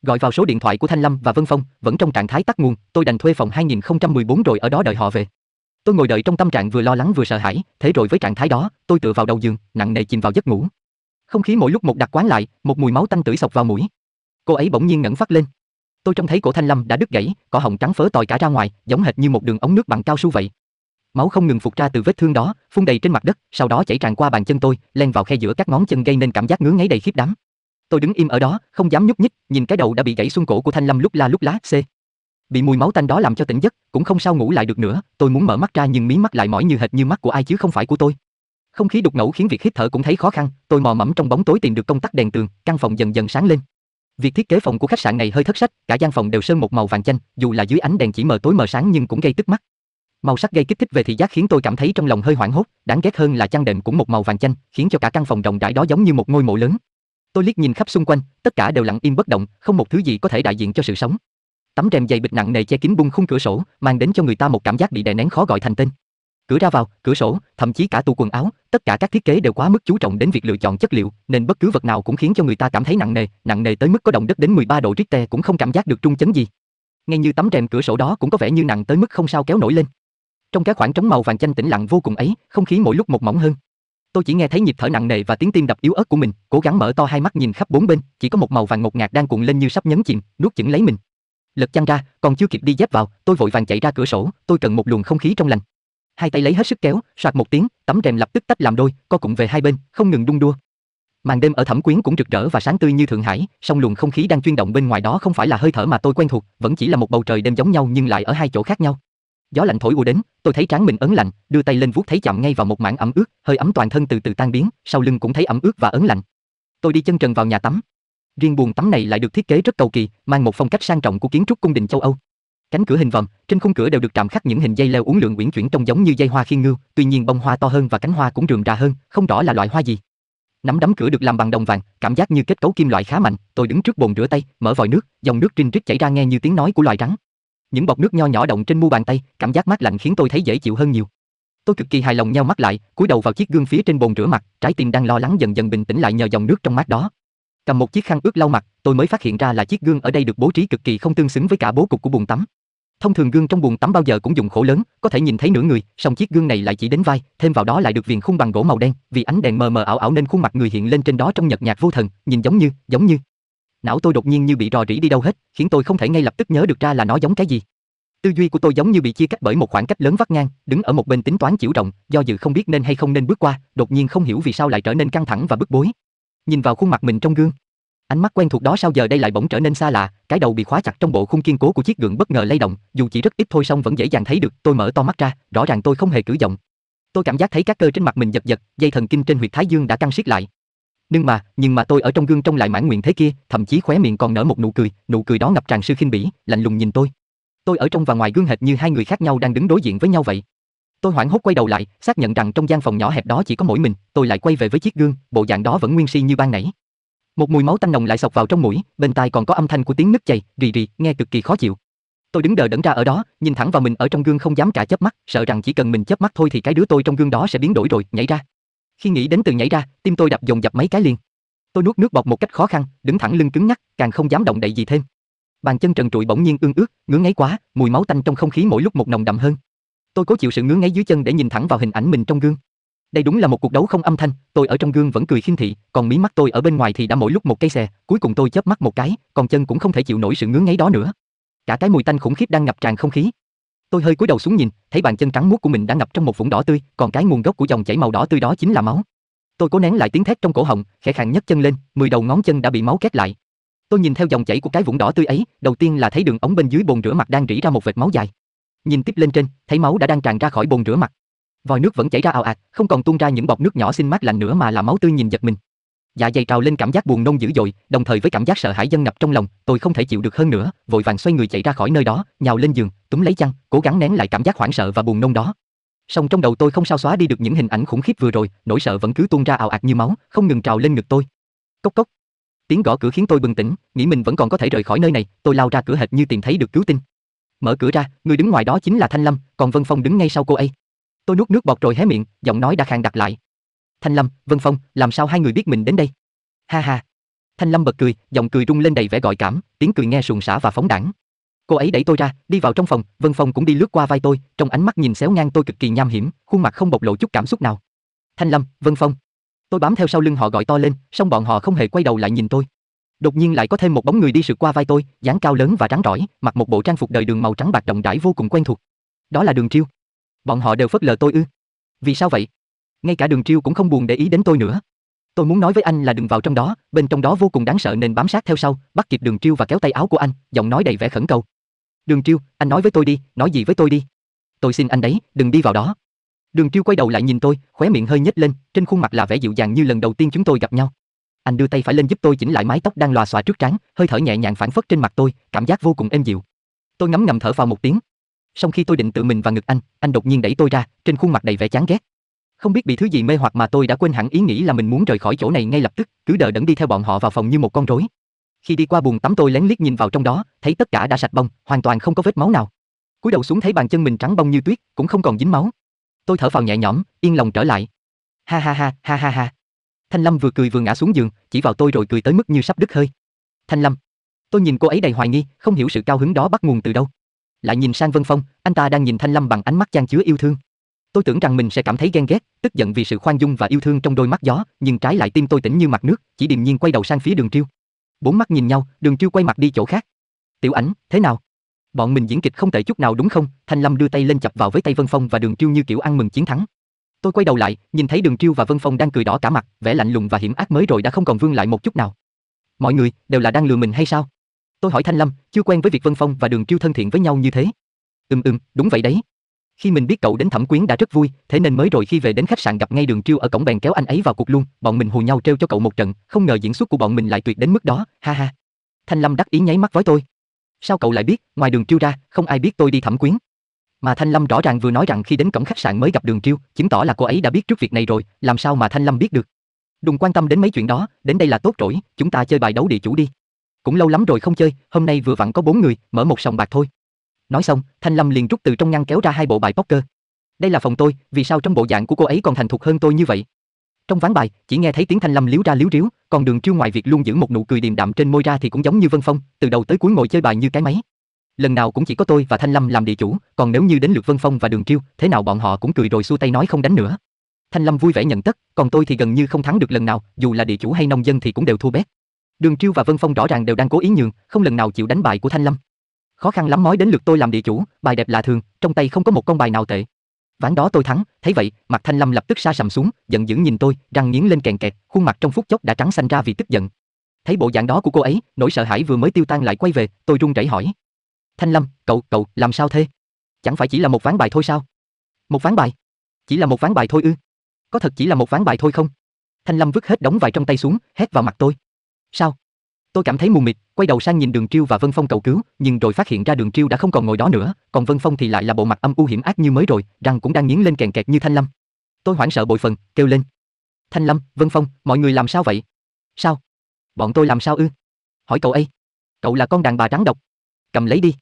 [SPEAKER 1] Gọi vào số điện thoại của Thanh Lâm và Vân Phong, vẫn trong trạng thái tắt nguồn, tôi đành thuê phòng 2014 rồi ở đó đợi họ về. Tôi ngồi đợi trong tâm trạng vừa lo lắng vừa sợ hãi, thế rồi với trạng thái đó, tôi tựa vào đầu giường, nặng nề chìm vào giấc ngủ. Không khí mỗi lúc một đặc quán lại, một mùi máu tanh tưởi sộc vào mũi. Cô ấy bỗng nhiên ngẩng phát lên. Tôi trông thấy cổ Thanh Lâm đã đứt gãy, cỏ hồng trắng phớ tòi cả ra ngoài, giống hệt như một đường ống nước bằng cao su vậy. Máu không ngừng phục ra từ vết thương đó, phun đầy trên mặt đất, sau đó chảy tràn qua bàn chân tôi, len vào khe giữa các ngón chân gây nên cảm giác ngứa ngáy đầy khiếp đắm. Tôi đứng im ở đó, không dám nhúc nhích, nhìn cái đầu đã bị gãy xương cổ của Thanh Lâm lúc la lúc lá, c Bị mùi máu tanh đó làm cho tỉnh giấc, cũng không sao ngủ lại được nữa, tôi muốn mở mắt ra nhưng mí mắt lại mỏi như hệt như mắt của ai chứ không phải của tôi. Không khí đục ngầu khiến việc hít thở cũng thấy khó khăn, tôi mò mẫm trong bóng tối tìm được công tắc đèn tường, căn phòng dần dần sáng lên. Việc thiết kế phòng của khách sạn này hơi thất sách, cả gian phòng đều sơn một màu vàng chanh, dù là dưới ánh đèn chỉ mờ tối mờ sáng nhưng cũng gây tức mắt. Màu sắc gây kích thích về thị giác khiến tôi cảm thấy trong lòng hơi hoảng hốt, đáng ghét hơn là chăn đệm cũng một màu vàng chanh, khiến cho cả căn phòng rộng rãi đó giống như một ngôi mộ lớn. Tôi liếc nhìn khắp xung quanh, tất cả đều lặng im bất động, không một thứ gì có thể đại diện cho sự sống tấm rèm dày bịch nặng nề che kín bung khung cửa sổ, mang đến cho người ta một cảm giác bị đè nén khó gọi thành tên. Cửa ra vào, cửa sổ, thậm chí cả tủ quần áo, tất cả các thiết kế đều quá mức chú trọng đến việc lựa chọn chất liệu, nên bất cứ vật nào cũng khiến cho người ta cảm thấy nặng nề, nặng nề tới mức có động đất đến 13 độ Richter cũng không cảm giác được trung chấn gì. Ngay như tấm rèm cửa sổ đó cũng có vẻ như nặng tới mức không sao kéo nổi lên. Trong cái khoảng trống màu vàng chanh tĩnh lặng vô cùng ấy, không khí mỗi lúc một mỏng hơn. Tôi chỉ nghe thấy nhịp thở nặng nề và tiếng tim đập yếu ớt của mình, cố gắng mở to hai mắt nhìn khắp bốn bên, chỉ có một màu vàng ngột ngạt đang cuộn lên như sắp nhấn chìm, nuốt chửng lấy mình. Lật chăn ra, còn chưa kịp đi dép vào, tôi vội vàng chạy ra cửa sổ, tôi cần một luồng không khí trong lành. Hai tay lấy hết sức kéo, soạt một tiếng, tấm rèm lập tức tách làm đôi, co cụm về hai bên, không ngừng đung đua. Màn đêm ở Thẩm Quyến cũng rực rỡ và sáng tươi như Thượng Hải, song luồng không khí đang chuyên động bên ngoài đó không phải là hơi thở mà tôi quen thuộc, vẫn chỉ là một bầu trời đêm giống nhau nhưng lại ở hai chỗ khác nhau. Gió lạnh thổi ùa đến, tôi thấy trán mình ấn lạnh, đưa tay lên vuốt thấy chạm ngay vào một mảng ẩm ướt, hơi ấm toàn thân từ từ tan biến, sau lưng cũng thấy ẩm ướt và ấn lạnh. Tôi đi chân trần vào nhà tắm, Riêng buồng tắm này lại được thiết kế rất cầu kỳ, mang một phong cách sang trọng của kiến trúc cung đình châu Âu. Cánh cửa hình vòm, trên khung cửa đều được trạm khắc những hình dây leo uốn lượn quyển chuyển trông giống như dây hoa khiên ngưu, tuy nhiên bông hoa to hơn và cánh hoa cũng rườm rà hơn, không rõ là loại hoa gì. Nắm đấm cửa được làm bằng đồng vàng, cảm giác như kết cấu kim loại khá mạnh, tôi đứng trước bồn rửa tay, mở vòi nước, dòng nước rinh rít chảy ra nghe như tiếng nói của loài rắn. Những bọt nước nho nhỏ động trên mu bàn tay, cảm giác mát lạnh khiến tôi thấy dễ chịu hơn nhiều. Tôi cực kỳ hài lòng nheo mắt lại, cúi đầu vào chiếc gương phía trên bồn rửa mặt, trái tim đang lo lắng dần dần bình tĩnh lại nhờ dòng nước trong mát đó. Cầm một chiếc khăn ướt lau mặt, tôi mới phát hiện ra là chiếc gương ở đây được bố trí cực kỳ không tương xứng với cả bố cục của buồng tắm. Thông thường gương trong buồng tắm bao giờ cũng dùng khổ lớn, có thể nhìn thấy nửa người, song chiếc gương này lại chỉ đến vai, thêm vào đó lại được viền khung bằng gỗ màu đen, vì ánh đèn mờ mờ ảo ảo nên khuôn mặt người hiện lên trên đó trong nhợt nhạt vô thần, nhìn giống như, giống như. Não tôi đột nhiên như bị rò rỉ đi đâu hết, khiến tôi không thể ngay lập tức nhớ được ra là nó giống cái gì. Tư duy của tôi giống như bị chia cách bởi một khoảng cách lớn vắt ngang, đứng ở một bên tính toán chịu rộng, do dự không biết nên hay không nên bước qua, đột nhiên không hiểu vì sao lại trở nên căng thẳng và bức bối nhìn vào khuôn mặt mình trong gương. Ánh mắt quen thuộc đó sau giờ đây lại bỗng trở nên xa lạ, cái đầu bị khóa chặt trong bộ khung kiên cố của chiếc gượng bất ngờ lay động, dù chỉ rất ít thôi song vẫn dễ dàng thấy được, tôi mở to mắt ra, rõ ràng tôi không hề cử động. Tôi cảm giác thấy các cơ trên mặt mình giật giật, dây thần kinh trên huyệt thái dương đã căng siết lại. Nhưng mà, nhưng mà tôi ở trong gương trông lại mãn nguyện thế kia, thậm chí khóe miệng còn nở một nụ cười, nụ cười đó ngập tràn sư khinh bỉ, lạnh lùng nhìn tôi. Tôi ở trong và ngoài gương hệt như hai người khác nhau đang đứng đối diện với nhau vậy. Tôi hoảng hốt quay đầu lại, xác nhận rằng trong gian phòng nhỏ hẹp đó chỉ có mỗi mình, tôi lại quay về với chiếc gương, bộ dạng đó vẫn nguyên si như ban nãy. Một mùi máu tanh nồng lại sộc vào trong mũi, bên tai còn có âm thanh của tiếng nứt chày, rì rì, nghe cực kỳ khó chịu. Tôi đứng đờ đẫn ra ở đó, nhìn thẳng vào mình ở trong gương không dám cả chớp mắt, sợ rằng chỉ cần mình chớp mắt thôi thì cái đứa tôi trong gương đó sẽ biến đổi rồi, nhảy ra. Khi nghĩ đến từ nhảy ra, tim tôi đập dồn dập mấy cái liền. Tôi nuốt nước bọt một cách khó khăn, đứng thẳng lưng cứng nhắc càng không dám động đậy gì thêm. Bàn chân trần trụi bỗng nhiên ương ướt, ngứa ngáy quá, mùi máu tanh trong không khí mỗi lúc một nồng đậm hơn. Tôi cố chịu sự ngứa ngáy dưới chân để nhìn thẳng vào hình ảnh mình trong gương. Đây đúng là một cuộc đấu không âm thanh, tôi ở trong gương vẫn cười khinh thị, còn mí mắt tôi ở bên ngoài thì đã mỗi lúc một cây xè, cuối cùng tôi chớp mắt một cái, còn chân cũng không thể chịu nổi sự ngứa ngáy đó nữa. Cả cái mùi tanh khủng khiếp đang ngập tràn không khí. Tôi hơi cúi đầu xuống nhìn, thấy bàn chân trắng muốt của mình đã ngập trong một vũng đỏ tươi, còn cái nguồn gốc của dòng chảy màu đỏ tươi đó chính là máu. Tôi cố nén lại tiếng thét trong cổ họng, khẽ khàng nhấc chân lên, mười đầu ngón chân đã bị máu két lại. Tôi nhìn theo dòng chảy của cái vũng đỏ tươi ấy, đầu tiên là thấy đường ống bên dưới bồn rửa mặt đang rỉ ra một vệt máu dài. Nhìn tiếp lên trên, thấy máu đã đang tràn ra khỏi bồn rửa mặt. Vòi nước vẫn chảy ra ào ạt, không còn tuôn ra những bọt nước nhỏ xinh mát lạnh nữa mà là máu tươi nhìn giật mình. Dạ dày trào lên cảm giác buồn nôn dữ dội, đồng thời với cảm giác sợ hãi dâng ngập trong lòng, tôi không thể chịu được hơn nữa, vội vàng xoay người chạy ra khỏi nơi đó, nhào lên giường, túm lấy chăn, cố gắng nén lại cảm giác hoảng sợ và buồn nôn đó. Song trong đầu tôi không sao xóa đi được những hình ảnh khủng khiếp vừa rồi, nỗi sợ vẫn cứ tuôn ra ào ạt như máu, không ngừng trào lên ngực tôi. Cốc cốc. Tiếng gõ cửa khiến tôi bừng tỉnh, nghĩ mình vẫn còn có thể rời khỏi nơi này, tôi lao ra cửa hệt như tìm thấy được cứu tinh. Mở cửa ra, người đứng ngoài đó chính là Thanh Lâm, còn Vân Phong đứng ngay sau cô ấy. Tôi nuốt nước bọt rồi hé miệng, giọng nói đã khàn đặc lại. Thanh Lâm, Vân Phong, làm sao hai người biết mình đến đây? Ha ha. Thanh Lâm bật cười, giọng cười rung lên đầy vẻ gọi cảm, tiếng cười nghe sùng sả và phóng đẳng. Cô ấy đẩy tôi ra, đi vào trong phòng, Vân Phong cũng đi lướt qua vai tôi, trong ánh mắt nhìn xéo ngang tôi cực kỳ nham hiểm, khuôn mặt không bộc lộ chút cảm xúc nào. Thanh Lâm, Vân Phong. Tôi bám theo sau lưng họ gọi to lên, song bọn họ không hề quay đầu lại nhìn tôi. Đột nhiên lại có thêm một bóng người đi sượt qua vai tôi, dáng cao lớn và rắn rỏi, mặc một bộ trang phục đời đường màu trắng bạc rộng rãi vô cùng quen thuộc. Đó là Đường Triêu. Bọn họ đều phớt lờ tôi ư? Vì sao vậy? Ngay cả Đường Triêu cũng không buồn để ý đến tôi nữa. Tôi muốn nói với anh là đừng vào trong đó, bên trong đó vô cùng đáng sợ nên bám sát theo sau, bắt kịp Đường Triêu và kéo tay áo của anh, giọng nói đầy vẻ khẩn cầu. "Đường Triêu, anh nói với tôi đi, nói gì với tôi đi." "Tôi xin anh đấy, đừng đi vào đó." Đường Triêu quay đầu lại nhìn tôi, khóe miệng hơi nhếch lên, trên khuôn mặt là vẻ dịu dàng như lần đầu tiên chúng tôi gặp nhau. Anh đưa tay phải lên giúp tôi chỉnh lại mái tóc đang lòa xòa trước trán, hơi thở nhẹ nhàng phản phất trên mặt tôi, cảm giác vô cùng êm dịu. Tôi ngấm ngầm thở vào một tiếng. Sau khi tôi định tự mình vào ngực anh, anh đột nhiên đẩy tôi ra, trên khuôn mặt đầy vẻ chán ghét. Không biết bị thứ gì mê hoặc mà tôi đã quên hẳn ý nghĩ là mình muốn rời khỏi chỗ này ngay lập tức, cứ đợi đẫn đi theo bọn họ vào phòng như một con rối. Khi đi qua buồng tắm tôi lén liếc nhìn vào trong đó, thấy tất cả đã sạch bông, hoàn toàn không có vết máu nào. Cúi đầu xuống thấy bàn chân mình trắng bông như tuyết, cũng không còn dính máu. Tôi thở phào nhẹ nhõm, yên lòng trở lại. Ha ha ha, ha ha ha. Thanh Lâm vừa cười vừa ngã xuống giường, chỉ vào tôi rồi cười tới mức như sắp đứt hơi. Thanh Lâm. Tôi nhìn cô ấy đầy hoài nghi, không hiểu sự cao hứng đó bắt nguồn từ đâu. Lại nhìn sang Vân Phong, anh ta đang nhìn Thanh Lâm bằng ánh mắt chan chứa yêu thương. Tôi tưởng rằng mình sẽ cảm thấy ghen ghét, tức giận vì sự khoan dung và yêu thương trong đôi mắt gió, nhưng trái lại tim tôi tĩnh như mặt nước, chỉ điềm nhiên quay đầu sang phía Đường Triêu. Bốn mắt nhìn nhau, Đường Triêu quay mặt đi chỗ khác. "Tiểu Ảnh, thế nào? Bọn mình diễn kịch không tệ chút nào đúng không?" Thanh Lâm đưa tay lên chập vào với tay Vân Phong và Đường Triêu như kiểu ăn mừng chiến thắng. Tôi quay đầu lại, nhìn thấy Đường triêu và Vân Phong đang cười đỏ cả mặt, vẻ lạnh lùng và hiểm ác mới rồi đã không còn vương lại một chút nào. Mọi người đều là đang lừa mình hay sao? Tôi hỏi Thanh Lâm, chưa quen với việc Vân Phong và Đường triêu thân thiện với nhau như thế. Ừm ừm, đúng vậy đấy. Khi mình biết cậu đến Thẩm Quyến đã rất vui, thế nên mới rồi khi về đến khách sạn gặp ngay Đường triêu ở cổng bèn kéo anh ấy vào cuộc luôn, bọn mình hù nhau trêu cho cậu một trận, không ngờ diễn xuất của bọn mình lại tuyệt đến mức đó, ha ha. Thanh Lâm đắc ý nháy mắt với tôi. Sao cậu lại biết, ngoài Đường triêu ra, không ai biết tôi đi Thẩm Quyến. Mà Thanh Lâm rõ ràng vừa nói rằng khi đến cổng khách sạn mới gặp Đường Triêu, chứng tỏ là cô ấy đã biết trước việc này rồi, làm sao mà Thanh Lâm biết được. Đừng quan tâm đến mấy chuyện đó, đến đây là tốt rồi, chúng ta chơi bài đấu địa chủ đi. Cũng lâu lắm rồi không chơi, hôm nay vừa vặn có bốn người, mở một sòng bạc thôi. Nói xong, Thanh Lâm liền rút từ trong ngăn kéo ra hai bộ bài poker. Đây là phòng tôi, vì sao trong bộ dạng của cô ấy còn thành thục hơn tôi như vậy? Trong ván bài, chỉ nghe thấy tiếng Thanh Lâm liếu ra liếu riếu, còn Đường Trưu ngoài việc luôn giữ một nụ cười điềm đạm trên môi ra thì cũng giống như Vân Phong, từ đầu tới cuối ngồi chơi bài như cái máy. Lần nào cũng chỉ có tôi và Thanh Lâm làm địa chủ, còn nếu như đến lượt Vân Phong và Đường Triêu, thế nào bọn họ cũng cười rồi xua tay nói không đánh nữa. Thanh Lâm vui vẻ nhận tất, còn tôi thì gần như không thắng được lần nào, dù là địa chủ hay nông dân thì cũng đều thua bét. Đường Triêu và Vân Phong rõ ràng đều đang cố ý nhường, không lần nào chịu đánh bại của Thanh Lâm. Khó khăn lắm mới đến lượt tôi làm địa chủ, bài đẹp là thường, trong tay không có một con bài nào tệ. Ván đó tôi thắng, thấy vậy, mặt Thanh Lâm lập tức sa sầm xuống, giận dữ nhìn tôi, răng nghiến lên kèn kẹt, khuôn mặt trong phút chốc đã trắng xanh ra vì tức giận. Thấy bộ dạng đó của cô ấy, nỗi sợ hãi vừa mới tiêu tan lại quay về, tôi run rẩy hỏi: Thanh Lâm, cậu, cậu, làm sao thế? Chẳng phải chỉ là một ván bài thôi sao? Một ván bài? Chỉ là một ván bài thôi ư? Có thật chỉ là một ván bài thôi không? Thanh Lâm vứt hết đống vải trong tay xuống, hét vào mặt tôi. Sao? Tôi cảm thấy mù mịt, quay đầu sang nhìn Đường Triêu và Vân Phong cầu cứu, nhưng rồi phát hiện ra Đường Triêu đã không còn ngồi đó nữa, còn Vân Phong thì lại là bộ mặt âm u hiểm ác như mới rồi, răng cũng đang nghiến lên kèn kẹt như Thanh Lâm. Tôi hoảng sợ bội phần, kêu lên. Thanh Lâm, Vân Phong, mọi người làm sao vậy? Sao? Bọn tôi làm sao ư? Hỏi cậu ấy. Cậu là con đàn bà trắng độc. Cầm lấy đi.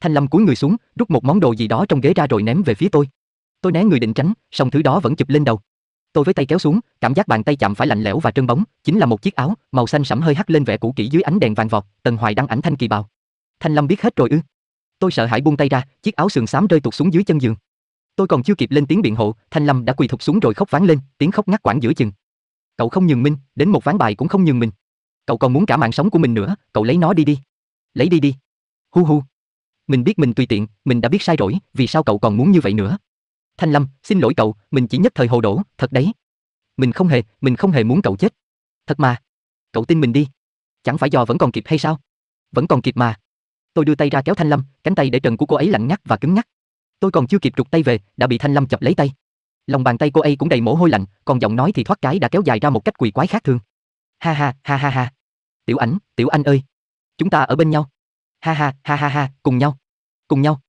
[SPEAKER 1] Thanh Lâm cúi người xuống, rút một món đồ gì đó trong ghế ra rồi ném về phía tôi. Tôi né người định tránh, song thứ đó vẫn chụp lên đầu. Tôi với tay kéo xuống, cảm giác bàn tay chạm phải lạnh lẽo và trơn bóng, chính là một chiếc áo màu xanh sẫm hơi hắt lên vẻ cũ kỹ dưới ánh đèn vàng vọt, Tần Hoài đăng ảnh thanh kỳ bào. Thanh Lâm biết hết rồi ư? Tôi sợ hãi buông tay ra, chiếc áo sườn xám rơi tụt xuống dưới chân giường. Tôi còn chưa kịp lên tiếng biện hộ, Thanh Lâm đã quỳ thụp xuống rồi khóc ván lên, tiếng khóc ngắt quãng giữa chừng. Cậu không nhường Minh, đến một ván bài cũng không nhường mình. Cậu còn muốn cả mạng sống của mình nữa, cậu lấy nó đi đi. Lấy đi đi. Hu hu mình biết mình tùy tiện, mình đã biết sai rồi, vì sao cậu còn muốn như vậy nữa? Thanh Lâm, xin lỗi cậu, mình chỉ nhất thời hồ đổ, thật đấy. Mình không hề, mình không hề muốn cậu chết. Thật mà. Cậu tin mình đi. Chẳng phải giờ vẫn còn kịp hay sao? Vẫn còn kịp mà. Tôi đưa tay ra kéo Thanh Lâm, cánh tay để trần của cô ấy lạnh ngắt và cứng ngắt. Tôi còn chưa kịp rụt tay về, đã bị Thanh Lâm chập lấy tay. Lòng bàn tay cô ấy cũng đầy mồ hôi lạnh, còn giọng nói thì thoát cái đã kéo dài ra một cách quỷ quái khác thường. Ha ha, ha ha ha. Tiểu Ảnh, Tiểu Anh ơi, chúng ta ở bên nhau. Ha ha, ha ha ha, cùng nhau cùng nhau.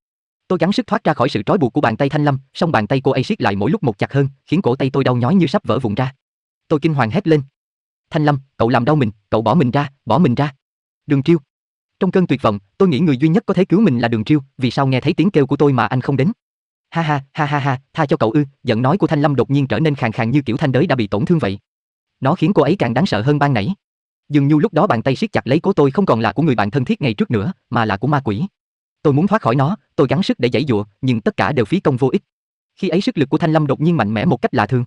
[SPEAKER 1] Tôi gắng sức thoát ra khỏi sự trói buộc của bàn tay Thanh Lâm, song bàn tay cô ấy siết lại mỗi lúc một chặt hơn, khiến cổ tay tôi đau nhói như sắp vỡ vụn ra. Tôi kinh hoàng hét lên. Thanh Lâm, cậu làm đau mình, cậu bỏ mình ra, bỏ mình ra. Đường Triêu. Trong cơn tuyệt vọng, tôi nghĩ người duy nhất có thể cứu mình là Đường Triêu, vì sao nghe thấy tiếng kêu của tôi mà anh không đến? Ha ha, ha ha ha, tha cho cậu ư, Giận nói của Thanh Lâm đột nhiên trở nên khàn khàn như kiểu thanh đới đã bị tổn thương vậy. Nó khiến cô ấy càng đáng sợ hơn ban nãy. Dường như lúc đó bàn tay siết chặt lấy cổ tôi không còn là của người bạn thân thiết ngày trước nữa, mà là của ma quỷ. Tôi muốn thoát khỏi nó, tôi gắng sức để giãy giụa, nhưng tất cả đều phí công vô ích. Khi ấy sức lực của Thanh Lâm đột nhiên mạnh mẽ một cách lạ thường.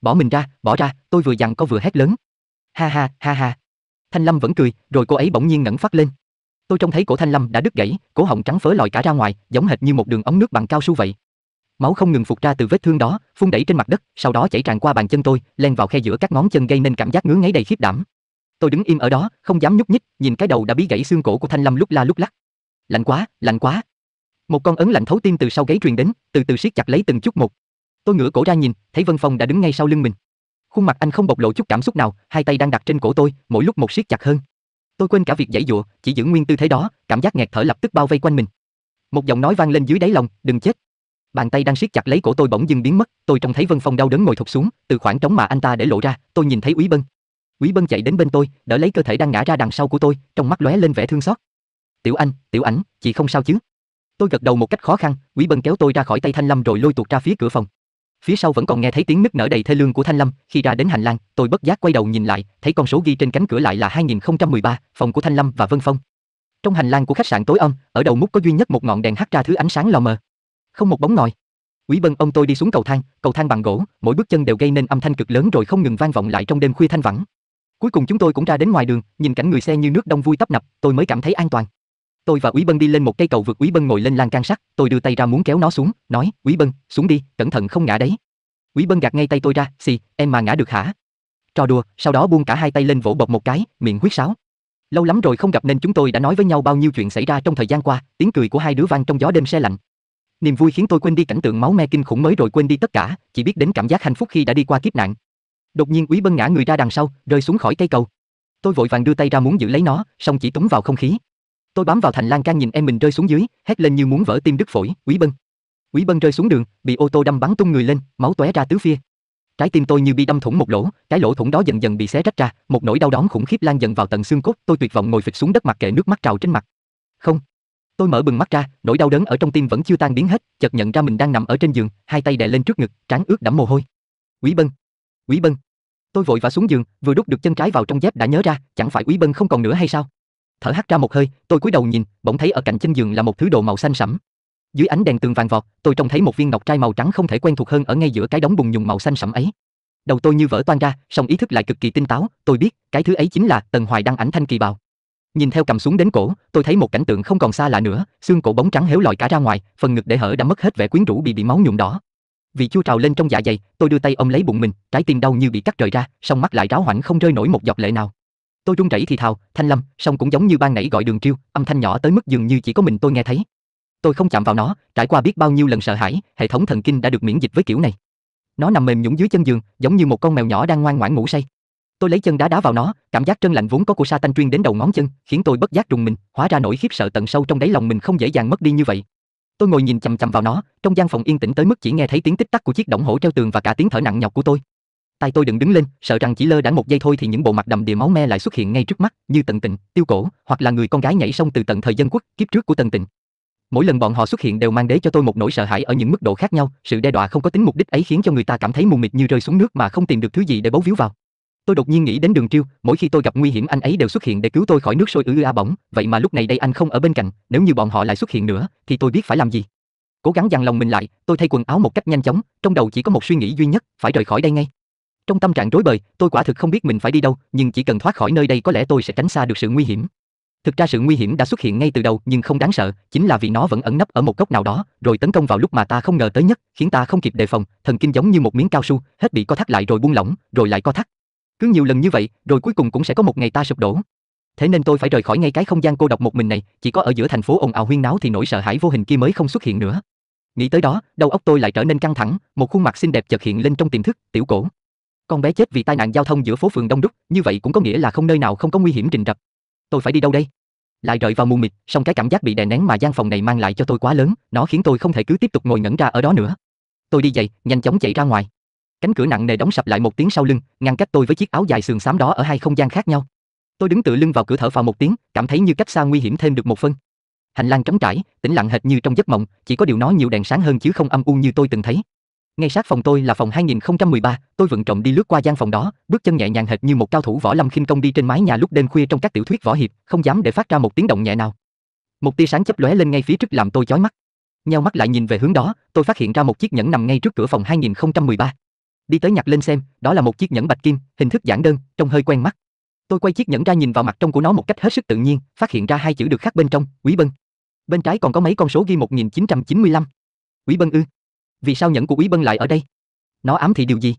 [SPEAKER 1] "Bỏ mình ra, bỏ ra!" Tôi vừa dằn có vừa hét lớn. "Ha ha, ha ha." Thanh Lâm vẫn cười, rồi cô ấy bỗng nhiên ngẩng phát lên. Tôi trông thấy cổ Thanh Lâm đã đứt gãy, cổ họng trắng phớ lòi cả ra ngoài, giống hệt như một đường ống nước bằng cao su vậy. Máu không ngừng phục ra từ vết thương đó, phun đẩy trên mặt đất, sau đó chảy tràn qua bàn chân tôi, len vào khe giữa các ngón chân gây nên cảm giác ngứa ngáy đầy khiếp đảm. Tôi đứng im ở đó, không dám nhúc nhích, nhìn cái đầu đã bí gãy xương cổ của Thanh Lâm lúc la lúc lắc lạnh quá, lạnh quá. Một con ấn lạnh thấu tim từ sau gáy truyền đến, từ từ siết chặt lấy từng chút một. Tôi ngửa cổ ra nhìn, thấy Vân Phong đã đứng ngay sau lưng mình. Khuôn mặt anh không bộc lộ chút cảm xúc nào, hai tay đang đặt trên cổ tôi, mỗi lúc một siết chặt hơn. Tôi quên cả việc giãy giụa, chỉ giữ nguyên tư thế đó, cảm giác nghẹt thở lập tức bao vây quanh mình. Một giọng nói vang lên dưới đáy lòng, "Đừng chết." Bàn tay đang siết chặt lấy cổ tôi bỗng dưng biến mất, tôi trông thấy Vân Phong đau đớn ngồi thụt xuống, từ khoảng trống mà anh ta để lộ ra, tôi nhìn thấy Úy Bân. Úy Bân chạy đến bên tôi, đỡ lấy cơ thể đang ngã ra đằng sau của tôi, trong mắt lóe lên vẻ thương xót. Tiểu Anh, Tiểu Ảnh, chị không sao chứ? Tôi gật đầu một cách khó khăn, Quý Bân kéo tôi ra khỏi tay Thanh Lâm rồi lôi tuột ra phía cửa phòng. Phía sau vẫn còn nghe thấy tiếng nức nở đầy thê lương của Thanh Lâm, khi ra đến hành lang, tôi bất giác quay đầu nhìn lại, thấy con số ghi trên cánh cửa lại là 2013, phòng của Thanh Lâm và Vân Phong. Trong hành lang của khách sạn tối âm, ở đầu mút có duy nhất một ngọn đèn hắt ra thứ ánh sáng lờ mờ. Không một bóng ngồi. Quý Bân ông tôi đi xuống cầu thang, cầu thang bằng gỗ, mỗi bước chân đều gây nên âm thanh cực lớn rồi không ngừng vang vọng lại trong đêm khuya thanh vắng. Cuối cùng chúng tôi cũng ra đến ngoài đường, nhìn cảnh người xe như nước đông vui tấp nập, tôi mới cảm thấy an toàn. Tôi và Quý Bân đi lên một cây cầu vượt Quý Bân ngồi lên lan can sắt, tôi đưa tay ra muốn kéo nó xuống, nói, Quý Bân, xuống đi, cẩn thận không ngã đấy. Quý Bân gạt ngay tay tôi ra, xì, em mà ngã được hả? Trò đùa, sau đó buông cả hai tay lên vỗ bọc một cái, miệng huyết sáo. Lâu lắm rồi không gặp nên chúng tôi đã nói với nhau bao nhiêu chuyện xảy ra trong thời gian qua, tiếng cười của hai đứa vang trong gió đêm se lạnh. Niềm vui khiến tôi quên đi cảnh tượng máu me kinh khủng mới rồi quên đi tất cả, chỉ biết đến cảm giác hạnh phúc khi đã đi qua kiếp nạn. Đột nhiên Quý Bân ngã người ra đằng sau, rơi xuống khỏi cây cầu. Tôi vội vàng đưa tay ra muốn giữ lấy nó, song chỉ túng vào không khí. Tôi bám vào thành lan can nhìn em mình rơi xuống dưới, hét lên như muốn vỡ tim đứt phổi, Quý Bân. Quý Bân rơi xuống đường, bị ô tô đâm bắn tung người lên, máu tóe ra tứ phía. Trái tim tôi như bị đâm thủng một lỗ, cái lỗ thủng đó dần dần bị xé rách ra, một nỗi đau đớn khủng khiếp lan dần vào tận xương cốt, tôi tuyệt vọng ngồi phịch xuống đất mặc kệ nước mắt trào trên mặt. Không, Tôi mở bừng mắt ra, nỗi đau đớn ở trong tim vẫn chưa tan biến hết, chợt nhận ra mình đang nằm ở trên giường, hai tay đè lên trước ngực, trán ướt đẫm mồ hôi. Quý Bân, Quý Bân. Tôi vội vã xuống giường, vừa đút được chân trái vào trong dép đã nhớ ra, chẳng phải Quý Bân không còn nữa hay sao? thở hắt ra một hơi, tôi cúi đầu nhìn, bỗng thấy ở cạnh chân giường là một thứ đồ màu xanh sẫm. Dưới ánh đèn tường vàng vọt, tôi trông thấy một viên ngọc trai màu trắng không thể quen thuộc hơn ở ngay giữa cái đống bùn nhùng màu xanh sẫm ấy. Đầu tôi như vỡ toan ra, song ý thức lại cực kỳ tinh táo, tôi biết, cái thứ ấy chính là Tần Hoài đăng ảnh thanh kỳ bào. Nhìn theo cầm xuống đến cổ, tôi thấy một cảnh tượng không còn xa lạ nữa, xương cổ bóng trắng héo lòi cả ra ngoài, phần ngực để hở đã mất hết vẻ quyến rũ bị bị máu nhuộm đỏ. Vì chua trào lên trong dạ dày, tôi đưa tay ôm lấy bụng mình, trái tim đau như bị cắt rời ra, song mắt lại ráo hoảnh không rơi nổi một giọt lệ nào. Tôi run rẩy thì thào, "Thanh Lâm", song cũng giống như ban nãy gọi Đường Triêu, âm thanh nhỏ tới mức dường như chỉ có mình tôi nghe thấy. Tôi không chạm vào nó, trải qua biết bao nhiêu lần sợ hãi, hệ thống thần kinh đã được miễn dịch với kiểu này. Nó nằm mềm nhũng dưới chân giường, giống như một con mèo nhỏ đang ngoan ngoãn ngủ say. Tôi lấy chân đá đá vào nó, cảm giác chân lạnh vốn có của sa tanh truyền đến đầu ngón chân, khiến tôi bất giác rùng mình, hóa ra nỗi khiếp sợ tận sâu trong đáy lòng mình không dễ dàng mất đi như vậy. Tôi ngồi nhìn chằm chằm vào nó, trong gian phòng yên tĩnh tới mức chỉ nghe thấy tiếng tích tắc của chiếc đồng hổ treo tường và cả tiếng thở nặng nhọc của tôi tay tôi đừng đứng lên, sợ rằng chỉ lơ đãng một giây thôi thì những bộ mặt đầm đìa máu me lại xuất hiện ngay trước mắt, như Tần Tịnh, Tiêu Cổ, hoặc là người con gái nhảy sông từ tận thời dân quốc, kiếp trước của Tần Tịnh. Mỗi lần bọn họ xuất hiện đều mang đến cho tôi một nỗi sợ hãi ở những mức độ khác nhau, sự đe dọa không có tính mục đích ấy khiến cho người ta cảm thấy mù mịt như rơi xuống nước mà không tìm được thứ gì để bấu víu vào. Tôi đột nhiên nghĩ đến Đường Triêu, mỗi khi tôi gặp nguy hiểm anh ấy đều xuất hiện để cứu tôi khỏi nước sôi ứ a bỏng, vậy mà lúc này đây anh không ở bên cạnh, nếu như bọn họ lại xuất hiện nữa thì tôi biết phải làm gì. Cố gắng dằn lòng mình lại, tôi thay quần áo một cách nhanh chóng, trong đầu chỉ có một suy nghĩ duy nhất, phải rời khỏi đây ngay. Trong tâm trạng rối bời, tôi quả thực không biết mình phải đi đâu, nhưng chỉ cần thoát khỏi nơi đây có lẽ tôi sẽ tránh xa được sự nguy hiểm. Thực ra sự nguy hiểm đã xuất hiện ngay từ đầu nhưng không đáng sợ, chính là vì nó vẫn ẩn nấp ở một góc nào đó, rồi tấn công vào lúc mà ta không ngờ tới nhất, khiến ta không kịp đề phòng, thần kinh giống như một miếng cao su, hết bị co thắt lại rồi buông lỏng, rồi lại co thắt. Cứ nhiều lần như vậy, rồi cuối cùng cũng sẽ có một ngày ta sụp đổ. Thế nên tôi phải rời khỏi ngay cái không gian cô độc một mình này, chỉ có ở giữa thành phố ồn ào huyên náo thì nỗi sợ hãi vô hình kia mới không xuất hiện nữa. Nghĩ tới đó, đầu óc tôi lại trở nên căng thẳng, một khuôn mặt xinh đẹp chợt hiện lên trong tiềm thức, tiểu cổ. Con bé chết vì tai nạn giao thông giữa phố phường đông đúc, như vậy cũng có nghĩa là không nơi nào không có nguy hiểm rình rập. Tôi phải đi đâu đây? Lại rợi vào mù mịt, song cái cảm giác bị đè nén mà gian phòng này mang lại cho tôi quá lớn, nó khiến tôi không thể cứ tiếp tục ngồi ngẩn ra ở đó nữa. Tôi đi dậy, nhanh chóng chạy ra ngoài. Cánh cửa nặng nề đóng sập lại một tiếng sau lưng, ngăn cách tôi với chiếc áo dài sườn xám đó ở hai không gian khác nhau. Tôi đứng tựa lưng vào cửa thở vào một tiếng, cảm thấy như cách xa nguy hiểm thêm được một phân. Hành lang trống trải, tĩnh lặng hệt như trong giấc mộng, chỉ có điều nó nhiều đèn sáng hơn chứ không âm u như tôi từng thấy. Ngay sát phòng tôi là phòng 2013, tôi vận trọng đi lướt qua gian phòng đó, bước chân nhẹ nhàng hệt như một cao thủ võ lâm khinh công đi trên mái nhà lúc đêm khuya trong các tiểu thuyết võ hiệp, không dám để phát ra một tiếng động nhẹ nào. Một tia sáng chớp lóe lên ngay phía trước làm tôi chói mắt. Nheo mắt lại nhìn về hướng đó, tôi phát hiện ra một chiếc nhẫn nằm ngay trước cửa phòng 2013. Đi tới nhặt lên xem, đó là một chiếc nhẫn bạch kim, hình thức giản đơn, trông hơi quen mắt. Tôi quay chiếc nhẫn ra nhìn vào mặt trong của nó một cách hết sức tự nhiên, phát hiện ra hai chữ được khắc bên trong, Quý Bân. Bên trái còn có mấy con số ghi 1995. Quý Bân ư? vì sao nhẫn của Quý Bân lại ở đây? Nó ám thị điều gì?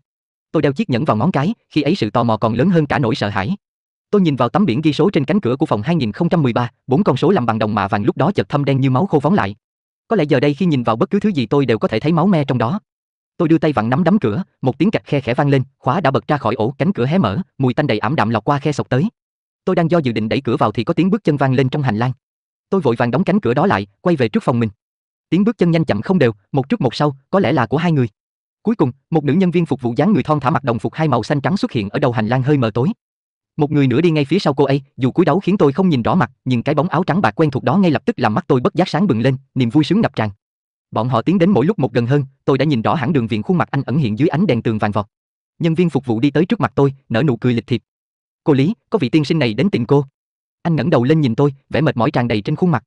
[SPEAKER 1] Tôi đeo chiếc nhẫn vào ngón cái, khi ấy sự tò mò còn lớn hơn cả nỗi sợ hãi. Tôi nhìn vào tấm biển ghi số trên cánh cửa của phòng 2013, bốn con số làm bằng đồng mạ vàng lúc đó chợt thâm đen như máu khô vón lại. Có lẽ giờ đây khi nhìn vào bất cứ thứ gì tôi đều có thể thấy máu me trong đó. Tôi đưa tay vặn nắm đấm cửa, một tiếng cạch khe khẽ vang lên, khóa đã bật ra khỏi ổ, cánh cửa hé mở, mùi tanh đầy ẩm đạm lọt qua khe sọc tới. Tôi đang do dự định đẩy cửa vào thì có tiếng bước chân vang lên trong hành lang. Tôi vội vàng đóng cánh cửa đó lại, quay về trước phòng mình. Tiếng bước chân nhanh chậm không đều, một trước một sau, có lẽ là của hai người. Cuối cùng, một nữ nhân viên phục vụ dáng người thon thả mặc đồng phục hai màu xanh trắng xuất hiện ở đầu hành lang hơi mờ tối. Một người nữa đi ngay phía sau cô ấy, dù cúi đầu khiến tôi không nhìn rõ mặt, nhưng cái bóng áo trắng bạc quen thuộc đó ngay lập tức làm mắt tôi bất giác sáng bừng lên, niềm vui sướng ngập tràn. Bọn họ tiến đến mỗi lúc một gần hơn, tôi đã nhìn rõ hẳn đường viền khuôn mặt anh ẩn hiện dưới ánh đèn tường vàng vọt. Nhân viên phục vụ đi tới trước mặt tôi, nở nụ cười lịch thiệp. "Cô Lý, có vị tiên sinh này đến tìm cô." Anh ngẩng đầu lên nhìn tôi, vẻ mệt mỏi tràn đầy trên khuôn mặt.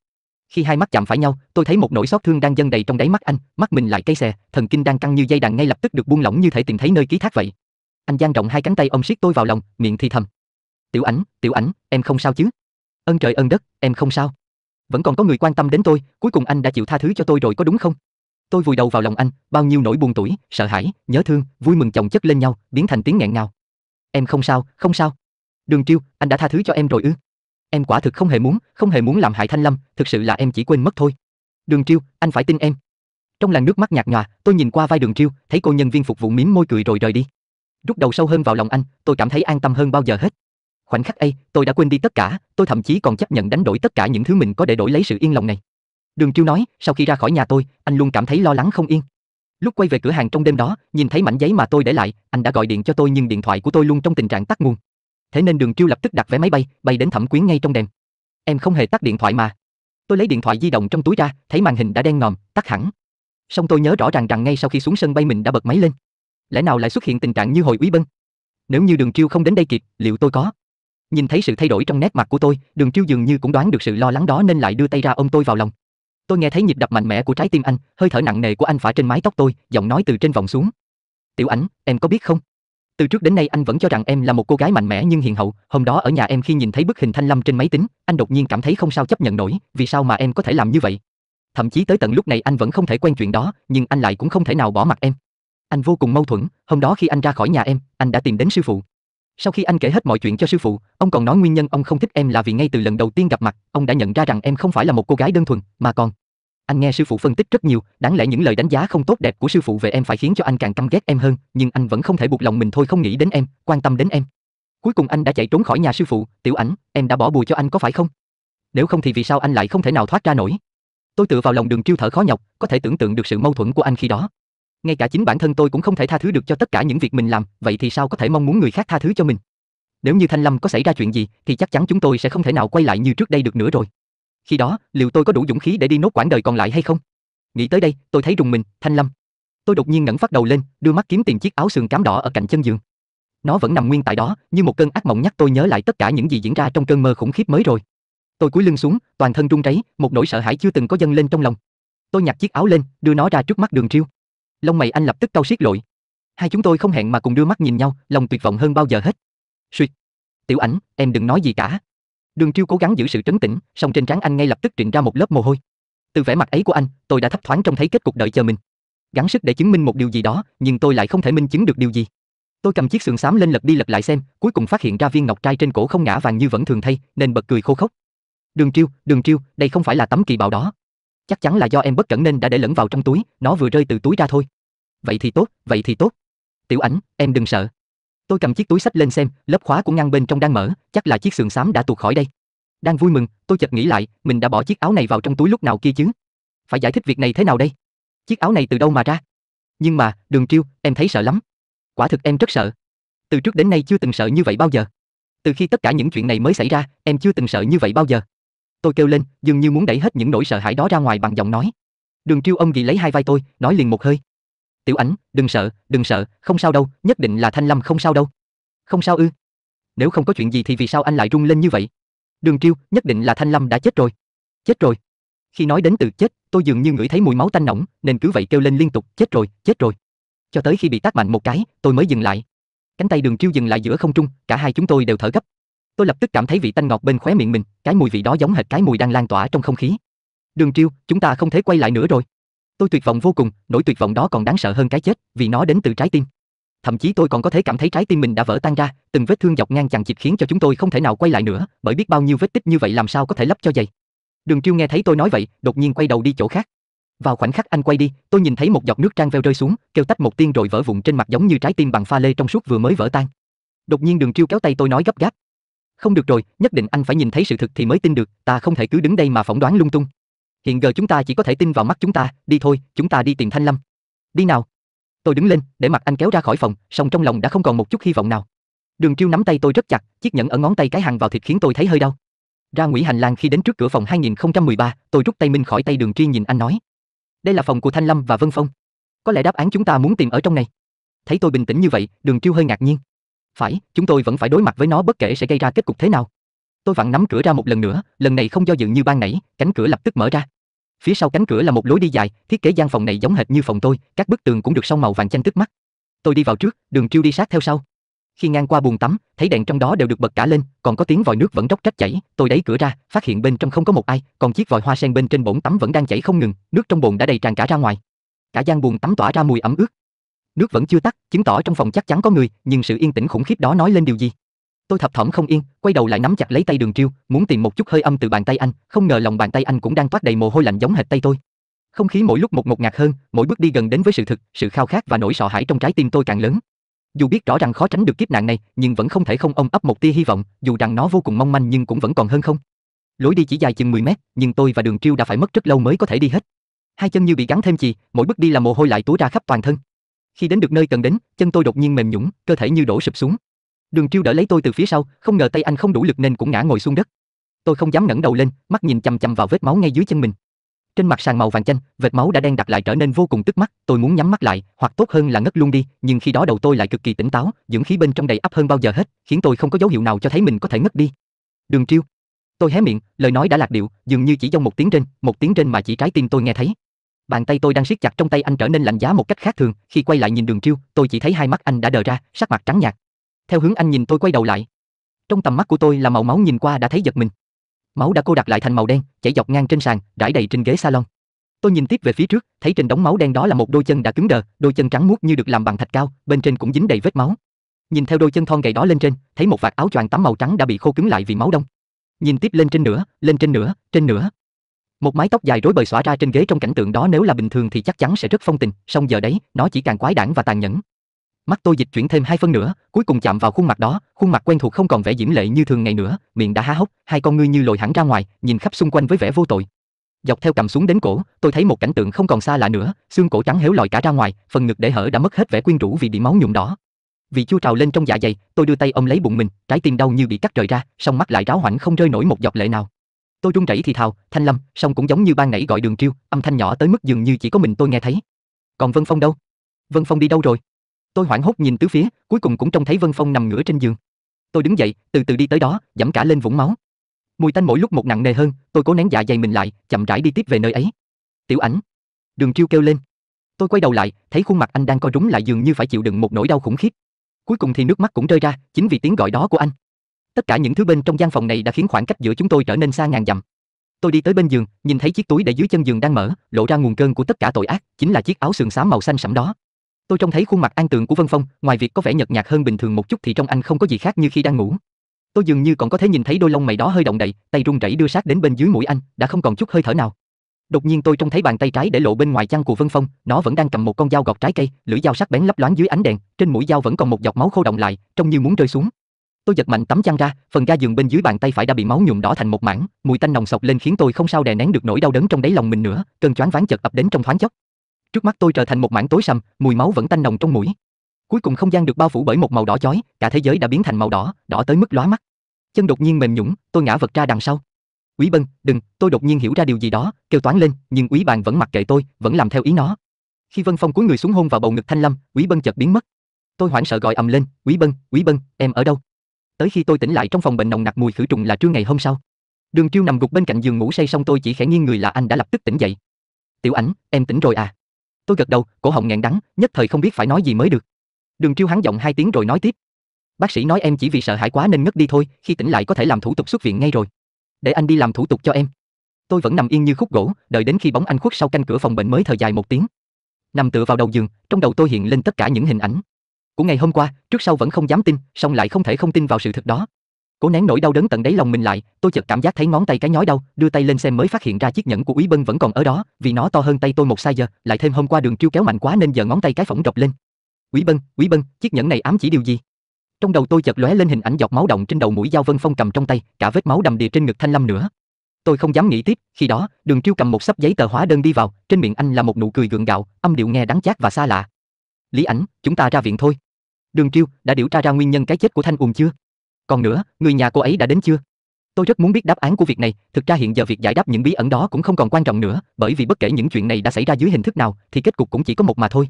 [SPEAKER 1] Khi hai mắt chạm phải nhau, tôi thấy một nỗi xót thương đang dâng đầy trong đáy mắt anh, mắt mình lại cay xè, thần kinh đang căng như dây đàn ngay lập tức được buông lỏng như thể tìm thấy nơi ký thác vậy. Anh giang rộng hai cánh tay ông siết tôi vào lòng, miệng thì thầm. "Tiểu Ảnh, Tiểu Ảnh, em không sao chứ?" Ân trời ân đất, em không sao." Vẫn còn có người quan tâm đến tôi, cuối cùng anh đã chịu tha thứ cho tôi rồi có đúng không? Tôi vùi đầu vào lòng anh, bao nhiêu nỗi buồn tuổi, sợ hãi, nhớ thương, vui mừng chồng chất lên nhau, biến thành tiếng nghẹn ngào. "Em không sao, không sao." Đường Triêu, anh đã tha thứ cho em rồi ư? em quả thực không hề muốn, không hề muốn làm hại Thanh Lâm, thực sự là em chỉ quên mất thôi. Đường Triêu, anh phải tin em. Trong làn nước mắt nhạt nhòa, tôi nhìn qua vai Đường Triêu, thấy cô nhân viên phục vụ mím môi cười rồi rời đi. Rút đầu sâu hơn vào lòng anh, tôi cảm thấy an tâm hơn bao giờ hết. Khoảnh khắc ấy, tôi đã quên đi tất cả, tôi thậm chí còn chấp nhận đánh đổi tất cả những thứ mình có để đổi lấy sự yên lòng này. Đường Triêu nói, sau khi ra khỏi nhà tôi, anh luôn cảm thấy lo lắng không yên. Lúc quay về cửa hàng trong đêm đó, nhìn thấy mảnh giấy mà tôi để lại, anh đã gọi điện cho tôi nhưng điện thoại của tôi luôn trong tình trạng tắt nguồn. Thế nên Đường Kiêu lập tức đặt vé máy bay, bay đến Thẩm Quyến ngay trong đêm. Em không hề tắt điện thoại mà. Tôi lấy điện thoại di động trong túi ra, thấy màn hình đã đen ngòm, tắt hẳn. Song tôi nhớ rõ ràng rằng ngay sau khi xuống sân bay mình đã bật máy lên. Lẽ nào lại xuất hiện tình trạng như hồi úy bân? Nếu như Đường Kiêu không đến đây kịp, liệu tôi có? Nhìn thấy sự thay đổi trong nét mặt của tôi, Đường Kiêu dường như cũng đoán được sự lo lắng đó nên lại đưa tay ra ôm tôi vào lòng. Tôi nghe thấy nhịp đập mạnh mẽ của trái tim anh, hơi thở nặng nề của anh phả trên mái tóc tôi, giọng nói từ trên vòng xuống. "Tiểu Ảnh, em có biết không, từ trước đến nay anh vẫn cho rằng em là một cô gái mạnh mẽ nhưng hiền hậu, hôm đó ở nhà em khi nhìn thấy bức hình Thanh Lâm trên máy tính, anh đột nhiên cảm thấy không sao chấp nhận nổi, vì sao mà em có thể làm như vậy? Thậm chí tới tận lúc này anh vẫn không thể quen chuyện đó, nhưng anh lại cũng không thể nào bỏ mặt em. Anh vô cùng mâu thuẫn, hôm đó khi anh ra khỏi nhà em, anh đã tìm đến sư phụ. Sau khi anh kể hết mọi chuyện cho sư phụ, ông còn nói nguyên nhân ông không thích em là vì ngay từ lần đầu tiên gặp mặt, ông đã nhận ra rằng em không phải là một cô gái đơn thuần, mà còn anh nghe sư phụ phân tích rất nhiều, đáng lẽ những lời đánh giá không tốt đẹp của sư phụ về em phải khiến cho anh càng căm ghét em hơn, nhưng anh vẫn không thể buộc lòng mình thôi không nghĩ đến em, quan tâm đến em. Cuối cùng anh đã chạy trốn khỏi nhà sư phụ, Tiểu Ảnh, em đã bỏ bùi cho anh có phải không? Nếu không thì vì sao anh lại không thể nào thoát ra nổi? Tôi tựa vào lòng Đường Chiêu thở khó nhọc, có thể tưởng tượng được sự mâu thuẫn của anh khi đó. Ngay cả chính bản thân tôi cũng không thể tha thứ được cho tất cả những việc mình làm, vậy thì sao có thể mong muốn người khác tha thứ cho mình? Nếu như Thanh Lâm có xảy ra chuyện gì, thì chắc chắn chúng tôi sẽ không thể nào quay lại như trước đây được nữa rồi khi đó liệu tôi có đủ dũng khí để đi nốt quãng đời còn lại hay không? Nghĩ tới đây, tôi thấy rùng mình, Thanh Lâm. Tôi đột nhiên ngẩng phát đầu lên, đưa mắt kiếm tìm chiếc áo sườn cám đỏ ở cạnh chân giường. Nó vẫn nằm nguyên tại đó, như một cơn ác mộng nhắc tôi nhớ lại tất cả những gì diễn ra trong cơn mơ khủng khiếp mới rồi. Tôi cúi lưng xuống, toàn thân run rẩy, một nỗi sợ hãi chưa từng có dâng lên trong lòng. Tôi nhặt chiếc áo lên, đưa nó ra trước mắt Đường Triêu. Lông mày anh lập tức cau siết lội. Hai chúng tôi không hẹn mà cùng đưa mắt nhìn nhau, lòng tuyệt vọng hơn bao giờ hết. Xuyệt. Tiểu Ảnh, em đừng nói gì cả. Đường Chiêu cố gắng giữ sự trấn tĩnh, song trên trán anh ngay lập tức truyền ra một lớp mồ hôi. Từ vẻ mặt ấy của anh, tôi đã thấp thoáng trông thấy kết cục đợi chờ mình. Gắng sức để chứng minh một điều gì đó, nhưng tôi lại không thể minh chứng được điều gì. Tôi cầm chiếc sườn xám lên lật đi lật lại xem, cuối cùng phát hiện ra viên ngọc trai trên cổ không ngã vàng như vẫn thường thay, nên bật cười khô khốc. Đường Chiêu, Đường Chiêu, đây không phải là tấm kỳ bảo đó. Chắc chắn là do em bất cẩn nên đã để lẫn vào trong túi, nó vừa rơi từ túi ra thôi. Vậy thì tốt, vậy thì tốt. Tiểu Ảnh, em đừng sợ. Tôi cầm chiếc túi sách lên xem, lớp khóa cũng ngăn bên trong đang mở, chắc là chiếc sườn xám đã tuột khỏi đây. Đang vui mừng, tôi chợt nghĩ lại, mình đã bỏ chiếc áo này vào trong túi lúc nào kia chứ? Phải giải thích việc này thế nào đây? Chiếc áo này từ đâu mà ra? Nhưng mà, Đường Triêu, em thấy sợ lắm. Quả thực em rất sợ. Từ trước đến nay chưa từng sợ như vậy bao giờ. Từ khi tất cả những chuyện này mới xảy ra, em chưa từng sợ như vậy bao giờ. Tôi kêu lên, dường như muốn đẩy hết những nỗi sợ hãi đó ra ngoài bằng giọng nói. Đường Triêu ông ghi lấy hai vai tôi, nói liền một hơi, Tiểu Ánh, đừng sợ, đừng sợ, không sao đâu, nhất định là Thanh Lâm không sao đâu. Không sao ư? Nếu không có chuyện gì thì vì sao anh lại run lên như vậy? Đường Triêu, nhất định là Thanh Lâm đã chết rồi. Chết rồi. Khi nói đến từ chết, tôi dường như ngửi thấy mùi máu tanh nồng, nên cứ vậy kêu lên liên tục, chết rồi, chết rồi. Cho tới khi bị tác mạnh một cái, tôi mới dừng lại. Cánh tay Đường Triêu dừng lại giữa không trung, cả hai chúng tôi đều thở gấp. Tôi lập tức cảm thấy vị tanh ngọt bên khóe miệng mình, cái mùi vị đó giống hệt cái mùi đang lan tỏa trong không khí. Đường Triêu, chúng ta không thể quay lại nữa rồi. Tôi tuyệt vọng vô cùng, nỗi tuyệt vọng đó còn đáng sợ hơn cái chết, vì nó đến từ trái tim. Thậm chí tôi còn có thể cảm thấy trái tim mình đã vỡ tan ra, từng vết thương dọc ngang chằng chịt khiến cho chúng tôi không thể nào quay lại nữa, bởi biết bao nhiêu vết tích như vậy làm sao có thể lấp cho dày. Đường Triêu nghe thấy tôi nói vậy, đột nhiên quay đầu đi chỗ khác. Vào khoảnh khắc anh quay đi, tôi nhìn thấy một giọt nước trang veo rơi xuống, kêu tách một tiên rồi vỡ vụn trên mặt giống như trái tim bằng pha lê trong suốt vừa mới vỡ tan. Đột nhiên Đường Triêu kéo tay tôi nói gấp gáp: "Không được rồi, nhất định anh phải nhìn thấy sự thực thì mới tin được, ta không thể cứ đứng đây mà phỏng đoán lung tung." hiện giờ chúng ta chỉ có thể tin vào mắt chúng ta, đi thôi, chúng ta đi tìm Thanh Lâm. Đi nào. Tôi đứng lên, để mặt anh kéo ra khỏi phòng, song trong lòng đã không còn một chút hy vọng nào. Đường triêu nắm tay tôi rất chặt, chiếc nhẫn ở ngón tay cái hàng vào thịt khiến tôi thấy hơi đau. Ra Nguyễn Hành Lang khi đến trước cửa phòng 2013, tôi rút tay Minh khỏi tay Đường Tri nhìn anh nói: "Đây là phòng của Thanh Lâm và Vân Phong. Có lẽ đáp án chúng ta muốn tìm ở trong này." Thấy tôi bình tĩnh như vậy, Đường triêu hơi ngạc nhiên. "Phải, chúng tôi vẫn phải đối mặt với nó bất kể sẽ gây ra kết cục thế nào." Tôi vặn nắm cửa ra một lần nữa, lần này không do dự như ban nãy, cánh cửa lập tức mở ra. Phía sau cánh cửa là một lối đi dài, thiết kế gian phòng này giống hệt như phòng tôi, các bức tường cũng được sơn màu vàng chanh tức mắt. Tôi đi vào trước, Đường Triêu đi sát theo sau. Khi ngang qua buồng tắm, thấy đèn trong đó đều được bật cả lên, còn có tiếng vòi nước vẫn róc rách chảy, tôi đẩy cửa ra, phát hiện bên trong không có một ai, còn chiếc vòi hoa sen bên trên bồn tắm vẫn đang chảy không ngừng, nước trong bồn đã đầy tràn cả ra ngoài. Cả gian buồng tắm tỏa ra mùi ẩm ướt. Nước vẫn chưa tắt, chứng tỏ trong phòng chắc chắn có người, nhưng sự yên tĩnh khủng khiếp đó nói lên điều gì? Tôi thập thỏm không yên, quay đầu lại nắm chặt lấy tay Đường Triêu, muốn tìm một chút hơi âm từ bàn tay anh, không ngờ lòng bàn tay anh cũng đang toát đầy mồ hôi lạnh giống hệt tay tôi. Không khí mỗi lúc một ngột ngạt hơn, mỗi bước đi gần đến với sự thực, sự khao khát và nỗi sợ hãi trong trái tim tôi càng lớn. Dù biết rõ rằng khó tránh được kiếp nạn này, nhưng vẫn không thể không ôm ấp một tia hy vọng, dù rằng nó vô cùng mong manh nhưng cũng vẫn còn hơn không. Lối đi chỉ dài chừng 10 mét, nhưng tôi và Đường Triêu đã phải mất rất lâu mới có thể đi hết. Hai chân như bị gắn thêm chì, mỗi bước đi là mồ hôi lại túa ra khắp toàn thân. Khi đến được nơi cần đến, chân tôi đột nhiên mềm nhũn, cơ thể như đổ sụp xuống, Đường Chiêu đỡ lấy tôi từ phía sau, không ngờ tay anh không đủ lực nên cũng ngã ngồi xuống đất. Tôi không dám ngẩng đầu lên, mắt nhìn chằm chằm vào vết máu ngay dưới chân mình. Trên mặt sàn màu vàng chanh, vệt máu đã đen đặc lại trở nên vô cùng tức mắt, tôi muốn nhắm mắt lại, hoặc tốt hơn là ngất luôn đi, nhưng khi đó đầu tôi lại cực kỳ tỉnh táo, dưỡng khí bên trong đầy ắp hơn bao giờ hết, khiến tôi không có dấu hiệu nào cho thấy mình có thể ngất đi. Đường Chiêu, tôi hé miệng, lời nói đã lạc điệu, dường như chỉ trong một tiếng trên, một tiếng trên mà chỉ trái tim tôi nghe thấy. Bàn tay tôi đang siết chặt trong tay anh trở nên lạnh giá một cách khác thường, khi quay lại nhìn Đường Chiêu, tôi chỉ thấy hai mắt anh đã đờ ra, sắc mặt trắng nhạt. Theo hướng anh nhìn tôi quay đầu lại. Trong tầm mắt của tôi là màu máu nhìn qua đã thấy giật mình. Máu đã cô đặc lại thành màu đen, chảy dọc ngang trên sàn, rải đầy trên ghế salon. Tôi nhìn tiếp về phía trước, thấy trên đống máu đen đó là một đôi chân đã cứng đờ, đôi chân trắng muốt như được làm bằng thạch cao, bên trên cũng dính đầy vết máu. Nhìn theo đôi chân thon gầy đó lên trên, thấy một vạt áo choàng tắm màu trắng đã bị khô cứng lại vì máu đông. Nhìn tiếp lên trên nữa, lên trên nữa, trên nữa. Một mái tóc dài rối bời xõa ra trên ghế trong cảnh tượng đó nếu là bình thường thì chắc chắn sẽ rất phong tình, song giờ đấy, nó chỉ càng quái đản và tàn nhẫn. Mắt tôi dịch chuyển thêm hai phân nữa, cuối cùng chạm vào khuôn mặt đó, khuôn mặt quen thuộc không còn vẻ diễm lệ như thường ngày nữa, miệng đã há hốc, hai con ngươi như lồi hẳn ra ngoài, nhìn khắp xung quanh với vẻ vô tội. Dọc theo cầm xuống đến cổ, tôi thấy một cảnh tượng không còn xa lạ nữa, xương cổ trắng héo lòi cả ra ngoài, phần ngực để hở đã mất hết vẻ quyến rũ vì bị máu nhuộm đỏ. Vì chua trào lên trong dạ dày, tôi đưa tay ông lấy bụng mình, trái tim đau như bị cắt rời ra, song mắt lại ráo hoảnh không rơi nổi một giọt lệ nào. Tôi run rẩy thì thào, "Thanh Lâm", song cũng giống như ban nãy gọi Đường Kiêu, âm thanh nhỏ tới mức dường như chỉ có mình tôi nghe thấy. Còn Vân Phong đâu? Vân Phong đi đâu rồi? Tôi hoảng hốt nhìn tứ phía, cuối cùng cũng trông thấy Vân Phong nằm ngửa trên giường. Tôi đứng dậy, từ từ đi tới đó, dẫm cả lên vũng máu. Mùi tanh mỗi lúc một nặng nề hơn, tôi cố nén dạ dày mình lại, chậm rãi đi tiếp về nơi ấy. Tiểu Ảnh, Đường Chiêu kêu lên. Tôi quay đầu lại, thấy khuôn mặt anh đang co rúm lại dường như phải chịu đựng một nỗi đau khủng khiếp. Cuối cùng thì nước mắt cũng rơi ra, chính vì tiếng gọi đó của anh. Tất cả những thứ bên trong gian phòng này đã khiến khoảng cách giữa chúng tôi trở nên xa ngàn dặm. Tôi đi tới bên giường, nhìn thấy chiếc túi để dưới chân giường đang mở, lộ ra nguồn cơn của tất cả tội ác, chính là chiếc áo sườn xám màu xanh sẫm đó. Tôi trông thấy khuôn mặt an tường của Vân Phong, ngoài việc có vẻ nhợt nhạt hơn bình thường một chút thì trong anh không có gì khác như khi đang ngủ. Tôi dường như còn có thể nhìn thấy đôi lông mày đó hơi động đậy, tay run rẩy đưa sát đến bên dưới mũi anh, đã không còn chút hơi thở nào. Đột nhiên tôi trông thấy bàn tay trái để lộ bên ngoài chăn của Vân Phong, nó vẫn đang cầm một con dao gọt trái cây, lưỡi dao sắc bén lấp loáng dưới ánh đèn, trên mũi dao vẫn còn một giọt máu khô động lại, trông như muốn rơi xuống. Tôi giật mạnh tấm chăn ra, phần ga giường bên dưới bàn tay phải đã bị máu nhuộm đỏ thành một mảng, mùi tanh nồng sộc lên khiến tôi không sao đè nén được nỗi đau đớn trong đáy lòng mình nữa, cơn choáng váng chợt ập đến trong thoáng chốc. Trước mắt tôi trở thành một mảng tối sầm, mùi máu vẫn tanh nồng trong mũi. Cuối cùng không gian được bao phủ bởi một màu đỏ chói, cả thế giới đã biến thành màu đỏ, đỏ tới mức lóa mắt. Chân đột nhiên mềm nhũn, tôi ngã vật ra đằng sau. Quý Bân, đừng, tôi đột nhiên hiểu ra điều gì đó, kêu toán lên, nhưng Quý Bàn vẫn mặc kệ tôi, vẫn làm theo ý nó. Khi Vân Phong cúi người xuống hôn vào bầu ngực Thanh Lâm, Quý Bân chợt biến mất. Tôi hoảng sợ gọi ầm lên, "Quý Bân, Quý Bân, em ở đâu?" Tới khi tôi tỉnh lại trong phòng bệnh nồng nặc mùi khử trùng là trưa ngày hôm sau. Đường Triêu nằm gục bên cạnh giường ngủ say xong tôi chỉ khẽ nghiêng người là anh đã lập tức tỉnh dậy. "Tiểu Ảnh, em tỉnh rồi à?" Tôi gật đầu, cổ họng nghẹn đắng, nhất thời không biết phải nói gì mới được. Đường Triêu hắn giọng hai tiếng rồi nói tiếp. Bác sĩ nói em chỉ vì sợ hãi quá nên ngất đi thôi, khi tỉnh lại có thể làm thủ tục xuất viện ngay rồi. Để anh đi làm thủ tục cho em. Tôi vẫn nằm yên như khúc gỗ, đợi đến khi bóng anh khuất sau canh cửa phòng bệnh mới thở dài một tiếng. Nằm tựa vào đầu giường, trong đầu tôi hiện lên tất cả những hình ảnh của ngày hôm qua, trước sau vẫn không dám tin, song lại không thể không tin vào sự thật đó cố nén nỗi đau đớn tận đáy lòng mình lại, tôi chợt cảm giác thấy ngón tay cái nhói đau, đưa tay lên xem mới phát hiện ra chiếc nhẫn của Úy Bân vẫn còn ở đó, vì nó to hơn tay tôi một size, lại thêm hôm qua đường triêu kéo mạnh quá nên giờ ngón tay cái phỏng rộp lên. Úy Bân, Úy Bân, chiếc nhẫn này ám chỉ điều gì? Trong đầu tôi chợt lóe lên hình ảnh giọt máu động trên đầu mũi dao Vân Phong cầm trong tay, cả vết máu đầm đìa trên ngực Thanh Lâm nữa. Tôi không dám nghĩ tiếp, khi đó, Đường Triêu cầm một sấp giấy tờ hóa đơn đi vào, trên miệng anh là một nụ cười gượng gạo, âm điệu nghe đắng chát và xa lạ. "Lý Ảnh, chúng ta ra viện thôi." Đường Triêu đã điều tra ra nguyên nhân cái chết của Thanh Ùm chưa? Còn nữa, người nhà cô ấy đã đến chưa? Tôi rất muốn biết đáp án của việc này, thực ra hiện giờ việc giải đáp những bí ẩn đó cũng không còn quan trọng nữa, bởi vì bất kể những chuyện này đã xảy ra dưới hình thức nào thì kết cục cũng chỉ có một mà thôi.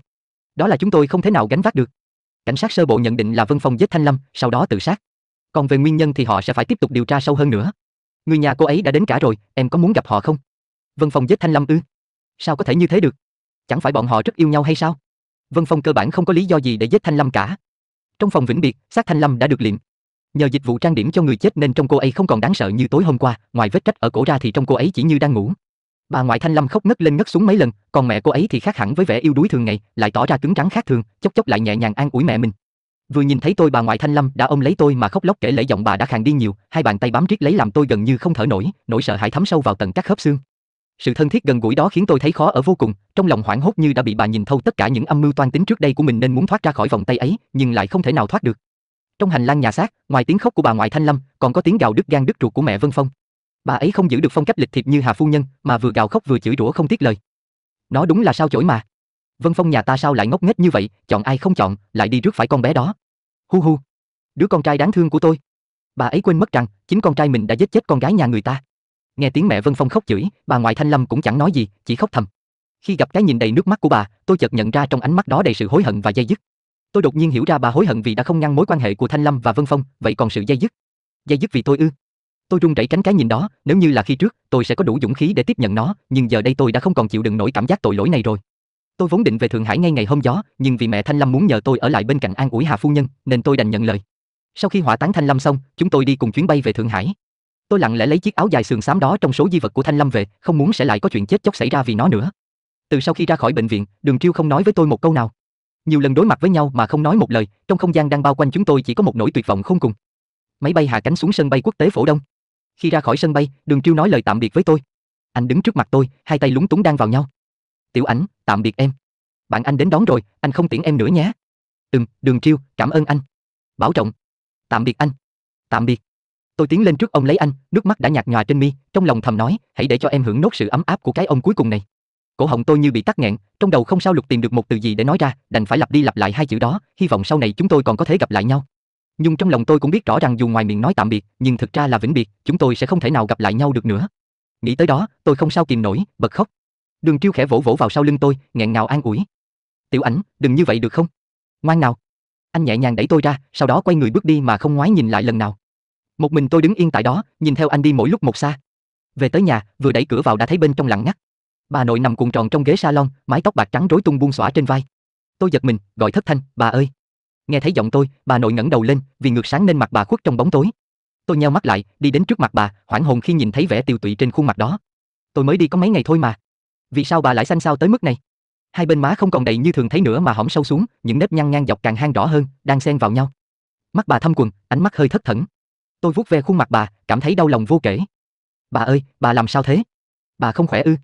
[SPEAKER 1] Đó là chúng tôi không thể nào gánh vác được. Cảnh sát sơ bộ nhận định là Vân Phong giết Thanh Lâm, sau đó tự sát. Còn về nguyên nhân thì họ sẽ phải tiếp tục điều tra sâu hơn nữa. Người nhà cô ấy đã đến cả rồi, em có muốn gặp họ không? Vân Phong giết Thanh Lâm ư? Sao có thể như thế được? Chẳng phải bọn họ rất yêu nhau hay sao? Vân Phong cơ bản không có lý do gì để giết Thanh Lâm cả. Trong phòng vĩnh biệt, xác Thanh Lâm đã được liệm, Nhờ dịch vụ trang điểm cho người chết nên trong cô ấy không còn đáng sợ như tối hôm qua, ngoài vết rách ở cổ ra thì trong cô ấy chỉ như đang ngủ. Bà ngoại Thanh Lâm khóc ngất lên ngất xuống mấy lần, còn mẹ cô ấy thì khác hẳn với vẻ yêu đuối thường ngày, lại tỏ ra cứng rắn khác thường, chốc chốc lại nhẹ nhàng an ủi mẹ mình. Vừa nhìn thấy tôi bà ngoại Thanh Lâm đã ôm lấy tôi mà khóc lóc kể lể giọng bà đã khàn đi nhiều, hai bàn tay bám riết lấy làm tôi gần như không thở nổi, nỗi sợ hãi thấm sâu vào tận các khớp xương. Sự thân thiết gần gũi đó khiến tôi thấy khó ở vô cùng, trong lòng hoảng hốt như đã bị bà nhìn thấu tất cả những âm mưu toan tính trước đây của mình nên muốn thoát ra khỏi vòng tay ấy, nhưng lại không thể nào thoát được. Trong hành lang nhà xác, ngoài tiếng khóc của bà ngoại Thanh Lâm, còn có tiếng gào đứt gan đứt ruột của mẹ Vân Phong. Bà ấy không giữ được phong cách lịch thiệp như Hà phu nhân, mà vừa gào khóc vừa chửi rủa không tiếc lời. Nó đúng là sao chổi mà. Vân Phong nhà ta sao lại ngốc nghếch như vậy, chọn ai không chọn, lại đi rước phải con bé đó. Hu hu. Đứa con trai đáng thương của tôi. Bà ấy quên mất rằng, chính con trai mình đã giết chết con gái nhà người ta. Nghe tiếng mẹ Vân Phong khóc chửi, bà ngoại Thanh Lâm cũng chẳng nói gì, chỉ khóc thầm. Khi gặp cái nhìn đầy nước mắt của bà, tôi chợt nhận ra trong ánh mắt đó đầy sự hối hận và dây dứt. Tôi đột nhiên hiểu ra bà hối hận vì đã không ngăn mối quan hệ của Thanh Lâm và Vân Phong, vậy còn sự dây dứt. Dây dứt vì tôi ư? Tôi run rẩy tránh cái nhìn đó, nếu như là khi trước, tôi sẽ có đủ dũng khí để tiếp nhận nó, nhưng giờ đây tôi đã không còn chịu đựng nổi cảm giác tội lỗi này rồi. Tôi vốn định về Thượng Hải ngay ngày hôm gió, nhưng vì mẹ Thanh Lâm muốn nhờ tôi ở lại bên cạnh an ủi Hà phu nhân, nên tôi đành nhận lời. Sau khi hỏa táng Thanh Lâm xong, chúng tôi đi cùng chuyến bay về Thượng Hải. Tôi lặng lẽ lấy chiếc áo dài sườn xám đó trong số di vật của Thanh Lâm về, không muốn sẽ lại có chuyện chết chóc xảy ra vì nó nữa. Từ sau khi ra khỏi bệnh viện, Đường Triêu không nói với tôi một câu nào. Nhiều lần đối mặt với nhau mà không nói một lời, trong không gian đang bao quanh chúng tôi chỉ có một nỗi tuyệt vọng không cùng. Máy bay hạ cánh xuống sân bay quốc tế Phổ Đông. Khi ra khỏi sân bay, Đường triêu nói lời tạm biệt với tôi. Anh đứng trước mặt tôi, hai tay lúng túng đang vào nhau. "Tiểu Ảnh, tạm biệt em. Bạn anh đến đón rồi, anh không tiễn em nữa nhé." "Ừm, Đường triêu cảm ơn anh." "Bảo trọng." "Tạm biệt anh." "Tạm biệt." Tôi tiến lên trước ông lấy anh, nước mắt đã nhạt nhòa trên mi, trong lòng thầm nói, hãy để cho em hưởng nốt sự ấm áp của cái ông cuối cùng này. Cổ họng tôi như bị tắc nghẹn, trong đầu không sao lục tìm được một từ gì để nói ra, đành phải lặp đi lặp lại hai chữ đó, hy vọng sau này chúng tôi còn có thể gặp lại nhau. Nhưng trong lòng tôi cũng biết rõ rằng dù ngoài miệng nói tạm biệt, nhưng thực ra là vĩnh biệt, chúng tôi sẽ không thể nào gặp lại nhau được nữa. Nghĩ tới đó, tôi không sao kìm nổi, bật khóc. Đường Triêu khẽ vỗ vỗ vào sau lưng tôi, nghẹn ngào an ủi. "Tiểu Ảnh, đừng như vậy được không? Ngoan nào." Anh nhẹ nhàng đẩy tôi ra, sau đó quay người bước đi mà không ngoái nhìn lại lần nào. Một mình tôi đứng yên tại đó, nhìn theo anh đi mỗi lúc một xa. Về tới nhà, vừa đẩy cửa vào đã thấy bên trong lặng ngắt. Bà nội nằm cuộn tròn trong ghế salon, mái tóc bạc trắng rối tung buông xõa trên vai. Tôi giật mình, gọi thất thanh, "Bà ơi." Nghe thấy giọng tôi, bà nội ngẩng đầu lên, vì ngược sáng nên mặt bà khuất trong bóng tối. Tôi nheo mắt lại, đi đến trước mặt bà, hoảng hồn khi nhìn thấy vẻ tiêu tụy trên khuôn mặt đó. Tôi mới đi có mấy ngày thôi mà. Vì sao bà lại xanh xao tới mức này? Hai bên má không còn đầy như thường thấy nữa mà hõm sâu xuống, những nếp nhăn nhang dọc càng hang rõ hơn, đang xen vào nhau. Mắt bà thâm quầng ánh mắt hơi thất thẩn. Tôi vuốt ve khuôn mặt bà, cảm thấy đau lòng vô kể. "Bà ơi, bà làm sao thế? Bà không khỏe ư?"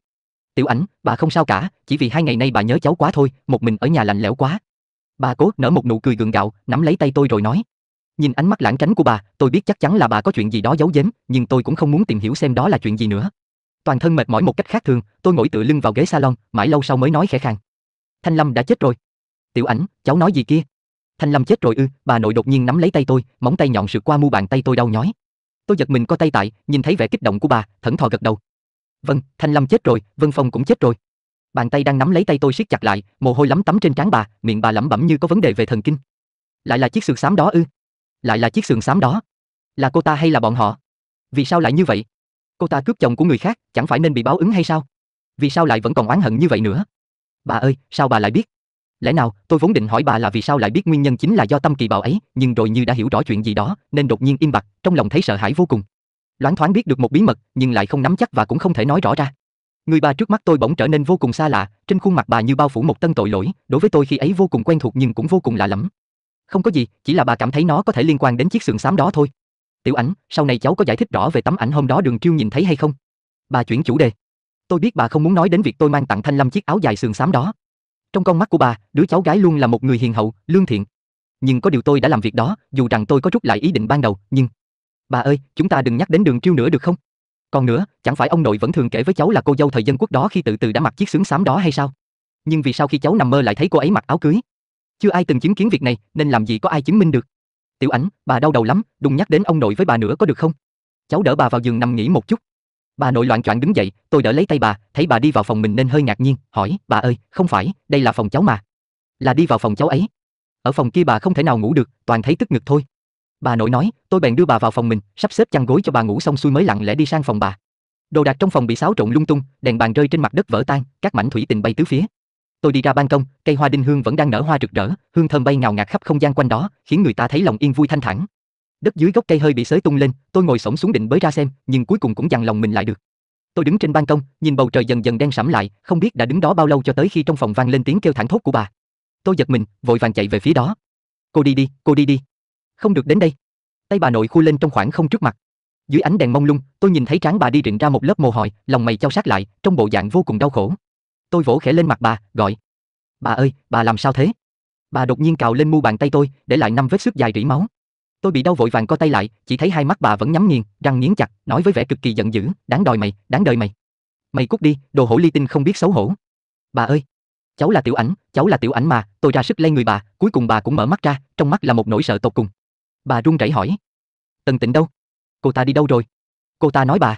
[SPEAKER 1] Tiểu ảnh, bà không sao cả, chỉ vì hai ngày nay bà nhớ cháu quá thôi, một mình ở nhà lạnh lẽo quá. Bà cố nở một nụ cười gượng gạo, nắm lấy tay tôi rồi nói. Nhìn ánh mắt lãng tránh của bà, tôi biết chắc chắn là bà có chuyện gì đó giấu giếm, nhưng tôi cũng không muốn tìm hiểu xem đó là chuyện gì nữa. Toàn thân mệt mỏi một cách khác thường, tôi ngồi tựa lưng vào ghế salon, mãi lâu sau mới nói khẽ khàng. Thanh Lâm đã chết rồi. Tiểu ảnh, cháu nói gì kia? Thanh Lâm chết rồi ư? Bà nội đột nhiên nắm lấy tay tôi, móng tay nhọn sượt qua mu bàn tay tôi đau nhói. Tôi giật mình co tay tại, nhìn thấy vẻ kích động của bà, thẫn thờ gật đầu. Vâng, Thanh Lâm chết rồi, Vân Phong cũng chết rồi. Bàn tay đang nắm lấy tay tôi siết chặt lại, mồ hôi lắm tắm trên trán bà, miệng bà lẩm bẩm như có vấn đề về thần kinh. Lại là chiếc sườn xám đó ư? Lại là chiếc sườn xám đó? Là cô ta hay là bọn họ? Vì sao lại như vậy? Cô ta cướp chồng của người khác, chẳng phải nên bị báo ứng hay sao? Vì sao lại vẫn còn oán hận như vậy nữa? Bà ơi, sao bà lại biết? Lẽ nào, tôi vốn định hỏi bà là vì sao lại biết nguyên nhân chính là do tâm kỳ bào ấy, nhưng rồi như đã hiểu rõ chuyện gì đó, nên đột nhiên im bặt, trong lòng thấy sợ hãi vô cùng loáng thoáng biết được một bí mật, nhưng lại không nắm chắc và cũng không thể nói rõ ra. Người bà trước mắt tôi bỗng trở nên vô cùng xa lạ, trên khuôn mặt bà như bao phủ một tân tội lỗi, đối với tôi khi ấy vô cùng quen thuộc nhưng cũng vô cùng lạ lẫm. Không có gì, chỉ là bà cảm thấy nó có thể liên quan đến chiếc sườn xám đó thôi. Tiểu ảnh, sau này cháu có giải thích rõ về tấm ảnh hôm đó Đường Triêu nhìn thấy hay không? Bà chuyển chủ đề. Tôi biết bà không muốn nói đến việc tôi mang tặng Thanh Lâm chiếc áo dài sườn xám đó. Trong con mắt của bà, đứa cháu gái luôn là một người hiền hậu, lương thiện. Nhưng có điều tôi đã làm việc đó, dù rằng tôi có rút lại ý định ban đầu, nhưng Bà ơi, chúng ta đừng nhắc đến đường triêu nữa được không? Còn nữa, chẳng phải ông nội vẫn thường kể với cháu là cô dâu thời dân quốc đó khi tự từ đã mặc chiếc xướng xám đó hay sao? Nhưng vì sao khi cháu nằm mơ lại thấy cô ấy mặc áo cưới? Chưa ai từng chứng kiến việc này, nên làm gì có ai chứng minh được. Tiểu Ảnh, bà đau đầu lắm, đừng nhắc đến ông nội với bà nữa có được không? Cháu đỡ bà vào giường nằm nghỉ một chút. Bà nội loạn choạng đứng dậy, tôi đỡ lấy tay bà, thấy bà đi vào phòng mình nên hơi ngạc nhiên, hỏi, bà ơi, không phải, đây là phòng cháu mà. Là đi vào phòng cháu ấy. Ở phòng kia bà không thể nào ngủ được, toàn thấy tức ngực thôi. Bà nội nói, tôi bèn đưa bà vào phòng mình, sắp xếp chăn gối cho bà ngủ xong xuôi mới lặng lẽ đi sang phòng bà. Đồ đạc trong phòng bị xáo trộn lung tung, đèn bàn rơi trên mặt đất vỡ tan, các mảnh thủy tinh bay tứ phía. Tôi đi ra ban công, cây hoa đinh hương vẫn đang nở hoa rực rỡ, hương thơm bay ngào ngạt khắp không gian quanh đó, khiến người ta thấy lòng yên vui thanh thản. Đất dưới gốc cây hơi bị xới tung lên, tôi ngồi xổm xuống định bới ra xem, nhưng cuối cùng cũng dằn lòng mình lại được. Tôi đứng trên ban công, nhìn bầu trời dần dần đen sẫm lại, không biết đã đứng đó bao lâu cho tới khi trong phòng vang lên tiếng kêu thảng thốt của bà. Tôi giật mình, vội vàng chạy về phía đó. "Cô đi đi, cô đi đi." Không được đến đây. Tay bà nội khu lên trong khoảng không trước mặt. Dưới ánh đèn mông lung, tôi nhìn thấy trán bà đi rịn ra một lớp mồ hôi, lòng mày chau sát lại, trong bộ dạng vô cùng đau khổ. Tôi vỗ khẽ lên mặt bà, gọi: "Bà ơi, bà làm sao thế?" Bà đột nhiên cào lên mu bàn tay tôi, để lại năm vết xước dài rỉ máu. Tôi bị đau vội vàng co tay lại, chỉ thấy hai mắt bà vẫn nhắm nghiền, răng nghiến chặt, nói với vẻ cực kỳ giận dữ, "Đáng đòi mày, đáng đời mày. Mày cút đi, đồ hổ ly tinh không biết xấu hổ." "Bà ơi, cháu là tiểu ảnh, cháu là tiểu ảnh mà." Tôi ra sức lay người bà, cuối cùng bà cũng mở mắt ra, trong mắt là một nỗi sợ tột cùng. Bà run rẩy hỏi. Tần Tịnh đâu? Cô ta đi đâu rồi? Cô ta nói bà.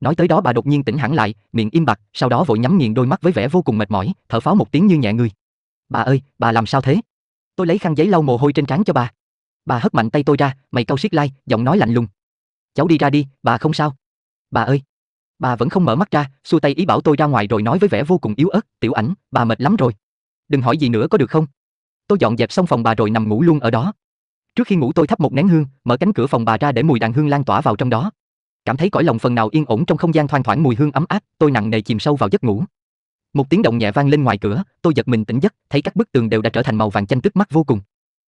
[SPEAKER 1] Nói tới đó bà đột nhiên tỉnh hẳn lại, miệng im bặt, sau đó vội nhắm nghiền đôi mắt với vẻ vô cùng mệt mỏi, thở pháo một tiếng như nhẹ người. Bà ơi, bà làm sao thế? Tôi lấy khăn giấy lau mồ hôi trên trán cho bà. Bà hất mạnh tay tôi ra, mày cau siết lai, giọng nói lạnh lùng. Cháu đi ra đi, bà không sao. Bà ơi. Bà vẫn không mở mắt ra, xua tay ý bảo tôi ra ngoài rồi nói với vẻ vô cùng yếu ớt, "Tiểu Ảnh, bà mệt lắm rồi. Đừng hỏi gì nữa có được không?" Tôi dọn dẹp xong phòng bà rồi nằm ngủ luôn ở đó. Trước khi ngủ tôi thắp một nén hương, mở cánh cửa phòng bà ra để mùi đàn hương lan tỏa vào trong đó. Cảm thấy cõi lòng phần nào yên ổn trong không gian thoang thoảng mùi hương ấm áp, tôi nặng nề chìm sâu vào giấc ngủ. Một tiếng động nhẹ vang lên ngoài cửa, tôi giật mình tỉnh giấc, thấy các bức tường đều đã trở thành màu vàng chanh tức mắt vô cùng.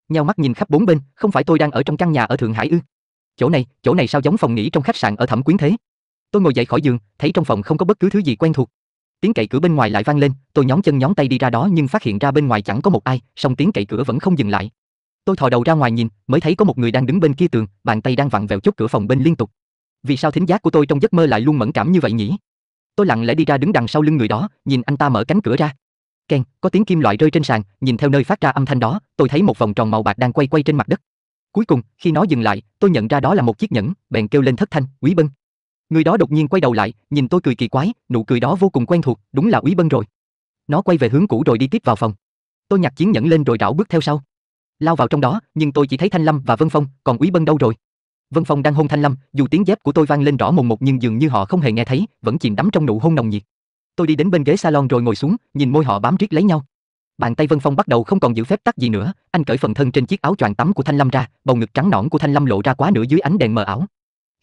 [SPEAKER 1] Nhao mắt nhìn khắp bốn bên, không phải tôi đang ở trong căn nhà ở Thượng Hải ư? Chỗ này, chỗ này sao giống phòng nghỉ trong khách sạn ở Thẩm Quyến thế? Tôi ngồi dậy khỏi giường, thấy trong phòng không có bất cứ thứ gì quen thuộc. Tiếng cậy cửa bên ngoài lại vang lên, tôi nhón chân nhón tay đi ra đó nhưng phát hiện ra bên ngoài chẳng có một ai, song tiếng cậy cửa vẫn không dừng lại. Tôi thò đầu ra ngoài nhìn, mới thấy có một người đang đứng bên kia tường, bàn tay đang vặn vẹo chốt cửa phòng bên liên tục. Vì sao thính giác của tôi trong giấc mơ lại luôn mẫn cảm như vậy nhỉ? Tôi lặng lẽ đi ra đứng đằng sau lưng người đó, nhìn anh ta mở cánh cửa ra. Keng, có tiếng kim loại rơi trên sàn, nhìn theo nơi phát ra âm thanh đó, tôi thấy một vòng tròn màu bạc đang quay quay trên mặt đất. Cuối cùng, khi nó dừng lại, tôi nhận ra đó là một chiếc nhẫn, bèn kêu lên thất thanh, "Quý Bân." Người đó đột nhiên quay đầu lại, nhìn tôi cười kỳ quái, nụ cười đó vô cùng quen thuộc, đúng là quý Bân rồi. Nó quay về hướng cũ rồi đi tiếp vào phòng. Tôi nhặt chiến nhẫn lên rồi rảo bước theo sau lao vào trong đó, nhưng tôi chỉ thấy Thanh Lâm và Vân Phong, còn Úy Bân đâu rồi? Vân Phong đang hôn Thanh Lâm, dù tiếng dép của tôi vang lên rõ mồn một nhưng dường như họ không hề nghe thấy, vẫn chìm đắm trong nụ hôn nồng nhiệt. Tôi đi đến bên ghế salon rồi ngồi xuống, nhìn môi họ bám riết lấy nhau. Bàn tay Vân Phong bắt đầu không còn giữ phép tắc gì nữa, anh cởi phần thân trên chiếc áo choàng tắm của Thanh Lâm ra, bầu ngực trắng nõn của Thanh Lâm lộ ra quá nửa dưới ánh đèn mờ ảo.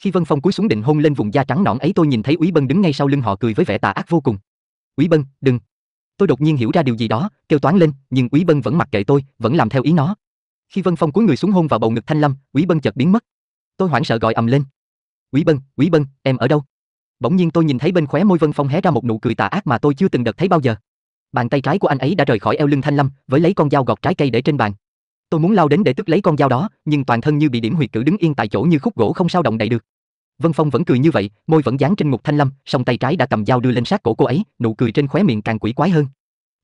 [SPEAKER 1] Khi Vân Phong cúi xuống định hôn lên vùng da trắng nõn ấy, tôi nhìn thấy Úy Bân đứng ngay sau lưng họ cười với vẻ tà ác vô cùng. "Úy Bân, đừng." Tôi đột nhiên hiểu ra điều gì đó, kêu toán lên, nhưng Úy Bân vẫn mặc kệ tôi, vẫn làm theo ý nó. Khi Vân Phong cúi người xuống hôn vào bầu ngực Thanh Lâm, Quý Bân chợt biến mất. Tôi hoảng sợ gọi ầm lên. "Quý Bân, Quý Bân, em ở đâu?" Bỗng nhiên tôi nhìn thấy bên khóe môi Vân Phong hé ra một nụ cười tà ác mà tôi chưa từng đợt thấy bao giờ. Bàn tay trái của anh ấy đã rời khỏi eo lưng Thanh Lâm, với lấy con dao gọt trái cây để trên bàn. Tôi muốn lao đến để tức lấy con dao đó, nhưng toàn thân như bị điểm huyệt cử đứng yên tại chỗ như khúc gỗ không sao động đậy được. Vân Phong vẫn cười như vậy, môi vẫn dán trên ngực Thanh Lâm, song tay trái đã cầm dao đưa lên sát cổ cô ấy, nụ cười trên khóe miệng càng quỷ quái hơn.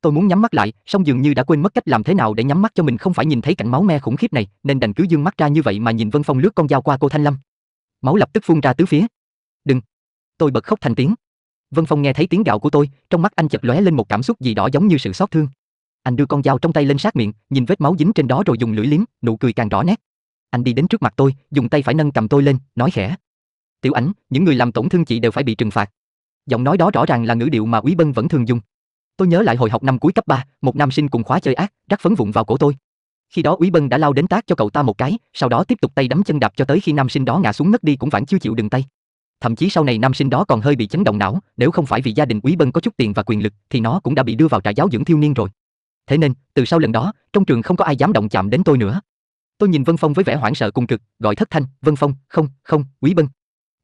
[SPEAKER 1] Tôi muốn nhắm mắt lại, song dường như đã quên mất cách làm thế nào để nhắm mắt cho mình không phải nhìn thấy cảnh máu me khủng khiếp này, nên đành cứ dương mắt ra như vậy mà nhìn Vân Phong lướt con dao qua cô Thanh Lâm. Máu lập tức phun ra tứ phía. "Đừng!" Tôi bật khóc thành tiếng. Vân Phong nghe thấy tiếng gạo của tôi, trong mắt anh chợt lóe lên một cảm xúc gì đó giống như sự xót thương. Anh đưa con dao trong tay lên sát miệng, nhìn vết máu dính trên đó rồi dùng lưỡi liếm, nụ cười càng rõ nét. Anh đi đến trước mặt tôi, dùng tay phải nâng cầm tôi lên, nói khẽ: "Tiểu Ảnh, những người làm tổn thương chị đều phải bị trừng phạt." Giọng nói đó rõ ràng là ngữ điệu mà quý Bân vẫn thường dùng. Tôi nhớ lại hồi học năm cuối cấp 3, một nam sinh cùng khóa chơi ác, rắc phấn vụng vào cổ tôi. Khi đó Úy Bân đã lao đến tác cho cậu ta một cái, sau đó tiếp tục tay đấm chân đạp cho tới khi nam sinh đó ngã xuống ngất đi cũng vẫn chưa chịu đừng tay. Thậm chí sau này nam sinh đó còn hơi bị chấn động não, nếu không phải vì gia đình Úy Bân có chút tiền và quyền lực thì nó cũng đã bị đưa vào trại giáo dưỡng thiếu niên rồi. Thế nên, từ sau lần đó, trong trường không có ai dám động chạm đến tôi nữa. Tôi nhìn Vân Phong với vẻ hoảng sợ cùng cực, gọi thất thanh, "Vân Phong, không, không, Úy Bân.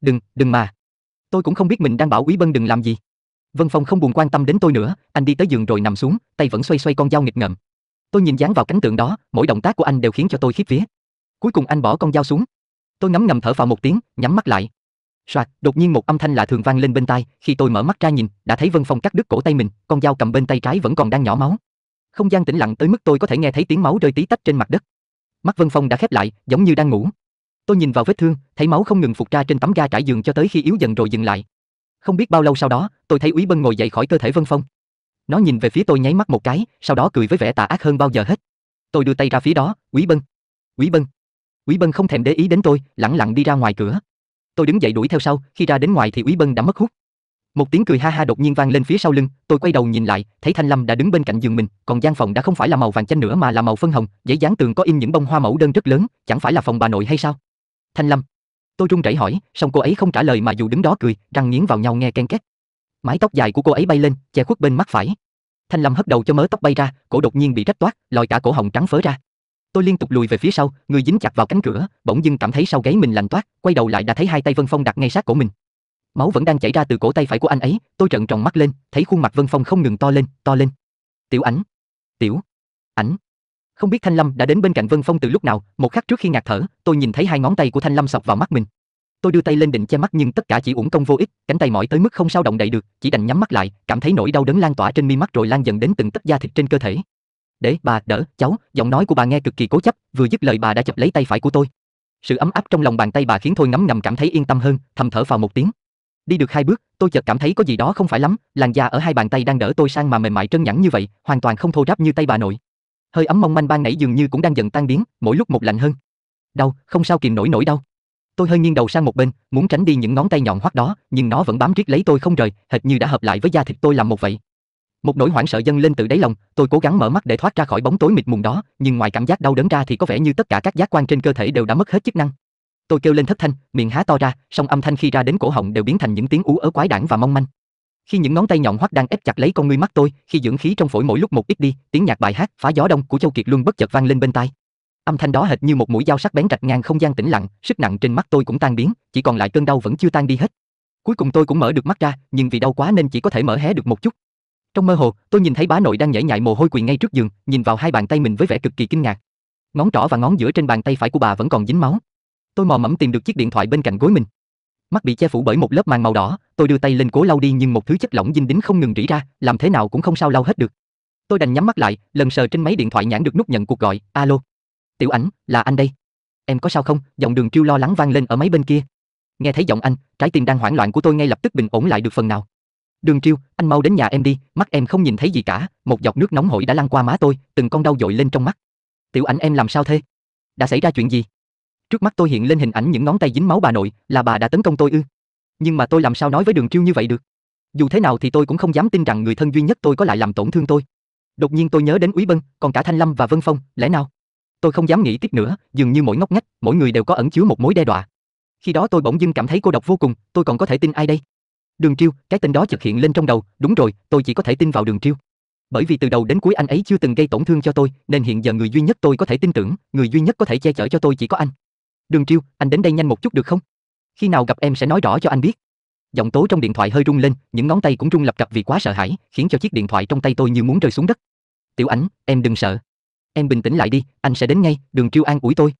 [SPEAKER 1] Đừng, đừng mà." Tôi cũng không biết mình đang bảo Úy Bân đừng làm gì. Vân Phong không buồn quan tâm đến tôi nữa, anh đi tới giường rồi nằm xuống, tay vẫn xoay xoay con dao nghịch ngợm. Tôi nhìn dáng vào cánh tượng đó, mỗi động tác của anh đều khiến cho tôi khiếp vía. Cuối cùng anh bỏ con dao xuống. Tôi ngấm ngầm thở phào một tiếng, nhắm mắt lại. Soạt, đột nhiên một âm thanh lạ thường vang lên bên tai, khi tôi mở mắt ra nhìn, đã thấy Vân Phong cắt đứt cổ tay mình, con dao cầm bên tay trái vẫn còn đang nhỏ máu. Không gian tĩnh lặng tới mức tôi có thể nghe thấy tiếng máu rơi tí tách trên mặt đất. Mắt Vân Phong đã khép lại, giống như đang ngủ. Tôi nhìn vào vết thương, thấy máu không ngừng phục ra trên tấm ga trải giường cho tới khi yếu dần rồi dừng lại. Không biết bao lâu sau đó, tôi thấy Úy Bân ngồi dậy khỏi cơ thể Vân Phong. Nó nhìn về phía tôi nháy mắt một cái, sau đó cười với vẻ tà ác hơn bao giờ hết. Tôi đưa tay ra phía đó, "Úy Bân, Úy Bân." Úy Bân không thèm để ý đến tôi, lặng lặng đi ra ngoài cửa. Tôi đứng dậy đuổi theo sau, khi ra đến ngoài thì Úy Bân đã mất hút. Một tiếng cười ha ha đột nhiên vang lên phía sau lưng, tôi quay đầu nhìn lại, thấy Thanh Lâm đã đứng bên cạnh giường mình, còn gian phòng đã không phải là màu vàng chanh nữa mà là màu phân hồng, giấy dán tường có in những bông hoa mẫu đơn rất lớn, chẳng phải là phòng bà nội hay sao? Thanh Lâm, Tôi run rẩy hỏi, song cô ấy không trả lời mà dù đứng đó cười, răng nghiến vào nhau nghe ken két. Mái tóc dài của cô ấy bay lên, che khuất bên mắt phải. Thanh Lâm hất đầu cho mớ tóc bay ra, cổ đột nhiên bị rách toát, lòi cả cổ hồng trắng phớ ra. Tôi liên tục lùi về phía sau, người dính chặt vào cánh cửa, bỗng dưng cảm thấy sau gáy mình lạnh toát, quay đầu lại đã thấy hai tay Vân Phong đặt ngay sát cổ mình. Máu vẫn đang chảy ra từ cổ tay phải của anh ấy, tôi trợn tròn mắt lên, thấy khuôn mặt Vân Phong không ngừng to lên, to lên. Tiểu ảnh, tiểu ảnh không biết Thanh Lâm đã đến bên cạnh Vân Phong từ lúc nào, một khắc trước khi ngạt thở, tôi nhìn thấy hai ngón tay của Thanh Lâm sọc vào mắt mình. Tôi đưa tay lên định che mắt nhưng tất cả chỉ uổng công vô ích, cánh tay mỏi tới mức không sao động đậy được, chỉ đành nhắm mắt lại, cảm thấy nỗi đau đớn lan tỏa trên mi mắt rồi lan dần đến từng tấc da thịt trên cơ thể. "Để bà đỡ, cháu." Giọng nói của bà nghe cực kỳ cố chấp, vừa dứt lời bà đã chụp lấy tay phải của tôi. Sự ấm áp trong lòng bàn tay bà khiến tôi ngấm ngầm cảm thấy yên tâm hơn, thầm thở vào một tiếng. Đi được hai bước, tôi chợt cảm thấy có gì đó không phải lắm, làn da ở hai bàn tay đang đỡ tôi sang mà mềm mại trơn nhẵn như vậy, hoàn toàn không thô ráp như tay bà nội hơi ấm mong manh ban nãy dường như cũng đang dần tan biến, mỗi lúc một lạnh hơn. Đau, không sao kìm nổi nổi đau. Tôi hơi nghiêng đầu sang một bên, muốn tránh đi những ngón tay nhọn hoắt đó, nhưng nó vẫn bám riết lấy tôi không rời, hệt như đã hợp lại với da thịt tôi làm một vậy. Một nỗi hoảng sợ dâng lên từ đáy lòng, tôi cố gắng mở mắt để thoát ra khỏi bóng tối mịt mùng đó, nhưng ngoài cảm giác đau đớn ra thì có vẻ như tất cả các giác quan trên cơ thể đều đã mất hết chức năng. Tôi kêu lên thất thanh, miệng há to ra, song âm thanh khi ra đến cổ họng đều biến thành những tiếng ú ớ quái đản và mong manh khi những ngón tay nhọn hoắt đang ép chặt lấy con ngươi mắt tôi, khi dưỡng khí trong phổi mỗi lúc một ít đi, tiếng nhạc bài hát phá gió đông của Châu Kiệt Luân bất chợt vang lên bên tai. Âm thanh đó hệt như một mũi dao sắc bén rạch ngang không gian tĩnh lặng, sức nặng trên mắt tôi cũng tan biến, chỉ còn lại cơn đau vẫn chưa tan đi hết. Cuối cùng tôi cũng mở được mắt ra, nhưng vì đau quá nên chỉ có thể mở hé được một chút. Trong mơ hồ, tôi nhìn thấy bá nội đang nhảy nhại mồ hôi quỳ ngay trước giường, nhìn vào hai bàn tay mình với vẻ cực kỳ kinh ngạc. Ngón trỏ và ngón giữa trên bàn tay phải của bà vẫn còn dính máu. Tôi mò mẫm tìm được chiếc điện thoại bên cạnh gối mình mắt bị che phủ bởi một lớp màng màu đỏ, tôi đưa tay lên cố lau đi nhưng một thứ chất lỏng dinh đính không ngừng rỉ ra, làm thế nào cũng không sao lau hết được. Tôi đành nhắm mắt lại, lần sờ trên máy điện thoại nhãn được nút nhận cuộc gọi, alo. Tiểu ảnh, là anh đây. Em có sao không? Giọng đường triêu lo lắng vang lên ở máy bên kia. Nghe thấy giọng anh, trái tim đang hoảng loạn của tôi ngay lập tức bình ổn lại được phần nào. Đường Triêu, anh mau đến nhà em đi, mắt em không nhìn thấy gì cả, một giọt nước nóng hổi đã lăn qua má tôi, từng con đau dội lên trong mắt. Tiểu Ảnh em làm sao thế? Đã xảy ra chuyện gì? Trước mắt tôi hiện lên hình ảnh những ngón tay dính máu bà nội, là bà đã tấn công tôi ư? Nhưng mà tôi làm sao nói với Đường Chiêu như vậy được? Dù thế nào thì tôi cũng không dám tin rằng người thân duy nhất tôi có lại làm tổn thương tôi. Đột nhiên tôi nhớ đến Úy Bân, còn cả Thanh Lâm và Vân Phong, lẽ nào? Tôi không dám nghĩ tiếp nữa, dường như mỗi ngóc ngách, mỗi người đều có ẩn chứa một mối đe dọa. Khi đó tôi bỗng dưng cảm thấy cô độc vô cùng, tôi còn có thể tin ai đây? Đường Triêu, cái tên đó chợt hiện lên trong đầu, đúng rồi, tôi chỉ có thể tin vào Đường Triêu, Bởi vì từ đầu đến cuối anh ấy chưa từng gây tổn thương cho tôi, nên hiện giờ người duy nhất tôi có thể tin tưởng, người duy nhất có thể che chở cho tôi chỉ có anh. Đường Triêu, anh đến đây nhanh một chút được không? Khi nào gặp em sẽ nói rõ cho anh biết. Giọng tố trong điện thoại hơi rung lên, những ngón tay cũng rung lập cập vì quá sợ hãi, khiến cho chiếc điện thoại trong tay tôi như muốn rơi xuống đất. Tiểu Ánh, em đừng sợ. Em bình tĩnh lại đi, anh sẽ đến ngay, Đường Triêu an ủi tôi.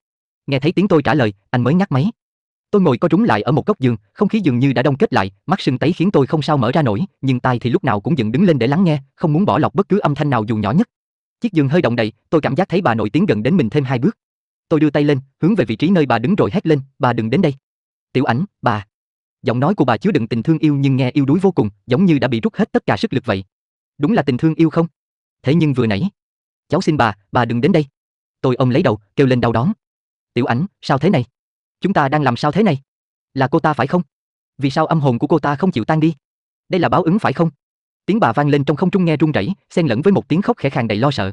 [SPEAKER 1] Nghe thấy tiếng tôi trả lời, anh mới ngắt máy. Tôi ngồi co rúm lại ở một góc giường, không khí dường như đã đông kết lại, mắt sưng tấy khiến tôi không sao mở ra nổi, nhưng tai thì lúc nào cũng dựng đứng lên để lắng nghe, không muốn bỏ lọt bất cứ âm thanh nào dù nhỏ nhất. Chiếc giường hơi động đậy, tôi cảm giác thấy bà nội tiến gần đến mình thêm hai bước. Tôi đưa tay lên, hướng về vị trí nơi bà đứng rồi hét lên, bà đừng đến đây. Tiểu ảnh, bà. Giọng nói của bà chứa đựng tình thương yêu nhưng nghe yêu đuối vô cùng, giống như đã bị rút hết tất cả sức lực vậy. Đúng là tình thương yêu không? Thế nhưng vừa nãy, cháu xin bà, bà đừng đến đây. Tôi ôm lấy đầu, kêu lên đau đớn. Tiểu ảnh, sao thế này? Chúng ta đang làm sao thế này? Là cô ta phải không? Vì sao âm hồn của cô ta không chịu tan đi? Đây là báo ứng phải không? Tiếng bà vang lên trong không trung nghe run rẩy, xen lẫn với một tiếng khóc khẽ khàn đầy lo sợ.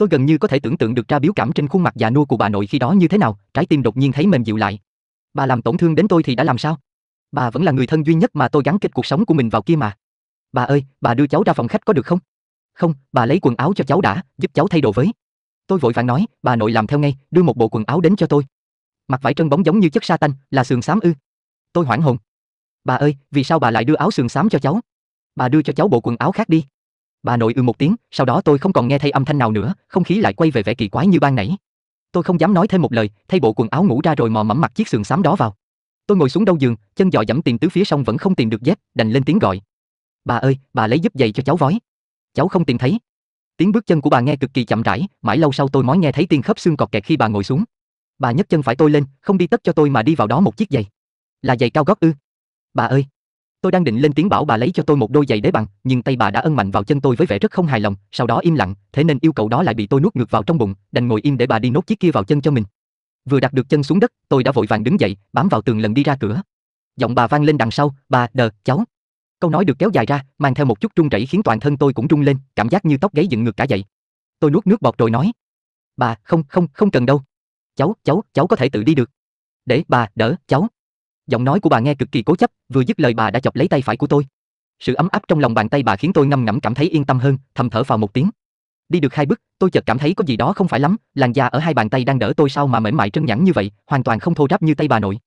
[SPEAKER 1] Tôi gần như có thể tưởng tượng được ra biếu cảm trên khuôn mặt già nua của bà nội khi đó như thế nào, trái tim đột nhiên thấy mềm dịu lại. Bà làm tổn thương đến tôi thì đã làm sao? Bà vẫn là người thân duy nhất mà tôi gắn kết cuộc sống của mình vào kia mà. Bà ơi, bà đưa cháu ra phòng khách có được không? Không, bà lấy quần áo cho cháu đã, giúp cháu thay đồ với. Tôi vội vàng nói, bà nội làm theo ngay, đưa một bộ quần áo đến cho tôi. mặc vải trơn bóng giống như chất sa tanh, là sườn xám ư? Tôi hoảng hồn. Bà ơi, vì sao bà lại đưa áo sườn xám cho cháu? Bà đưa cho cháu bộ quần áo khác đi. Bà nội ừ một tiếng, sau đó tôi không còn nghe thấy âm thanh nào nữa, không khí lại quay về vẻ kỳ quái như ban nãy. Tôi không dám nói thêm một lời, thay bộ quần áo ngủ ra rồi mò mẫm mặc chiếc sườn xám đó vào. Tôi ngồi xuống đầu giường, chân dò dẫm tìm tứ phía xong vẫn không tìm được dép, đành lên tiếng gọi. "Bà ơi, bà lấy giúp giày cho cháu vói." Cháu không tìm thấy. Tiếng bước chân của bà nghe cực kỳ chậm rãi, mãi lâu sau tôi mới nghe thấy tiếng khớp xương cọt kẹt khi bà ngồi xuống. Bà nhấc chân phải tôi lên, không đi tất cho tôi mà đi vào đó một chiếc giày. Là giày cao gót ư? Bà ơi, Tôi đang định lên tiếng bảo bà lấy cho tôi một đôi giày đế bằng, nhưng tay bà đã ân mạnh vào chân tôi với vẻ rất không hài lòng, sau đó im lặng, thế nên yêu cầu đó lại bị tôi nuốt ngược vào trong bụng, đành ngồi im để bà đi nốt chiếc kia vào chân cho mình. Vừa đặt được chân xuống đất, tôi đã vội vàng đứng dậy, bám vào tường lần đi ra cửa. Giọng bà vang lên đằng sau, "Bà, đờ, cháu." Câu nói được kéo dài ra, mang theo một chút run rẩy khiến toàn thân tôi cũng rung lên, cảm giác như tóc gáy dựng ngược cả dậy. Tôi nuốt nước bọt rồi nói, "Bà, không, không, không cần đâu. Cháu, cháu, cháu có thể tự đi được." "Để bà đỡ cháu." Giọng nói của bà nghe cực kỳ cố chấp, vừa dứt lời bà đã chọc lấy tay phải của tôi. Sự ấm áp trong lòng bàn tay bà khiến tôi ngâm ngẫm cảm thấy yên tâm hơn, thầm thở vào một tiếng. Đi được hai bước, tôi chợt cảm thấy có gì đó không phải lắm, làn da ở hai bàn tay đang đỡ tôi sao mà mềm mại trơn nhẵn như vậy, hoàn toàn không thô ráp như tay bà nội.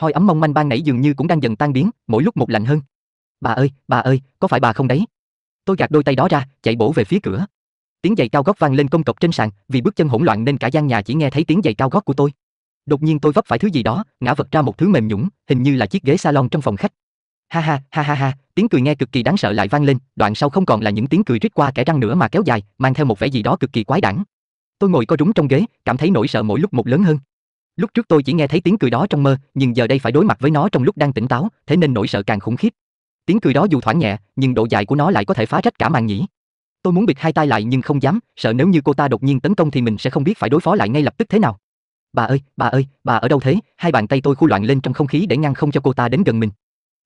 [SPEAKER 1] Hơi ấm mong manh ban nãy dường như cũng đang dần tan biến, mỗi lúc một lạnh hơn. Bà ơi, bà ơi, có phải bà không đấy? Tôi gạt đôi tay đó ra, chạy bổ về phía cửa. Tiếng giày cao gót vang lên công cộc trên sàn, vì bước chân hỗn loạn nên cả gian nhà chỉ nghe thấy tiếng giày cao gót của tôi. Đột nhiên tôi vấp phải thứ gì đó, ngã vật ra một thứ mềm nhũng, hình như là chiếc ghế salon trong phòng khách. Ha ha, ha ha ha, tiếng cười nghe cực kỳ đáng sợ lại vang lên, đoạn sau không còn là những tiếng cười rít qua kẻ răng nữa mà kéo dài, mang theo một vẻ gì đó cực kỳ quái đản. Tôi ngồi co rúm trong ghế, cảm thấy nỗi sợ mỗi lúc một lớn hơn. Lúc trước tôi chỉ nghe thấy tiếng cười đó trong mơ, nhưng giờ đây phải đối mặt với nó trong lúc đang tỉnh táo, thế nên nỗi sợ càng khủng khiếp. Tiếng cười đó dù thoáng nhẹ, nhưng độ dài của nó lại có thể phá rách cả màn nhĩ. Tôi muốn bịt hai tay lại nhưng không dám, sợ nếu như cô ta đột nhiên tấn công thì mình sẽ không biết phải đối phó lại ngay lập tức thế nào. Bà ơi, bà ơi, bà ở đâu thế? Hai bàn tay tôi khu loạn lên trong không khí để ngăn không cho cô ta đến gần mình.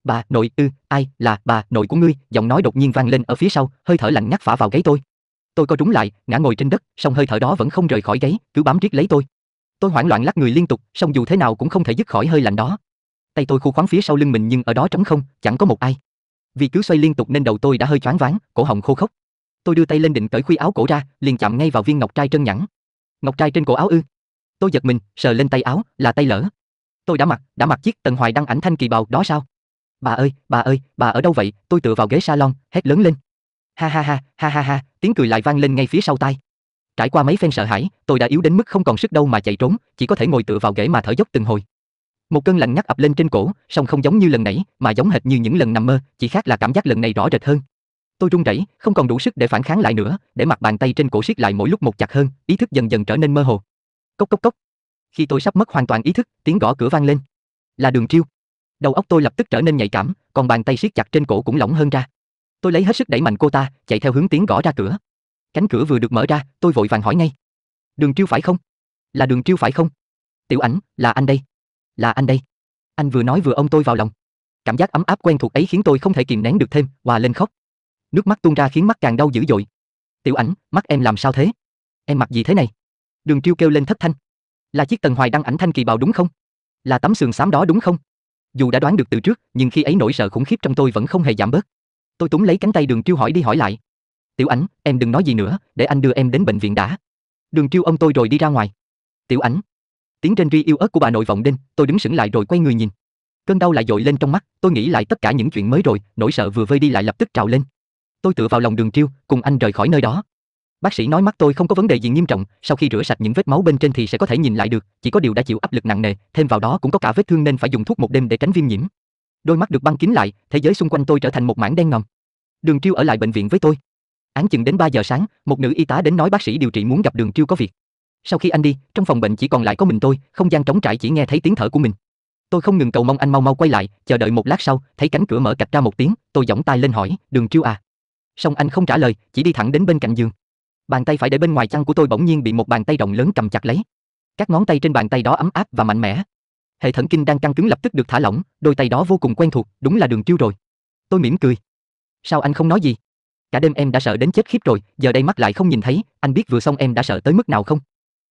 [SPEAKER 1] Bà nội ư, ai là bà nội của ngươi? Giọng nói đột nhiên vang lên ở phía sau, hơi thở lạnh ngắt phả vào gáy tôi. Tôi co trúng lại, ngã ngồi trên đất, song hơi thở đó vẫn không rời khỏi gáy, cứ bám riết lấy tôi. Tôi hoảng loạn lắc người liên tục, song dù thế nào cũng không thể dứt khỏi hơi lạnh đó. Tay tôi khu khoáng phía sau lưng mình nhưng ở đó trống không, chẳng có một ai. Vì cứ xoay liên tục nên đầu tôi đã hơi choáng váng, cổ họng khô khốc. Tôi đưa tay lên định cởi khuy áo cổ ra, liền chạm ngay vào viên ngọc trai trơn nhẵn. Ngọc trai trên cổ áo ư? Tôi giật mình, sờ lên tay áo, là tay lỡ. Tôi đã mặc, đã mặc chiếc tần hoài đăng ảnh thanh kỳ bào đó sao? Bà ơi, bà ơi, bà ở đâu vậy? Tôi tựa vào ghế salon, hét lớn lên. Ha ha ha, ha ha ha, tiếng cười lại vang lên ngay phía sau tai. Trải qua mấy phen sợ hãi, tôi đã yếu đến mức không còn sức đâu mà chạy trốn, chỉ có thể ngồi tựa vào ghế mà thở dốc từng hồi. Một cơn lạnh ngắt ập lên trên cổ, song không giống như lần nãy, mà giống hệt như những lần nằm mơ, chỉ khác là cảm giác lần này rõ rệt hơn. Tôi run rẩy, không còn đủ sức để phản kháng lại nữa, để mặt bàn tay trên cổ siết lại mỗi lúc một chặt hơn, ý thức dần dần trở nên mơ hồ. Cốc cốc cốc. Khi tôi sắp mất hoàn toàn ý thức, tiếng gõ cửa vang lên. Là Đường triêu Đầu óc tôi lập tức trở nên nhạy cảm, còn bàn tay siết chặt trên cổ cũng lỏng hơn ra. Tôi lấy hết sức đẩy mạnh cô ta, chạy theo hướng tiếng gõ ra cửa. Cánh cửa vừa được mở ra, tôi vội vàng hỏi ngay. "Đường triêu phải không? Là Đường triêu phải không?" "Tiểu Ảnh, là anh đây. Là anh đây." Anh vừa nói vừa ôm tôi vào lòng. Cảm giác ấm áp quen thuộc ấy khiến tôi không thể kìm nén được thêm, hòa lên khóc. Nước mắt tuôn ra khiến mắt càng đau dữ dội. "Tiểu Ảnh, mắt em làm sao thế? Em mặc gì thế này?" Đường Tiêu kêu lên thất thanh. Là chiếc tần hoài đăng ảnh thanh kỳ bào đúng không? Là tấm sườn xám đó đúng không? Dù đã đoán được từ trước, nhưng khi ấy nỗi sợ khủng khiếp trong tôi vẫn không hề giảm bớt. Tôi túm lấy cánh tay Đường Tiêu hỏi đi hỏi lại. Tiểu Ảnh, em đừng nói gì nữa, để anh đưa em đến bệnh viện đã. Đường Tiêu ông tôi rồi đi ra ngoài. Tiểu Ảnh. Tiếng trên ri yêu ớt của bà nội vọng đinh, tôi đứng sững lại rồi quay người nhìn. Cơn đau lại dội lên trong mắt, tôi nghĩ lại tất cả những chuyện mới rồi, nỗi sợ vừa vơi đi lại lập tức trào lên. Tôi tựa vào lòng Đường Tiêu, cùng anh rời khỏi nơi đó. Bác sĩ nói mắt tôi không có vấn đề gì nghiêm trọng, sau khi rửa sạch những vết máu bên trên thì sẽ có thể nhìn lại được, chỉ có điều đã chịu áp lực nặng nề, thêm vào đó cũng có cả vết thương nên phải dùng thuốc một đêm để tránh viêm nhiễm. Đôi mắt được băng kín lại, thế giới xung quanh tôi trở thành một mảng đen ngòm. Đường Triêu ở lại bệnh viện với tôi. Án chừng đến 3 giờ sáng, một nữ y tá đến nói bác sĩ điều trị muốn gặp Đường Triêu có việc. Sau khi anh đi, trong phòng bệnh chỉ còn lại có mình tôi, không gian trống trải chỉ nghe thấy tiếng thở của mình. Tôi không ngừng cầu mong anh mau mau quay lại, chờ đợi một lát sau, thấy cánh cửa mở cạch ra một tiếng, tôi giỏng tay lên hỏi, "Đường Triêu à?" Song anh không trả lời, chỉ đi thẳng đến bên cạnh giường. Bàn tay phải để bên ngoài chăn của tôi bỗng nhiên bị một bàn tay rộng lớn cầm chặt lấy. Các ngón tay trên bàn tay đó ấm áp và mạnh mẽ. Hệ thần kinh đang căng cứng lập tức được thả lỏng, đôi tay đó vô cùng quen thuộc, đúng là Đường Kiêu rồi. Tôi mỉm cười. Sao anh không nói gì? Cả đêm em đã sợ đến chết khiếp rồi, giờ đây mắt lại không nhìn thấy, anh biết vừa xong em đã sợ tới mức nào không?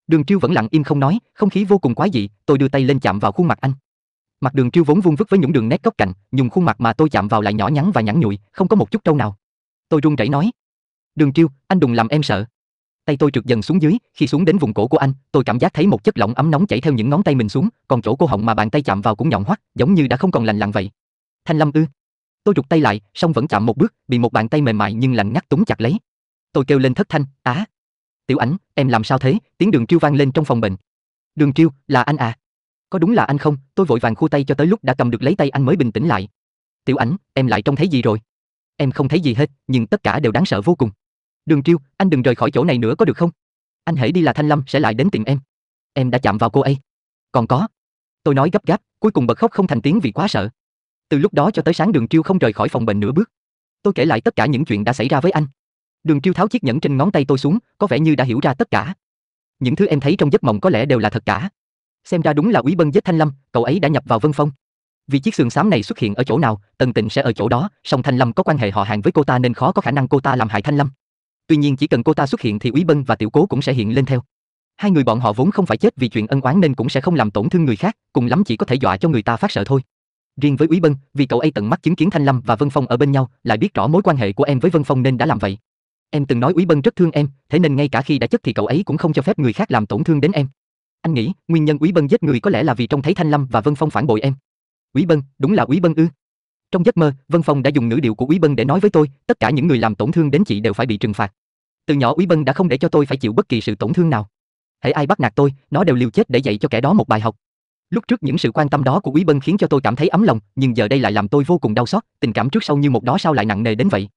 [SPEAKER 1] Đường Triêu vẫn lặng im không nói, không khí vô cùng quái dị, tôi đưa tay lên chạm vào khuôn mặt anh. Mặt Đường Triêu vốn vuông vức với những đường nét góc cạnh, nhưng khuôn mặt mà tôi chạm vào lại nhỏ nhắn và nhẵn nhụi, không có một chút trâu nào. Tôi run rẩy nói, Đường Chiêu, anh đừng làm em sợ. Tay tôi trượt dần xuống dưới, khi xuống đến vùng cổ của anh, tôi cảm giác thấy một chất lỏng ấm nóng chảy theo những ngón tay mình xuống, còn chỗ cô họng mà bàn tay chạm vào cũng nhọn hoắt, giống như đã không còn lành lặn vậy. Thanh Lâm ư? Tôi rụt tay lại, song vẫn chạm một bước, bị một bàn tay mềm mại nhưng lạnh ngắt túng chặt lấy. Tôi kêu lên thất thanh, "Á! tiểu Ảnh, em làm sao thế?" Tiếng Đường Chiêu vang lên trong phòng bệnh. "Đường Chiêu, là anh à?" "Có đúng là anh không?" Tôi vội vàng khu tay cho tới lúc đã cầm được lấy tay anh mới bình tĩnh lại. "Tiểu Ảnh, em lại trông thấy gì rồi?" "Em không thấy gì hết, nhưng tất cả đều đáng sợ vô cùng." Đường Triêu, anh đừng rời khỏi chỗ này nữa có được không? Anh hãy đi là Thanh Lâm sẽ lại đến tìm em. Em đã chạm vào cô ấy. Còn có. Tôi nói gấp gáp, cuối cùng bật khóc không thành tiếng vì quá sợ. Từ lúc đó cho tới sáng Đường Triêu không rời khỏi phòng bệnh nửa bước. Tôi kể lại tất cả những chuyện đã xảy ra với anh. Đường Triêu tháo chiếc nhẫn trên ngón tay tôi xuống, có vẻ như đã hiểu ra tất cả. Những thứ em thấy trong giấc mộng có lẽ đều là thật cả. Xem ra đúng là Úy Bân giết Thanh Lâm, cậu ấy đã nhập vào Vân Phong. Vì chiếc sườn xám này xuất hiện ở chỗ nào, Tần Tịnh sẽ ở chỗ đó, song Thanh Lâm có quan hệ họ hàng với cô ta nên khó có khả năng cô ta làm hại Thanh Lâm. Tuy nhiên chỉ cần cô ta xuất hiện thì Úy Bân và Tiểu Cố cũng sẽ hiện lên theo. Hai người bọn họ vốn không phải chết vì chuyện ân oán nên cũng sẽ không làm tổn thương người khác, cùng lắm chỉ có thể dọa cho người ta phát sợ thôi. Riêng với Úy Bân, vì cậu ấy tận mắt chứng kiến Thanh Lâm và Vân Phong ở bên nhau, lại biết rõ mối quan hệ của em với Vân Phong nên đã làm vậy. Em từng nói Úy Bân rất thương em, thế nên ngay cả khi đã chết thì cậu ấy cũng không cho phép người khác làm tổn thương đến em. Anh nghĩ, nguyên nhân Úy Bân giết người có lẽ là vì trông thấy Thanh Lâm và Vân Phong phản bội em. Úy Bân, đúng là Úy Bân ư? Trong giấc mơ, Vân Phong đã dùng ngữ điệu của Úy Bân để nói với tôi, tất cả những người làm tổn thương đến chị đều phải bị trừng phạt. Từ nhỏ Úy Bân đã không để cho tôi phải chịu bất kỳ sự tổn thương nào. hãy ai bắt nạt tôi, nó đều liều chết để dạy cho kẻ đó một bài học. Lúc trước những sự quan tâm đó của Úy Bân khiến cho tôi cảm thấy ấm lòng, nhưng giờ đây lại làm tôi vô cùng đau xót, tình cảm trước sau như một đó sao lại nặng nề đến vậy.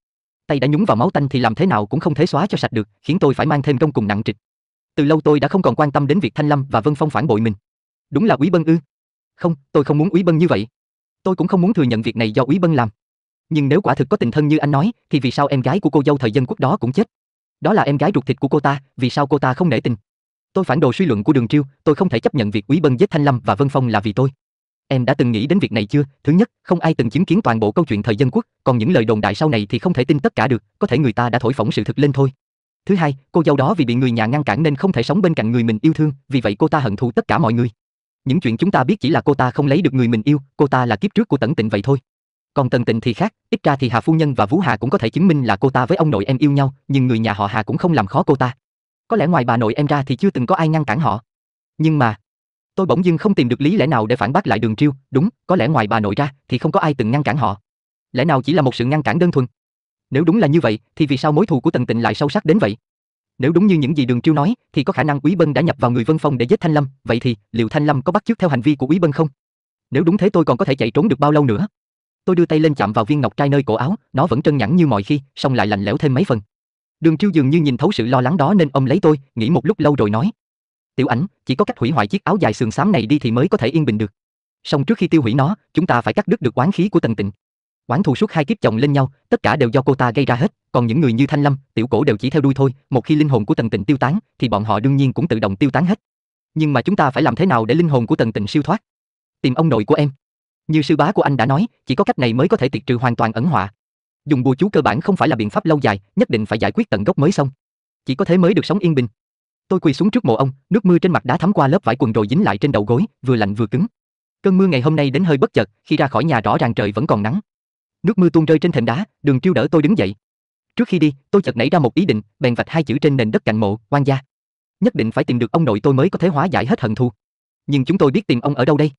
[SPEAKER 1] Tay đã nhúng vào máu tanh thì làm thế nào cũng không thể xóa cho sạch được, khiến tôi phải mang thêm công cùng nặng trịch. Từ lâu tôi đã không còn quan tâm đến việc Thanh Lâm và Vân Phong phản bội mình. Đúng là Úy Bân ư? Không, tôi không muốn Úy Bân như vậy. Tôi cũng không muốn thừa nhận việc này do Úy Bân làm. Nhưng nếu quả thực có tình thân như anh nói, thì vì sao em gái của cô dâu thời dân quốc đó cũng chết? Đó là em gái ruột thịt của cô ta, vì sao cô ta không nể tình? Tôi phản đồ suy luận của Đường Triêu, tôi không thể chấp nhận việc Úy Bân giết Thanh Lâm và Vân Phong là vì tôi. Em đã từng nghĩ đến việc này chưa? Thứ nhất, không ai từng chứng kiến toàn bộ câu chuyện thời dân quốc, còn những lời đồn đại sau này thì không thể tin tất cả được, có thể người ta đã thổi phỏng sự thực lên thôi. Thứ hai, cô dâu đó vì bị người nhà ngăn cản nên không thể sống bên cạnh người mình yêu thương, vì vậy cô ta hận thù tất cả mọi người. Những chuyện chúng ta biết chỉ là cô ta không lấy được người mình yêu, cô ta là kiếp trước của Tẩn Tịnh vậy thôi. Còn Tần Tịnh thì khác, ít ra thì Hà phu nhân và Vũ Hà cũng có thể chứng minh là cô ta với ông nội em yêu nhau, nhưng người nhà họ Hà cũng không làm khó cô ta. Có lẽ ngoài bà nội em ra thì chưa từng có ai ngăn cản họ. Nhưng mà, tôi bỗng dưng không tìm được lý lẽ nào để phản bác lại Đường Triêu, đúng, có lẽ ngoài bà nội ra thì không có ai từng ngăn cản họ. Lẽ nào chỉ là một sự ngăn cản đơn thuần? Nếu đúng là như vậy, thì vì sao mối thù của Tần Tịnh lại sâu sắc đến vậy? Nếu đúng như những gì Đường Chiêu nói, thì có khả năng Quý Bân đã nhập vào người Vân Phong để giết Thanh Lâm, vậy thì liệu Thanh Lâm có bắt chước theo hành vi của Quý Bân không? Nếu đúng thế tôi còn có thể chạy trốn được bao lâu nữa? Tôi đưa tay lên chạm vào viên ngọc trai nơi cổ áo, nó vẫn trơn nhẵn như mọi khi, song lại lạnh lẽo thêm mấy phần. Đường Chiêu dường như nhìn thấu sự lo lắng đó nên ông lấy tôi, nghĩ một lúc lâu rồi nói: "Tiểu Ảnh, chỉ có cách hủy hoại chiếc áo dài sườn xám này đi thì mới có thể yên bình được. Song trước khi tiêu hủy nó, chúng ta phải cắt đứt được oán khí của Tần Tịnh. Oán thù suốt hai kiếp chồng lên nhau, tất cả đều do cô ta gây ra hết, còn những người như Thanh Lâm, Tiểu Cổ đều chỉ theo đuôi thôi, một khi linh hồn của Tần Tịnh tiêu tán thì bọn họ đương nhiên cũng tự động tiêu tán hết. Nhưng mà chúng ta phải làm thế nào để linh hồn của Tần Tịnh siêu thoát? Tìm ông nội của em. Như sư bá của anh đã nói, chỉ có cách này mới có thể tiệt trừ hoàn toàn ẩn họa. Dùng bùa chú cơ bản không phải là biện pháp lâu dài, nhất định phải giải quyết tận gốc mới xong. Chỉ có thế mới được sống yên bình. Tôi quỳ xuống trước mộ ông, nước mưa trên mặt đá thấm qua lớp vải quần rồi dính lại trên đầu gối, vừa lạnh vừa cứng. Cơn mưa ngày hôm nay đến hơi bất chợt, khi ra khỏi nhà rõ ràng trời vẫn còn nắng, Nước mưa tuôn rơi trên thềm đá, Đường Tiêu đỡ tôi đứng dậy. Trước khi đi, tôi chợt nảy ra một ý định, bèn vạch hai chữ trên nền đất cạnh mộ, quan gia. Nhất định phải tìm được ông nội tôi mới có thể hóa giải hết hận thù. Nhưng chúng tôi biết tìm ông ở đâu đây?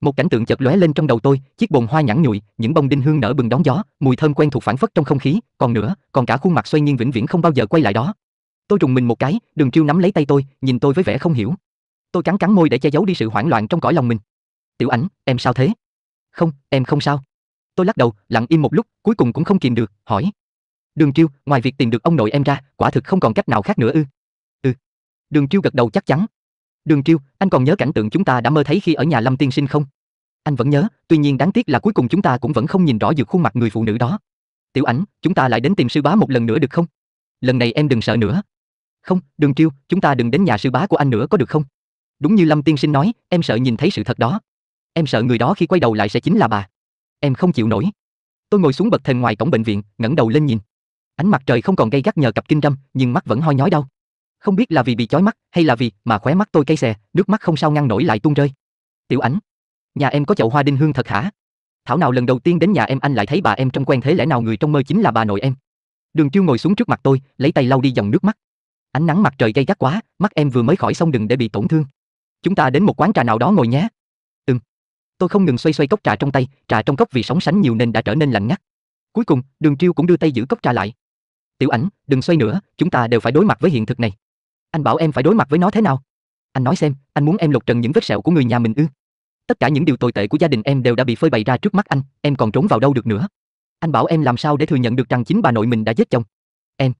[SPEAKER 1] Một cảnh tượng chợt lóe lên trong đầu tôi, chiếc bồn hoa nhẵn nhụi, những bông đinh hương nở bừng đón gió, mùi thơm quen thuộc phản phất trong không khí, còn nữa, còn cả khuôn mặt xoay nghiêng vĩnh viễn không bao giờ quay lại đó. Tôi trùng mình một cái, Đường Triêu nắm lấy tay tôi, nhìn tôi với vẻ không hiểu. Tôi cắn cắn môi để che giấu đi sự hoảng loạn trong cõi lòng mình. "Tiểu Ảnh, em sao thế?" "Không, em không sao." Tôi lắc đầu, lặng im một lúc, cuối cùng cũng không kìm được, hỏi: "Đường Triêu, ngoài việc tìm được ông nội em ra, quả thực không còn cách nào khác nữa ư?" "Ừ." Đường Triêu gật đầu chắc chắn. "Đường Triêu, anh còn nhớ cảnh tượng chúng ta đã mơ thấy khi ở nhà Lâm tiên sinh không?" Anh vẫn nhớ, tuy nhiên đáng tiếc là cuối cùng chúng ta cũng vẫn không nhìn rõ được khuôn mặt người phụ nữ đó. Tiểu Ảnh, chúng ta lại đến tìm sư bá một lần nữa được không? Lần này em đừng sợ nữa. Không, Đường Triêu, chúng ta đừng đến nhà sư bá của anh nữa có được không? Đúng như Lâm tiên sinh nói, em sợ nhìn thấy sự thật đó. Em sợ người đó khi quay đầu lại sẽ chính là bà em không chịu nổi. Tôi ngồi xuống bậc thềm ngoài cổng bệnh viện, ngẩng đầu lên nhìn. Ánh mặt trời không còn gay gắt nhờ cặp kinh râm, nhưng mắt vẫn hoi nhói đau. Không biết là vì bị chói mắt hay là vì mà khóe mắt tôi cay xè, nước mắt không sao ngăn nổi lại tuôn rơi. Tiểu Ảnh, nhà em có chậu hoa đinh hương thật hả? Thảo nào lần đầu tiên đến nhà em anh lại thấy bà em trong quen thế lẽ nào người trong mơ chính là bà nội em. Đường Trương ngồi xuống trước mặt tôi, lấy tay lau đi dòng nước mắt. Ánh nắng mặt trời gay gắt quá, mắt em vừa mới khỏi xong đừng để bị tổn thương. Chúng ta đến một quán trà nào đó ngồi nhé, Tôi không ngừng xoay xoay cốc trà trong tay, trà trong cốc vì sóng sánh nhiều nên đã trở nên lạnh ngắt. Cuối cùng, Đường Triêu cũng đưa tay giữ cốc trà lại. "Tiểu Ảnh, đừng xoay nữa, chúng ta đều phải đối mặt với hiện thực này. Anh bảo em phải đối mặt với nó thế nào? Anh nói xem, anh muốn em lột trần những vết sẹo của người nhà mình ư?" Tất cả những điều tồi tệ của gia đình em đều đã bị phơi bày ra trước mắt anh, em còn trốn vào đâu được nữa. Anh bảo em làm sao để thừa nhận được rằng chính bà nội mình đã giết chồng. Em.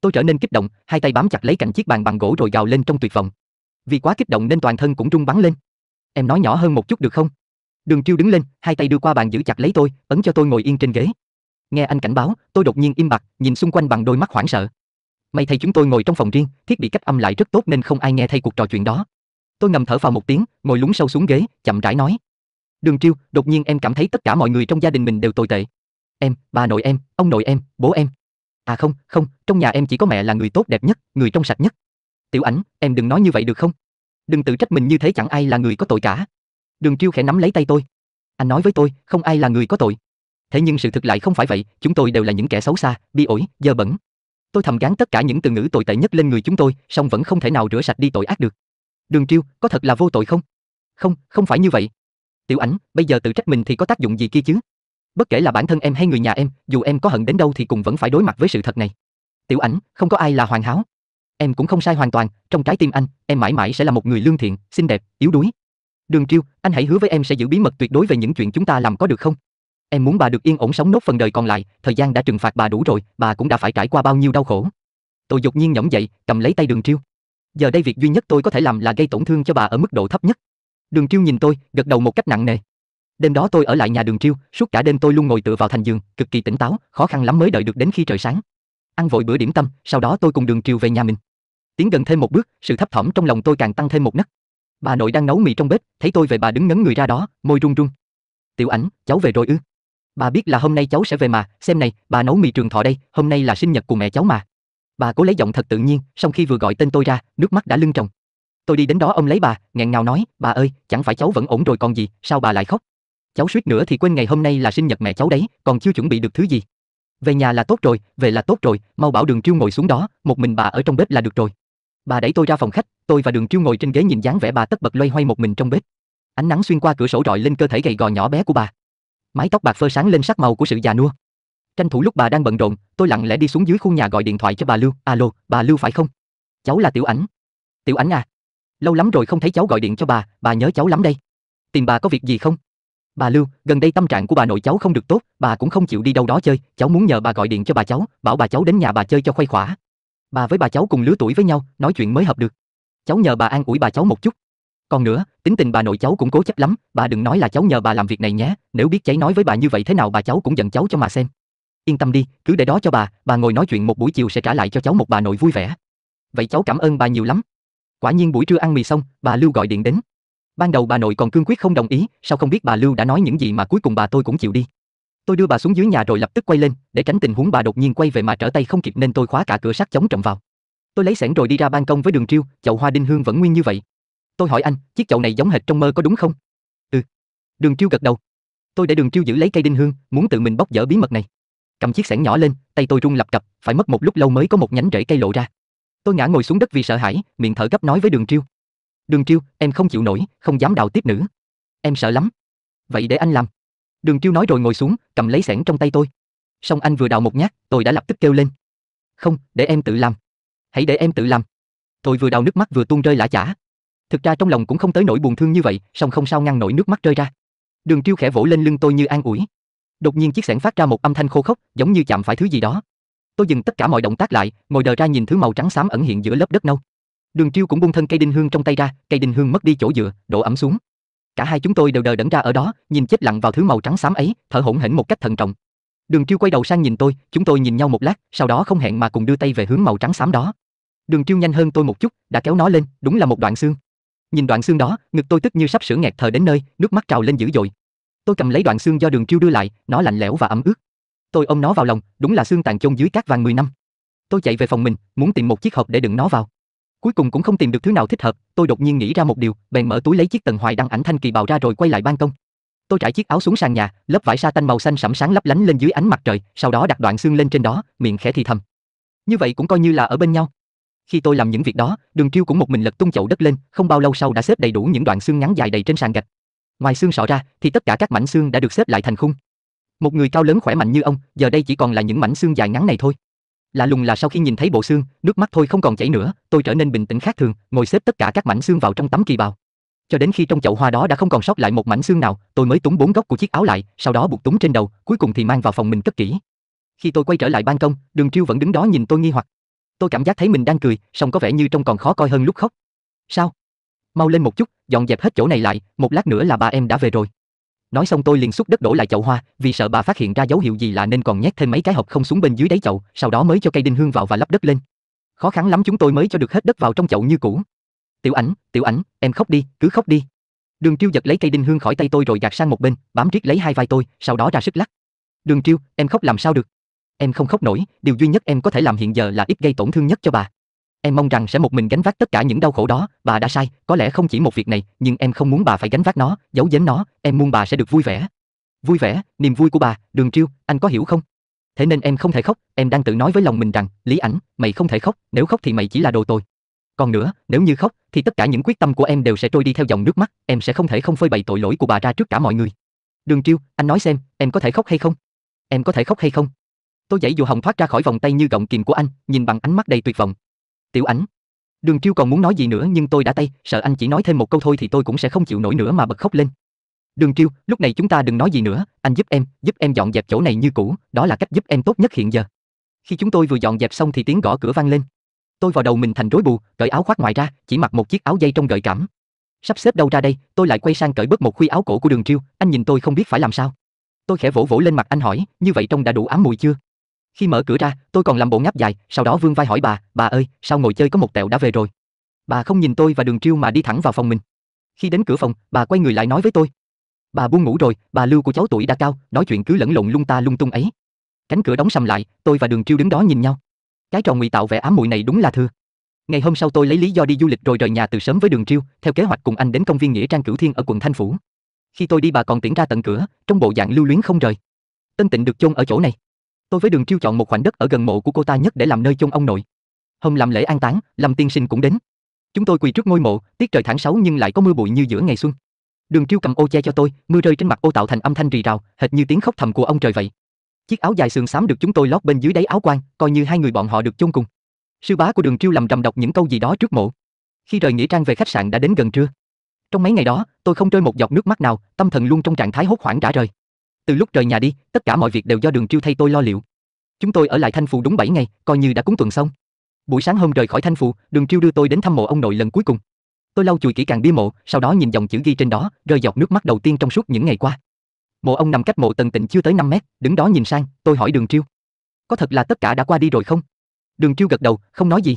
[SPEAKER 1] Tôi trở nên kích động, hai tay bám chặt lấy cạnh chiếc bàn bằng gỗ rồi gào lên trong tuyệt vọng. Vì quá kích động nên toàn thân cũng rung bắn lên. Em nói nhỏ hơn một chút được không? Đường Kiêu đứng lên, hai tay đưa qua bàn giữ chặt lấy tôi, ấn cho tôi ngồi yên trên ghế. Nghe anh cảnh báo, tôi đột nhiên im bặt, nhìn xung quanh bằng đôi mắt hoảng sợ. May thay chúng tôi ngồi trong phòng riêng, thiết bị cách âm lại rất tốt nên không ai nghe thấy cuộc trò chuyện đó. Tôi ngầm thở vào một tiếng, ngồi lún sâu xuống ghế, chậm rãi nói. Đường Chiêu, đột nhiên em cảm thấy tất cả mọi người trong gia đình mình đều tồi tệ. Em, bà nội em, ông nội em, bố em. À không, không, trong nhà em chỉ có mẹ là người tốt đẹp nhất, người trong sạch nhất. Tiểu Ảnh, em đừng nói như vậy được không? Đừng tự trách mình như thế chẳng ai là người có tội cả. Đường Chiêu khẽ nắm lấy tay tôi. Anh nói với tôi, không ai là người có tội. Thế nhưng sự thực lại không phải vậy, chúng tôi đều là những kẻ xấu xa, bi ổi, dơ bẩn. Tôi thầm gán tất cả những từ ngữ tồi tệ nhất lên người chúng tôi, song vẫn không thể nào rửa sạch đi tội ác được. Đường Chiêu, có thật là vô tội không? Không, không phải như vậy. Tiểu Ảnh, bây giờ tự trách mình thì có tác dụng gì kia chứ? Bất kể là bản thân em hay người nhà em, dù em có hận đến đâu thì cùng vẫn phải đối mặt với sự thật này. Tiểu Ảnh, không có ai là hoàn hảo. Em cũng không sai hoàn toàn, trong trái tim anh, em mãi mãi sẽ là một người lương thiện, xinh đẹp, yếu đuối, Đường Triêu, anh hãy hứa với em sẽ giữ bí mật tuyệt đối về những chuyện chúng ta làm có được không? Em muốn bà được yên ổn sống nốt phần đời còn lại, thời gian đã trừng phạt bà đủ rồi, bà cũng đã phải trải qua bao nhiêu đau khổ. Tôi dột nhiên nhõng dậy, cầm lấy tay Đường Triêu. Giờ đây việc duy nhất tôi có thể làm là gây tổn thương cho bà ở mức độ thấp nhất. Đường Triêu nhìn tôi, gật đầu một cách nặng nề. Đêm đó tôi ở lại nhà Đường Triêu, suốt cả đêm tôi luôn ngồi tựa vào thành giường, cực kỳ tỉnh táo, khó khăn lắm mới đợi được đến khi trời sáng. Ăn vội bữa điểm tâm, sau đó tôi cùng Đường Triêu về nhà mình. Tiến gần thêm một bước, sự thấp thỏm trong lòng tôi càng tăng thêm một nấc. Bà nội đang nấu mì trong bếp, thấy tôi về bà đứng ngấn người ra đó, môi run run. Tiểu ảnh, cháu về rồi ư? Bà biết là hôm nay cháu sẽ về mà, xem này, bà nấu mì trường thọ đây, hôm nay là sinh nhật của mẹ cháu mà. Bà cố lấy giọng thật tự nhiên, song khi vừa gọi tên tôi ra, nước mắt đã lưng tròng. Tôi đi đến đó ông lấy bà, nghẹn ngào nói, bà ơi, chẳng phải cháu vẫn ổn rồi còn gì, sao bà lại khóc? Cháu suýt nữa thì quên ngày hôm nay là sinh nhật mẹ cháu đấy, còn chưa chuẩn bị được thứ gì. Về nhà là tốt rồi, về là tốt rồi, mau bảo đường triêu ngồi xuống đó, một mình bà ở trong bếp là được rồi. Bà đẩy tôi ra phòng khách, tôi và Đường Chiêu ngồi trên ghế nhìn dáng vẻ bà tất bật loay hoay một mình trong bếp. Ánh nắng xuyên qua cửa sổ rọi lên cơ thể gầy gò nhỏ bé của bà. Mái tóc bạc phơ sáng lên sắc màu của sự già nua. Tranh thủ lúc bà đang bận rộn, tôi lặng lẽ đi xuống dưới khu nhà gọi điện thoại cho bà Lưu. "Alo, bà Lưu phải không? Cháu là Tiểu Ảnh." "Tiểu Ảnh à? Lâu lắm rồi không thấy cháu gọi điện cho bà, bà nhớ cháu lắm đây. Tìm bà có việc gì không?" "Bà Lưu, gần đây tâm trạng của bà nội cháu không được tốt, bà cũng không chịu đi đâu đó chơi, cháu muốn nhờ bà gọi điện cho bà cháu, bảo bà cháu đến nhà bà chơi cho khuây khỏa." Bà với bà cháu cùng lứa tuổi với nhau, nói chuyện mới hợp được. Cháu nhờ bà an ủi bà cháu một chút. Còn nữa, tính tình bà nội cháu cũng cố chấp lắm, bà đừng nói là cháu nhờ bà làm việc này nhé, nếu biết cháy nói với bà như vậy thế nào bà cháu cũng giận cháu cho mà xem. Yên tâm đi, cứ để đó cho bà, bà ngồi nói chuyện một buổi chiều sẽ trả lại cho cháu một bà nội vui vẻ. Vậy cháu cảm ơn bà nhiều lắm. Quả nhiên buổi trưa ăn mì xong, bà Lưu gọi điện đến. Ban đầu bà nội còn cương quyết không đồng ý, sao không biết bà Lưu đã nói những gì mà cuối cùng bà tôi cũng chịu đi. Tôi đưa bà xuống dưới nhà rồi lập tức quay lên, để tránh tình huống bà đột nhiên quay về mà trở tay không kịp nên tôi khóa cả cửa sắt chống trộm vào. Tôi lấy xẻng rồi đi ra ban công với đường triêu, chậu hoa đinh hương vẫn nguyên như vậy. Tôi hỏi anh, chiếc chậu này giống hệt trong mơ có đúng không? Ừ. Đường triêu gật đầu. Tôi để đường triêu giữ lấy cây đinh hương, muốn tự mình bóc dỡ bí mật này. Cầm chiếc xẻng nhỏ lên, tay tôi run lập cập, phải mất một lúc lâu mới có một nhánh rễ cây lộ ra. Tôi ngã ngồi xuống đất vì sợ hãi, miệng thở gấp nói với đường triêu. Đường triêu, em không chịu nổi, không dám đào tiếp nữa. Em sợ lắm. Vậy để anh làm. Đường Kiêu nói rồi ngồi xuống, cầm lấy xẻng trong tay tôi. Xong anh vừa đào một nhát, tôi đã lập tức kêu lên. Không, để em tự làm. Hãy để em tự làm. Tôi vừa đào nước mắt vừa tuôn rơi lã chả. Thực ra trong lòng cũng không tới nỗi buồn thương như vậy, song không sao ngăn nổi nước mắt rơi ra. Đường Kiêu khẽ vỗ lên lưng tôi như an ủi. Đột nhiên chiếc xẻng phát ra một âm thanh khô khốc, giống như chạm phải thứ gì đó. Tôi dừng tất cả mọi động tác lại, ngồi đờ ra nhìn thứ màu trắng xám ẩn hiện giữa lớp đất nâu. Đường Triêu cũng buông thân cây đinh hương trong tay ra, cây đinh hương mất đi chỗ dựa, đổ ẩm xuống. Cả hai chúng tôi đều đờ đẫn ra ở đó, nhìn chết lặng vào thứ màu trắng xám ấy, thở hổn hển một cách thận trọng. Đường Chiêu quay đầu sang nhìn tôi, chúng tôi nhìn nhau một lát, sau đó không hẹn mà cùng đưa tay về hướng màu trắng xám đó. Đường Chiêu nhanh hơn tôi một chút, đã kéo nó lên, đúng là một đoạn xương. Nhìn đoạn xương đó, ngực tôi tức như sắp sửa nghẹt thở đến nơi, nước mắt trào lên dữ dội. Tôi cầm lấy đoạn xương do Đường Chiêu đưa lại, nó lạnh lẽo và ẩm ướt. Tôi ôm nó vào lòng, đúng là xương tàn chôn dưới cát vàng 10 năm. Tôi chạy về phòng mình, muốn tìm một chiếc hộp để đựng nó vào. Cuối cùng cũng không tìm được thứ nào thích hợp, tôi đột nhiên nghĩ ra một điều, bèn mở túi lấy chiếc tần hoài đăng ảnh thanh kỳ bào ra rồi quay lại ban công. Tôi trải chiếc áo xuống sàn nhà, lớp vải sa tanh màu xanh sẫm sáng lấp lánh lên dưới ánh mặt trời, sau đó đặt đoạn xương lên trên đó, miệng khẽ thì thầm. Như vậy cũng coi như là ở bên nhau. Khi tôi làm những việc đó, Đường Triêu cũng một mình lật tung chậu đất lên, không bao lâu sau đã xếp đầy đủ những đoạn xương ngắn dài đầy trên sàn gạch. Ngoài xương sọ ra, thì tất cả các mảnh xương đã được xếp lại thành khung. Một người cao lớn khỏe mạnh như ông, giờ đây chỉ còn là những mảnh xương dài ngắn này thôi. Lạ lùng là sau khi nhìn thấy bộ xương, nước mắt thôi không còn chảy nữa, tôi trở nên bình tĩnh khác thường, ngồi xếp tất cả các mảnh xương vào trong tấm kỳ bào. Cho đến khi trong chậu hoa đó đã không còn sót lại một mảnh xương nào, tôi mới túng bốn góc của chiếc áo lại, sau đó buộc túng trên đầu, cuối cùng thì mang vào phòng mình cất kỹ. Khi tôi quay trở lại ban công, Đường Triêu vẫn đứng đó nhìn tôi nghi hoặc. Tôi cảm giác thấy mình đang cười, song có vẻ như trông còn khó coi hơn lúc khóc. Sao? Mau lên một chút, dọn dẹp hết chỗ này lại, một lát nữa là bà em đã về rồi. Nói xong tôi liền xúc đất đổ lại chậu hoa, vì sợ bà phát hiện ra dấu hiệu gì là nên còn nhét thêm mấy cái hộp không xuống bên dưới đáy chậu, sau đó mới cho cây đinh hương vào và lấp đất lên. Khó khăn lắm chúng tôi mới cho được hết đất vào trong chậu như cũ. Tiểu Ảnh, Tiểu Ảnh, em khóc đi, cứ khóc đi. Đường Triêu giật lấy cây đinh hương khỏi tay tôi rồi gạt sang một bên, bám riết lấy hai vai tôi, sau đó ra sức lắc. Đường Triêu, em khóc làm sao được? Em không khóc nổi, điều duy nhất em có thể làm hiện giờ là ít gây tổn thương nhất cho bà. Em mong rằng sẽ một mình gánh vác tất cả những đau khổ đó, bà đã sai, có lẽ không chỉ một việc này, nhưng em không muốn bà phải gánh vác nó, giấu giếm nó, em muốn bà sẽ được vui vẻ. Vui vẻ, niềm vui của bà, Đường Triêu, anh có hiểu không? Thế nên em không thể khóc, em đang tự nói với lòng mình rằng, Lý Ảnh, mày không thể khóc, nếu khóc thì mày chỉ là đồ tồi. Còn nữa, nếu như khóc, thì tất cả những quyết tâm của em đều sẽ trôi đi theo dòng nước mắt, em sẽ không thể không phơi bày tội lỗi của bà ra trước cả mọi người. Đường Triêu, anh nói xem, em có thể khóc hay không? Em có thể khóc hay không? Tôi dãy dù hồng thoát ra khỏi vòng tay như gọng kìm của anh, nhìn bằng ánh mắt đầy tuyệt vọng, Tiểu Ánh, Đường Triêu còn muốn nói gì nữa nhưng tôi đã tay, sợ anh chỉ nói thêm một câu thôi thì tôi cũng sẽ không chịu nổi nữa mà bật khóc lên. Đường Triêu, lúc này chúng ta đừng nói gì nữa, anh giúp em, giúp em dọn dẹp chỗ này như cũ, đó là cách giúp em tốt nhất hiện giờ. Khi chúng tôi vừa dọn dẹp xong thì tiếng gõ cửa vang lên. Tôi vào đầu mình thành rối bù, cởi áo khoác ngoài ra, chỉ mặc một chiếc áo dây trong gợi cảm. Sắp xếp đâu ra đây, tôi lại quay sang cởi bớt một khuy áo cổ của Đường Triêu. anh nhìn tôi không biết phải làm sao. Tôi khẽ vỗ vỗ lên mặt anh hỏi, như vậy trông đã đủ ám mùi chưa? Khi mở cửa ra, tôi còn làm bộ ngáp dài, sau đó vương vai hỏi bà, "Bà ơi, sao ngồi chơi có một tẹo đã về rồi?" Bà không nhìn tôi và Đường Triêu mà đi thẳng vào phòng mình. Khi đến cửa phòng, bà quay người lại nói với tôi, "Bà buông ngủ rồi, bà Lưu của cháu tuổi đã cao, nói chuyện cứ lẫn lộn lung ta lung tung ấy." Cánh cửa đóng sầm lại, tôi và Đường Triêu đứng đó nhìn nhau. Cái trò ngụy tạo vẻ ám muội này đúng là thừa. Ngày hôm sau tôi lấy lý do đi du lịch rồi rời nhà từ sớm với Đường Triêu, theo kế hoạch cùng anh đến công viên nghĩa trang Cửu Thiên ở quận Thanh Phủ. Khi tôi đi bà còn tiễn ra tận cửa, trong bộ dạng lưu luyến không rời. Tân Tịnh được chôn ở chỗ này. Tôi với Đường Chiêu chọn một khoảnh đất ở gần mộ của cô ta nhất để làm nơi chôn ông nội. Hôm làm lễ an táng, Lâm tiên sinh cũng đến. Chúng tôi quỳ trước ngôi mộ, tiết trời tháng sáu nhưng lại có mưa bụi như giữa ngày xuân. Đường Chiêu cầm ô che cho tôi, mưa rơi trên mặt ô tạo thành âm thanh rì rào, hệt như tiếng khóc thầm của ông trời vậy. Chiếc áo dài sườn xám được chúng tôi lót bên dưới đáy áo quan, coi như hai người bọn họ được chôn cùng. Sư bá của Đường Chiêu lầm rầm đọc những câu gì đó trước mộ. Khi rời nghĩa trang về khách sạn đã đến gần trưa. Trong mấy ngày đó, tôi không rơi một giọt nước mắt nào, tâm thần luôn trong trạng thái hốt hoảng rã rời. Từ lúc rời nhà đi, tất cả mọi việc đều do Đường Chiêu thay tôi lo liệu. Chúng tôi ở lại Thanh Phù đúng 7 ngày, coi như đã cúng tuần xong. Buổi sáng hôm rời khỏi Thanh Phù, Đường Chiêu đưa tôi đến thăm mộ ông nội lần cuối cùng. Tôi lau chùi kỹ càng bia mộ, sau đó nhìn dòng chữ ghi trên đó, rơi giọt nước mắt đầu tiên trong suốt những ngày qua. Mộ ông nằm cách mộ Tần Tịnh chưa tới 5 mét, đứng đó nhìn sang, tôi hỏi Đường Chiêu: "Có thật là tất cả đã qua đi rồi không?" Đường Chiêu gật đầu, không nói gì.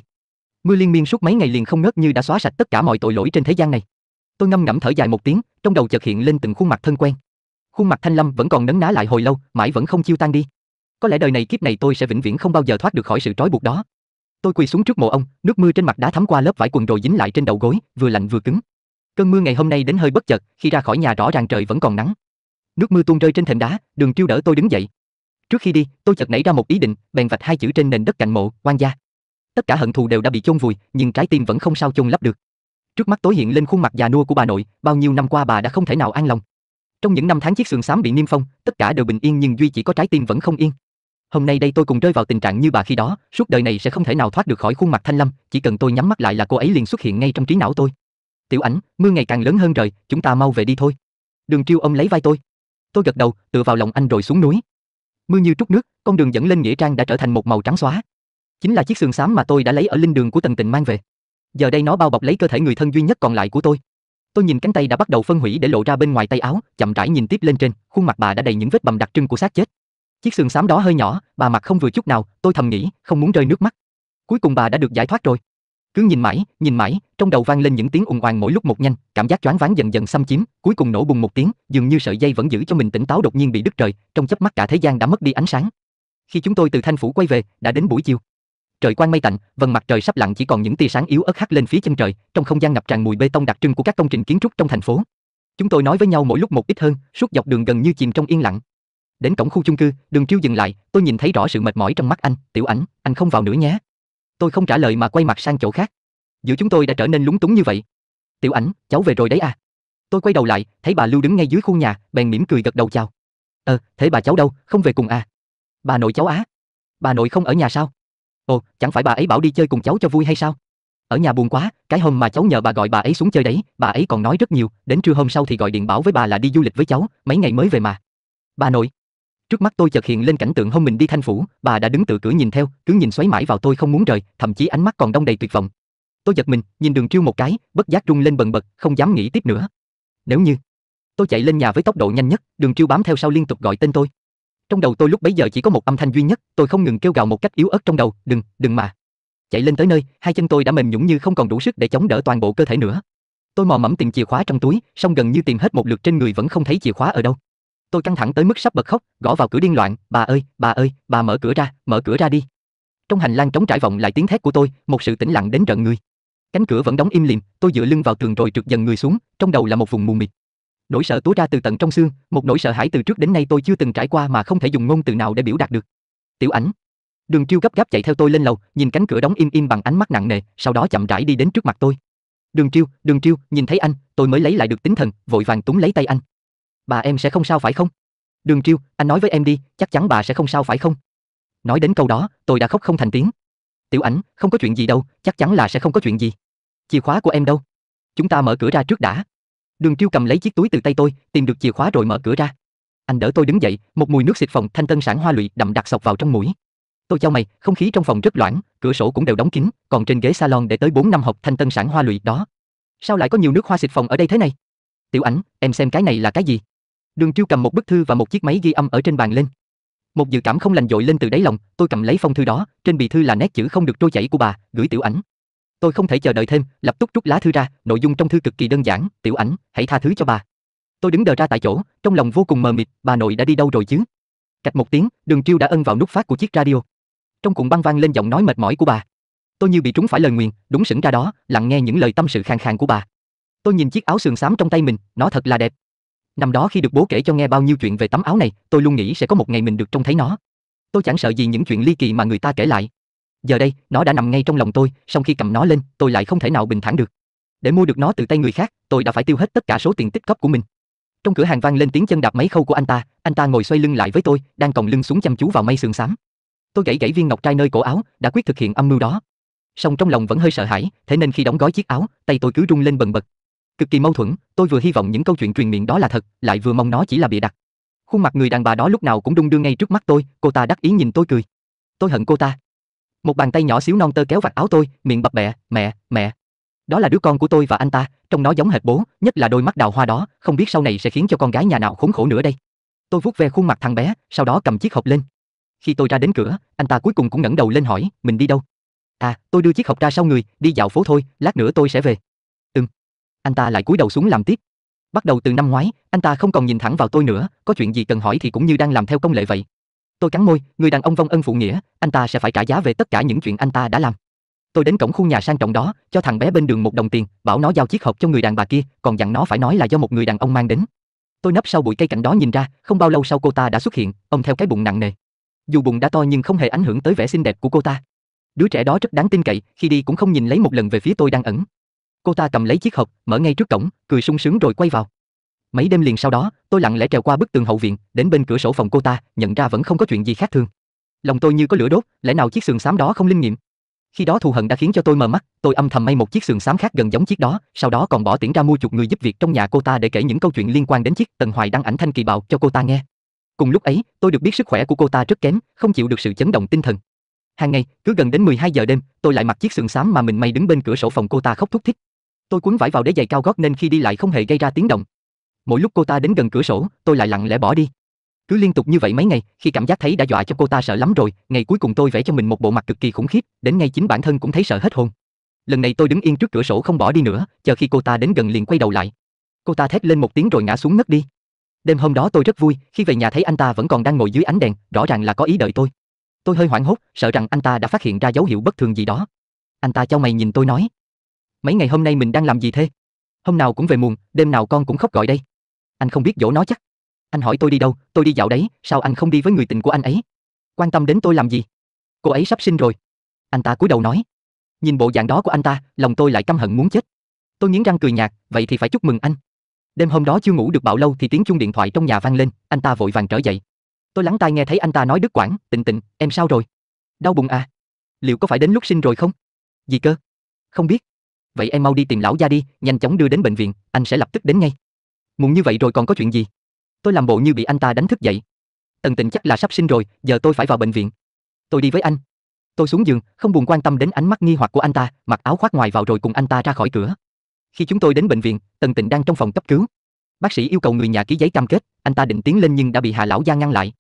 [SPEAKER 1] Mưa liên miên suốt mấy ngày liền không ngớt như đã xóa sạch tất cả mọi tội lỗi trên thế gian này. Tôi ngâm ngẫm thở dài một tiếng, trong đầu chợt hiện lên từng khuôn mặt thân quen, Khuôn mặt Thanh Lâm vẫn còn nấn ná lại hồi lâu, mãi vẫn không chiêu tan đi. Có lẽ đời này kiếp này tôi sẽ vĩnh viễn không bao giờ thoát được khỏi sự trói buộc đó. Tôi quỳ xuống trước mộ ông, nước mưa trên mặt đá thấm qua lớp vải quần rồi dính lại trên đầu gối, vừa lạnh vừa cứng. Cơn mưa ngày hôm nay đến hơi bất chợt, khi ra khỏi nhà rõ ràng trời vẫn còn nắng. Nước mưa tuôn rơi trên thềm đá, Đường Triêu đỡ tôi đứng dậy. Trước khi đi, tôi chợt nảy ra một ý định, bèn vạch hai chữ trên nền đất cạnh mộ, quan gia. Tất cả hận thù đều đã bị chôn vùi, nhưng trái tim vẫn không sao chôn lấp được. Trước mắt tối hiện lên khuôn mặt già nua của bà nội, bao nhiêu năm qua bà đã không thể nào an lòng. Trong những năm tháng chiếc sườn xám bị niêm phong, tất cả đều bình yên nhưng duy chỉ có trái tim vẫn không yên. Hôm nay đây tôi cùng rơi vào tình trạng như bà khi đó, suốt đời này sẽ không thể nào thoát được khỏi khuôn mặt Thanh Lâm, chỉ cần tôi nhắm mắt lại là cô ấy liền xuất hiện ngay trong trí não tôi. Tiểu Ảnh, mưa ngày càng lớn hơn rồi, chúng ta mau về đi thôi. Đường Triêu ông lấy vai tôi. Tôi gật đầu, tựa vào lòng anh rồi xuống núi. Mưa như trút nước, con đường dẫn lên nghĩa trang đã trở thành một màu trắng xóa. Chính là chiếc sườn xám mà tôi đã lấy ở linh đường của Tần tình mang về. Giờ đây nó bao bọc lấy cơ thể người thân duy nhất còn lại của tôi. Tôi nhìn cánh tay đã bắt đầu phân hủy để lộ ra bên ngoài tay áo, chậm rãi nhìn tiếp lên trên, khuôn mặt bà đã đầy những vết bầm đặc trưng của xác chết. Chiếc sườn xám đó hơi nhỏ, bà mặt không vừa chút nào, tôi thầm nghĩ, không muốn rơi nước mắt. Cuối cùng bà đã được giải thoát rồi. Cứ nhìn mãi, nhìn mãi, trong đầu vang lên những tiếng ồn oàn mỗi lúc một nhanh, cảm giác choáng váng dần dần xâm chiếm, cuối cùng nổ bùng một tiếng, dường như sợi dây vẫn giữ cho mình tỉnh táo đột nhiên bị đứt rời, trong chớp mắt cả thế gian đã mất đi ánh sáng. Khi chúng tôi từ Thanh phủ quay về, đã đến buổi chiều trời quang mây tạnh, vầng mặt trời sắp lặn chỉ còn những tia sáng yếu ớt hắt lên phía chân trời, trong không gian ngập tràn mùi bê tông đặc trưng của các công trình kiến trúc trong thành phố. Chúng tôi nói với nhau mỗi lúc một ít hơn, suốt dọc đường gần như chìm trong yên lặng. Đến cổng khu chung cư, Đường Triêu dừng lại, tôi nhìn thấy rõ sự mệt mỏi trong mắt anh, "Tiểu Ảnh, anh không vào nữa nhé." Tôi không trả lời mà quay mặt sang chỗ khác. Giữa chúng tôi đã trở nên lúng túng như vậy. "Tiểu Ảnh, cháu về rồi đấy à?" Tôi quay đầu lại, thấy bà Lưu đứng ngay dưới khu nhà, bèn mỉm cười gật đầu chào. "Ờ, thế bà cháu đâu, không về cùng à?" "Bà nội cháu á." "Bà nội không ở nhà sao?" Ồ, chẳng phải bà ấy bảo đi chơi cùng cháu cho vui hay sao? Ở nhà buồn quá, cái hôm mà cháu nhờ bà gọi bà ấy xuống chơi đấy, bà ấy còn nói rất nhiều, đến trưa hôm sau thì gọi điện bảo với bà là đi du lịch với cháu, mấy ngày mới về mà. Bà nội. Trước mắt tôi chợt hiện lên cảnh tượng hôm mình đi thanh phủ, bà đã đứng tự cửa nhìn theo, cứ nhìn xoáy mãi vào tôi không muốn rời, thậm chí ánh mắt còn đông đầy tuyệt vọng. Tôi giật mình, nhìn đường triêu một cái, bất giác rung lên bần bật, không dám nghĩ tiếp nữa. Nếu như Tôi chạy lên nhà với tốc độ nhanh nhất, đường triêu bám theo sau liên tục gọi tên tôi. Trong đầu tôi lúc bấy giờ chỉ có một âm thanh duy nhất, tôi không ngừng kêu gào một cách yếu ớt trong đầu, đừng, đừng mà. Chạy lên tới nơi, hai chân tôi đã mềm nhũn như không còn đủ sức để chống đỡ toàn bộ cơ thể nữa. Tôi mò mẫm tìm chìa khóa trong túi, song gần như tìm hết một lượt trên người vẫn không thấy chìa khóa ở đâu. Tôi căng thẳng tới mức sắp bật khóc, gõ vào cửa điên loạn, "Bà ơi, bà ơi, bà mở cửa ra, mở cửa ra đi." Trong hành lang trống trải vọng lại tiếng thét của tôi, một sự tĩnh lặng đến rợn người. Cánh cửa vẫn đóng im lìm, tôi dựa lưng vào tường rồi trượt dần người xuống, trong đầu là một vùng mù mịt nỗi sợ túa ra từ tận trong xương, một nỗi sợ hãi từ trước đến nay tôi chưa từng trải qua mà không thể dùng ngôn từ nào để biểu đạt được. Tiểu Ảnh, Đường Chiêu gấp gáp chạy theo tôi lên lầu, nhìn cánh cửa đóng im im bằng ánh mắt nặng nề, sau đó chậm rãi đi đến trước mặt tôi. Đường Chiêu, Đường Chiêu, nhìn thấy anh, tôi mới lấy lại được tinh thần, vội vàng túm lấy tay anh. Bà em sẽ không sao phải không? Đường Chiêu, anh nói với em đi, chắc chắn bà sẽ không sao phải không? Nói đến câu đó, tôi đã khóc không thành tiếng. Tiểu Ảnh, không có chuyện gì đâu, chắc chắn là sẽ không có chuyện gì. Chìa khóa của em đâu? Chúng ta mở cửa ra trước đã. Đường Tiêu cầm lấy chiếc túi từ tay tôi, tìm được chìa khóa rồi mở cửa ra. Anh đỡ tôi đứng dậy, một mùi nước xịt phòng thanh tân sản hoa lụy đậm đặc sộc vào trong mũi. Tôi chau mày, không khí trong phòng rất loãng, cửa sổ cũng đều đóng kín, còn trên ghế salon để tới 4 năm hộp thanh tân sản hoa lụy đó. Sao lại có nhiều nước hoa xịt phòng ở đây thế này? Tiểu Ảnh, em xem cái này là cái gì? Đường Tiêu cầm một bức thư và một chiếc máy ghi âm ở trên bàn lên. Một dự cảm không lành dội lên từ đáy lòng, tôi cầm lấy phong thư đó, trên bì thư là nét chữ không được trôi chảy của bà, gửi Tiểu Ảnh. Tôi không thể chờ đợi thêm, lập tức rút lá thư ra, nội dung trong thư cực kỳ đơn giản, "Tiểu Ảnh, hãy tha thứ cho bà." Tôi đứng đờ ra tại chỗ, trong lòng vô cùng mờ mịt, bà nội đã đi đâu rồi chứ? Cách một tiếng, Đường Chiêu đã ân vào nút phát của chiếc radio. Trong cuộn băng vang lên giọng nói mệt mỏi của bà. Tôi như bị trúng phải lời nguyền, đúng sững ra đó, lặng nghe những lời tâm sự khàn khàn của bà. Tôi nhìn chiếc áo sườn xám trong tay mình, nó thật là đẹp. Năm đó khi được bố kể cho nghe bao nhiêu chuyện về tấm áo này, tôi luôn nghĩ sẽ có một ngày mình được trông thấy nó. Tôi chẳng sợ gì những chuyện ly kỳ mà người ta kể lại. Giờ đây, nó đã nằm ngay trong lòng tôi, song khi cầm nó lên, tôi lại không thể nào bình thản được. Để mua được nó từ tay người khác, tôi đã phải tiêu hết tất cả số tiền tích cóp của mình. Trong cửa hàng vang lên tiếng chân đạp mấy khâu của anh ta, anh ta ngồi xoay lưng lại với tôi, đang còng lưng xuống chăm chú vào mây sườn xám. Tôi gãy gãy viên ngọc trai nơi cổ áo, đã quyết thực hiện âm mưu đó. Song trong lòng vẫn hơi sợ hãi, thế nên khi đóng gói chiếc áo, tay tôi cứ run lên bần bật. Cực kỳ mâu thuẫn, tôi vừa hy vọng những câu chuyện truyền miệng đó là thật, lại vừa mong nó chỉ là bịa đặt. Khuôn mặt người đàn bà đó lúc nào cũng đung đưa ngay trước mắt tôi, cô ta đắc ý nhìn tôi cười. Tôi hận cô ta. Một bàn tay nhỏ xíu non tơ kéo vạt áo tôi, miệng bập bẹ, "Mẹ, mẹ." Đó là đứa con của tôi và anh ta, trông nó giống hệt bố, nhất là đôi mắt đào hoa đó, không biết sau này sẽ khiến cho con gái nhà nào khốn khổ nữa đây. Tôi vuốt ve khuôn mặt thằng bé, sau đó cầm chiếc hộp lên. Khi tôi ra đến cửa, anh ta cuối cùng cũng ngẩng đầu lên hỏi, "Mình đi đâu?" "À, tôi đưa chiếc hộp ra sau người, đi dạo phố thôi, lát nữa tôi sẽ về." "Ừm." Anh ta lại cúi đầu xuống làm tiếp. Bắt đầu từ năm ngoái, anh ta không còn nhìn thẳng vào tôi nữa, có chuyện gì cần hỏi thì cũng như đang làm theo công lệ vậy. Tôi cắn môi, người đàn ông vong ân phụ nghĩa, anh ta sẽ phải trả giá về tất cả những chuyện anh ta đã làm. Tôi đến cổng khu nhà sang trọng đó, cho thằng bé bên đường một đồng tiền, bảo nó giao chiếc hộp cho người đàn bà kia, còn dặn nó phải nói là do một người đàn ông mang đến. Tôi nấp sau bụi cây cạnh đó nhìn ra, không bao lâu sau cô ta đã xuất hiện, ông theo cái bụng nặng nề. Dù bụng đã to nhưng không hề ảnh hưởng tới vẻ xinh đẹp của cô ta. Đứa trẻ đó rất đáng tin cậy, khi đi cũng không nhìn lấy một lần về phía tôi đang ẩn. Cô ta cầm lấy chiếc hộp, mở ngay trước cổng, cười sung sướng rồi quay vào. Mấy đêm liền sau đó, tôi lặng lẽ trèo qua bức tường hậu viện, đến bên cửa sổ phòng cô ta, nhận ra vẫn không có chuyện gì khác thường. Lòng tôi như có lửa đốt, lẽ nào chiếc sườn xám đó không linh nghiệm? Khi đó thù hận đã khiến cho tôi mờ mắt, tôi âm thầm may một chiếc sườn xám khác gần giống chiếc đó, sau đó còn bỏ tiền ra mua chục người giúp việc trong nhà cô ta để kể những câu chuyện liên quan đến chiếc Tần Hoài đăng ảnh thanh kỳ bạo cho cô ta nghe. Cùng lúc ấy, tôi được biết sức khỏe của cô ta rất kém, không chịu được sự chấn động tinh thần. Hàng ngày, cứ gần đến 12 giờ đêm, tôi lại mặc chiếc sườn xám mà mình may đứng bên cửa sổ phòng cô ta khóc thúc thích. Tôi cuốn vải vào để giày cao gót nên khi đi lại không hề gây ra tiếng động, mỗi lúc cô ta đến gần cửa sổ, tôi lại lặng lẽ bỏ đi. Cứ liên tục như vậy mấy ngày, khi cảm giác thấy đã dọa cho cô ta sợ lắm rồi, ngày cuối cùng tôi vẽ cho mình một bộ mặt cực kỳ khủng khiếp, đến ngay chính bản thân cũng thấy sợ hết hồn. Lần này tôi đứng yên trước cửa sổ không bỏ đi nữa, chờ khi cô ta đến gần liền quay đầu lại. Cô ta thét lên một tiếng rồi ngã xuống ngất đi. Đêm hôm đó tôi rất vui, khi về nhà thấy anh ta vẫn còn đang ngồi dưới ánh đèn, rõ ràng là có ý đợi tôi. Tôi hơi hoảng hốt, sợ rằng anh ta đã phát hiện ra dấu hiệu bất thường gì đó. Anh ta chau mày nhìn tôi nói: "Mấy ngày hôm nay mình đang làm gì thế? Hôm nào cũng về muộn, đêm nào con cũng khóc gọi đây." Anh không biết dỗ nó chắc. Anh hỏi tôi đi đâu, tôi đi dạo đấy, sao anh không đi với người tình của anh ấy? Quan tâm đến tôi làm gì? Cô ấy sắp sinh rồi. Anh ta cúi đầu nói. Nhìn bộ dạng đó của anh ta, lòng tôi lại căm hận muốn chết. Tôi nghiến răng cười nhạt, vậy thì phải chúc mừng anh. Đêm hôm đó chưa ngủ được bao lâu thì tiếng chuông điện thoại trong nhà vang lên, anh ta vội vàng trở dậy. Tôi lắng tai nghe thấy anh ta nói đứt quãng, "Tịnh Tịnh, em sao rồi? Đau bụng à? Liệu có phải đến lúc sinh rồi không?" "Gì cơ? Không biết." "Vậy em mau đi tìm lão gia đi, nhanh chóng đưa đến bệnh viện, anh sẽ lập tức đến ngay." Muộn như vậy rồi còn có chuyện gì? Tôi làm bộ như bị anh ta đánh thức dậy. Tần Tịnh chắc là sắp sinh rồi, giờ tôi phải vào bệnh viện. Tôi đi với anh. Tôi xuống giường, không buồn quan tâm đến ánh mắt nghi hoặc của anh ta, mặc áo khoác ngoài vào rồi cùng anh ta ra khỏi cửa. Khi chúng tôi đến bệnh viện, Tần Tịnh đang trong phòng cấp cứu. Bác sĩ yêu cầu người nhà ký giấy cam kết, anh ta định tiến lên nhưng đã bị Hà lão gia ngăn lại.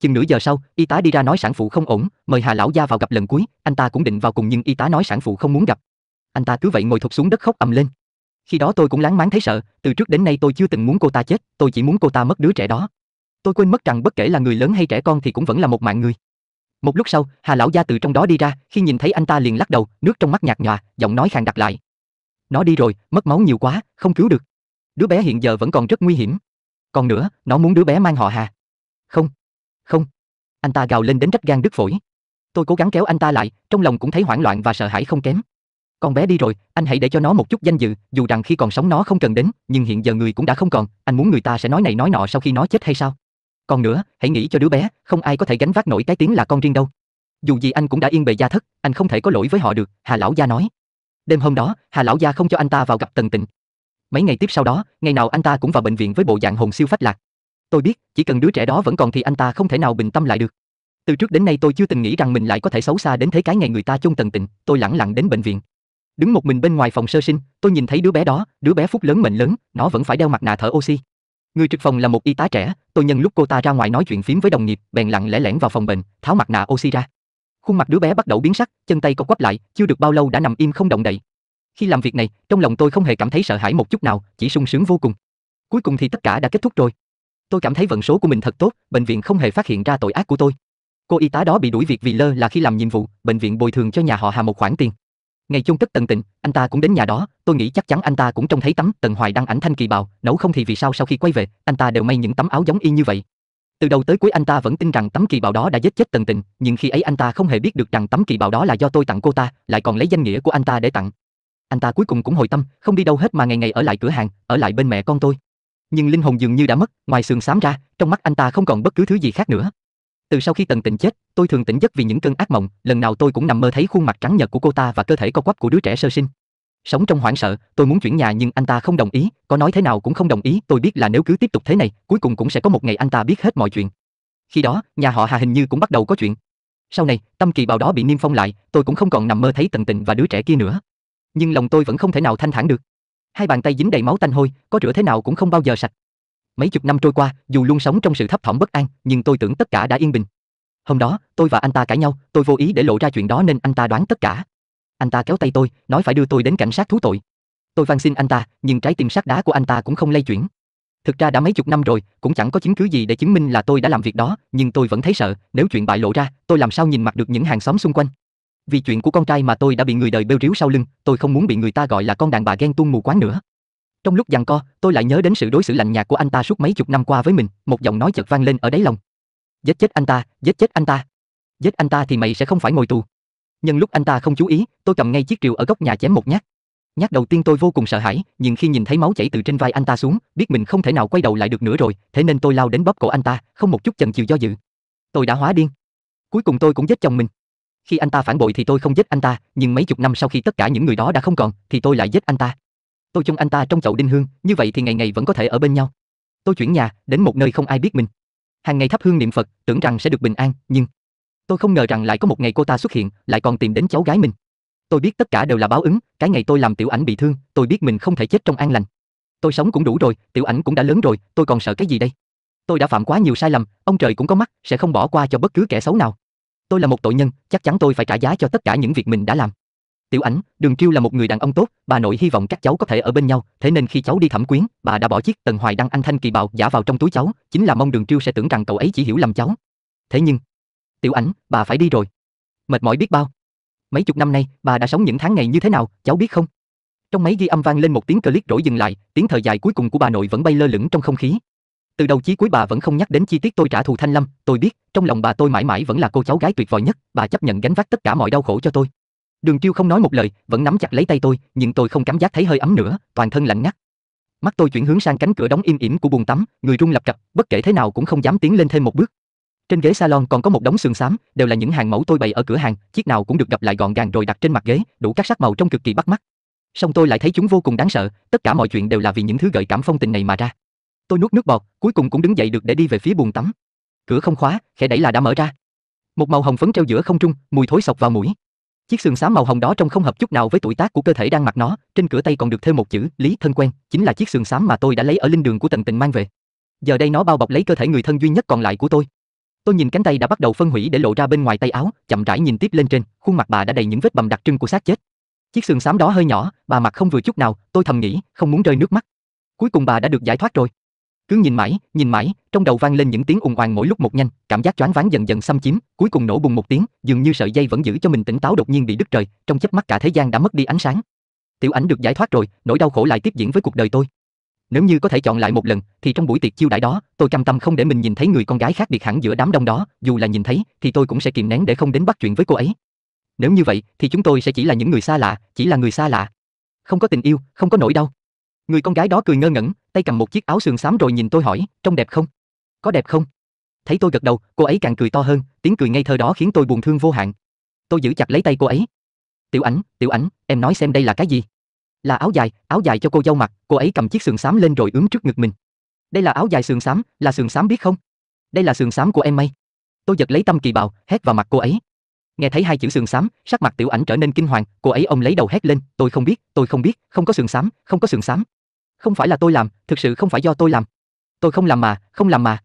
[SPEAKER 1] Chừng nửa giờ sau, y tá đi ra nói sản phụ không ổn, mời Hà lão gia vào gặp lần cuối, anh ta cũng định vào cùng nhưng y tá nói sản phụ không muốn gặp. Anh ta cứ vậy ngồi thụp xuống đất khóc ầm lên. Khi đó tôi cũng láng máng thấy sợ, từ trước đến nay tôi chưa từng muốn cô ta chết, tôi chỉ muốn cô ta mất đứa trẻ đó. Tôi quên mất rằng bất kể là người lớn hay trẻ con thì cũng vẫn là một mạng người. Một lúc sau, Hà lão gia từ trong đó đi ra, khi nhìn thấy anh ta liền lắc đầu, nước trong mắt nhạt nhòa, giọng nói khàn đặc lại. Nó đi rồi, mất máu nhiều quá, không cứu được. Đứa bé hiện giờ vẫn còn rất nguy hiểm. Còn nữa, nó muốn đứa bé mang họ Hà. Không, không. Anh ta gào lên đến rách gan đứt phổi. Tôi cố gắng kéo anh ta lại, trong lòng cũng thấy hoảng loạn và sợ hãi không kém. Con bé đi rồi, anh hãy để cho nó một chút danh dự, dù rằng khi còn sống nó không cần đến, nhưng hiện giờ người cũng đã không còn, anh muốn người ta sẽ nói này nói nọ sau khi nó chết hay sao? Còn nữa, hãy nghĩ cho đứa bé, không ai có thể gánh vác nổi cái tiếng là con riêng đâu. Dù gì anh cũng đã yên bề gia thất, anh không thể có lỗi với họ được, Hà lão gia nói. Đêm hôm đó, Hà lão gia không cho anh ta vào gặp Tần Tịnh. Mấy ngày tiếp sau đó, ngày nào anh ta cũng vào bệnh viện với bộ dạng hồn siêu phách lạc. Tôi biết, chỉ cần đứa trẻ đó vẫn còn thì anh ta không thể nào bình tâm lại được. Từ trước đến nay tôi chưa từng nghĩ rằng mình lại có thể xấu xa đến thế cái ngày người ta chung Tần Tịnh, tôi lẳng lặng đến bệnh viện. Đứng một mình bên ngoài phòng sơ sinh, tôi nhìn thấy đứa bé đó, đứa bé phúc lớn mệnh lớn, nó vẫn phải đeo mặt nạ thở oxy. Người trực phòng là một y tá trẻ, tôi nhân lúc cô ta ra ngoài nói chuyện phím với đồng nghiệp, bèn lặng lẽ lẻn vào phòng bệnh, tháo mặt nạ oxy ra. Khuôn mặt đứa bé bắt đầu biến sắc, chân tay co quắp lại, chưa được bao lâu đã nằm im không động đậy. Khi làm việc này, trong lòng tôi không hề cảm thấy sợ hãi một chút nào, chỉ sung sướng vô cùng. Cuối cùng thì tất cả đã kết thúc rồi. Tôi cảm thấy vận số của mình thật tốt, bệnh viện không hề phát hiện ra tội ác của tôi. Cô y tá đó bị đuổi việc vì lơ là khi làm nhiệm vụ, bệnh viện bồi thường cho nhà họ Hà một khoản tiền ngày chung cất tần tịnh anh ta cũng đến nhà đó tôi nghĩ chắc chắn anh ta cũng trông thấy tấm tần hoài đăng ảnh thanh kỳ bào nấu không thì vì sao sau khi quay về anh ta đều may những tấm áo giống y như vậy từ đầu tới cuối anh ta vẫn tin rằng tấm kỳ bào đó đã giết chết tần Tịnh, nhưng khi ấy anh ta không hề biết được rằng tấm kỳ bào đó là do tôi tặng cô ta lại còn lấy danh nghĩa của anh ta để tặng anh ta cuối cùng cũng hồi tâm không đi đâu hết mà ngày ngày ở lại cửa hàng ở lại bên mẹ con tôi nhưng linh hồn dường như đã mất ngoài sườn xám ra trong mắt anh ta không còn bất cứ thứ gì khác nữa từ sau khi Tần Tịnh chết, tôi thường tỉnh giấc vì những cơn ác mộng, lần nào tôi cũng nằm mơ thấy khuôn mặt trắng nhợt của cô ta và cơ thể co quắp của đứa trẻ sơ sinh. Sống trong hoảng sợ, tôi muốn chuyển nhà nhưng anh ta không đồng ý, có nói thế nào cũng không đồng ý, tôi biết là nếu cứ tiếp tục thế này, cuối cùng cũng sẽ có một ngày anh ta biết hết mọi chuyện. Khi đó, nhà họ Hà hình như cũng bắt đầu có chuyện. Sau này, tâm kỳ bào đó bị niêm phong lại, tôi cũng không còn nằm mơ thấy Tần Tịnh và đứa trẻ kia nữa. Nhưng lòng tôi vẫn không thể nào thanh thản được. Hai bàn tay dính đầy máu tanh hôi, có rửa thế nào cũng không bao giờ sạch. Mấy chục năm trôi qua, dù luôn sống trong sự thấp thỏm bất an, nhưng tôi tưởng tất cả đã yên bình. Hôm đó, tôi và anh ta cãi nhau, tôi vô ý để lộ ra chuyện đó nên anh ta đoán tất cả. Anh ta kéo tay tôi, nói phải đưa tôi đến cảnh sát thú tội. Tôi van xin anh ta, nhưng trái tim sắt đá của anh ta cũng không lay chuyển. Thực ra đã mấy chục năm rồi, cũng chẳng có chứng cứ gì để chứng minh là tôi đã làm việc đó, nhưng tôi vẫn thấy sợ, nếu chuyện bại lộ ra, tôi làm sao nhìn mặt được những hàng xóm xung quanh. Vì chuyện của con trai mà tôi đã bị người đời bêu riếu sau lưng, tôi không muốn bị người ta gọi là con đàn bà ghen tuông mù quáng nữa. Trong lúc giằng co, tôi lại nhớ đến sự đối xử lạnh nhạt của anh ta suốt mấy chục năm qua với mình, một giọng nói chợt vang lên ở đáy lòng. Giết chết anh ta, giết chết anh ta. Giết anh ta thì mày sẽ không phải ngồi tù. nhưng lúc anh ta không chú ý, tôi cầm ngay chiếc rìu ở góc nhà chém một nhát. Nhát đầu tiên tôi vô cùng sợ hãi, nhưng khi nhìn thấy máu chảy từ trên vai anh ta xuống, biết mình không thể nào quay đầu lại được nữa rồi, thế nên tôi lao đến bóp cổ anh ta, không một chút chần chừ do dự. Tôi đã hóa điên. Cuối cùng tôi cũng giết chồng mình. Khi anh ta phản bội thì tôi không giết anh ta, nhưng mấy chục năm sau khi tất cả những người đó đã không còn, thì tôi lại giết anh ta tôi trông anh ta trong chậu đinh hương, như vậy thì ngày ngày vẫn có thể ở bên nhau. Tôi chuyển nhà, đến một nơi không ai biết mình. Hàng ngày thắp hương niệm Phật, tưởng rằng sẽ được bình an, nhưng tôi không ngờ rằng lại có một ngày cô ta xuất hiện, lại còn tìm đến cháu gái mình. Tôi biết tất cả đều là báo ứng, cái ngày tôi làm tiểu ảnh bị thương, tôi biết mình không thể chết trong an lành. Tôi sống cũng đủ rồi, tiểu ảnh cũng đã lớn rồi, tôi còn sợ cái gì đây? Tôi đã phạm quá nhiều sai lầm, ông trời cũng có mắt, sẽ không bỏ qua cho bất cứ kẻ xấu nào. Tôi là một tội nhân, chắc chắn tôi phải trả giá cho tất cả những việc mình đã làm. Tiểu Ánh, Đường Kiêu là một người đàn ông tốt, bà nội hy vọng các cháu có thể ở bên nhau, thế nên khi cháu đi thẩm quyến, bà đã bỏ chiếc Tần Hoài đăng anh thanh kỳ bào giả vào trong túi cháu, chính là mong Đường Kiêu sẽ tưởng rằng cậu ấy chỉ hiểu lầm cháu. Thế nhưng, Tiểu Ánh, bà phải đi rồi. Mệt mỏi biết bao. Mấy chục năm nay, bà đã sống những tháng ngày như thế nào, cháu biết không? Trong máy ghi âm vang lên một tiếng click rỗi dừng lại, tiếng thời dài cuối cùng của bà nội vẫn bay lơ lửng trong không khí. Từ đầu chí cuối bà vẫn không nhắc đến chi tiết tôi trả thù Thanh Lâm, tôi biết, trong lòng bà tôi mãi mãi vẫn là cô cháu gái tuyệt vời nhất, bà chấp nhận gánh vác tất cả mọi đau khổ cho tôi, Đường Kiêu không nói một lời, vẫn nắm chặt lấy tay tôi, nhưng tôi không cảm giác thấy hơi ấm nữa, toàn thân lạnh ngắt. Mắt tôi chuyển hướng sang cánh cửa đóng im ỉm của buồng tắm, người run lập cập, bất kể thế nào cũng không dám tiến lên thêm một bước. Trên ghế salon còn có một đống sườn xám, đều là những hàng mẫu tôi bày ở cửa hàng, chiếc nào cũng được gặp lại gọn gàng rồi đặt trên mặt ghế, đủ các sắc màu trông cực kỳ bắt mắt. Song tôi lại thấy chúng vô cùng đáng sợ, tất cả mọi chuyện đều là vì những thứ gợi cảm phong tình này mà ra. Tôi nuốt nước bọt, cuối cùng cũng đứng dậy được để đi về phía buồng tắm. Cửa không khóa, khẽ đẩy là đã mở ra. Một màu hồng phấn treo giữa không trung, mùi thối sộc vào mũi. Chiếc xương xám màu hồng đó trông không hợp chút nào với tuổi tác của cơ thể đang mặc nó, trên cửa tay còn được thêm một chữ Lý thân quen, chính là chiếc xương xám mà tôi đã lấy ở linh đường của tận Tình mang về. Giờ đây nó bao bọc lấy cơ thể người thân duy nhất còn lại của tôi. Tôi nhìn cánh tay đã bắt đầu phân hủy để lộ ra bên ngoài tay áo, chậm rãi nhìn tiếp lên trên, khuôn mặt bà đã đầy những vết bầm đặc trưng của xác chết. Chiếc xương xám đó hơi nhỏ, bà mặc không vừa chút nào, tôi thầm nghĩ, không muốn rơi nước mắt. Cuối cùng bà đã được giải thoát rồi. Cứ nhìn mãi, nhìn mãi, trong đầu vang lên những tiếng ùng oàng mỗi lúc một nhanh, cảm giác choáng váng dần dần xâm chiếm, cuối cùng nổ bùng một tiếng, dường như sợi dây vẫn giữ cho mình tỉnh táo đột nhiên bị đứt trời, trong chớp mắt cả thế gian đã mất đi ánh sáng. Tiểu Ảnh được giải thoát rồi, nỗi đau khổ lại tiếp diễn với cuộc đời tôi. Nếu như có thể chọn lại một lần, thì trong buổi tiệc chiêu đãi đó, tôi cam tâm không để mình nhìn thấy người con gái khác biệt hẳn giữa đám đông đó, dù là nhìn thấy thì tôi cũng sẽ kìm nén để không đến bắt chuyện với cô ấy. Nếu như vậy, thì chúng tôi sẽ chỉ là những người xa lạ, chỉ là người xa lạ. Không có tình yêu, không có nỗi đau. Người con gái đó cười ngơ ngẩn, tay cầm một chiếc áo sườn xám rồi nhìn tôi hỏi, trông đẹp không? Có đẹp không? Thấy tôi gật đầu, cô ấy càng cười to hơn, tiếng cười ngây thơ đó khiến tôi buồn thương vô hạn. Tôi giữ chặt lấy tay cô ấy. "Tiểu Ảnh, Tiểu Ảnh, em nói xem đây là cái gì?" "Là áo dài, áo dài cho cô dâu mặc." Cô ấy cầm chiếc sườn xám lên rồi ướm trước ngực mình. "Đây là áo dài sườn xám, là sườn xám biết không? Đây là sườn xám của em may." Tôi giật lấy tâm kỳ bào, hét vào mặt cô ấy. Nghe thấy hai chữ sườn xám, sắc mặt Tiểu Ảnh trở nên kinh hoàng, cô ấy ông lấy đầu hét lên, "Tôi không biết, tôi không biết, không có sườn xám, không có sườn xám. Không phải là tôi làm, thực sự không phải do tôi làm. Tôi không làm mà, không làm mà."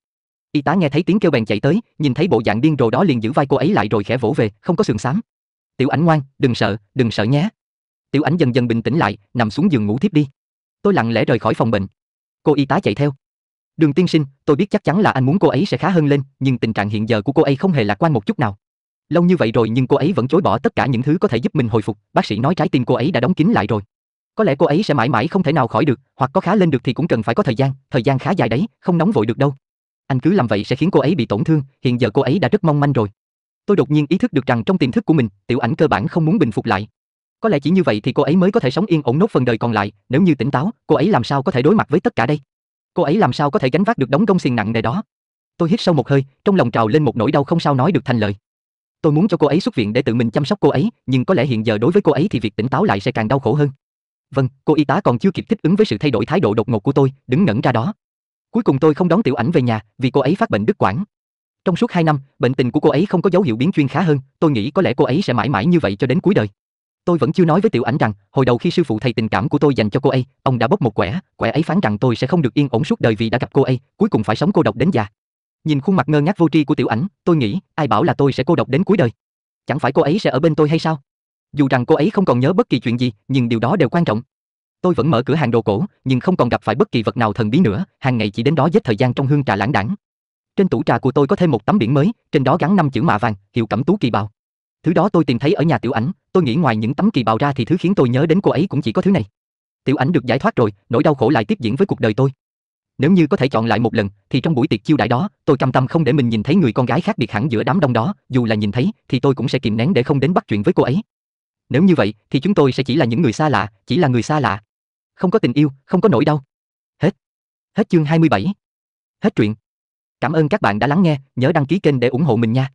[SPEAKER 1] Y tá nghe thấy tiếng kêu bèn chạy tới, nhìn thấy bộ dạng điên rồ đó liền giữ vai cô ấy lại rồi khẽ vỗ về, "Không có sườn xám." "Tiểu Ảnh ngoan, đừng sợ, đừng sợ nhé." Tiểu Ảnh dần dần bình tĩnh lại, nằm xuống giường ngủ thiếp đi. Tôi lặng lẽ rời khỏi phòng bệnh. Cô y tá chạy theo. Đường tiên sinh, tôi biết chắc chắn là anh muốn cô ấy sẽ khá hơn lên, nhưng tình trạng hiện giờ của cô ấy không hề lạc quan một chút nào. Lâu như vậy rồi nhưng cô ấy vẫn chối bỏ tất cả những thứ có thể giúp mình hồi phục, bác sĩ nói trái tim cô ấy đã đóng kín lại rồi. Có lẽ cô ấy sẽ mãi mãi không thể nào khỏi được, hoặc có khá lên được thì cũng cần phải có thời gian, thời gian khá dài đấy, không nóng vội được đâu. Anh cứ làm vậy sẽ khiến cô ấy bị tổn thương, hiện giờ cô ấy đã rất mong manh rồi. Tôi đột nhiên ý thức được rằng trong tiềm thức của mình, tiểu ảnh cơ bản không muốn bình phục lại. Có lẽ chỉ như vậy thì cô ấy mới có thể sống yên ổn nốt phần đời còn lại, nếu như tỉnh táo, cô ấy làm sao có thể đối mặt với tất cả đây? Cô ấy làm sao có thể gánh vác được đống công xiềng nặng này đó? Tôi hít sâu một hơi, trong lòng trào lên một nỗi đau không sao nói được thành lời. Tôi muốn cho cô ấy xuất viện để tự mình chăm sóc cô ấy, nhưng có lẽ hiện giờ đối với cô ấy thì việc tỉnh táo lại sẽ càng đau khổ hơn. Vâng, cô y tá còn chưa kịp thích ứng với sự thay đổi thái độ đột ngột của tôi, đứng ngẩn ra đó. Cuối cùng tôi không đón tiểu ảnh về nhà, vì cô ấy phát bệnh đứt quãng. Trong suốt 2 năm, bệnh tình của cô ấy không có dấu hiệu biến chuyên khá hơn, tôi nghĩ có lẽ cô ấy sẽ mãi mãi như vậy cho đến cuối đời. Tôi vẫn chưa nói với tiểu ảnh rằng, hồi đầu khi sư phụ thầy tình cảm của tôi dành cho cô ấy, ông đã bốc một quẻ, quẻ ấy phán rằng tôi sẽ không được yên ổn suốt đời vì đã gặp cô ấy, cuối cùng phải sống cô độc đến già. Nhìn khuôn mặt ngơ ngác vô tri của tiểu ảnh, tôi nghĩ, ai bảo là tôi sẽ cô độc đến cuối đời? Chẳng phải cô ấy sẽ ở bên tôi hay sao? Dù rằng cô ấy không còn nhớ bất kỳ chuyện gì, nhưng điều đó đều quan trọng. Tôi vẫn mở cửa hàng đồ cổ, nhưng không còn gặp phải bất kỳ vật nào thần bí nữa, hàng ngày chỉ đến đó giết thời gian trong hương trà lãng đãng. Trên tủ trà của tôi có thêm một tấm biển mới, trên đó gắn năm chữ mạ vàng, hiệu Cẩm Tú Kỳ Bào. Thứ đó tôi tìm thấy ở nhà tiểu ảnh, tôi nghĩ ngoài những tấm kỳ bào ra thì thứ khiến tôi nhớ đến cô ấy cũng chỉ có thứ này. Tiểu ảnh được giải thoát rồi, nỗi đau khổ lại tiếp diễn với cuộc đời tôi. Nếu như có thể chọn lại một lần, thì trong buổi tiệc chiêu đãi đó, tôi cam tâm không để mình nhìn thấy người con gái khác biệt hẳn giữa đám đông đó, dù là nhìn thấy, thì tôi cũng sẽ kìm nén để không đến bắt chuyện với cô ấy. Nếu như vậy, thì chúng tôi sẽ chỉ là những người xa lạ, chỉ là người xa lạ. Không có tình yêu, không có nỗi đau. Hết. Hết chương 27. Hết truyện. Cảm ơn các bạn đã lắng nghe, nhớ đăng ký kênh để ủng hộ mình nha.